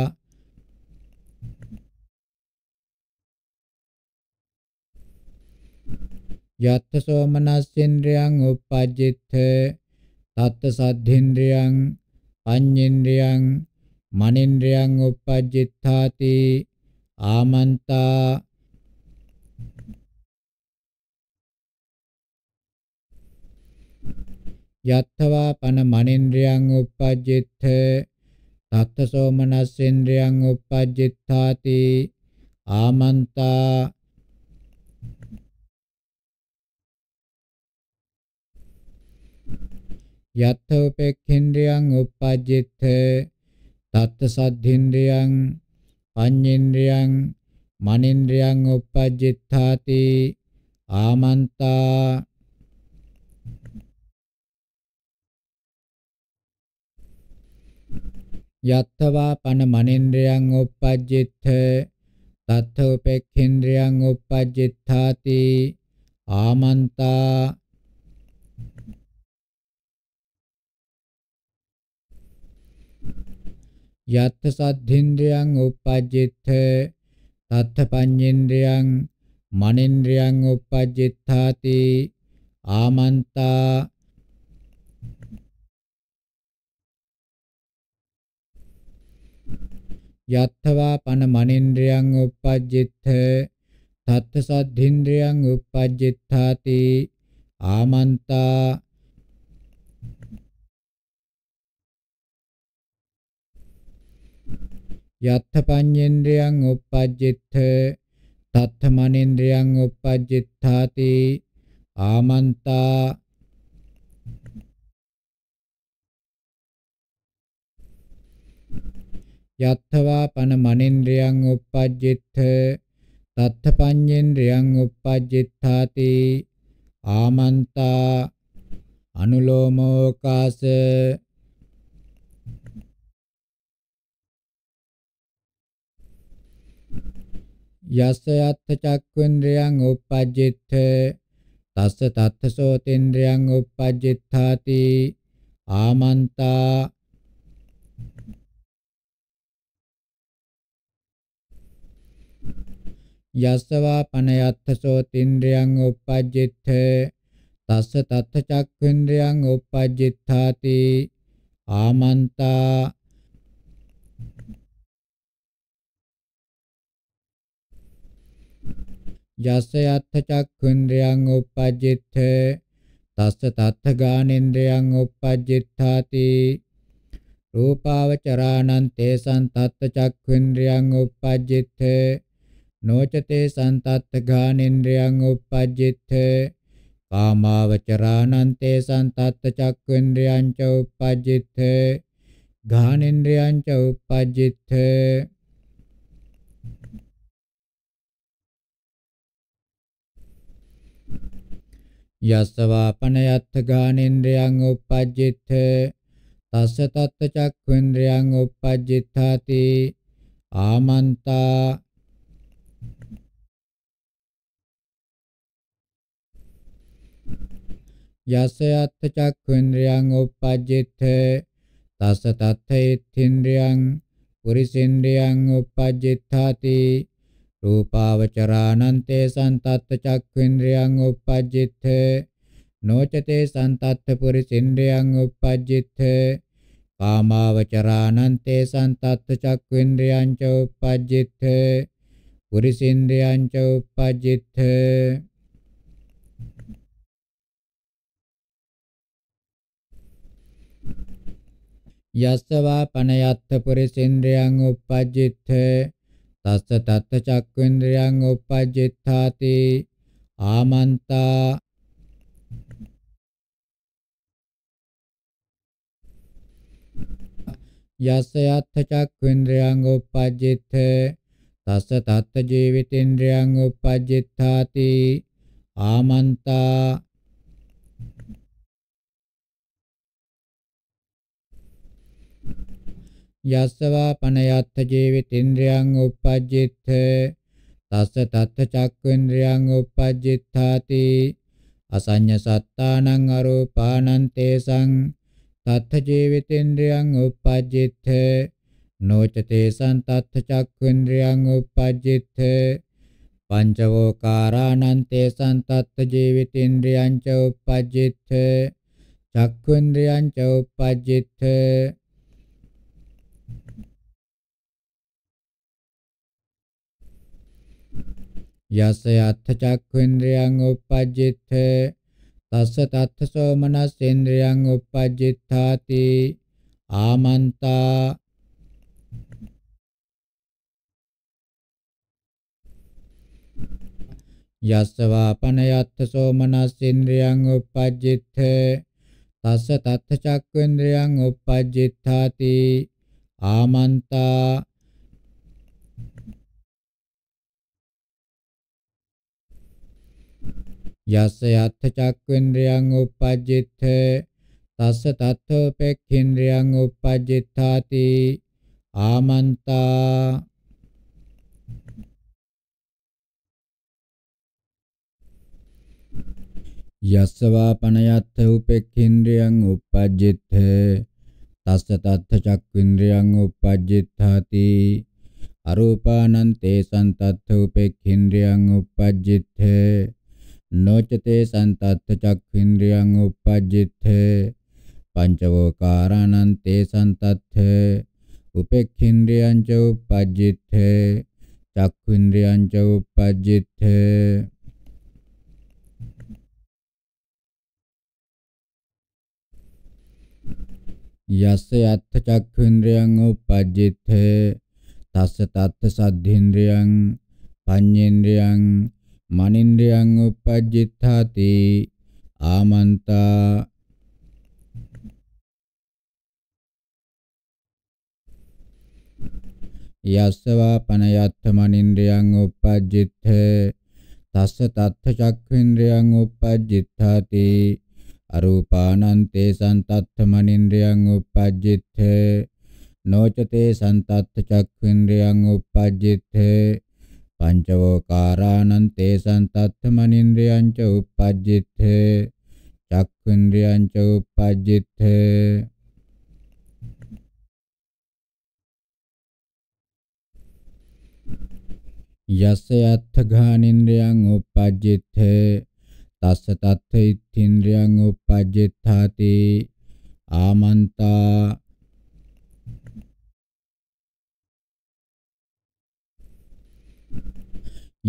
යත්ත සෝමනස්සේන්ද්‍රයන් උප්පජ්ජිත තත්ත සද්ධේන්ද්‍රයන් පඤ්ඤේන්ද්‍රයන් මනින්ද්‍රයන් උප්පජ්ජිතාති ආමන්තා යත්තවා පන මනින්ද්‍රයන් උප්පජ්ජිත්ථ තත්ත සෝමනස්සේන්ද්‍රයන් උප්පජ්ජිත්ථාති ආමන්තා යත්ථ උපේක්ඛේන්ද්‍රයන් උප්පජ්ජිත්ථ තත්ත සද්ධේන්ද්‍රයන් පඤ්ඤේන්ද්‍රයන් මනින්ද්‍රයන් උප්පජ්ජිත්ථාති ආමන්තා යත්තවා පන මනෙන්ද්‍රයන් උප්පජ්ජිත්ථ තත්ථ උපේක්ඛේන්ද්‍රයන් උප්පජ්ජිත්ථාති ආමන්තා යත්ථ සද්ධින්ද්‍රයන් උප්පජ්ජිත්ථ තත්ථ පඤ්ඤේන්ද්‍රයන් මනෙන්ද්‍රයන් උප්පජ්ජිත්ථාති ආමන්තා යත්තවා පන මනේන්ද්‍රයන් උපජ්ජිත්ථ තත්ත සද්ධින්ද්‍රයන් උපජ්ජිත්ථාති ආමන්තා යත්ථ පඤ්ඤේන්ද්‍රයන් උපජ්ජිත්ථ තත්ත මනේන්ද්‍රයන් උපජ්ජිත්ථාති ආමන්තා යත්වා පන මනින්ද්‍රයන් uppajjittha තත්ථ පඤ්ඤේන්ද්‍රයන් uppajjitthati ආමන්තා අනුලෝමෝකාස යස්ස යත්ථ චක්ඛුන්ද්‍රයන් uppajjittha තස්ස තත්ථ සෝතේන්ද්‍රයන් uppajjitthati ආමන්තා යස්සවා පනයත්තසෝ තින්ද්‍රයන් උප්පජ්ජිත්ථ තස්ස තත්ත චක්ඛුන්ද්‍රයන් උප්පජ්ජිත්ථාති ආමන්තා යස්ස යත්ථ චක්ඛුන්ද්‍රයන් උප්පජ්ජිත්ථ තස්ස තත්ත ගානේන්ද්‍රයන් උප්පජ්ජිත්ථාති රූපාවචරාණං තේසං තත්ත චක්ඛුන්ද්‍රයන් උප්පජ්ජිත්ථ නොචතේ සන්තත්ත ගානේන්ද්‍රයන් උප්පජ්ජිත කාමාවචරානන්තේ සන්තත්ත චක්ඛේන්ද්‍රයන් ච උප්පජ්ජිත ගානේන්ද්‍රයන් ච උප්පජ්ජිත යස්සවාපනයත්ථ ගානේන්ද්‍රයන් උප්පජ්ජිත තස්ස තත්ත චක්ඛේන්ද්‍රයන් උප්පජ්ජිතාති ආමන්තා යසයත්ත චක්ඛුන්ද්‍රයන් උපජ්ජිත තස තත්තේත්ථින්ද්‍රයන් පුරිසින්ද්‍රයන් උපජ්ජිතාති රූපාවචරානන්තේ සන්තත්ත චක්ඛුන්ද්‍රයන් උපජ්ජිත නොචතේ සන්තත්ත පුරිසින්ද්‍රයන් උපජ්ජිත කාමාවචරානන්තේ සන්තත්ත චක්ඛුන්ද්‍රයන් ච උපජ්ජිත පුරිසින්ද්‍රයන් ච උපජ්ජිත යස්සවා පනයත්ත පුරිසේන්ද්‍රයන් උපජ්ජිත තස්ස තත්ත චක්කේන්ද්‍රයන් උපජ්ජිතාති ආමන්තා යස්ස යත්ත චක්ඛේන්ද්‍රයන් උපජ්ජිත තස්ස තත්ත ජීවිතේන්ද්‍රයන් උපජ්ජිතාති ආමන්තා යස්සවා පනයත්ථ ජීවිතේන්ද්‍රයන් උපජ්ජිත්ථ තස්ස තත්ථ චක්ඛේන්ද්‍රයන් උපජ්ජිත්ථාති අසඤ්ඤ සත්තානං අරූපානං තේසං තත්ථ ජීවිතේන්ද්‍රයන් උපජ්ජිත්ථ නොච තේසං තත්ථ චක්ඛේන්ද්‍රයන් උපජ්ජිත්ථ පංචවෝකාරාණං තේසං තත්ථ ජීවිතේන්ද්‍රයන් ච උපජ්ජිත්ථ චක්ඛේන්ද්‍රයන් ච උපජ්ජිත්ථ යස අත්ථ චක්ඛේන්ද්‍රයන් උපජ්ජිත තස්ස තත්ථ සෝමනස්සේන්ද්‍රයන් උපජ්ජිතාති ආමන්තා යස්සවා පනයත්ථ සෝමනස්සේන්ද්‍රයන් උපජ්ජිත තස්ස තත්ථ චක්ඛේන්ද්‍රයන් උපජ්ජිතාති ආමන්තා යස්ස යත්ථ චක්කේන්ද්‍රයන් උපජ්ජිත තස්ස තත්ථෝපෙක්ඛේන්ද්‍රයන් උපජ්ජිතාති ආමන්තා යස්සවා පනයත්ථ උපෙක්ඛේන්ද්‍රයන් උපජ්ජිත තස්ස තත්ථ චක්කේන්ද්‍රයන් උපජ්ජිතාති අරූපානන්තේ සන්තත්ථ උපෙක්ඛේන්ද්‍රයන් උපජ්ජිතේ නොචතේ සන්තත්ත චක්ඛින්ද්‍රියං උපජ්ජිත්තේ පංචවෝකාරණං තේ සන්තත්තේ උපේක්ඛින්ද්‍රියං ච උපජ්ජිත්තේ චක්ඛින්ද්‍රියං ච උපජ්ජිත්තේ යස්ස යත්ථ චක්ඛුන්ද්‍රයන් උපජ්ජිතේ තස්ස තත්ථ සද්ධින්ද්‍රයන් පඤ්ඤේන්ද්‍රයන් මනින්ද්‍රයන් උපජ්ජිත්තාති ආමන්තා යස්සවා පනයත්ත මනින්ද්‍රයන් උපජ්ජිත්ත තස්ස තත්ථ චක්ඛේන්ද්‍රයන් උපජ්ජිත්තාති අරූපානන්තේ සන්තත්ථ මනින්ද්‍රයන් උපජ්ජිත්ත නොචතේ සන්තත්ථ චක්ඛේන්ද්‍රයන් උපජ්ජිත්ත පංචවෝ කාරාණං තේසං තත්තමනින්ද්‍රයං ච උප්පජ්ජිත්තේ චක්ඛුන්ද්‍රයං ච උප්පජ්ජිත්තේ යස්ස යත්ථඝානින්ද්‍රයන් උපජ්ජිත තස්ස තත්ථ ඉත්ථින්ද්‍රයන් උපජ්ජිතාති ආමන්තා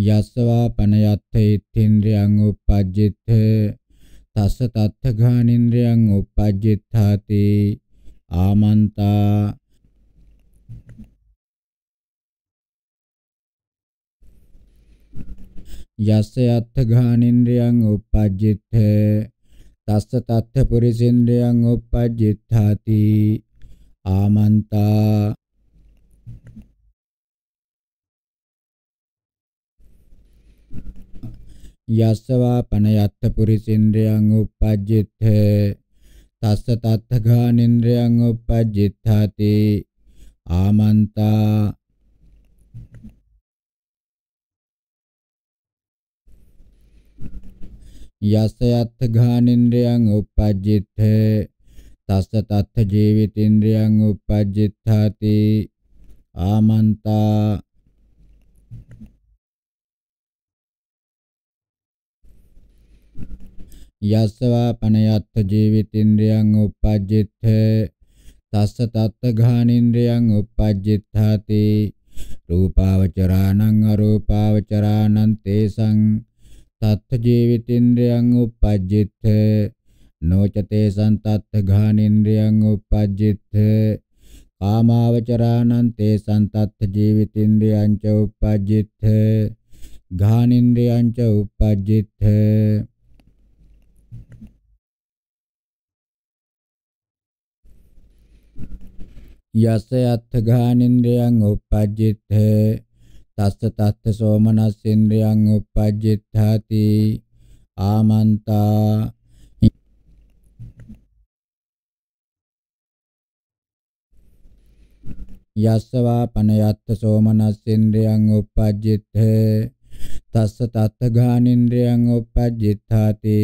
යස්සවා පනයත්තේත්ථේන්ද්‍රයන් උපජ්ජිත තස්ස තත්ථඝානේන්ද්‍රයන් උපජ්ජිතාති ආමන්තා යස්ස යත්තඝානේන්ද්‍රයන් උපජ්ජිත තස්ස තත්ථ පුරිසේන්ද්‍රයන් උපජ්ජිතාති ආමන්තා යස්සවා පනයත්ත පුරිසින්ද්‍රයන් උපජ්ජිත තස්ස තත්තඝානින්ද්‍රයන් උපජ්ජිතාති ආමන්තා යස්ස යත්ථ ඝානින්ද්‍රයන් උපජ්ජිත තස්ස තත්ථ ජීවිතින්ද්‍රයන් උපජ්ජිතාති ආමන්තා යස්සවා පනයත්ත ජීවිතින්ද්‍රයන් උපජ්ජිත්ථ තස්ස තත්ත ගානින්ද්‍රයන් උපජ්ජිත්ථාති රූපාවචරාණං අරූපාවචරාණං තේසං තත්ත ජීවිතින්ද්‍රයන් උපජ්ජිත්ථ නොචතේ සන්තත්ත ගානින්ද්‍රයන් උපජ්ජිත්ථ කාමාවචරාණං තේ සන්තත්ත ජීවිතින්ද්‍රයන් ච උපජ්ජිත්ථ ගානින්ද්‍රයන් ච උපජ්ජිත්ථ යස අත්ථඝානින්ද්‍රයන් උපජ්ජිතේ තස්ස තත්ථ සෝමනස්සින්ද්‍රයන් උපජ්ජිතාති ආමන්තා යස්සවා පනයත්ත සෝමනස්සින්ද්‍රයන් උපජ්ජිත තස්ස තත්ත ගානින්ද්‍රයන් උපජ්ජිතාති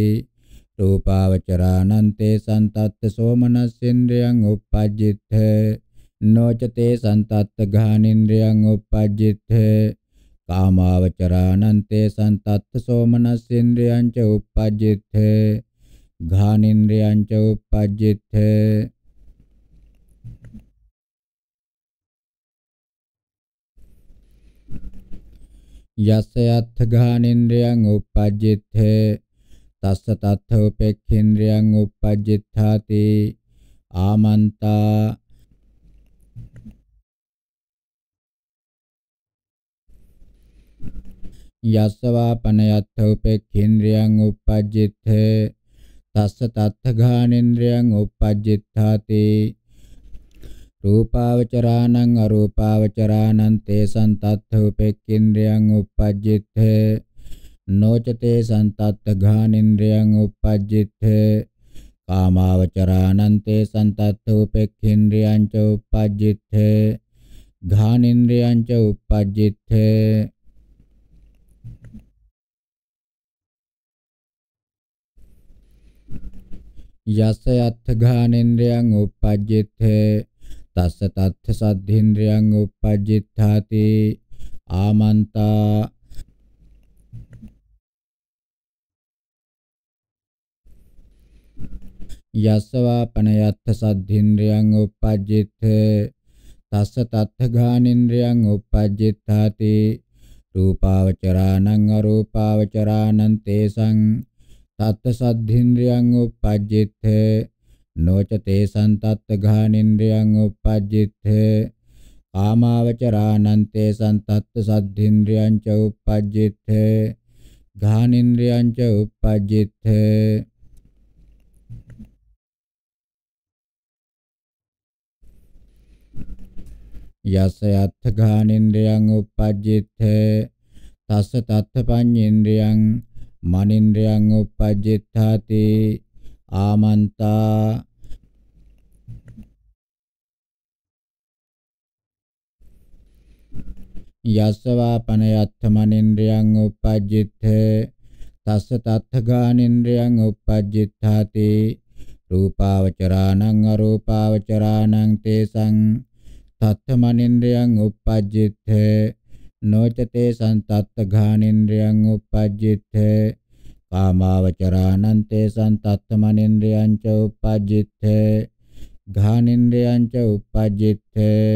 රූපාවචරානන්තේ සන්තත්ත සෝමනස්සින්ද්‍රයන් උපජ්ජිත නොචතේ සන්තත්ත ගානින්ද්‍රයන් උපජ්ජිතේ කාමාවචරානන්තේ සන්තත්ත සෝමනස්සින්ද්‍රයන් ච උපජ්ජිතේ ඝානින්ද්‍රයන් ච උපජ්ජිතේ යස්ස යත්ථ ඝානින්ද්‍රයන් උපජ්ජිතේ තස්ස තත්ථ උපේක්ඛින්ද්‍රයන් උපජ්ජිතාති ආමන්තා यस्वापनयत्थोपेक्षीन्द्रियङ्गुपज्जित्थे तस्य तत्थघानिन्द्रियङ्गुपज्जित्थति रूपावचराणं अरूपावचराणं ते सन्तत्थोपेक्षीन्द्रियङ्गुपज्जित्थे नो च ते सन्तत्थघानिन्द्रियङ्गुपज्जित्थे कामावचराणं ते सन्तत्थोपेक्षीन्द्रियं च उपज्जित्थे घानिन्द्रियं च යස අත්ථඝානෙන්ද්‍රයන් උපජ්ජිතේ තස්ස තත්ථ සද්ධේන්ද්‍රයන් උපජ්ජිතාති ආමන්තා යස්සවා පනයත්ථ සද්ධේන්ද්‍රයන් උපජ්ජිතේ තස්ස තත්ථ ඝානේන්ද්‍රයන් උපජ්ජිතාති රූපාවචරාණං අරූපාවචරාණං තේසං තත්ත සද්ධින්ද්‍රියං උප්පජ්ජිත්ථ නොච තේසං තත්ත ඝානින්ද්‍රියං උප්පජ්ජිත්ථ කාමාවචරානන්තේ සන්තත්ත සද්ධින්ද්‍රියං ච උප්පජ්ජිත්ථ ඝානින්ද්‍රියං ච උප්පජ්ජිත්ථ යස යත්ථ ඝානින්ද්‍රියං උප්පජ්ජිත්ථ තස්ස තත්ත පඤ්ඤේන්ද්‍රියං මනින්ද්‍රයන් උපජ්ජත්තාති ආමන්තා යස්සවා පනයත්ත මනින්ද්‍රයන් උපජ්ජිත්ත තස්ස තත්ථගානින්ද්‍රයන් උපජ්ජිත්තාති රූපාවචරාණං අරූපාවචරාණං තේසං තත්ථ මනින්ද්‍රයන් උපජ්ජිත්ත නොචතේ සන්තත්ත ඝානේන්ද්‍රයන් උපජ්ජිතේ කාමාවචරානන්තේ සන්තත්තමනේන්ද්‍රයන් ච උපජ්ජිතේ ඝානේන්ද්‍රයන් ච උපජ්ජිතේ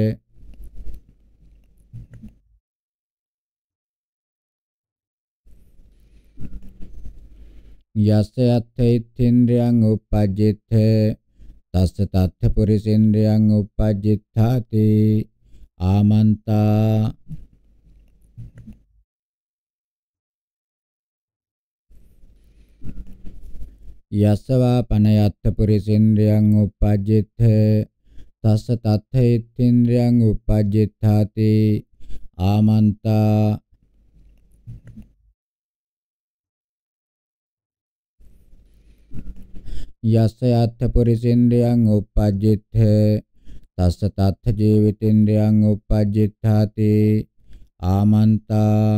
යස්ස යත්තේත්ත්‍යං උපජ්ජිත තස්ස තත්ථ පුරිසින්ද්‍රයන් උපජ්ජිතාති ආමන්තා යස්සවා පනයත්ත පුරිසින්ද්‍රයන් උපජ්ජිත තස්ස තත්ථේත්ත්‍ින්ද්‍රයන් උපජ්ජිතාති ආමන්තා යස්ස යත්ථ පුරිසින්ද්‍රයන් උපජ්ජිත තස්ස තත්ථ ජීවිතින්ද්‍රයන් උපජ්ජිතාති ආමන්තා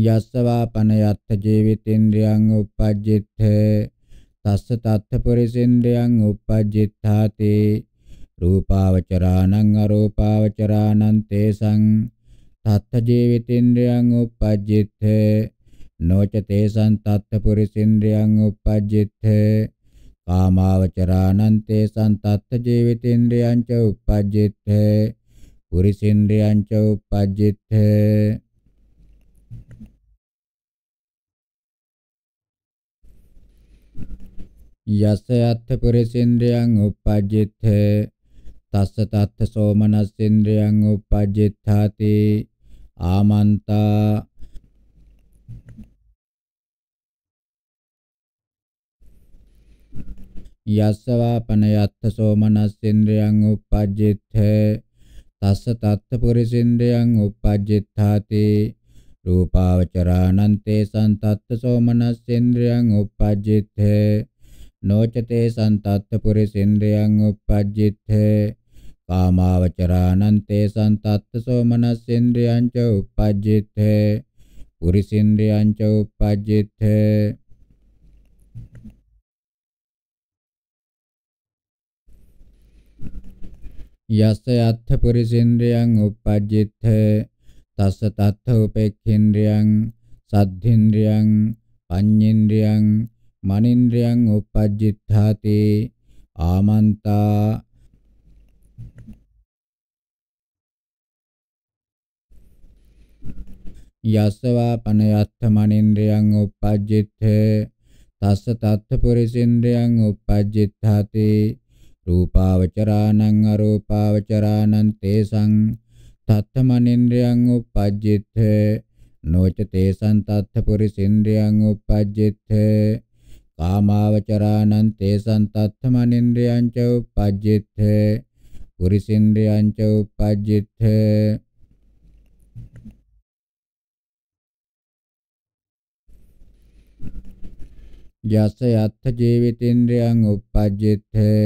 යස්සවා පනයත්ථ ජීවිතේන්ද්‍රයන් උපජ්ජිත්ථ තස්ස තත්ථ පුරිසේන්ද්‍රයන් උපජ්ජිත්ථාති රූපාවචරාණං අරූපාවචරාණං තේසං තත්ථ ජීවිතේන්ද්‍රයන් උපජ්ජිත්ථ නොච තේසං තත්ථ පුරිසේන්ද්‍රයන් උපජ්ජිත්ථ කාමාවචරාණං තේසං තත්ථ ජීවිතේන්ද්‍රයන් ච උපජ්ජිත්ථ පුරිසේන්ද්‍රයන් ච උපජ්ජිත්ථ යස අත්ථ පුරිසින්ද්‍රයන් උපජ්ජිත තස්ස තත්ථ සෝමනස්සින්ද්‍රයන් උපජ්ජිතාති ආමන්තා යස්සවාපනයත්ථ සෝමනස්සින්ද්‍රයන් උපජ්ජිත තස්ස තත්ථ පුරිසින්ද්‍රයන් උපජ්ජිතාති රූපාවචරානන්තේ සන්තත්ථ සෝමනස්සින්ද්‍රයන් උපජ්ජිතේ නොචතේ සන්තත්ත පුරිසින්ද්‍රයන් uppajjitte කාමාවචරානන්තේ සන්තත්ත සෝමනස්සේන්ද්‍රයන් ච uppajjitte පුරිසින්ද්‍රයන් ච uppajjitte යස්ස යත්ථ පුරිසින්ද්‍රයන් uppajjitte තස්ස තත්ථ උපේක්ඛින්ද්‍රයන් සද්ධින්ද්‍රයන් පඤ්ඤින්ද්‍රයන් මනින්ද්‍රයන් uppajjitthate ආමන්තා යස්සවා පනයත්ත මනින්ද්‍රයන් uppajjitthe තස්ස තත්ත පුරිසින්ද්‍රයන් uppajjitthate රූපාවචරාණං අරූපාවචරාණං තේසං තත්ත මනින්ද්‍රයන් uppajjitthe නොච තේසං තත්ත පුරිසින්ද්‍රයන් uppajjitthe කාමාවචරානං තේසං තත්තමනින්ද්‍රයං ච උපජ්ජිත්තේ පුරිසින්ද්‍රයං ච උපජ්ජිත්තේ යස යත්ථ ජීවිතේන්ද්‍රයන් උපජ්ජිතේ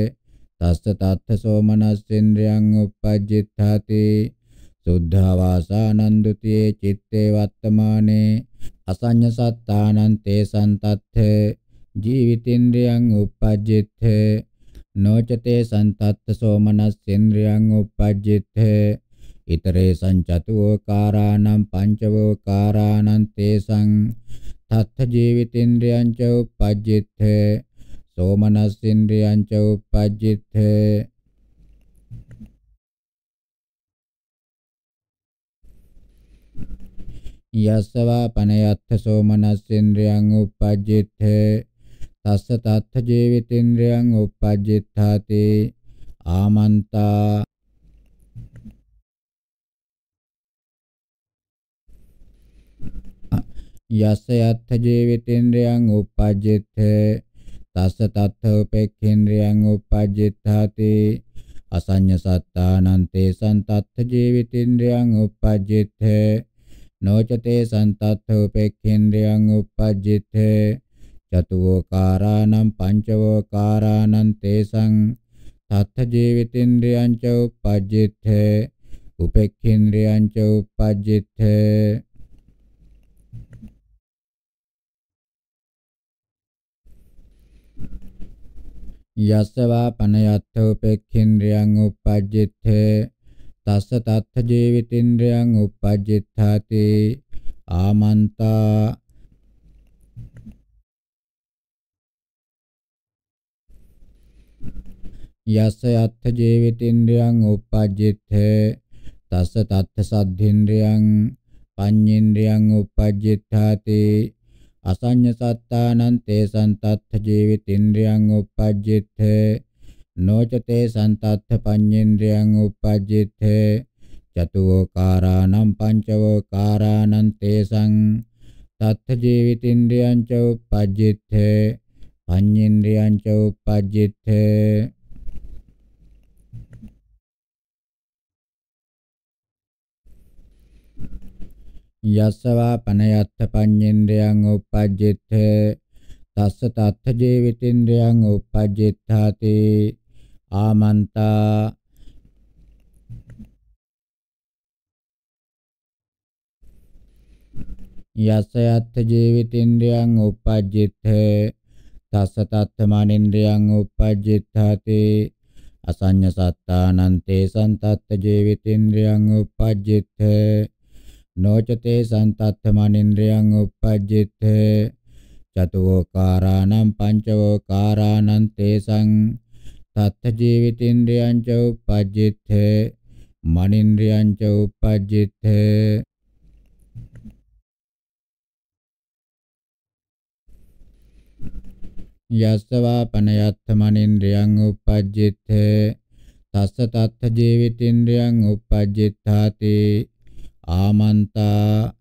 තස්ස තත්ථ සෝමනස්සේන්ද්‍රයන් උපජ්ජිතාති සුද්ධවාසානන්දුතියේ චිත්තේ වත්තමානේ අසඤ්ඤ සත්තානං තේසං තත්ථේ ජීවිතේන්ද්‍රයන් උපජ්ජිත නොචතේ සන්තත්ත සෝමනස්සේන්ද්‍රයන් උපජ්ජිත ඉතරේ සංචතෝ කාරාණං පංචවෝ කාරාණං තේසං තත්ත ජීවිතේන්ද්‍රයන් ච උපජ්ජිත සෝමනස්සේන්ද්‍රයන් ච උපජ්ජිත යස්සවා පනයත්ත සෝමනස්සේන්ද්‍රයන් උපජ්ජිතේ තස්ස තත්ථ ජීවිතේන්ද්‍රයන් uppajjitthāti āmantā යස්ස යත්ථ ජීවිතේන්ද්‍රයන් uppajjitthē තස්ස තත්ථ උපේක්ඛේන්ද්‍රයන් uppajjitthāti අසඤ්ඤ සත්තානන්තේ සන්තත්ථ ජීවිතේන්ද්‍රයන් uppajjitthē නොචතේ සන්තත්ථ උපේක්ඛේන්ද්‍රයන් uppajjitthē චතුවෝ කාරානම් පංචවෝ කාරානම් තේසං තත්ථ ජීවිතේන්ද්‍රයං ච උපජ්ජිතේ උපේක්ඛේන්ද්‍රයං ච උපජ්ජිතේ යස්සවා පනයත්ථ උපේක්ඛේන්ද්‍රයන් උපජ්ජිතේ තස්ස තත්ථ ජීවිතේන්ද්‍රයන් උපජ්ජිතාති ආමන්තා යස යත්ථ ජීවිතේන්ද්‍රයන් උපජ්ජිත තස්ස තත්ථ සද්ධේන්ද්‍රයන් පඤ්ඤේන්ද්‍රයන් උපජ්ජිතාති අසඤ්ඤ සත්තානං තේ සන්තත්ථ ජීවිතේන්ද්‍රයන් උපජ්ජිත නොචතේ සන්තත්ථ පඤ්ඤේන්ද්‍රයන් උපජ්ජිත චතුෝකාරාණං පංචවෝකාරාණං තේසං තත්ථ ජීවිතේන්ද්‍රයන් ච උපජ්ජිත පඤ්ඤේන්ද්‍රයන් ච උපජ්ජිතේ යස්සවා පනයත්ත පඤ්ඤේන්ද්‍රයන් උපජ්ජිත තස්ස තත්ථ ජීවිතේන්ද්‍රයන් උපජ්ජිතාති ආමන්තා යස්ස යත්ථ ජීවිතේන්ද්‍රයන් උපජ්ජිත තස්ස තත්ථ මනින්ද්‍රයන් උපජ්ජිතාති අසඤ්ඤ සත්තානන්තේ සන්තත්ථ ජීවිතේන්ද්‍රයන් උපජ්ජිත නොචතේ සන්තත්තමනින්ද්‍රයන් uppajjitte චතුෝකාරාණං පංචවෝකාරාණං තේසං තත්ත ජීවිතින්ද්‍රයන් ච uppajjitte මනින්ද්‍රයන් ච uppajjitte යස්සවා පනයත්ත මනින්ද්‍රයන් uppajjitte තස්ස තත්ත ජීවිතින්ද්‍රයන් uppajjitthati ආමන්තා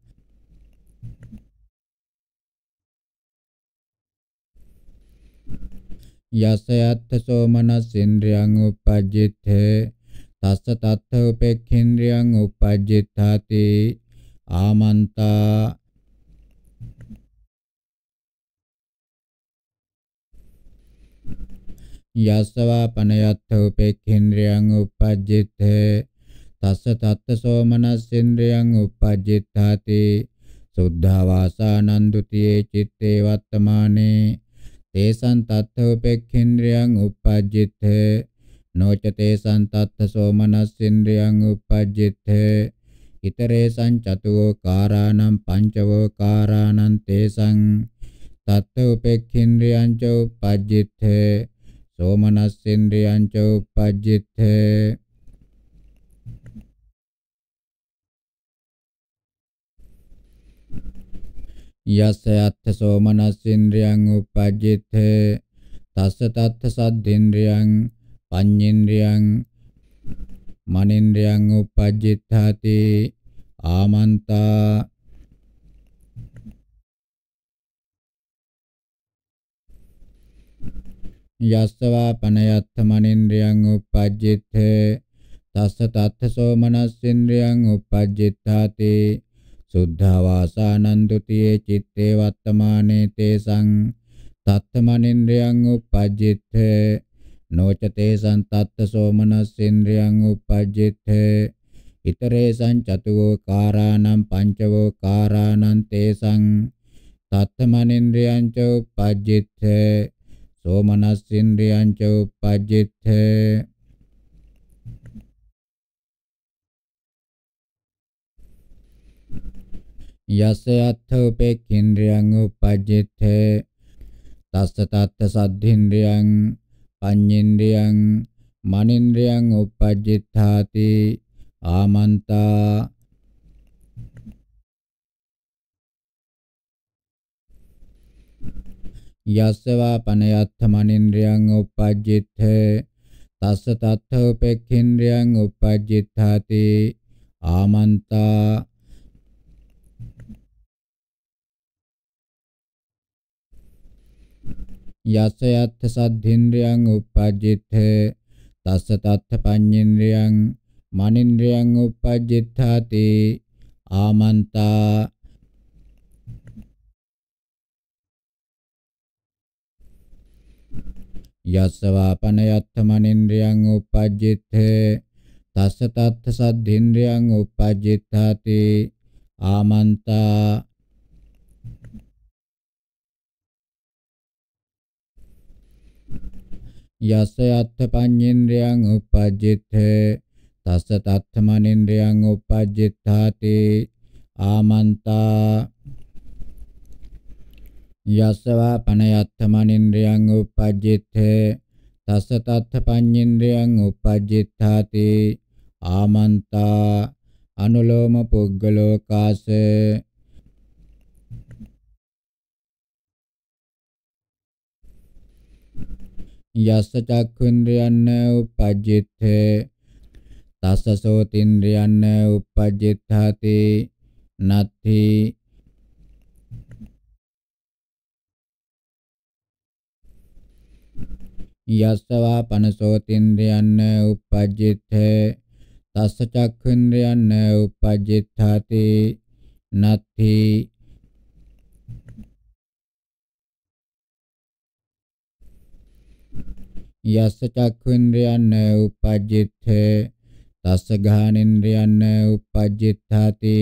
යසයත්ථ සෝමනසින්ද්‍රයන් උපජ්ජිත තස්ස තත්ථ උපේක්ඛින්ද්‍රයන් උපජ්ජිතාති ආමන්තා යස්සවා පනයත්ථ උපේක්ඛින්ද්‍රයන් උපජ්ජිත තස්ස තත්ත සෝමනස්සෙන්ද්‍රයන් uppajjitthati සුද්ධා වාසානන්දුතියේ චිත්තේ වත්තමානේ තේසං තත්ත උපෙක්ඛේන්ද්‍රයන් uppajjitth නොච තේසං තත්ත සෝමනස්සෙන්ද්‍රයන් uppajjitth ිතරේසං චතුෝ කාරාණං පංචවෝ කාරාණං තේසං තත්ත උපෙක්ඛේන්ද්‍රයන් ච uppajjitth සෝමනස්සෙන්ද්‍රයන් ච uppajjitth යස අත්ථ සෝමනස්සින්ද්‍රියං උපජ්ජිත තස්ස තත්ථ සද්ධින්ද්‍රියං පඤ්ඤේන්ද්‍රියං මනින්ද්‍රියං උපජ්ජිතාති ආමන්තා යස්සවා පනයත්ථ මනින්ද්‍රියං උපජ්ජිත තස්ස තත්ථ සෝමනස්සින්ද්‍රියං උපජ්ජිතාති සුද්ධවාසානන්දුතියේ චිත්තේ වත්තමානේ තේසං තත්තමනින්ද්‍රයන් උපජ්ජිත නොචතේසං තත්ත සෝමනස්සින්ද්‍රයන් උපජ්ජිත ඉතරේසං චතුවෝ කාරාණං පංචවෝ කාරාණං තේසං තත්තමනින්ද්‍රයන් ච උපජ්ජිත සෝමනස්සින්ද්‍රයන් ච උපජ්ජිත යස අත්ථ උපේක්ඛින්ද්‍රියං උපජ්ජිතේ තස්ස තත්ත සද්ධින්ද්‍රියං පඤ්ඤේන්ද්‍රියං මනින්ද්‍රියං උපජ්ජිතාති ආමන්තා යස්සවා පනයත්ත මනින්ද්‍රියං උපජ්ජිත තස්ස තත්ථ උපේක්ඛින්ද්‍රියං උපජ්ජිතාති ආමන්තා යස යත්ථ සද්ධින්ද්‍රයන් උපජ්ජිත තස්ස තත්ථ පඤ්ඤේන්ද්‍රයන් මනින්ද්‍රයන් උපජ්ජිතාති ආමන්තා යස්සවාපන යත්ථ මනින්ද්‍රයන් උපජ්ජිත තස්ස තත්ථ සද්ධින්ද්‍රයන් උපජ්ජිතාති ආමන්තා යස අත්ථ පඤ්ඤේන්ද්‍රයන් උපජ්ජිත තස්ස තත්ථමනේන්ද්‍රයන් උපජ්ජිතාති ආමන්තා යස්සවා පනයත්තමනින්ද්‍රයන් උපජ්ජිත තස්ස තත්ථ පඤ්ඤේන්ද්‍රයන් උපජ්ජිතාති ආමන්තා අනුලෝම පුග්ගලෝකාස यस चक्षुन्द्रियन्न उपजित तस श्रोतीन्द्रियन्न उपजिथति नथि यस वापन श्रोतीन्द्रियन्न उपजित तस चक्षुन्द्रियन्न उपजिथति नथी යස්ස චක්ඛුන්ද්‍රයන් උපජ්ජිතේ තස්ස ගාහනින්ද්‍රයන් උපජ්ජිතාති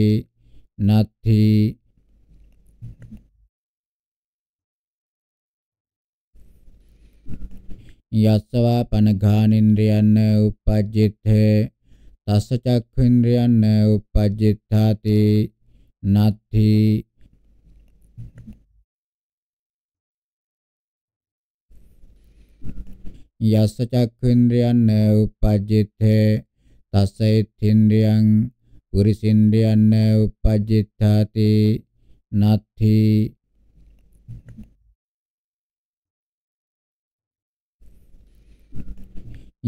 නත්ථි යස්සවා පන ගාහනින්ද්‍රයන් උපජ්ජිතේ තස්ස චක්ඛුන්ද්‍රයන් උපජ්ජිතාති නත්ථි यस चक्षुन्द्रियन्न उपज्जिते तस्सैत्थिन्द्रियं उपजिथति उपज्जिताति नाथि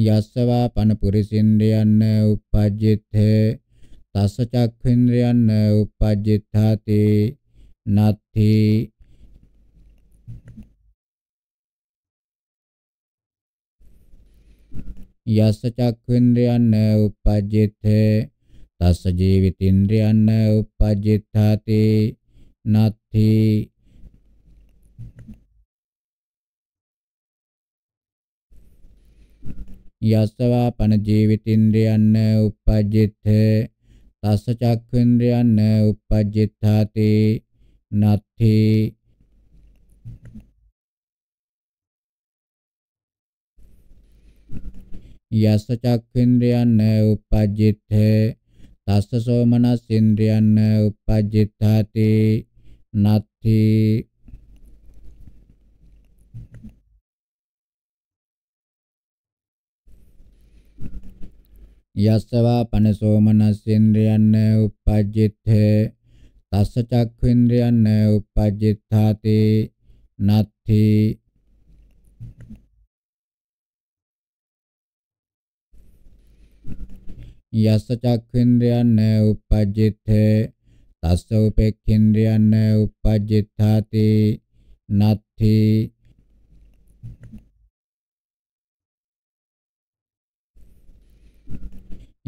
यस्वा पनपुरुषेन्द्रियन्न उपज्जिते तस्स चक्षुन्द्रियन्न उपज्जिताति नाथि යස්ස චක්ඛුන්ද්‍රයන් උපජ්ජිතේ තස්ස ජීවිතින්ද්‍රයන් උපජ්ජිතාති නත්ථි යස්සවා පන ජීවිතින්ද්‍රයන් උපජ්ජිතේ තස්ස චක්ඛුන්ද්‍රයන් උපජ්ජිතාති නත්ථි यस चक्षुन्द्रियान्न न तस् सो मनसिन्द्रियान्न उपजित्थति नत्थि यस्वा पनसो उपजित उपजित्थे तस् न उपजित्थति नथी යස්ස චක්ඛේන්ද්‍රයන් උපජ්ජිතේ තස්ස උපේක්ඛේන්ද්‍රයන් උපජ්ජිතාති නත්ථි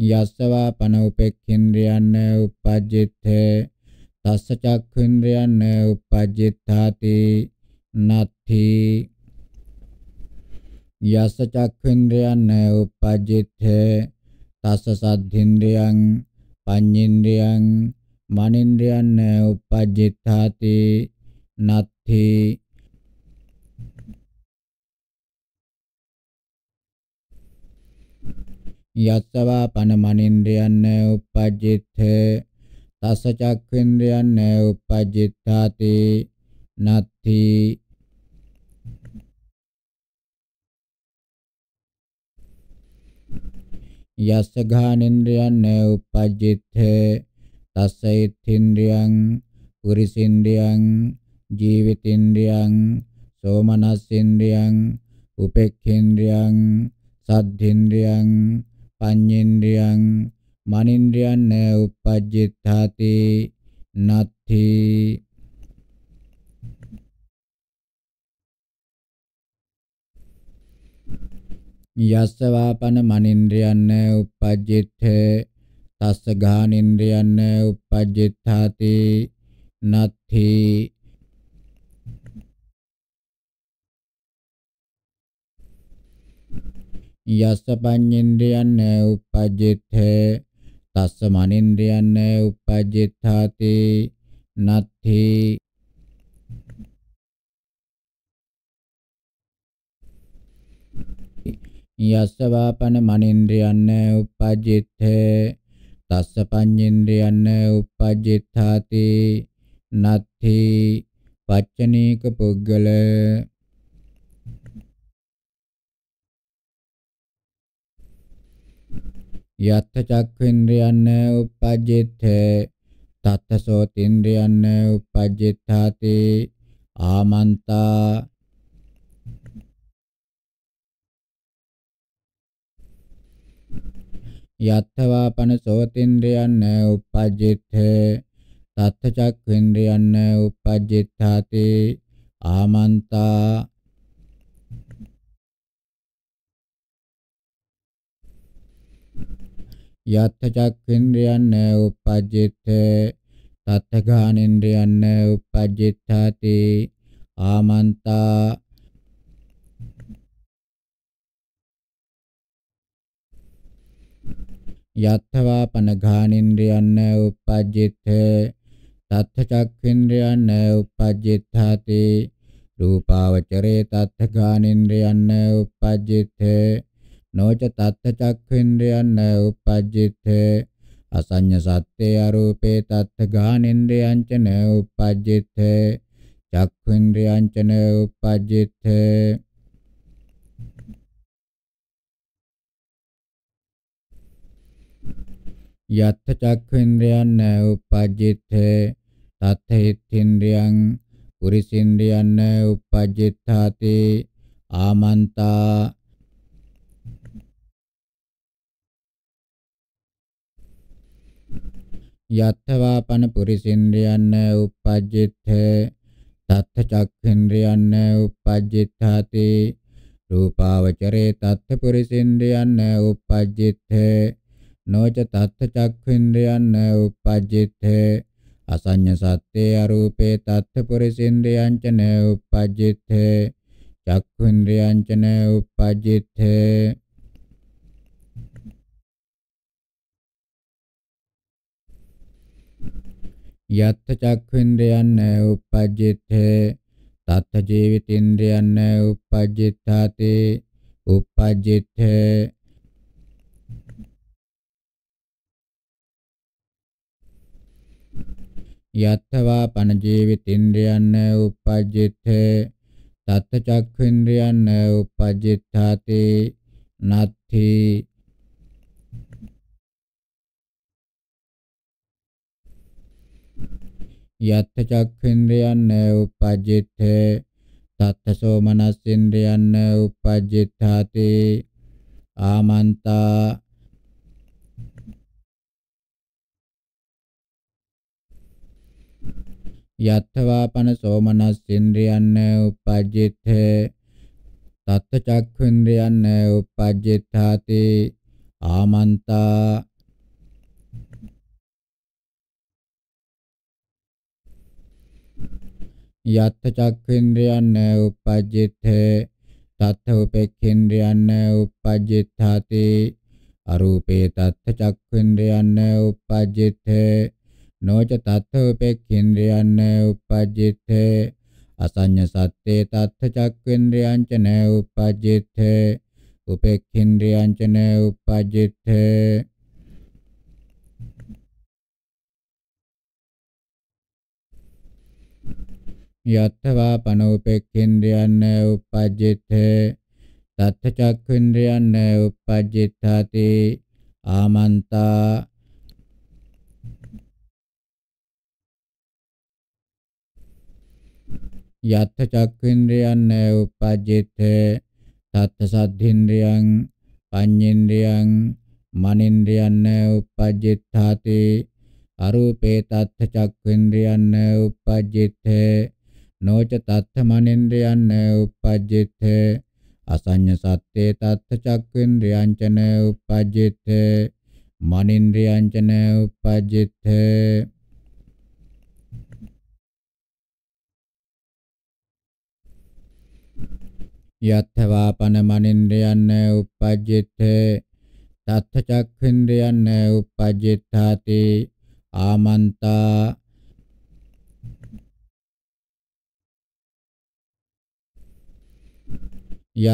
යස්සවා පන උපේක්ඛේන්ද්‍රයන් උපජ්ජිතේ තස්ස චක්ඛේන්ද්‍රයන් උපජ්ජිතාති නත්ථි යස්ස චක්ඛේන්ද්‍රයන් උපජ්ජිතේ තස්ස සද්ධින්ද්‍රයන් පඤ්ඤේන්ද්‍රයන් මනින්ද්‍රයන් උපජ්ජිතාති නත්ථි යස්සවා පන මනින්ද්‍රයන් උපජ්ජිත තස්ස චක්ඛේන්ද්‍රයන් උපජ්ජිතාති නත්ථි යස්ස ඝානෙන්ද්‍රයන් උපජ්ජිතේ තස්ස ඉත්ින්ද්‍රයන් පුරිසින්ද්‍රයන් ජීවිතින්ද්‍රයන් සෝමනස්සින්ද්‍රයන් උපේක්ඛේන්ද්‍රයන් සද්ධේන්ද්‍රයන් පඤ්ඤේන්ද්‍රයන් මනින්ද්‍රයන් උපජ්ජිතාති නත්ථී යස්ස වාපන මනින්ද්‍රයන් උපජ්ජිත තස්ස ගානින්ද්‍රයන් උපජ්ජිතාති නත්ථි යස්ස පඤ්ඤේන්ද්‍රයන් උපජ්ජිත තස්ස මනින්ද්‍රයන් උපජ්ජිතාති නත්ථි යස්ස වාපන මනින්ද්‍රයන් උපජ්ජිතේ තස්ස පඤ්ඤේන්ද්‍රයන් උපජ්ජිතාති නත්ථි පච්චනීක පුද්ගල යත්ථ චක්ඛේන්ද්‍රයන් උපජ්ජිතේ තත්ත සෝතේන්ද්‍රයන් උපජ්ජිතාති ආමන්තා යත්ථවා පන සෝතින්ද්‍රයන් උපජ්ජිත තත්ත චක්ඛේන්ද්‍රයන් උපජ්ජිතාති ආමන්තා යත්ථ චක්ඛේන්ද්‍රයන් උපජ්ජිත තත්ත ගානේන්ද්‍රයන් උපජ්ජිතාති ආමන්තා යත්වා පනඝානින්ද්‍රයන් උපජ්ජිත තත්ථ චක්ඛේන්ද්‍රයන් උපජ්ජිතාති රූපාවචරේ තත්ථ ඝානින්ද්‍රයන් උපජ්ජිත නොච තත්ථ චක්ඛේන්ද්‍රයන් උපජ්ජිත අසඤ්ඤ සත්‍යේ අරූපේ තත්ථ ඝානින්ද්‍රයන් ච උපජ්ජිත චක්ඛේන්ද්‍රයන් ච උපජ්ජිත යත්ථ චක්ඛේන්ද්‍රයන් උපජ්ජිතේ තත්ථේත්ථේන්ද්‍රයන් පුරිසින්ද්‍රයන් උපජ්ජිතාති ආමන්තා යත්තවාපන පුරිසින්ද්‍රයන් උපජ්ජිත තත්ථ චක්ඛේන්ද්‍රයන් උපජ්ජිතාති රූපාවචරේ තත්ථ පුරිසින්ද්‍රයන් උපජ්ජිත නොච තත්ත චක්ඛින්ද්‍රයන් උපජ්ජිතේ අසඤ්ඤ සත්‍යේ අරූපේ තත්ත පුරිසින්ද්‍රයන් ච උපජ්ජිතේ චක්ඛුන්ද්‍රයන් ච උපජ්ජිතේ යත්ත චක්ඛුන්ද්‍රයන් උපජ්ජිතේ තත්ත ජීවිතින්ද්‍රයන් උපජ්ජිතාතේ උපජ්ජිතේ යත්තවා පන ජීවිතේන්ද්‍රයන් උපජ්ජිත තත් චක්ඛේන්ද්‍රයන් උපජ්ජිතාති නත්ථි යත්ථ චක්ඛේන්ද්‍රයන් උපජ්ජිත තත්ථ සෝමනස්සේන්ද්‍රයන් උපජ්ජිතාති ආමන්තා යත්වාපන සෝමනස්සින්ද්‍රයන් උපජ්ජිත තත්ත චක්ඛුන්ද්‍රයන් උපජ්ජිතාති ආමන්තා යත්ත චක්ඛුන්ද්‍රයන් උපජ්ජිත තත්ත උපේක්ඛින්ද්‍රයන් උපජ්ජිතාති අරූපේ තත්ත චක්ඛුන්ද්‍රයන් උපජ්ජිත නොච තත්ථ උපේක්ඛේන්ද්‍රයන් උපජ්ජිතේ අසඤ්ඤ සත්තේ තත්ථ චක්ඛේන්ද්‍රයන් ච න උපජ්ජිතේ උපේක්ඛේන්ද්‍රයන් ච න උපජ්ජිතේ යත්තවා පනෝපේක්ඛේන්ද්‍රයන් උපජ්ජිතේ තත්ථ චක්ඛේන්ද්‍රයන් උපජ්ජිතාති ආමන්තා යත්ථ චක්ඛේන්ද්‍රයන් උපජ්ජිත තත්ථ සද්ධේන්ද්‍රයන් පඤ්ඤේන්ද්‍රයන් මනේන්ද්‍රයන් උපජ්ජිතාති අරූපේ තත්ථ චක්ඛේන්ද්‍රයන් උපජ්ජිත නොච තත්ථ මනේන්ද්‍රයන් උපජ්ජිත අසඤ්ඤ සත්තේ තත්ථ චක්ඛේන්ද්‍රයන් චන උපජ්ජිත මනේන්ද්‍රයන් චන උපජ්ජිත යත්ථවාපන මනින්ද්‍රයන් උපජ්ජිතේ තත්ථ චක්ඛින්ද්‍රයන් උපජ්ජිතාති ආමන්තා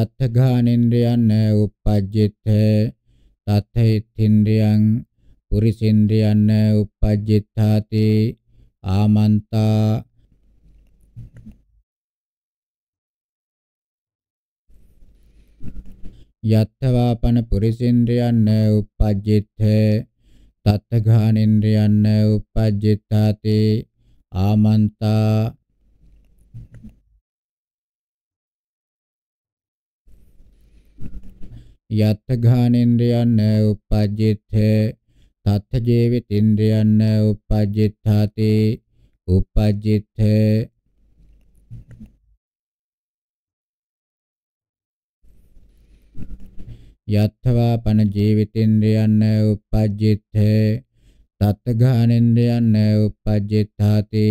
යත්ථ ඝානේන්ද්‍රයන් උපජ්ජිතේ තත්ථ ඉත්ථින්ද්‍රයන් පුරිසින්ද්‍රයන් උපජ්ජිතාති ආමන්තා යත්තවාපන පුරිසින්ද්‍රයන් උපජ්ජිත තත්තඝානින්ද්‍රයන් උපජ්ජිතාති ආමන්තා යත්තඝානින්ද්‍රයන් උපජ්ජිත තත්ථ ජීවිතින්ද්‍රයන් උපජ්ජිතාති උපජ්ජිත यथवा पन जीवितेन्द्रियान्न उपजित तत्घानेन्द्रियान्न उपजिताति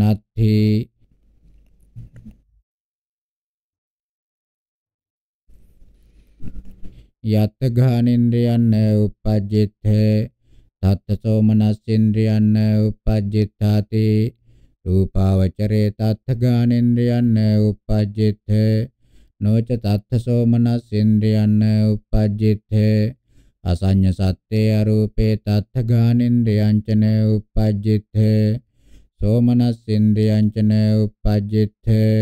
नथि यथघानेन्द्रियान्न उपजित तत्सोमनसेन्द्रियान्न उपजिताति रूपावचरे तत्घानेन्द्रियान्न उपजित නොච තත්ථ සෝමනස්ේන්ද්‍රයන් උපජ්ජිතේ අසඤ්ඤ සත්තේ අරූපේ තත්ථ ගානෙන්ද්‍රයන්චන උපජ්ජිතේ සෝමනස්ේන්ද්‍රයන්චන උපජ්ජිතේ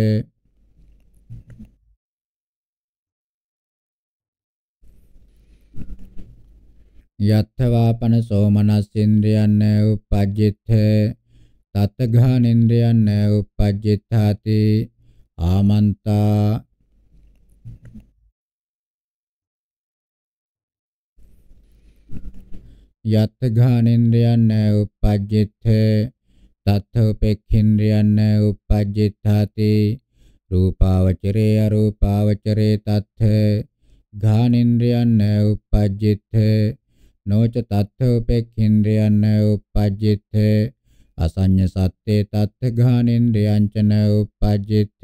යත්තවාපන සෝමනස්ේන්ද්‍රයන් උපජ්ජිතේ තත්ථ ගානෙන්ද්‍රයන් උපජ්ජිතාති ආමන්තා යත් ඝානෙන්ද්‍රයන් උපජ්ජිත තත්ථ උපේක්ඛේන්ද්‍රයන් උපජ්ජිතාති රූපාවචරේ අරූපාවචරේ තත්ථ ඝානෙන්ද්‍රයන් උපජ්ජිත නොච තත්ථ උපේක්ඛේන්ද්‍රයන් උපජ්ජිත අසඤ්ඤ සත්තේ තත්ථ ඝානෙන්ද්‍රයන් චන උපජ්ජිත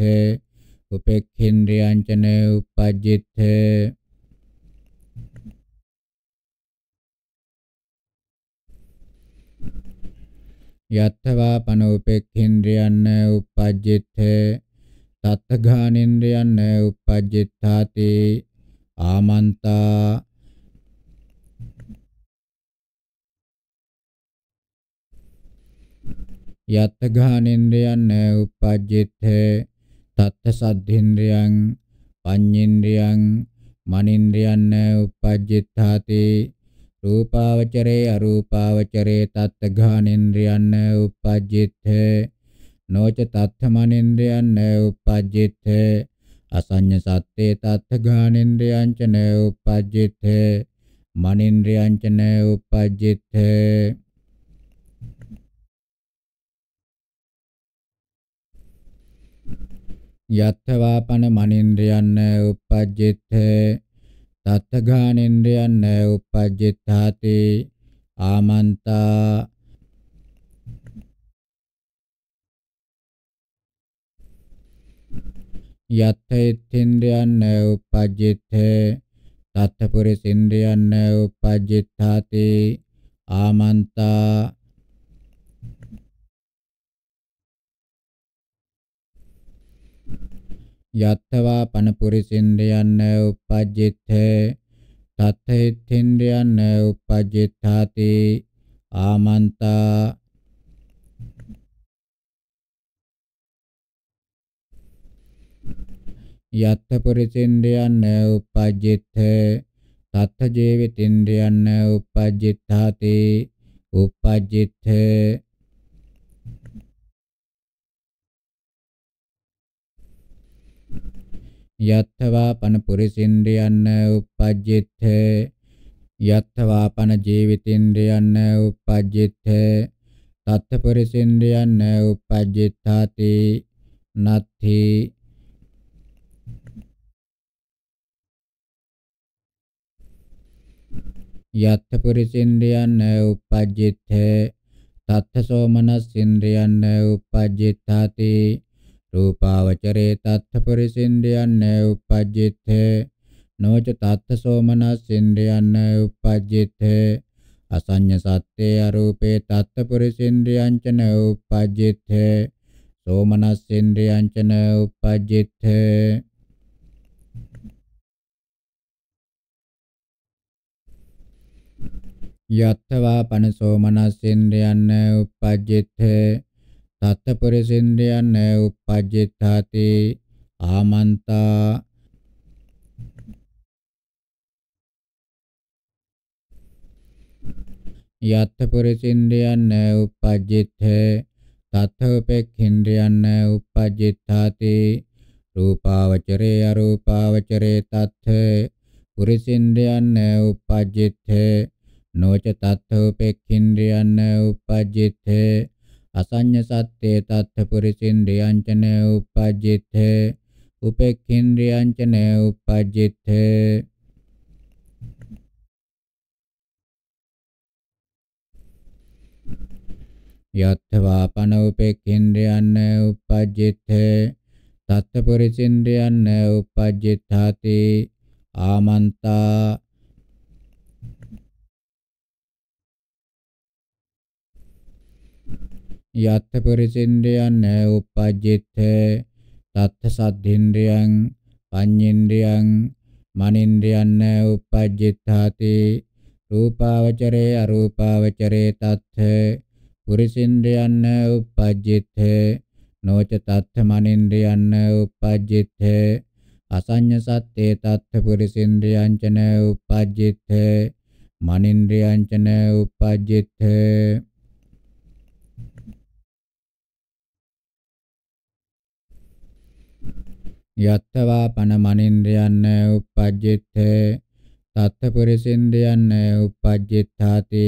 උපේක්ඛේන්ද්‍රයන් චන උපජ්ජිත යත්වා පනෝපෙක්ඛින්ද්‍රයන් උපජ්ජිතේ තත්තඝානින්ද්‍රයන් උපජ්ජිතාති ආමන්තා යත්තඝානින්ද්‍රයන් උපජ්ජිතේ තත්ත සද්ධින්ද්‍රයන් පඤ්ඤින්ද්‍රයන් මනින්ද්‍රයන් උපජ්ජිතාති රූපාවචරේ අරූපාවචරේ තත්ත්ඝානෙන්ද්‍රයන් උපජ්ජිත නොච තත්ථමනෙන්ද්‍රයන් උපජ්ජිත අසඤ්ඤ සත්තේ තත්ත්ඝානෙන්ද්‍රයන් ච න උපජ්ජිත මනින්ද්‍රයන් ච න උපජ්ජිත යත්වාපන මනින්ද්‍රයන් උපජ්ජිත තත්තගානෙන්ද්‍රයන් උපජ්ජිතාති ආමන්තා යත්තේත්ත්‍ේන්ද්‍රයන් උපජ්ජිතේ තත්තපුරිසින්ද්‍රයන් උපජ්ජිතාති ආමන්තා යත්තවා පන පුරිසින්ද්‍රයන් උපජ්ජිත තත්තේත්ථේන්ද්‍රයන් උපජ්ජිතාති ආමන්තා යත්ත පුරිසින්ද්‍රයන් උපජ්ජිත තත්ත ජීවිතින්ද්‍රයන් උපජ්ජිතාති උපජ්ජිත යත්වා පන පුරිසින්ද්‍රයන් උපජ්ජිත යත්වා පන ජීවිතින්ද්‍රයන් උපජ්ජිත තත්ත පුරිසින්ද්‍රයන් උපජ්ජිතාති නත්ථි යත්ත පුරිසින්ද්‍රයන් උපජ්ජිත තත්ත සෝමනස් ඉන්ද්‍රයන් උපජ්ජිතාති රූපාවචරේ තත්ථ පරිසින්දියන්න උපජ්ජිතේ නොච තත්ථ සෝමනස්සින්දියන්න උපජ්ජිතේ අසඤ්ඤ සත්‍යේ අරූපේ තත්ථ පරිසින්දියංචන උපජ්ජිතේ සෝමනස්සින්දියංචන උපජ්ජිතේ යත්තවා පනසෝ මනසින්ද්‍රයන්න උපජ්ජිතේ තත්පරසෙන්දයන් උපජ්ජිතාති ආමන්තා යත්පරසින්දයන් උපජ්ජිත තත්ථපෙක්ඛින්දයන් උපජ්ජිතාති රූපාවචරේ අරූපාවචරේ තත්ථ පුරිසින්දයන් උපජ්ජිත නොච තත්ථපෙක්ඛින්දයන් උපජ්ජිතේ असंज्ञ सत्य तथ्य पुरुषेन्द्रियांचन उपजित उपजिथ उपजित यथवापन उपेक्षेन्द्रियान्न उपजिथ तथ्य पुरुषेन्द्रियान्न उपजिताति आमंता යත්ථ පරිසින්ද්‍රයන් උපජ්ජිත තත්ථ සද්ධින්ද්‍රයන් පඤ්ඤේන්ද්‍රයන් මනින්ද්‍රයන් උපජ්ජිතාති රූපාවචරේ අරූපාවචරේ තත්ථ පුරිසින්ද්‍රයන් උපජ්ජිත නොච තත්ථ මනින්ද්‍රයන් උපජ්ජිත අසඤ්ඤ සත්තේ තත්ථ පුරිසින්ද්‍රයන් චන උපජ්ජිත මනින්ද්‍රයන් චන උපජ්ජිත යත්තවා පන මනින්ද්‍රයන් උපජ්ජිත්තේ තත්ත පුරිසින්ද්‍රයන් උපජ්ජිත්තාති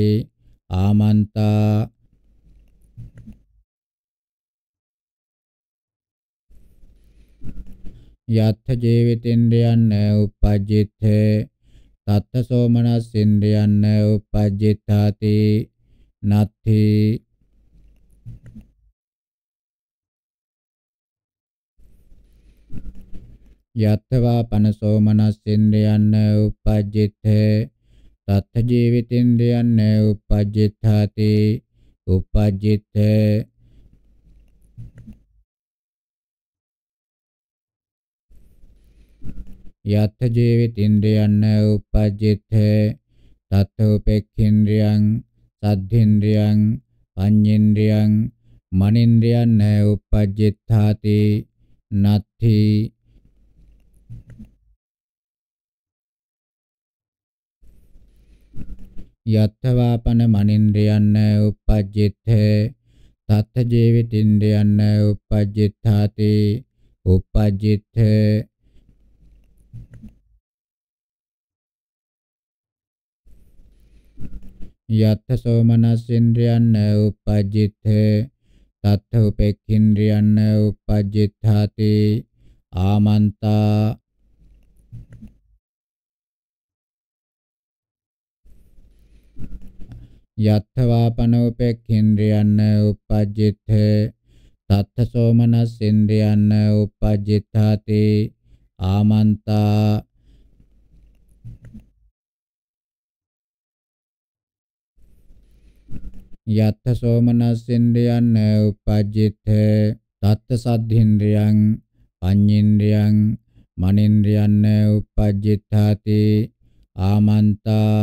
ආමන්තා යත්ථ ජීවිතින්ද්‍රයන් උපජ්ජිත්තේ තත්ත සෝමනස් ඉන්ද්‍රයන් උපජ්ජිත්තාති නත්ථී යත්වා පනසෝ මනසින්දයන් උපජ්ජිතේ තත් ජීවිතින්දයන් උපජ්ජිතාති උපජ්ජිතේ යත් ජීවිතින්ද්‍රයන් උපජ්ජිත තත්ථෝපෙක්ඛින්ද්‍රයන් සද්ධින්ද්‍රයන් පඤ්ඤේන්ද්‍රයන් මනින්ද්‍රයන් උපජ්ජිතාති නත්ථි යත්තවාපන මනින්ද්‍රයන්න උපජ්ජිත තත්ත ජීවිතින්ද්‍රයන්න උපජ්ජිතාති උපජ්ජිත යත්ත සෝමනස්සින්ද්‍රයන්න උපජ්ජිත තත්ත උපෙක්ඛින්ද්‍රයන්න උපජ්ජිතාති ආමන්තා යත්ථවාපන උපේක්ඛින්ද්‍රයන්න උපජ්ජිත තත්ථ සෝමනස්සෙන්ද්‍රයන්න උපජ්ජිතාති ආමන්තා යත්ථ සෝමනස්සෙන්ද්‍රයන්න උපජ්ජිත තත්ථ සද්ධින්ද්‍රයන් පඤ්ඤේන්ද්‍රයන් මනේන්ද්‍රයන්න උපජ්ජිතාති ආමන්තා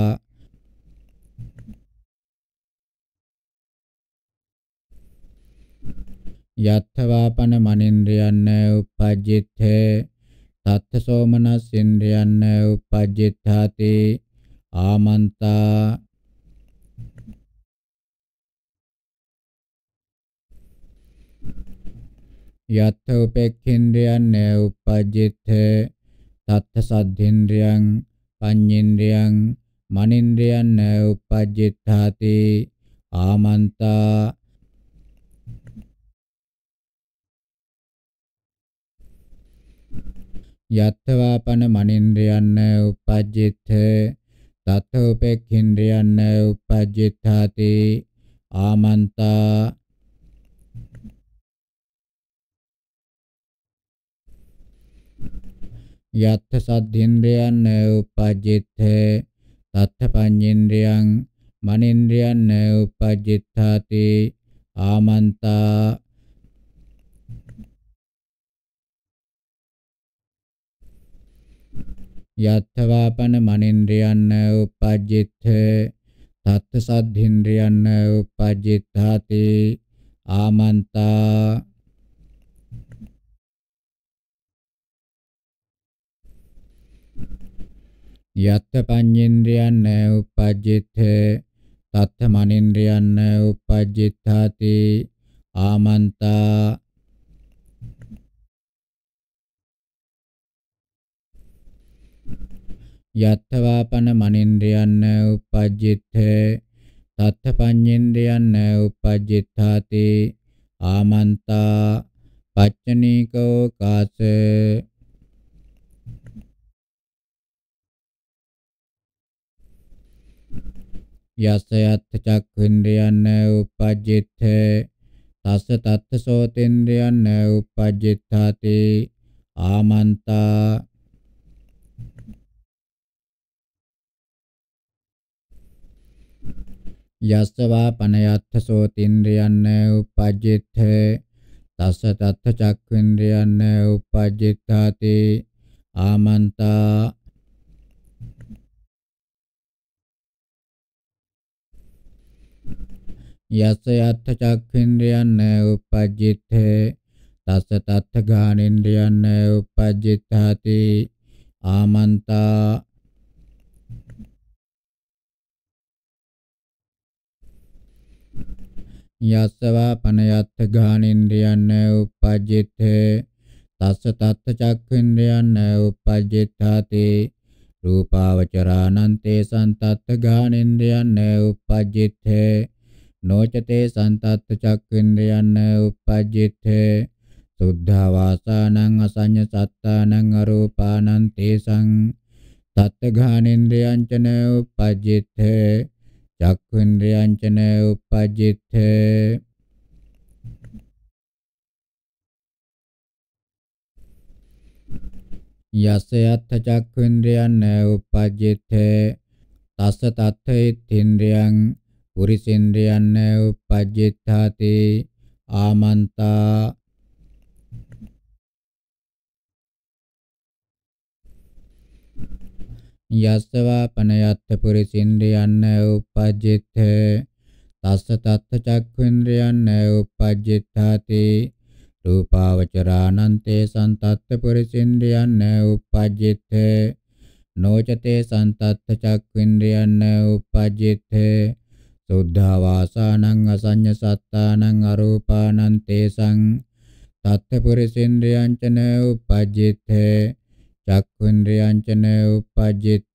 යත්ථවාපන මනින්ද්‍රයන්න උපජ්ජිත්ථ තත්ථ සෝමනස් ඉන්ද්‍රයන්න උපජ්ජිත්ථාති ආමන්තා යත්ථ උපේක්ඛින්ද්‍රයන්න උපජ්ජිත්ථ තත්ථ සද්ධින්ද්‍රයන් පඤ්ඤේන්ද්‍රයන් මනින්ද්‍රයන්න උපජ්ජිත්ථාති ආමන්තා යත්තවාපන මනින්ද්‍රයන්න උපජ්ජිත තත්ථෝපෙක්ඛින්ද්‍රයන්න උපජ්ජිතාති ආමන්තා යත්ථ සද්ධින්ද්‍රයන්න උපජ්ජිත තත්ථ පඤ්ඤේන්ද්‍රයන් මනින්ද්‍රයන්න උපජ්ජිතාති ආමන්තා යත්තවාපන මනින්ද්‍රයන්න උපජ්ජිත්ථ තත්ත සද්ධින්ද්‍රයන්න උපජ්ජිත්ථාති ආමන්තා යත්ත පඤ්ඤේන්ද්‍රයන්න උපජ්ජිත්ථ තත්ත මනින්ද්‍රයන්න උපජ්ජිත්ථාති ආමන්තා යත්තවාපන මනින්ද්‍රයන්න උපජ්ජිත්ථ තත්තපඤ්ඤේන්ද්‍රයන්න උපජ්ජිත්ථාති ආමන්තා පච්චනීකෝ කාස යස්ස යත්ථ චක්ඛේන්ද්‍රයන්න උපජ්ජිත්ථ තස්ස තත්ත සෝතේන්ද්‍රයන්න උපජ්ජිත්ථාති ආමන්තා යස්සවා පනයත්ථ සෝතින්ද්‍රයන්න උපජ්ජිත්ථ තස්ස තත්ථ චක්ඛේන්ද්‍රයන්න උපජ්ජිත්තාති ආමන්තා යස්ස යත්ථ චක්ඛේන්ද්‍රයන්න උපජ්ජිත්ථ තස්ස තත්ථ ගානෙන්ද්‍රයන්න උපජ්ජිත්තාති ආමන්තා යස්සවා පනයත්ථ ගානින්ද්‍රියන්න උපජ්ජිතේ තස්ස තත්ත චක්ඛේන්ද්‍රයන්න උපජ්ජිතාති රූපාවචරානන්තේ සන්තත්ත ගානින්ද්‍රයන්න උපජ්ජිතේ නොචතේ සන්තත්ත චක්ඛේන්ද්‍රයන්න උපජ්ජිතේ සුද්ධා වාසානං අසඤ්ඤ සත්තානං අරූපානං තේසං තත්ත ගානින්ද්‍රයන්චන උපජ්ජිතේ චක්ඛුන්ද්‍රයන්චන උපජ්ජිත යස යත්ථ චක්ඛුන්ද්‍රයන් උපජ්ජිත තස්ස තත්ථේත්ථේන්ද්‍රයන් පුරිසේන්ද්‍රයන් උපජ්ජිතාති ආමන්තා යස්සවා පනයත්ත පුරිසින්ද්‍රයන් උපජ්ජිත තස්ස තත්ත චක්ඛුන්ද්‍රයන් උපජ්ජිතාති රූපාවචරානන්තේ සන්තත්ත පුරිසින්ද්‍රයන් උපජ්ජිත නෝචතේ සන්තත්ත චක්ඛුන්ද්‍රයන් උපජ්ජිත සුද්ධා වාසානං අසඤ්ඤ සත්තානං අරූපානං තේසං තත්ත පුරිසින්ද්‍රයන් චන උපජ්ජිතේ චක්ඛුන්ද්‍රයන්චන උපජ්ජිත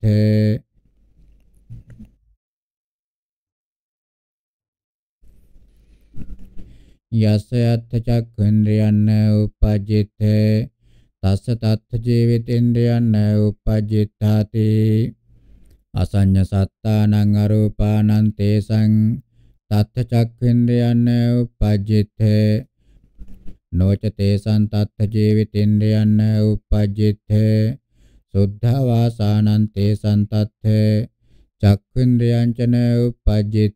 යස අත්ථ චක්ඛුන්ද්‍රයන් උපජ්ජිත තස්ස තත්ථ ජීවිතේන්ද්‍රයන් උපජ්ජිතාති අසඤ්ඤ සත්තානං අරූපානං තේසං තත්ථ චක්ඛුන්ද්‍රයන් උපජ්ජිතේ නොච තේසං තත්ථ ජීවිතේන්ද්‍රයන් උපජ්ජිත සුද්ධ වාසානං තේසං තත්ථ චක්ඛුන්ද්‍රයන් චන උපජ්ජිත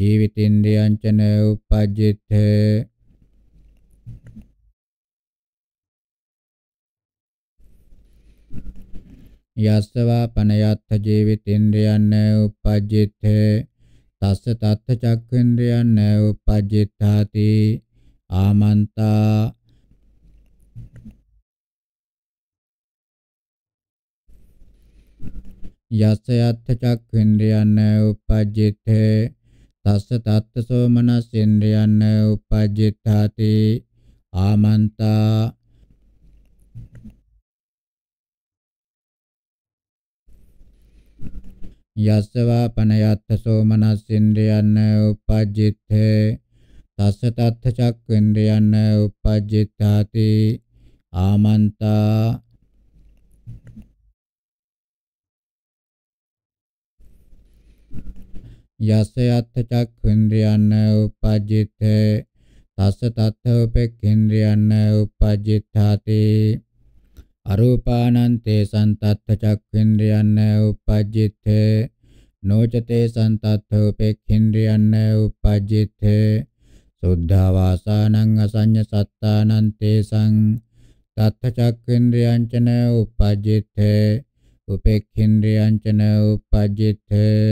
ජීවිතේන්ද්‍රයන් චන උපජ්ජිත යස්සවා පනයත්ථ ජීවිතේන්ද්‍රයන් උපජ්ජිත තස්ස තත්ථ චක්ඛුන්ද්‍රයන් උපජ්ජිතාති ආමන්තා යස්ස යත්ථ චක්ඛේන්ද්‍රයන් උපජ්ජිතේ තස්ස තත්ත සෝමනස්සේන්ද්‍රයන් උපජ්ජිතාති ආමන්තා යස්සවා පනයත්ථ සෝමනස්සේන්ද්‍රයන් උපජ්ජිතේ තස්ස තත්ථ චක්ඛේන්ද්‍රයන් උපජ්ජිතාති ආමන්තා යස යත්ථ චක්ඛේන්ද්‍රයන් උපජ්ජිතේ තස්ස තත්ථ උපේක්ඛේන්ද්‍රයන් උපජ්ජිතාති අරූපානන්තේ සන්තත්ථ චක්ඛේන්ද්‍රයන් උපජ්ජිතේ නොචතේ සන්තත්ථ උපේක්ඛේන්ද්‍රයන් උපජ්ජිතේ සුද්ධා වාසානං අසඤ්ඤ සත්තානං තේසං තත්ථ චක්ඛේන්ද්‍රයන්චන උපජ්ජිතේ උපේක්ඛේන්ද්‍රයන්චන උපජ්ජිතේ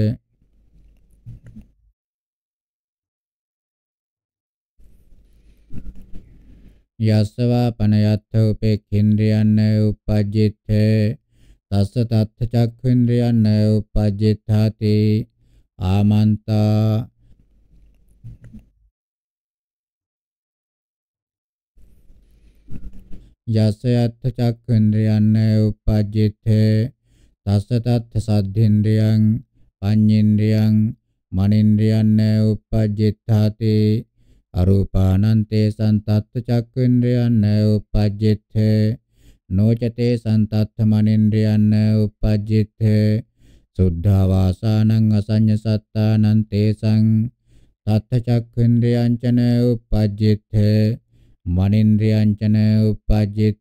යස්සවා පනයත්ථ උපේක්ඛේන්ද්‍රයන් උපජ්ජිතේ තස්ස තත්ථ චක්ඛේන්ද්‍රයන් උපජ්ජිතාති ආමන්තා යසයත්ථ චක්ඛුන්ද්‍රයන් උපජ්ජිතේ තස්ස තත්ථ සද්ධින්ද්‍රයන් පඤ්ඤේන්ද්‍රයන් මනින්ද්‍රයන් උපජ්ජිතාති අරූපානන්තේ සන්තත්ත චක්ඛුන්ද්‍රයන් උපජ්ජිතේ නොචතේ සන්තත්ත මනින්ද්‍රයන් උපජ්ජිතේ සුද්ධා වාසානං අසඤ්ඤ සත්තානං තේසං තත්ත චක්ඛුන්ද්‍රයන් චන උපජ්ජිතේ මනින්ද්‍රයන්චන උපජ්ජිත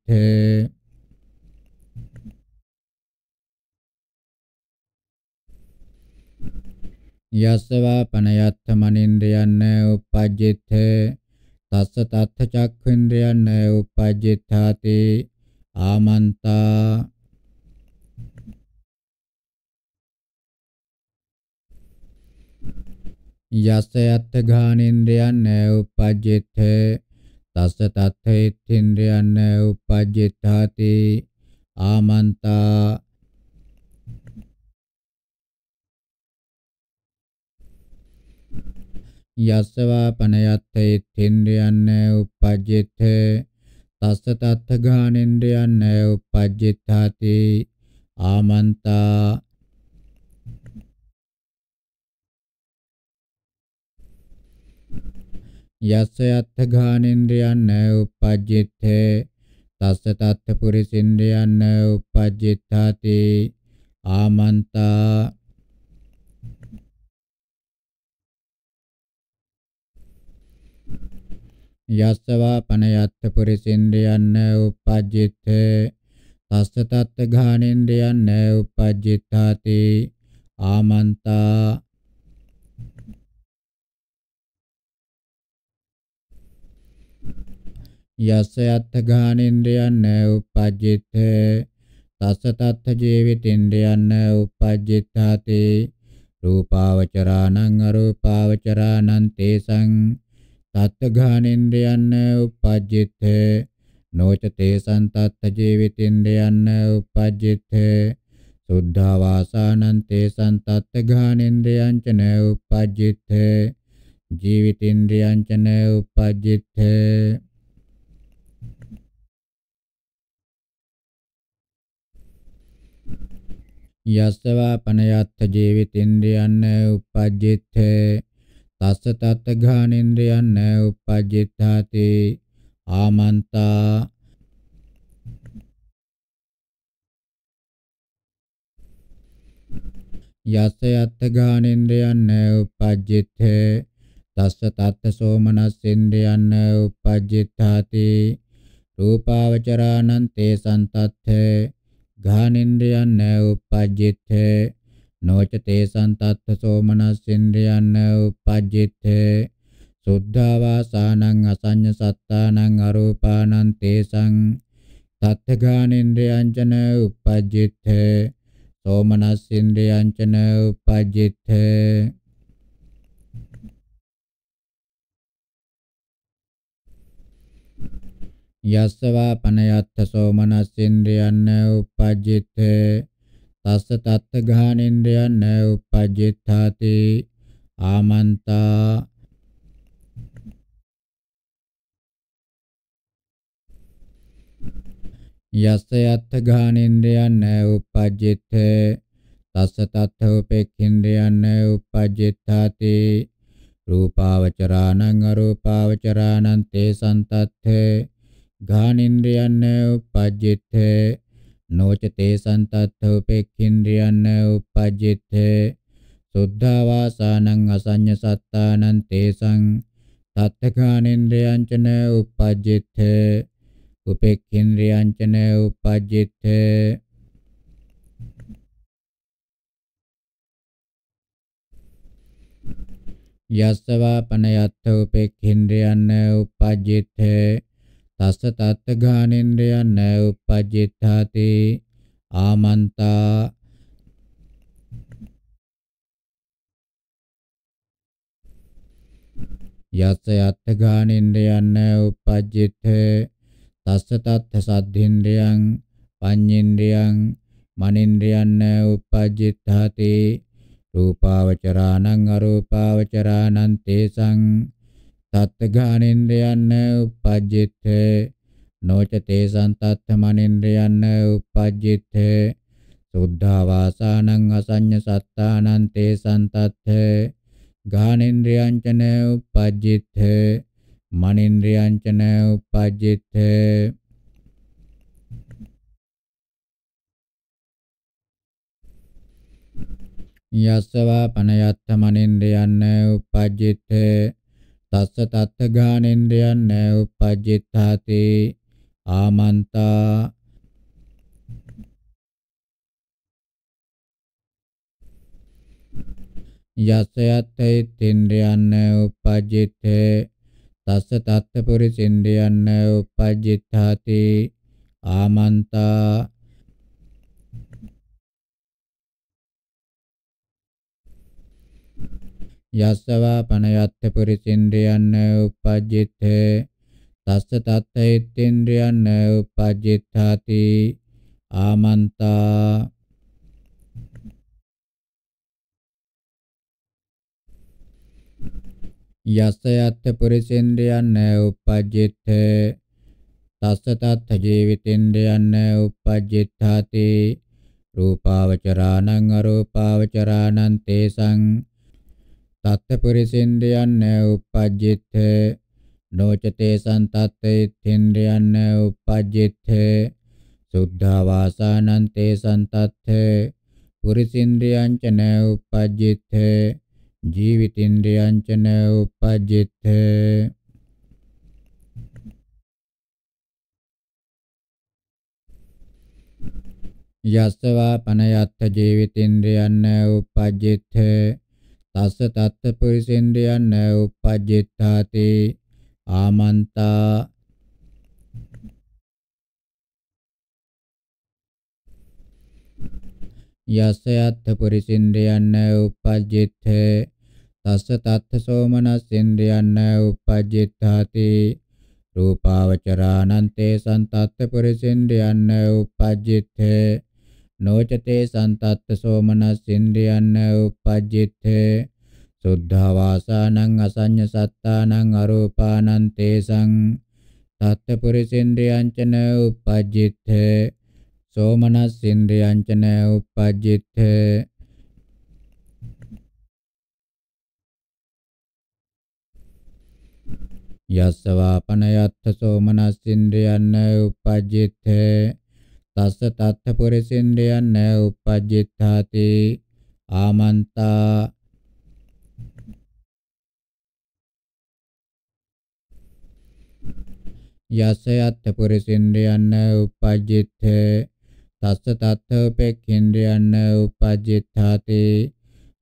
යස්සවා පනයත්ත මනින්ද්‍රයන්න උපජ්ජිත තස්ස තත්ථ චක්ඛේන්ද්‍රයන්න උපජ්ජිතාති ආමන්තා යස්ස යත්ත ඝානේන්ද්‍රයන් උපජ්ජිත තස්ස තත්ථේත්ථින්ද්‍රයන් උපජ්ජිතාති ආමන්තා යස්සවා පනයත්තේත්ථින්ද්‍රයන් උපජ්ජිත තස්ස තත්ථ ගානෙන්ද්‍රයන් උපජ්ජිතාති ආමන්තා යස්ස යත්ථ ගානෙන්ද්‍රයන් උපජ්ජිත්තේ තස්ස තත්ථ පුරිසින්ද්‍රයන් උපජ්ජිත්තාති ආමන්තා යස්සවා පනයත්ථ පුරිසින්ද්‍රයන් උපජ්ජිත්තේ තස්ස තත්ථ ගානෙන්ද්‍රයන් උපජ්ජිත්තාති ආමන්තා යස්ස යත්ථ ගානින්ද්‍රයන් උපජ්ජිත තස්ස තත්ථ ජීවිතින්ද්‍රයන් උපජ්ජිතාති රූපාවචරාණං අරූපාවචරාණං තේසං තත්ථ ගානින්ද්‍රයන් උපජ්ජිත නොච තේසං තත්ථ ජීවිතින්ද්‍රයන් උපජ්ජිත සුද්ධා වාසානං තේසං තත්ථ ගානින්ද්‍රයන් ච උපජ්ජිත ජීවිතින්ද්‍රයන් ච උපජ්ජිත යස්සවා පනයත්ත ජීවිතේන්ද්‍රයන් උපජ්ජිත තස්ස තත් ඝානේන්ද්‍රයන් උපජ්ජිතාති ආමන්තා යස්ස යත්ත ගානේන්ද්‍රයන් උපජ්ජිත තස්ස තත්ත සෝමනස්සේන්ද්‍රයන් උපජ්ජිතාති රූපාවචරානන්තේ සන්තත්ථ ගාහනෙන්ද්‍රයන් උපජ්ජිතේ නොච තේසං තත්ථ සෝමනස්සෙන්ද්‍රයන් උපජ්ජිතේ සුද්ධාවාසානං අසඤ්ඤ සත්තානං අරූපානං තේසං තත්ථ ගාහනෙන්ද්‍රයන් චන උපජ්ජිතේ සෝමනස්සෙන්ද්‍රයන් චන උපජ්ජිතේ යස්සවා පනයත්ත සෝමනස්සින්ද්‍රයන්න උපජ්ජිත තස්ස තත්ත ගානින්ද්‍රයන්න උපජ්ජිතාති ආමන්තා යස්ස යත්ත ගානින්ද්‍රයන්න උපජ්ජිත තස්ස තත්ත උපේක්ඛින්ද්‍රයන්න උපජ්ජිතාති රූපාවචරාණං අරූපාවචරාණං තේ සන්තත්තේ ගානින්ද්‍රයන් උපජ්ජිත නොචතේ සන්තත්ථ උපේක්ඛින්ද්‍රයන් උපජ්ජිත සුද්ධවාසානං අසඤ්ඤ සත්තානං තේසං තත්තකානින්ද්‍රයන්චන උපජ්ජිත උපේක්ඛින්ද්‍රයන්චන උපජ්ජිත යස්සවා පනයත්ථ උපේක්ඛින්ද්‍රයන් උපජ්ජිත තස්ස තත්ත ගානේන්ද්‍රයන් උපජ්ජිත්තාති ආමන්තා යස්ස යත්ත ගානේන්ද්‍රයන් උපජ්ජිත තස්ස තත්ත සද්ධේන්ද්‍රයන් පඤ්ඤේන්ද්‍රයන් මනේන්ද්‍රයන් උපජ්ජිත්තාති රූපාවචරාණං අරූපාවචරාණං තේසං තත්තගානෙන්ද්‍රයන්න උපජ්ජිත නොච තේසං තත්තමනෙන්ද්‍රයන්න උපජ්ජිත සුද්ධා වාසානං අසඤ්ඤ සත්තානං තේසං තත්ථ ගානෙන්ද්‍රයං චන උපජ්ජිත මනෙන්ද්‍රයං චන උපජ්ජිත යස්සවා පනයත්ත මනින්දයන්න උපජ්ජිත තස්ස තත්ථගානෙන්ද්‍රයන් නෑ උපජ්ජිතාති ආමන්තා යසයත්තේ තේන්ද්‍රයන් උපජ්ජිතේ තස්ස තත්ථ පුරිසින්ද්‍රයන් උපජ්ජිතාති ආමන්තා යස්සවා පනයත්ත පුරිසින්ද්‍රයන්න උපජ්ජිත තස්ස තත්ත ඉත්ත්‍ින්ද්‍රයන්න උපජ්ජිතාති ආමන්තා යස්ස යත්ත පුරිසින්ද්‍රයන් උපජ්ජිත තස්ස තත් ජීවිතින්ද්‍රයන් උපජ්ජිතාති රූපාවචරාණං අරූපාවචරාණං තේසං තත්ත පුරිසින්ද්‍රයන් උපජ්ජිත නොචතේ සන්තත්තේ ඉන්ද්‍රයන් උපජ්ජිත සුද්ධා වාසානන්තේ සන්තත්තේ පුරිසින්ද්‍රයන් චන උපජ්ජිත ජීවිතින්ද්‍රයන් චන උපජ්ජිත යස්සවා පනයත්ථ ජීවිතින්ද්‍රයන් උපජ්ජිත තස්ස තත්ත පුරිසෙන්ද්‍රයන් උපජ්ජිත්තාති ආමන්තා යස්ස යත්ත පුරිසින්ද්‍රයන් උපජ්ජිත්ත තස්ස තත්ත සෝමනස්සින්ද්‍රයන් උපජ්ජිත්තාති රූපාවචරානන්තේ සන්තත්ත පුරිසින්ද්‍රයන් උපජ්ජිත්ත නොචතේ සන්තත්ත සෝමනස්සින්ද්‍රයන් උපජ්ජිතේ සුද්ධවාසානං අසඤ්ඤ සත්තානං අරූපානං තේසං තත්ත පුරිසින්ද්‍රයන්චන උපජ්ජිතේ සෝමනස්සින්ද්‍රයන්චන උපජ්ජිතේ යස්සවාපනයත්ත සෝමනස්සින්ද්‍රයන් උපජ්ජිතේ තස්ස තත්ථ පුරිසින්ද්‍රයන් න උපජ්ජිත්තාති ආමන්තා යසයත් පුරිසින්ද්‍රයන් උපජ්ජිත තස්ස තත්ථෝපේක්ඛින්ද්‍රයන් උපජ්ජිතාති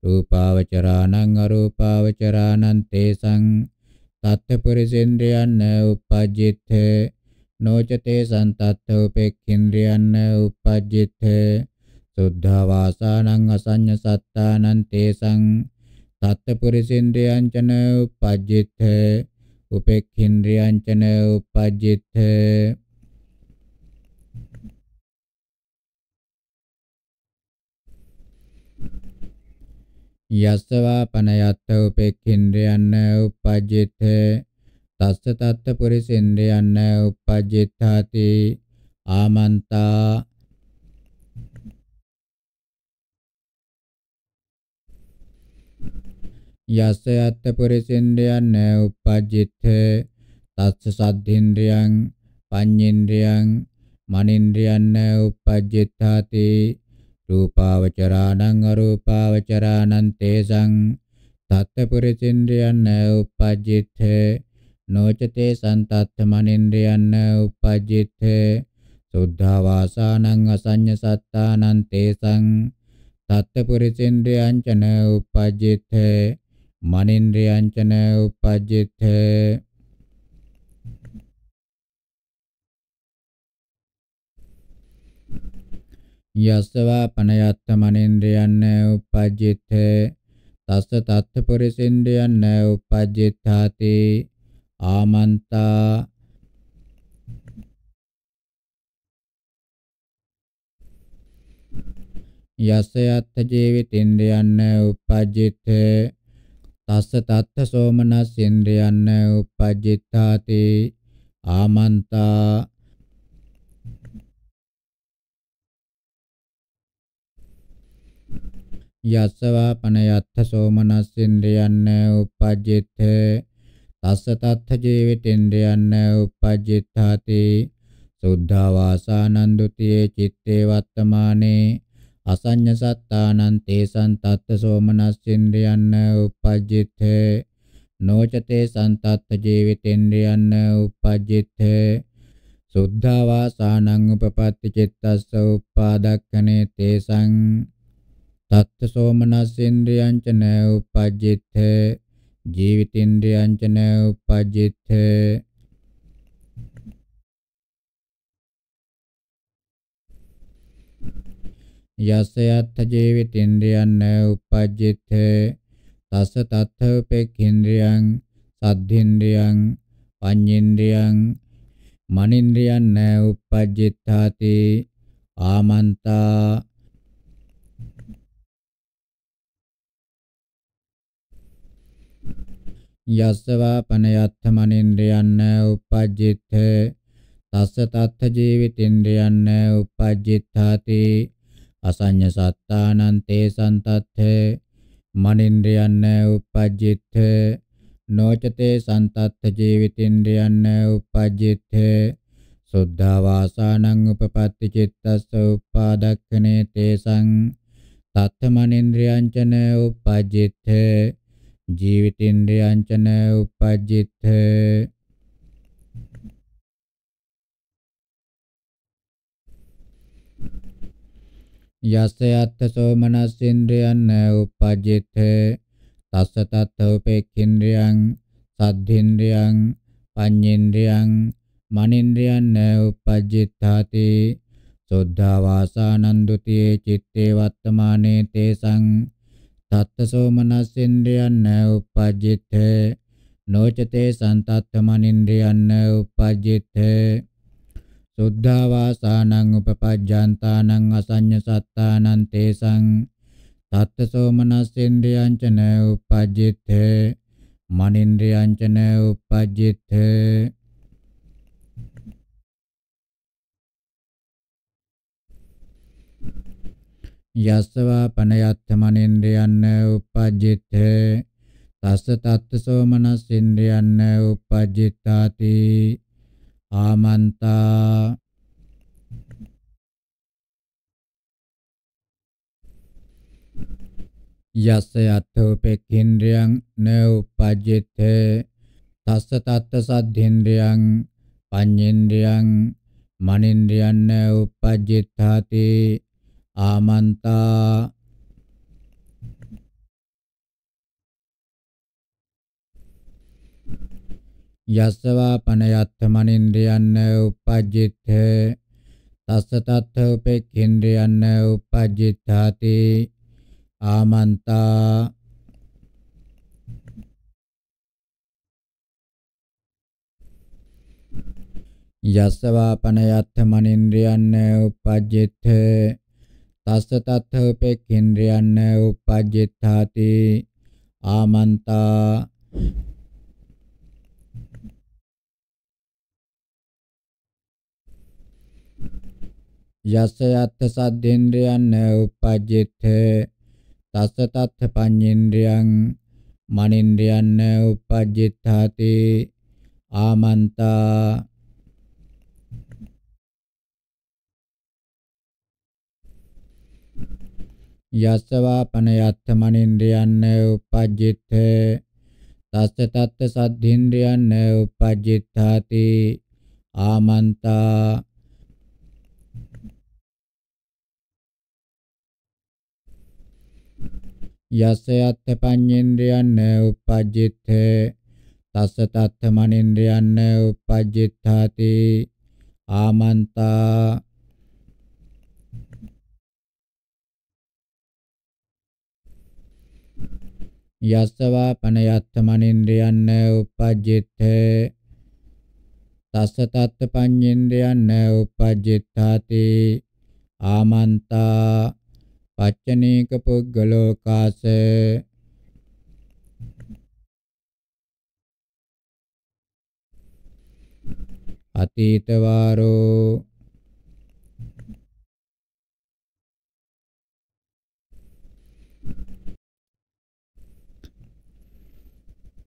රූපාවචරාණං අරූපාවචරාණං තේසං තත්ථ පුරිසින්ද්‍රයන් උපජ්ජිත නොචතේ සන්තත්ථ උපේක්ඛින්ද්‍රයන් උපජ්ජිත සුද්ධා වාසානං අසඤ්ඤ සත්තානං තේසං තත්පුරිසින්ද්‍රයන් චන උපජ්ජිත උපේක්ඛින්ද්‍රයන් චන උපජ්ජිත යස්සවා පනයත්ථ උපේක්ඛින්ද්‍රයන් උපජ්ජිත තස්ස තත්ත පුරිසේන්ද්‍රයන් උපජ්ජිතාති ආමන්තා යස්ස යත්ත පුරිසේන්ද්‍රයන් උපජ්ජිත තස්ස සද්ධේන්ද්‍රයන් පඤ්ඤේන්ද්‍රයන් මනින්ද්‍රයන් උපජ්ජිතාති රූපාවචරාණං අරූපාවචරාණං තේසං තත්ත පුරිසේන්ද්‍රයන් උපජ්ජිතේ නොචතේ සන්තත්තමනින්ද්‍රයන්න උපජ්ජිත සුද්ධා වාසානං අසඤ්ඤ සත්තානං තේසං තත්පුරිසින්ද්‍රයං චන උපජ්ජිත මනින්ද්‍රයං චන උපජ්ජිත යස්සවා පනයත්ත මනින්ද්‍රයන්න උපජ්ජිත තස්ස තත්පුරිසින්ද්‍රයන්න උපජ්ජිතාතේ ආමන්තා යස යත්ථ ජීවිතින්ද්‍රයන්න උපජ්ජිත තස්ස තත්ථ සෝමනස් ඉන්ද්‍රයන්න උපජ්ජිතාති ආමන්තා යස්සවා පන යත්ථ සෝමනස් ඉන්ද්‍රයන්න උපජ්ජිත තස්ස තත්ථ ජීවිතෙන්ද්‍රයන් උපජ්ජිත්තාති සුද්ධවාසානන්දුතියේ චිත්තේ වත්තමානේ අසඤ්ඤ සත්තානං තේසං තත්ත සෝමනස්සින්ද්‍රයන් උපජ්ජිත්තේ නොචතේ සන්තත්ත ජීවිතෙන්ද්‍රයන් උපජ්ජිත්තේ සුද්ධවාසානං උපපත්ති චිත්තස්ස උපාදක්ඛනේ තේසං තත්ත සෝමනස්සින්ද්‍රයන් ච න උපජ්ජිත්තේ ජීවිතේන්ද්‍රයන්චන උපජ්ජිත යසයත් ජීවිතේන්ද්‍රයන් උපජ්ජිත තස තත්ථ උපේක්ඛේන්ද්‍රයන් සද්ධේන්ද්‍රයන් පඤ්ඤේන්ද්‍රයන් මනින්ද්‍රයන් උපජ්ජිතාති ආමන්තා යස්සවා පනයත්ථ මනින්ද්‍රයන්න උපජ්ජිත තස්ස තත්ථ ජීවිතින්ද්‍රයන්න උපජ්ජිතාති අසඤ්ඤ සත්තානං තේ සන්තත්ථ මනින්ද්‍රයන්න උපජ්ජිත නොචතේ සන්තත්ථ ජීවිතින්ද්‍රයන්න උපජ්ජිත සුද්ධා වාසානං උපපත්ති චිත්තස්ස උපාදක්ඛනේ තේසං තත්ථ මනින්ද්‍රයන්චන උපජ්ජිත ජීවිතින්ද්‍රයන්චන උපජ්ජිත යස්ස යත්ත සෝමනස්සින්ද්‍රයන් උපජ්ජිත තස්ස තත්ථ උපේක්ඛින්ද්‍රයන් සද්ධින්ද්‍රයන් පඤ්ඤේන්ද්‍රයන් මනින්ද්‍රයන් උපජ්ජිතාති සෝද්ධා වාසානන්දුතියේ චිත්තේ වත්තමානේ තේසං තත්තසෝ මනසින්ද්‍රයන් උපජ්ජිත නොචතේ සන්තත්තමනින්ද්‍රයන් උපජ්ජිත සුද්ධා වාසානං උපපජ්ජාන්තානං අසඤ්ඤ සත්තානං තේසං තත්තසෝ මනසින්ද්‍රයන් චන උපජ්ජිත මනින්ද්‍රයන් චන උපජ්ජිත යස්සවා පනයත්තමනින්ද්‍රයන්න උපජ්ජිත තස්ස තත්තසෝ මනසින්ද්‍රයන්න උපජ්ජිතාති ආමන්තා යස්ස යත්තෝපෙක්ඛින්ද්‍රයන් න උපජ්ජිත තස්ස තත්ත සද්ධින්ද්‍රයන් පඤ්ඤේන්ද්‍රයන් මනින්ද්‍රයන් න උපජ්ජිතාති ආමන්තා යස්සවා පනයත්ත මනින්ද්‍රයන්න උපජ්ජිත්හ තස්ස තත්ථ උපේක්ඛින්ද්‍රයන්න උපජ්ජිතාති ආමන්තා යස්සවා පනයත්ත මනින්ද්‍රයන්න උපජ්ජිත්හ තස්ස තත්ථෝපේක්ඛින්ද්‍රයන් උපජ්ජිත්තාති ආමන්තා යස්ස යත්ථ සද්දේන්ද්‍රයන් උපජ්ජිත තස්ස තත්ථ පඤ්ඤේන්ද්‍රයන් මනින්ද්‍රයන් උපජ්ජිත්තාති ආමන්තා යස්සවා පනයත්ත මනින්ද්‍රියන්න උපජ්ජිත තස්ස තත්ත සද්ධින්ද්‍රියන්න උපජ්ජිතාති ආමන්තා යස්ස යත්ත පඤ්ඤේන්ද්‍රයන් උපජ්ජිත තස්ස තත්ත මනින්ද්‍රයන් උපජ්ජිතාති ආමන්තා යස්සවා පනයත්තමනින්ද්‍රයන්න උපජ්ජිත්තේ තස්ස තත්ත පඤ්ඤේන්ද්‍රයන්න උපජ්ජිත්තාති ආමන්තා පච්චනීක පුද්ගලෝ කාස අතීත වාරෝ